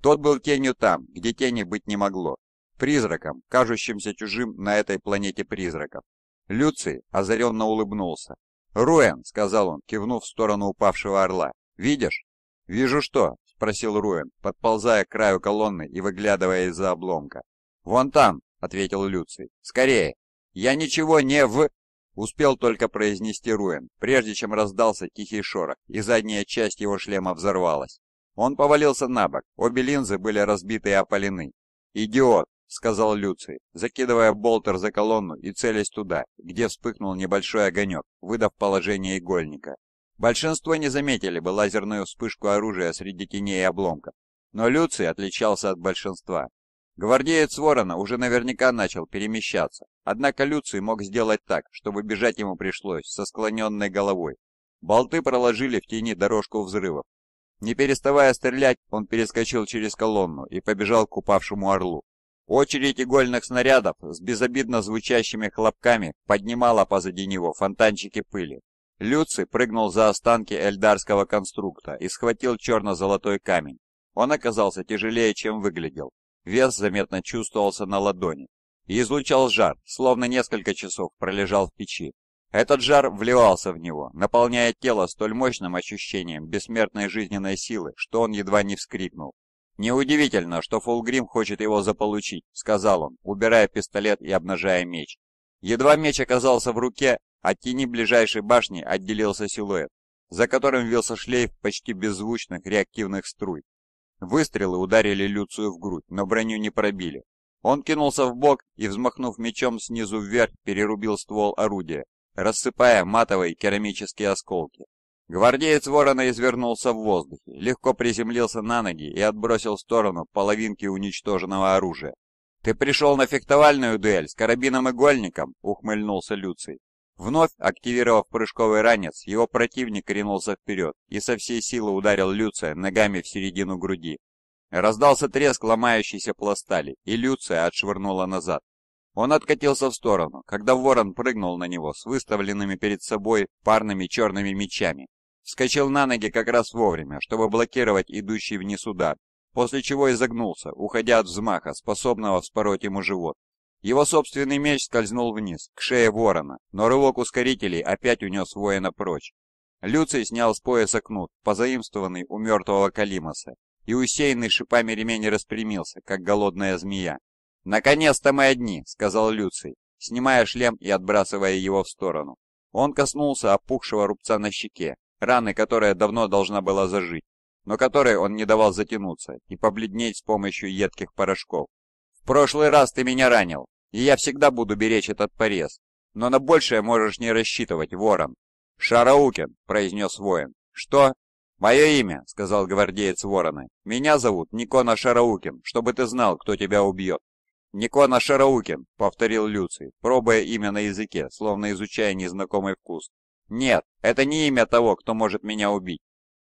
B: Тот был тенью там, где тени быть не могло, призраком, кажущимся чужим на этой планете призраков. Люций озаренно улыбнулся. «Руэн», — сказал он, кивнув в сторону упавшего орла, — «видишь?» «Вижу что?» — спросил Руэн, подползая к краю колонны и выглядывая из-за обломка. «Вон там», — ответил Люций, — «скорее». «Я ничего не в...» Успел только произнести Руэн, прежде чем раздался тихий шорох, и задняя часть его шлема взорвалась. Он повалился на бок, обе линзы были разбиты и опалены. «Идиот!» — сказал Люций, закидывая болтер за колонну и целясь туда, где вспыхнул небольшой огонек, выдав положение игольника. Большинство не заметили бы лазерную вспышку оружия среди теней и обломков, но Люций отличался от большинства. Гвардеец Ворона уже наверняка начал перемещаться, однако Люций мог сделать так, чтобы бежать ему пришлось со склоненной головой. Болты проложили в тени дорожку взрывов. Не переставая стрелять, он перескочил через колонну и побежал к упавшему орлу. Очередь игольных снарядов с безобидно звучащими хлопками поднимала позади него фонтанчики пыли. Люци прыгнул за останки эльдарского конструкта и схватил черно-золотой камень. Он оказался тяжелее, чем выглядел, Вес заметно чувствовался на ладони и излучал жар, словно несколько часов пролежал в печи. Этот жар вливался в него, наполняя тело столь мощным ощущением бессмертной жизненной силы, что он едва не вскрикнул. «Неудивительно, что Фулгрим хочет его заполучить», — сказал он, убирая пистолет и обнажая меч. Едва меч оказался в руке, от тени ближайшей башни отделился силуэт, за которым вился шлейф почти беззвучных реактивных струй, Выстрелы ударили Люцию в грудь, но броню не пробили. Он кинулся в бок и, взмахнув мечом снизу вверх, перерубил ствол орудия, рассыпая матовые керамические осколки. Гвардеец ворона извернулся в воздухе, легко приземлился на ноги и отбросил в сторону половинки уничтоженного оружия. «Ты пришел на фехтовальную дуэль с карабином-игольником?» — ухмыльнулся Люций. Вновь активировав прыжковый ранец, его противник ринулся вперед и со всей силы ударил Люция ногами в середину груди. Раздался треск ломающейся пластали, и Люция отшвырнула назад. Он откатился в сторону, когда ворон прыгнул на него с выставленными перед собой парными черными мечами. Вскочил на ноги как раз вовремя, чтобы блокировать идущий вниз удар, после чего изогнулся, уходя от взмаха, способного вспороть ему живот. Его собственный меч скользнул вниз, к шее ворона, но рывок ускорителей опять унес воина прочь. Люций снял с пояса кнут, позаимствованный у мертвого Калимаса, и усеянный шипами ремень распрямился, как голодная змея. «Наконец-то мы одни!» — сказал Люций, снимая шлем и отбрасывая его в сторону. Он коснулся опухшего рубца на щеке, раны которая давно должна была зажить, но которой он не давал затянуться и побледнеть с помощью едких порошков прошлый раз ты меня ранил, и я всегда буду беречь этот порез. Но на большее можешь не рассчитывать, ворон». «Шараукин», — произнес воин. «Что?» «Мое имя», — сказал гвардеец Вороны. «Меня зовут Никона Шараукин, чтобы ты знал, кто тебя убьет». «Никона Шараукин», — повторил Люций, пробуя имя на языке, словно изучая незнакомый вкус. «Нет, это не имя того, кто может меня убить».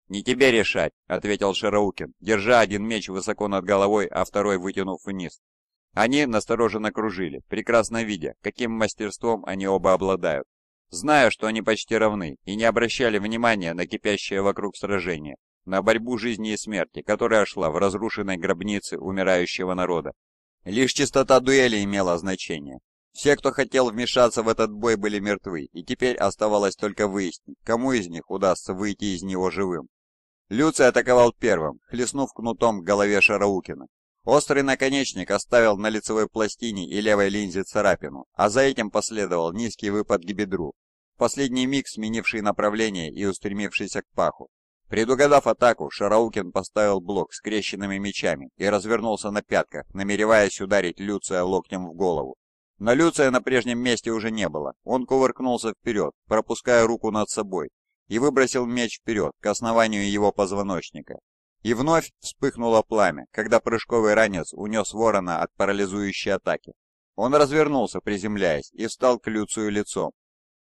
B: «Не тебе решать», — ответил Шараукин, держа один меч высоко над головой, а второй вытянув вниз. Они настороженно кружили, прекрасно видя, каким мастерством они оба обладают. Зная, что они почти равны, и не обращали внимания на кипящее вокруг сражение, на борьбу жизни и смерти, которая шла в разрушенной гробнице умирающего народа. Лишь чистота дуэли имела значение. Все, кто хотел вмешаться в этот бой, были мертвы, и теперь оставалось только выяснить, кому из них удастся выйти из него живым. Люций атаковал первым, хлестнув кнутом к голове Шараукина. Острый наконечник оставил на лицевой пластине и левой линзе царапину, а за этим последовал низкий выпад к бедру, последний миг сменивший направление и устремившийся к паху. Предугадав атаку, Шараукин поставил блок с крещенными мечами и развернулся на пятках, намереваясь ударить Люция локтем в голову. Но Люция на прежнем месте уже не было. Он кувыркнулся вперед, пропуская руку над собой, и выбросил меч вперед, к основанию его позвоночника. И вновь вспыхнуло пламя, когда прыжковый ранец унес ворона от парализующей атаки. Он развернулся, приземляясь, и встал к Люцию лицом.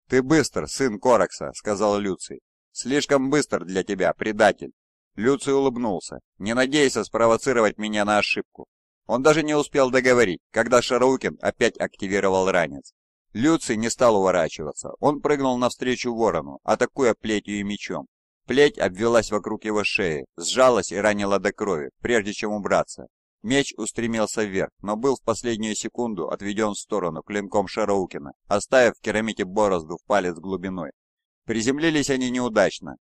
B: «Ты быстр, сын Коракса», — сказал Люций. «Слишком быстр для тебя, предатель». Люций улыбнулся. «Не надейся спровоцировать меня на ошибку». Он даже не успел договорить, когда Шараукин опять активировал ранец. Люций не стал уворачиваться. Он прыгнул навстречу ворону, атакуя плетью и мечом. Плеть обвелась вокруг его шеи, сжалась и ранила до крови, прежде чем убраться. Меч устремился вверх, но был в последнюю секунду отведен в сторону клинком Шараукина, оставив в керамите борозду в палец глубиной. Приземлились они неудачно.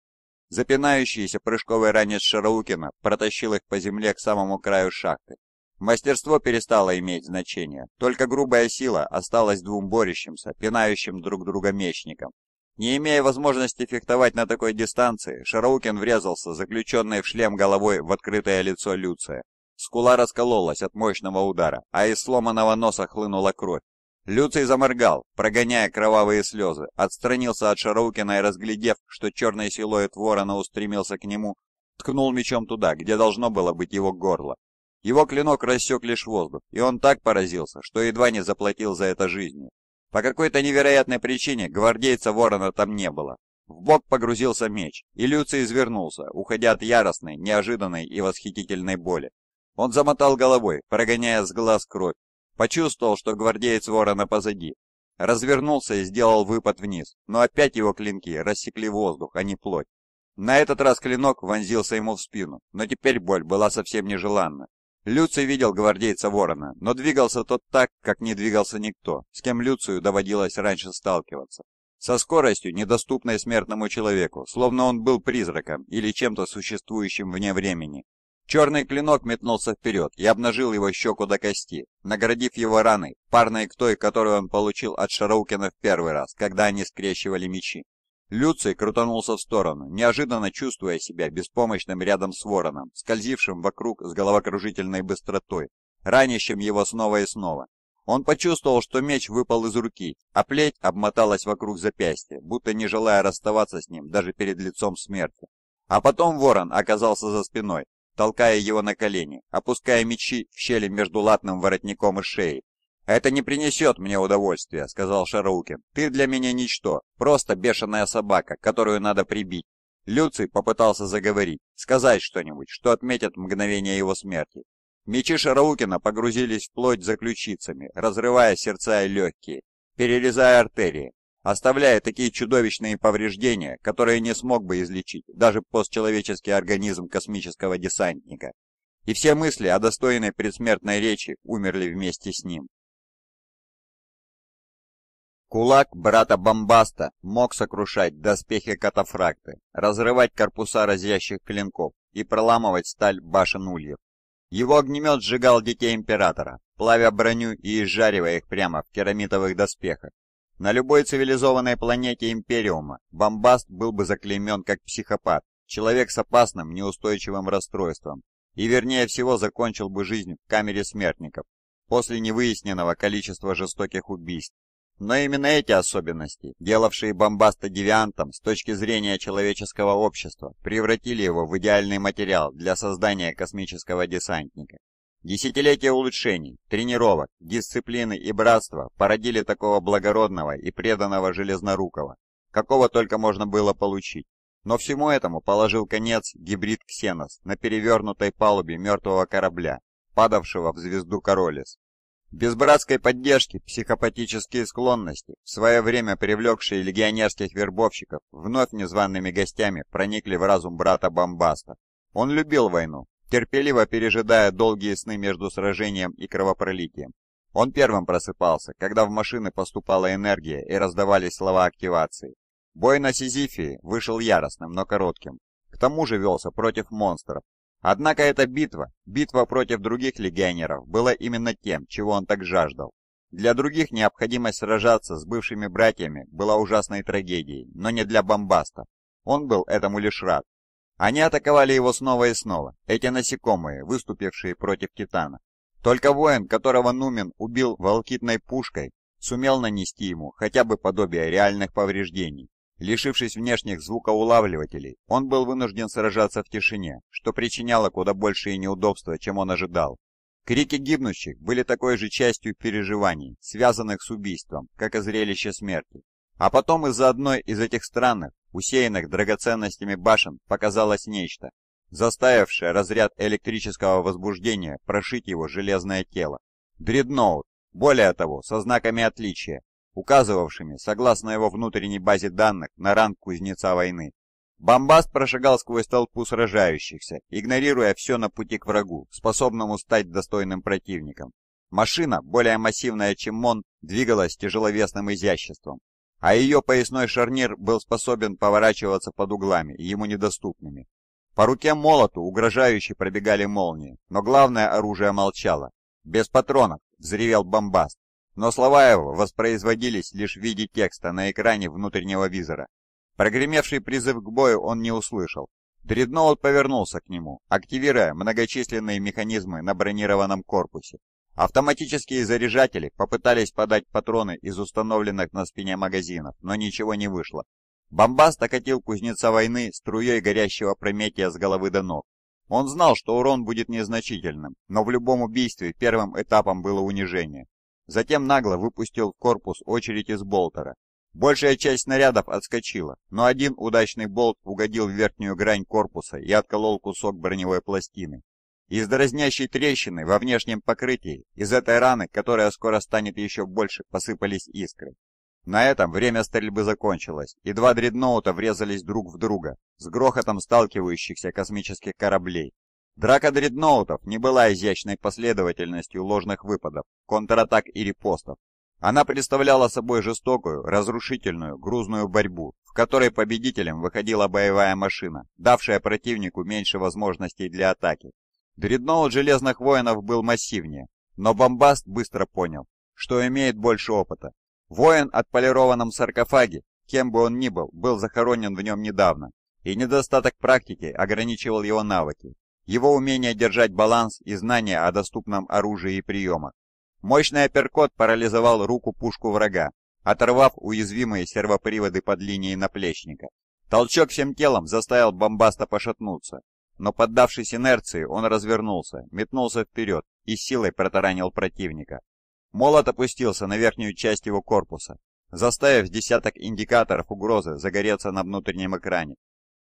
B: Запинающийся прыжковый ранец Шараукина протащил их по земле к самому краю шахты. Мастерство перестало иметь значение, только грубая сила осталась двум борющимся, пинающим друг друга мечникам. Не имея возможности фехтовать на такой дистанции, Шароукин врезался, заключенный в шлем головой в открытое лицо Люция. Скула раскололась от мощного удара, а из сломанного носа хлынула кровь. Люций заморгал, прогоняя кровавые слезы, отстранился от Шароукина и, разглядев, что черный силуэт ворона устремился к нему, ткнул мечом туда, где должно было быть его горло. Его клинок рассек лишь воздух, и он так поразился, что едва не заплатил за это жизнью. По какой-то невероятной причине гвардейца Ворона там не было. В бок погрузился меч, и Люций извернулся, уходя от яростной, неожиданной и восхитительной боли. Он замотал головой, прогоняя с глаз кровь. Почувствовал, что гвардеец Ворона позади. Развернулся и сделал выпад вниз, но опять его клинки рассекли воздух, а не плоть. На этот раз клинок вонзился ему в спину, но теперь боль была совсем нежеланна. Люций видел гвардейца Ворона, но двигался тот так, как не двигался никто, с кем Люцию доводилось раньше сталкиваться. Со скоростью, недоступной смертному человеку, словно он был призраком или чем-то существующим вне времени. Черный клинок метнулся вперед и обнажил его щеку до кости, наградив его раны, парной к той, которую он получил от Шароукина в первый раз, когда они скрещивали мечи. Люций крутанулся в сторону, неожиданно чувствуя себя беспомощным рядом с вороном, скользившим вокруг с головокружительной быстротой, ранящим его снова и снова. Он почувствовал, что меч выпал из руки, а плеть обмоталась вокруг запястья, будто не желая расставаться с ним даже перед лицом смерти. А потом ворон оказался за спиной, толкая его на колени, опуская мечи в щели между латным воротником и шеей, «Это не принесет мне удовольствия», — сказал Шарукин. «Ты для меня ничто, просто бешеная собака, которую надо прибить». Люций попытался заговорить, сказать что-нибудь, что отметит мгновение его смерти. Мечи Шараукина погрузились вплоть за ключицами, разрывая сердца и легкие, перерезая артерии, оставляя такие чудовищные повреждения, которые не смог бы излечить даже постчеловеческий организм космического десантника. И все мысли о достойной предсмертной речи умерли вместе с ним. Кулак брата Бомбаста мог сокрушать доспехи катафракты, разрывать корпуса разящих клинков и проламывать сталь башен ульев. Его огнемет сжигал детей Императора, плавя броню и изжаривая их прямо в керамитовых доспехах. На любой цивилизованной планете Империума Бомбаст был бы заклеймен как психопат, человек с опасным неустойчивым расстройством, и вернее всего закончил бы жизнь в камере смертников после невыясненного количества жестоких убийств, но именно эти особенности, делавшие бомбаста девиантом с точки зрения человеческого общества, превратили его в идеальный материал для создания космического десантника. Десятилетия улучшений, тренировок, дисциплины и братства породили такого благородного и преданного Железнорукова, какого только можно было получить. Но всему этому положил конец гибрид Ксенос на перевернутой палубе мертвого корабля, падавшего в звезду Королес. Без братской поддержки психопатические склонности, в свое время привлекшие легионерских вербовщиков, вновь незваными гостями проникли в разум брата Бомбаста. Он любил войну, терпеливо пережидая долгие сны между сражением и кровопролитием. Он первым просыпался, когда в машины поступала энергия и раздавались слова активации. Бой на Сизифии вышел яростным, но коротким. К тому же велся против монстров, Однако эта битва, битва против других легионеров, была именно тем, чего он так жаждал. Для других необходимость сражаться с бывшими братьями была ужасной трагедией, но не для бомбаста. Он был этому лишь рад. Они атаковали его снова и снова, эти насекомые, выступившие против Титана. Только воин, которого Нумин убил волкитной пушкой, сумел нанести ему хотя бы подобие реальных повреждений. Лишившись внешних звукоулавливателей, он был вынужден сражаться в тишине, что причиняло куда большие неудобства, чем он ожидал. Крики гибнущих были такой же частью переживаний, связанных с убийством, как и зрелище смерти. А потом из-за одной из этих странных, усеянных драгоценностями башен, показалось нечто, заставившее разряд электрического возбуждения прошить его железное тело. Дредноут, более того, со знаками отличия, указывавшими, согласно его внутренней базе данных, на ранг кузнеца войны. Бомбаст прошагал сквозь толпу сражающихся, игнорируя все на пути к врагу, способному стать достойным противником. Машина, более массивная, чем Мон, двигалась тяжеловесным изяществом, а ее поясной шарнир был способен поворачиваться под углами, ему недоступными. По руке молоту угрожающе пробегали молнии, но главное оружие молчало. «Без патронов!» — взревел бомбаст но слова его воспроизводились лишь в виде текста на экране внутреннего визора. Прогремевший призыв к бою он не услышал. Дредноут повернулся к нему, активируя многочисленные механизмы на бронированном корпусе. Автоматические заряжатели попытались подать патроны из установленных на спине магазинов, но ничего не вышло. Бомбаст окатил кузнеца войны струей горящего прометия с головы до ног. Он знал, что урон будет незначительным, но в любом убийстве первым этапом было унижение, Затем нагло выпустил в корпус очередь из болтера. Большая часть снарядов отскочила, но один удачный болт угодил в верхнюю грань корпуса и отколол кусок броневой пластины. Из дразнящей трещины во внешнем покрытии, из этой раны, которая скоро станет еще больше, посыпались искры. На этом время стрельбы закончилось, и два дредноута врезались друг в друга, с грохотом сталкивающихся космических кораблей. Драка дредноутов не была изящной последовательностью ложных выпадов, контратак и репостов. Она представляла собой жестокую, разрушительную, грузную борьбу, в которой победителем выходила боевая машина, давшая противнику меньше возможностей для атаки. Дредноут Железных Воинов был массивнее, но Бомбаст быстро понял, что имеет больше опыта. Воин, от отполированном саркофаге, кем бы он ни был, был захоронен в нем недавно, и недостаток практики ограничивал его навыки, его умение держать баланс и знания о доступном оружии и приемах. Мощный апперкот парализовал руку пушку врага, оторвав уязвимые сервоприводы под линией наплечника. Толчок всем телом заставил бомбаста пошатнуться, но поддавшись инерции, он развернулся, метнулся вперед и силой протаранил противника. Молот опустился на верхнюю часть его корпуса, заставив десяток индикаторов угрозы загореться на внутреннем экране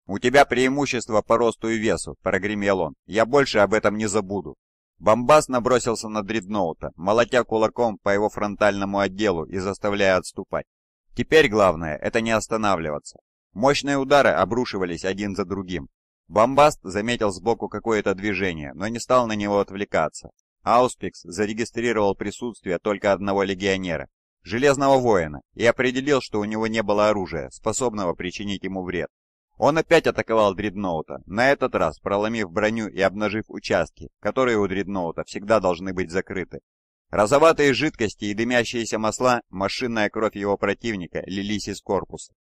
B: «У тебя преимущество по росту и весу», — прогремел он. «Я больше об этом не забуду». Бомбас набросился на дредноута, молотя кулаком по его фронтальному отделу и заставляя отступать. Теперь главное — это не останавливаться. Мощные удары обрушивались один за другим. Бомбаст заметил сбоку какое-то движение, но не стал на него отвлекаться. Ауспикс зарегистрировал присутствие только одного легионера, Железного Воина, и определил, что у него не было оружия, способного причинить ему вред. Он опять атаковал дредноута, на этот раз проломив броню и обнажив участки, которые у дредноута всегда должны быть закрыты. Розоватые жидкости и дымящиеся масла, машинная кровь его противника, лились из корпуса.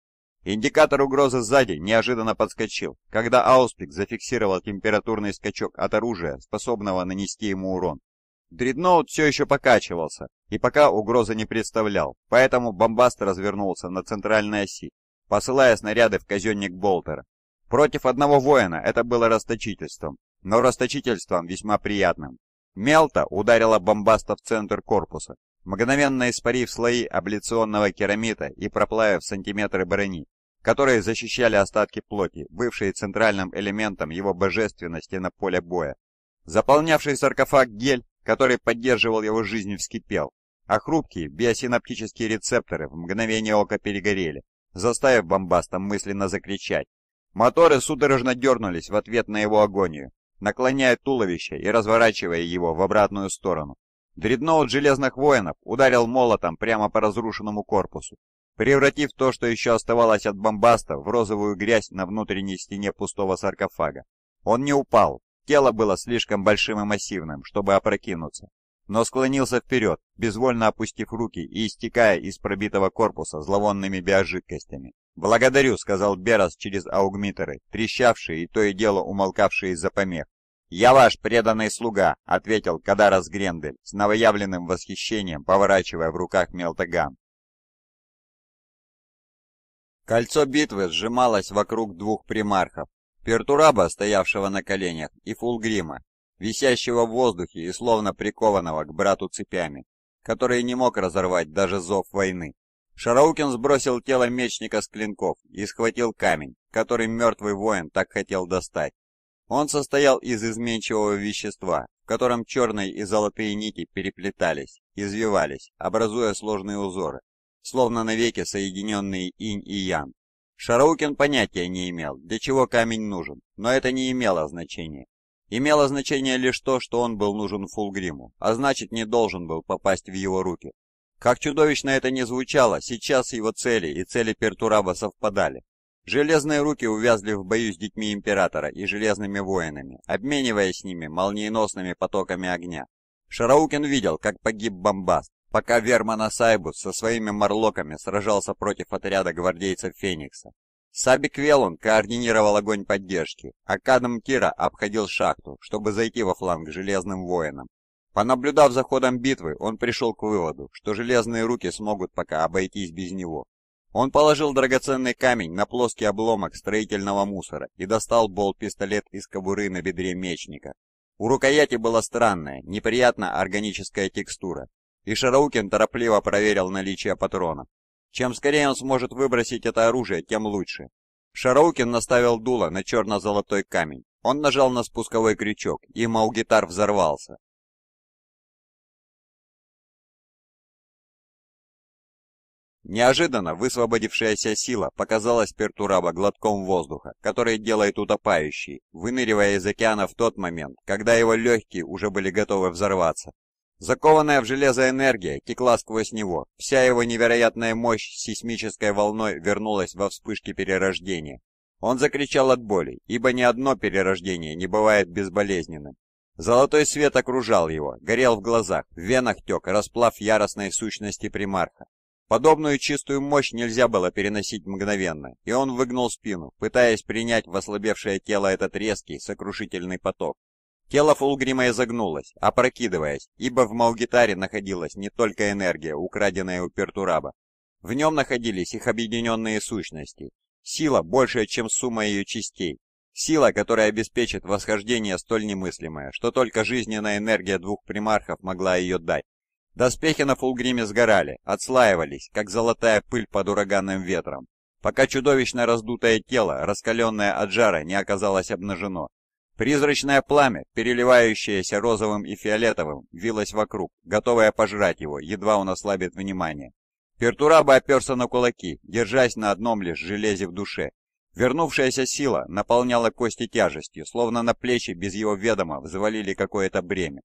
B: Индикатор угрозы сзади неожиданно подскочил, когда Ауспик зафиксировал температурный скачок от оружия, способного нанести ему урон. Дредноут все еще покачивался, и пока угрозы не представлял, поэтому бомбаст развернулся на центральной оси посылая снаряды в казенник Болтера. Против одного воина это было расточительством, но расточительством весьма приятным. Мелта ударила бомбаста в центр корпуса, мгновенно испарив слои абляционного керамита и проплавив сантиметры брони, которые защищали остатки плоти, бывшие центральным элементом его божественности на поле боя. Заполнявший саркофаг гель, который поддерживал его жизнь, вскипел, а хрупкие биосинаптические рецепторы в мгновение ока перегорели, заставив бомбаста мысленно закричать. Моторы судорожно дернулись в ответ на его агонию, наклоняя туловище и разворачивая его в обратную сторону. Дредноут Железных Воинов ударил молотом прямо по разрушенному корпусу, превратив то, что еще оставалось от бомбаста, в розовую грязь на внутренней стене пустого саркофага. Он не упал, тело было слишком большим и массивным, чтобы опрокинуться, но склонился вперед, безвольно опустив руки и истекая из пробитого корпуса зловонными биожидкостями. «Благодарю», — сказал Берас через аугмитеры, трещавшие и то и дело умолкавшие из-за помех. «Я ваш преданный слуга», — ответил Кадарас Грендель с новоявленным восхищением, поворачивая в руках Мелтаган. Кольцо битвы сжималось вокруг двух примархов, Пертураба, стоявшего на коленях, и Фулгрима, висящего в воздухе и словно прикованного к брату цепями, которые не мог разорвать даже зов войны. Шараукин сбросил тело мечника с клинков и схватил камень, который мертвый воин так хотел достать. Он состоял из изменчивого вещества, в котором черные и золотые нити переплетались, извивались, образуя сложные узоры, словно навеки соединенные инь и ян. Шараукин понятия не имел, для чего камень нужен, но это не имело значения. Имело значение лишь то, что он был нужен Фулгриму, а значит не должен был попасть в его руки. Как чудовищно это ни звучало, сейчас его цели и цели Пертураба совпадали. Железные руки увязли в бою с детьми Императора и Железными Воинами, обмениваясь с ними молниеносными потоками огня. Шараукин видел, как погиб Бомбаст, пока Вермана Сайбус со своими морлоками сражался против отряда гвардейцев Феникса. Сабик Велон координировал огонь поддержки, а Кадам Тира обходил шахту, чтобы зайти во фланг Железным Воинам. Понаблюдав за ходом битвы, он пришел к выводу, что Железные Руки смогут пока обойтись без него. Он положил драгоценный камень на плоский обломок строительного мусора и достал болт-пистолет из кобуры на бедре мечника. У рукояти была странная, неприятно органическая текстура, и Шараукин торопливо проверил наличие патронов. Чем скорее он сможет выбросить это оружие, тем лучше. Шароукин наставил дуло на черно-золотой
A: камень. Он нажал на спусковой крючок, и Маугитар взорвался. Неожиданно высвободившаяся сила показалась Пертураба глотком воздуха, который делает
B: утопающий, выныривая из океана в тот момент, когда его легкие уже были готовы взорваться. Закованная в железо энергия текла сквозь него, вся его невероятная мощь сейсмической волной вернулась во вспышке перерождения. Он закричал от боли, ибо ни одно перерождение не бывает безболезненным. Золотой свет окружал его, горел в глазах, в венах тек, расплав яростной сущности примарха. Подобную чистую мощь нельзя было переносить мгновенно, и он выгнул спину, пытаясь принять в ослабевшее тело этот резкий, сокрушительный поток. Тело Фулгрима изогнулось, опрокидываясь, ибо в Малгитаре находилась не только энергия, украденная у Пертураба. В нем находились их объединенные сущности. Сила, большая, чем сумма ее частей. Сила, которая обеспечит восхождение столь немыслимое, что только жизненная энергия двух примархов могла ее дать. Доспехи на Фулгриме сгорали, отслаивались, как золотая пыль под ураганным ветром, пока чудовищно раздутое тело, раскаленное от жара, не оказалось обнажено. Призрачное пламя, переливающееся розовым и фиолетовым, вилось вокруг, готовое пожрать его, едва он ослабит внимание. Пертураба оперся на кулаки, держась на одном лишь железе в душе. Вернувшаяся сила наполняла кости тяжестью, словно на плечи без его ведома взвалили какое-то бремя.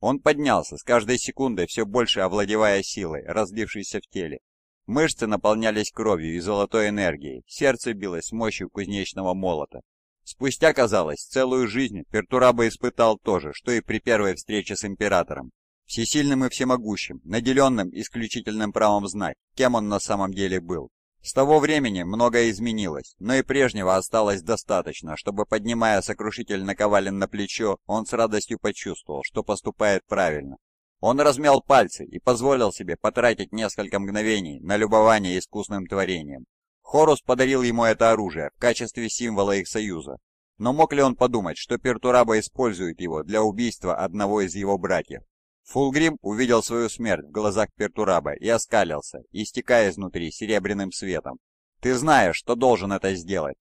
B: Он поднялся, с каждой секундой все больше овладевая силой, разбившейся в теле. Мышцы наполнялись кровью и золотой энергией, сердце билось с мощью кузнечного молота. Спустя, казалось, целую жизнь Пертураба испытал то же, что и при первой встрече с императором. Всесильным и всемогущим, наделенным исключительным правом знать, кем он на самом деле был. С того времени многое изменилось, но и прежнего осталось достаточно, чтобы, поднимая сокрушитель наковален на плечо, он с радостью почувствовал, что поступает правильно. Он размял пальцы и позволил себе потратить несколько мгновений на любование искусным творением. Хорус подарил ему это оружие в качестве символа их союза. Но мог ли он подумать, что Пертураба использует его для убийства одного из его братьев? Фулгрим увидел свою смерть в глазах Пертураба и оскалился, истекая изнутри серебряным светом. «Ты знаешь, что должен это сделать!»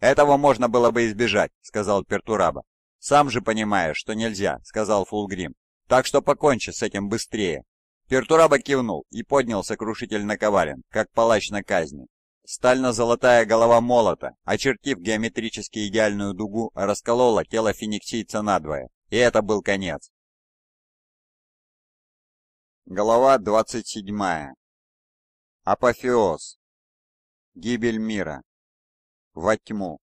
B: «Этого можно было бы избежать», — сказал Пертураба. «Сам же понимаешь, что нельзя», — сказал Фулгрим. «Так что покончи с этим быстрее». Пертураба кивнул и поднял сокрушитель наковален, как палач на казни. Стально-золотая голова молота, очертив геометрически идеальную дугу,
A: расколола тело фениксийца надвое, и это был конец. Глава 27. Апофеоз. Гибель мира. Во тьму.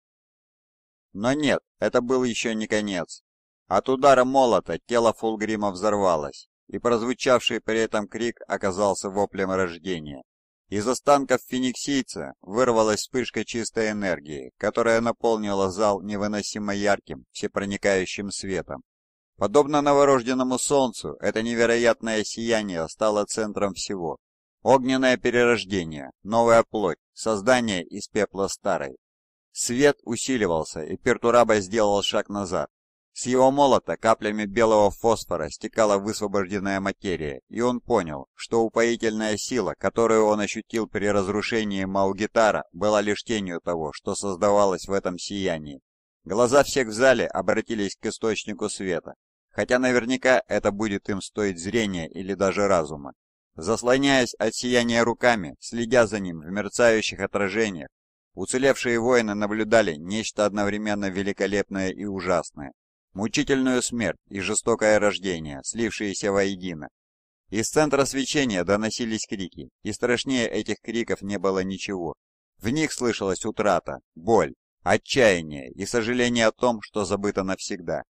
A: Но
B: нет, это был еще не конец. От удара молота тело Фулгрима взорвалось, и прозвучавший при этом крик оказался воплем рождения. Из останков фениксийца вырвалась вспышка чистой энергии, которая наполнила зал невыносимо ярким, всепроникающим светом. Подобно новорожденному солнцу, это невероятное сияние стало центром всего. Огненное перерождение, новая плоть, создание из пепла старой. Свет усиливался, и Пертураба сделал шаг назад, с его молота каплями белого фосфора стекала высвобожденная материя, и он понял, что упоительная сила, которую он ощутил при разрушении Маугитара, была лишь тенью того, что создавалось в этом сиянии. Глаза всех в зале обратились к источнику света, хотя наверняка это будет им стоить зрения или даже разума. Заслоняясь от сияния руками, следя за ним в мерцающих отражениях, уцелевшие воины наблюдали нечто одновременно великолепное и ужасное мучительную смерть и жестокое рождение, слившиеся воедино. Из центра свечения доносились крики, и страшнее этих криков не было ничего. В них слышалась утрата, боль, отчаяние и сожаление о том, что забыто навсегда.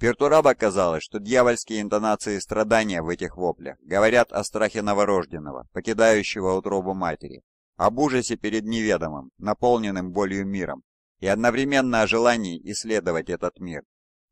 B: Пертураба казалось, что дьявольские интонации страдания в этих воплях говорят о страхе новорожденного, покидающего утробу матери, об ужасе перед неведомым, наполненным болью миром, и одновременно о желании исследовать этот мир,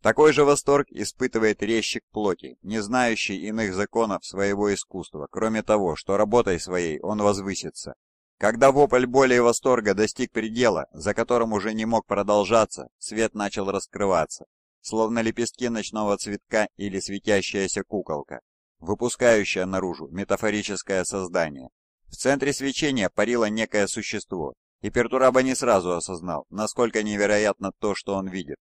B: такой же восторг испытывает резчик плоти, не знающий иных законов своего искусства, кроме того, что работой своей он возвысится. Когда вопль боли и восторга достиг предела, за которым уже не мог продолжаться, свет начал раскрываться, словно лепестки ночного цветка или светящаяся куколка, выпускающая наружу метафорическое создание. В центре свечения парило некое существо, и Пертураба не сразу осознал, насколько невероятно то, что он видит.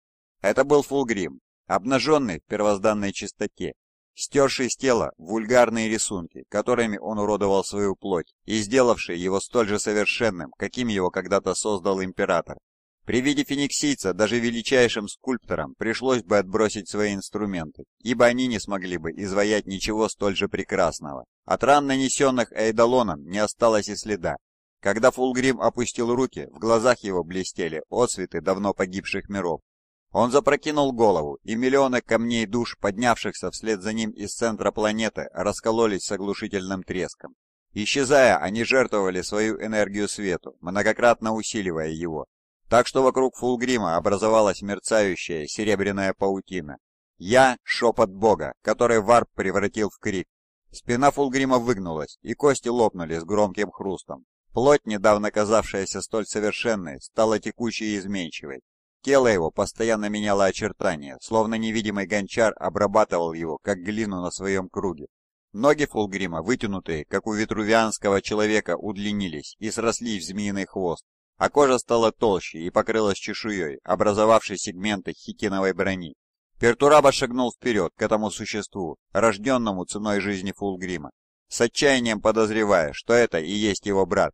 B: Это был Фулгрим, обнаженный в первозданной чистоте, стерший с тела вульгарные рисунки, которыми он уродовал свою плоть, и сделавший его столь же совершенным, каким его когда-то создал император. При виде фениксийца даже величайшим скульпторам пришлось бы отбросить свои инструменты, ибо они не смогли бы изваять ничего столь же прекрасного. От ран, нанесенных Эйдолоном, не осталось и следа. Когда Фулгрим опустил руки, в глазах его блестели отсветы давно погибших миров, он запрокинул голову, и миллионы камней душ, поднявшихся вслед за ним из центра планеты, раскололись с оглушительным треском. Исчезая, они жертвовали свою энергию свету, многократно усиливая его, так что вокруг Фулгрима образовалась мерцающая серебряная паутина. Я — шепот бога, который варп превратил в крик. Спина Фулгрима выгнулась, и кости лопнули с громким хрустом. Плоть, недавно казавшаяся столь совершенной, стала текучей и изменчивой. Тело его постоянно меняло очертания, словно невидимый гончар обрабатывал его, как глину на своем круге. Ноги Фулгрима, вытянутые, как у ветрувианского человека, удлинились и срослись в змеиный хвост, а кожа стала толще и покрылась чешуей, образовавшей сегменты хитиновой брони. Пертураба шагнул вперед к этому существу, рожденному ценой жизни Фулгрима, с отчаянием подозревая, что это и есть его брат.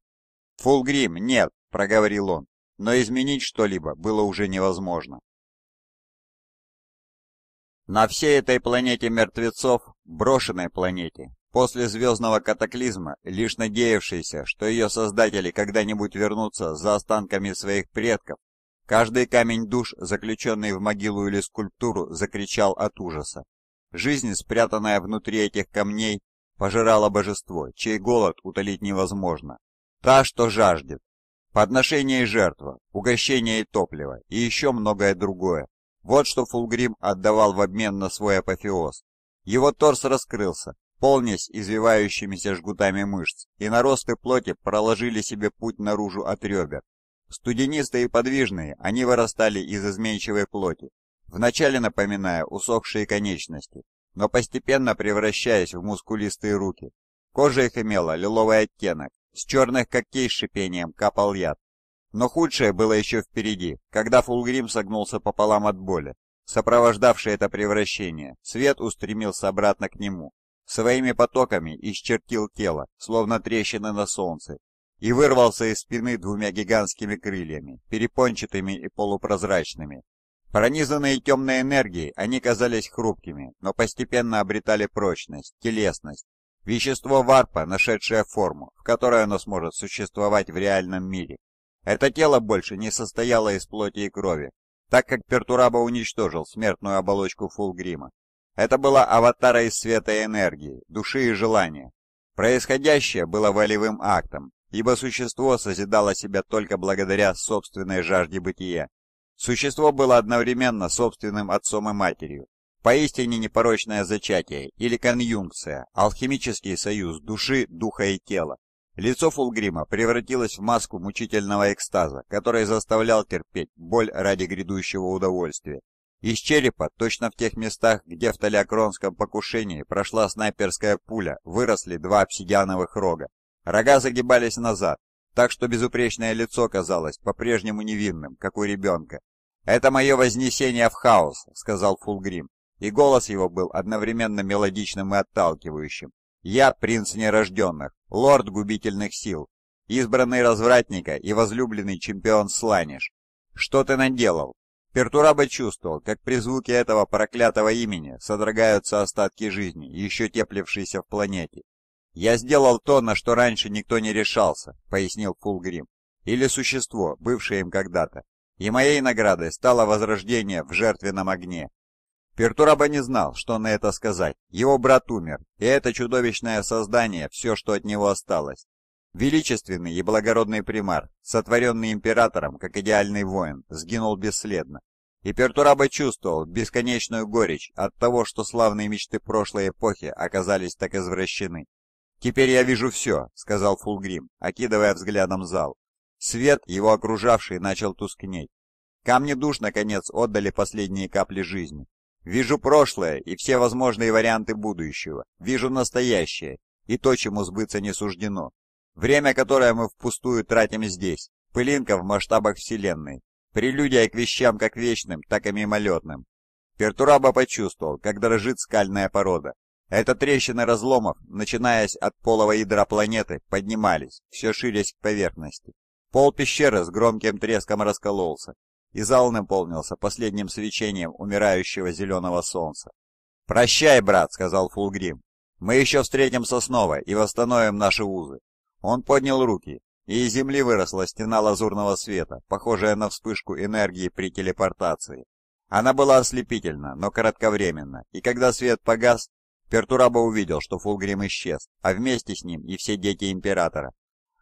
B: «Фулгрим, нет!» — проговорил он но изменить что-либо было уже невозможно. На всей этой планете мертвецов, брошенной планете, после звездного катаклизма, лишь надеявшейся, что ее создатели когда-нибудь вернутся за останками своих предков, каждый камень душ, заключенный в могилу или скульптуру, закричал от ужаса. Жизнь, спрятанная внутри этих камней, пожирала божество, чей голод утолить невозможно. Та, что жаждет, Подношение и жертва, угощение и топливо и еще многое другое. Вот что Фулгрим отдавал в обмен на свой апофеоз. Его торс раскрылся, полнясь извивающимися жгутами мышц, и наросты плоти проложили себе путь наружу от ребер. Студенистые и подвижные, они вырастали из изменчивой плоти, вначале напоминая усохшие конечности, но постепенно превращаясь в мускулистые руки. Кожа их имела лиловый оттенок, с черных когтей с шипением капал яд. Но худшее было еще впереди, когда Фулгрим согнулся пополам от боли. Сопровождавший это превращение, свет устремился обратно к нему. Своими потоками исчертил тело, словно трещины на солнце, и вырвался из спины двумя гигантскими крыльями, перепончатыми и полупрозрачными. Пронизанные темной энергией, они казались хрупкими, но постепенно обретали прочность, телесность, Вещество варпа, нашедшее форму, в которой оно сможет существовать в реальном мире. Это тело больше не состояло из плоти и крови, так как Пертураба уничтожил смертную оболочку Фулгрима. Это была аватара из света и энергии, души и желания. Происходящее было волевым актом, ибо существо созидало себя только благодаря собственной жажде бытия. Существо было одновременно собственным отцом и матерью, Поистине непорочное зачатие или конъюнкция, алхимический союз души, духа и тела. Лицо Фулгрима превратилось в маску мучительного экстаза, который заставлял терпеть боль ради грядущего удовольствия. Из черепа, точно в тех местах, где в Толякронском покушении прошла снайперская пуля, выросли два обсидиановых рога. Рога загибались назад, так что безупречное лицо казалось по-прежнему невинным, как у ребенка. «Это мое вознесение в хаос», — сказал Фулгрим и голос его был одновременно мелодичным и отталкивающим. «Я принц нерожденных, лорд губительных сил, избранный развратника и возлюбленный чемпион Сланиш. Что ты наделал?» Пертураба чувствовал, как при звуке этого проклятого имени содрогаются остатки жизни, еще теплившиеся в планете. «Я сделал то, на что раньше никто не решался», — пояснил Фулгрим. «или существо, бывшее им когда-то. И моей наградой стало возрождение в жертвенном огне. Пертураба не знал, что на это сказать. Его брат умер, и это чудовищное создание – все, что от него осталось. Величественный и благородный примар, сотворенный императором как идеальный воин, сгинул бесследно. И Пертураба чувствовал бесконечную горечь от того, что славные мечты прошлой эпохи оказались так извращены. «Теперь я вижу все», — сказал Фулгрим, окидывая взглядом зал. Свет, его окружавший, начал тускнеть. Камни душ, наконец, отдали последние капли жизни, Вижу прошлое и все возможные варианты будущего. Вижу настоящее и то, чему сбыться не суждено. Время, которое мы впустую тратим здесь. Пылинка в масштабах Вселенной. Прелюдия к вещам как вечным, так и мимолетным. Пертураба почувствовал, как дрожит скальная порода. Это трещины разломов, начинаясь от полого ядра планеты, поднимались, все ширясь к поверхности. Пол пещеры с громким треском раскололся, и зал наполнился последним свечением умирающего зеленого солнца. «Прощай, брат», — сказал Фулгрим. «Мы еще встретимся снова и восстановим наши узы». Он поднял руки, и из земли выросла стена лазурного света, похожая на вспышку энергии при телепортации. Она была ослепительна, но коротковременна, и когда свет погас, Пертураба увидел, что Фулгрим исчез, а вместе с ним и все дети Императора.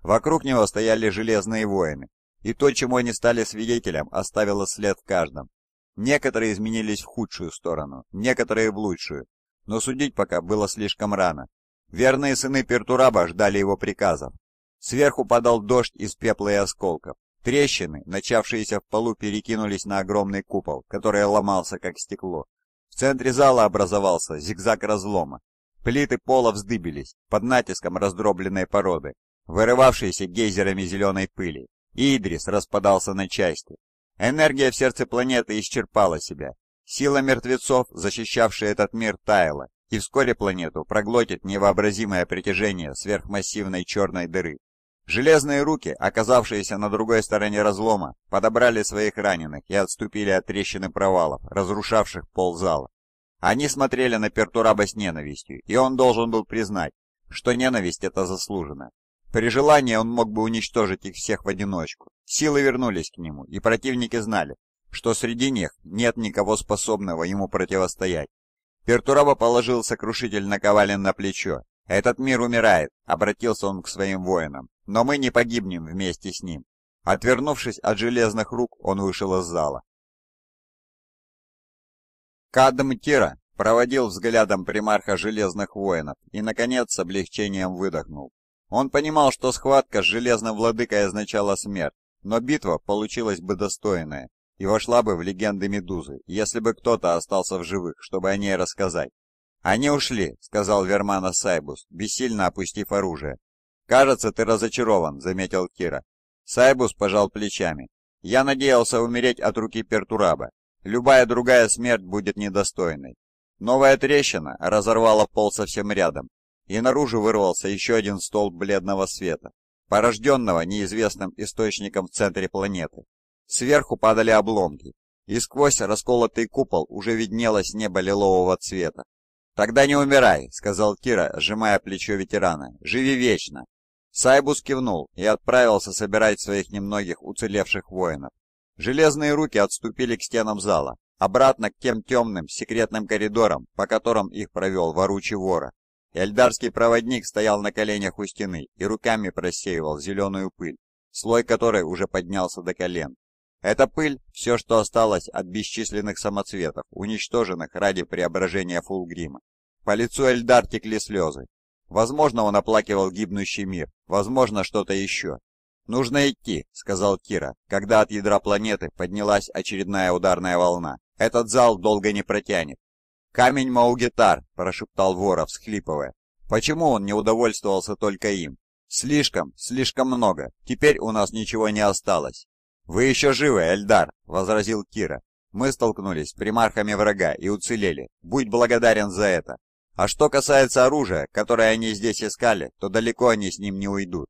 B: Вокруг него стояли железные воины, и то, чему они стали свидетелем, оставило след в каждом. Некоторые изменились в худшую сторону, некоторые в лучшую. Но судить пока было слишком рано. Верные сыны Пертураба ждали его приказов. Сверху падал дождь из пепла и осколков. Трещины, начавшиеся в полу, перекинулись на огромный купол, который ломался как стекло. В центре зала образовался зигзаг разлома. Плиты пола вздыбились под натиском раздробленной породы, вырывавшейся гейзерами зеленой пыли. Идрис распадался на части. Энергия в сердце планеты исчерпала себя. Сила мертвецов, защищавшая этот мир, таяла, и вскоре планету проглотит невообразимое притяжение сверхмассивной черной дыры. Железные руки, оказавшиеся на другой стороне разлома, подобрали своих раненых и отступили от трещины провалов, разрушавших ползала. Они смотрели на Пертураба с ненавистью, и он должен был признать, что ненависть это заслужена. При желании он мог бы уничтожить их всех в одиночку. Силы вернулись к нему, и противники знали, что среди них нет никого способного ему противостоять. Пертураба положил сокрушитель наковален на плечо. «Этот мир умирает», — обратился он к своим воинам, — «но мы не погибнем вместе с ним». Отвернувшись от железных рук, он вышел из зала. Кадм Тира проводил взглядом примарха Железных Воинов и, наконец, с облегчением выдохнул. Он понимал, что схватка с Железным Владыкой означала смерть, но битва получилась бы достойная и вошла бы в легенды Медузы, если бы кто-то остался в живых, чтобы о ней рассказать. «Они ушли», — сказал Вермана Сайбус, бессильно опустив оружие. «Кажется, ты разочарован», — заметил Кира. Сайбус пожал плечами. «Я надеялся умереть от руки Пертураба. Любая другая смерть будет недостойной». Новая трещина разорвала пол совсем рядом, и наружу вырвался еще один столб бледного света, порожденного неизвестным источником в центре планеты. Сверху падали обломки, и сквозь расколотый купол уже виднелось небо лилового цвета. «Тогда не умирай», — сказал Кира, сжимая плечо ветерана. «Живи вечно». Сайбус кивнул и отправился собирать своих немногих уцелевших воинов. Железные руки отступили к стенам зала, обратно к тем темным секретным коридорам, по которым их провел воручий вора. Эльдарский проводник стоял на коленях у стены и руками просеивал зеленую пыль, слой которой уже поднялся до колен. Эта пыль – все, что осталось от бесчисленных самоцветов, уничтоженных ради преображения Фулгрима. По лицу Эльдар текли слезы. Возможно, он оплакивал гибнущий мир, возможно, что-то еще. «Нужно идти», — сказал Кира, когда от ядра планеты поднялась очередная ударная волна. «Этот зал долго не протянет. «Камень Маугитар», – прошептал Воров, схлипывая. «Почему он не удовольствовался только им? Слишком, слишком много. Теперь у нас ничего не осталось». «Вы еще живы, Эльдар», – возразил Кира. «Мы столкнулись с примархами врага и уцелели. Будь благодарен за это. А что касается оружия, которое они здесь искали, то далеко они с ним не уйдут».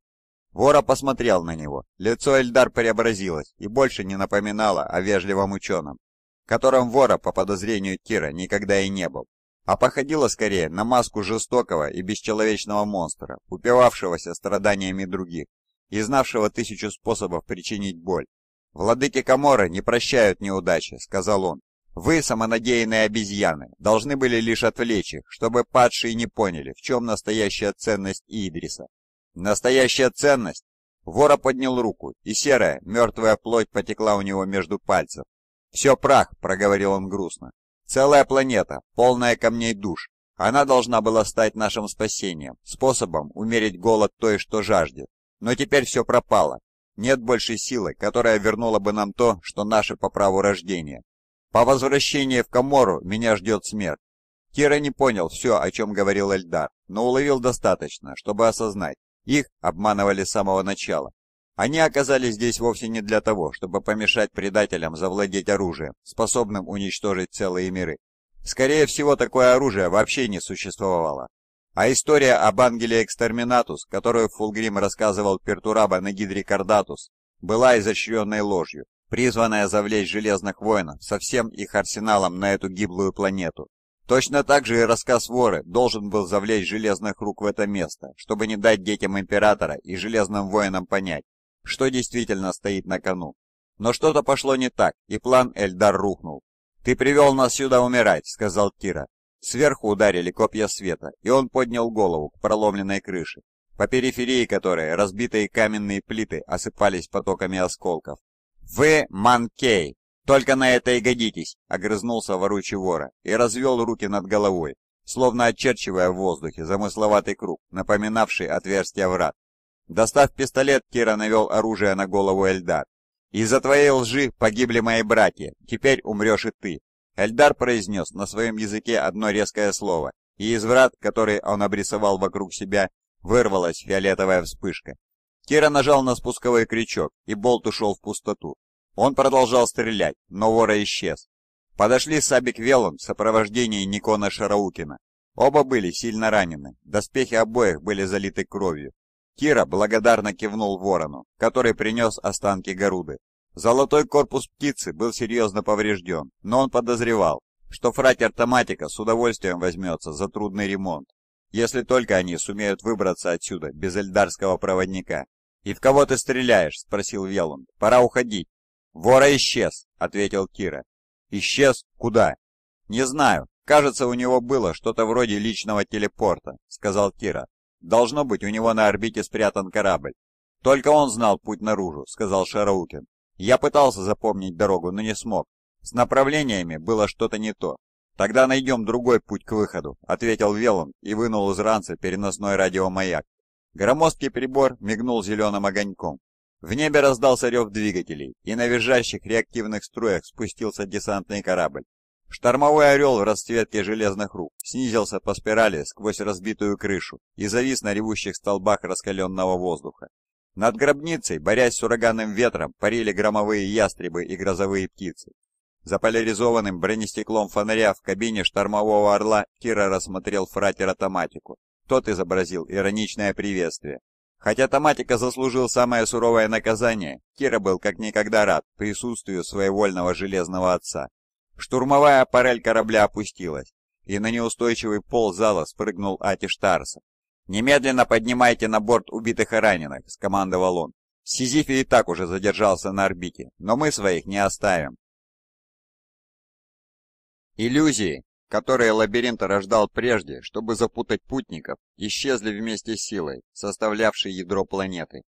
B: Вора посмотрел на него. Лицо Эльдар преобразилось и больше не напоминало о вежливом ученом которым вора по подозрению Тира никогда и не был, а походила скорее на маску жестокого и бесчеловечного монстра, упивавшегося страданиями других и знавшего тысячу способов причинить боль. «Владыки Каморы не прощают неудачи», — сказал он. «Вы, самонадеянные обезьяны, должны были лишь отвлечь их, чтобы падшие не поняли, в чем настоящая ценность Идриса». «Настоящая ценность?» Вора поднял руку, и серая, мертвая плоть потекла у него между пальцев, «Все прах», — проговорил он грустно. «Целая планета, полная камней душ. Она должна была стать нашим спасением, способом умерить голод той, что жаждет. Но теперь все пропало. Нет больше силы, которая вернула бы нам то, что наше по праву рождения. По возвращении в Камору меня ждет смерть». Кира не понял все, о чем говорил Эльдар, но уловил достаточно, чтобы осознать. Их обманывали с самого начала. Они оказались здесь вовсе не для того, чтобы помешать предателям завладеть оружием, способным уничтожить целые миры. Скорее всего, такое оружие вообще не существовало. А история об ангеле Экстерминатус, которую Фулгрим рассказывал Пертураба на Гидре Кардатус, была изощренной ложью, призванная завлечь Железных Воинов со всем их арсеналом на эту гиблую планету. Точно так же и рассказ Воры должен был завлечь Железных Рук в это место, чтобы не дать детям Императора и Железным Воинам понять, что действительно стоит на кону. Но что-то пошло не так, и план Эльдар рухнул. «Ты привел нас сюда умирать», — сказал Кира. Сверху ударили копья света, и он поднял голову к проломленной крыше, по периферии которой разбитые каменные плиты осыпались потоками осколков. «Вы манкей! Только на это и годитесь!» — огрызнулся воручий вора и развел руки над головой, словно очерчивая в воздухе замысловатый круг, напоминавший отверстие врат. Достав пистолет, Кира навел оружие на голову Эльдар. «Из-за твоей лжи погибли мои братья, теперь умрешь и ты». Эльдар произнес на своем языке одно резкое слово, и из врат, который он обрисовал вокруг себя, вырвалась фиолетовая вспышка. Кира нажал на спусковой крючок, и болт ушел в пустоту. Он продолжал стрелять, но вора исчез. Подошли Сабик Велон в сопровождении Никона Шараукина. Оба были сильно ранены, доспехи обоих были залиты кровью. Кира благодарно кивнул ворону, который принес останки Горуды. Золотой корпус птицы был серьезно поврежден, но он подозревал, что фратер Томатика с удовольствием возьмется за трудный ремонт, если только они сумеют выбраться отсюда без эльдарского проводника. «И в кого ты стреляешь?» – спросил Велланд. «Пора уходить». «Вора исчез», – ответил Кира. «Исчез? Куда?» «Не знаю. Кажется, у него было что-то вроде личного телепорта», – сказал Кира. Должно быть, у него на орбите спрятан корабль. Только он знал путь наружу, сказал Шараукин. Я пытался запомнить дорогу, но не смог. С направлениями было что-то не то. Тогда найдем другой путь к выходу, ответил Велланд и вынул из ранца переносной радиомаяк. Громоздкий прибор мигнул зеленым огоньком. В небе раздался рев двигателей, и на визжащих реактивных струях спустился десантный корабль. Штормовой орел в расцветке железных рук снизился по спирали сквозь разбитую крышу и завис на ревущих столбах раскаленного воздуха. Над гробницей, борясь с ураганным ветром, парили громовые ястребы и грозовые птицы. За поляризованным бронестеклом фонаря в кабине штормового орла Кира рассмотрел фратера Томатику. Тот изобразил ироничное приветствие. Хотя Томатика заслужил самое суровое наказание, Кира был как никогда рад присутствию своевольного железного отца. Штурмовая аппарель корабля опустилась, и на неустойчивый пол зала спрыгнул Атиш Тарса. «Немедленно поднимайте на борт убитых и раненых», — скомандовал он. «Сизифи и так уже задержался на орбите, но мы своих не оставим». Иллюзии, которые лабиринт рождал прежде, чтобы запутать путников, исчезли вместе с силой, составлявшей ядро планеты.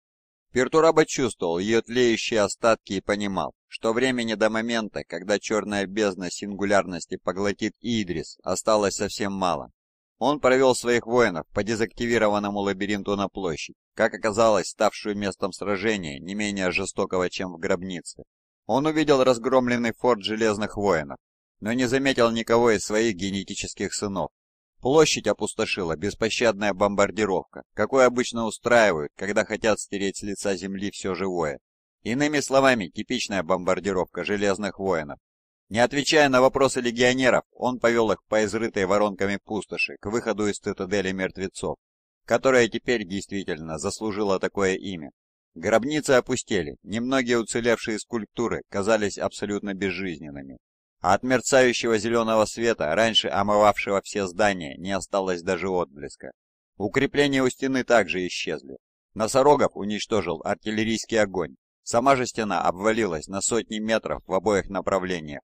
B: Пертураба чувствовал ее тлеющие остатки и понимал, что времени до момента, когда черная бездна сингулярности поглотит Идрис, осталось совсем мало. Он провел своих воинов по дезактивированному лабиринту на площадь, как оказалось, ставшую местом сражения не менее жестокого, чем в гробнице. Он увидел разгромленный форт Железных Воинов, но не заметил никого из своих генетических сынов. Площадь опустошила беспощадная бомбардировка, какой обычно устраивают, когда хотят стереть с лица земли все живое. Иными словами, типичная бомбардировка железных воинов. Не отвечая на вопросы легионеров, он повел их по изрытой воронками пустоши к выходу из цитадели мертвецов, которая теперь действительно заслужила такое имя. Гробницы опустели, немногие уцелевшие скульптуры казались абсолютно безжизненными. А от мерцающего зеленого света, раньше омывавшего все здания, не осталось даже отблеска. Укрепления у стены также исчезли. Носорогов уничтожил артиллерийский огонь, Сама же стена обвалилась на сотни метров в обоих направлениях.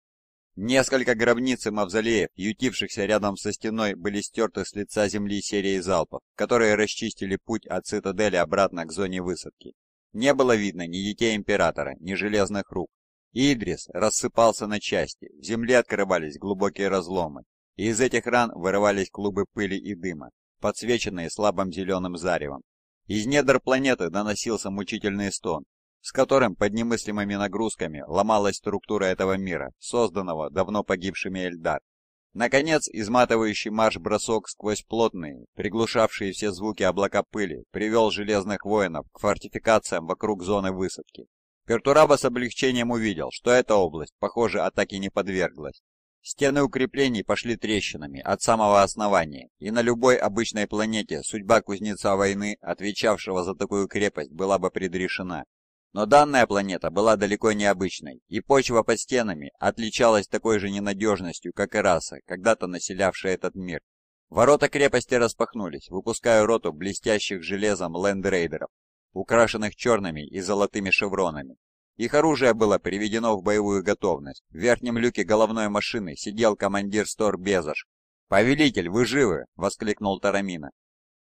B: Несколько гробниц и мавзолеев, ютившихся рядом со стеной, были стерты с лица земли серией залпов, которые расчистили путь от цитадели обратно к зоне высадки. Не было видно ни детей Императора, ни железных рук. Идрис рассыпался на части, в земле открывались глубокие разломы, и из этих ран вырывались клубы пыли и дыма, подсвеченные слабым зеленым заревом. Из недр планеты доносился мучительный стон, с которым под немыслимыми нагрузками ломалась структура этого мира, созданного давно погибшими Эльдар. Наконец, изматывающий марш-бросок сквозь плотные, приглушавшие все звуки облака пыли, привел железных воинов к фортификациям вокруг зоны высадки. Пертураба с облегчением увидел, что эта область, похоже, атаки не подверглась. Стены укреплений пошли трещинами от самого основания, и на любой обычной планете судьба кузнеца войны, отвечавшего за такую крепость, была бы предрешена. Но данная планета была далеко необычной, и почва под стенами отличалась такой же ненадежностью, как и раса, когда-то населявшая этот мир. Ворота крепости распахнулись, выпуская роту блестящих железом лендрейдеров, украшенных черными и золотыми шевронами. Их оружие было приведено в боевую готовность. В верхнем люке головной машины сидел командир Стор Безош. «Повелитель, вы живы!» — воскликнул Тарамина.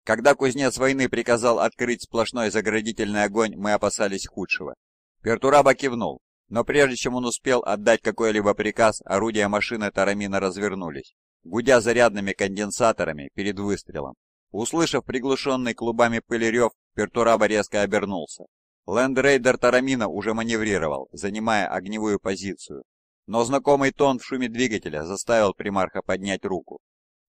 B: Когда кузнец войны приказал открыть сплошной заградительный огонь, мы опасались худшего. Пертураба кивнул, но прежде чем он успел отдать какой-либо приказ, орудия машины Тарамина развернулись, гудя зарядными конденсаторами перед выстрелом. Услышав приглушенный клубами пыли рев, Пертураба резко обернулся. Лендрейдер Тарамина уже маневрировал, занимая огневую позицию, но знакомый тон в шуме двигателя заставил примарха поднять руку.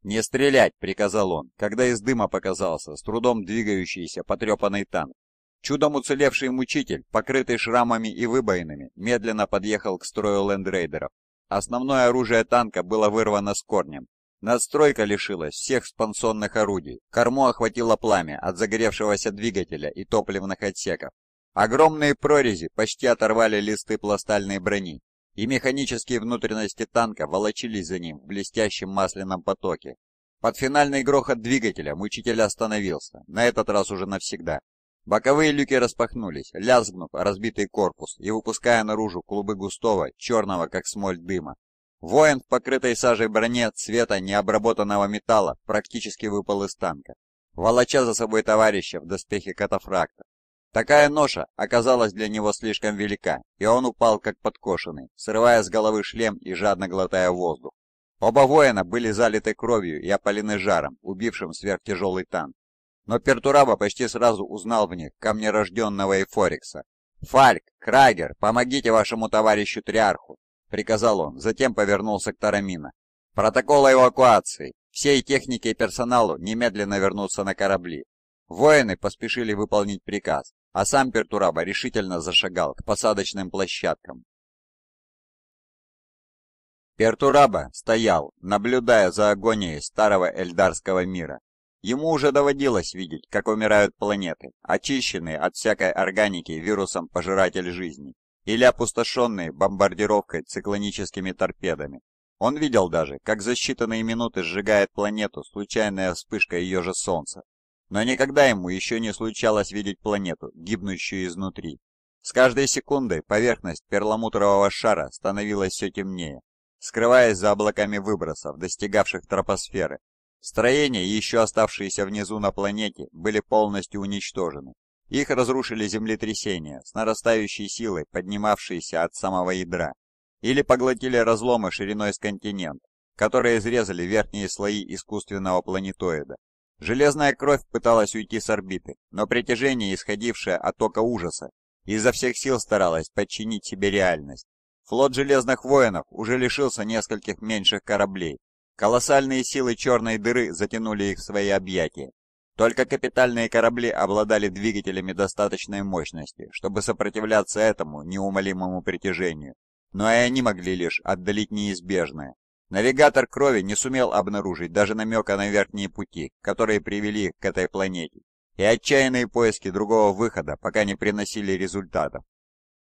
B: «Не стрелять!» — приказал он, когда из дыма показался с трудом двигающийся потрепанный танк. Чудом уцелевший мучитель, покрытый шрамами и выбоинами, медленно подъехал к строю лендрейдеров. Основное оружие танка было вырвано с корнем. Надстройка лишилась всех спонсонных орудий. Корму охватило пламя от загоревшегося двигателя и топливных отсеков. Огромные прорези почти оторвали листы пластальной брони, и механические внутренности танка волочились за ним в блестящем масляном потоке. Под финальный грохот двигателя мучитель остановился, на этот раз уже навсегда. Боковые люки распахнулись, лязгнув разбитый корпус и выпуская наружу клубы густого, черного как смоль дыма. Воин в покрытой сажей броне цвета необработанного металла практически выпал из танка, волоча за собой товарища в доспехе катафракта. Такая ноша оказалась для него слишком велика, и он упал как подкошенный, срывая с головы шлем и жадно глотая воздух. Оба воина были залиты кровью и опалены жаром, убившим сверхтяжелый танк. Но Пертураба почти сразу узнал в них камнерожденного Эйфорикса. «Фальк, Крагер, помогите вашему товарищу Триарху!» — приказал он, затем повернулся к Тарамина. «Протокол эвакуации. Всей технике и персоналу немедленно вернуться на корабли. Воины поспешили выполнить приказ а сам Пертураба решительно зашагал к посадочным площадкам. Пертураба стоял, наблюдая за агонией старого эльдарского мира. Ему уже доводилось видеть, как умирают планеты, очищенные от всякой органики вирусом пожиратель жизни, или опустошенные бомбардировкой циклоническими торпедами. Он видел даже, как за считанные минуты сжигает планету случайная вспышка ее же Солнца, но никогда ему еще не случалось видеть планету, гибнущую изнутри. С каждой секундой поверхность перламутрового шара становилась все темнее, скрываясь за облаками выбросов, достигавших тропосферы. Строения, еще оставшиеся внизу на планете, были полностью уничтожены. Их разрушили землетрясения, с нарастающей силой, поднимавшиеся от самого ядра. Или поглотили разломы шириной с континент, которые изрезали верхние слои искусственного планетоида, Железная кровь пыталась уйти с орбиты, но притяжение, исходившее от тока ужаса, изо всех сил старалось подчинить себе реальность. Флот Железных Воинов уже лишился нескольких меньших кораблей. Колоссальные силы черной дыры затянули их в свои объятия. Только капитальные корабли обладали двигателями достаточной мощности, чтобы сопротивляться этому неумолимому притяжению, но и они могли лишь отдалить неизбежное. Навигатор крови не сумел обнаружить даже намека на верхние пути, которые привели к этой планете, и отчаянные поиски другого выхода пока не приносили результатов.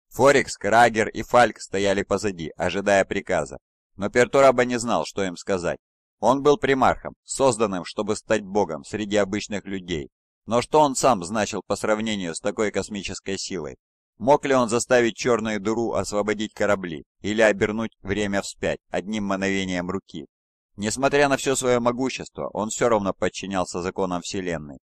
B: Форекс, Крагер и Фальк стояли позади, ожидая приказа, но Пертураба не знал, что им сказать. Он был примархом, созданным, чтобы стать богом среди обычных людей, но что он сам значил по сравнению с такой космической силой? Мог ли он заставить черную дыру освободить корабли или обернуть время вспять одним мановением руки? Несмотря на все свое могущество, он все равно подчинялся законам Вселенной.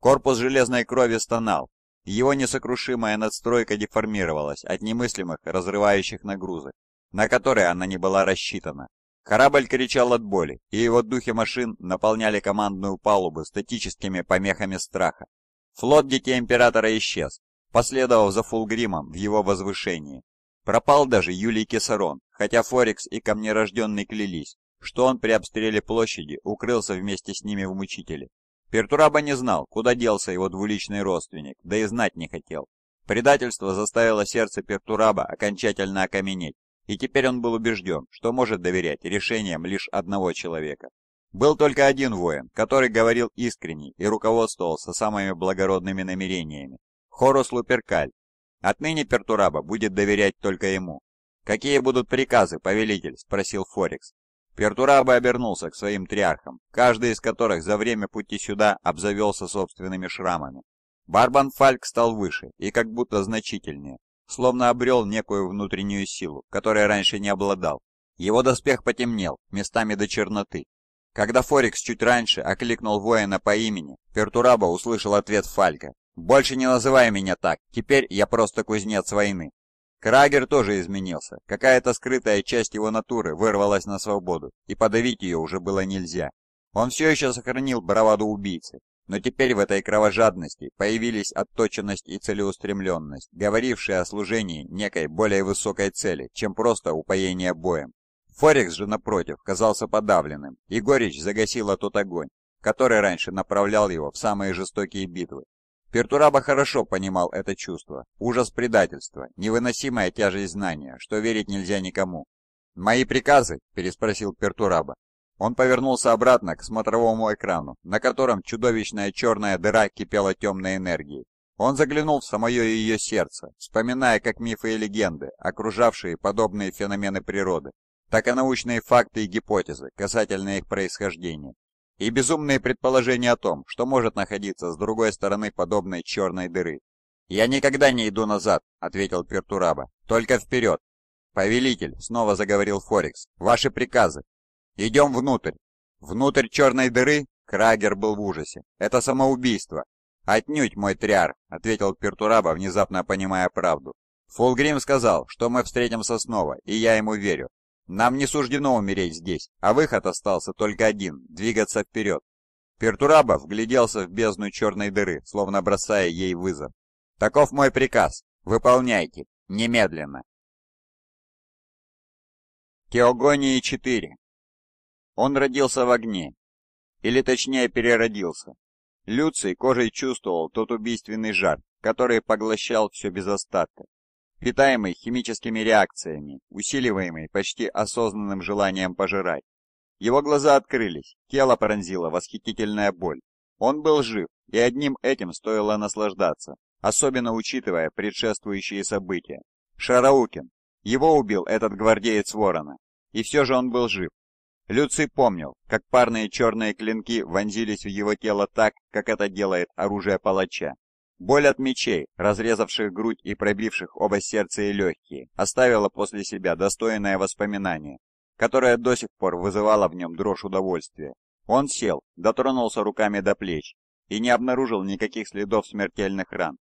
B: Корпус железной крови стонал, его несокрушимая надстройка деформировалась от немыслимых разрывающих нагрузок, на которые она не была рассчитана. Корабль кричал от боли, и его духи машин наполняли командную палубу статическими помехами страха. Флот Детей Императора исчез, последовав за Фулгримом в его возвышении. Пропал даже Юлий Кесарон, хотя Форекс и Камнерожденный клялись, что он при обстреле площади укрылся вместе с ними в мучителе. Пертураба не знал, куда делся его двуличный родственник, да и знать не хотел. Предательство заставило сердце Пертураба окончательно окаменеть, и теперь он был убежден, что может доверять решениям лишь одного человека. Был только один воин, который говорил искренне и руководствовался самыми благородными намерениями, Хорус Луперкаль. Отныне Пертураба будет доверять только ему. «Какие будут приказы, повелитель?» – спросил Форекс. Пертураба обернулся к своим триархам, каждый из которых за время пути сюда обзавелся собственными шрамами. Барбан Фальк стал выше и как будто значительнее, словно обрел некую внутреннюю силу, которой раньше не обладал. Его доспех потемнел, местами до черноты. Когда Форекс чуть раньше окликнул воина по имени, Пертураба услышал ответ Фалька «Больше не называй меня так, теперь я просто кузнец войны». Крагер тоже изменился, какая-то скрытая часть его натуры вырвалась на свободу, и подавить ее уже было нельзя. Он все еще сохранил браваду убийцы, но теперь в этой кровожадности появились отточенность и целеустремленность, говорившие о служении некой более высокой цели, чем просто упоение боем. Форекс же, напротив, казался подавленным, и горечь загасила тот огонь, который раньше направлял его в самые жестокие битвы. Пертураба хорошо понимал это чувство, ужас предательства, невыносимая тяжесть знания, что верить нельзя никому. «Мои приказы?» – переспросил Пертураба. Он повернулся обратно к смотровому экрану, на котором чудовищная черная дыра кипела темной энергией. Он заглянул в самое ее сердце, вспоминая как мифы и легенды, окружавшие подобные феномены природы, так и научные факты и гипотезы касательно их происхождения и безумные предположения о том, что может находиться с другой стороны подобной черной дыры. «Я никогда не иду назад», — ответил Пертураба, — «только вперед». «Повелитель», — снова заговорил Форекс, — «ваши приказы». «Идем внутрь». «Внутрь черной дыры?» — Крагер был в ужасе. «Это самоубийство». «Отнюдь, мой триар», — ответил Пертураба, внезапно понимая правду. «Фулгрим сказал, что мы встретимся снова, и я ему верю. Нам не суждено умереть здесь, а выход остался только один — двигаться вперед. Пертураба вгляделся в бездну
A: черной дыры, словно бросая ей вызов. «Таков мой приказ. Выполняйте. Немедленно!» Теогонии 4 Он родился в огне. Или точнее переродился. Люций
B: кожей чувствовал тот убийственный жар, который поглощал все без остатка питаемый химическими реакциями, усиливаемый почти осознанным желанием пожирать. Его глаза открылись, тело пронзило восхитительная боль. Он был жив, и одним этим стоило наслаждаться, особенно учитывая предшествующие события. Шараукин. Его убил этот гвардеец Ворона. И все же он был жив. Люци помнил, как парные черные клинки вонзились в его тело так, как это делает оружие палача. Боль от мечей, разрезавших грудь и пробивших оба сердца и легкие, оставила после себя достойное воспоминание, которое до сих пор вызывало в нем дрожь удовольствия. Он сел, дотронулся руками до плеч и не обнаружил никаких следов смертельных ран.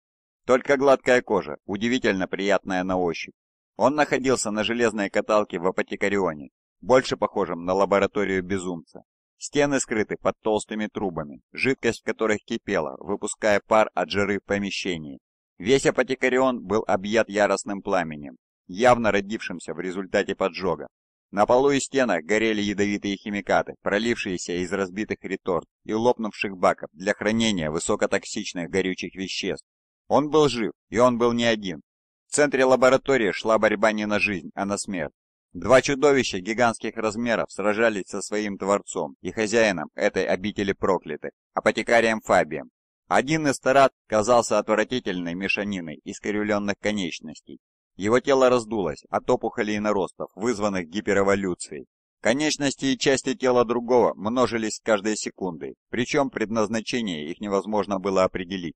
B: Только гладкая кожа, удивительно приятная на ощупь. Он находился на железной каталке в Апотекарионе, больше похожем на лабораторию безумца. Стены скрыты под толстыми трубами, жидкость в которых кипела, выпуская пар от жары в помещении. Весь апотекарион был объят яростным пламенем, явно родившимся в результате поджога. На полу и стенах горели ядовитые химикаты, пролившиеся из разбитых реторт и лопнувших баков для хранения высокотоксичных горючих веществ. Он был жив, и он был не один. В центре лаборатории шла борьба не на жизнь, а на смерть. Два чудовища гигантских размеров сражались со своим творцом и хозяином этой обители проклятых, апотекарием Фабием. Один из тарат казался отвратительной мешаниной искривленных конечностей. Его тело раздулось от опухолей и наростов, вызванных гиперэволюцией. Конечности и части тела другого множились с каждой секундой, причем предназначение их невозможно было определить.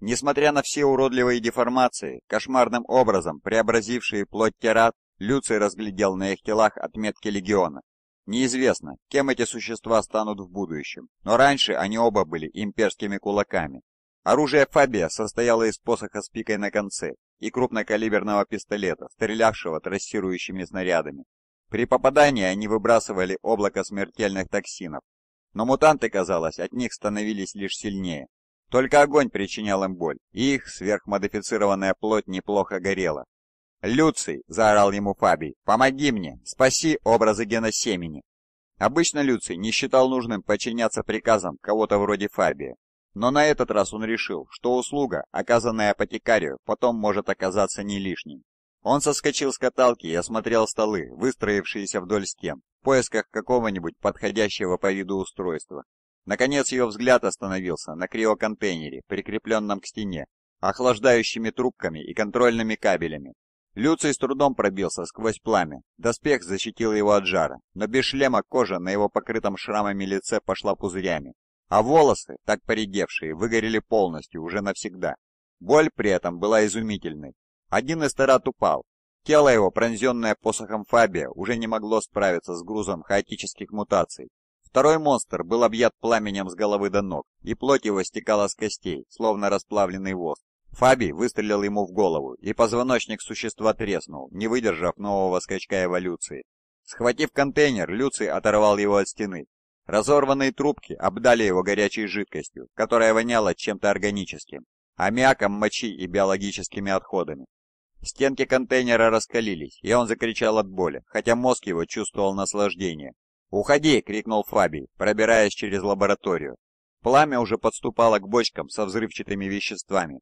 B: Несмотря на все уродливые деформации, кошмарным образом преобразившие плоть террат Люций разглядел на их телах отметки легиона. Неизвестно, кем эти существа станут в будущем, но раньше они оба были имперскими кулаками. Оружие Фабия состояло из посоха с пикой на конце и крупнокалиберного пистолета, стрелявшего трассирующими снарядами. При попадании они выбрасывали облако смертельных токсинов, но мутанты, казалось, от них становились лишь сильнее. Только огонь причинял им боль, и их сверхмодифицированная плоть неплохо горела. «Люций!» — заорал ему Фабий. «Помоги мне! Спаси образы Гена Семени!» Обычно Люций не считал нужным подчиняться приказам кого-то вроде Фабия, но на этот раз он решил, что услуга, оказанная апотекарию, потом может оказаться не лишней. Он соскочил с каталки и осмотрел столы, выстроившиеся вдоль стен, в поисках какого-нибудь подходящего по виду устройства. Наконец его взгляд остановился на криоконтейнере, прикрепленном к стене, охлаждающими трубками и контрольными кабелями, Люций с трудом пробился сквозь пламя. Доспех защитил его от жара, но без шлема кожа на его покрытом шрамами лице пошла пузырями, а волосы, так поредевшие, выгорели полностью уже навсегда. Боль при этом была изумительной. Один из тарат упал. Тело его, пронзенное посохом Фабия, уже не могло справиться с грузом хаотических мутаций. Второй монстр был объят пламенем с головы до ног, и плоть его стекала с костей, словно расплавленный воск. Фаби выстрелил ему в голову, и позвоночник существа треснул, не выдержав нового скачка эволюции. Схватив контейнер, Люций оторвал его от стены. Разорванные трубки обдали его горячей жидкостью, которая воняла чем-то органическим, аммиаком мочи и биологическими отходами. Стенки контейнера раскалились, и он закричал от боли, хотя мозг его чувствовал наслаждение. «Уходи!» — крикнул Фаби, пробираясь через лабораторию. Пламя уже подступало к бочкам со взрывчатыми веществами,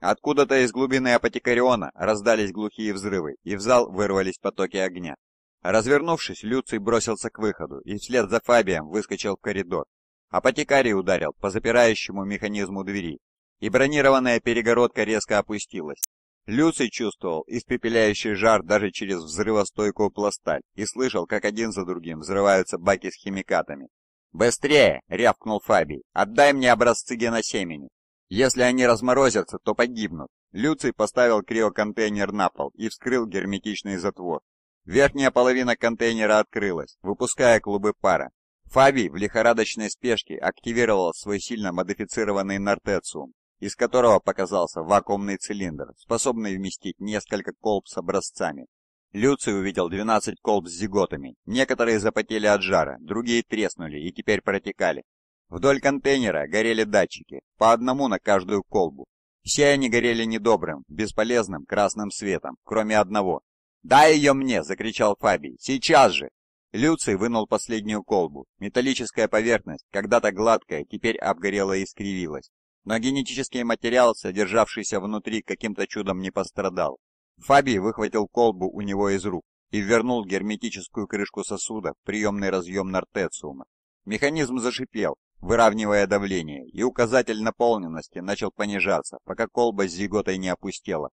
B: Откуда-то из глубины Апотекариона раздались глухие взрывы, и в зал вырвались потоки огня. Развернувшись, Люций бросился к выходу и вслед за Фабием выскочил в коридор. Апотекарий ударил по запирающему механизму двери, и бронированная перегородка резко опустилась. Люций чувствовал испепеляющий жар даже через взрывостойкую пласталь и слышал, как один за другим взрываются баки с химикатами. «Быстрее!» — рявкнул Фабий. «Отдай мне образцы геносемени!» Если они разморозятся, то погибнут. Люций поставил криоконтейнер на пол и вскрыл герметичный затвор. Верхняя половина контейнера открылась, выпуская клубы пара. Фаби в лихорадочной спешке активировал свой сильно модифицированный нортециум, из которого показался вакуумный цилиндр, способный вместить несколько колб с образцами. Люций увидел 12 колб с зиготами. Некоторые запотели от жара, другие треснули и теперь протекали. Вдоль контейнера горели датчики, по одному на каждую колбу. Все они горели недобрым, бесполезным красным светом, кроме одного. «Дай ее мне!» — закричал Фабий. «Сейчас же!» Люций вынул последнюю колбу. Металлическая поверхность, когда-то гладкая, теперь обгорела и искривилась. Но генетический материал, содержавшийся внутри, каким-то чудом не пострадал. Фабий выхватил колбу у него из рук и вернул герметическую крышку сосуда в приемный разъем нортециума. Механизм зашипел, выравнивая давление, и указатель наполненности начал понижаться, пока колба с зиготой не опустела.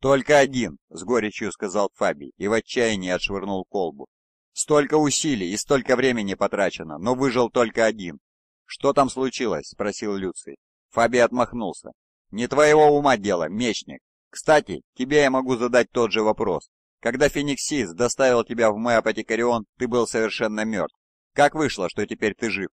B: «Только один!» — с горечью сказал Фаби и в отчаянии отшвырнул колбу. «Столько усилий и столько времени потрачено, но выжил только один!» «Что там случилось?» — спросил Люций. Фаби отмахнулся. «Не твоего ума дело, мечник. Кстати, тебе я могу задать тот же вопрос. Когда Фениксис доставил тебя в мой апотекарион, ты был совершенно мертв. Как вышло, что теперь ты жив?»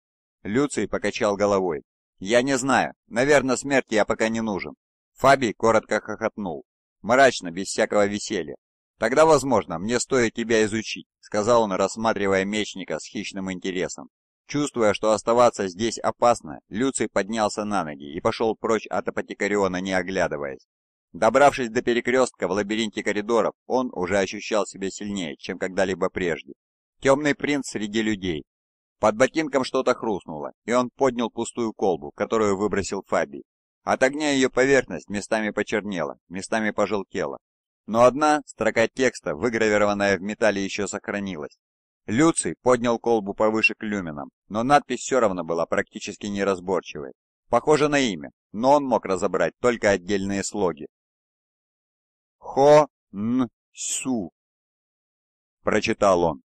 B: Люций покачал головой. «Я не знаю. Наверное, смерти я пока не нужен». Фабий коротко хохотнул. Мрачно, без всякого веселья. «Тогда, возможно, мне стоит тебя изучить», — сказал он, рассматривая мечника с хищным интересом. Чувствуя, что оставаться здесь опасно, Люций поднялся на ноги и пошел прочь от Апотекариона, не оглядываясь. Добравшись до перекрестка в лабиринте коридоров, он уже ощущал себя сильнее, чем когда-либо прежде. Темный принц среди людей, под ботинком что-то хрустнуло, и он поднял пустую колбу, которую выбросил Фаби. От огня ее поверхность местами почернела, местами пожелтела. Но одна строка текста, выгравированная в металле, еще сохранилась. Люций поднял колбу повыше к люминам, но надпись все равно была практически неразборчивой. Похоже на имя,
A: но он мог разобрать только отдельные слоги. «Хо-н-су», — прочитал он.